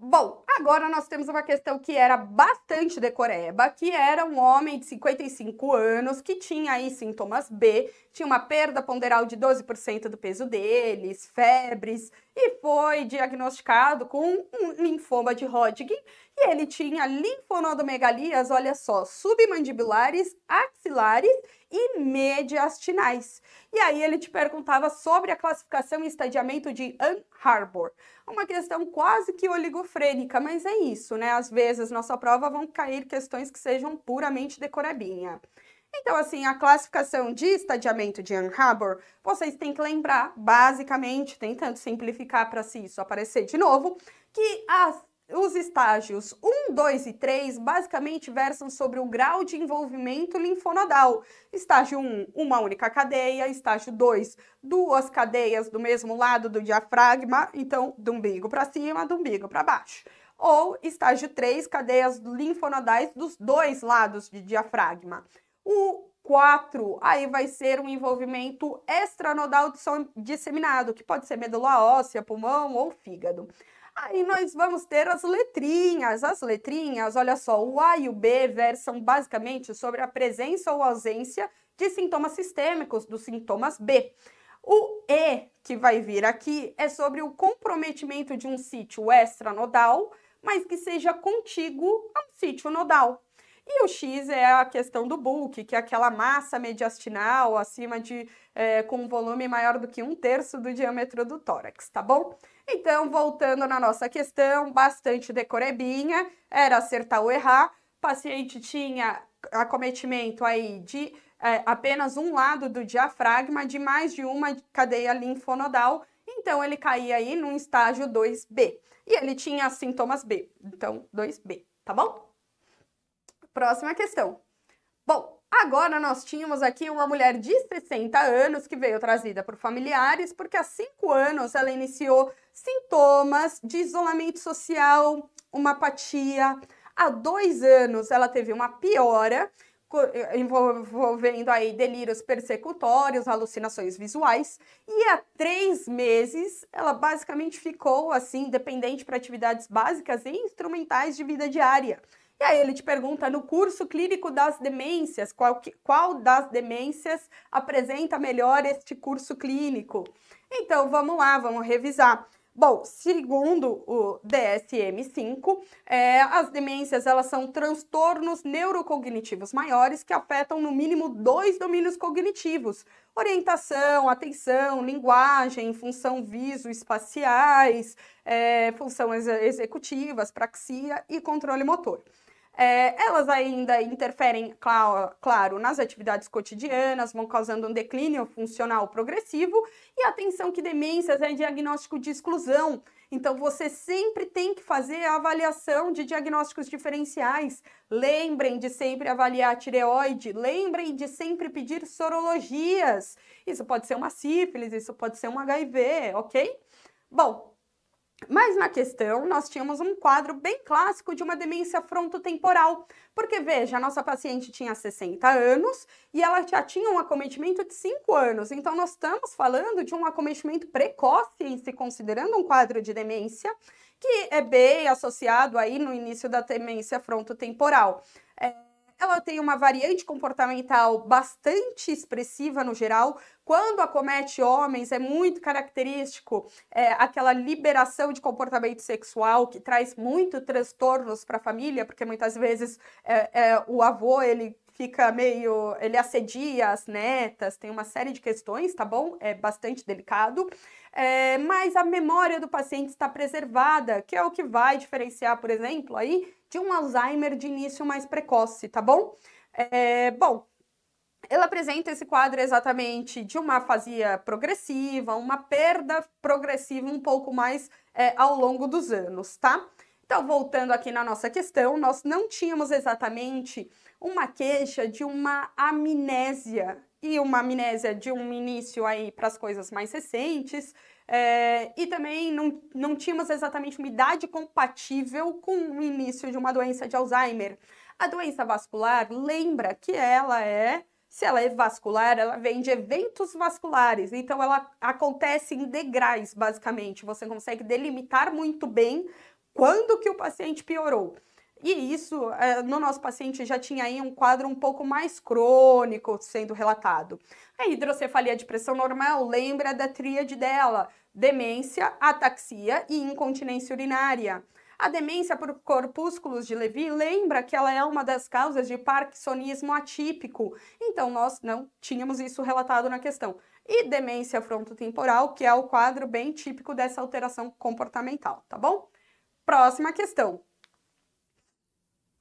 Bom, agora nós temos uma questão que era bastante decoreba, que era um homem de 55 anos que tinha aí sintomas B, tinha uma perda ponderal de 12% do peso deles, febres e foi diagnosticado com um linfoma de Hodgkin e ele tinha linfonodomegalias, olha só, submandibulares, axilares e mediastinais. E aí ele te perguntava sobre a classificação e estadiamento de Ann Harbor. Uma questão quase que oligofrênica, mas é isso, né? Às vezes nossa prova vão cair questões que sejam puramente decorabinha. Então, assim, a classificação de estadiamento de Ann Harbor, vocês têm que lembrar, basicamente, tentando simplificar para se isso aparecer de novo, que as os estágios 1, 2 e 3 basicamente versam sobre o grau de envolvimento linfonodal. Estágio 1, uma única cadeia. Estágio 2, duas cadeias do mesmo lado do diafragma, então do umbigo para cima, do umbigo para baixo. Ou estágio 3, cadeias linfonodais dos dois lados de diafragma. O 4, aí vai ser um envolvimento extranodal disseminado, que pode ser medula óssea, pulmão ou fígado. Aí nós vamos ter as letrinhas. As letrinhas, olha só, o A e o B versam basicamente sobre a presença ou ausência de sintomas sistêmicos, dos sintomas B. O E, que vai vir aqui, é sobre o comprometimento de um sítio extranodal, mas que seja contíguo a um sítio nodal. E o X é a questão do bulk, que é aquela massa mediastinal acima de, é, com um volume maior do que um terço do diâmetro do tórax, tá bom? Então, voltando na nossa questão, bastante decorebinha, era acertar ou errar, o paciente tinha acometimento aí de é, apenas um lado do diafragma de mais de uma cadeia linfonodal, então ele caía aí num estágio 2B. E ele tinha sintomas B, então 2B, tá bom? Próxima questão. Bom, agora nós tínhamos aqui uma mulher de 60 anos que veio trazida por familiares, porque há cinco anos ela iniciou sintomas de isolamento social, uma apatia. Há dois anos ela teve uma piora eh, envolvendo aí delírios persecutórios, alucinações visuais, e há três meses ela basicamente ficou assim dependente para atividades básicas e instrumentais de vida diária. E aí ele te pergunta no curso clínico das demências, qual, qual das demências apresenta melhor este curso clínico? Então vamos lá, vamos revisar. Bom, segundo o DSM-5, é, as demências elas são transtornos neurocognitivos maiores que afetam no mínimo dois domínios cognitivos: orientação, atenção, linguagem, função viso-espaciais, é, função ex executivas, praxia e controle motor. É, elas ainda interferem, claro, nas atividades cotidianas, vão causando um declínio funcional progressivo. E atenção que demências é diagnóstico de exclusão. Então você sempre tem que fazer a avaliação de diagnósticos diferenciais. Lembrem de sempre avaliar a tireoide, lembrem de sempre pedir sorologias. Isso pode ser uma sífilis, isso pode ser um HIV, ok? Bom, mas na questão, nós tínhamos um quadro bem clássico de uma demência frontotemporal, porque veja, a nossa paciente tinha 60 anos e ela já tinha um acometimento de 5 anos, então nós estamos falando de um acometimento precoce, se considerando um quadro de demência, que é bem associado aí no início da demência frontotemporal. É ela tem uma variante comportamental bastante expressiva no geral. Quando acomete homens, é muito característico é, aquela liberação de comportamento sexual que traz muito transtornos para a família, porque muitas vezes é, é, o avô ele fica meio. ele assedia as netas, tem uma série de questões, tá bom? É bastante delicado. É, mas a memória do paciente está preservada, que é o que vai diferenciar, por exemplo, aí de um Alzheimer de início mais precoce, tá bom? É, bom, ela apresenta esse quadro exatamente de uma afasia progressiva, uma perda progressiva um pouco mais é, ao longo dos anos, tá? Então, voltando aqui na nossa questão, nós não tínhamos exatamente uma queixa de uma amnésia e uma amnésia de um início aí para as coisas mais recentes é, e também não, não tínhamos exatamente uma idade compatível com o início de uma doença de Alzheimer. A doença vascular, lembra que ela é, se ela é vascular, ela vem de eventos vasculares, então ela acontece em degraus, basicamente. Você consegue delimitar muito bem quando que o paciente piorou. E isso, é, no nosso paciente, já tinha aí um quadro um pouco mais crônico sendo relatado. A hidrocefalia de pressão normal lembra da tríade dela demência, ataxia e incontinência urinária. A demência por corpúsculos de Levy lembra que ela é uma das causas de parkinsonismo atípico. Então nós não tínhamos isso relatado na questão. E demência frontotemporal, que é o quadro bem típico dessa alteração comportamental, tá bom? Próxima questão.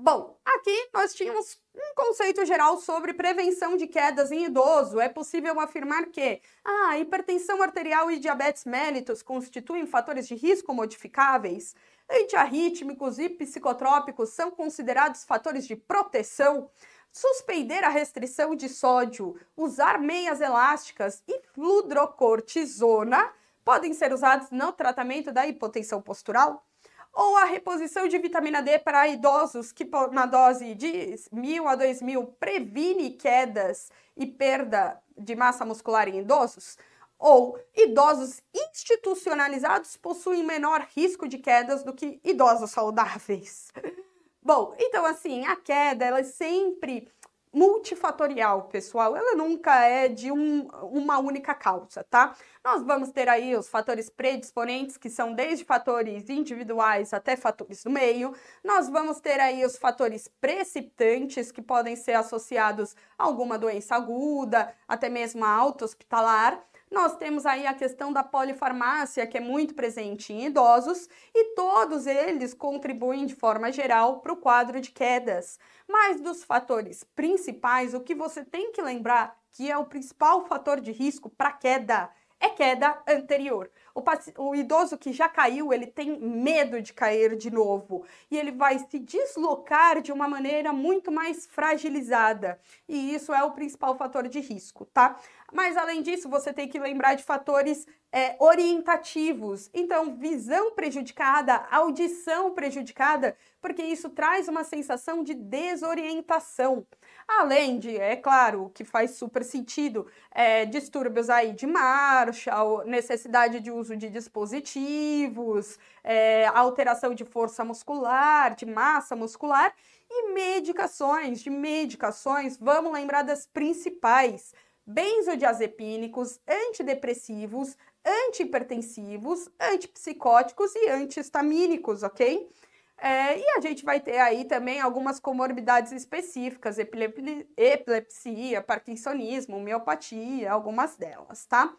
Bom, aqui nós tínhamos um conceito geral sobre prevenção de quedas em idoso. É possível afirmar que a ah, hipertensão arterial e diabetes mellitus constituem fatores de risco modificáveis, antiarrítmicos e psicotrópicos são considerados fatores de proteção, suspender a restrição de sódio, usar meias elásticas e fludrocortisona podem ser usados no tratamento da hipotensão postural ou a reposição de vitamina D para idosos que na dose de 1.000 a 2.000 previne quedas e perda de massa muscular em idosos, ou idosos institucionalizados possuem menor risco de quedas do que idosos saudáveis. <laughs> Bom, então assim, a queda ela é sempre multifatorial, pessoal. Ela nunca é de um, uma única causa, tá? Nós vamos ter aí os fatores predisponentes, que são desde fatores individuais até fatores do meio. Nós vamos ter aí os fatores precipitantes, que podem ser associados a alguma doença aguda, até mesmo a auto-hospitalar. Nós temos aí a questão da polifarmácia, que é muito presente em idosos, e todos eles contribuem de forma geral para o quadro de quedas. Mas dos fatores principais, o que você tem que lembrar que é o principal fator de risco para queda é queda anterior. O, o, idoso que já caiu, ele tem medo de cair de novo e ele vai se deslocar de uma maneira muito mais fragilizada. E isso é o principal fator de risco, tá? Mas, além disso, você tem que lembrar de fatores é, orientativos. Então, visão prejudicada, audição prejudicada, porque isso traz uma sensação de desorientação. Além de, é claro, que faz super sentido, é, distúrbios aí de marcha, necessidade de uso de dispositivos, é, alteração de força muscular, de massa muscular e medicações. De medicações, vamos lembrar das principais benzodiazepínicos, antidepressivos, antihipertensivos, antipsicóticos e antihistamínicos, ok? É, e a gente vai ter aí também algumas comorbidades específicas, epilepsia, epilepsia, parkinsonismo, miopatia, algumas delas, tá?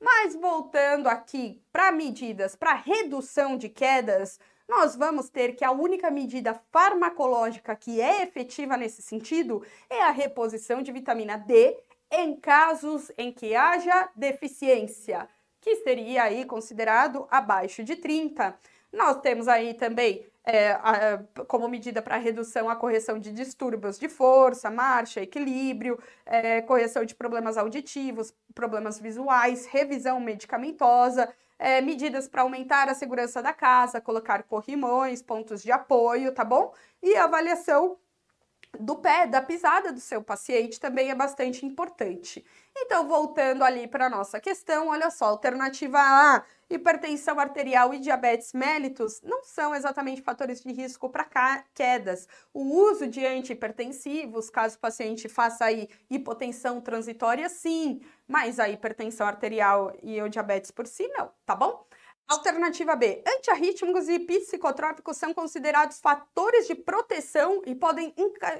Mas voltando aqui para medidas para redução de quedas, nós vamos ter que a única medida farmacológica que é efetiva nesse sentido é a reposição de vitamina D em casos em que haja deficiência, que seria aí considerado abaixo de 30. Nós temos aí também é, a, como medida para redução a correção de distúrbios de força, marcha, equilíbrio, é, correção de problemas auditivos, problemas visuais, revisão medicamentosa, é, medidas para aumentar a segurança da casa, colocar corrimões, pontos de apoio, tá bom? E avaliação do pé, da pisada do seu paciente também é bastante importante. Então, voltando ali para a nossa questão, olha só, alternativa A, hipertensão arterial e diabetes mellitus não são exatamente fatores de risco para quedas. O uso de antihipertensivos, caso o paciente faça aí hipotensão transitória, sim, mas a hipertensão arterial e o diabetes por si, não, tá bom? Alternativa B. Antiarrítmicos e psicotrópicos são considerados fatores de proteção e podem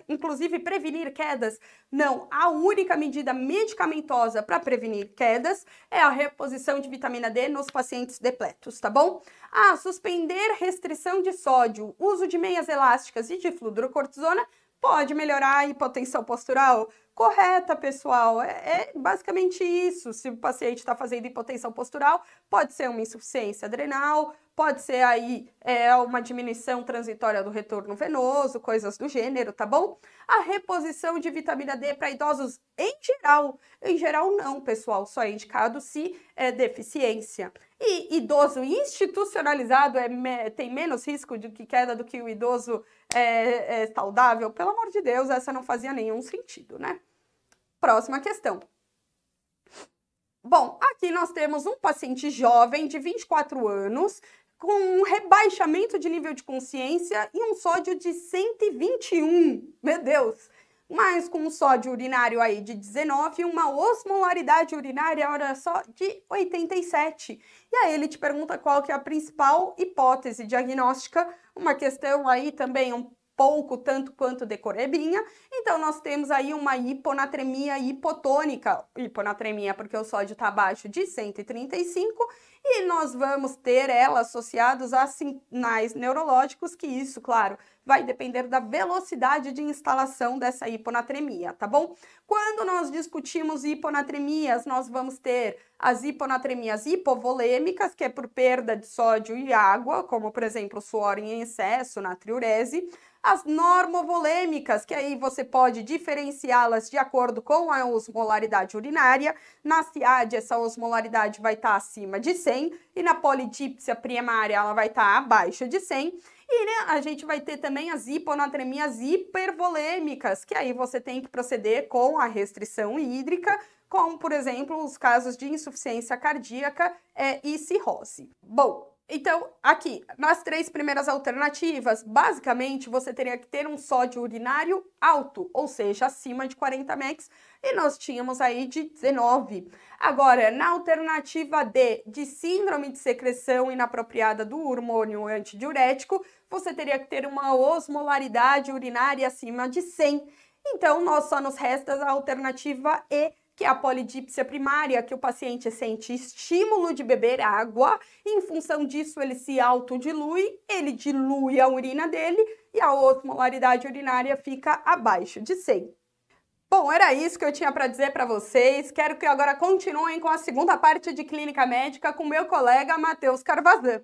inclusive prevenir quedas? Não, a única medida medicamentosa para prevenir quedas é a reposição de vitamina D nos pacientes depletos, tá bom? A. Ah, suspender restrição de sódio, uso de meias elásticas e de fludrocortisona Pode melhorar a hipotensão postural? Correta, pessoal. É, é basicamente isso. Se o paciente está fazendo hipotensão postural, pode ser uma insuficiência adrenal, pode ser aí é, uma diminuição transitória do retorno venoso, coisas do gênero, tá bom? A reposição de vitamina D para idosos em geral, em geral não, pessoal, só é indicado se é deficiência. E idoso institucionalizado é, tem menos risco de queda do que o idoso é, é saudável? Pelo amor de Deus, essa não fazia nenhum sentido, né? Próxima questão. Bom, aqui nós temos um paciente jovem de 24 anos com um rebaixamento de nível de consciência e um sódio de 121. Meu Deus! mas com um sódio urinário aí de 19 e uma osmolaridade urinária, olha só, de 87. E aí ele te pergunta qual que é a principal hipótese diagnóstica, uma questão aí também um pouco tanto quanto decorebrinha. Então nós temos aí uma hiponatremia hipotônica, hiponatremia porque o sódio está abaixo de 135 e nós vamos ter ela associados a sinais neurológicos que isso, claro, vai depender da velocidade de instalação dessa hiponatremia, tá bom? Quando nós discutimos hiponatremias, nós vamos ter as hiponatremias hipovolêmicas, que é por perda de sódio e água, como por exemplo, suor em excesso na triurese as normovolêmicas, que aí você pode diferenciá-las de acordo com a osmolaridade urinária. Na CIAD, essa osmolaridade vai estar tá acima de 100 e na polidipsia primária ela vai estar tá abaixo de 100. E né, a gente vai ter também as hiponatremias hipervolêmicas, que aí você tem que proceder com a restrição hídrica, como, por exemplo, os casos de insuficiência cardíaca é, e cirrose. Bom, então, aqui, nas três primeiras alternativas, basicamente você teria que ter um sódio urinário alto, ou seja, acima de 40 mEq, e nós tínhamos aí de 19. Agora, na alternativa D, de síndrome de secreção inapropriada do hormônio antidiurético, você teria que ter uma osmolaridade urinária acima de 100. Então, nós só nos resta a alternativa E, que é a polidipsia primária, que o paciente sente estímulo de beber água, em função disso ele se autodilui, ele dilui a urina dele e a osmolaridade urinária fica abaixo de 100. Bom, era isso que eu tinha para dizer para vocês. Quero que agora continuem com a segunda parte de Clínica Médica com meu colega Matheus Carvazan.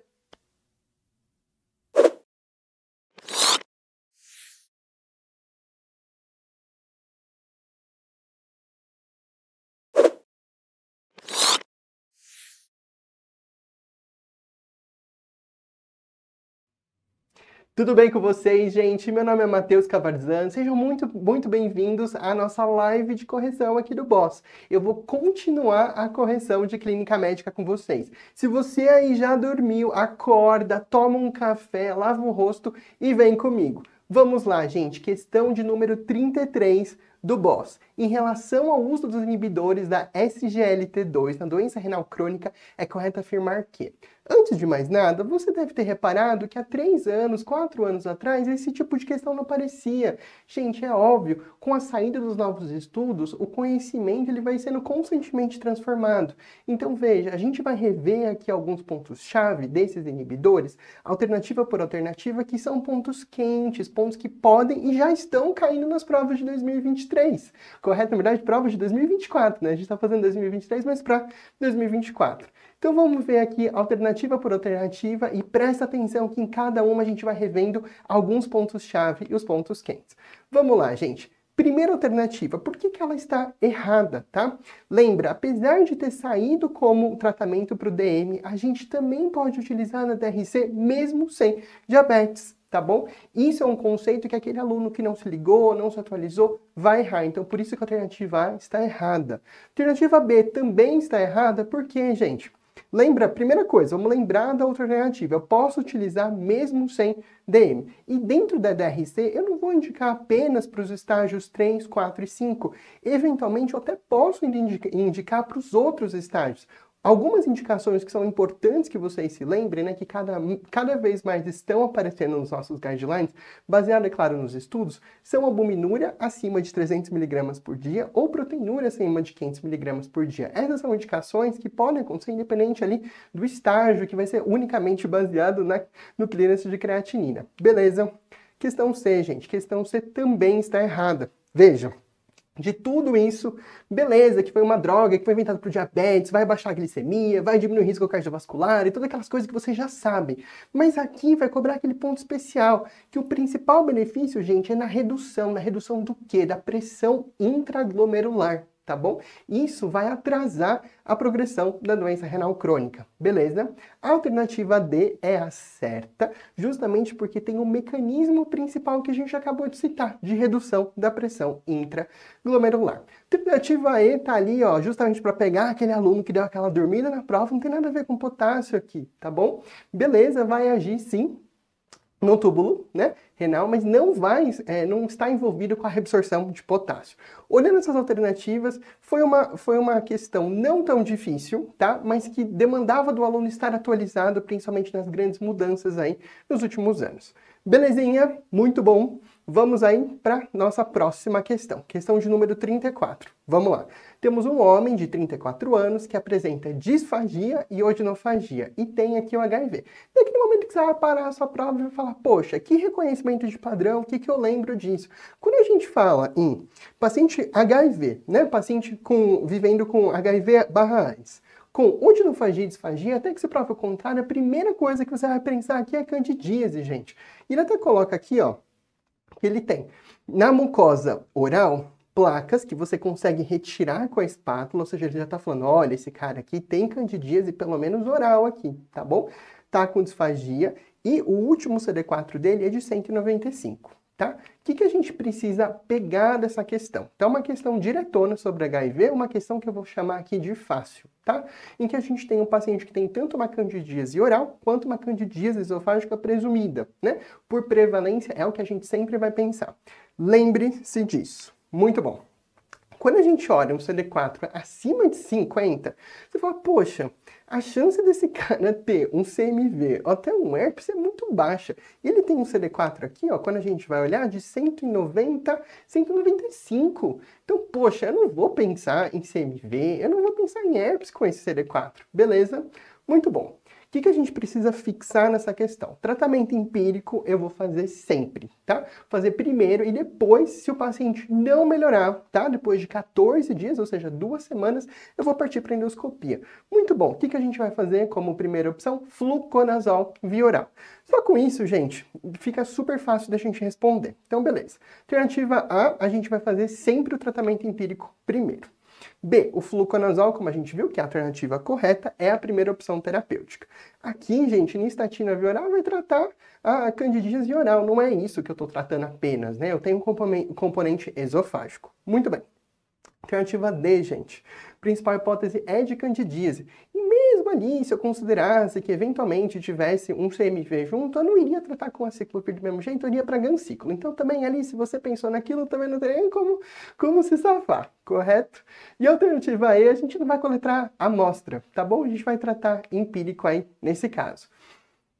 Tudo bem com vocês, gente? Meu nome é Matheus Cavarzan. Sejam muito, muito bem-vindos à nossa live de correção aqui do Boss. Eu vou continuar a correção de clínica médica com vocês. Se você aí já dormiu, acorda, toma um café, lava o rosto e vem comigo. Vamos lá, gente. Questão de número 33 do BOS. Em relação ao uso dos inibidores da SGLT2 na doença renal crônica, é correto afirmar que, antes de mais nada, você deve ter reparado que há 3 anos, 4 anos atrás, esse tipo de questão não aparecia. Gente, é óbvio, com a saída dos novos estudos, o conhecimento ele vai sendo constantemente transformado. Então veja, a gente vai rever aqui alguns pontos-chave desses inibidores, alternativa por alternativa, que são pontos quentes, pontos que podem e já estão caindo nas provas de 2023. 2023, correto? Na verdade, provas de 2024, né? A gente está fazendo 2023, mas para 2024. Então vamos ver aqui alternativa por alternativa e presta atenção que em cada uma a gente vai revendo alguns pontos-chave e os pontos quentes. Vamos lá, gente. Primeira alternativa, por que, que ela está errada, tá? Lembra, apesar de ter saído como tratamento para o DM, a gente também pode utilizar na DRC mesmo sem diabetes tá bom? Isso é um conceito que aquele aluno que não se ligou, não se atualizou, vai errar. Então, por isso que a alternativa A está errada. alternativa B também está errada, porque, gente, lembra, primeira coisa, vamos lembrar da outra alternativa. Eu posso utilizar mesmo sem DM. E dentro da DRC, eu não vou indicar apenas para os estágios 3, 4 e 5. Eventualmente, eu até posso indicar para os outros estágios. Algumas indicações que são importantes que vocês se lembrem, né, que cada, cada vez mais estão aparecendo nos nossos guidelines, baseado, é claro, nos estudos, são a acima de 300 mg por dia ou proteinúria acima de 500 mg por dia. Essas são indicações que podem acontecer independente ali do estágio, que vai ser unicamente baseado na, no clearance de creatinina. Beleza? Questão C, gente. Questão C também está errada. Vejam de tudo isso, beleza, que foi uma droga que foi inventada para o diabetes, vai baixar a glicemia, vai diminuir o risco cardiovascular e todas aquelas coisas que você já sabe. Mas aqui vai cobrar aquele ponto especial, que o principal benefício, gente, é na redução, na redução do quê? Da pressão intraglomerular tá bom? Isso vai atrasar a progressão da doença renal crônica, beleza? A alternativa D é a certa, justamente porque tem o um mecanismo principal que a gente acabou de citar, de redução da pressão intraglomerular. Alternativa E tá ali, ó, justamente para pegar aquele aluno que deu aquela dormida na prova, não tem nada a ver com potássio aqui, tá bom? Beleza, vai agir sim no túbulo né, renal, mas não vai, é, não está envolvido com a reabsorção de potássio. Olhando essas alternativas, foi uma, foi uma questão não tão difícil, tá? Mas que demandava do aluno estar atualizado, principalmente nas grandes mudanças aí nos últimos anos. Belezinha? Muito bom! Vamos aí para nossa próxima questão, questão de número 34. Vamos lá. Temos um homem de 34 anos que apresenta disfagia e odinofagia e tem aqui o HIV. Naquele momento que você vai parar a sua prova e vai falar, poxa, que reconhecimento de padrão, o que, que eu lembro disso? Quando a gente fala em paciente HIV, né, paciente com, vivendo com HIV barra AIDS, com odinofagia e disfagia, até que se prova o contrário, a primeira coisa que você vai pensar aqui é candidíase, gente. Ele até coloca aqui, ó, que ele tem. Na mucosa oral, placas que você consegue retirar com a espátula, ou seja, ele já está falando, olha, esse cara aqui tem candidíase, pelo menos oral aqui, tá bom? Tá com disfagia. E o último CD4 dele é de 195, tá? que, que a gente precisa pegar dessa questão? Então, uma questão diretona sobre HIV, é uma questão que eu vou chamar aqui de fácil, tá? Em que a gente tem um paciente que tem tanto uma candidíase oral quanto uma candidíase esofágica presumida, né? Por prevalência, é o que a gente sempre vai pensar. Lembre-se disso. Muito bom. Quando a gente olha um CD4 acima de 50, você fala, poxa, a chance desse cara <laughs> ter um CMV ou até um herpes é muito baixa. ele tem um CD4 aqui, ó, quando a gente vai olhar, de 190, 195. Então, poxa, eu não vou pensar em CMV, eu não vou pensar em herpes com esse CD4, beleza? Muito bom. O que, que a gente precisa fixar nessa questão? Tratamento empírico eu vou fazer sempre, tá? Fazer primeiro e depois, se o paciente não melhorar, tá? Depois de 14 dias, ou seja, duas semanas, eu vou partir para endoscopia. Muito bom. O que, que a gente vai fazer como primeira opção? Fluconazol via oral. Só com isso, gente, fica super fácil da gente responder. Então, beleza. Alternativa A, a gente vai fazer sempre o tratamento empírico primeiro. B, o fluconazol, como a gente viu, que é a alternativa correta, é a primeira opção terapêutica. Aqui, gente, nistatina via oral vai tratar a candidíase oral, não é isso que eu estou tratando apenas, né? Eu tenho um componente esofágico. Muito bem. Alternativa D, gente. principal hipótese é de candidíase. E mesmo ali, se eu considerasse que eventualmente tivesse um CMV junto, eu não iria tratar com a ciclope do mesmo jeito, eu iria para ganciclo. Então também ali, se você pensou naquilo, também não tem como, como se safar, correto? E alternativa E, a gente não vai coletar amostra, tá bom? A gente vai tratar empírico aí nesse caso.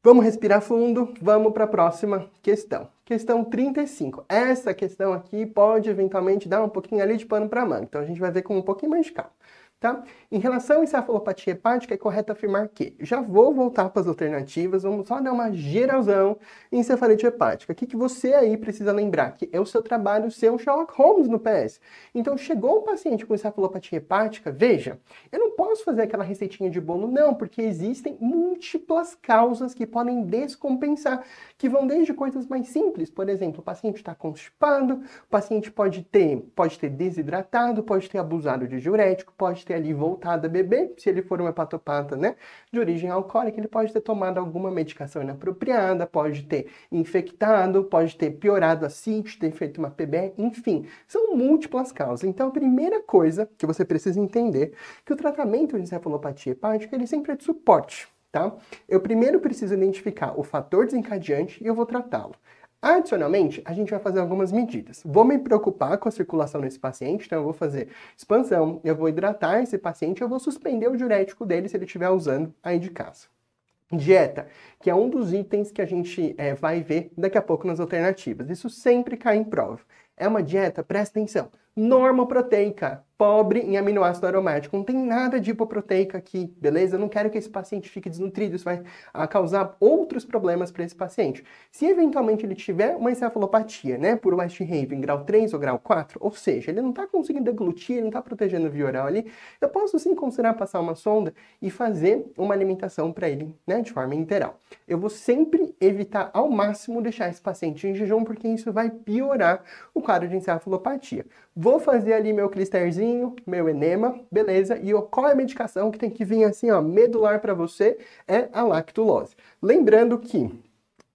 Vamos respirar fundo, vamos para a próxima questão. Questão 35. Essa questão aqui pode eventualmente dar um pouquinho ali de pano para a mão, então a gente vai ver com um pouquinho mais de calma. Tá? Em relação à encefalopatia hepática, é correto afirmar que, já vou voltar para as alternativas, vamos só dar uma geralzão em encefalite hepática. O que, que você aí precisa lembrar? Que é o seu trabalho ser um Sherlock Holmes no PS. Então, chegou um paciente com encefalopatia hepática, veja, eu não posso fazer aquela receitinha de bolo, não, porque existem múltiplas causas que podem descompensar, que vão desde coisas mais simples, por exemplo, o paciente está constipado, o paciente pode ter, pode ter desidratado, pode ter abusado de diurético, pode ter ter é ali voltado a beber, se ele for um hepatopata né, de origem alcoólica, ele pode ter tomado alguma medicação inapropriada, pode ter infectado, pode ter piorado a síntese, ter feito uma PBE, enfim, são múltiplas causas. Então, a primeira coisa que você precisa entender é que o tratamento de encefalopatia hepática ele sempre é de suporte. Tá? Eu primeiro preciso identificar o fator desencadeante e eu vou tratá-lo. Adicionalmente, a gente vai fazer algumas medidas. Vou me preocupar com a circulação nesse paciente, então eu vou fazer expansão, eu vou hidratar esse paciente, eu vou suspender o diurético dele se ele estiver usando a casa. Dieta, que é um dos itens que a gente é, vai ver daqui a pouco nas alternativas. Isso sempre cai em prova. É uma dieta, presta atenção, norma proteica, pobre em aminoácido aromático. Não tem nada de hipoproteica aqui, beleza? Eu não quero que esse paciente fique desnutrido, isso vai ah, causar outros problemas para esse paciente. Se eventualmente ele tiver uma encefalopatia, né, por Haven, grau 3 ou grau 4, ou seja, ele não está conseguindo deglutir, ele não está protegendo o via oral ali, eu posso sim considerar passar uma sonda e fazer uma alimentação para ele, né, de forma integral. Eu vou sempre evitar ao máximo deixar esse paciente em jejum, porque isso vai piorar o quadro de encefalopatia. Vou fazer ali meu clisterzinho meu enema, beleza? E qual é a medicação que tem que vir assim, ó, medular para você? É a lactulose. Lembrando que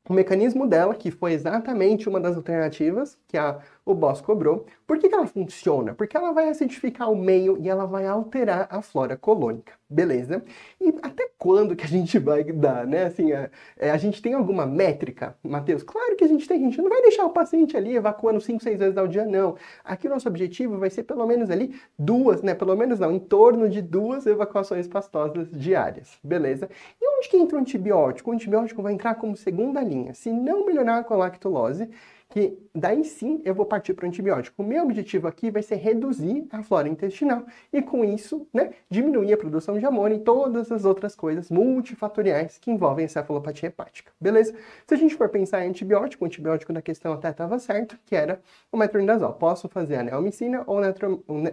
o mecanismo dela, que foi exatamente uma das alternativas que é a o Boss cobrou. Por que, que ela funciona? Porque ela vai acidificar o meio e ela vai alterar a flora colônica, beleza? E até quando que a gente vai dar, né? Assim, a, é, é, a gente tem alguma métrica, Matheus? Claro que a gente tem, a gente não vai deixar o paciente ali evacuando 5, 6 vezes ao dia, não. Aqui o nosso objetivo vai ser pelo menos ali duas, né? Pelo menos não, em torno de duas evacuações pastosas diárias, beleza? E onde que entra o antibiótico? O antibiótico vai entrar como segunda linha. Se não melhorar com a lactulose, que daí sim eu vou partir para o antibiótico. O meu objetivo aqui vai ser reduzir a flora intestinal e com isso, né, diminuir a produção de amônia e todas as outras coisas multifatoriais que envolvem a cefalopatia hepática, beleza? Se a gente for pensar em antibiótico, o antibiótico da questão até estava certo, que era o metronidazol. Posso fazer a neomicina ou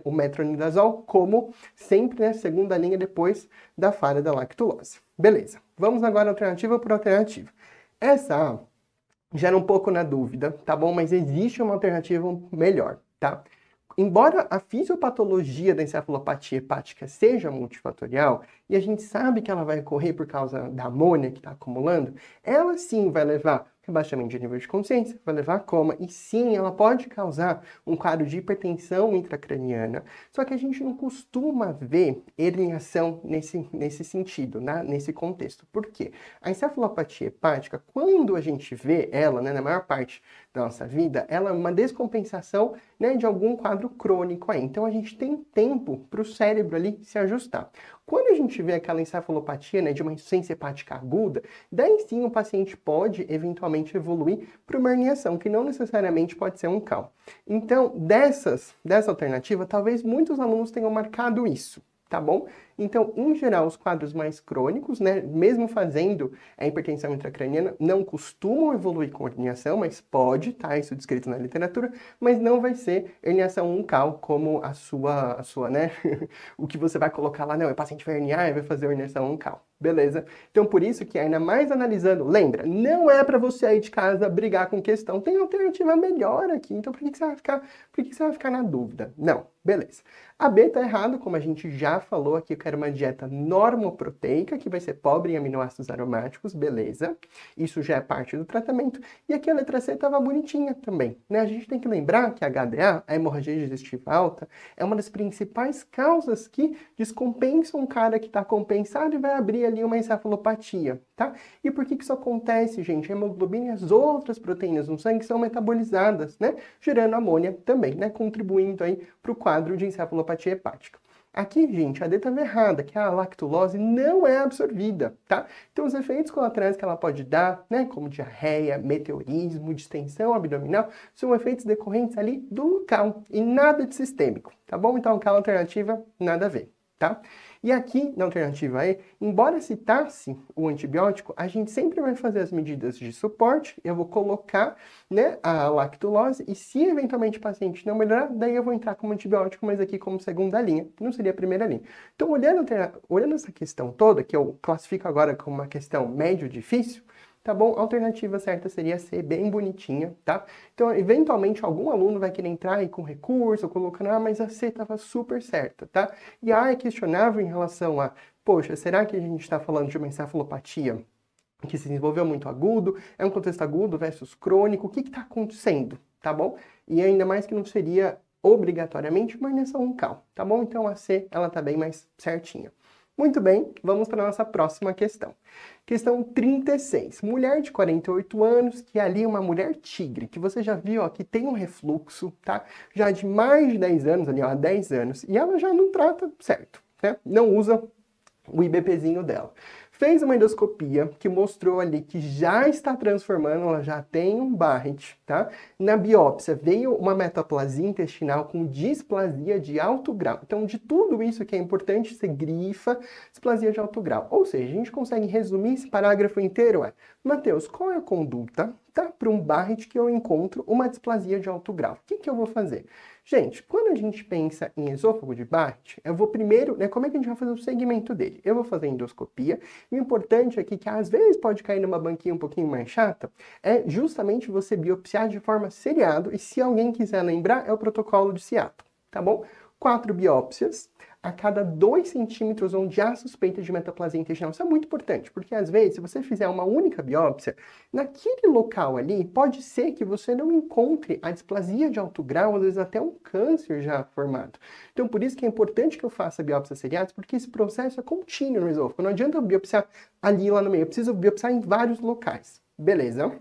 o metronidazol como sempre, né, segunda linha depois da falha da lactulose. Beleza, vamos agora alternativa por alternativa. Essa gera um pouco na dúvida, tá bom? Mas existe uma alternativa melhor, tá? Embora a fisiopatologia da encefalopatia hepática seja multifatorial, e a gente sabe que ela vai ocorrer por causa da amônia que está acumulando, ela sim vai levar Rebaixamento de nível de consciência vai levar a coma e sim, ela pode causar um quadro de hipertensão intracraniana, só que a gente não costuma ver ele em ação nesse, nesse sentido, né? nesse contexto. Por quê? A encefalopatia hepática, quando a gente vê ela, né, na maior parte da nossa vida, ela é uma descompensação né, de algum quadro crônico aí. Então a gente tem tempo para o cérebro ali se ajustar. Quando a gente vê aquela encefalopatia né, de uma insuficiência hepática aguda, daí sim o paciente pode eventualmente evoluir para uma herniação, que não necessariamente pode ser um cal. Então, dessas, dessa alternativa, talvez muitos alunos tenham marcado isso, tá bom? Então, em geral, os quadros mais crônicos, né, mesmo fazendo a hipertensão intracraniana, não costumam evoluir com herniação, mas pode, tá? Isso descrito na literatura, mas não vai ser herniação uncal como a sua, a sua, né? <laughs> o que você vai colocar lá, não, o paciente vai herniar e vai fazer herniação uncal. Beleza? Então, por isso que ainda mais analisando, lembra, não é para você aí de casa brigar com questão, tem alternativa melhor aqui, então por que, que você vai ficar, por que, que você vai ficar na dúvida? Não, beleza. A B tá errado, como a gente já falou aqui, eu quero uma dieta normoproteica, que vai ser pobre em aminoácidos aromáticos, beleza. Isso já é parte do tratamento. E aqui a letra C estava bonitinha também. Né? A gente tem que lembrar que a HDA, a hemorragia digestiva alta, é uma das principais causas que descompensa um cara que está compensado e vai abrir ali uma encefalopatia, tá? E por que, que isso acontece, gente? A hemoglobina e as outras proteínas no sangue são metabolizadas, né? Gerando amônia também, né? Contribuindo aí para o quadro de encefalopatia hepática. Aqui, gente, a D estava tá errada, que a lactulose não é absorvida, tá? Então, os efeitos colaterais que ela pode dar, né, como diarreia, meteorismo, distensão abdominal, são efeitos decorrentes ali do local e nada de sistêmico, tá bom? Então, cal alternativa, nada a ver, tá? E aqui, na alternativa E, embora citasse o antibiótico, a gente sempre vai fazer as medidas de suporte, eu vou colocar né, a lactulose, e se eventualmente o paciente não melhorar, daí eu vou entrar como antibiótico, mas aqui como segunda linha, não seria a primeira linha. Então, olhando, olhando essa questão toda, que eu classifico agora como uma questão médio-difícil, tá bom? A alternativa certa seria C, bem bonitinha, tá? Então, eventualmente, algum aluno vai querer entrar aí com recurso, colocando, ah, mas a C estava super certa, tá? E A ah, é questionável em relação a, poxa, será que a gente está falando de uma encefalopatia? que se desenvolveu muito agudo, é um contexto agudo versus crônico, o que está acontecendo, tá bom? E ainda mais que não seria obrigatoriamente uma herniação umcal tá bom? Então a C, ela tá bem mais certinha. Muito bem, vamos para a nossa próxima questão. Questão 36. Mulher de 48 anos, que é ali uma mulher tigre, que você já viu ó, que tem um refluxo, tá? Já de mais de 10 anos, ali, ó, há 10 anos, e ela já não trata certo, né? Não usa o IBPzinho dela fez uma endoscopia que mostrou ali que já está transformando, ela já tem um Barrett, tá? Na biópsia veio uma metaplasia intestinal com displasia de alto grau. Então, de tudo isso que é importante, você grifa displasia de alto grau. Ou seja, a gente consegue resumir esse parágrafo inteiro, é Mateus, qual é a conduta tá, para um Barrett que eu encontro uma displasia de alto grau? O que, que eu vou fazer? Gente, quando a gente pensa em esôfago de Barrett, eu vou primeiro, né, como é que a gente vai fazer o segmento dele? Eu vou fazer endoscopia, o importante aqui, que às vezes pode cair numa banquinha um pouquinho mais chata, é justamente você biopsiar de forma seriado, e se alguém quiser lembrar, é o protocolo de Seattle, tá bom? Quatro biópsias, a cada 2 centímetros onde há suspeita de metaplasia intestinal. Isso é muito importante, porque às vezes, se você fizer uma única biópsia, naquele local ali, pode ser que você não encontre a displasia de alto grau, às vezes até um câncer já formado. Então, por isso que é importante que eu faça biópsias seriadas, porque esse processo é contínuo no esôfago. Não adianta eu biopsiar ali lá no meio, eu preciso biopsiar em vários locais. Beleza?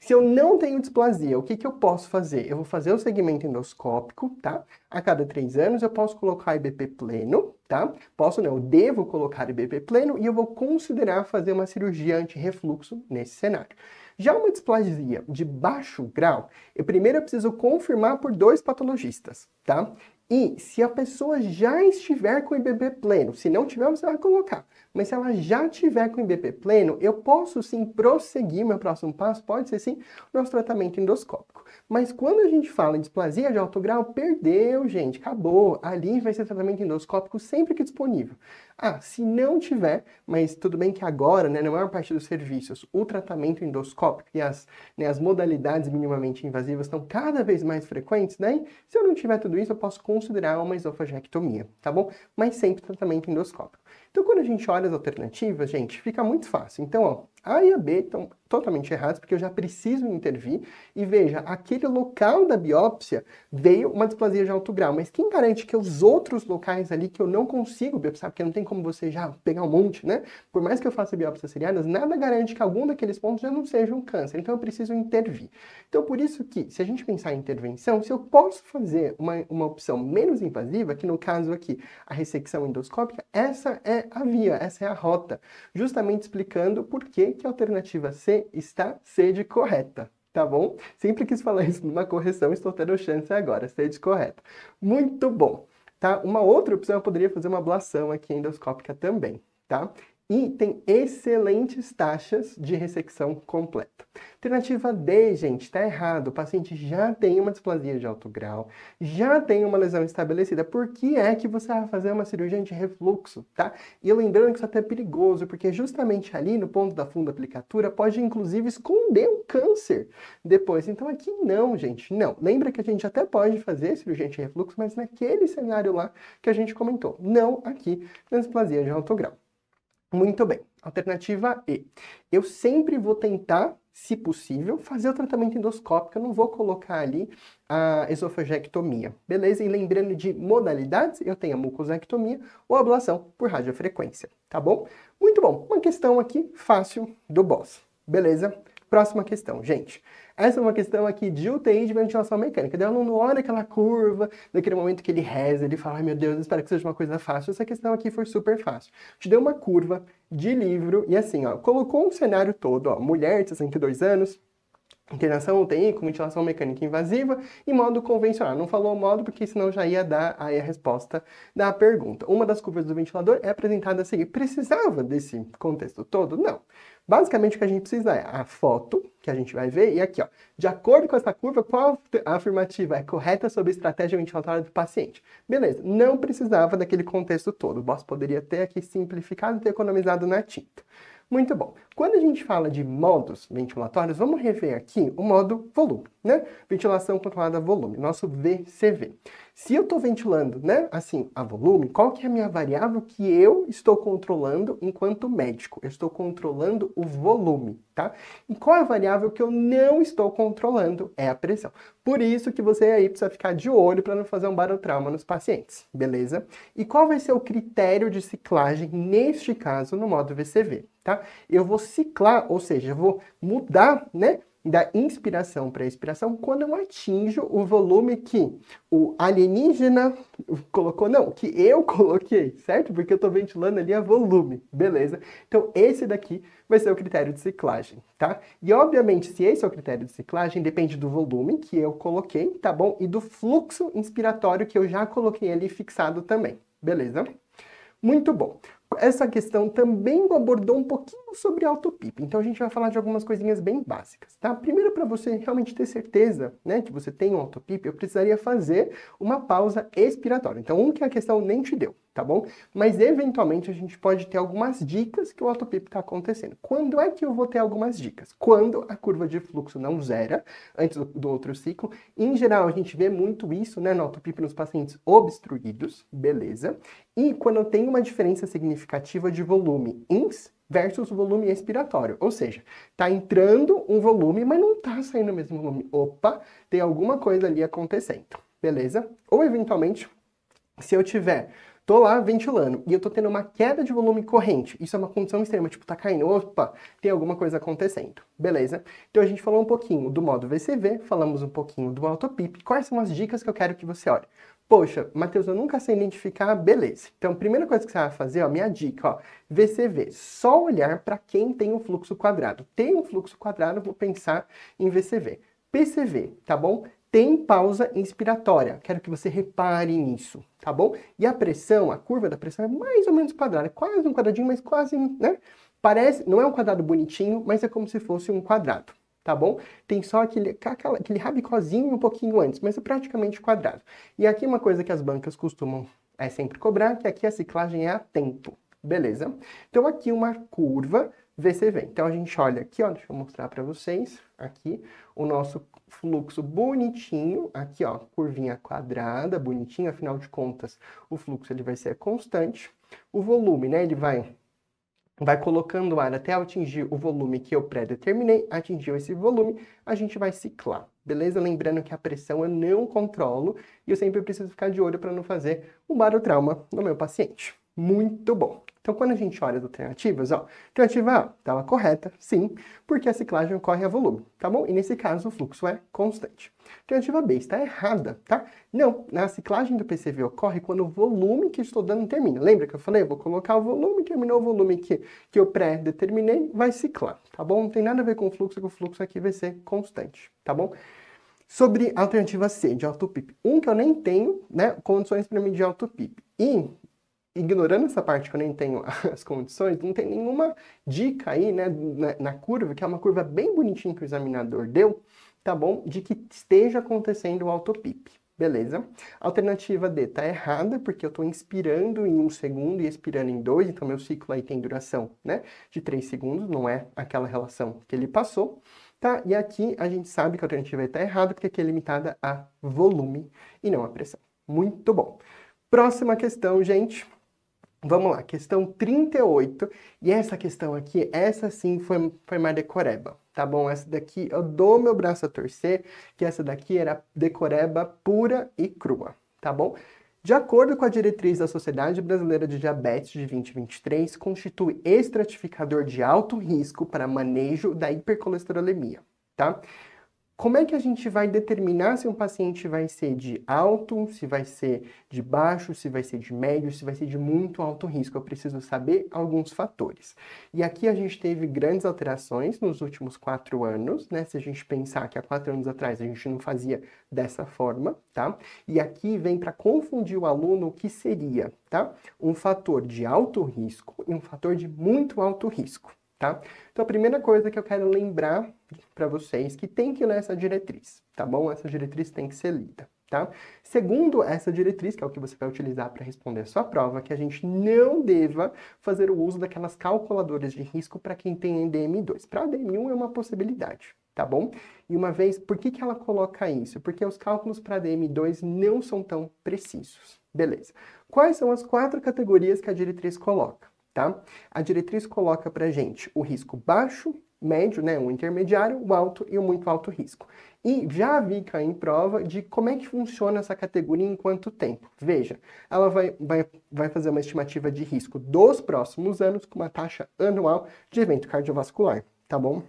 Se eu não tenho displasia, o que, que eu posso fazer? Eu vou fazer o segmento endoscópico, tá? A cada três anos eu posso colocar IBP pleno, tá? Posso não, eu devo colocar IBP pleno e eu vou considerar fazer uma cirurgia anti-refluxo nesse cenário. Já uma displasia de baixo grau, eu primeiro preciso confirmar por dois patologistas, tá? E se a pessoa já estiver com IBP pleno, se não tiver, você vai colocar mas se ela já tiver com IBP pleno, eu posso sim prosseguir, meu próximo passo pode ser sim nosso tratamento endoscópico. Mas quando a gente fala em displasia de alto grau, perdeu, gente, acabou. Ali vai ser tratamento endoscópico sempre que disponível. Ah, se não tiver, mas tudo bem que agora, né, na maior parte dos serviços, o tratamento endoscópico e as, né, as modalidades minimamente invasivas estão cada vez mais frequentes, daí, né? se eu não tiver tudo isso, eu posso considerar uma esofagectomia, tá bom? Mas sempre tratamento endoscópico. Então, quando a gente olha as alternativas, gente, fica muito fácil. Então, ó, A e a B estão totalmente errados, porque eu já preciso intervir. E veja, aquele local da biópsia veio uma displasia de alto grau, mas quem garante que os outros locais ali que eu não consigo biopsiar, porque não tem como você já pegar um monte, né? Por mais que eu faça biópsias seriadas, nada garante que algum daqueles pontos já não seja um câncer. Então eu preciso intervir. Então por isso que, se a gente pensar em intervenção, se eu posso fazer uma, uma opção menos invasiva, que no caso aqui, a ressecção endoscópica, essa é a via, essa é a rota. Justamente explicando por que, que a alternativa C está sede correta, tá bom? Sempre quis falar isso numa correção, estou tendo chance agora, sede correta. Muito bom, tá? Uma outra opção, eu poderia fazer uma ablação aqui endoscópica também, tá? e tem excelentes taxas de ressecção completa. Alternativa D, gente, está errado. O paciente já tem uma displasia de alto grau, já tem uma lesão estabelecida. Por que é que você vai fazer uma cirurgia de refluxo, tá? E lembrando que isso até é perigoso, porque justamente ali no ponto da funda aplicatura pode inclusive esconder um câncer depois. Então aqui não, gente, não. Lembra que a gente até pode fazer cirurgia de refluxo, mas naquele cenário lá que a gente comentou. Não aqui na displasia de alto grau. Muito bem. Alternativa E. Eu sempre vou tentar, se possível, fazer o tratamento endoscópico. Eu não vou colocar ali a esofagectomia. Beleza? E lembrando de modalidades, eu tenho a mucosectomia ou ablação por radiofrequência. Tá bom? Muito bom. Uma questão aqui fácil do boss. Beleza? Próxima questão, gente. Essa é uma questão aqui de UTI de ventilação mecânica. Daí o aluno olha aquela curva, naquele momento que ele reza, ele fala, ai meu Deus, espero que seja uma coisa fácil. Essa questão aqui foi super fácil. Te deu uma curva de livro e assim, ó, colocou um cenário todo, ó, mulher de 62 anos, internação UTI com ventilação mecânica invasiva e modo convencional. Não falou modo porque senão já ia dar aí a resposta da pergunta. Uma das curvas do ventilador é apresentada a assim. seguir. Precisava desse contexto todo? Não. Basicamente o que a gente precisa é a foto, que a gente vai ver, e aqui, ó, de acordo com essa curva, qual a afirmativa é correta sobre a estratégia ventilatória do paciente? Beleza, não precisava daquele contexto todo. O boss poderia ter aqui simplificado e ter economizado na tinta. Muito bom. Quando a gente fala de modos ventilatórios, vamos rever aqui o modo volume, né? Ventilação controlada a volume, nosso VCV. Se eu estou ventilando, né, assim, a volume, qual que é a minha variável que eu estou controlando enquanto médico? Eu estou controlando o volume, tá? E qual é a variável que eu não estou controlando? É a pressão. Por isso que você aí precisa ficar de olho para não fazer um barotrauma nos pacientes, beleza? E qual vai ser o critério de ciclagem neste caso no modo VCV? tá? Eu vou ciclar, ou seja, eu vou mudar, né? Da inspiração para expiração quando eu atinjo o volume que o alienígena colocou, não, que eu <laughs> coloquei, certo? Porque eu estou ventilando ali a volume, beleza? Então, esse daqui vai ser o critério de ciclagem, tá? E, obviamente, se esse é o critério de ciclagem, depende do volume que eu coloquei, tá bom? E do fluxo inspiratório que eu já coloquei ali fixado também, beleza? Muito bom essa questão também abordou um pouquinho sobre autopip. Então a gente vai falar de algumas coisinhas bem básicas, tá? Primeiro, para você realmente ter certeza, né, que você tem um autopip, eu precisaria fazer uma pausa expiratória. Então, um que a questão nem te deu, tá bom? Mas eventualmente a gente pode ter algumas dicas que o autopip está acontecendo. Quando é que eu vou ter algumas dicas? Quando a curva de fluxo não zera antes do, outro ciclo. Em geral, a gente vê muito isso, né, no autopip nos pacientes obstruídos, beleza? E quando tem uma diferença significativa de volume ins versus volume expiratório. Ou seja, está entrando um volume, mas não está saindo o mesmo volume. Opa, tem alguma coisa ali acontecendo, beleza? Ou eventualmente, se eu tiver tô lá ventilando e eu tô tendo uma queda de volume corrente. Isso é uma condição extrema, tipo, tá caindo, opa, tem alguma coisa acontecendo. Beleza? Então a gente falou um pouquinho do modo VCV, falamos um pouquinho do autopip. Quais são as dicas que eu quero que você olhe? Poxa, Matheus, eu nunca sei identificar, beleza. Então, primeira coisa que você vai fazer, ó, minha dica, ó, VCV, só olhar para quem tem um fluxo quadrado. Tem um fluxo quadrado, vou pensar em VCV. PCV, tá bom? Tem pausa inspiratória, quero que você repare nisso, tá bom? E a pressão, a curva da pressão é mais ou menos quadrada, é quase um quadradinho, mas quase, né? Parece, não é um quadrado bonitinho, mas é como se fosse um quadrado tá bom? Tem só aquele, aquele rabicozinho um pouquinho antes, mas é praticamente quadrado. E aqui uma coisa que as bancas costumam é sempre cobrar, que aqui a ciclagem é a tempo, beleza? Então aqui uma curva VCV. Então a gente olha aqui, ó, deixa eu mostrar para vocês, aqui, o nosso fluxo bonitinho, aqui ó, curvinha quadrada, bonitinho, afinal de contas, o fluxo ele vai ser constante. O volume, né, ele vai vai colocando ar até atingir o volume que eu pré-determinei, atingiu esse volume, a gente vai ciclar, beleza? Lembrando que a pressão eu não controlo e eu sempre preciso ficar de olho para não fazer um barotrauma no meu paciente. Muito bom! Então, quando a gente olha as alternativas, ó, alternativa A estava correta, sim, porque a ciclagem ocorre a volume, tá bom? E nesse caso o fluxo é constante. Alternativa B está errada, tá? Não, a ciclagem do PCV ocorre quando o volume que estou dando termina. Lembra que eu falei? Eu vou colocar o volume, terminou o volume que, que eu pré-determinei, vai ciclar, tá bom? Não tem nada a ver com o fluxo, que o fluxo aqui vai ser constante, tá bom? sobre a alternativa C, de alto PIB. Um que eu nem tenho né, condições para medir autopip. E ignorando essa parte que eu nem tenho <laughs> as condições, não tem nenhuma dica aí, né, na, na, curva, que é uma curva bem bonitinha que o examinador deu, tá bom? De que esteja acontecendo o autopip. Beleza? Alternativa D tá errada, porque eu estou inspirando em um segundo e expirando em dois, então meu ciclo aí tem duração, né, de três segundos, não é aquela relação que ele passou. Tá? E aqui a gente sabe que a alternativa está errada, porque aqui é limitada a volume e não a pressão. Muito bom. Próxima questão, gente. Vamos lá, questão 38. E essa questão aqui, essa sim foi, foi mais decoreba, tá bom? Essa daqui eu dou meu braço a torcer, que essa daqui era decoreba pura e crua, tá bom? De acordo com a diretriz da Sociedade Brasileira de Diabetes de 2023, constitui estratificador de alto risco para manejo da hipercolesterolemia, tá? Como é que a gente vai determinar se um paciente vai ser de alto, se vai ser de baixo, se vai ser de médio, se vai ser de muito alto risco? Eu preciso saber alguns fatores. E aqui a gente teve grandes alterações nos últimos quatro anos, né? Se a gente pensar que há quatro anos atrás a gente não fazia dessa forma, tá? E aqui vem para confundir o aluno o que seria, tá? Um fator de alto risco e um fator de muito alto risco tá? Então a primeira coisa que eu quero lembrar para vocês que tem que ler essa diretriz, tá bom? Essa diretriz tem que ser lida, tá? Segundo essa diretriz, que é o que você vai utilizar para responder a sua prova, que a gente não deva fazer o uso daquelas calculadoras de risco para quem tem DM 2 Para DM1 é uma possibilidade, tá bom? E uma vez, por que, que ela coloca isso? Porque os cálculos para DM2 não são tão precisos. Beleza. Quais são as quatro categorias que a diretriz coloca? tá? A diretriz coloca para gente o risco baixo, médio, né, o intermediário, o alto e o muito alto risco. E já vi cair em prova de como é que funciona essa categoria em quanto tempo. Veja, ela vai, vai, vai fazer uma estimativa de risco dos próximos anos com uma taxa anual de evento cardiovascular, tá bom?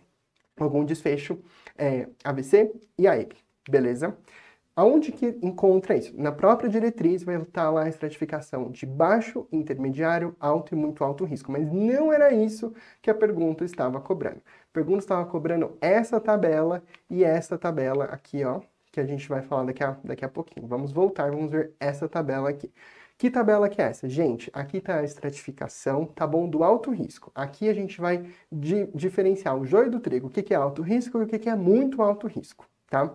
Algum desfecho, é, AVC e AEB, beleza? Aonde que encontra isso? Na própria diretriz vai estar lá a estratificação de baixo, intermediário, alto e muito alto risco. Mas não era isso que a pergunta estava cobrando. A pergunta estava cobrando essa tabela e essa tabela aqui, ó, que a gente vai falar daqui a, daqui a pouquinho. Vamos voltar, vamos ver essa tabela aqui. Que tabela que é essa? Gente, aqui está a estratificação, tá bom, do alto risco. Aqui a gente vai di diferenciar o joio do trigo, o que, que é alto risco e o que, que é muito alto risco, tá?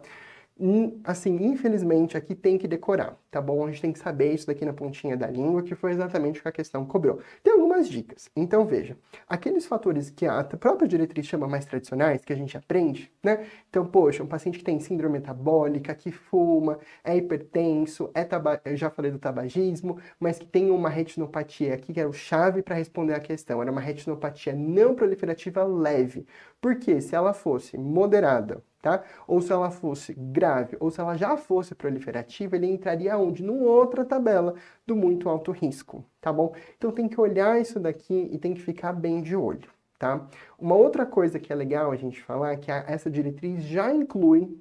assim, infelizmente aqui tem que decorar, tá bom? A gente tem que saber isso daqui na pontinha da língua, que foi exatamente o que a questão cobrou. Tem algumas dicas. Então, veja, aqueles fatores que a própria diretriz chama mais tradicionais, que a gente aprende, né? Então, poxa, um paciente que tem síndrome metabólica, que fuma, é hipertenso, é taba... eu já falei do tabagismo, mas que tem uma retinopatia aqui, que era o chave para responder a questão, era uma retinopatia não proliferativa leve. Porque se ela fosse moderada, Tá? Ou se ela fosse grave, ou se ela já fosse proliferativa, ele entraria onde? Numa outra tabela do muito alto risco, tá bom? Então tem que olhar isso daqui e tem que ficar bem de olho, tá? Uma outra coisa que é legal a gente falar é que essa diretriz já inclui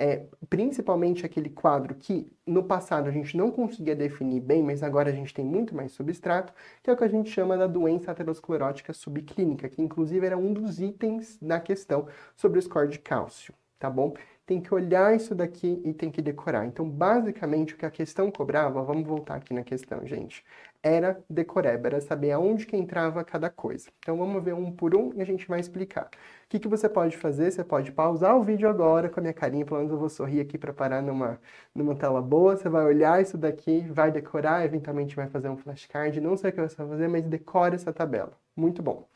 é, principalmente aquele quadro que no passado a gente não conseguia definir bem, mas agora a gente tem muito mais substrato, que é o que a gente chama da doença aterosclerótica subclínica, que inclusive era um dos itens da questão sobre o score de cálcio, tá bom? Tem que olhar isso daqui e tem que decorar. Então, basicamente, o que a questão cobrava, vamos voltar aqui na questão, gente era decoreba, era saber aonde que entrava cada coisa. Então vamos ver um por um e a gente vai explicar. O que, que você pode fazer? Você pode pausar o vídeo agora com a minha carinha, pelo menos eu vou sorrir aqui para parar numa, numa tela boa. Você vai olhar isso daqui, vai decorar, eventualmente vai fazer um flashcard, não sei o que você vai fazer, mas decora essa tabela. Muito bom.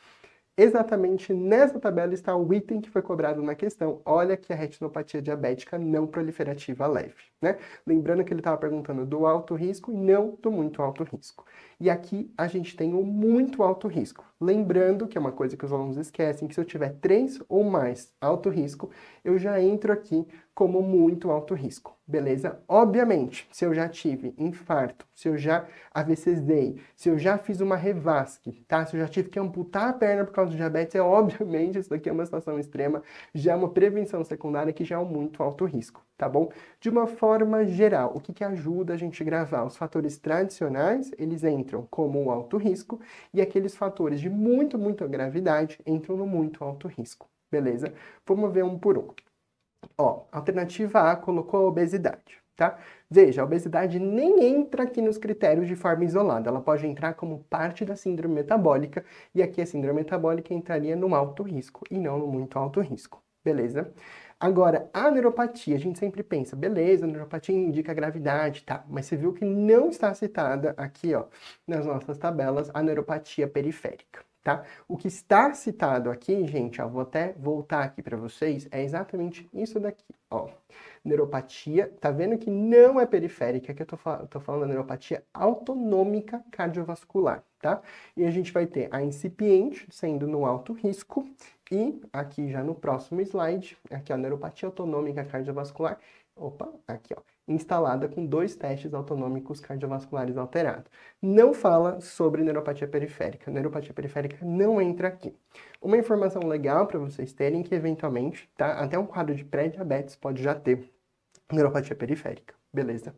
Exatamente nessa tabela está o item que foi cobrado na questão. Olha que a retinopatia diabética não proliferativa leve, né? Lembrando que ele estava perguntando do alto risco e não do muito alto risco. E aqui a gente tem o muito alto risco. Lembrando que é uma coisa que os alunos esquecem, que se eu tiver três ou mais alto risco, eu já entro aqui como muito alto risco, beleza? Obviamente, se eu já tive infarto, se eu já AVCzei, se eu já fiz uma revasque, tá? Se eu já tive que amputar a perna por causa do diabetes, é obviamente isso daqui é uma situação extrema, já é uma prevenção secundária que já é um muito alto risco tá bom? De uma forma geral, o que, que ajuda a gente a gravar? Os fatores tradicionais, eles entram como um alto risco, e aqueles fatores de muito, muita gravidade entram no muito alto risco, beleza? Vamos ver um por um. Ó, alternativa A colocou a obesidade, tá? Veja, a obesidade nem entra aqui nos critérios de forma isolada, ela pode entrar como parte da síndrome metabólica, e aqui a síndrome metabólica entraria no alto risco e não no muito alto risco, beleza? Agora, a neuropatia, a gente sempre pensa, beleza, a neuropatia indica gravidade, tá? Mas você viu que não está citada aqui, ó, nas nossas tabelas, a neuropatia periférica. Tá? O que está citado aqui, gente, ó, vou até voltar aqui para vocês, é exatamente isso daqui, ó. Neuropatia, tá vendo que não é periférica, que eu tô, tô falando da neuropatia autonômica cardiovascular, tá? E a gente vai ter a incipiente, sendo no alto risco, e aqui já no próximo slide, aqui a neuropatia autonômica cardiovascular, opa, aqui ó, instalada com dois testes autonômicos cardiovasculares alterados. Não fala sobre neuropatia periférica. Neuropatia periférica não entra aqui. Uma informação legal para vocês terem que eventualmente, tá? Até um quadro de pré-diabetes pode já ter neuropatia periférica, beleza?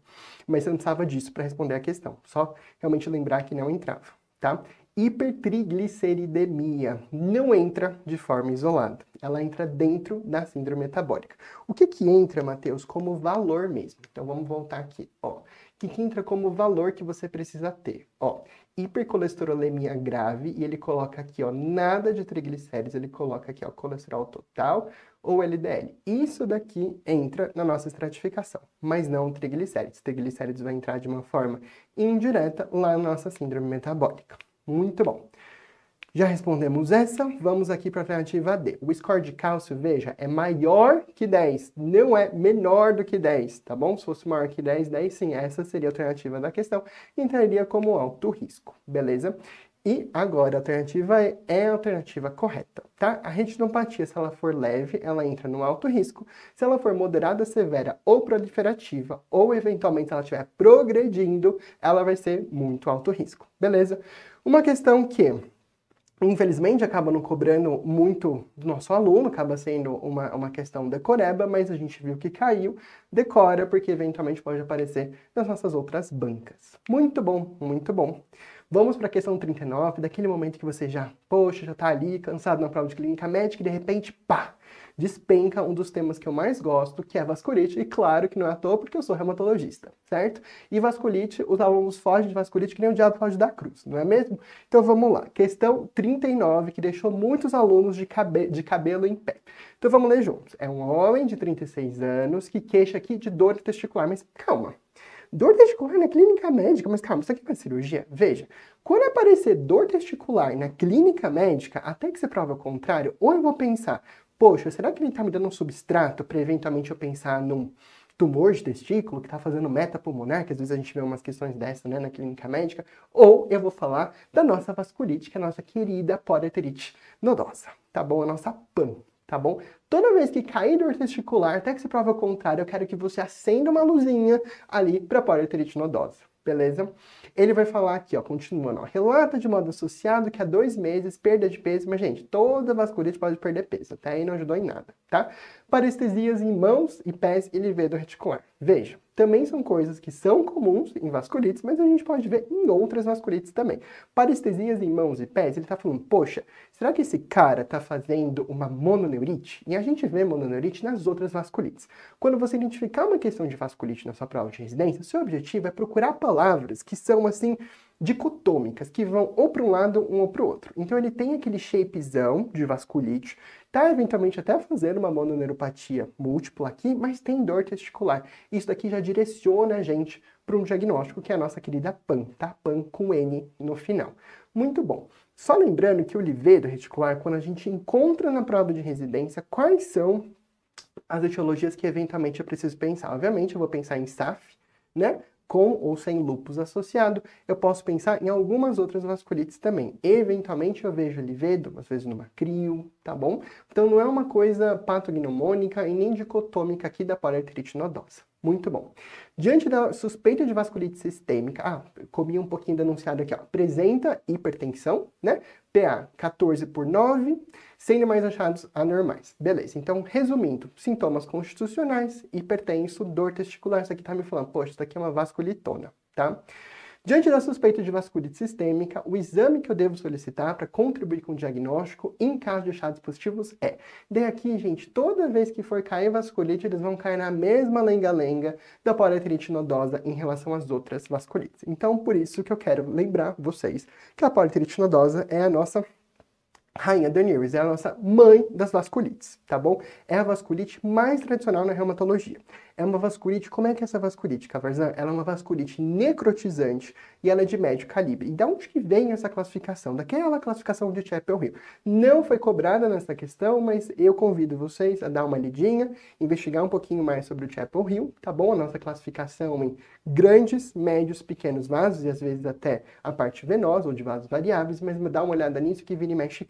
Mas eu não precisava disso para responder a questão. Só realmente lembrar que não entrava, tá? hipertrigliceridemia não entra de forma isolada, ela entra dentro da síndrome metabólica. O que que entra, Matheus, como valor mesmo? Então vamos voltar aqui, ó. O que, que entra como valor que você precisa ter? Ó, hipercolesterolemia grave e ele coloca aqui, ó, nada de triglicérides, ele coloca aqui, ó, colesterol total ou LDL. Isso daqui entra na nossa estratificação, mas não triglicérides. Triglicérides vai entrar de uma forma indireta lá na nossa síndrome metabólica. Muito bom. Já respondemos essa, vamos aqui para a alternativa D. O score de cálcio, veja, é maior que 10, não é menor do que 10, tá bom? Se fosse maior que 10, 10 sim, essa seria a alternativa da questão, entraria como alto risco, beleza? E agora, a alternativa é, é a alternativa correta, tá? A retinopatia, se ela for leve, ela entra no alto risco. Se ela for moderada, severa ou proliferativa, ou eventualmente ela estiver progredindo, ela vai ser muito alto risco, beleza? Uma questão que infelizmente acaba não cobrando muito do nosso aluno, acaba sendo uma, uma questão decoreba, mas a gente viu que caiu, decora, porque eventualmente pode aparecer nas nossas outras bancas. Muito bom, muito bom. Vamos para a questão 39, daquele momento que você já, poxa, já está ali cansado na prova de clínica médica e de repente, pá, despenca um dos temas que eu mais gosto, que é vasculite, e claro que não é à toa porque eu sou reumatologista, certo? E vasculite, os alunos fogem de vasculite que nem o diabo foge da cruz, não é mesmo? Então vamos lá, questão 39, que deixou muitos alunos de, cabe de cabelo em pé. Então vamos ler juntos. É um homem de 36 anos que queixa aqui de dor testicular, mas calma, Dor testicular na clínica médica, mas calma, isso aqui é cirurgia? Veja, quando aparecer dor testicular na clínica médica, até que se prova o contrário, ou eu vou pensar, poxa, será que ele está me dando um substrato para eventualmente eu pensar num tumor de testículo que está fazendo metapulmonar, que às vezes a gente vê umas questões dessa né, na clínica médica, ou eu vou falar da nossa vasculite, que é a nossa querida podarterite nodosa, tá bom? A nossa PAN tá bom? Toda vez que cair dor testicular, até que se prova o contrário, eu quero que você acenda uma luzinha ali para poliarterite beleza? Ele vai falar aqui, ó, continuando, ó, relata de modo associado que há dois meses perda de peso, mas gente, toda vasculite pode perder peso, até aí não ajudou em nada, tá? parestesias em mãos e pés e livedo reticular. Veja, também são coisas que são comuns em vasculites, mas a gente pode ver em outras vasculites também. Parestesias em mãos e pés, ele está falando, poxa, será que esse cara está fazendo uma mononeurite? E a gente vê mononeurite nas outras vasculites. Quando você identificar uma questão de vasculite na sua prova de residência, seu objetivo é procurar palavras que são, assim, dicotômicas, que vão ou para um lado um ou para o outro. Então ele tem aquele shapezão de vasculite, tá eventualmente até fazendo uma mononeuropatia múltipla aqui, mas tem dor testicular. Isso daqui já direciona a gente para um diagnóstico que é a nossa querida PAN, tá? PAN com N no final. Muito bom. Só lembrando que o livedo reticular, quando a gente encontra na prova de residência, quais são as etiologias que eventualmente eu preciso pensar? Obviamente eu vou pensar em SAF, né? com ou sem lupus associado, eu posso pensar em algumas outras vasculites também. Eventualmente eu vejo livedo, às vezes numa crio, tá bom? Então não é uma coisa patognomônica e nem dicotômica aqui da poliarterite nodosa. Muito bom. Diante da suspeita de vasculite sistêmica, ah, comi um pouquinho denunciado aqui, ó. Apresenta hipertensão, né? PA 14 por 9, sendo mais achados anormais. Beleza, então resumindo, sintomas constitucionais, hipertenso, dor testicular, isso aqui tá me falando, poxa, isso aqui é uma vasculitona, tá? Diante da suspeita de vasculite sistêmica, o exame que eu devo solicitar para contribuir com o diagnóstico em caso de achados positivos é. Dei aqui, gente, toda vez que for cair vasculite, eles vão cair na mesma lenga-lenga da poliarterite nodosa em relação às outras vasculites. Então, por isso que eu quero lembrar vocês que a poliarterite nodosa é a nossa Rainha Daenerys é a nossa mãe das vasculites, tá bom? É a vasculite mais tradicional na reumatologia é uma vasculite. Como é que é essa vasculite, Cavarzan? Ela é uma vasculite necrotizante e ela é de médio calibre. E da onde que vem essa classificação? Daquela classificação de Chapel Hill. É Não foi cobrada nessa questão, mas eu convido vocês a dar uma lidinha, investigar um pouquinho mais sobre o Chapel Hill, é tá bom? A nossa classificação em grandes, médios, pequenos vasos e às vezes até a parte venosa ou de vasos variáveis, mas dá uma olhada nisso que vira e mexe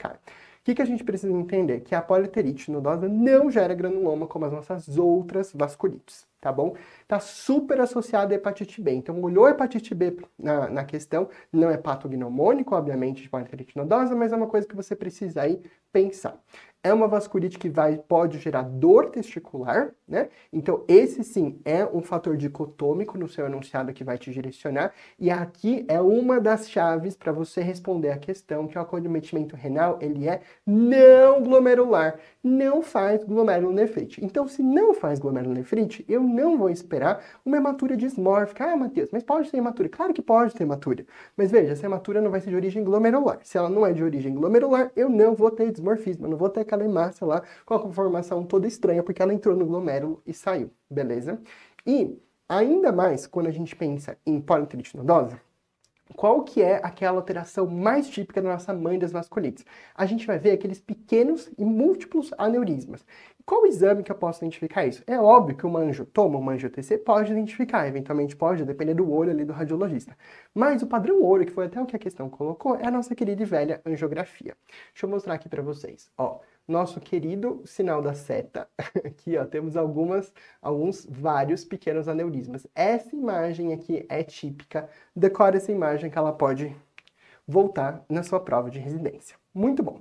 o que, que a gente precisa entender? Que a politerite nodosa não gera granuloma como as nossas outras vasculites, tá bom? Tá super associada à hepatite B. Então, olhou a hepatite B na, na questão, não é patognomônico, obviamente, de politerite nodosa, mas é uma coisa que você precisa aí pensar é uma vasculite que vai, pode gerar dor testicular, né? Então, esse sim é um fator dicotômico no seu enunciado que vai te direcionar. E aqui é uma das chaves para você responder a questão que o acometimento renal, ele é não glomerular, não faz glomerulonefrite. Então, se não faz glomerulonefrite, eu não vou esperar uma hematura dismórfica. Ah, Matheus, mas pode ter hematura. Claro que pode ter hematura. Mas veja, essa hematura não vai ser de origem glomerular. Se ela não é de origem glomerular, eu não vou ter dismorfismo, não vou ter aquela hemácia lá com a conformação toda estranha, porque ela entrou no glomérulo e saiu, beleza? E ainda mais quando a gente pensa em poliartrite qual que é aquela alteração mais típica da nossa mãe das vasculites? A gente vai ver aqueles pequenos e múltiplos aneurismas. Qual exame que eu posso identificar isso? É óbvio que o manjo toma, o manjo TC pode identificar, eventualmente pode, depender do olho ali do radiologista. Mas o padrão ouro, que foi até o que a questão colocou, é a nossa querida e velha angiografia. Deixa eu mostrar aqui para vocês, ó nosso querido sinal da seta. <laughs> Aqui, ó, temos algumas, alguns, vários pequenos aneurismas. Essa imagem aqui é típica. Decora essa imagem que ela pode voltar na sua prova de residência. Muito bom.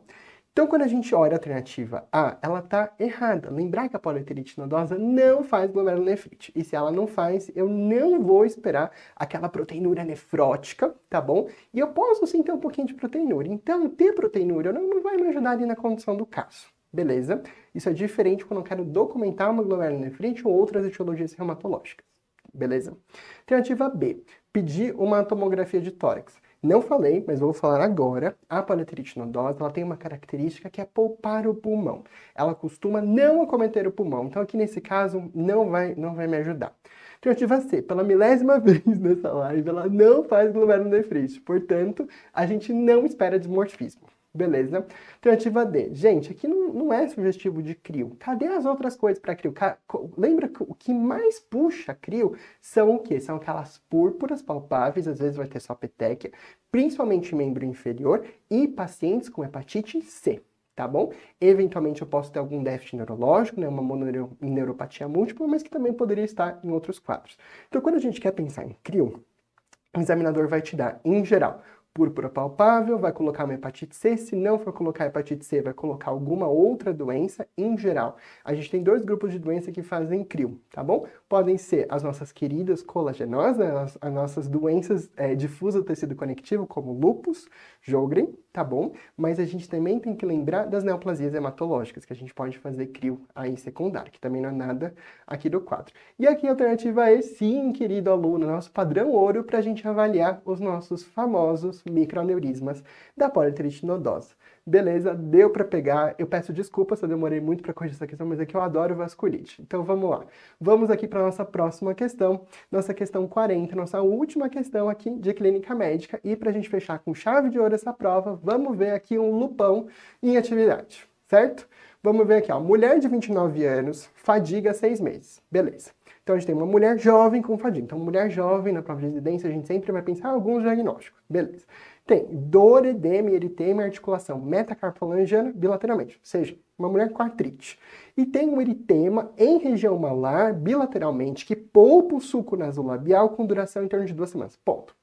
Então, quando a gente olha a alternativa A, ela está errada. Lembrar que a poliomielite nodosa não faz glomerulonefrite. E se ela não faz, eu não vou esperar aquela proteinúria nefrótica, tá bom? E eu posso sim ter um pouquinho de proteinúria. Então, ter proteinúria não, não vai me ajudar ali na condição do caso. Beleza? Isso é diferente quando eu quero documentar uma glomerulonefrite ou outras etiologias reumatológicas. Beleza? Alternativa B, pedir uma tomografia de tórax. Não falei, mas vou falar agora. A panetritinodosa, ela tem uma característica que é poupar o pulmão. Ela costuma não acometer o pulmão. Então aqui nesse caso não vai, não vai me ajudar. Tentativa C, pela milésima <laughs> vez nessa live, ela não faz glomerulonefrite. Portanto, a gente não espera desmorfismo. Beleza? Né? Alternativa D. Gente, aqui não, não é sugestivo de CRIO. Cadê as outras coisas para CRIO? Lembra que o que mais puxa CRIO são o quê? São aquelas púrpuras palpáveis, às vezes vai ter só petequia, principalmente membro inferior e pacientes com hepatite C tá bom? Eventualmente eu posso ter algum déficit neurológico, né, uma mononeuropatia múltipla, mas que também poderia estar em outros quadros. Então, quando a gente quer pensar em CRIO, o examinador vai te dar, em geral, púrpura palpável, vai colocar uma hepatite C. Se não for colocar hepatite C, vai colocar alguma outra doença em geral. A gente tem dois grupos de doença que fazem CRIO, tá bom? podem ser as nossas queridas colagenosas, né? as, as, nossas doenças é, difusas do tecido conectivo, como lupus, Jogren, tá bom? Mas a gente também tem que lembrar das neoplasias hematológicas, que a gente pode fazer crio aí secundário, que também não é nada aqui do quadro. E aqui a alternativa é, sim, querido aluno, nosso padrão ouro para a gente avaliar os nossos famosos microaneurismas da politritinodose. Beleza, deu para pegar. Eu peço desculpas se eu demorei muito para corrigir essa questão, mas é que eu adoro vasculite. Então vamos lá. Vamos aqui para nossa próxima questão, nossa questão 40, nossa última questão aqui de clínica médica. E para a gente fechar com chave de ouro essa prova, vamos ver aqui um lupão em atividade, certo? Vamos ver aqui, ó. Mulher de 29 anos, fadiga 6 meses. Beleza. Então a gente tem uma mulher jovem com fadiga. Então, mulher jovem na prova de residência, a gente sempre vai pensar alguns diagnósticos. Beleza. Tem dor, edema e eritema em articulação metacarpolangiana bilateralmente, ou seja, uma mulher com artrite. E tem um eritema em região malar bilateralmente que poupa o suco nasolabial com duração em torno de duas semanas. Ponto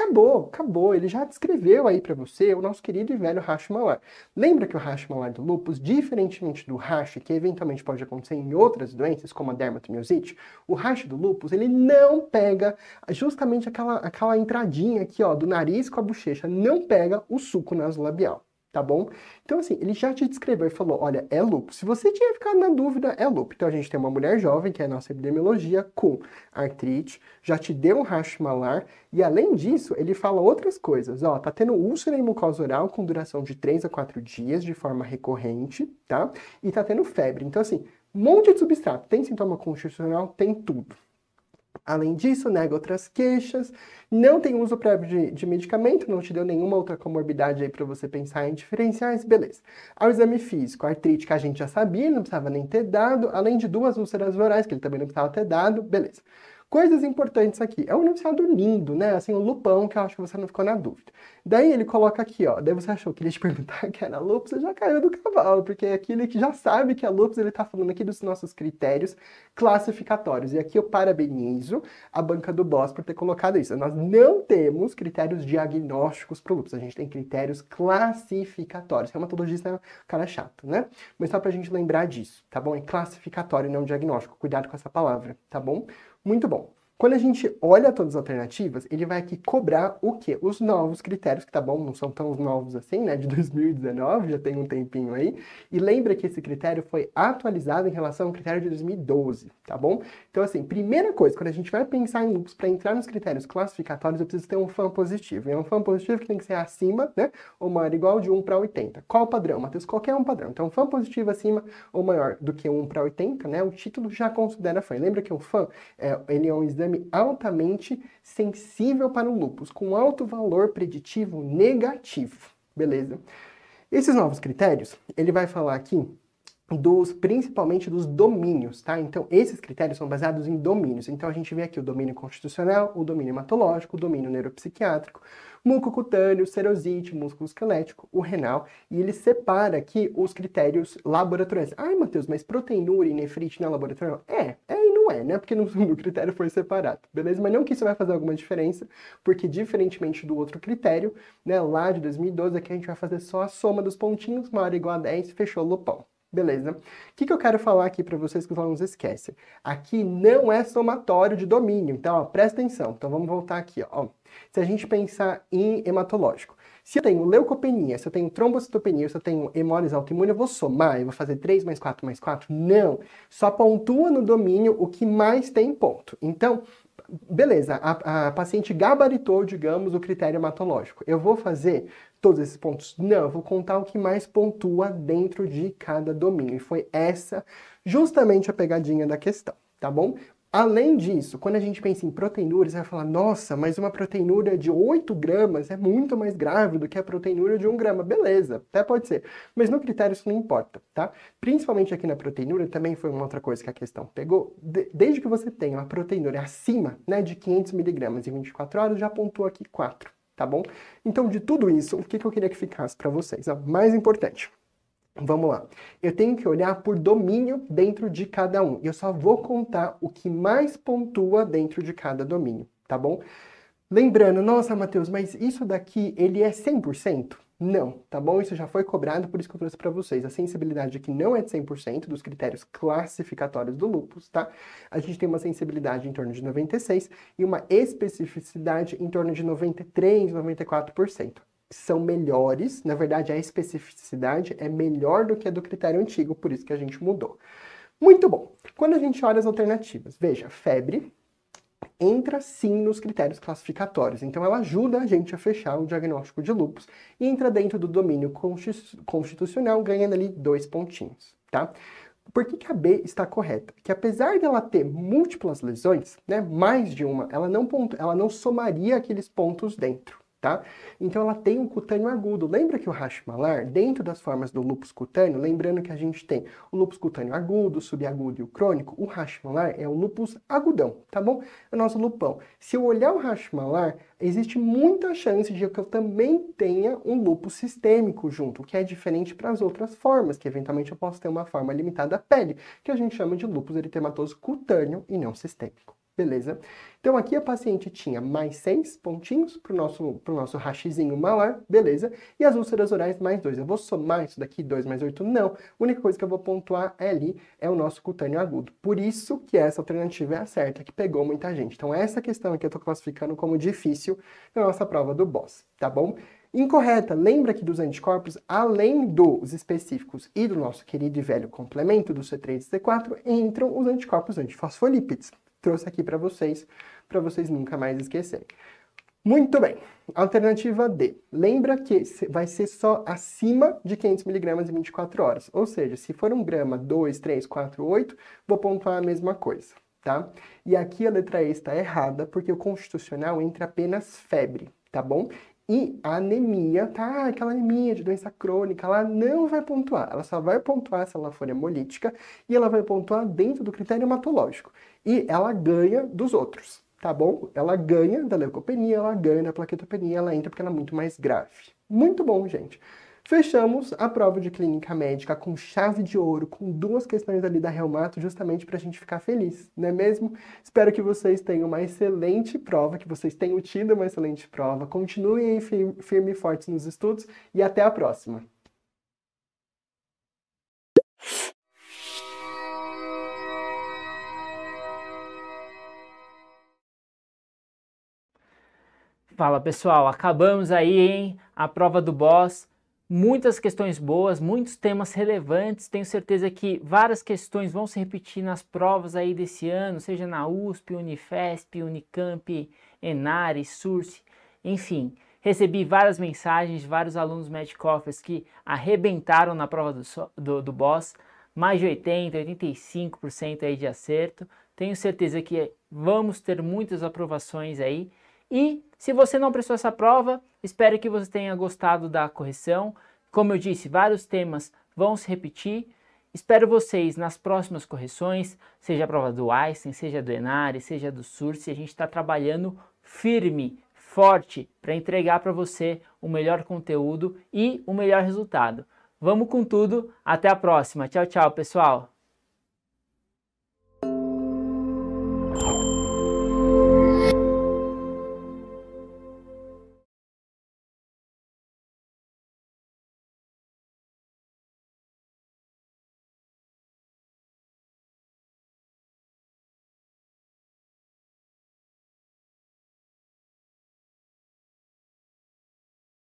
acabou, acabou. Ele já descreveu aí para você o nosso querido e velho Rashi Malar. Lembra que o Rashi Malar do lupus, diferentemente do Rashi, que eventualmente pode acontecer em outras doenças, como a dermatomiosite, o Rashi do lupus, ele não pega justamente aquela, aquela entradinha aqui, ó, do nariz com a bochecha, não pega o suco nasolabial tá bom? Então, assim, ele já te descreveu e falou: olha, é lúpus. Se você tinha ficado na dúvida, é lúpus. Então, a gente tem uma mulher jovem, que é a nossa epidemiologia, com artrite, já te deu um rastro malar, e além disso, ele fala outras coisas. Ó, tá tendo úlcera em mucosa oral com duração de 3 a 4 dias, de forma recorrente, tá? E tá tendo febre. Então, assim, um monte de substrato. Tem sintoma constitucional, tem tudo. Além disso, nega outras queixas, não tem uso prévio de, de medicamento, não te deu nenhuma outra comorbidade aí para você pensar em diferenciais, beleza. Ao exame físico, artrite que a gente já sabia, não precisava nem ter dado, além de duas úlceras orais que ele também não precisava ter dado, beleza. Coisas importantes aqui. É um enunciado lindo, né? Assim, um lupão que eu acho que você não ficou na dúvida. Daí ele coloca aqui, ó. Daí você achou que ele ia te <laughs> perguntar que era lupus, você já caiu do cavalo, porque é aqui ele já sabe que é lupus, ele tá falando aqui dos nossos critérios classificatórios. E aqui eu parabenizo a banca do Boss por ter colocado isso. Nós não temos critérios diagnósticos para lupus, a gente tem critérios classificatórios. Reumatologista é um cara chato, né? Mas só pra gente lembrar disso, tá bom? É classificatório, não diagnóstico. Cuidado com essa palavra, tá bom? Muito bom. Quando a gente olha todas as alternativas, ele vai aqui cobrar o quê? Os novos critérios, que tá bom, não são tão novos assim, né? De 2019, <laughs> já tem um tempinho aí. E lembra que esse critério foi atualizado em relação ao critério de 2012, tá bom? Então, assim, primeira coisa, quando a gente vai pensar em loops para entrar nos critérios classificatórios, eu preciso ter um fan positivo. E é um fan positivo que tem que ser acima, né? Ou maior igual de 1 para 80. Qual o padrão, Matheus? Qualquer um padrão. Então, fan positivo acima ou maior do que 1 para 80, né? O título já considera fan. Lembra que o fan, é, ele é um exame exame altamente sensível para o lúpus, com alto valor preditivo negativo, beleza? Esses novos critérios, ele vai falar aqui dos principalmente dos domínios, tá? Então esses critérios são baseados em domínios. Então a gente vê aqui o domínio constitucional, o domínio hematológico, o domínio neuropsiquiátrico, músculo cutâneo, serosite, músculo esquelético, o renal, e ele separa aqui os critérios laboratoriais. Ai, Matheus, mas proteinúria e nefrite não é laboratorial? É, é e não é, né? Porque no, no <laughs> critério foi separado, beleza? Mas não que isso vai fazer alguma diferença, porque diferentemente do outro critério, né, lá de 2012, aqui é a gente vai fazer só a soma dos pontinhos, maior ou igual a 10, fechou o lopão. Beleza? O que, que eu quero falar aqui para vocês que os alunos esquecem? Aqui não é somatório de domínio, então ó, presta atenção. Então vamos voltar aqui. Ó. Se a gente pensar em hematológico, se eu tenho leucopenia, se eu tenho trombocitopenia, se eu tenho hemólise autoimune, eu vou somar, eu vou fazer 3 mais 4 mais 4? Não! Só pontua no domínio o que mais tem ponto. Então, beleza, a, a, paciente gabaritou, digamos, o critério hematológico. Eu vou fazer todos esses pontos. Não, eu vou contar o que mais pontua dentro de cada domínio. E foi essa justamente a pegadinha da questão, tá bom? Além disso, quando a gente pensa em proteinúria, você vai falar, nossa, mas uma proteinúria de 8 gramas é muito mais grave do que a proteinúria de 1 grama. Beleza, até pode ser. Mas no critério isso não importa, tá? Principalmente aqui na proteinúria, também foi uma outra coisa que a questão pegou. De desde que você tenha uma proteinúria acima né, de 500 miligramas em 24 horas, já pontua aqui 4 tá bom? Então, de tudo isso, o que, que eu queria que ficasse para vocês? A mais importante. Vamos lá. Eu tenho que olhar por domínio dentro de cada um. E Eu só vou contar o que mais pontua dentro de cada domínio, tá bom? Lembrando, nossa, Matheus, mas isso daqui ele é 100%? Não, tá bom? Isso já foi cobrado, por isso que eu trouxe para vocês. A sensibilidade aqui não é de 100% dos critérios classificatórios do lupus, tá? A gente tem uma sensibilidade em torno de 96 e uma especificidade em torno de 93, 94%. São melhores, na verdade a especificidade é melhor do que a do critério antigo, por isso que a gente mudou. Muito bom. Quando a gente olha as alternativas, veja, febre, entra sim nos critérios classificatórios. Então ela ajuda a gente a fechar o diagnóstico de lupus e entra dentro do domínio constitucional, ganhando ali dois pontinhos, tá? Por que, que a B está correta? Que apesar dela ter múltiplas lesões, né, mais de uma, ela não, ela não somaria aqueles pontos dentro tá? Então ela tem um cutâneo agudo. Lembra que o rash malar, dentro das formas do lupus cutâneo, lembrando que a gente tem o lupus cutâneo agudo, subagudo e o crônico, o rash malar é o lupus agudão, tá bom? É o nosso lupão. Se eu olhar o rash malar, existe muita chance de que eu também tenha um lupus sistêmico junto, que é diferente para as outras formas, que eventualmente eu posso ter uma forma limitada à pele, que a gente chama de lupus eritematoso cutâneo e não sistêmico. Beleza? Então aqui a paciente tinha mais 6 pontinhos para o nosso, nosso rachizinho malar, beleza? E as úlceras orais mais 2. Eu vou somar isso daqui, 2 mais 8? Não. A única coisa que eu vou pontuar é ali é o nosso cutâneo agudo. Por isso que essa alternativa é a certa, que pegou muita gente. Então essa questão aqui eu estou classificando como difícil na nossa prova do BOSS, tá bom? Incorreta, lembra que dos anticorpos, além dos específicos e do nosso querido e velho complemento do C3 e C4, entram os anticorpos antifosfolípides trouxe aqui para vocês, para vocês nunca mais esquecerem. Muito bem. Alternativa D. Lembra que vai ser só acima de 500mg em 24 horas. Ou seja, se for 1 grama, 2, 3, 4, 8, vou pontuar a mesma coisa, tá? E aqui a letra E está errada, porque o constitucional entra apenas febre, tá bom? E a anemia, tá? Aquela anemia de doença crônica, ela não vai pontuar. Ela só vai pontuar se ela for hemolítica e ela vai pontuar dentro do critério hematológico. E ela ganha dos outros, tá bom? Ela ganha da leucopenia, ela ganha da plaquetopenia, ela entra porque ela é muito mais grave. Muito bom, gente. Fechamos a prova de clínica médica com chave de ouro, com duas questões ali da Realmato, justamente para a gente ficar feliz, não é mesmo? Espero que vocês tenham uma excelente prova, que vocês tenham tido uma excelente prova. Continuem firme e fortes nos estudos e até a próxima!
Fala pessoal, acabamos aí, hein? A prova do boss muitas questões boas, muitos temas relevantes. Tenho certeza que várias questões vão se repetir nas provas aí desse ano, seja na USP,
Unifesp, Unicamp, Enare, Surse, enfim. Recebi várias mensagens de vários alunos Medcoffers que arrebentaram na prova do, do, do Boss,
mais de 80%, 85% aí de acerto. Tenho certeza que vamos ter muitas aprovações aí e se você não prestou essa prova, espero que você tenha gostado da correção. Como eu disse, vários temas vão se repetir. Espero vocês nas próximas correções, seja a prova do Einstein, seja do Enari, seja do SURS, a gente está trabalhando firme, forte, para entregar para você o melhor conteúdo e o melhor resultado. Vamos com tudo, até a próxima. Tchau,
tchau, pessoal!